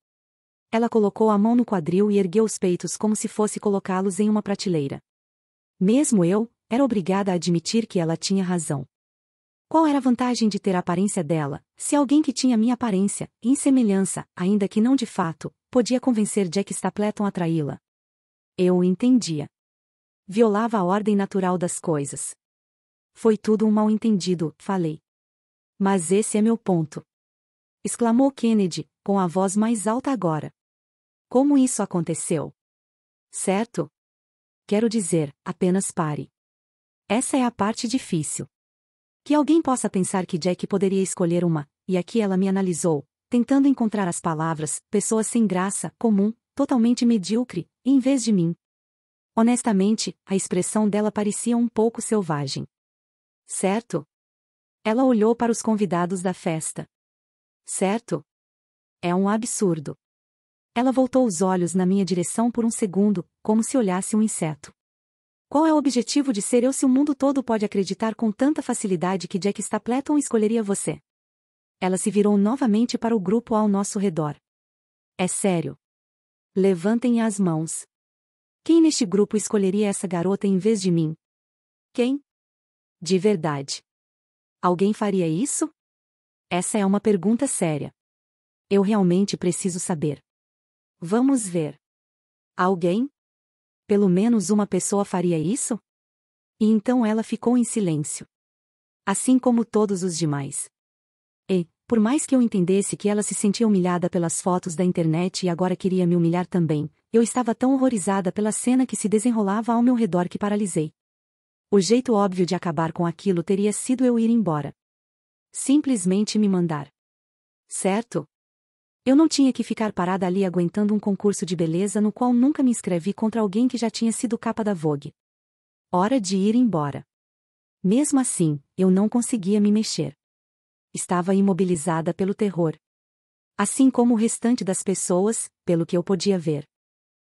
A: Ela colocou a mão no quadril e ergueu os peitos como se fosse colocá-los em uma prateleira. Mesmo eu, era obrigada a admitir que ela tinha razão. Qual era a vantagem de ter a aparência dela, se alguém que tinha minha aparência, em semelhança, ainda que não de fato, podia convencer Jack Stapleton a traí-la? Eu o entendia. Violava a ordem natural das coisas. Foi tudo um mal-entendido, falei. Mas esse é meu ponto. Exclamou Kennedy, com a voz mais alta agora. Como isso aconteceu? Certo? Quero dizer, apenas pare. Essa é a parte difícil. Que alguém possa pensar que Jack poderia escolher uma, e aqui ela me analisou, tentando encontrar as palavras, pessoa sem graça, comum, totalmente medíocre, em vez de mim. Honestamente, a expressão dela parecia um pouco selvagem. Certo? Ela olhou para os convidados da festa. Certo? É um absurdo. Ela voltou os olhos na minha direção por um segundo, como se olhasse um inseto. Qual é o objetivo de ser eu se o mundo todo pode acreditar com tanta facilidade que Jack Stapleton escolheria você? Ela se virou novamente para o grupo ao nosso redor. É sério. Levantem as mãos. Quem neste grupo escolheria essa garota em vez de mim? Quem? De verdade. Alguém faria isso? Essa é uma pergunta séria. Eu realmente preciso saber. Vamos ver. Alguém? Pelo menos uma pessoa faria isso? E então ela ficou em silêncio. Assim como todos os demais. E, por mais que eu entendesse que ela se sentia humilhada pelas fotos da internet e agora queria me humilhar também, eu estava tão horrorizada pela cena que se desenrolava ao meu redor que paralisei. O jeito óbvio de acabar com aquilo teria sido eu ir embora. Simplesmente me mandar. Certo? Eu não tinha que ficar parada ali aguentando um concurso de beleza no qual nunca me inscrevi contra alguém que já tinha sido capa da Vogue. Hora de ir embora. Mesmo assim, eu não conseguia me mexer. Estava imobilizada pelo terror. Assim como o restante das pessoas, pelo que eu podia ver.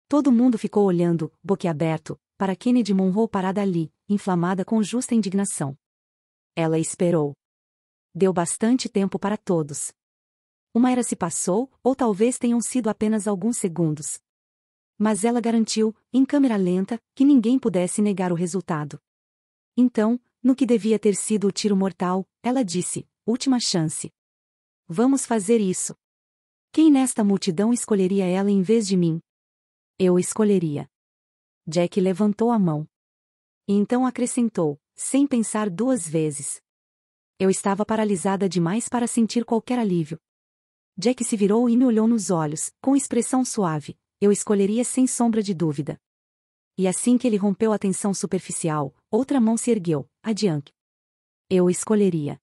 A: Todo mundo ficou olhando, boquiaberto, para Kennedy Monroe parada ali, inflamada com justa indignação. Ela esperou. Deu bastante tempo para todos. Uma era se passou, ou talvez tenham sido apenas alguns segundos. Mas ela garantiu, em câmera lenta, que ninguém pudesse negar o resultado. Então, no que devia ter sido o tiro mortal, ela disse: última chance. Vamos fazer isso. Quem nesta multidão escolheria ela em vez de mim? Eu escolheria. Jack levantou a mão. E então acrescentou, sem pensar duas vezes. Eu estava paralisada demais para sentir qualquer alívio. Jack se virou e me olhou nos olhos, com expressão suave. Eu escolheria sem sombra de dúvida. E assim que ele rompeu a tensão superficial, outra mão se ergueu, adiante. Eu escolheria.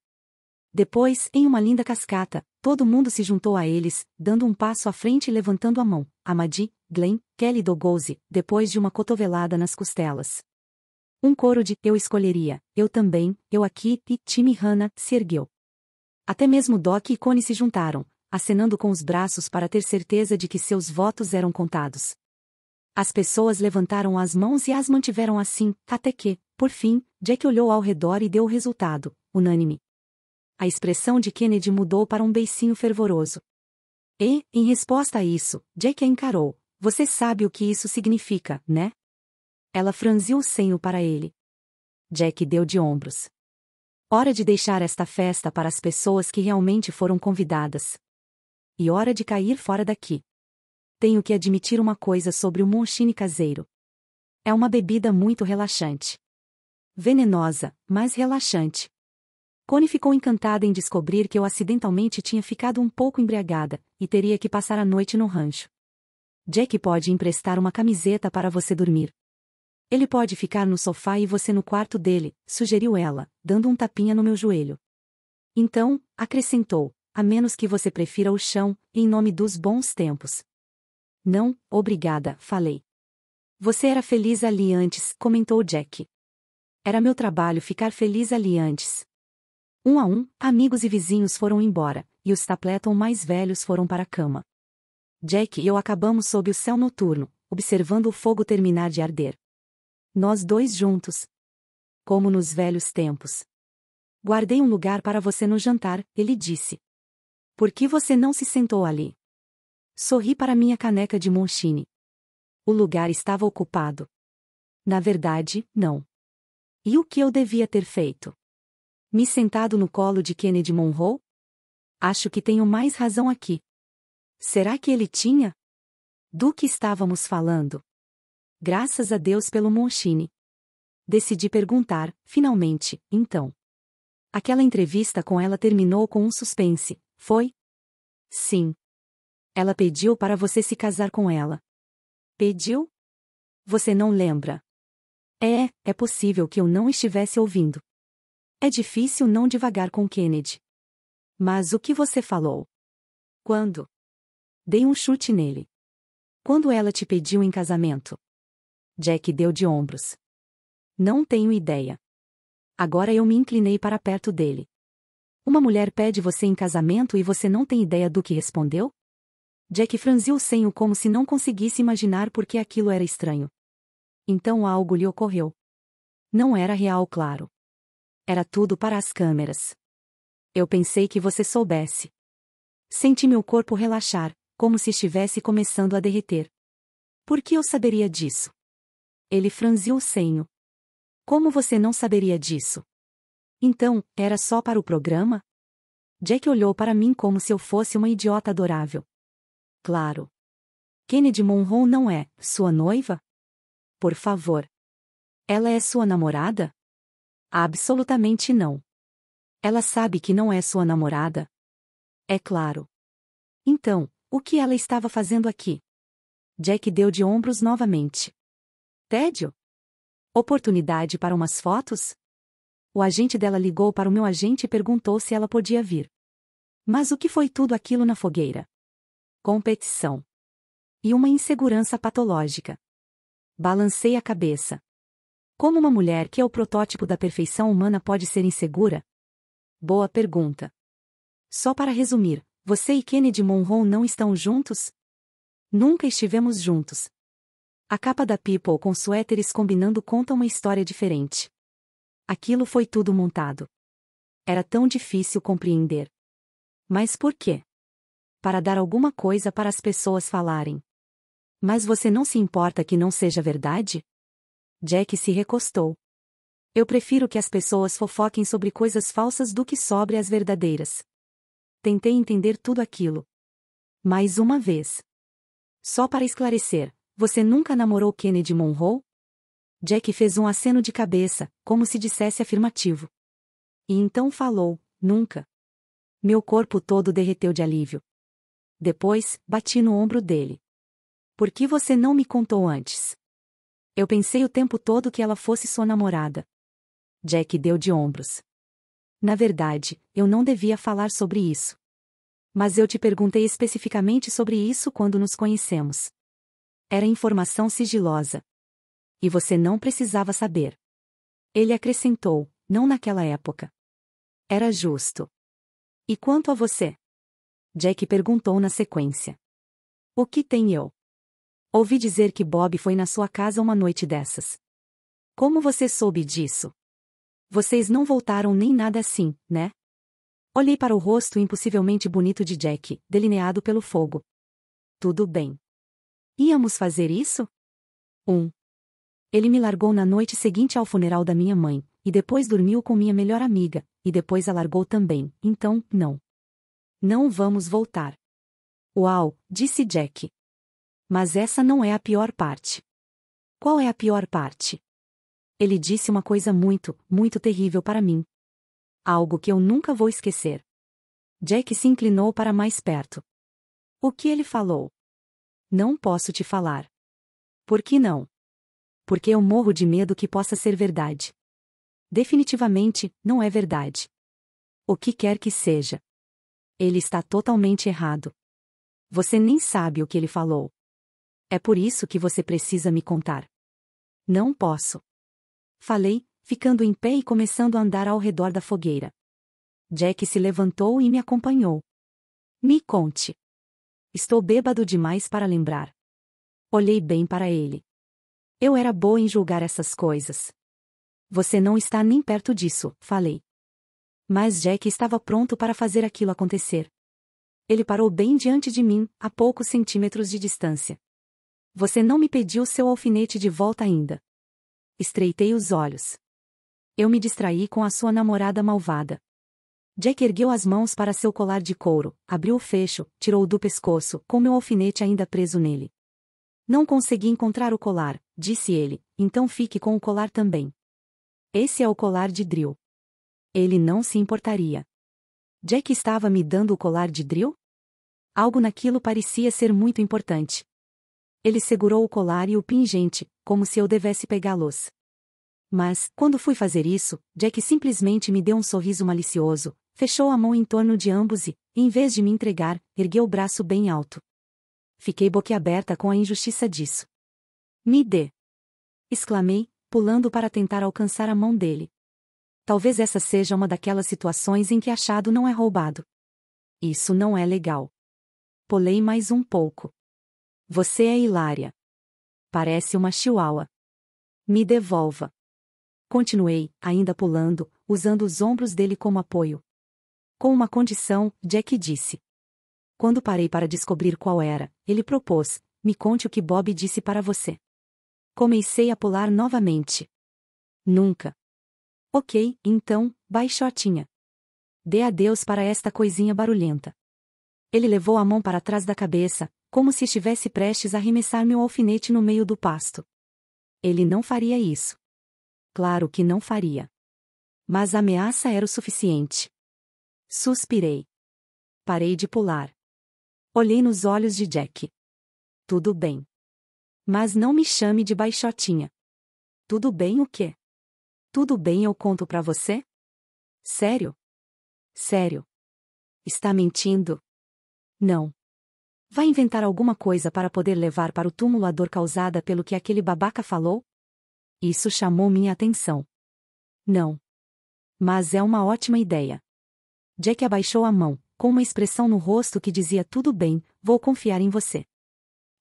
A: Depois, em uma linda cascata, todo mundo se juntou a eles, dando um passo à frente e levantando a mão. Amadi, Glenn, Kelly Dogose, depois de uma cotovelada nas costelas. Um coro de Eu escolheria, eu também, eu aqui e Timmy Hanna se ergueu. Até mesmo Doc e Connie se juntaram, acenando com os braços para ter certeza de que seus votos eram contados. As pessoas levantaram as mãos e as mantiveram assim, até que, por fim, Jack olhou ao redor e deu o resultado, unânime. A expressão de Kennedy mudou para um beicinho fervoroso. E, em resposta a isso, Jack a encarou. Você sabe o que isso significa, né? Ela franziu o senho para ele. Jack deu de ombros. Hora de deixar esta festa para as pessoas que realmente foram convidadas e hora de cair fora daqui. Tenho que admitir uma coisa sobre o moonshine caseiro. É uma bebida muito relaxante. Venenosa, mas relaxante. Connie ficou encantada em descobrir que eu acidentalmente tinha ficado um pouco embriagada e teria que passar a noite no rancho. Jack pode emprestar uma camiseta para você dormir. Ele pode ficar no sofá e você no quarto dele, sugeriu ela, dando um tapinha no meu joelho. Então, acrescentou, a menos que você prefira o chão, em nome dos bons tempos. Não, obrigada, falei. Você era feliz ali antes, comentou Jack. Era meu trabalho ficar feliz ali antes. Um a um, amigos e vizinhos foram embora, e os Stapleton mais velhos foram para a cama. Jack e eu acabamos sob o céu noturno, observando o fogo terminar de arder. Nós dois juntos. Como nos velhos tempos. Guardei um lugar para você no jantar, ele disse. Por que você não se sentou ali? Sorri para minha caneca de Monchini. O lugar estava ocupado. Na verdade, não. E o que eu devia ter feito? Me sentado no colo de Kennedy Monroe? Acho que tenho mais razão aqui. Será que ele tinha? Do que estávamos falando? Graças a Deus pelo Monchini. Decidi perguntar, finalmente, então. Aquela entrevista com ela terminou com um suspense, foi? Sim. Ela pediu para você se casar com ela. Pediu? Você não lembra. É, é possível que eu não estivesse ouvindo. É difícil não devagar com Kennedy. Mas o que você falou? Quando? Dei um chute nele. Quando ela te pediu em casamento? Jack deu de ombros. Não tenho ideia. Agora eu me inclinei para perto dele. Uma mulher pede você em casamento e você não tem ideia do que respondeu? Jack franziu o senho como se não conseguisse imaginar por que aquilo era estranho. Então algo lhe ocorreu. Não era real, claro. Era tudo para as câmeras. Eu pensei que você soubesse. Senti meu corpo relaxar, como se estivesse começando a derreter. Por que eu saberia disso? Ele franziu o senho. Como você não saberia disso? Então, era só para o programa? Jack olhou para mim como se eu fosse uma idiota adorável. Claro. Kennedy Monroe não é sua noiva? Por favor. Ela é sua namorada? Absolutamente não. Ela sabe que não é sua namorada? É claro. Então, o que ela estava fazendo aqui? Jack deu de ombros novamente. Tédio? Oportunidade para umas fotos? O agente dela ligou para o meu agente e perguntou se ela podia vir. Mas o que foi tudo aquilo na fogueira? Competição. E uma insegurança patológica. Balancei a cabeça. Como uma mulher que é o protótipo da perfeição humana pode ser insegura? Boa pergunta. Só para resumir, você e Kennedy Monroe não estão juntos? Nunca estivemos juntos. A capa da People com suéteres combinando conta uma história diferente. Aquilo foi tudo montado. Era tão difícil compreender. Mas por quê? Para dar alguma coisa para as pessoas falarem. Mas você não se importa que não seja verdade? Jack se recostou. Eu prefiro que as pessoas fofoquem sobre coisas falsas do que sobre as verdadeiras. Tentei entender tudo aquilo. Mais uma vez. Só para esclarecer, você nunca namorou Kennedy Monroe? Jack fez um aceno de cabeça, como se dissesse afirmativo. E então falou: Nunca. Meu corpo todo derreteu de alívio. Depois, bati no ombro dele. Por que você não me contou antes? Eu pensei o tempo todo que ela fosse sua namorada. Jack deu de ombros. Na verdade, eu não devia falar sobre isso. Mas eu te perguntei especificamente sobre isso quando nos conhecemos. Era informação sigilosa e você não precisava saber. Ele acrescentou, não naquela época. Era justo. E quanto a você? Jack perguntou na sequência. O que tem eu? Ouvi dizer que Bob foi na sua casa uma noite dessas. Como você soube disso? Vocês não voltaram nem nada assim, né? Olhei para o rosto impossivelmente bonito de Jack, delineado pelo fogo. Tudo bem. Íamos fazer isso? Um. Ele me largou na noite seguinte ao funeral da minha mãe, e depois dormiu com minha melhor amiga, e depois a largou também, então, não. Não vamos voltar. Uau, disse Jack. Mas essa não é a pior parte. Qual é a pior parte? Ele disse uma coisa muito, muito terrível para mim. Algo que eu nunca vou esquecer. Jack se inclinou para mais perto. O que ele falou? Não posso te falar. Por que não? porque eu morro de medo que possa ser verdade. Definitivamente, não é verdade. O que quer que seja. Ele está totalmente errado. Você nem sabe o que ele falou. É por isso que você precisa me contar. Não posso. Falei, ficando em pé e começando a andar ao redor da fogueira. Jack se levantou e me acompanhou. Me conte. Estou bêbado demais para lembrar. Olhei bem para ele. Eu era boa em julgar essas coisas. Você não está nem perto disso, falei. Mas Jack estava pronto para fazer aquilo acontecer. Ele parou bem diante de mim, a poucos centímetros de distância. Você não me pediu seu alfinete de volta ainda. Estreitei os olhos. Eu me distraí com a sua namorada malvada. Jack ergueu as mãos para seu colar de couro, abriu o fecho, tirou -o do pescoço, com meu alfinete ainda preso nele. Não consegui encontrar o colar, disse ele, então fique com o colar também. Esse é o colar de drill. Ele não se importaria. Jack estava me dando o colar de drill? Algo naquilo parecia ser muito importante. Ele segurou o colar e o pingente, como se eu devesse pegá-los. Mas, quando fui fazer isso, Jack simplesmente me deu um sorriso malicioso, fechou a mão em torno de ambos e, em vez de me entregar, ergueu o braço bem alto fiquei boquiaberta com a injustiça disso. Me dê! exclamei, pulando para tentar alcançar a mão dele. Talvez essa seja uma daquelas situações em que achado não é roubado. Isso não é legal. Polei mais um pouco. Você é hilária. Parece uma chihuahua. Me devolva. Continuei, ainda pulando, usando os ombros dele como apoio. Com uma condição, Jack disse. Quando parei para descobrir qual era, ele propôs: Me conte o que Bob disse para você. Comecei a pular novamente. Nunca. Ok, então, baixotinha. Dê adeus para esta coisinha barulhenta. Ele levou a mão para trás da cabeça, como se estivesse prestes a arremessar meu alfinete no meio do pasto. Ele não faria isso. Claro que não faria. Mas a ameaça era o suficiente. Suspirei. Parei de pular. Olhei nos olhos de Jack. Tudo bem. Mas não me chame de baixotinha. Tudo bem o quê? Tudo bem eu conto para você? Sério? Sério. Está mentindo? Não. Vai inventar alguma coisa para poder levar para o túmulo a dor causada pelo que aquele babaca falou? Isso chamou minha atenção. Não. Mas é uma ótima ideia. Jack abaixou a mão, com uma expressão no rosto que dizia tudo bem, vou confiar em você.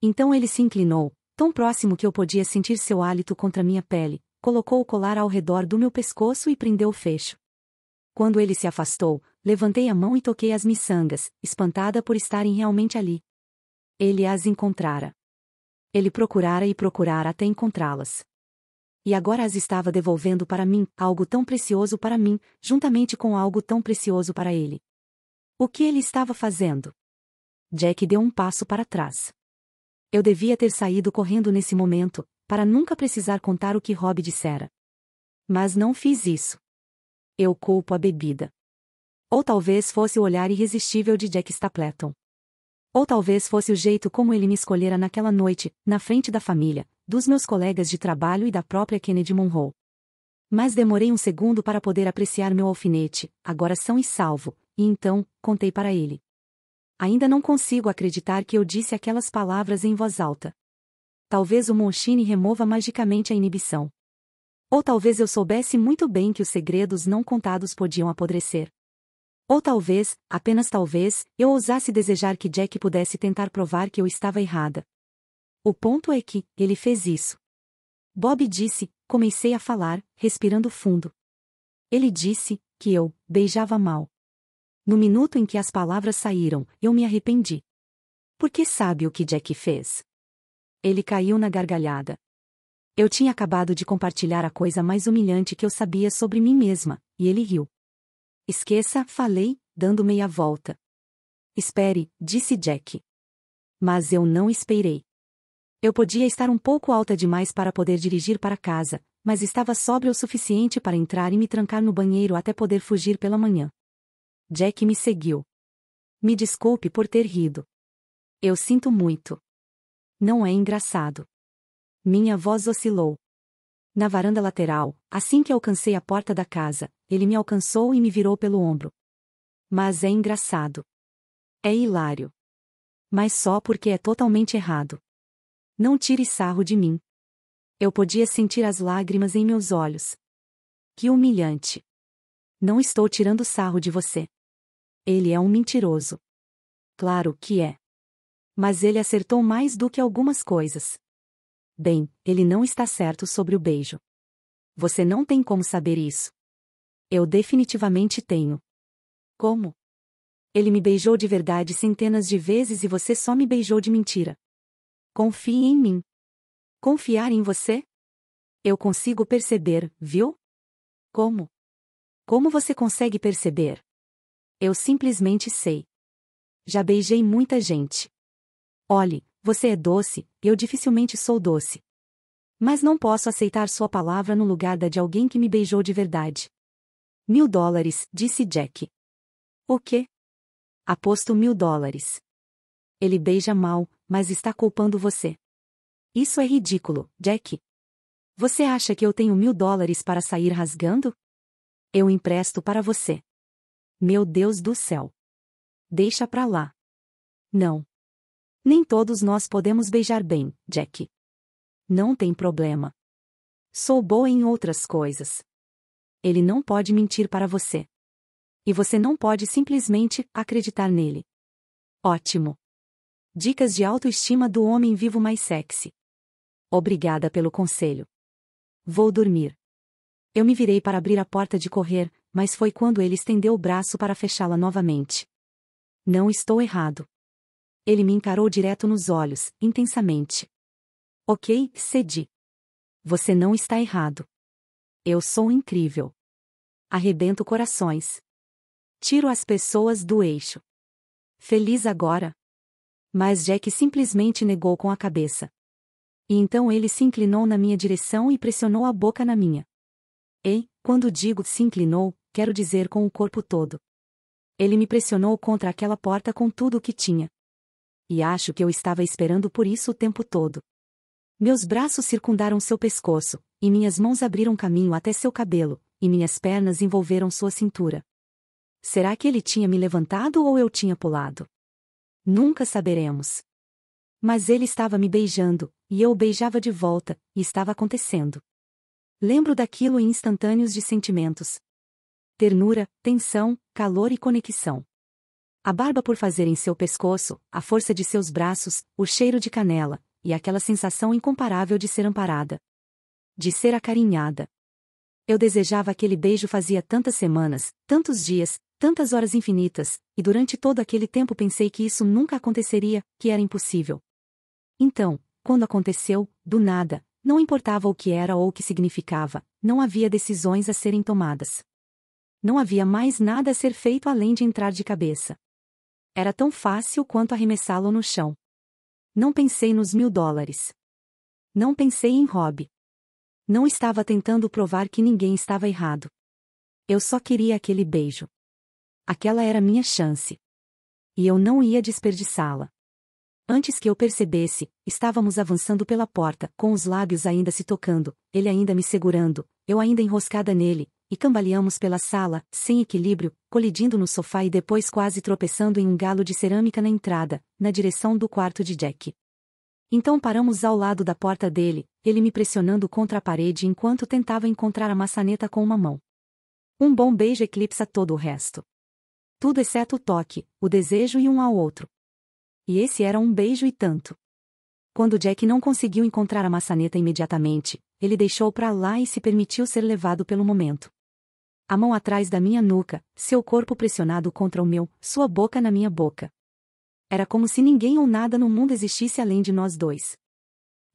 A: Então ele se inclinou, tão próximo que eu podia sentir seu hálito contra minha pele, colocou o colar ao redor do meu pescoço e prendeu o fecho. Quando ele se afastou, levantei a mão e toquei as miçangas, espantada por estarem realmente ali. Ele as encontrara. Ele procurara e procurara até encontrá-las. E agora as estava devolvendo para mim, algo tão precioso para mim, juntamente com algo tão precioso para ele. O que ele estava fazendo? Jack deu um passo para trás. Eu devia ter saído correndo nesse momento, para nunca precisar contar o que Rob dissera. Mas não fiz isso. Eu culpo a bebida. Ou talvez fosse o olhar irresistível de Jack Stapleton. Ou talvez fosse o jeito como ele me escolhera naquela noite, na frente da família, dos meus colegas de trabalho e da própria Kennedy Monroe. Mas demorei um segundo para poder apreciar meu alfinete, agora são e salvo, e então, contei para ele. Ainda não consigo acreditar que eu disse aquelas palavras em voz alta. Talvez o Monchini remova magicamente a inibição. Ou talvez eu soubesse muito bem que os segredos não contados podiam apodrecer. Ou talvez, apenas talvez, eu ousasse desejar que Jack pudesse tentar provar que eu estava errada. O ponto é que, ele fez isso. Bob disse, comecei a falar, respirando fundo. Ele disse, que eu, beijava mal. No minuto em que as palavras saíram, eu me arrependi. Porque sabe o que Jack fez? Ele caiu na gargalhada. Eu tinha acabado de compartilhar a coisa mais humilhante que eu sabia sobre mim mesma, e ele riu. Esqueça, falei, dando meia volta. Espere, disse Jack. Mas eu não esperei. Eu podia estar um pouco alta demais para poder dirigir para casa, mas estava sóbria o suficiente para entrar e me trancar no banheiro até poder fugir pela manhã. Jack me seguiu. Me desculpe por ter rido. Eu sinto muito. Não é engraçado. Minha voz oscilou. Na varanda lateral, assim que alcancei a porta da casa, ele me alcançou e me virou pelo ombro. Mas é engraçado. É hilário. Mas só porque é totalmente errado. Não tire sarro de mim. Eu podia sentir as lágrimas em meus olhos. Que humilhante. Não estou tirando sarro de você. Ele é um mentiroso. Claro que é. Mas ele acertou mais do que algumas coisas. Bem, ele não está certo sobre o beijo. Você não tem como saber isso. Eu definitivamente tenho. Como? Ele me beijou de verdade centenas de vezes e você só me beijou de mentira. Confie em mim. Confiar em você? Eu consigo perceber, viu? Como? Como você consegue perceber? Eu simplesmente sei. Já beijei muita gente. Olhe, você é doce, eu dificilmente sou doce. Mas não posso aceitar sua palavra no lugar da de alguém que me beijou de verdade. Mil dólares, disse Jack. O quê? Aposto mil dólares. Ele beija mal, mas está culpando você. Isso é ridículo, Jack. Você acha que eu tenho mil dólares para sair rasgando? Eu empresto para você. Meu Deus do céu! Deixa pra lá. Não. Nem todos nós podemos beijar bem, Jack. Não tem problema. Sou boa em outras coisas. Ele não pode mentir para você. E você não pode simplesmente acreditar nele. Ótimo. Dicas de autoestima do homem vivo mais sexy. Obrigada pelo conselho. Vou dormir. Eu me virei para abrir a porta de correr, mas foi quando ele estendeu o braço para fechá-la novamente. Não estou errado. Ele me encarou direto nos olhos, intensamente. Ok, cedi. Você não está errado. Eu sou incrível. Arrebento corações. Tiro as pessoas do eixo. Feliz agora? Mas Jack simplesmente negou com a cabeça. E então ele se inclinou na minha direção e pressionou a boca na minha. E, quando digo se inclinou, quero dizer com o corpo todo. Ele me pressionou contra aquela porta com tudo o que tinha. E acho que eu estava esperando por isso o tempo todo. Meus braços circundaram seu pescoço, e minhas mãos abriram caminho até seu cabelo, e minhas pernas envolveram sua cintura. Será que ele tinha me levantado ou eu tinha pulado? Nunca saberemos. Mas ele estava me beijando, e eu o beijava de volta, e estava acontecendo. Lembro daquilo em instantâneos de sentimentos, ternura, tensão, calor e conexão. A barba por fazer em seu pescoço, a força de seus braços, o cheiro de canela, e aquela sensação incomparável de ser amparada. De ser acarinhada. Eu desejava aquele beijo fazia tantas semanas, tantos dias, tantas horas infinitas, e durante todo aquele tempo pensei que isso nunca aconteceria, que era impossível. Então, quando aconteceu, do nada, não importava o que era ou o que significava, não havia decisões a serem tomadas. Não havia mais nada a ser feito além de entrar de cabeça. Era tão fácil quanto arremessá-lo no chão. Não pensei nos mil dólares. Não pensei em Rob. Não estava tentando provar que ninguém estava errado. Eu só queria aquele beijo. Aquela era minha chance. E eu não ia desperdiçá-la. Antes que eu percebesse, estávamos avançando pela porta, com os lábios ainda se tocando, ele ainda me segurando, eu ainda enroscada nele, e cambaleamos pela sala, sem equilíbrio, colidindo no sofá e depois quase tropeçando em um galo de cerâmica na entrada, na direção do quarto de Jack. Então paramos ao lado da porta dele, ele me pressionando contra a parede enquanto tentava encontrar a maçaneta com uma mão. Um bom beijo eclipsa todo o resto. Tudo exceto o toque, o desejo e um ao outro. E esse era um beijo e tanto. Quando Jack não conseguiu encontrar a maçaneta imediatamente, ele deixou para lá e se permitiu ser levado pelo momento a mão atrás da minha nuca, seu corpo pressionado contra o meu, sua boca na minha boca. Era como se ninguém ou nada no mundo existisse além de nós dois.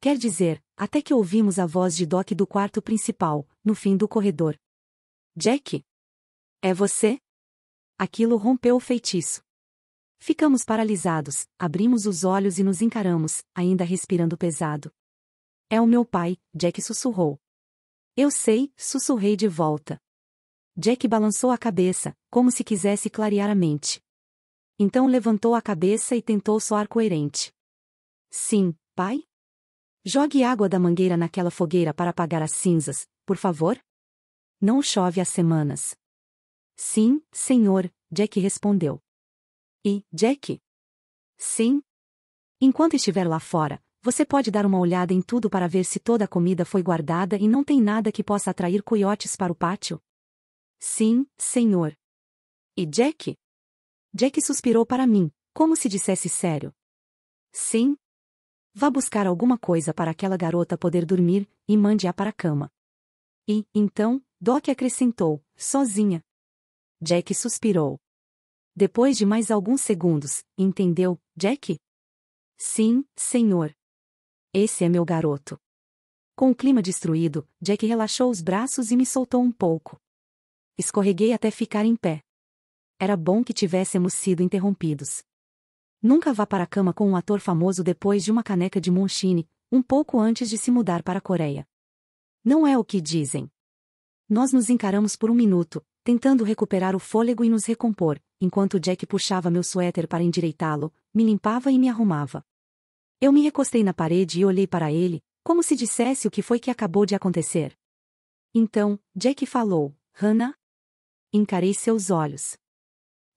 A: Quer dizer, até que ouvimos a voz de Doc do quarto principal, no fim do corredor. Jack? É você? Aquilo rompeu o feitiço. Ficamos paralisados, abrimos os olhos e nos encaramos, ainda respirando pesado. É o meu pai, Jack sussurrou. Eu sei, sussurrei de volta. Jack balançou a cabeça, como se quisesse clarear a mente. Então levantou a cabeça e tentou soar coerente. Sim, pai? Jogue água da mangueira naquela fogueira para apagar as cinzas, por favor? Não chove há semanas. Sim, senhor, Jack respondeu. E, Jack? Sim. Enquanto estiver lá fora, você pode dar uma olhada em tudo para ver se toda a comida foi guardada e não tem nada que possa atrair coiotes para o pátio? Sim, senhor. E Jack? Jack suspirou para mim, como se dissesse sério. Sim. Vá buscar alguma coisa para aquela garota poder dormir e mande-a para a cama. E, então, Doc acrescentou, sozinha. Jack suspirou. Depois de mais alguns segundos, entendeu, Jack? Sim, senhor. Esse é meu garoto. Com o clima destruído, Jack relaxou os braços e me soltou um pouco. Escorreguei até ficar em pé. Era bom que tivéssemos sido interrompidos. Nunca vá para a cama com um ator famoso depois de uma caneca de moonshine, um pouco antes de se mudar para a Coreia. Não é o que dizem. Nós nos encaramos por um minuto, tentando recuperar o fôlego e nos recompor, enquanto Jack puxava meu suéter para endireitá-lo, me limpava e me arrumava. Eu me recostei na parede e olhei para ele, como se dissesse o que foi que acabou de acontecer. Então, Jack falou, Hannah, Encarei seus olhos.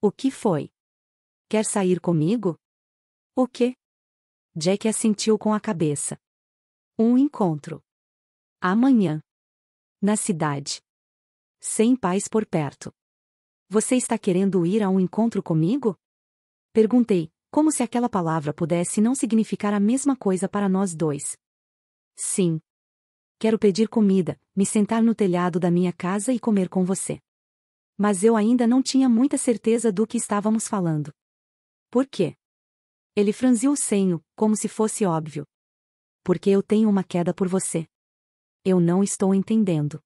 A: O que foi? Quer sair comigo? O quê? Jack assentiu com a cabeça. Um encontro. Amanhã. Na cidade. Sem pais por perto. Você está querendo ir a um encontro comigo? Perguntei, como se aquela palavra pudesse não significar a mesma coisa para nós dois. Sim. Quero pedir comida, me sentar no telhado da minha casa e comer com você mas eu ainda não tinha muita certeza do que estávamos falando. Por quê? Ele franziu o senho, como se fosse óbvio. Porque eu tenho uma queda por você. Eu não estou entendendo.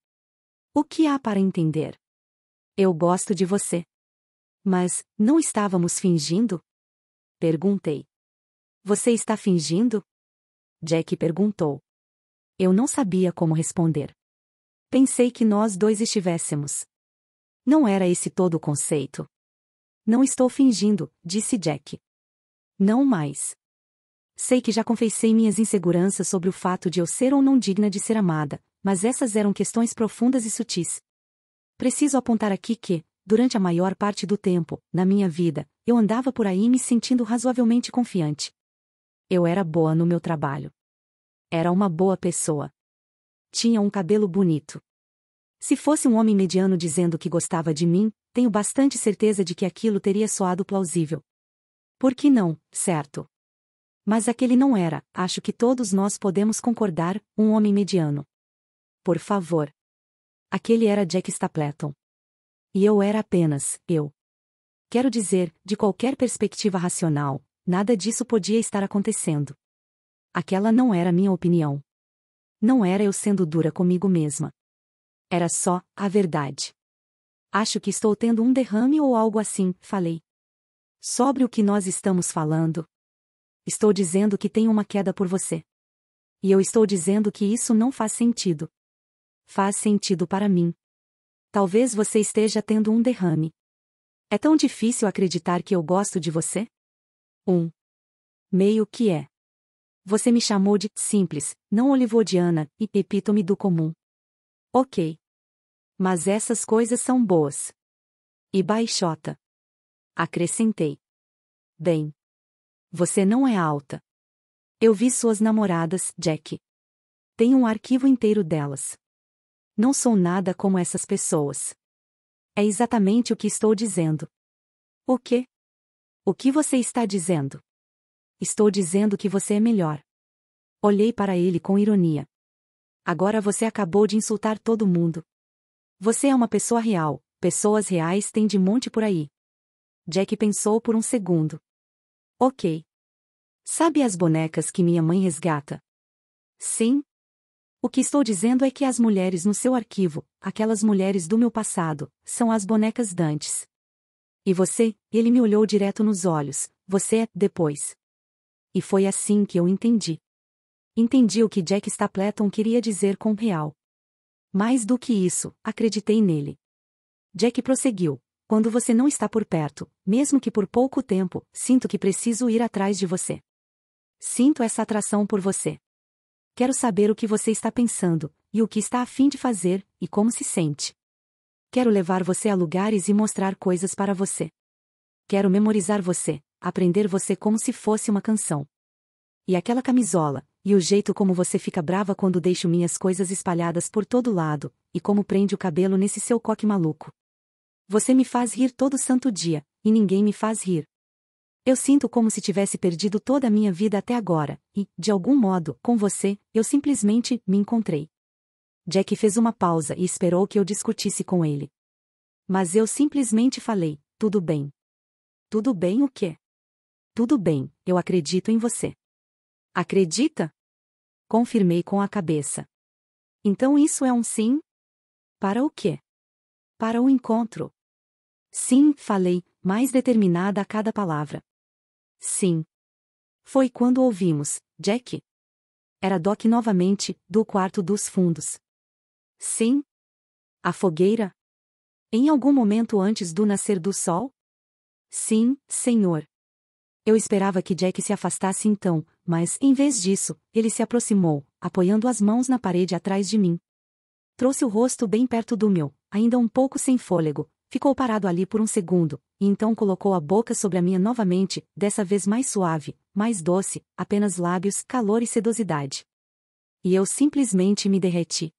A: O que há para entender? Eu gosto de você. Mas, não estávamos fingindo? Perguntei. Você está fingindo? Jack perguntou. Eu não sabia como responder. Pensei que nós dois estivéssemos não era esse todo o conceito. Não estou fingindo, disse Jack. Não mais. Sei que já confessei minhas inseguranças sobre o fato de eu ser ou não digna de ser amada, mas essas eram questões profundas e sutis. Preciso apontar aqui que, durante a maior parte do tempo, na minha vida, eu andava por aí me sentindo razoavelmente confiante. Eu era boa no meu trabalho. Era uma boa pessoa. Tinha um cabelo bonito. Se fosse um homem mediano dizendo que gostava de mim, tenho bastante certeza de que aquilo teria soado plausível. Por que não, certo? Mas aquele não era, acho que todos nós podemos concordar, um homem mediano. Por favor. Aquele era Jack Stapleton. E eu era apenas, eu. Quero dizer, de qualquer perspectiva racional, nada disso podia estar acontecendo. Aquela não era minha opinião. Não era eu sendo dura comigo mesma. Era só a verdade. Acho que estou tendo um derrame ou algo assim, falei. Sobre o que nós estamos falando. Estou dizendo que tenho uma queda por você. E eu estou dizendo que isso não faz sentido. Faz sentido para mim. Talvez você esteja tendo um derrame. É tão difícil acreditar que eu gosto de você? 1. Um. Meio que é. Você me chamou de simples, não hollywoodiana, e epítome do comum. Ok. Mas essas coisas são boas. E baixota. Acrescentei. Bem. Você não é alta. Eu vi suas namoradas, Jack. Tem um arquivo inteiro delas. Não sou nada como essas pessoas. É exatamente o que estou dizendo. O quê? O que você está dizendo? Estou dizendo que você é melhor. Olhei para ele com ironia. Agora você acabou de insultar todo mundo. Você é uma pessoa real, pessoas reais têm de monte por aí. Jack pensou por um segundo. Ok. Sabe as bonecas que minha mãe resgata? Sim. O que estou dizendo é que as mulheres no seu arquivo, aquelas mulheres do meu passado, são as bonecas dantes. E você, ele me olhou direto nos olhos, você é, depois. E foi assim que eu entendi. Entendi o que Jack Stapleton queria dizer com real. Mais do que isso, acreditei nele. Jack prosseguiu. Quando você não está por perto, mesmo que por pouco tempo, sinto que preciso ir atrás de você. Sinto essa atração por você. Quero saber o que você está pensando, e o que está a fim de fazer, e como se sente. Quero levar você a lugares e mostrar coisas para você. Quero memorizar você, aprender você como se fosse uma canção. E aquela camisola, e o jeito como você fica brava quando deixo minhas coisas espalhadas por todo lado, e como prende o cabelo nesse seu coque maluco. Você me faz rir todo santo dia, e ninguém me faz rir. Eu sinto como se tivesse perdido toda a minha vida até agora, e, de algum modo, com você, eu simplesmente me encontrei. Jack fez uma pausa e esperou que eu discutisse com ele. Mas eu simplesmente falei: tudo bem. Tudo bem o quê? Tudo bem, eu acredito em você. Acredita? Confirmei com a cabeça. Então isso é um sim? Para o quê? Para o encontro. Sim, falei, mais determinada a cada palavra. Sim. Foi quando ouvimos, Jack. Era Doc novamente, do quarto dos fundos. Sim? A fogueira? Em algum momento antes do nascer do sol? Sim, senhor. Eu esperava que Jack se afastasse então, mas, em vez disso, ele se aproximou, apoiando as mãos na parede atrás de mim. Trouxe o rosto bem perto do meu, ainda um pouco sem fôlego, ficou parado ali por um segundo, e então colocou a boca sobre a minha novamente, dessa vez mais suave, mais doce, apenas lábios, calor e sedosidade. E eu simplesmente me derreti.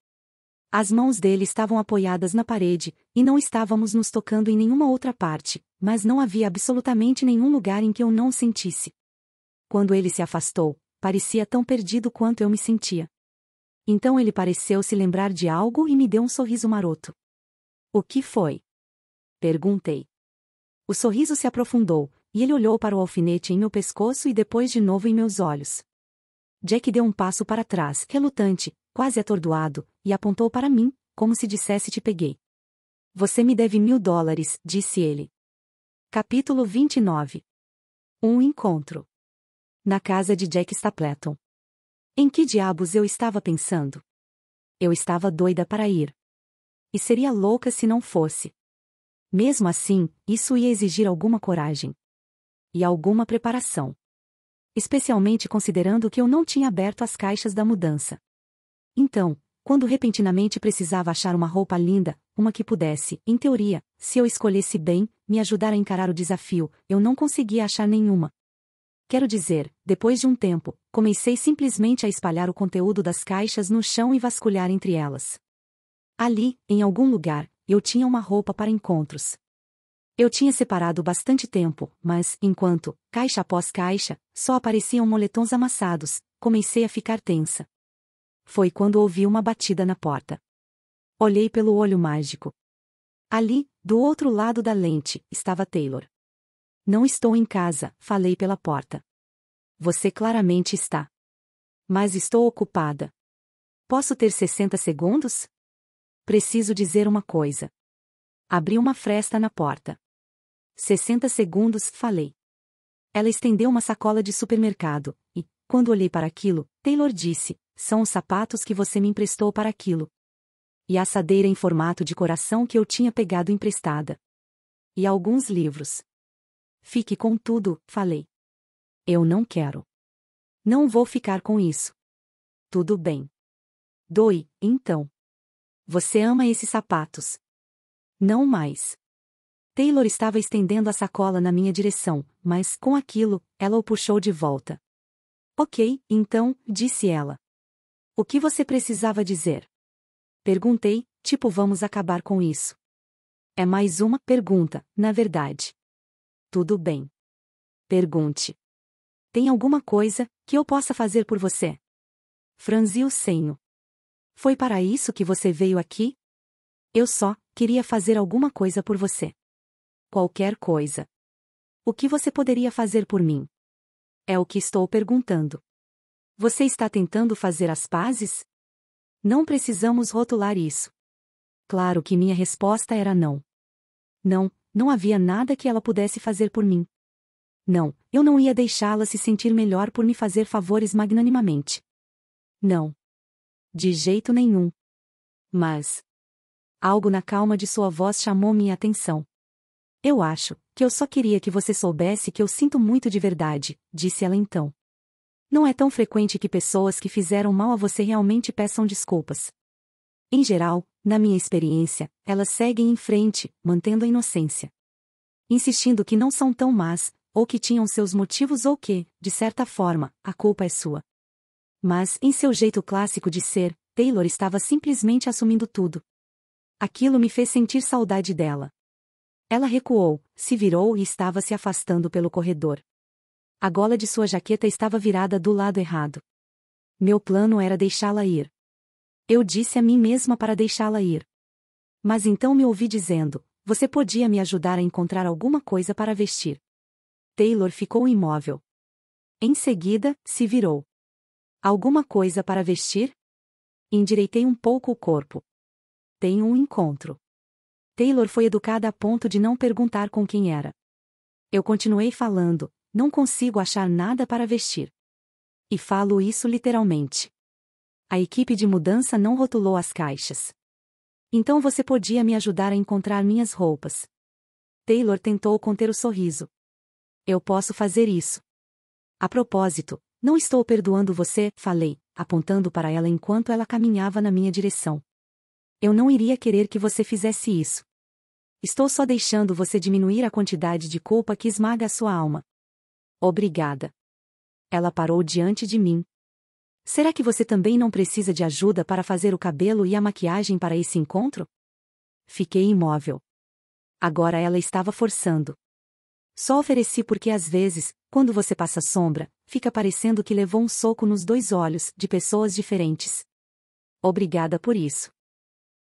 A: As mãos dele estavam apoiadas na parede, e não estávamos nos tocando em nenhuma outra parte, mas não havia absolutamente nenhum lugar em que eu não sentisse. Quando ele se afastou, parecia tão perdido quanto eu me sentia. Então ele pareceu se lembrar de algo e me deu um sorriso maroto. O que foi? Perguntei. O sorriso se aprofundou, e ele olhou para o alfinete em meu pescoço e depois de novo em meus olhos. Jack deu um passo para trás, relutante, quase atordoado, e apontou para mim, como se dissesse te peguei. Você me deve mil dólares, disse ele. Capítulo 29 Um encontro na casa de Jack Stapleton. Em que diabos eu estava pensando? Eu estava doida para ir. E seria louca se não fosse. Mesmo assim, isso ia exigir alguma coragem. E alguma preparação. Especialmente considerando que eu não tinha aberto as caixas da mudança. Então, quando repentinamente precisava achar uma roupa linda, uma que pudesse, em teoria, se eu escolhesse bem, me ajudar a encarar o desafio, eu não conseguia achar nenhuma, Quero dizer, depois de um tempo, comecei simplesmente a espalhar o conteúdo das caixas no chão e vasculhar entre elas. Ali, em algum lugar, eu tinha uma roupa para encontros. Eu tinha separado bastante tempo, mas, enquanto, caixa após caixa, só apareciam moletons amassados, comecei a ficar tensa. Foi quando ouvi uma batida na porta. Olhei pelo olho mágico. Ali, do outro lado da lente, estava Taylor. Não estou em casa, falei pela porta. Você claramente está. Mas estou ocupada. Posso ter 60 segundos? Preciso dizer uma coisa. Abri uma fresta na porta. 60 segundos, falei. Ela estendeu uma sacola de supermercado, e, quando olhei para aquilo, Taylor disse: São os sapatos que você me emprestou para aquilo. E a assadeira em formato de coração que eu tinha pegado emprestada. E alguns livros. Fique com tudo, falei. Eu não quero. Não vou ficar com isso. Tudo bem. Doe, então. Você ama esses sapatos. Não mais. Taylor estava estendendo a sacola na minha direção, mas, com aquilo, ela o puxou de volta. Ok, então, disse ela. O que você precisava dizer? Perguntei, tipo, vamos acabar com isso. É mais uma pergunta, na verdade tudo bem. Pergunte. Tem alguma coisa que eu possa fazer por você? Franziu o senho. Foi para isso que você veio aqui? Eu só queria fazer alguma coisa por você. Qualquer coisa. O que você poderia fazer por mim? É o que estou perguntando. Você está tentando fazer as pazes? Não precisamos rotular isso. Claro que minha resposta era não. Não, não havia nada que ela pudesse fazer por mim. Não, eu não ia deixá-la se sentir melhor por me fazer favores magnanimamente. Não. De jeito nenhum. Mas. Algo na calma de sua voz chamou minha atenção. Eu acho que eu só queria que você soubesse que eu sinto muito de verdade, disse ela então. Não é tão frequente que pessoas que fizeram mal a você realmente peçam desculpas. Em geral, na minha experiência, elas seguem em frente, mantendo a inocência. Insistindo que não são tão más, ou que tinham seus motivos ou que, de certa forma, a culpa é sua. Mas, em seu jeito clássico de ser, Taylor estava simplesmente assumindo tudo. Aquilo me fez sentir saudade dela. Ela recuou, se virou e estava se afastando pelo corredor. A gola de sua jaqueta estava virada do lado errado. Meu plano era deixá-la ir. Eu disse a mim mesma para deixá-la ir. Mas então me ouvi dizendo: Você podia me ajudar a encontrar alguma coisa para vestir. Taylor ficou imóvel. Em seguida, se virou. Alguma coisa para vestir? Endireitei um pouco o corpo. Tenho um encontro. Taylor foi educada a ponto de não perguntar com quem era. Eu continuei falando, não consigo achar nada para vestir. E falo isso literalmente a equipe de mudança não rotulou as caixas. Então você podia me ajudar a encontrar minhas roupas. Taylor tentou conter o sorriso. Eu posso fazer isso. A propósito, não estou perdoando você, falei, apontando para ela enquanto ela caminhava na minha direção. Eu não iria querer que você fizesse isso. Estou só deixando você diminuir a quantidade de culpa que esmaga a sua alma. Obrigada. Ela parou diante de mim, Será que você também não precisa de ajuda para fazer o cabelo e a maquiagem para esse encontro? Fiquei imóvel. Agora ela estava forçando. Só ofereci porque às vezes, quando você passa sombra, fica parecendo que levou um soco nos dois olhos de pessoas diferentes. Obrigada por isso.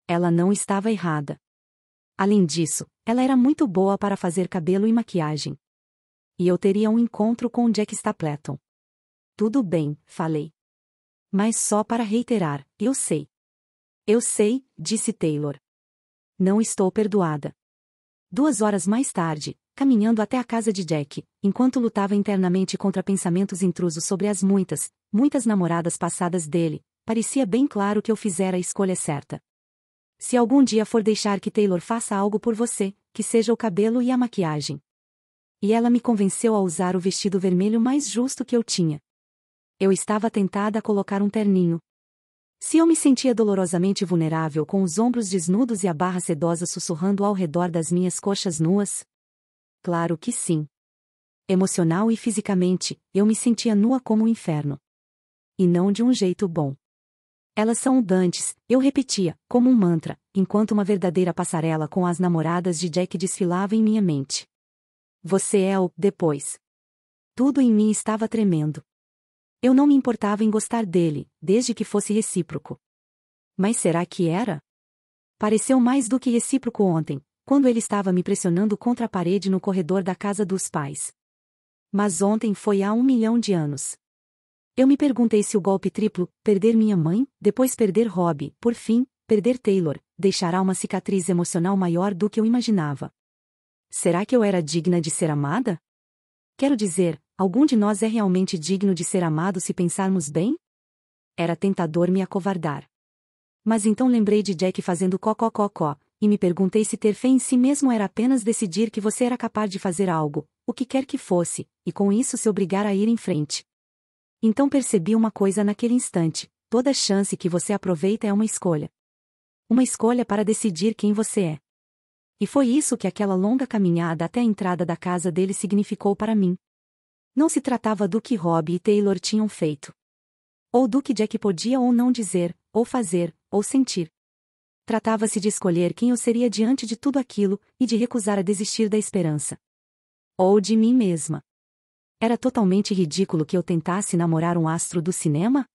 A: Ela não estava errada. Além disso, ela era muito boa para fazer cabelo e maquiagem. E eu teria um encontro com Jack Stapleton. Tudo bem, falei. Mas só para reiterar, eu sei. Eu sei, disse Taylor. Não estou perdoada. Duas horas mais tarde, caminhando até a casa de Jack, enquanto lutava internamente contra pensamentos intrusos sobre as muitas, muitas namoradas passadas dele, parecia bem claro que eu fizera a escolha certa. Se algum dia for deixar que Taylor faça algo por você, que seja o cabelo e a maquiagem. E ela me convenceu a usar o vestido vermelho mais justo que eu tinha eu estava tentada a colocar um terninho. Se eu me sentia dolorosamente vulnerável com os ombros desnudos e a barra sedosa sussurrando ao redor das minhas coxas nuas? Claro que sim. Emocional e fisicamente, eu me sentia nua como o um inferno. E não de um jeito bom. Elas são dantes, eu repetia, como um mantra, enquanto uma verdadeira passarela com as namoradas de Jack desfilava em minha mente. Você é o depois. Tudo em mim estava tremendo. Eu não me importava em gostar dele, desde que fosse recíproco. Mas será que era? Pareceu mais do que recíproco ontem, quando ele estava me pressionando contra a parede no corredor da casa dos pais. Mas ontem foi há um milhão de anos. Eu me perguntei se o golpe triplo, perder minha mãe, depois perder Rob, por fim, perder Taylor, deixará uma cicatriz emocional maior do que eu imaginava. Será que eu era digna de ser amada? Quero dizer, algum de nós é realmente digno de ser amado se pensarmos bem? Era tentador me acovardar. Mas então lembrei de Jack fazendo cocó-cocó, e me perguntei se ter fé em si mesmo era apenas decidir que você era capaz de fazer algo, o que quer que fosse, e com isso se obrigar a ir em frente. Então percebi uma coisa naquele instante: toda chance que você aproveita é uma escolha. Uma escolha para decidir quem você é. E foi isso que aquela longa caminhada até a entrada da casa dele significou para mim. Não se tratava do que Rob e Taylor tinham feito. Ou do que Jack podia ou não dizer, ou fazer, ou sentir. Tratava-se de escolher quem eu seria diante de tudo aquilo e de recusar a desistir da esperança. Ou de mim mesma. Era totalmente ridículo que eu tentasse namorar um astro do cinema?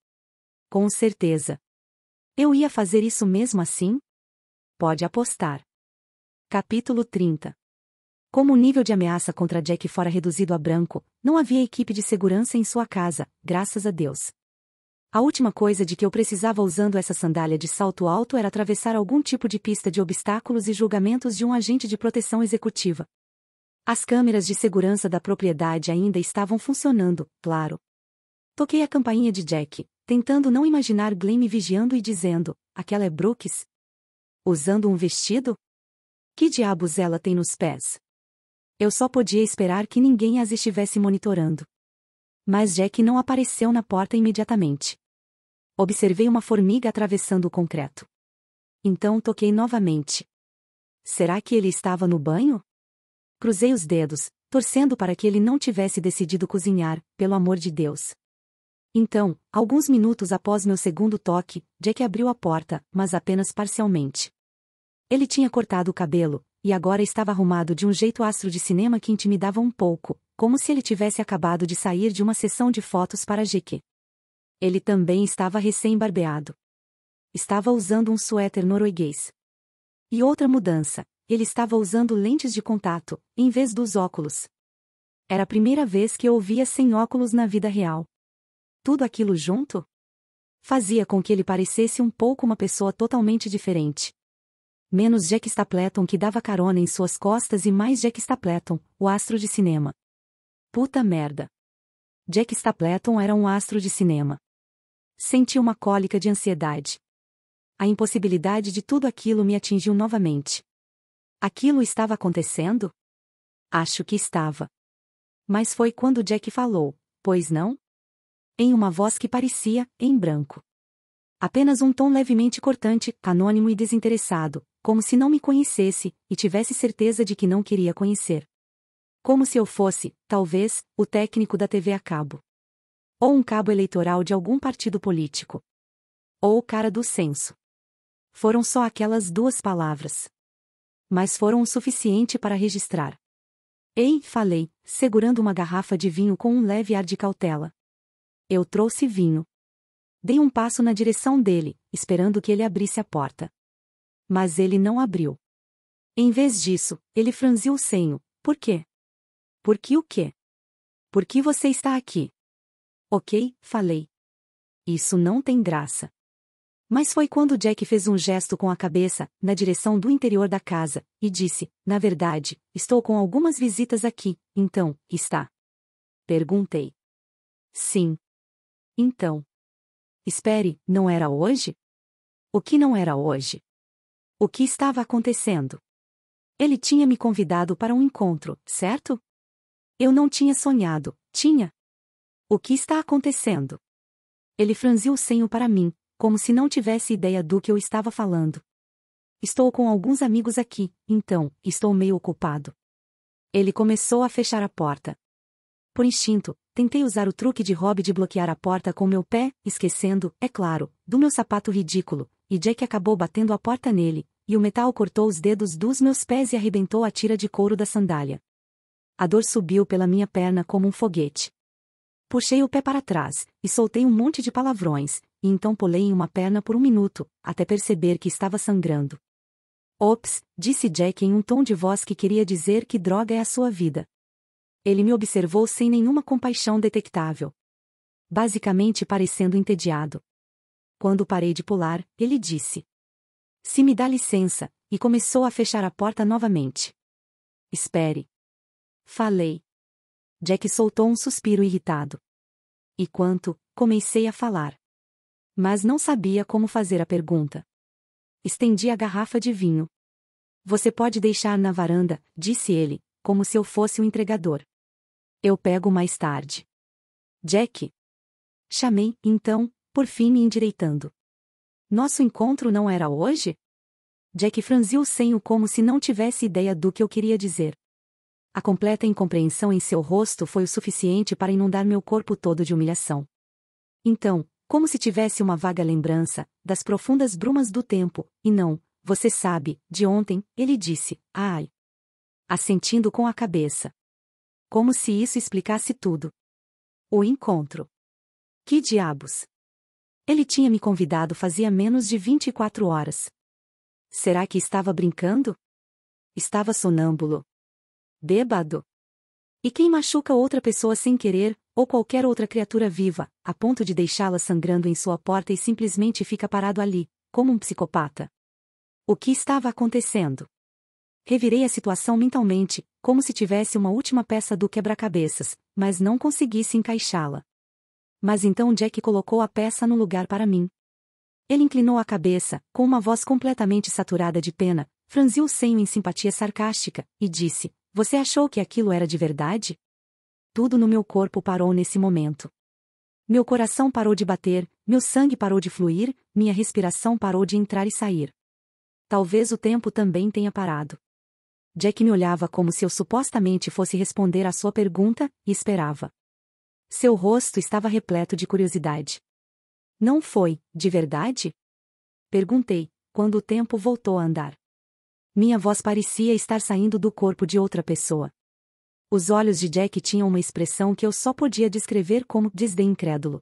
A: Com certeza. Eu ia fazer isso mesmo assim? Pode apostar. Capítulo 30 como o nível de ameaça contra Jack fora reduzido a branco, não havia equipe de segurança em sua casa, graças a Deus. A última coisa de que eu precisava usando essa sandália de salto alto era atravessar algum tipo de pista de obstáculos e julgamentos de um agente de proteção executiva. As câmeras de segurança da propriedade ainda estavam funcionando, claro. Toquei a campainha de Jack, tentando não imaginar Glenn me vigiando e dizendo: Aquela é Brooks? Usando um vestido? Que diabos ela tem nos pés? Eu só podia esperar que ninguém as estivesse monitorando. Mas Jack não apareceu na porta imediatamente. Observei uma formiga atravessando o concreto. Então toquei novamente. Será que ele estava no banho? Cruzei os dedos, torcendo para que ele não tivesse decidido cozinhar, pelo amor de Deus. Então, alguns minutos após meu segundo toque, Jack abriu a porta, mas apenas parcialmente. Ele tinha cortado o cabelo, e agora estava arrumado de um jeito astro de cinema que intimidava um pouco, como se ele tivesse acabado de sair de uma sessão de fotos para Jique. Ele também estava recém-barbeado. Estava usando um suéter norueguês. E outra mudança, ele estava usando lentes de contato, em vez dos óculos. Era a primeira vez que eu via sem óculos na vida real. Tudo aquilo junto? Fazia com que ele parecesse um pouco uma pessoa totalmente diferente, menos Jack Stapleton que dava carona em suas costas e mais Jack Stapleton, o astro de cinema. Puta merda. Jack Stapleton era um astro de cinema. Senti uma cólica de ansiedade. A impossibilidade de tudo aquilo me atingiu novamente. Aquilo estava acontecendo? Acho que estava. Mas foi quando Jack falou, pois não? Em uma voz que parecia, em branco. Apenas um tom levemente cortante, anônimo e desinteressado, como se não me conhecesse, e tivesse certeza de que não queria conhecer. Como se eu fosse, talvez, o técnico da TV a cabo. Ou um cabo eleitoral de algum partido político. Ou o cara do censo. Foram só aquelas duas palavras. Mas foram o suficiente para registrar. Ei, falei, segurando uma garrafa de vinho com um leve ar de cautela. Eu trouxe vinho. Dei um passo na direção dele, esperando que ele abrisse a porta. Mas ele não abriu. Em vez disso, ele franziu o senho. Por quê? Por que o quê? Por que você está aqui? Ok, falei. Isso não tem graça. Mas foi quando Jack fez um gesto com a cabeça, na direção do interior da casa, e disse: Na verdade, estou com algumas visitas aqui, então, está? Perguntei. Sim. Então. Espere, não era hoje? O que não era hoje? O que estava acontecendo? Ele tinha me convidado para um encontro, certo? Eu não tinha sonhado, tinha? O que está acontecendo? Ele franziu o senho para mim, como se não tivesse ideia do que eu estava falando. Estou com alguns amigos aqui, então, estou meio ocupado. Ele começou a fechar a porta. Por instinto, tentei usar o truque de Rob de bloquear a porta com meu pé, esquecendo, é claro, do meu sapato ridículo, e Jack acabou batendo a porta nele, e o metal cortou os dedos dos meus pés e arrebentou a tira de couro da sandália. A dor subiu pela minha perna como um foguete. Puxei o pé para trás, e soltei um monte de palavrões, e então pulei em uma perna por um minuto, até perceber que estava sangrando. Ops, disse Jack em um tom de voz que queria dizer que droga é a sua vida. Ele me observou sem nenhuma compaixão detectável. Basicamente parecendo entediado. Quando parei de pular, ele disse: Se me dá licença, e começou a fechar a porta novamente. Espere. Falei. Jack soltou um suspiro irritado. E quanto, comecei a falar. Mas não sabia como fazer a pergunta. Estendi a garrafa de vinho. Você pode deixar na varanda, disse ele, como se eu fosse o um entregador. Eu pego mais tarde. Jack? Chamei, então, por fim me endireitando. Nosso encontro não era hoje? Jack franziu o senho como se não tivesse ideia do que eu queria dizer. A completa incompreensão em seu rosto foi o suficiente para inundar meu corpo todo de humilhação. Então, como se tivesse uma vaga lembrança, das profundas brumas do tempo, e não, você sabe, de ontem, ele disse, ai. Assentindo com a cabeça. Como se isso explicasse tudo. O encontro. Que diabos? Ele tinha me convidado fazia menos de 24 horas. Será que estava brincando? Estava sonâmbulo. Bêbado. E quem machuca outra pessoa sem querer, ou qualquer outra criatura viva, a ponto de deixá-la sangrando em sua porta e simplesmente fica parado ali, como um psicopata? O que estava acontecendo? Revirei a situação mentalmente, como se tivesse uma última peça do quebra-cabeças, mas não conseguisse encaixá-la. Mas então Jack colocou a peça no lugar para mim. Ele inclinou a cabeça, com uma voz completamente saturada de pena, franziu o senho em simpatia sarcástica, e disse: Você achou que aquilo era de verdade? Tudo no meu corpo parou nesse momento. Meu coração parou de bater, meu sangue parou de fluir, minha respiração parou de entrar e sair. Talvez o tempo também tenha parado. Jack me olhava como se eu supostamente fosse responder à sua pergunta, e esperava. Seu rosto estava repleto de curiosidade. Não foi, de verdade? Perguntei, quando o tempo voltou a andar. Minha voz parecia estar saindo do corpo de outra pessoa. Os olhos de Jack tinham uma expressão que eu só podia descrever como desdém incrédulo.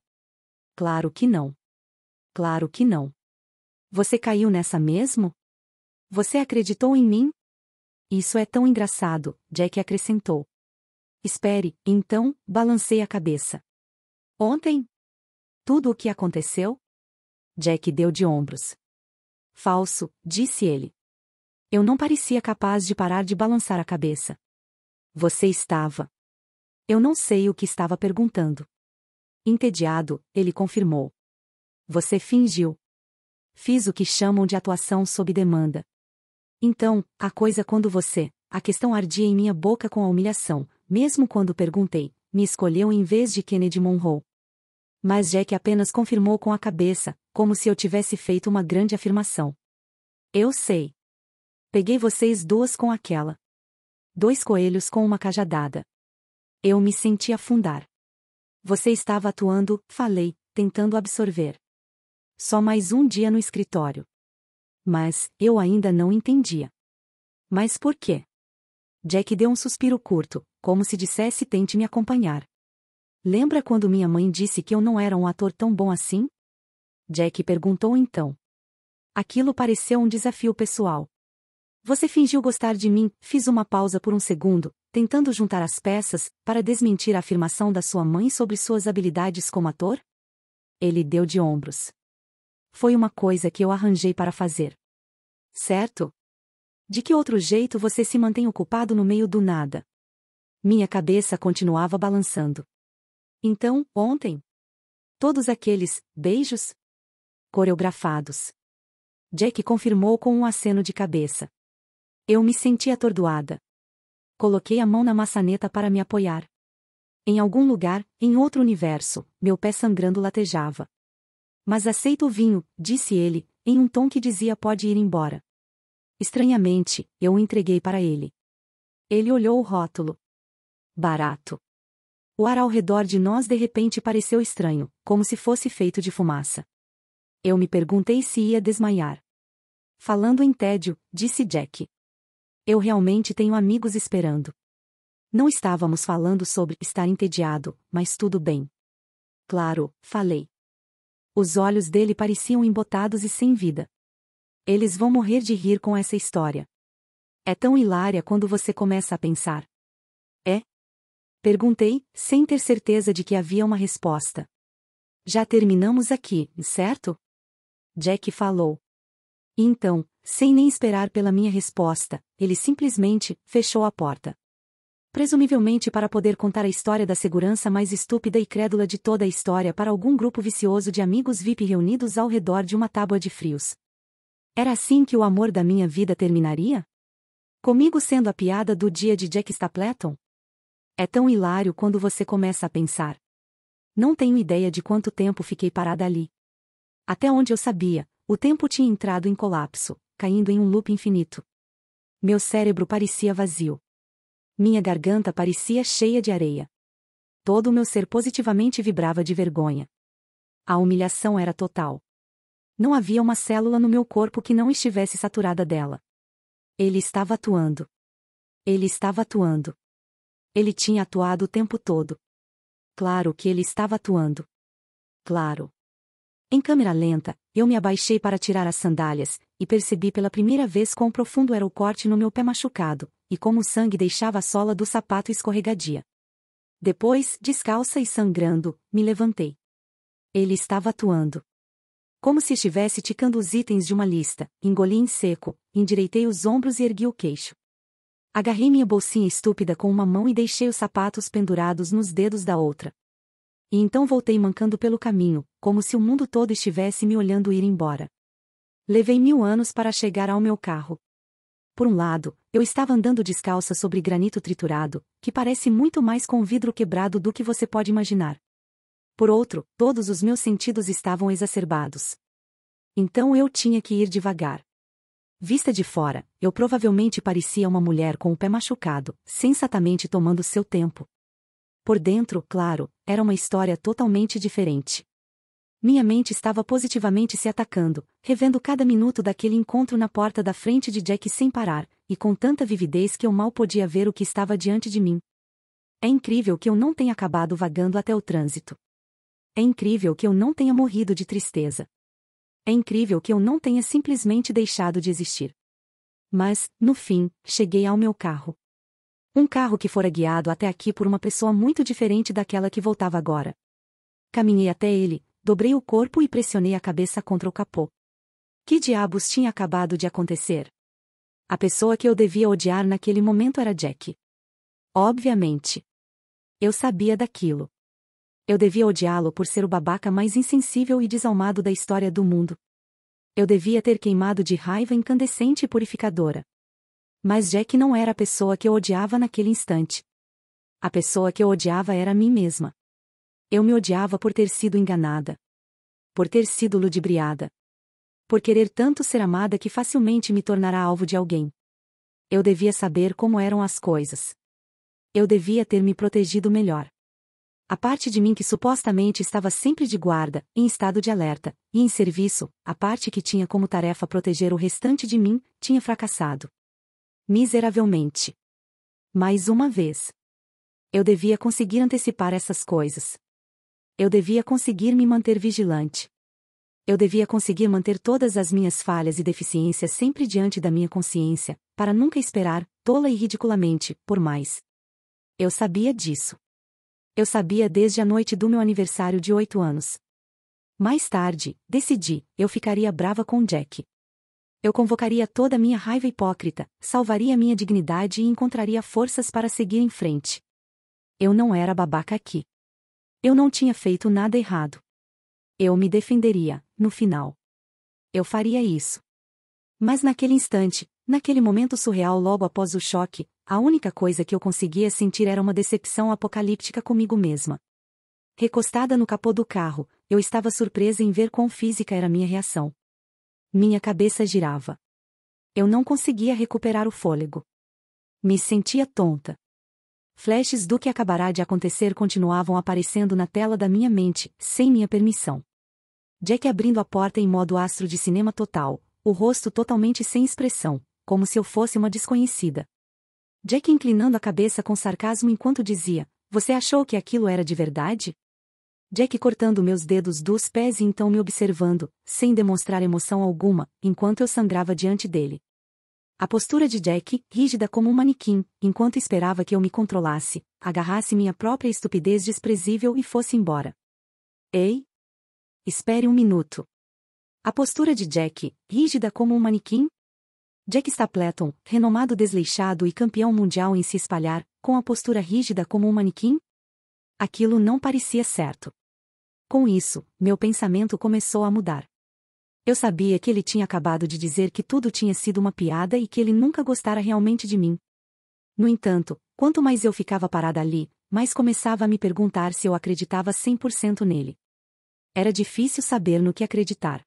A: Claro que não. Claro que não. Você caiu nessa mesmo? Você acreditou em mim? Isso é tão engraçado, Jack acrescentou. Espere, então, balancei a cabeça. Ontem? Tudo o que aconteceu? Jack deu de ombros. Falso, disse ele. Eu não parecia capaz de parar de balançar a cabeça. Você estava. Eu não sei o que estava perguntando. Entediado, ele confirmou. Você fingiu. Fiz o que chamam de atuação sob demanda. Então, a coisa quando você, a questão ardia em minha boca com a humilhação, mesmo quando perguntei, me escolheu em vez de Kennedy Monroe. Mas Jack apenas confirmou com a cabeça, como se eu tivesse feito uma grande afirmação. Eu sei. Peguei vocês duas com aquela. Dois coelhos com uma cajadada. Eu me senti afundar. Você estava atuando, falei, tentando absorver. Só mais um dia no escritório. Mas, eu ainda não entendia. Mas por quê? Jack deu um suspiro curto, como se dissesse tente me acompanhar. Lembra quando minha mãe disse que eu não era um ator tão bom assim? Jack perguntou então. Aquilo pareceu um desafio pessoal. Você fingiu gostar de mim, fiz uma pausa por um segundo, tentando juntar as peças, para desmentir a afirmação da sua mãe sobre suas habilidades como ator? Ele deu de ombros. Foi uma coisa que eu arranjei para fazer. Certo? De que outro jeito você se mantém ocupado no meio do nada? Minha cabeça continuava balançando. Então, ontem? Todos aqueles beijos? Coreografados. Jack confirmou com um aceno de cabeça. Eu me senti atordoada. Coloquei a mão na maçaneta para me apoiar. Em algum lugar, em outro universo, meu pé sangrando latejava. Mas aceito o vinho, disse ele, em um tom que dizia pode ir embora. Estranhamente, eu o entreguei para ele. Ele olhou o rótulo. Barato. O ar ao redor de nós de repente pareceu estranho, como se fosse feito de fumaça. Eu me perguntei se ia desmaiar. Falando em tédio, disse Jack. Eu realmente tenho amigos esperando. Não estávamos falando sobre estar entediado, mas tudo bem. Claro, falei. Os olhos dele pareciam embotados e sem vida. Eles vão morrer de rir com essa história. É tão hilária quando você começa a pensar. É? Perguntei, sem ter certeza de que havia uma resposta. Já terminamos aqui, certo? Jack falou. Então, sem nem esperar pela minha resposta, ele simplesmente fechou a porta. Presumivelmente para poder contar a história da segurança mais estúpida e crédula de toda a história para algum grupo vicioso de amigos VIP reunidos ao redor de uma tábua de frios. Era assim que o amor da minha vida terminaria? Comigo sendo a piada do dia de Jack Stapleton? É tão hilário quando você começa a pensar. Não tenho ideia de quanto tempo fiquei parada ali. Até onde eu sabia, o tempo tinha entrado em colapso, caindo em um loop infinito. Meu cérebro parecia vazio. Minha garganta parecia cheia de areia. Todo o meu ser positivamente vibrava de vergonha. A humilhação era total. Não havia uma célula no meu corpo que não estivesse saturada dela. Ele estava atuando. Ele estava atuando. Ele tinha atuado o tempo todo. Claro que ele estava atuando. Claro. Em câmera lenta, eu me abaixei para tirar as sandálias, e percebi pela primeira vez quão profundo era o corte no meu pé machucado, e como o sangue deixava a sola do sapato escorregadia. Depois, descalça e sangrando, me levantei. Ele estava atuando como se estivesse ticando os itens de uma lista, engoli em seco, endireitei os ombros e ergui o queixo. Agarrei minha bolsinha estúpida com uma mão e deixei os sapatos pendurados nos dedos da outra. E então voltei mancando pelo caminho, como se o mundo todo estivesse me olhando ir embora. Levei mil anos para chegar ao meu carro. Por um lado, eu estava andando descalça sobre granito triturado, que parece muito mais com vidro quebrado do que você pode imaginar. Por outro, todos os meus sentidos estavam exacerbados. Então eu tinha que ir devagar. Vista de fora, eu provavelmente parecia uma mulher com o pé machucado, sensatamente tomando seu tempo. Por dentro, claro, era uma história totalmente diferente. Minha mente estava positivamente se atacando, revendo cada minuto daquele encontro na porta da frente de Jack sem parar, e com tanta vividez que eu mal podia ver o que estava diante de mim. É incrível que eu não tenha acabado vagando até o trânsito. É incrível que eu não tenha morrido de tristeza. É incrível que eu não tenha simplesmente deixado de existir. Mas, no fim, cheguei ao meu carro. Um carro que fora guiado até aqui por uma pessoa muito diferente daquela que voltava agora. Caminhei até ele, dobrei o corpo e pressionei a cabeça contra o capô. Que diabos tinha acabado de acontecer? A pessoa que eu devia odiar naquele momento era Jack. Obviamente. Eu sabia daquilo. Eu devia odiá-lo por ser o babaca mais insensível e desalmado da história do mundo. Eu devia ter queimado de raiva incandescente e purificadora. Mas Jack não era a pessoa que eu odiava naquele instante. A pessoa que eu odiava era a mim mesma. Eu me odiava por ter sido enganada. Por ter sido ludibriada. Por querer tanto ser amada que facilmente me tornará alvo de alguém. Eu devia saber como eram as coisas. Eu devia ter me protegido melhor. A parte de mim que supostamente estava sempre de guarda, em estado de alerta, e em serviço, a parte que tinha como tarefa proteger o restante de mim, tinha fracassado. Miseravelmente. Mais uma vez. Eu devia conseguir antecipar essas coisas. Eu devia conseguir me manter vigilante eu devia conseguir manter todas as minhas falhas e deficiências sempre diante da minha consciência, para nunca esperar, tola e ridiculamente, por mais. Eu sabia disso. Eu sabia desde a noite do meu aniversário de oito anos. Mais tarde, decidi, eu ficaria brava com Jack. Eu convocaria toda a minha raiva hipócrita, salvaria minha dignidade e encontraria forças para seguir em frente. Eu não era babaca aqui. Eu não tinha feito nada errado. Eu me defenderia, no final. Eu faria isso. Mas naquele instante, naquele momento surreal logo após o choque, a única coisa que eu conseguia sentir era uma decepção apocalíptica comigo mesma. Recostada no capô do carro, eu estava surpresa em ver quão física era minha reação. Minha cabeça girava. Eu não conseguia recuperar o fôlego. Me sentia tonta. Flashes do que acabará de acontecer continuavam aparecendo na tela da minha mente, sem minha permissão. Jack abrindo a porta em modo astro de cinema total, o rosto totalmente sem expressão, como se eu fosse uma desconhecida. Jack inclinando a cabeça com sarcasmo enquanto dizia: Você achou que aquilo era de verdade? Jack cortando meus dedos dos pés e então me observando, sem demonstrar emoção alguma, enquanto eu sangrava diante dele. A postura de Jack, rígida como um manequim, enquanto esperava que eu me controlasse, agarrasse minha própria estupidez desprezível e fosse embora. Ei? Espere um minuto. A postura de Jack, rígida como um manequim, Jack Stapleton, renomado desleixado e campeão mundial em se espalhar, com a postura rígida como um manequim? Aquilo não parecia certo. Com isso, meu pensamento começou a mudar. Eu sabia que ele tinha acabado de dizer que tudo tinha sido uma piada e que ele nunca gostara realmente de mim. No entanto, quanto mais eu ficava parada ali, mais começava a me perguntar se eu acreditava 100% nele. Era difícil saber no que acreditar.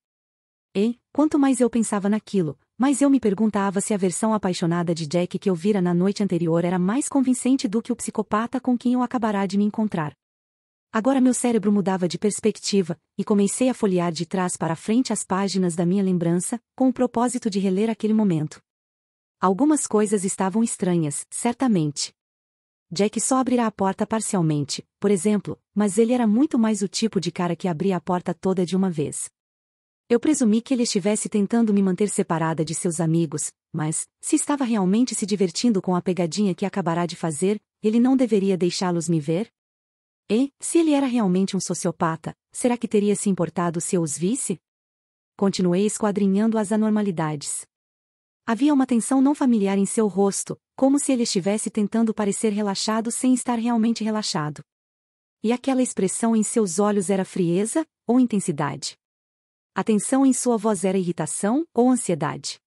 A: E, quanto mais eu pensava naquilo, mas eu me perguntava se a versão apaixonada de Jack que eu vira na noite anterior era mais convincente do que o psicopata com quem eu acabará de me encontrar. Agora meu cérebro mudava de perspectiva, e comecei a folhear de trás para frente as páginas da minha lembrança, com o propósito de reler aquele momento. Algumas coisas estavam estranhas, certamente. Jack só abrirá a porta parcialmente, por exemplo, mas ele era muito mais o tipo de cara que abria a porta toda de uma vez. Eu presumi que ele estivesse tentando me manter separada de seus amigos, mas, se estava realmente se divertindo com a pegadinha que acabará de fazer, ele não deveria deixá-los me ver? E, se ele era realmente um sociopata, será que teria se importado se eu os visse? Continuei esquadrinhando as anormalidades. Havia uma tensão não familiar em seu rosto, como se ele estivesse tentando parecer relaxado sem estar realmente relaxado. E aquela expressão em seus olhos era frieza ou intensidade? A tensão em sua voz era irritação ou ansiedade.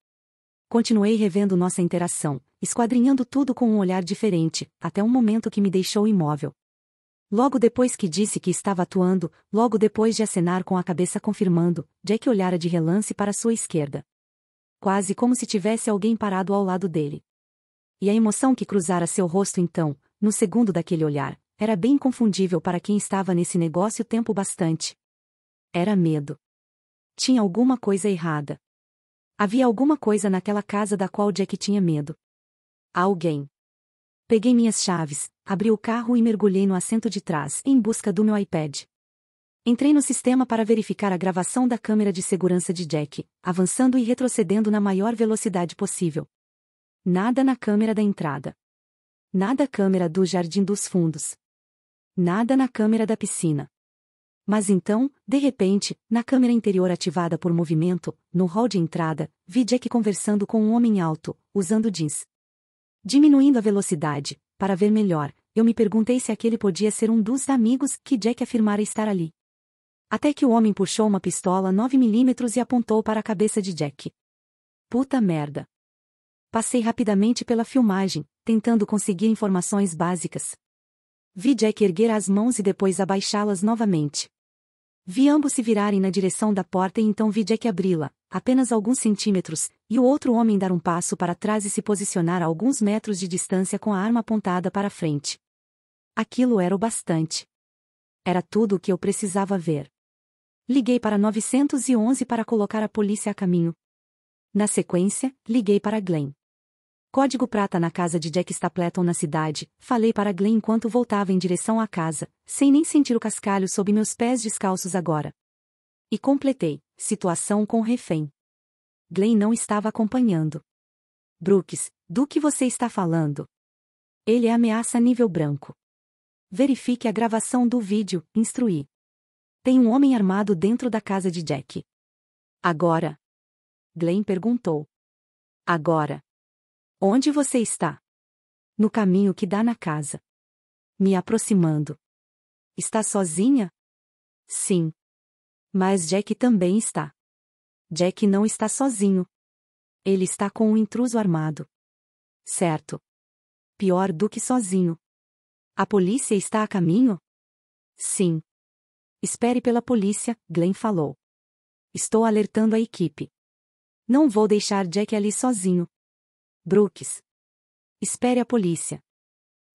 A: Continuei revendo nossa interação, esquadrinhando tudo com um olhar diferente, até um momento que me deixou imóvel. Logo depois que disse que estava atuando, logo depois de acenar com a cabeça confirmando, Jack olhara de relance para sua esquerda. Quase como se tivesse alguém parado ao lado dele. E a emoção que cruzara seu rosto então, no segundo daquele olhar, era bem confundível para quem estava nesse negócio tempo bastante. Era medo. Tinha alguma coisa errada. Havia alguma coisa naquela casa da qual Jack tinha medo. Alguém. Peguei minhas chaves, abri o carro e mergulhei no assento de trás em busca do meu iPad. Entrei no sistema para verificar a gravação da câmera de segurança de Jack, avançando e retrocedendo na maior velocidade possível. Nada na câmera da entrada. Nada câmera do jardim dos fundos. Nada na câmera da piscina. Mas então, de repente, na câmera interior ativada por movimento, no hall de entrada, vi Jack conversando com um homem alto, usando jeans. Diminuindo a velocidade, para ver melhor, eu me perguntei se aquele podia ser um dos amigos que Jack afirmara estar ali. Até que o homem puxou uma pistola 9mm e apontou para a cabeça de Jack. Puta merda. Passei rapidamente pela filmagem, tentando conseguir informações básicas, Vi Jack erguer as mãos e depois abaixá-las novamente. Vi ambos se virarem na direção da porta e então vi Jack abri-la, apenas alguns centímetros, e o outro homem dar um passo para trás e se posicionar a alguns metros de distância com a arma apontada para a frente. Aquilo era o bastante. Era tudo o que eu precisava ver. Liguei para 911 para colocar a polícia a caminho. Na sequência, liguei para Glenn. Código prata na casa de Jack Stapleton na cidade, falei para Glenn enquanto voltava em direção à casa, sem nem sentir o cascalho sob meus pés descalços agora. E completei, situação com refém. Glenn não estava acompanhando. Brooks, do que você está falando? Ele é ameaça nível branco. Verifique a gravação do vídeo, instruí. Tem um homem armado dentro da casa de Jack. Agora? Glenn perguntou. Agora. Onde você está? No caminho que dá na casa. Me aproximando. Está sozinha? Sim. Mas Jack também está. Jack não está sozinho. Ele está com um intruso armado. Certo. Pior do que sozinho. A polícia está a caminho? Sim. Espere pela polícia, Glenn falou. Estou alertando a equipe. Não vou deixar Jack ali sozinho, Brooks. Espere a polícia.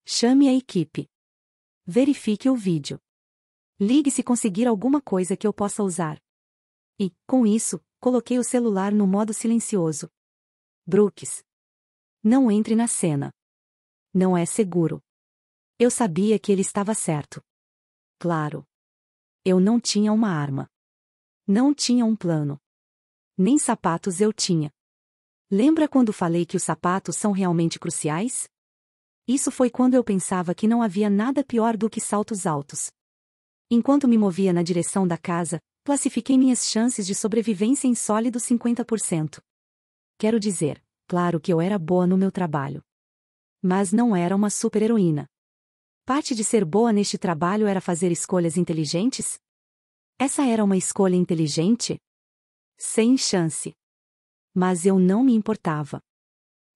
A: Chame a equipe. Verifique o vídeo. Ligue se conseguir alguma coisa que eu possa usar. E, com isso, coloquei o celular no modo silencioso. Brooks. Não entre na cena. Não é seguro. Eu sabia que ele estava certo. Claro. Eu não tinha uma arma. Não tinha um plano. Nem sapatos eu tinha. Lembra quando falei que os sapatos são realmente cruciais? Isso foi quando eu pensava que não havia nada pior do que saltos altos. Enquanto me movia na direção da casa, classifiquei minhas chances de sobrevivência em sólido 50%. Quero dizer, claro que eu era boa no meu trabalho. Mas não era uma super-heroína. Parte de ser boa neste trabalho era fazer escolhas inteligentes? Essa era uma escolha inteligente? Sem chance. Mas eu não me importava.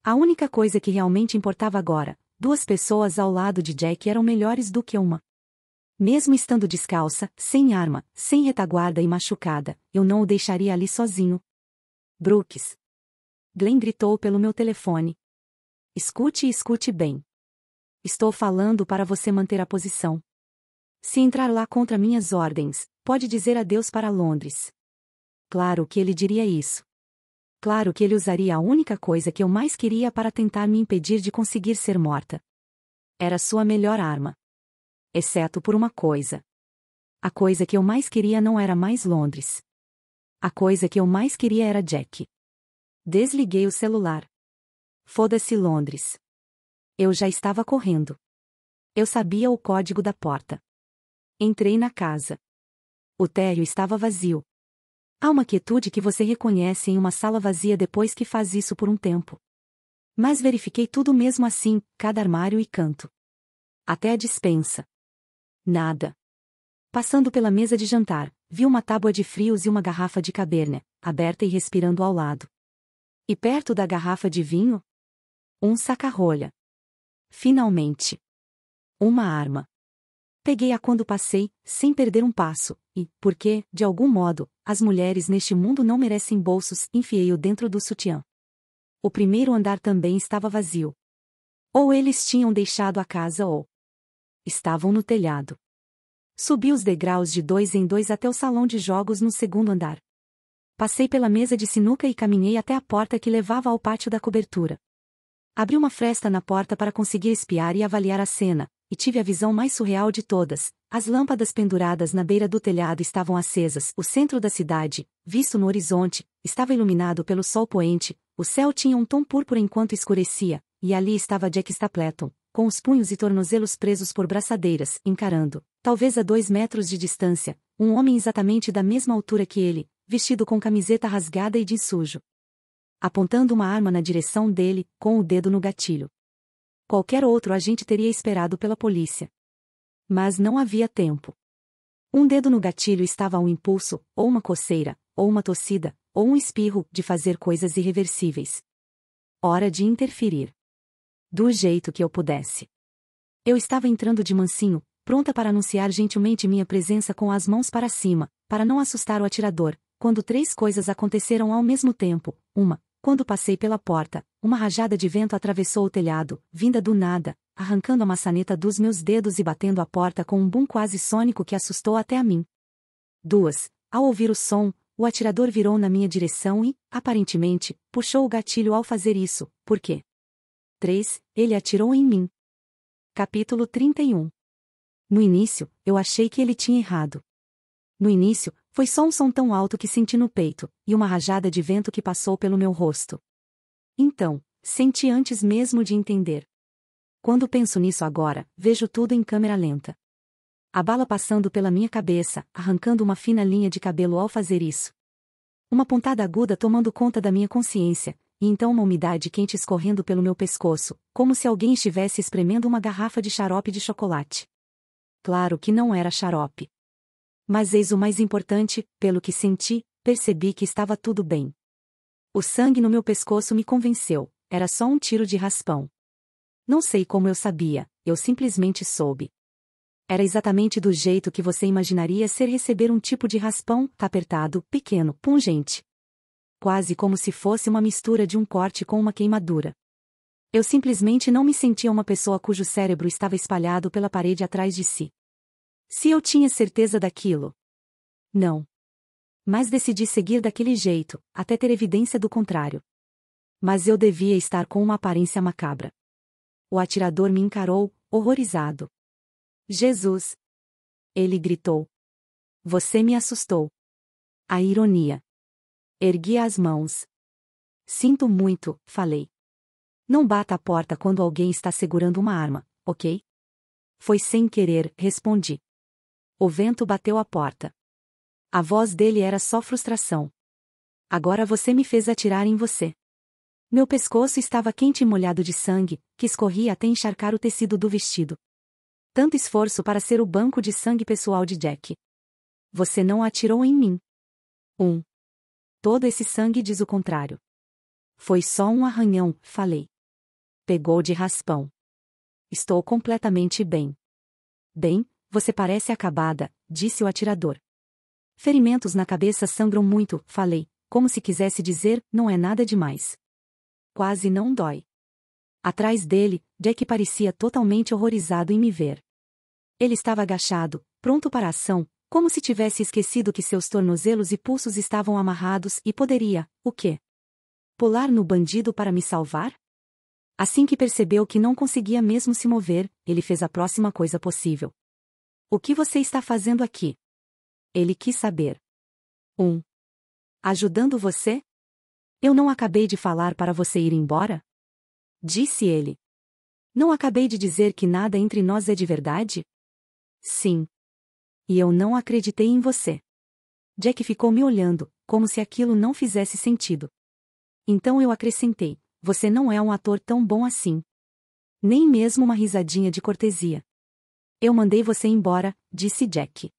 A: A única coisa que realmente importava agora, duas pessoas ao lado de Jack eram melhores do que uma. Mesmo estando descalça, sem arma, sem retaguarda e machucada, eu não o deixaria ali sozinho. Brooks. Glenn gritou pelo meu telefone. Escute e escute bem. Estou falando para você manter a posição. Se entrar lá contra minhas ordens, pode dizer adeus para Londres. Claro que ele diria isso. Claro que ele usaria a única coisa que eu mais queria para tentar me impedir de conseguir ser morta. Era sua melhor arma. Exceto por uma coisa. A coisa que eu mais queria não era mais Londres. A coisa que eu mais queria era Jack. Desliguei o celular. Foda-se Londres. Eu já estava correndo. Eu sabia o código da porta. Entrei na casa. O térreo estava vazio, Há uma quietude que você reconhece em uma sala vazia depois que faz isso por um tempo. Mas verifiquei tudo mesmo assim, cada armário e canto. Até a dispensa. Nada. Passando pela mesa de jantar, vi uma tábua de frios e uma garrafa de cabernet, aberta e respirando ao lado. E perto da garrafa de vinho? Um saca-rolha. Finalmente. Uma arma peguei-a quando passei, sem perder um passo, e, porque, de algum modo, as mulheres neste mundo não merecem bolsos, enfiei-o dentro do sutiã. O primeiro andar também estava vazio. Ou eles tinham deixado a casa ou estavam no telhado. Subi os degraus de dois em dois até o salão de jogos no segundo andar. Passei pela mesa de sinuca e caminhei até a porta que levava ao pátio da cobertura. Abri uma fresta na porta para conseguir espiar e avaliar a cena, e tive a visão mais surreal de todas. As lâmpadas penduradas na beira do telhado estavam acesas, o centro da cidade, visto no horizonte, estava iluminado pelo sol poente, o céu tinha um tom púrpura enquanto escurecia, e ali estava Jack Stapleton, com os punhos e tornozelos presos por braçadeiras, encarando, talvez a dois metros de distância, um homem exatamente da mesma altura que ele, vestido com camiseta rasgada e de sujo. Apontando uma arma na direção dele, com o dedo no gatilho. Qualquer outro agente teria esperado pela polícia. Mas não havia tempo. Um dedo no gatilho estava a um impulso, ou uma coceira, ou uma tossida, ou um espirro, de fazer coisas irreversíveis. Hora de interferir. Do jeito que eu pudesse. Eu estava entrando de mansinho, pronta para anunciar gentilmente minha presença com as mãos para cima, para não assustar o atirador, quando três coisas aconteceram ao mesmo tempo: uma, quando passei pela porta, uma rajada de vento atravessou o telhado, vinda do nada, arrancando a maçaneta dos meus dedos e batendo a porta com um boom quase sônico que assustou até a mim. 2. Ao ouvir o som, o atirador virou na minha direção e, aparentemente, puxou o gatilho ao fazer isso, por quê? 3. Ele atirou em mim. Capítulo 31 No início, eu achei que ele tinha errado. No início, foi só um som tão alto que senti no peito, e uma rajada de vento que passou pelo meu rosto. Então, senti antes mesmo de entender. Quando penso nisso agora, vejo tudo em câmera lenta. A bala passando pela minha cabeça, arrancando uma fina linha de cabelo ao fazer isso. Uma pontada aguda tomando conta da minha consciência, e então uma umidade quente escorrendo pelo meu pescoço, como se alguém estivesse espremendo uma garrafa de xarope de chocolate. Claro que não era xarope. Mas eis o mais importante, pelo que senti, percebi que estava tudo bem. O sangue no meu pescoço me convenceu, era só um tiro de raspão. Não sei como eu sabia, eu simplesmente soube. Era exatamente do jeito que você imaginaria ser receber um tipo de raspão, tá apertado, pequeno, pungente. Quase como se fosse uma mistura de um corte com uma queimadura. Eu simplesmente não me sentia uma pessoa cujo cérebro estava espalhado pela parede atrás de si. Se eu tinha certeza daquilo? Não. Mas decidi seguir daquele jeito, até ter evidência do contrário. Mas eu devia estar com uma aparência macabra. O atirador me encarou, horrorizado. Jesus! Ele gritou. Você me assustou. A ironia. Ergui as mãos. Sinto muito, falei. Não bata a porta quando alguém está segurando uma arma, ok? Foi sem querer, respondi. O vento bateu a porta. A voz dele era só frustração. Agora você me fez atirar em você. Meu pescoço estava quente e molhado de sangue, que escorria até encharcar o tecido do vestido. Tanto esforço para ser o banco de sangue pessoal de Jack. Você não atirou em mim. 1. Um. Todo esse sangue diz o contrário. Foi só um arranhão, falei. Pegou de raspão. Estou completamente bem. Bem, você parece acabada, disse o atirador. Ferimentos na cabeça sangram muito, falei, como se quisesse dizer, não é nada demais. Quase não dói. Atrás dele, Jack parecia totalmente horrorizado em me ver. Ele estava agachado, pronto para a ação, como se tivesse esquecido que seus tornozelos e pulsos estavam amarrados e poderia, o quê? Pular no bandido para me salvar? Assim que percebeu que não conseguia mesmo se mover, ele fez a próxima coisa possível. O que você está fazendo aqui? Ele quis saber. 1. Um. Ajudando você? Eu não acabei de falar para você ir embora? Disse ele. Não acabei de dizer que nada entre nós é de verdade? Sim. E eu não acreditei em você. Jack ficou me olhando, como se aquilo não fizesse sentido. Então eu acrescentei: Você não é um ator tão bom assim. Nem mesmo uma risadinha de cortesia. Eu mandei você embora, disse Jack.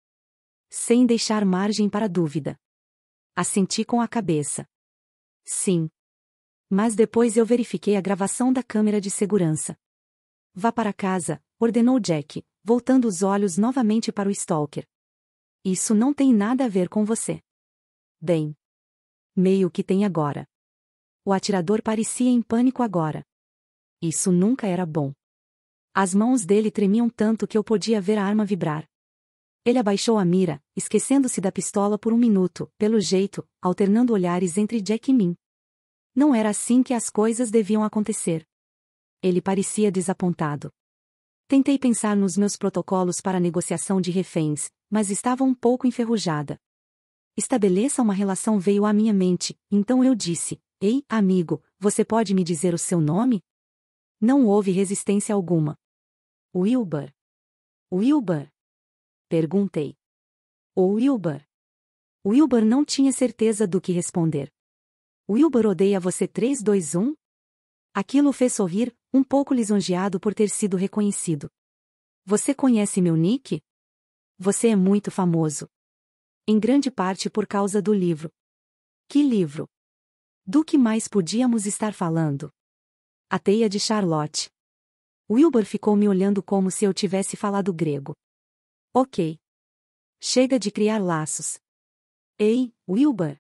A: Sem deixar margem para dúvida. Assenti com a cabeça. Sim. Mas depois eu verifiquei a gravação da câmera de segurança. Vá para casa, ordenou Jack, voltando os olhos novamente para o Stalker. Isso não tem nada a ver com você. Bem. Meio que tem agora. O atirador parecia em pânico agora. Isso nunca era bom. As mãos dele tremiam tanto que eu podia ver a arma vibrar. Ele abaixou a mira, esquecendo-se da pistola por um minuto, pelo jeito, alternando olhares entre Jack e mim. Não era assim que as coisas deviam acontecer. Ele parecia desapontado. Tentei pensar nos meus protocolos para negociação de reféns, mas estava um pouco enferrujada. Estabeleça uma relação veio à minha mente, então eu disse: Ei, amigo, você pode me dizer o seu nome? Não houve resistência alguma. Wilbur. Wilbur? Perguntei. Ou Wilbur? Wilbur não tinha certeza do que responder. Wilbur odeia você 321? Aquilo fez sorrir, um pouco lisonjeado por ter sido reconhecido. Você conhece meu nick? Você é muito famoso. Em grande parte por causa do livro. Que livro? Do que mais podíamos estar falando? A Teia de Charlotte. Wilbur ficou me olhando como se eu tivesse falado grego. Ok. Chega de criar laços. Ei, Wilbur!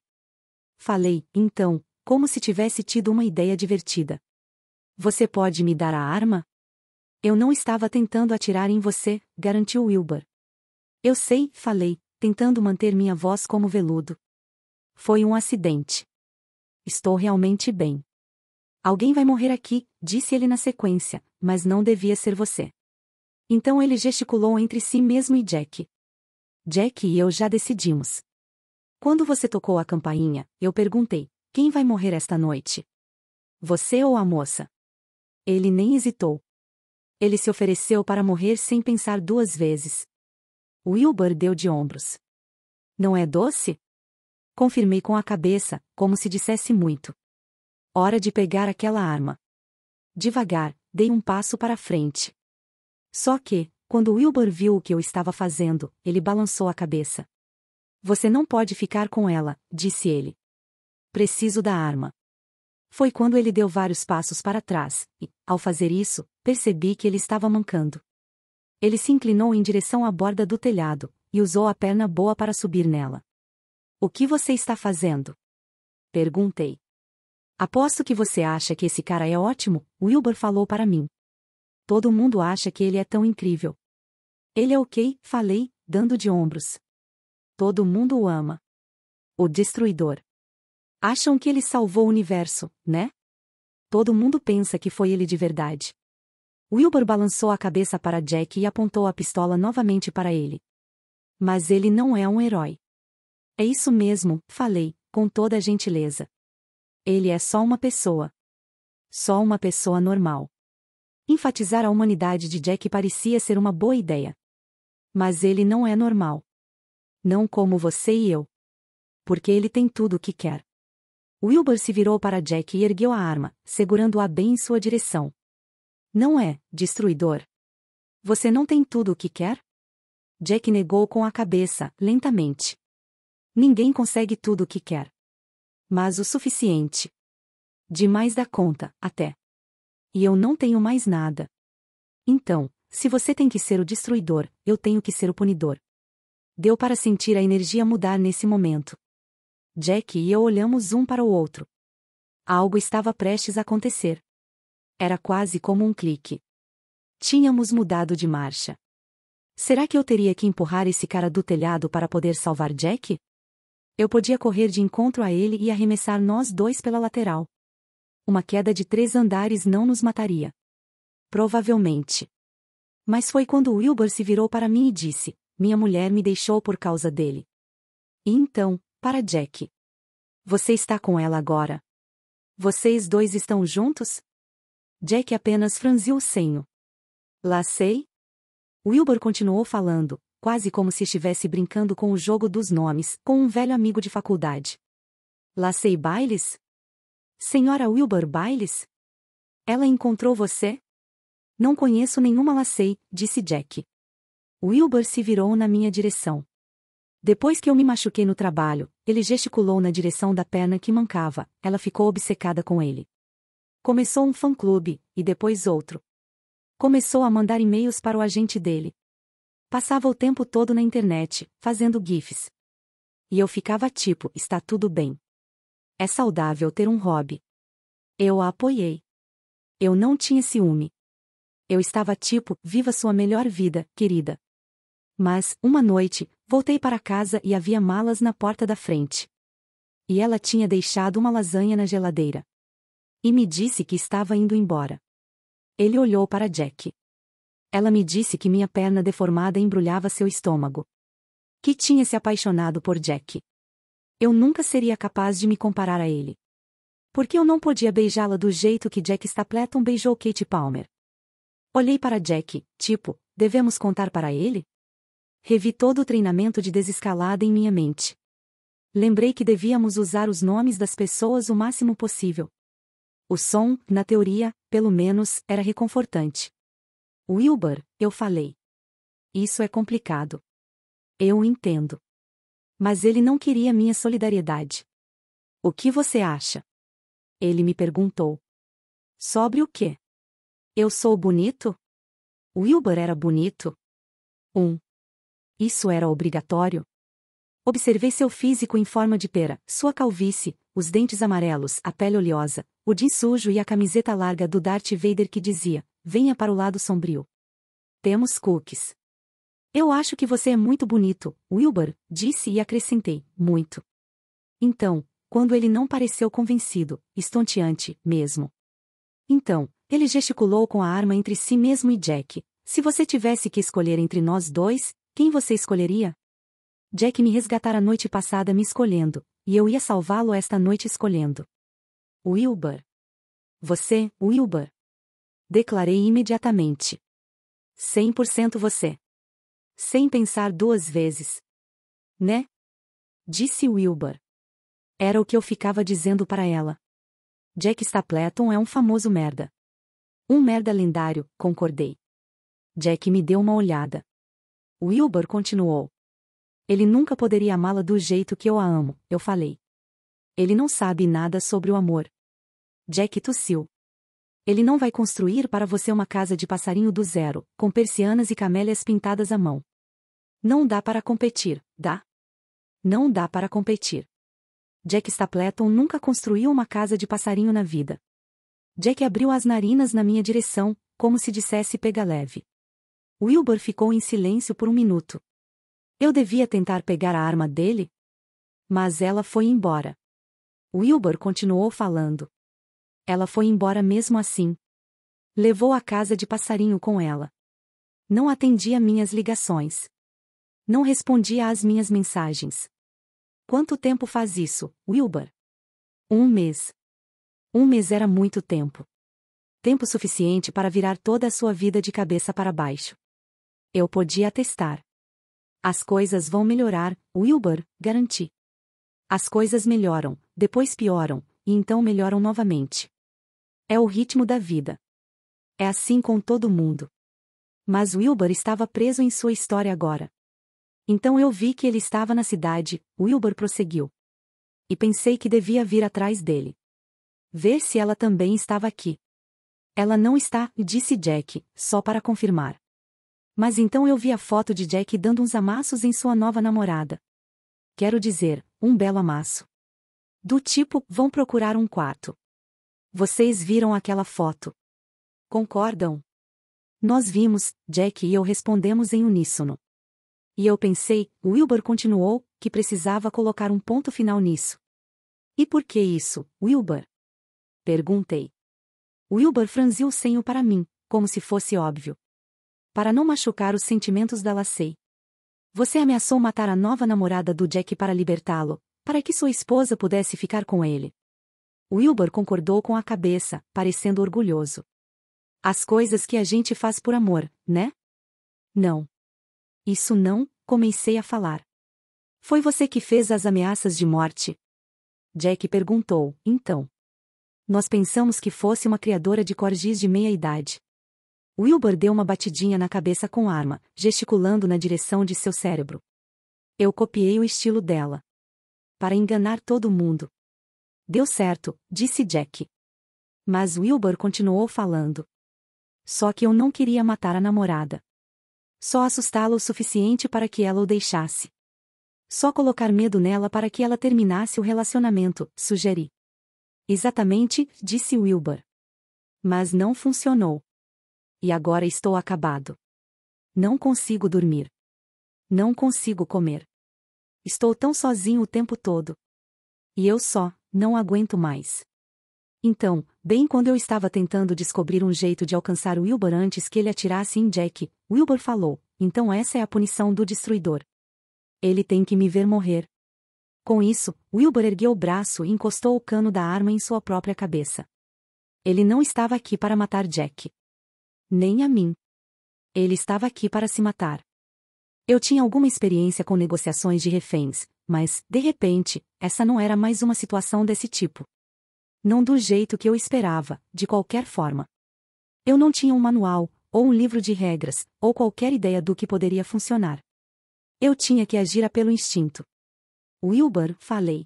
A: Falei, então, como se tivesse tido uma ideia divertida. Você pode me dar a arma? Eu não estava tentando atirar em você, garantiu Wilbur. Eu sei, falei, tentando manter minha voz como veludo. Foi um acidente. Estou realmente bem. Alguém vai morrer aqui, disse ele na sequência, mas não devia ser você. Então ele gesticulou entre si mesmo e Jack. Jack e eu já decidimos. Quando você tocou a campainha, eu perguntei: quem vai morrer esta noite? Você ou a moça? Ele nem hesitou. Ele se ofereceu para morrer sem pensar duas vezes. Wilbur deu de ombros. Não é doce? Confirmei com a cabeça, como se dissesse muito. Hora de pegar aquela arma. Devagar, dei um passo para frente. Só que, quando Wilbur viu o que eu estava fazendo, ele balançou a cabeça. Você não pode ficar com ela, disse ele. Preciso da arma. Foi quando ele deu vários passos para trás, e, ao fazer isso, percebi que ele estava mancando. Ele se inclinou em direção à borda do telhado, e usou a perna boa para subir nela. O que você está fazendo? Perguntei. Aposto que você acha que esse cara é ótimo, Wilbur falou para mim. Todo mundo acha que ele é tão incrível. Ele é ok, falei, dando de ombros. Todo mundo o ama. O Destruidor. Acham que ele salvou o universo, né? Todo mundo pensa que foi ele de verdade. Wilbur balançou a cabeça para Jack e apontou a pistola novamente para ele. Mas ele não é um herói. É isso mesmo, falei, com toda a gentileza. Ele é só uma pessoa. Só uma pessoa normal. Enfatizar a humanidade de Jack parecia ser uma boa ideia. Mas ele não é normal. Não como você e eu. Porque ele tem tudo o que quer. Wilbur se virou para Jack e ergueu a arma, segurando-a bem em sua direção. Não é, destruidor. Você não tem tudo o que quer? Jack negou com a cabeça, lentamente. Ninguém consegue tudo o que quer. Mas o suficiente. Demais da conta, até. E eu não tenho mais nada. Então, se você tem que ser o destruidor, eu tenho que ser o punidor. Deu para sentir a energia mudar nesse momento. Jack e eu olhamos um para o outro. Algo estava prestes a acontecer. Era quase como um clique. Tínhamos mudado de marcha. Será que eu teria que empurrar esse cara do telhado para poder salvar Jack? Eu podia correr de encontro a ele e arremessar nós dois pela lateral. Uma queda de três andares não nos mataria. Provavelmente. Mas foi quando Wilbur se virou para mim e disse: Minha mulher me deixou por causa dele. E então, para Jack. Você está com ela agora? Vocês dois estão juntos? Jack apenas franziu o senho. Lá sei. Wilbur continuou falando, quase como se estivesse brincando com o jogo dos nomes, com um velho amigo de faculdade. Lacey Bailes? Senhora Wilbur Bailes? Ela encontrou você? Não conheço nenhuma Lacey, disse Jack. Wilbur se virou na minha direção. Depois que eu me machuquei no trabalho, ele gesticulou na direção da perna que mancava, ela ficou obcecada com ele. Começou um fã-clube, e depois outro. Começou a mandar e-mails para o agente dele, Passava o tempo todo na internet, fazendo GIFs. E eu ficava tipo, está tudo bem. É saudável ter um hobby. Eu a apoiei. Eu não tinha ciúme. Eu estava tipo, viva sua melhor vida, querida. Mas, uma noite, voltei para casa e havia malas na porta da frente. E ela tinha deixado uma lasanha na geladeira. E me disse que estava indo embora. Ele olhou para Jack. Ela me disse que minha perna deformada embrulhava seu estômago. Que tinha se apaixonado por Jack. Eu nunca seria capaz de me comparar a ele. Porque eu não podia beijá-la do jeito que Jack Stapleton beijou Kate Palmer. Olhei para Jack, tipo, devemos contar para ele? Revi todo o treinamento de desescalada em minha mente. Lembrei que devíamos usar os nomes das pessoas o máximo possível. O som, na teoria, pelo menos, era reconfortante. Wilbur, eu falei. Isso é complicado. Eu entendo. Mas ele não queria minha solidariedade. O que você acha? Ele me perguntou. Sobre o quê? Eu sou bonito? Wilbur era bonito? Um. Isso era obrigatório? Observei seu físico em forma de pera, sua calvície, os dentes amarelos, a pele oleosa, o jean sujo e a camiseta larga do Darth Vader que dizia: venha para o lado sombrio. Temos cookies. Eu acho que você é muito bonito, Wilbur, disse e acrescentei, muito. Então, quando ele não pareceu convencido, estonteante, mesmo. Então, ele gesticulou com a arma entre si mesmo e Jack. Se você tivesse que escolher entre nós dois, quem você escolheria? Jack me resgatara a noite passada me escolhendo, e eu ia salvá-lo esta noite escolhendo. Wilbur. Você, Wilbur declarei imediatamente. 100% você. Sem pensar duas vezes. Né? Disse Wilbur. Era o que eu ficava dizendo para ela. Jack Stapleton é um famoso merda. Um merda lendário, concordei. Jack me deu uma olhada. Wilbur continuou. Ele nunca poderia amá-la do jeito que eu a amo, eu falei. Ele não sabe nada sobre o amor. Jack tossiu. Ele não vai construir para você uma casa de passarinho do zero, com persianas e camélias pintadas à mão. Não dá para competir, dá? Não dá para competir. Jack Stapleton nunca construiu uma casa de passarinho na vida. Jack abriu as narinas na minha direção, como se dissesse pega leve. Wilbur ficou em silêncio por um minuto. Eu devia tentar pegar a arma dele? Mas ela foi embora. Wilbur continuou falando. Ela foi embora mesmo assim. Levou a casa de passarinho com ela. Não atendia minhas ligações. Não respondia às minhas mensagens. Quanto tempo faz isso, Wilbur? Um mês. Um mês era muito tempo. Tempo suficiente para virar toda a sua vida de cabeça para baixo. Eu podia atestar. As coisas vão melhorar, Wilbur, garanti. As coisas melhoram, depois pioram, e então melhoram novamente. É o ritmo da vida. É assim com todo mundo. Mas Wilbur estava preso em sua história agora. Então eu vi que ele estava na cidade, Wilbur prosseguiu. E pensei que devia vir atrás dele. Ver se ela também estava aqui. Ela não está, disse Jack, só para confirmar. Mas então eu vi a foto de Jack dando uns amassos em sua nova namorada. Quero dizer, um belo amasso. Do tipo, vão procurar um quarto. Vocês viram aquela foto. Concordam? Nós vimos, Jack e eu respondemos em uníssono. E eu pensei, Wilbur continuou, que precisava colocar um ponto final nisso. E por que isso, Wilbur? Perguntei. Wilbur franziu o senho para mim, como se fosse óbvio. Para não machucar os sentimentos da Lacey. Você ameaçou matar a nova namorada do Jack para libertá-lo, para que sua esposa pudesse ficar com ele. Wilbur concordou com a cabeça, parecendo orgulhoso. As coisas que a gente faz por amor, né? Não. Isso não, comecei a falar. Foi você que fez as ameaças de morte? Jack perguntou, então. Nós pensamos que fosse uma criadora de corgis de meia idade. Wilbur deu uma batidinha na cabeça com arma, gesticulando na direção de seu cérebro. Eu copiei o estilo dela. Para enganar todo mundo. Deu certo, disse Jack. Mas Wilbur continuou falando. Só que eu não queria matar a namorada. Só assustá-la o suficiente para que ela o deixasse. Só colocar medo nela para que ela terminasse o relacionamento, sugeri. Exatamente, disse Wilbur. Mas não funcionou. E agora estou acabado. Não consigo dormir. Não consigo comer. Estou tão sozinho o tempo todo. E eu só não aguento mais. Então, bem quando eu estava tentando descobrir um jeito de alcançar Wilbur antes que ele atirasse em Jack, Wilbur falou: então essa é a punição do destruidor. Ele tem que me ver morrer. Com isso, Wilbur ergueu o braço e encostou o cano da arma em sua própria cabeça. Ele não estava aqui para matar Jack. Nem a mim. Ele estava aqui para se matar. Eu tinha alguma experiência com negociações de reféns, mas, de repente, essa não era mais uma situação desse tipo. Não do jeito que eu esperava, de qualquer forma. Eu não tinha um manual, ou um livro de regras, ou qualquer ideia do que poderia funcionar. Eu tinha que agir pelo instinto. Wilbur, falei.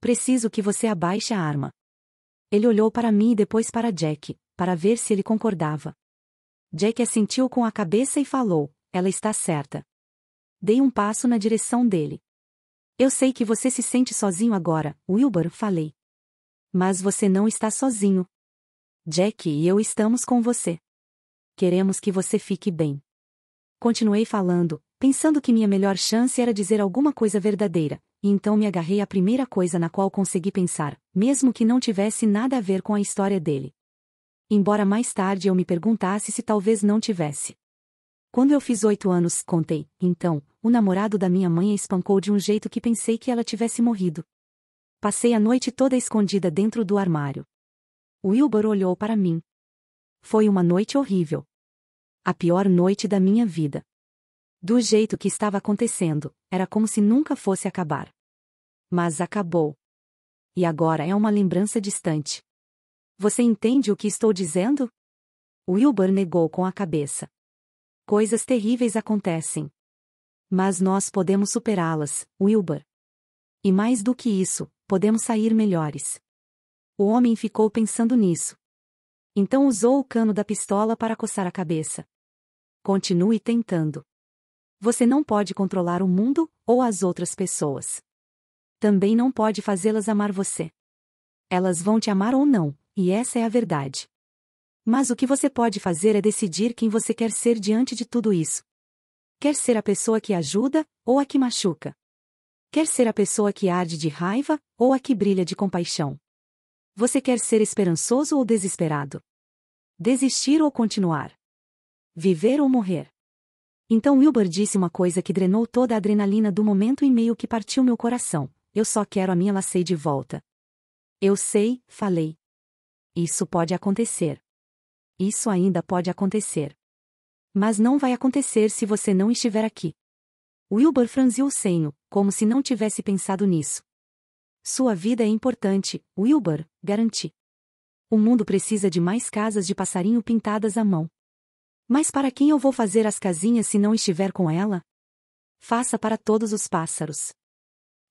A: Preciso que você abaixe a arma. Ele olhou para mim e depois para Jack, para ver se ele concordava. Jack assentiu com a cabeça e falou: Ela está certa. Dei um passo na direção dele. Eu sei que você se sente sozinho agora, Wilbur, falei. Mas você não está sozinho. Jack e eu estamos com você. Queremos que você fique bem. Continuei falando, pensando que minha melhor chance era dizer alguma coisa verdadeira, e então me agarrei à primeira coisa na qual consegui pensar, mesmo que não tivesse nada a ver com a história dele. Embora mais tarde eu me perguntasse se talvez não tivesse. Quando eu fiz oito anos, contei, então, o namorado da minha mãe a espancou de um jeito que pensei que ela tivesse morrido. Passei a noite toda escondida dentro do armário. O Wilbur olhou para mim. Foi uma noite horrível. A pior noite da minha vida. Do jeito que estava acontecendo, era como se nunca fosse acabar. Mas acabou. E agora é uma lembrança distante. Você entende o que estou dizendo? Wilbur negou com a cabeça. Coisas terríveis acontecem. Mas nós podemos superá-las, Wilbur. E mais do que isso, podemos sair melhores. O homem ficou pensando nisso. Então usou o cano da pistola para coçar a cabeça. Continue tentando. Você não pode controlar o mundo ou as outras pessoas. Também não pode fazê-las amar você. Elas vão te amar ou não, e essa é a verdade. Mas o que você pode fazer é decidir quem você quer ser diante de tudo isso. Quer ser a pessoa que ajuda ou a que machuca? Quer ser a pessoa que arde de raiva ou a que brilha de compaixão? Você quer ser esperançoso ou desesperado? Desistir ou continuar? Viver ou morrer? Então Wilbur disse uma coisa que drenou toda a adrenalina do momento e meio que partiu meu coração. Eu só quero a minha lacei de volta. Eu sei, falei. Isso pode acontecer. Isso ainda pode acontecer. Mas não vai acontecer se você não estiver aqui. Wilbur franziu o senho, como se não tivesse pensado nisso. Sua vida é importante, Wilbur, garanti. O mundo precisa de mais casas de passarinho pintadas à mão. Mas para quem eu vou fazer as casinhas se não estiver com ela? Faça para todos os pássaros.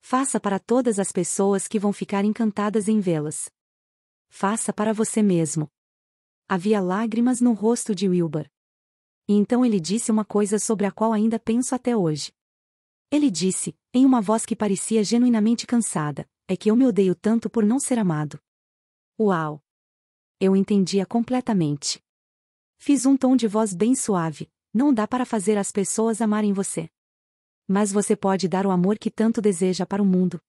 A: Faça para todas as pessoas que vão ficar encantadas em vê-las. Faça para você mesmo. Havia lágrimas no rosto de Wilbur. E então ele disse uma coisa sobre a qual ainda penso até hoje. Ele disse, em uma voz que parecia genuinamente cansada, é que eu me odeio tanto por não ser amado. Uau! Eu entendia completamente. Fiz um tom de voz bem suave, não dá para fazer as pessoas amarem você. Mas você pode dar o amor que tanto deseja para o mundo.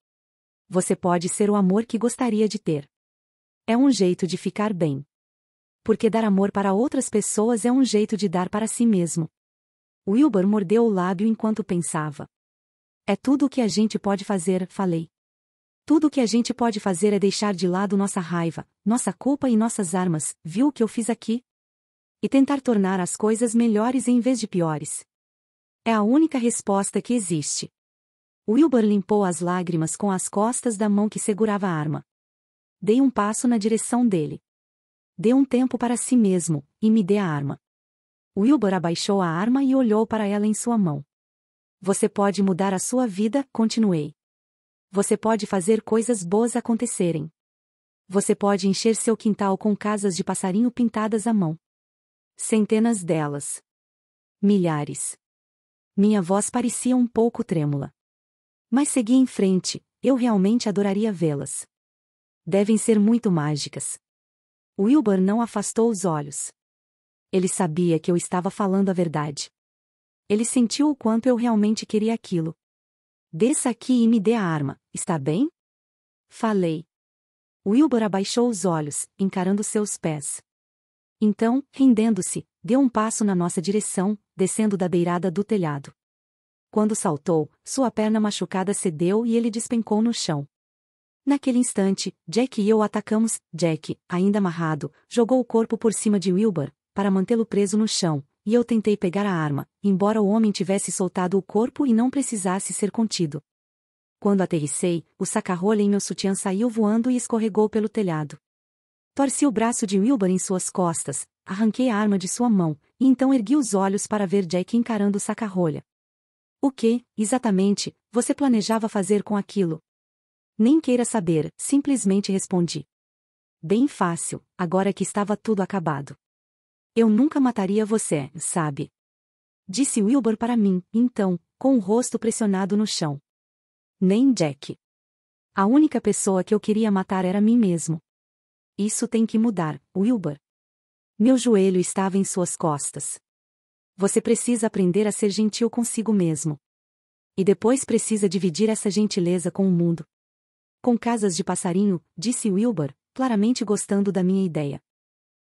A: Você pode ser o amor que gostaria de ter. É um jeito de ficar bem porque dar amor para outras pessoas é um jeito de dar para si mesmo. Wilbur mordeu o lábio enquanto pensava. É tudo o que a gente pode fazer, falei. Tudo o que a gente pode fazer é deixar de lado nossa raiva, nossa culpa e nossas armas, viu o que eu fiz aqui? E tentar tornar as coisas melhores em vez de piores. É a única resposta que existe. Wilbur limpou as lágrimas com as costas da mão que segurava a arma. Dei um passo na direção dele. Dê um tempo para si mesmo, e me dê a arma. Wilbur abaixou a arma e olhou para ela em sua mão. Você pode mudar a sua vida, continuei. Você pode fazer coisas boas acontecerem. Você pode encher seu quintal com casas de passarinho pintadas à mão. Centenas delas. Milhares. Minha voz parecia um pouco trêmula. Mas segui em frente, eu realmente adoraria vê-las. Devem ser muito mágicas. Wilbur não afastou os olhos. Ele sabia que eu estava falando a verdade. Ele sentiu o quanto eu realmente queria aquilo. Desça aqui e me dê a arma, está bem? Falei. Wilbur abaixou os olhos, encarando seus pés. Então, rendendo-se, deu um passo na nossa direção, descendo da beirada do telhado. Quando saltou, sua perna machucada cedeu e ele despencou no chão. Naquele instante, Jack e eu atacamos. Jack, ainda amarrado, jogou o corpo por cima de Wilbur, para mantê-lo preso no chão, e eu tentei pegar a arma, embora o homem tivesse soltado o corpo e não precisasse ser contido. Quando aterrissei, o sacarrolho em meu sutiã saiu voando e escorregou pelo telhado. Torci o braço de Wilbur em suas costas, arranquei a arma de sua mão, e então ergui os olhos para ver Jack encarando o sacarrolha. O que, exatamente, você planejava fazer com aquilo? Nem queira saber, simplesmente respondi. Bem fácil, agora que estava tudo acabado. Eu nunca mataria você, sabe? Disse Wilbur para mim, então, com o rosto pressionado no chão. Nem Jack. A única pessoa que eu queria matar era mim mesmo. Isso tem que mudar, Wilbur. Meu joelho estava em suas costas. Você precisa aprender a ser gentil consigo mesmo. E depois precisa dividir essa gentileza com o mundo. Com casas de passarinho, disse Wilbur, claramente gostando da minha ideia.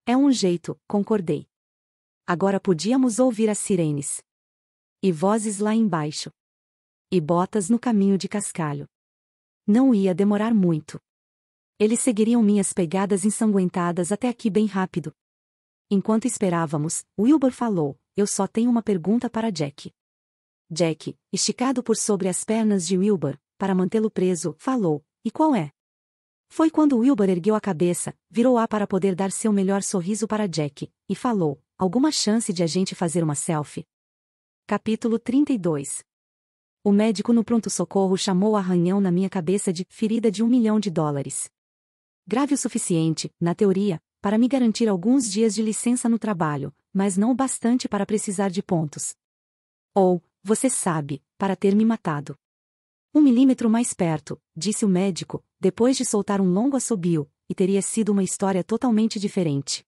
A: É um jeito, concordei. Agora podíamos ouvir as sirenes. E vozes lá embaixo. E botas no caminho de cascalho. Não ia demorar muito. Eles seguiriam minhas pegadas ensanguentadas até aqui bem rápido. Enquanto esperávamos, Wilbur falou: Eu só tenho uma pergunta para Jack. Jack, esticado por sobre as pernas de Wilbur, para mantê-lo preso, falou: e qual é? Foi quando Wilbur ergueu a cabeça, virou-a para poder dar seu melhor sorriso para Jack, e falou: Alguma chance de a gente fazer uma selfie? Capítulo 32 O médico no pronto-socorro chamou o arranhão na minha cabeça de ferida de um milhão de dólares. Grave o suficiente, na teoria, para me garantir alguns dias de licença no trabalho, mas não o bastante para precisar de pontos. Ou, você sabe, para ter me matado. Um milímetro mais perto, disse o médico, depois de soltar um longo assobio, e teria sido uma história totalmente diferente.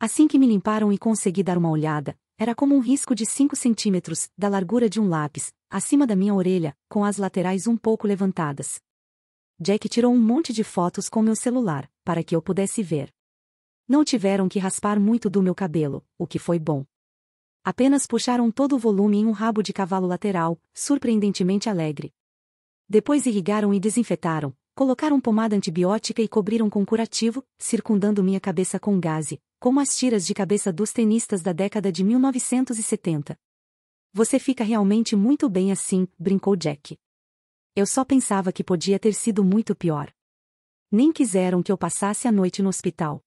A: Assim que me limparam e consegui dar uma olhada, era como um risco de 5 centímetros, da largura de um lápis, acima da minha orelha, com as laterais um pouco levantadas. Jack tirou um monte de fotos com meu celular, para que eu pudesse ver. Não tiveram que raspar muito do meu cabelo, o que foi bom. Apenas puxaram todo o volume em um rabo de cavalo lateral, surpreendentemente alegre, depois irrigaram e desinfetaram, colocaram pomada antibiótica e cobriram com curativo, circundando minha cabeça com gaze, como as tiras de cabeça dos tenistas da década de 1970. Você fica realmente muito bem assim, brincou Jack. Eu só pensava que podia ter sido muito pior. Nem quiseram que eu passasse a noite no hospital.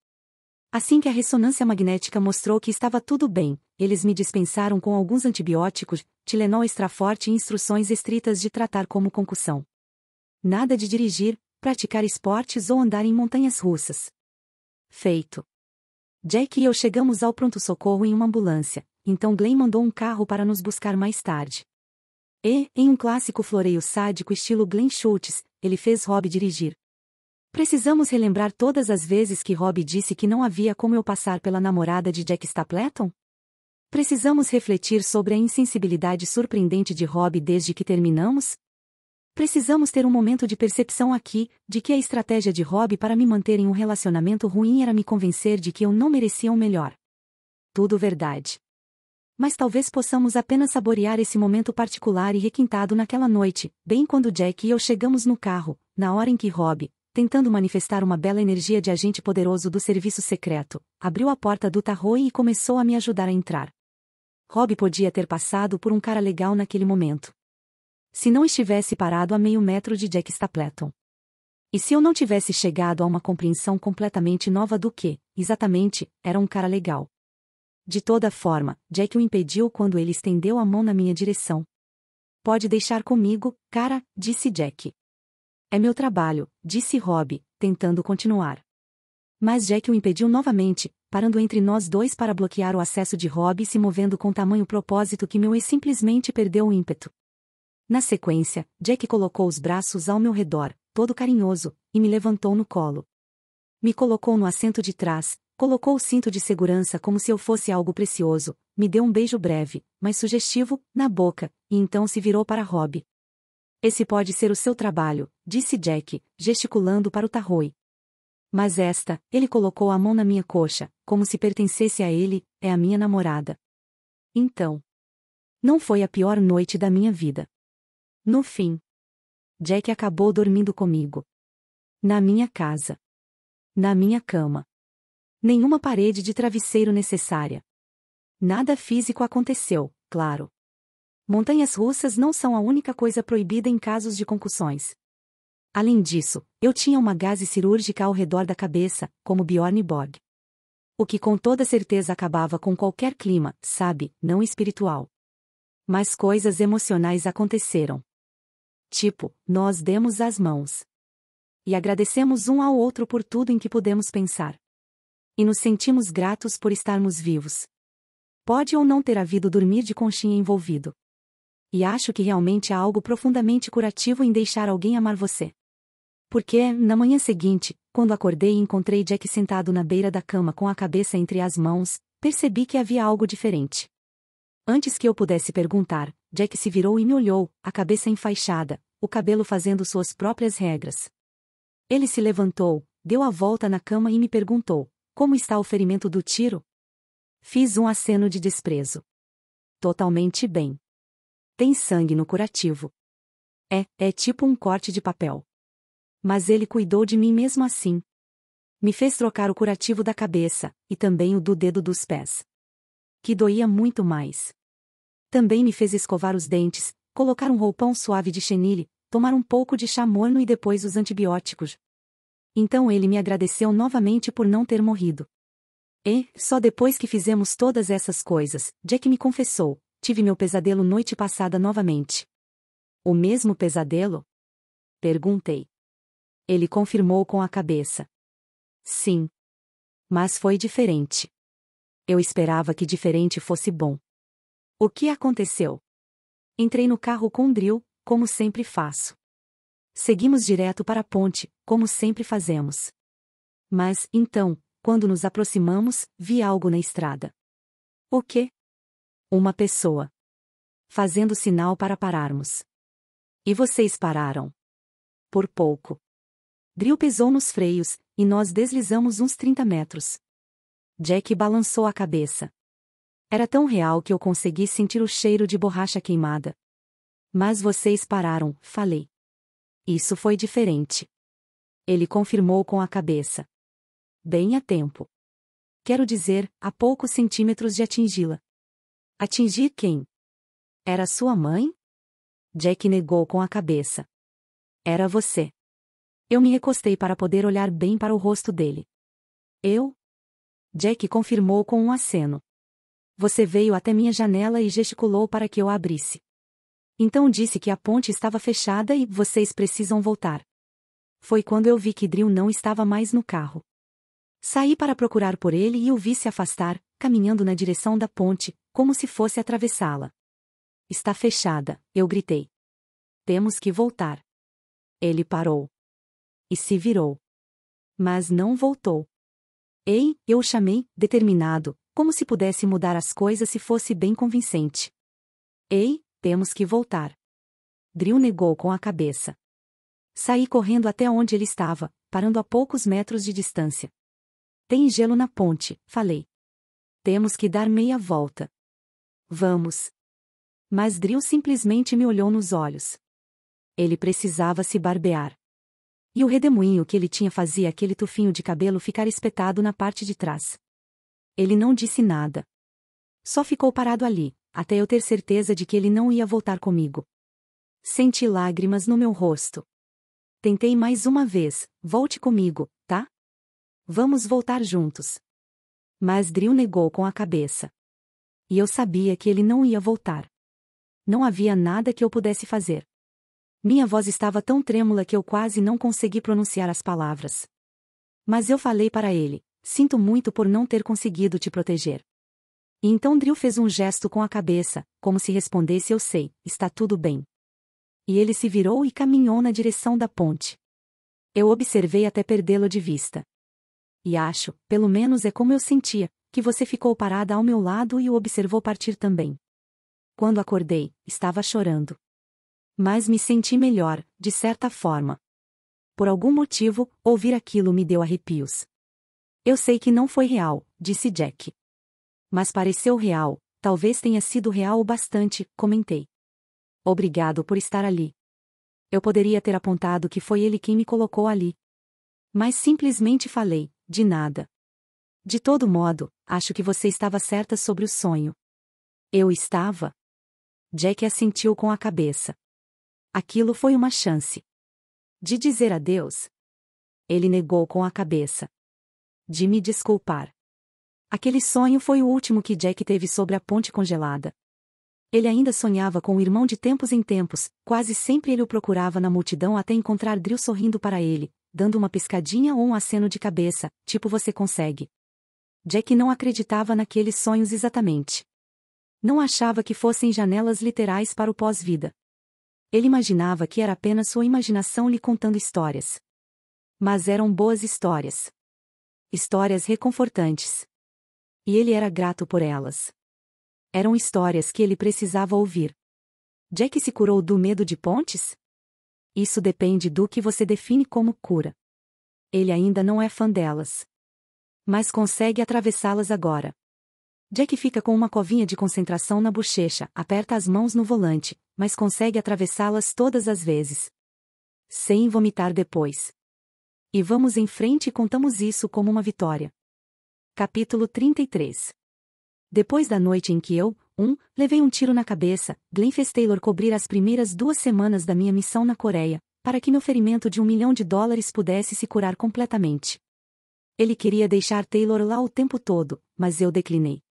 A: Assim que a ressonância magnética mostrou que estava tudo bem, eles me dispensaram com alguns antibióticos, Tilenol extra forte e instruções estritas de tratar como concussão. Nada de dirigir, praticar esportes ou andar em montanhas russas. Feito. Jack e eu chegamos ao pronto-socorro em uma ambulância, então Glenn mandou um carro para nos buscar mais tarde. E, em um clássico floreio sádico estilo Glenn Schultz, ele fez Rob dirigir. Precisamos relembrar todas as vezes que Rob disse que não havia como eu passar pela namorada de Jack Stapleton? Precisamos refletir sobre a insensibilidade surpreendente de Rob desde que terminamos? Precisamos ter um momento de percepção aqui, de que a estratégia de Rob para me manter em um relacionamento ruim era me convencer de que eu não merecia o um melhor. Tudo verdade. Mas talvez possamos apenas saborear esse momento particular e requintado naquela noite, bem quando Jack e eu chegamos no carro, na hora em que Rob, tentando manifestar uma bela energia de agente poderoso do serviço secreto, abriu a porta do tarro e começou a me ajudar a entrar. Rob podia ter passado por um cara legal naquele momento. Se não estivesse parado a meio metro de Jack Stapleton. E se eu não tivesse chegado a uma compreensão completamente nova do que, exatamente, era um cara legal. De toda forma, Jack o impediu quando ele estendeu a mão na minha direção. Pode deixar comigo, cara, disse Jack. É meu trabalho, disse Rob, tentando continuar. Mas Jack o impediu novamente, parando entre nós dois para bloquear o acesso de Rob e se movendo com tamanho propósito que meu e simplesmente perdeu o ímpeto. Na sequência, Jack colocou os braços ao meu redor, todo carinhoso, e me levantou no colo. Me colocou no assento de trás, colocou o cinto de segurança como se eu fosse algo precioso, me deu um beijo breve, mas sugestivo, na boca, e então se virou para Rob. Esse pode ser o seu trabalho, disse Jack, gesticulando para o Tarroi. Mas esta, ele colocou a mão na minha coxa, como se pertencesse a ele, é a minha namorada. Então. Não foi a pior noite da minha vida. No fim. Jack acabou dormindo comigo. Na minha casa. Na minha cama. Nenhuma parede de travesseiro necessária. Nada físico aconteceu, claro. Montanhas russas não são a única coisa proibida em casos de concussões. Além disso, eu tinha uma gaze cirúrgica ao redor da cabeça, como Bjorn Borg. O que com toda certeza acabava com qualquer clima, sabe, não espiritual. Mas coisas emocionais aconteceram. Tipo, nós demos as mãos. E agradecemos um ao outro por tudo em que pudemos pensar. E nos sentimos gratos por estarmos vivos pode ou não ter havido dormir de conchinha envolvido. E acho que realmente há algo profundamente curativo em deixar alguém amar você. Porque, na manhã seguinte, quando acordei e encontrei Jack sentado na beira da cama com a cabeça entre as mãos, percebi que havia algo diferente. Antes que eu pudesse perguntar, Jack se virou e me olhou, a cabeça enfaixada, o cabelo fazendo suas próprias regras. Ele se levantou, deu a volta na cama e me perguntou: Como está o ferimento do tiro? Fiz um aceno de desprezo. Totalmente bem. Tem sangue no curativo. É, é tipo um corte de papel. Mas ele cuidou de mim mesmo assim. Me fez trocar o curativo da cabeça, e também o do dedo dos pés. Que doía muito mais. Também me fez escovar os dentes, colocar um roupão suave de chenille, tomar um pouco de chá morno e depois os antibióticos. Então ele me agradeceu novamente por não ter morrido. E, só depois que fizemos todas essas coisas, Jack me confessou, tive meu pesadelo noite passada novamente. O mesmo pesadelo? Perguntei. Ele confirmou com a cabeça. Sim. Mas foi diferente. Eu esperava que diferente fosse bom. O que aconteceu? Entrei no carro com o drill, como sempre faço. Seguimos direto para a ponte, como sempre fazemos. Mas, então, quando nos aproximamos, vi algo na estrada. O quê? Uma pessoa. Fazendo sinal para pararmos. E vocês pararam. Por pouco. Drill pesou nos freios, e nós deslizamos uns 30 metros. Jack balançou a cabeça. Era tão real que eu consegui sentir o cheiro de borracha queimada. Mas vocês pararam, falei. Isso foi diferente. Ele confirmou com a cabeça. Bem a tempo. Quero dizer, a poucos centímetros de atingi-la. Atingir quem? Era sua mãe? Jack negou com a cabeça. Era você. Eu me recostei para poder olhar bem para o rosto dele. Eu? Jack confirmou com um aceno. Você veio até minha janela e gesticulou para que eu a abrisse. Então disse que a ponte estava fechada e vocês precisam voltar. Foi quando eu vi que Drill não estava mais no carro. Saí para procurar por ele e o vi se afastar, caminhando na direção da ponte, como se fosse atravessá-la. Está fechada, eu gritei. Temos que voltar. Ele parou e se virou. Mas não voltou. Ei, eu o chamei, determinado, como se pudesse mudar as coisas se fosse bem convincente. Ei, temos que voltar. Drill negou com a cabeça. Saí correndo até onde ele estava, parando a poucos metros de distância. Tem gelo na ponte, falei. Temos que dar meia volta. Vamos. Mas Drill simplesmente me olhou nos olhos. Ele precisava se barbear. E o redemoinho que ele tinha fazia aquele tufinho de cabelo ficar espetado na parte de trás. Ele não disse nada. Só ficou parado ali, até eu ter certeza de que ele não ia voltar comigo. Senti lágrimas no meu rosto. Tentei mais uma vez, volte comigo, tá? Vamos voltar juntos. Mas Drill negou com a cabeça. E eu sabia que ele não ia voltar. Não havia nada que eu pudesse fazer. Minha voz estava tão trêmula que eu quase não consegui pronunciar as palavras. Mas eu falei para ele: Sinto muito por não ter conseguido te proteger. E então Drill fez um gesto com a cabeça, como se respondesse: Eu sei, está tudo bem. E ele se virou e caminhou na direção da ponte. Eu observei até perdê-lo de vista. E acho, pelo menos é como eu sentia, que você ficou parada ao meu lado e o observou partir também. Quando acordei, estava chorando. Mas me senti melhor, de certa forma. Por algum motivo, ouvir aquilo me deu arrepios. Eu sei que não foi real, disse Jack. Mas pareceu real, talvez tenha sido real o bastante, comentei. Obrigado por estar ali. Eu poderia ter apontado que foi ele quem me colocou ali. Mas simplesmente falei, de nada. De todo modo, acho que você estava certa sobre o sonho. Eu estava? Jack assentiu com a cabeça. Aquilo foi uma chance. De dizer adeus. Ele negou com a cabeça. De me desculpar. Aquele sonho foi o último que Jack teve sobre a ponte congelada. Ele ainda sonhava com o irmão de tempos em tempos, quase sempre ele o procurava na multidão até encontrar Drill sorrindo para ele, dando uma piscadinha ou um aceno de cabeça, tipo você consegue. Jack não acreditava naqueles sonhos exatamente. Não achava que fossem janelas literais para o pós-vida. Ele imaginava que era apenas sua imaginação lhe contando histórias. Mas eram boas histórias. Histórias reconfortantes. E ele era grato por elas. Eram histórias que ele precisava ouvir. Jack se curou do medo de pontes? Isso depende do que você define como cura. Ele ainda não é fã delas. Mas consegue atravessá-las agora. Jack fica com uma covinha de concentração na bochecha, aperta as mãos no volante, mas consegue atravessá-las todas as vezes. Sem vomitar depois. E vamos em frente e contamos isso como uma vitória. Capítulo 33 Depois da noite em que eu, um, levei um tiro na cabeça, Glenfess Taylor cobrir as primeiras duas semanas da minha missão na Coreia, para que meu ferimento de um milhão de dólares pudesse se curar completamente. Ele queria deixar Taylor lá o tempo todo, mas eu declinei.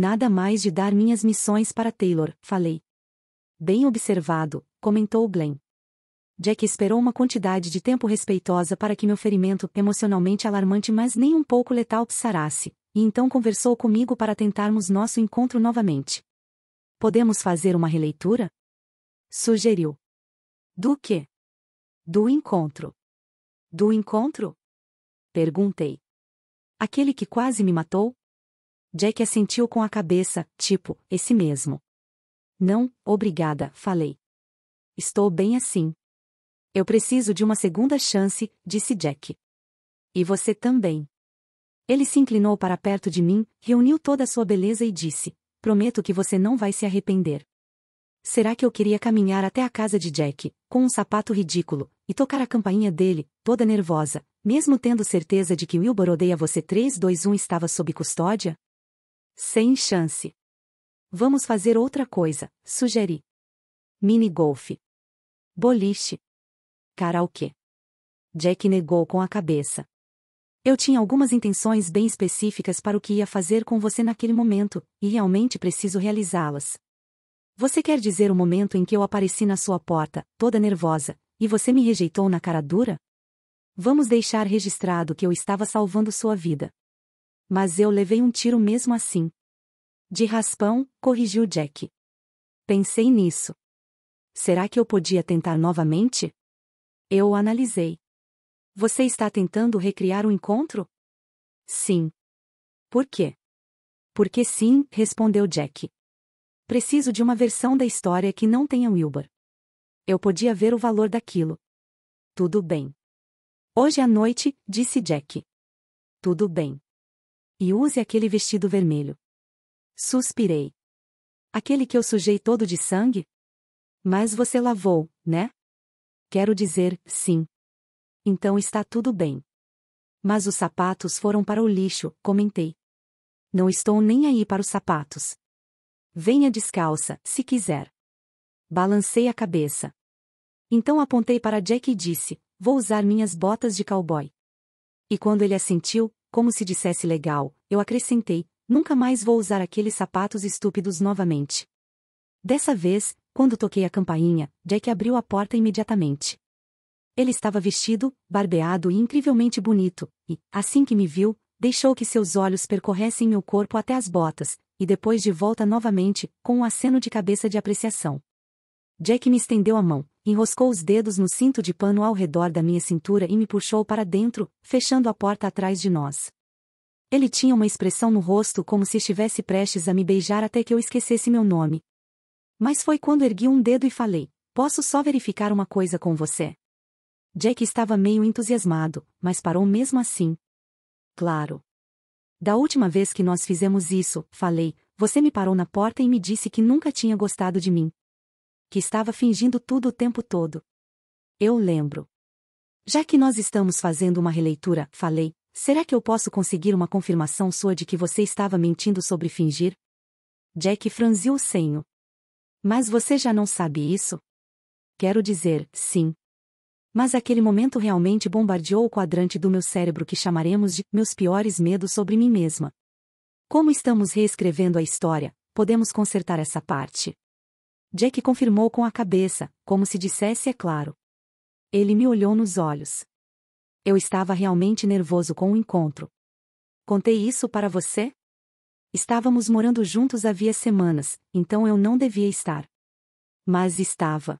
A: Nada mais de dar minhas missões para Taylor, falei. Bem observado, comentou Glenn. Jack esperou uma quantidade de tempo respeitosa para que meu ferimento, emocionalmente alarmante mas nem um pouco letal, sarasse, e então conversou comigo para tentarmos nosso encontro novamente. Podemos fazer uma releitura? Sugeriu. Do que? Do encontro. Do encontro? Perguntei. Aquele que quase me matou? Jack assentiu com a cabeça, tipo, esse mesmo. Não, obrigada, falei. Estou bem assim. Eu preciso de uma segunda chance, disse Jack. E você também. Ele se inclinou para perto de mim, reuniu toda a sua beleza e disse: Prometo que você não vai se arrepender. Será que eu queria caminhar até a casa de Jack, com um sapato ridículo, e tocar a campainha dele, toda nervosa, mesmo tendo certeza de que Wilbur odeia você 321 estava sob custódia? Sem chance. Vamos fazer outra coisa, sugeri. Mini golfe. Boliche. Karaokê. Jack negou com a cabeça. Eu tinha algumas intenções bem específicas para o que ia fazer com você naquele momento, e realmente preciso realizá-las. Você quer dizer o momento em que eu apareci na sua porta, toda nervosa, e você me rejeitou na cara dura? Vamos deixar registrado que eu estava salvando sua vida. Mas eu levei um tiro mesmo assim. De raspão, corrigiu Jack. Pensei nisso. Será que eu podia tentar novamente? Eu o analisei. Você está tentando recriar o um encontro? Sim. Por quê? Porque sim, respondeu Jack. Preciso de uma versão da história que não tenha Wilbur. Eu podia ver o valor daquilo. Tudo bem. Hoje à noite, disse Jack. Tudo bem. E use aquele vestido vermelho. Suspirei. Aquele que eu sujei todo de sangue? Mas você lavou, né? Quero dizer, sim. Então está tudo bem. Mas os sapatos foram para o lixo, comentei. Não estou nem aí para os sapatos. Venha descalça, se quiser. Balancei a cabeça. Então apontei para Jack e disse: Vou usar minhas botas de cowboy. E quando ele assentiu, como se dissesse legal, eu acrescentei, nunca mais vou usar aqueles sapatos estúpidos novamente. Dessa vez, quando toquei a campainha, Jack abriu a porta imediatamente. Ele estava vestido, barbeado e incrivelmente bonito, e, assim que me viu, deixou que seus olhos percorressem meu corpo até as botas, e depois de volta novamente, com um aceno de cabeça de apreciação. Jack me estendeu a mão, enroscou os dedos no cinto de pano ao redor da minha cintura e me puxou para dentro, fechando a porta atrás de nós. Ele tinha uma expressão no rosto como se estivesse prestes a me beijar até que eu esquecesse meu nome. Mas foi quando ergui um dedo e falei: Posso só verificar uma coisa com você? Jack estava meio entusiasmado, mas parou mesmo assim. Claro. Da última vez que nós fizemos isso, falei, você me parou na porta e me disse que nunca tinha gostado de mim que estava fingindo tudo o tempo todo. Eu lembro. Já que nós estamos fazendo uma releitura, falei, será que eu posso conseguir uma confirmação sua de que você estava mentindo sobre fingir? Jack franziu o senho. Mas você já não sabe isso? Quero dizer, sim. Mas aquele momento realmente bombardeou o quadrante do meu cérebro que chamaremos de meus piores medos sobre mim mesma. Como estamos reescrevendo a história, podemos consertar essa parte. Jack confirmou com a cabeça, como se dissesse é claro. Ele me olhou nos olhos. Eu estava realmente nervoso com o encontro. Contei isso para você? Estávamos morando juntos havia semanas, então eu não devia estar. Mas estava.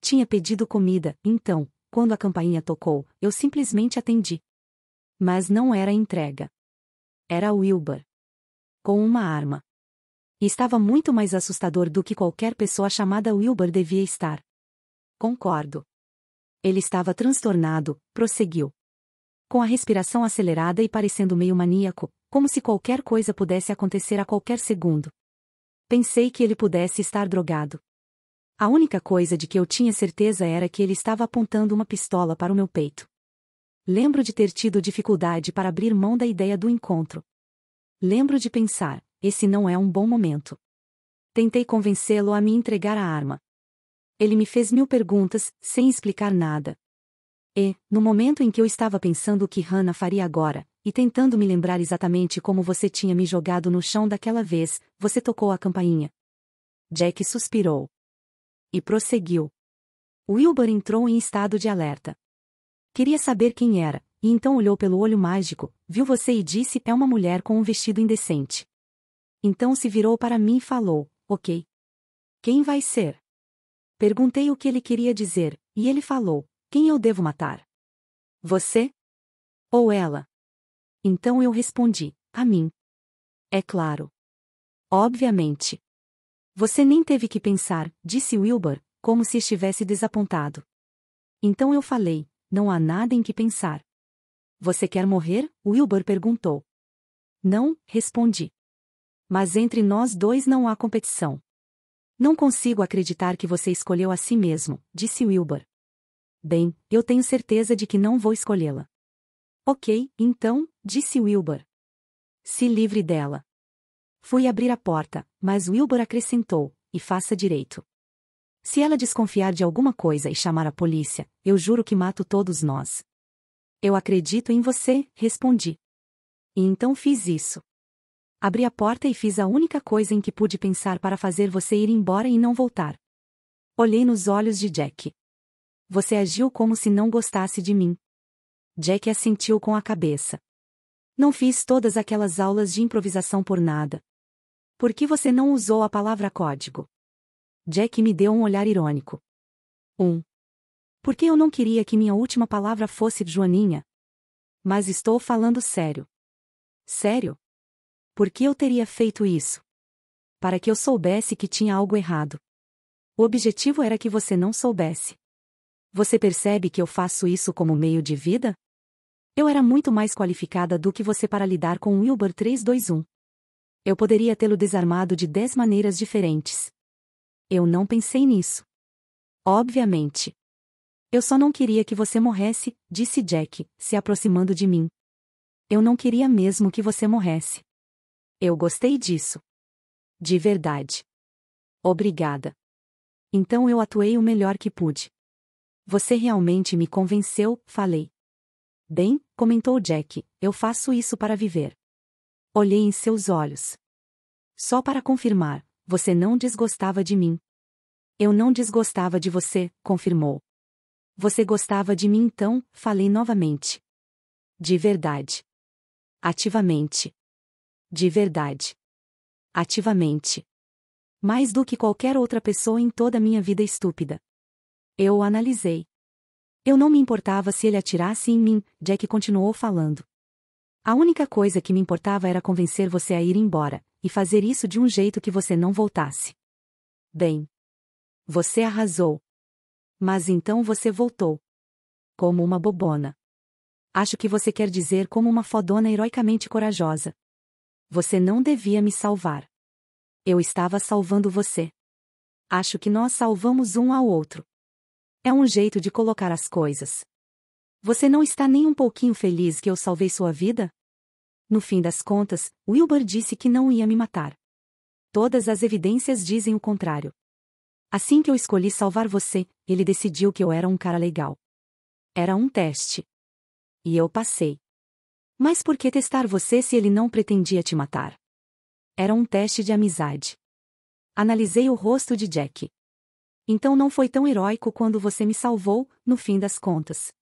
A: Tinha pedido comida, então, quando a campainha tocou, eu simplesmente atendi. Mas não era entrega. Era Wilbur. Com uma arma. E estava muito mais assustador do que qualquer pessoa chamada Wilbur devia estar. Concordo. Ele estava transtornado, prosseguiu. Com a respiração acelerada e parecendo meio maníaco, como se qualquer coisa pudesse acontecer a qualquer segundo. Pensei que ele pudesse estar drogado. A única coisa de que eu tinha certeza era que ele estava apontando uma pistola para o meu peito. Lembro de ter tido dificuldade para abrir mão da ideia do encontro. Lembro de pensar: esse não é um bom momento. Tentei convencê-lo a me entregar a arma. Ele me fez mil perguntas, sem explicar nada. E, no momento em que eu estava pensando o que Hannah faria agora, e tentando me lembrar exatamente como você tinha me jogado no chão daquela vez, você tocou a campainha. Jack suspirou. E prosseguiu. Wilbur entrou em estado de alerta. Queria saber quem era, e então olhou pelo olho mágico, viu você e disse é uma mulher com um vestido indecente. Então se virou para mim e falou: Ok. Quem vai ser? Perguntei o que ele queria dizer, e ele falou: Quem eu devo matar? Você? Ou ela? Então eu respondi: A mim. É claro. Obviamente. Você nem teve que pensar, disse Wilbur, como se estivesse desapontado. Então eu falei: Não há nada em que pensar. Você quer morrer? Wilbur perguntou. Não, respondi mas entre nós dois não há competição. Não consigo acreditar que você escolheu a si mesmo, disse Wilbur. Bem, eu tenho certeza de que não vou escolhê-la. Ok, então, disse Wilbur. Se livre dela. Fui abrir a porta, mas Wilbur acrescentou, e faça direito. Se ela desconfiar de alguma coisa e chamar a polícia, eu juro que mato todos nós. Eu acredito em você, respondi. E então fiz isso. Abri a porta e fiz a única coisa em que pude pensar para fazer você ir embora e não voltar. Olhei nos olhos de Jack. Você agiu como se não gostasse de mim. Jack assentiu com a cabeça. Não fiz todas aquelas aulas de improvisação por nada. Por que você não usou a palavra código? Jack me deu um olhar irônico. 1. Um. Porque eu não queria que minha última palavra fosse Joaninha? Mas estou falando sério. Sério? Por que eu teria feito isso? Para que eu soubesse que tinha algo errado. O objetivo era que você não soubesse. Você percebe que eu faço isso como meio de vida? Eu era muito mais qualificada do que você para lidar com o Wilbur 321. Eu poderia tê-lo desarmado de dez maneiras diferentes. Eu não pensei nisso. Obviamente. Eu só não queria que você morresse, disse Jack, se aproximando de mim. Eu não queria mesmo que você morresse. Eu gostei disso. De verdade. Obrigada. Então eu atuei o melhor que pude. Você realmente me convenceu, falei. Bem, comentou Jack, eu faço isso para viver. Olhei em seus olhos. Só para confirmar, você não desgostava de mim. Eu não desgostava de você, confirmou. Você gostava de mim então, falei novamente. De verdade. Ativamente. De verdade. Ativamente. Mais do que qualquer outra pessoa em toda a minha vida estúpida. Eu o analisei. Eu não me importava se ele atirasse em mim, Jack continuou falando. A única coisa que me importava era convencer você a ir embora, e fazer isso de um jeito que você não voltasse. Bem. Você arrasou. Mas então você voltou. Como uma bobona. Acho que você quer dizer como uma fodona heroicamente corajosa. Você não devia me salvar. Eu estava salvando você. Acho que nós salvamos um ao outro. É um jeito de colocar as coisas. Você não está nem um pouquinho feliz que eu salvei sua vida? No fim das contas, Wilbur disse que não ia me matar. Todas as evidências dizem o contrário. Assim que eu escolhi salvar você, ele decidiu que eu era um cara legal. Era um teste. E eu passei. Mas por que testar você se ele não pretendia te matar? Era um teste de amizade. Analisei o rosto de Jack. Então não foi tão heróico quando você me salvou, no fim das contas.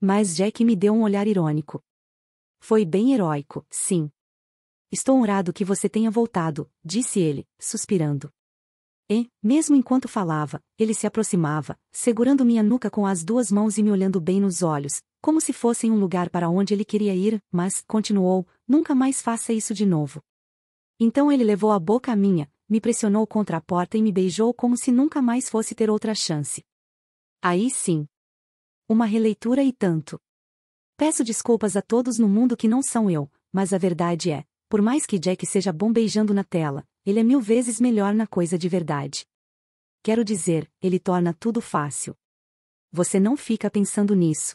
A: Mas Jack me deu um olhar irônico. Foi bem heróico, sim. Estou honrado que você tenha voltado, disse ele, suspirando. E, mesmo enquanto falava, ele se aproximava, segurando minha nuca com as duas mãos e me olhando bem nos olhos, como se fosse um lugar para onde ele queria ir, mas, continuou, nunca mais faça isso de novo. Então ele levou a boca à minha, me pressionou contra a porta e me beijou como se nunca mais fosse ter outra chance. Aí sim. Uma releitura e tanto. Peço desculpas a todos no mundo que não são eu, mas a verdade é, por mais que Jack seja bom beijando na tela, ele é mil vezes melhor na coisa de verdade. Quero dizer, ele torna tudo fácil. Você não fica pensando nisso.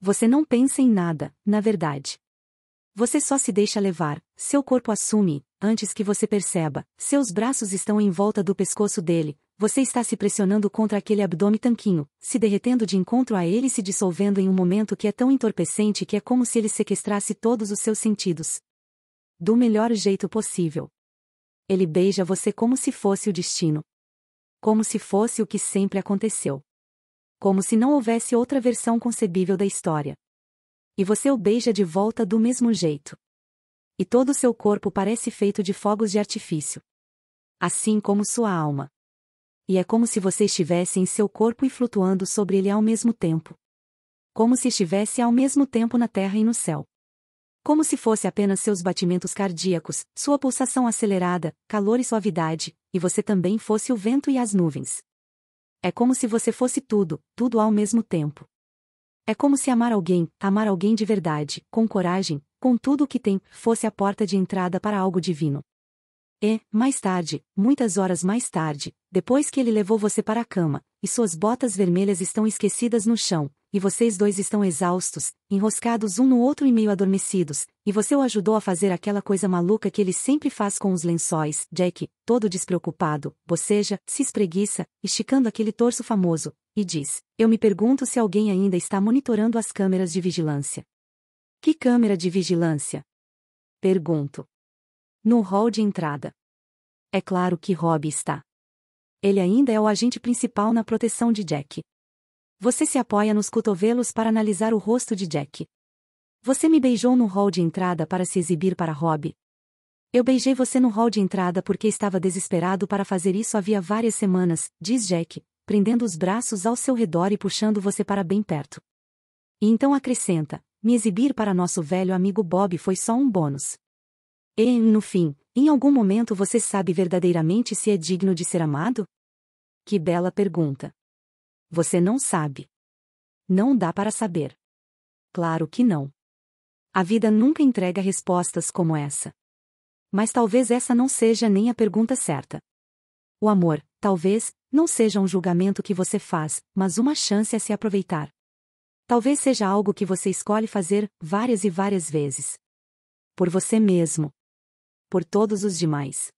A: Você não pensa em nada, na verdade. Você só se deixa levar, seu corpo assume, antes que você perceba, seus braços estão em volta do pescoço dele, você está se pressionando contra aquele abdômen tanquinho, se derretendo de encontro a ele e se dissolvendo em um momento que é tão entorpecente que é como se ele sequestrasse todos os seus sentidos. Do melhor jeito possível. Ele beija você como se fosse o destino. Como se fosse o que sempre aconteceu. Como se não houvesse outra versão concebível da história. E você o beija de volta do mesmo jeito. E todo o seu corpo parece feito de fogos de artifício. Assim como sua alma. E é como se você estivesse em seu corpo e flutuando sobre ele ao mesmo tempo. Como se estivesse ao mesmo tempo na terra e no céu. Como se fosse apenas seus batimentos cardíacos, sua pulsação acelerada, calor e suavidade, e você também fosse o vento e as nuvens. É como se você fosse tudo, tudo ao mesmo tempo. É como se amar alguém, amar alguém de verdade, com coragem, com tudo o que tem, fosse a porta de entrada para algo divino. E, mais tarde, muitas horas mais tarde, depois que ele levou você para a cama, e suas botas vermelhas estão esquecidas no chão, e vocês dois estão exaustos, enroscados um no outro e meio adormecidos, e você o ajudou a fazer aquela coisa maluca que ele sempre faz com os lençóis, Jack, todo despreocupado, boceja, se espreguiça, esticando aquele torso famoso, e diz: Eu me pergunto se alguém ainda está monitorando as câmeras de vigilância. Que câmera de vigilância? Pergunto. No hall de entrada. É claro que Rob está. Ele ainda é o agente principal na proteção de Jack. Você se apoia nos cotovelos para analisar o rosto de Jack. Você me beijou no hall de entrada para se exibir para Rob. Eu beijei você no hall de entrada porque estava desesperado para fazer isso havia várias semanas, diz Jack, prendendo os braços ao seu redor e puxando você para bem perto. E então acrescenta: me exibir para nosso velho amigo Bob foi só um bônus. E, no fim, em algum momento você sabe verdadeiramente se é digno de ser amado? Que bela pergunta! Você não sabe. Não dá para saber. Claro que não. A vida nunca entrega respostas como essa. Mas talvez essa não seja nem a pergunta certa. O amor, talvez, não seja um julgamento que você faz, mas uma chance a se aproveitar. Talvez seja algo que você escolhe fazer várias e várias vezes. Por você mesmo, por todos os demais.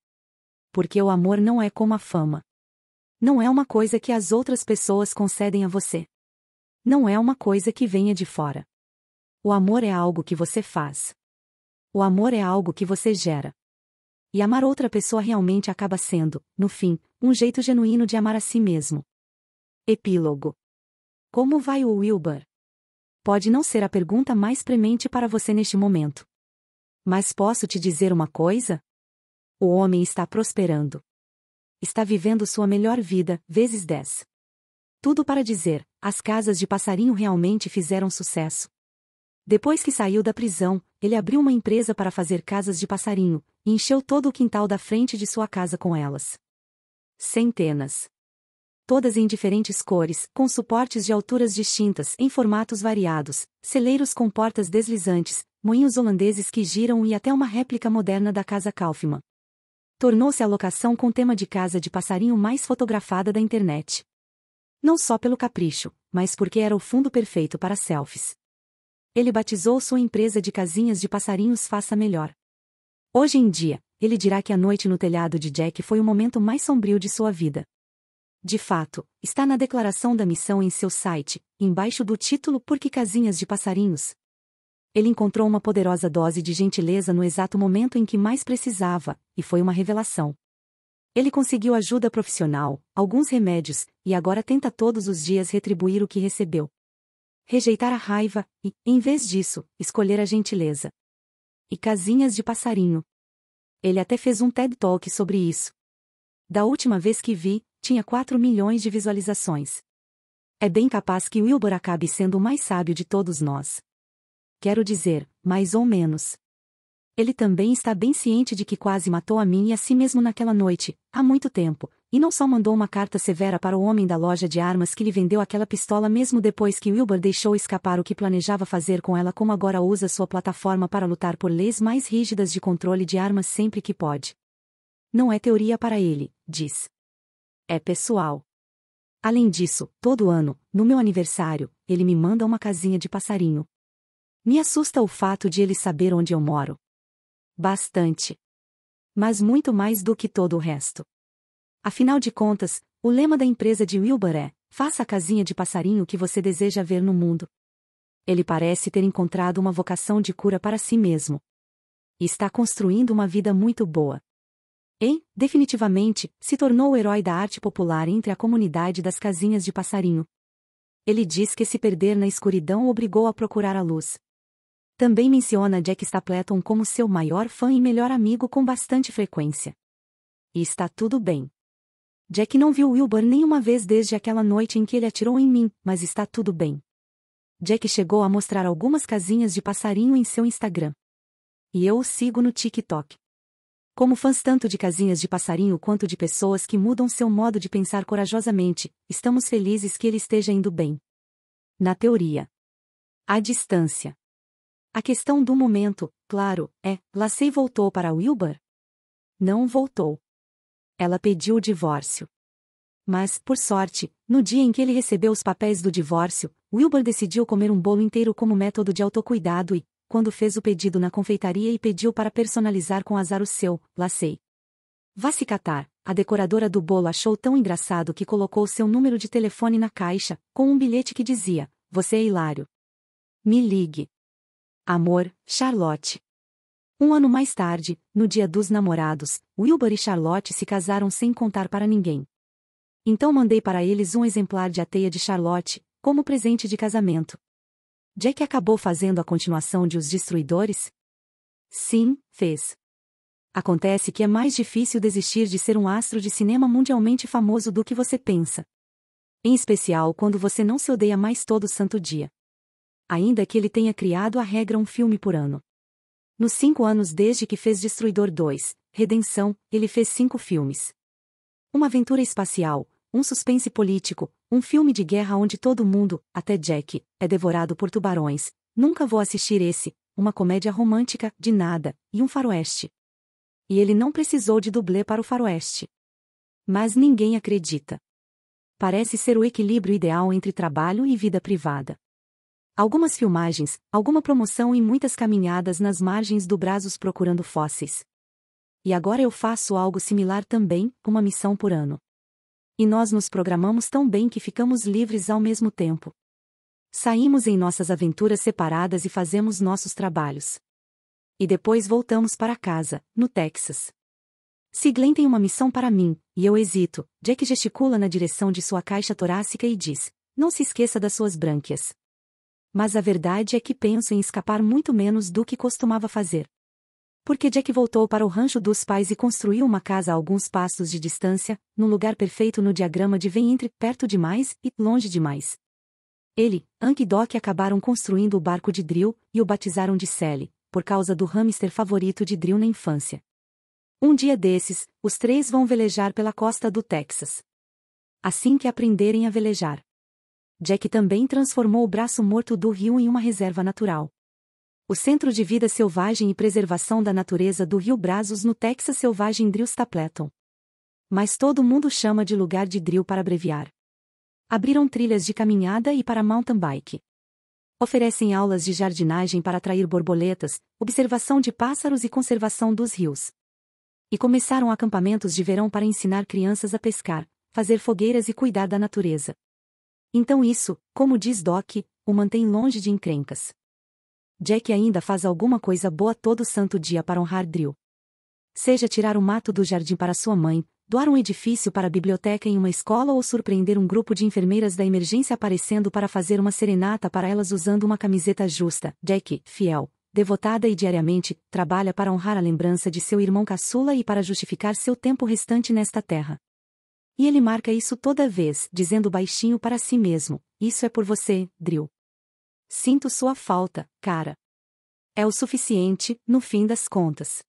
A: Porque o amor não é como a fama. Não é uma coisa que as outras pessoas concedem a você. Não é uma coisa que venha de fora. O amor é algo que você faz. O amor é algo que você gera. E amar outra pessoa realmente acaba sendo, no fim, um jeito genuíno de amar a si mesmo. Epílogo. Como vai o Wilbur? Pode não ser a pergunta mais premente para você neste momento. Mas posso te dizer uma coisa? O homem está prosperando. Está vivendo sua melhor vida, vezes dez. Tudo para dizer, as casas de passarinho realmente fizeram sucesso. Depois que saiu da prisão, ele abriu uma empresa para fazer casas de passarinho, e encheu todo o quintal da frente de sua casa com elas. Centenas. Todas em diferentes cores, com suportes de alturas distintas, em formatos variados, celeiros com portas deslizantes, moinhos holandeses que giram e até uma réplica moderna da Casa Kaufmann. Tornou-se a locação com tema de casa de passarinho mais fotografada da internet. Não só pelo capricho, mas porque era o fundo perfeito para selfies. Ele batizou sua empresa de casinhas de passarinhos Faça Melhor. Hoje em dia, ele dirá que a noite no telhado de Jack foi o momento mais sombrio de sua vida. De fato, está na declaração da missão em seu site, embaixo do título Por que Casinhas de Passarinhos, ele encontrou uma poderosa dose de gentileza no exato momento em que mais precisava, e foi uma revelação. Ele conseguiu ajuda profissional, alguns remédios, e agora tenta todos os dias retribuir o que recebeu. Rejeitar a raiva e, em vez disso, escolher a gentileza. E casinhas de passarinho. Ele até fez um TED Talk sobre isso. Da última vez que vi, tinha 4 milhões de visualizações. É bem capaz que Wilbur acabe sendo o mais sábio de todos nós quero dizer, mais ou menos. Ele também está bem ciente de que quase matou a mim e a si mesmo naquela noite, há muito tempo, e não só mandou uma carta severa para o homem da loja de armas que lhe vendeu aquela pistola mesmo depois que Wilbur deixou escapar o que planejava fazer com ela, como agora usa sua plataforma para lutar por leis mais rígidas de controle de armas sempre que pode. Não é teoria para ele, diz. É pessoal. Além disso, todo ano, no meu aniversário, ele me manda uma casinha de passarinho, me assusta o fato de ele saber onde eu moro. Bastante. Mas muito mais do que todo o resto. Afinal de contas, o lema da empresa de Wilbur é: faça a casinha de passarinho que você deseja ver no mundo. Ele parece ter encontrado uma vocação de cura para si mesmo. E está construindo uma vida muito boa. E, definitivamente, se tornou o herói da arte popular entre a comunidade das casinhas de passarinho. Ele diz que se perder na escuridão obrigou a procurar a luz. Também menciona Jack Stapleton como seu maior fã e melhor amigo com bastante frequência. E está tudo bem. Jack não viu Wilbur nenhuma vez desde aquela noite em que ele atirou em mim, mas está tudo bem. Jack chegou a mostrar algumas casinhas de passarinho em seu Instagram. E eu o sigo no TikTok. Como fãs tanto de casinhas de passarinho quanto de pessoas que mudam seu modo de pensar corajosamente, estamos felizes que ele esteja indo bem. Na teoria. À distância. A questão do momento, claro, é: Lacey voltou para Wilbur? Não voltou. Ela pediu o divórcio. Mas, por sorte, no dia em que ele recebeu os papéis do divórcio, Wilbur decidiu comer um bolo inteiro como método de autocuidado e, quando fez o pedido na confeitaria e pediu para personalizar com azar o seu, Lacey, Vá se catar, a decoradora do bolo achou tão engraçado que colocou seu número de telefone na caixa, com um bilhete que dizia, você é hilário. Me ligue. Amor, Charlotte. Um ano mais tarde, no dia dos namorados, Wilbur e Charlotte se casaram sem contar para ninguém. Então mandei para eles um exemplar de A Teia de Charlotte, como presente de casamento. Jack acabou fazendo a continuação de Os Destruidores? Sim, fez. Acontece que é mais difícil desistir de ser um astro de cinema mundialmente famoso do que você pensa. Em especial quando você não se odeia mais todo santo dia ainda que ele tenha criado a regra um filme por ano. Nos cinco anos desde que fez Destruidor 2, Redenção, ele fez cinco filmes. Uma aventura espacial, um suspense político, um filme de guerra onde todo mundo, até Jack, é devorado por tubarões. Nunca vou assistir esse, uma comédia romântica, de nada, e um faroeste. E ele não precisou de dublê para o faroeste. Mas ninguém acredita. Parece ser o equilíbrio ideal entre trabalho e vida privada. Algumas filmagens, alguma promoção e muitas caminhadas nas margens do Brazos procurando fósseis. E agora eu faço algo similar também, uma missão por ano. E nós nos programamos tão bem que ficamos livres ao mesmo tempo. Saímos em nossas aventuras separadas e fazemos nossos trabalhos. E depois voltamos para casa, no Texas. Se tem uma missão para mim, e eu hesito, Jack gesticula na direção de sua caixa torácica e diz: Não se esqueça das suas brânquias. Mas a verdade é que penso em escapar muito menos do que costumava fazer. Porque Jack voltou para o rancho dos pais e construiu uma casa a alguns passos de distância, no lugar perfeito no diagrama de Venn entre perto demais e longe demais. Ele, Ank e Doc acabaram construindo o barco de Drill e o batizaram de Sally, por causa do hamster favorito de Drill na infância. Um dia desses, os três vão velejar pela costa do Texas. Assim que aprenderem a velejar. Jack também transformou o braço morto do rio em uma reserva natural. O Centro de Vida Selvagem e Preservação da Natureza do Rio Brazos no Texas Selvagem Drill Stapleton. Mas todo mundo chama de lugar de drill para abreviar. Abriram trilhas de caminhada e para mountain bike. Oferecem aulas de jardinagem para atrair borboletas, observação de pássaros e conservação dos rios. E começaram acampamentos de verão para ensinar crianças a pescar, fazer fogueiras e cuidar da natureza. Então isso, como diz Doc, o mantém longe de encrencas. Jack ainda faz alguma coisa boa todo santo dia para honrar Drill. Seja tirar o mato do jardim para sua mãe, doar um edifício para a biblioteca em uma escola ou surpreender um grupo de enfermeiras da emergência aparecendo para fazer uma serenata para elas usando uma camiseta justa. Jack, fiel, devotada e diariamente, trabalha para honrar a lembrança de seu irmão caçula e para justificar seu tempo restante nesta terra. E ele marca isso toda vez, dizendo baixinho para si mesmo: Isso é por você, Drill. Sinto sua falta, cara. É o suficiente, no fim das contas.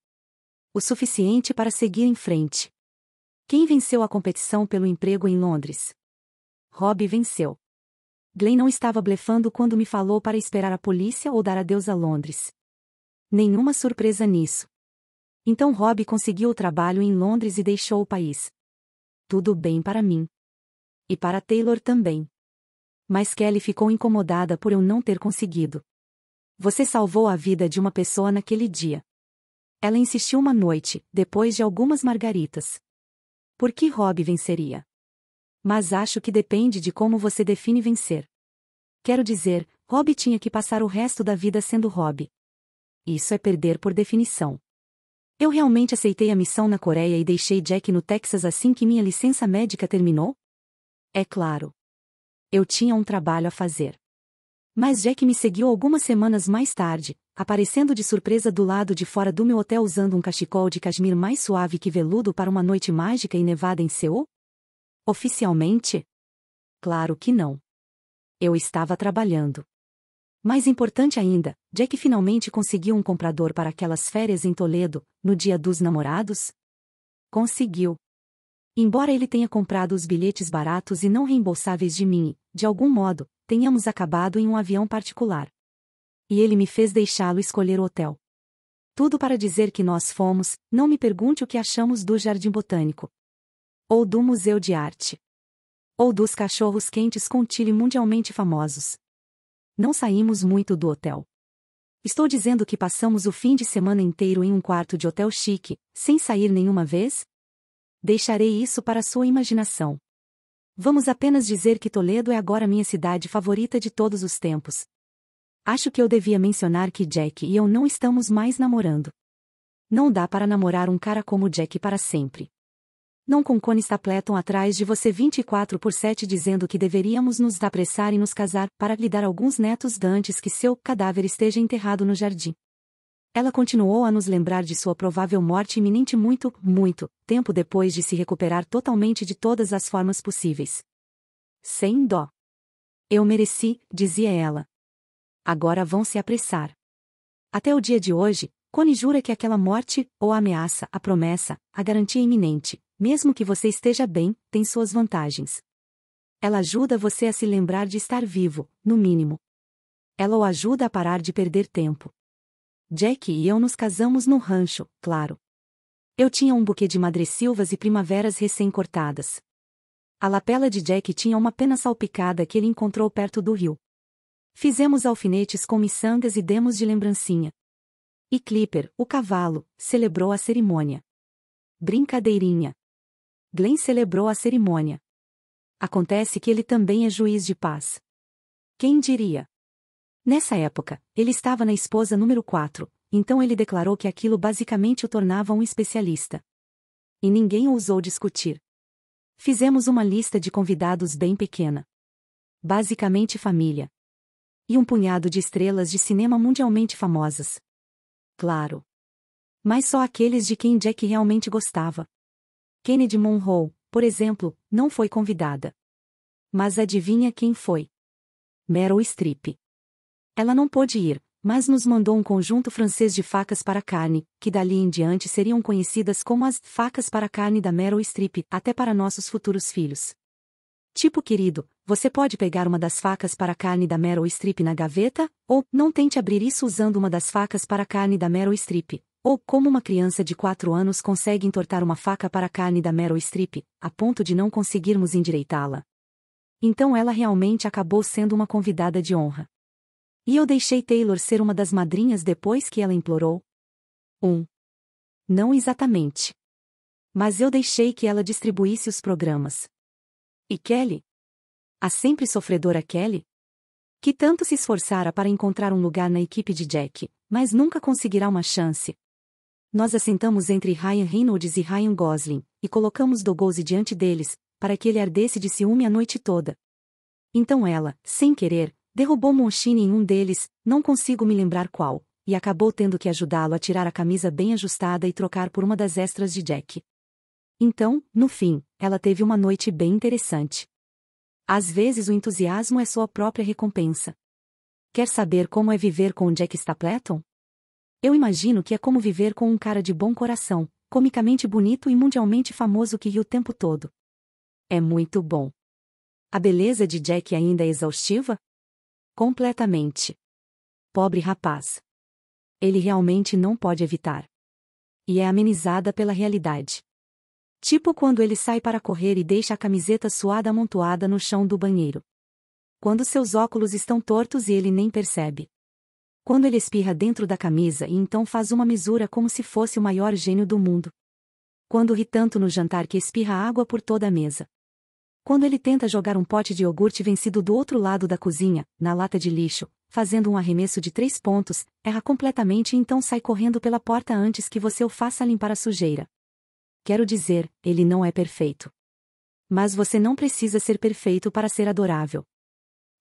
A: O suficiente para seguir em frente. Quem venceu a competição pelo emprego em Londres? Rob venceu. Glenn não estava blefando quando me falou para esperar a polícia ou dar adeus a Londres. Nenhuma surpresa nisso. Então Rob conseguiu o trabalho em Londres e deixou o país tudo bem para mim. E para Taylor também. Mas Kelly ficou incomodada por eu não ter conseguido. Você salvou a vida de uma pessoa naquele dia. Ela insistiu uma noite, depois de algumas margaritas. Por que Rob venceria? Mas acho que depende de como você define vencer. Quero dizer, Rob tinha que passar o resto da vida sendo Rob. Isso é perder por definição. Eu realmente aceitei a missão na Coreia e deixei Jack no Texas assim que minha licença médica terminou? É claro. Eu tinha um trabalho a fazer. Mas Jack me seguiu algumas semanas mais tarde, aparecendo de surpresa do lado de fora do meu hotel usando um cachecol de cashmere mais suave que veludo para uma noite mágica e nevada em Seul? Oficialmente? Claro que não. Eu estava trabalhando. Mais importante ainda, Jack finalmente conseguiu um comprador para aquelas férias em Toledo, no dia dos namorados? Conseguiu. Embora ele tenha comprado os bilhetes baratos e não reembolsáveis de mim, de algum modo, tenhamos acabado em um avião particular. E ele me fez deixá-lo escolher o hotel. Tudo para dizer que nós fomos, não me pergunte o que achamos do Jardim Botânico. Ou do Museu de Arte. Ou dos cachorros quentes com tile mundialmente famosos não saímos muito do hotel. Estou dizendo que passamos o fim de semana inteiro em um quarto de hotel chique, sem sair nenhuma vez? Deixarei isso para sua imaginação. Vamos apenas dizer que Toledo é agora minha cidade favorita de todos os tempos. Acho que eu devia mencionar que Jack e eu não estamos mais namorando. Não dá para namorar um cara como Jack para sempre. Não concones tapletam atrás de você 24 por 7 dizendo que deveríamos nos apressar e nos casar para lhe dar alguns netos dantes que seu cadáver esteja enterrado no jardim. Ela continuou a nos lembrar de sua provável morte iminente muito, muito, tempo depois de se recuperar totalmente de todas as formas possíveis. Sem dó. Eu mereci, dizia ela. Agora vão se apressar. Até o dia de hoje, Cone jura que aquela morte, ou a ameaça, a promessa, a garantia iminente, mesmo que você esteja bem, tem suas vantagens. Ela ajuda você a se lembrar de estar vivo, no mínimo. Ela o ajuda a parar de perder tempo. Jack e eu nos casamos no rancho, claro. Eu tinha um buquê de madressilvas e primaveras recém-cortadas. A lapela de Jack tinha uma pena salpicada que ele encontrou perto do rio. Fizemos alfinetes com miçangas e demos de lembrancinha. E Clipper, o cavalo, celebrou a cerimônia. Brincadeirinha. Glenn celebrou a cerimônia. Acontece que ele também é juiz de paz. Quem diria? Nessa época, ele estava na esposa número 4, então ele declarou que aquilo basicamente o tornava um especialista. E ninguém ousou discutir. Fizemos uma lista de convidados bem pequena. Basicamente família. E um punhado de estrelas de cinema mundialmente famosas. Claro. Mas só aqueles de quem Jack realmente gostava. Kennedy Monroe, por exemplo, não foi convidada. Mas adivinha quem foi? Meryl Streep. Ela não pôde ir, mas nos mandou um conjunto francês de facas para carne, que dali em diante seriam conhecidas como as facas para carne da Meryl Streep, até para nossos futuros filhos. Tipo querido, você pode pegar uma das facas para carne da Meryl Streep na gaveta, ou não tente abrir isso usando uma das facas para carne da Meryl Streep, ou como uma criança de 4 anos consegue entortar uma faca para a carne da Meryl Streep, a ponto de não conseguirmos endireitá-la. Então ela realmente acabou sendo uma convidada de honra. E eu deixei Taylor ser uma das madrinhas depois que ela implorou? 1. Um. Não exatamente. Mas eu deixei que ela distribuísse os programas. E Kelly? A sempre sofredora Kelly? Que tanto se esforçara para encontrar um lugar na equipe de Jack, mas nunca conseguirá uma chance, nós assentamos entre Ryan Reynolds e Ryan Gosling, e colocamos Dogose diante deles, para que ele ardesse de ciúme a noite toda. Então ela, sem querer, derrubou Monchine em um deles, não consigo me lembrar qual, e acabou tendo que ajudá-lo a tirar a camisa bem ajustada e trocar por uma das extras de Jack. Então, no fim, ela teve uma noite bem interessante. Às vezes o entusiasmo é sua própria recompensa. Quer saber como é viver com Jack Stapleton? Eu imagino que é como viver com um cara de bom coração, comicamente bonito e mundialmente famoso que ri o tempo todo. É muito bom. A beleza de Jack ainda é exaustiva? Completamente. Pobre rapaz. Ele realmente não pode evitar. E é amenizada pela realidade. Tipo quando ele sai para correr e deixa a camiseta suada amontoada no chão do banheiro. Quando seus óculos estão tortos e ele nem percebe quando ele espirra dentro da camisa e então faz uma misura como se fosse o maior gênio do mundo. Quando ri tanto no jantar que espirra água por toda a mesa. Quando ele tenta jogar um pote de iogurte vencido do outro lado da cozinha, na lata de lixo, fazendo um arremesso de três pontos, erra completamente e então sai correndo pela porta antes que você o faça limpar a sujeira. Quero dizer, ele não é perfeito. Mas você não precisa ser perfeito para ser adorável.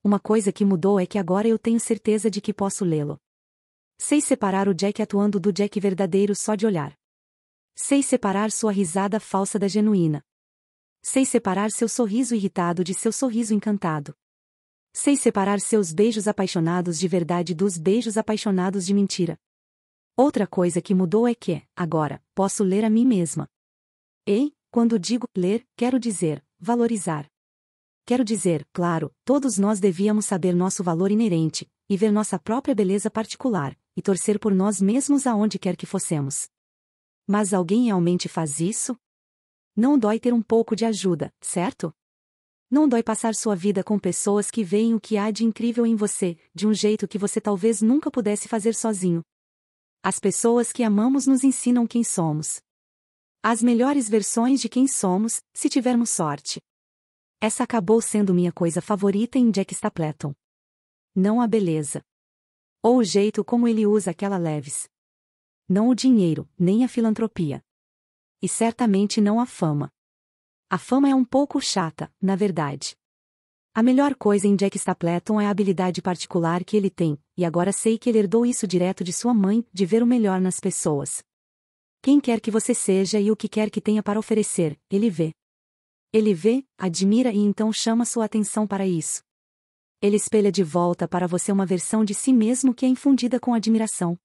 A: Uma coisa que mudou é que agora eu tenho certeza de que posso lê-lo. Sei separar o Jack atuando do Jack verdadeiro só de olhar. Sei separar sua risada falsa da genuína. Sei separar seu sorriso irritado de seu sorriso encantado. Sei separar seus beijos apaixonados de verdade dos beijos apaixonados de mentira. Outra coisa que mudou é que, agora, posso ler a mim mesma. Ei, quando digo ler, quero dizer valorizar. Quero dizer, claro, todos nós devíamos saber nosso valor inerente, e ver nossa própria beleza particular, e torcer por nós mesmos aonde quer que fossemos. Mas alguém realmente faz isso? Não dói ter um pouco de ajuda, certo? Não dói passar sua vida com pessoas que veem o que há de incrível em você, de um jeito que você talvez nunca pudesse fazer sozinho. As pessoas que amamos nos ensinam quem somos. As melhores versões de quem somos, se tivermos sorte. Essa acabou sendo minha coisa favorita em Jack Stapleton. Não a beleza. Ou o jeito como ele usa aquela leves. Não o dinheiro, nem a filantropia. E certamente não a fama. A fama é um pouco chata, na verdade. A melhor coisa em Jack Stapleton é a habilidade particular que ele tem, e agora sei que ele herdou isso direto de sua mãe, de ver o melhor nas pessoas. Quem quer que você seja e o que quer que tenha para oferecer, ele vê. Ele vê, admira e então chama sua atenção para isso. Ele espelha de volta para você uma versão de si mesmo que é infundida com admiração.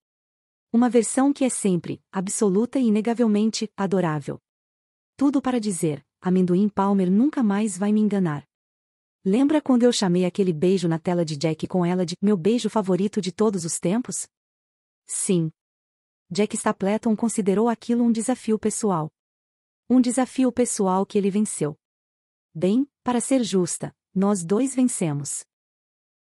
A: Uma versão que é sempre, absoluta e inegavelmente, adorável. Tudo para dizer, amendoim Palmer nunca mais vai me enganar. Lembra quando eu chamei aquele beijo na tela de Jack com ela de meu beijo favorito de todos os tempos? Sim. Jack Stapleton considerou aquilo um desafio pessoal. Um desafio pessoal que ele venceu. Bem, para ser justa, nós dois vencemos.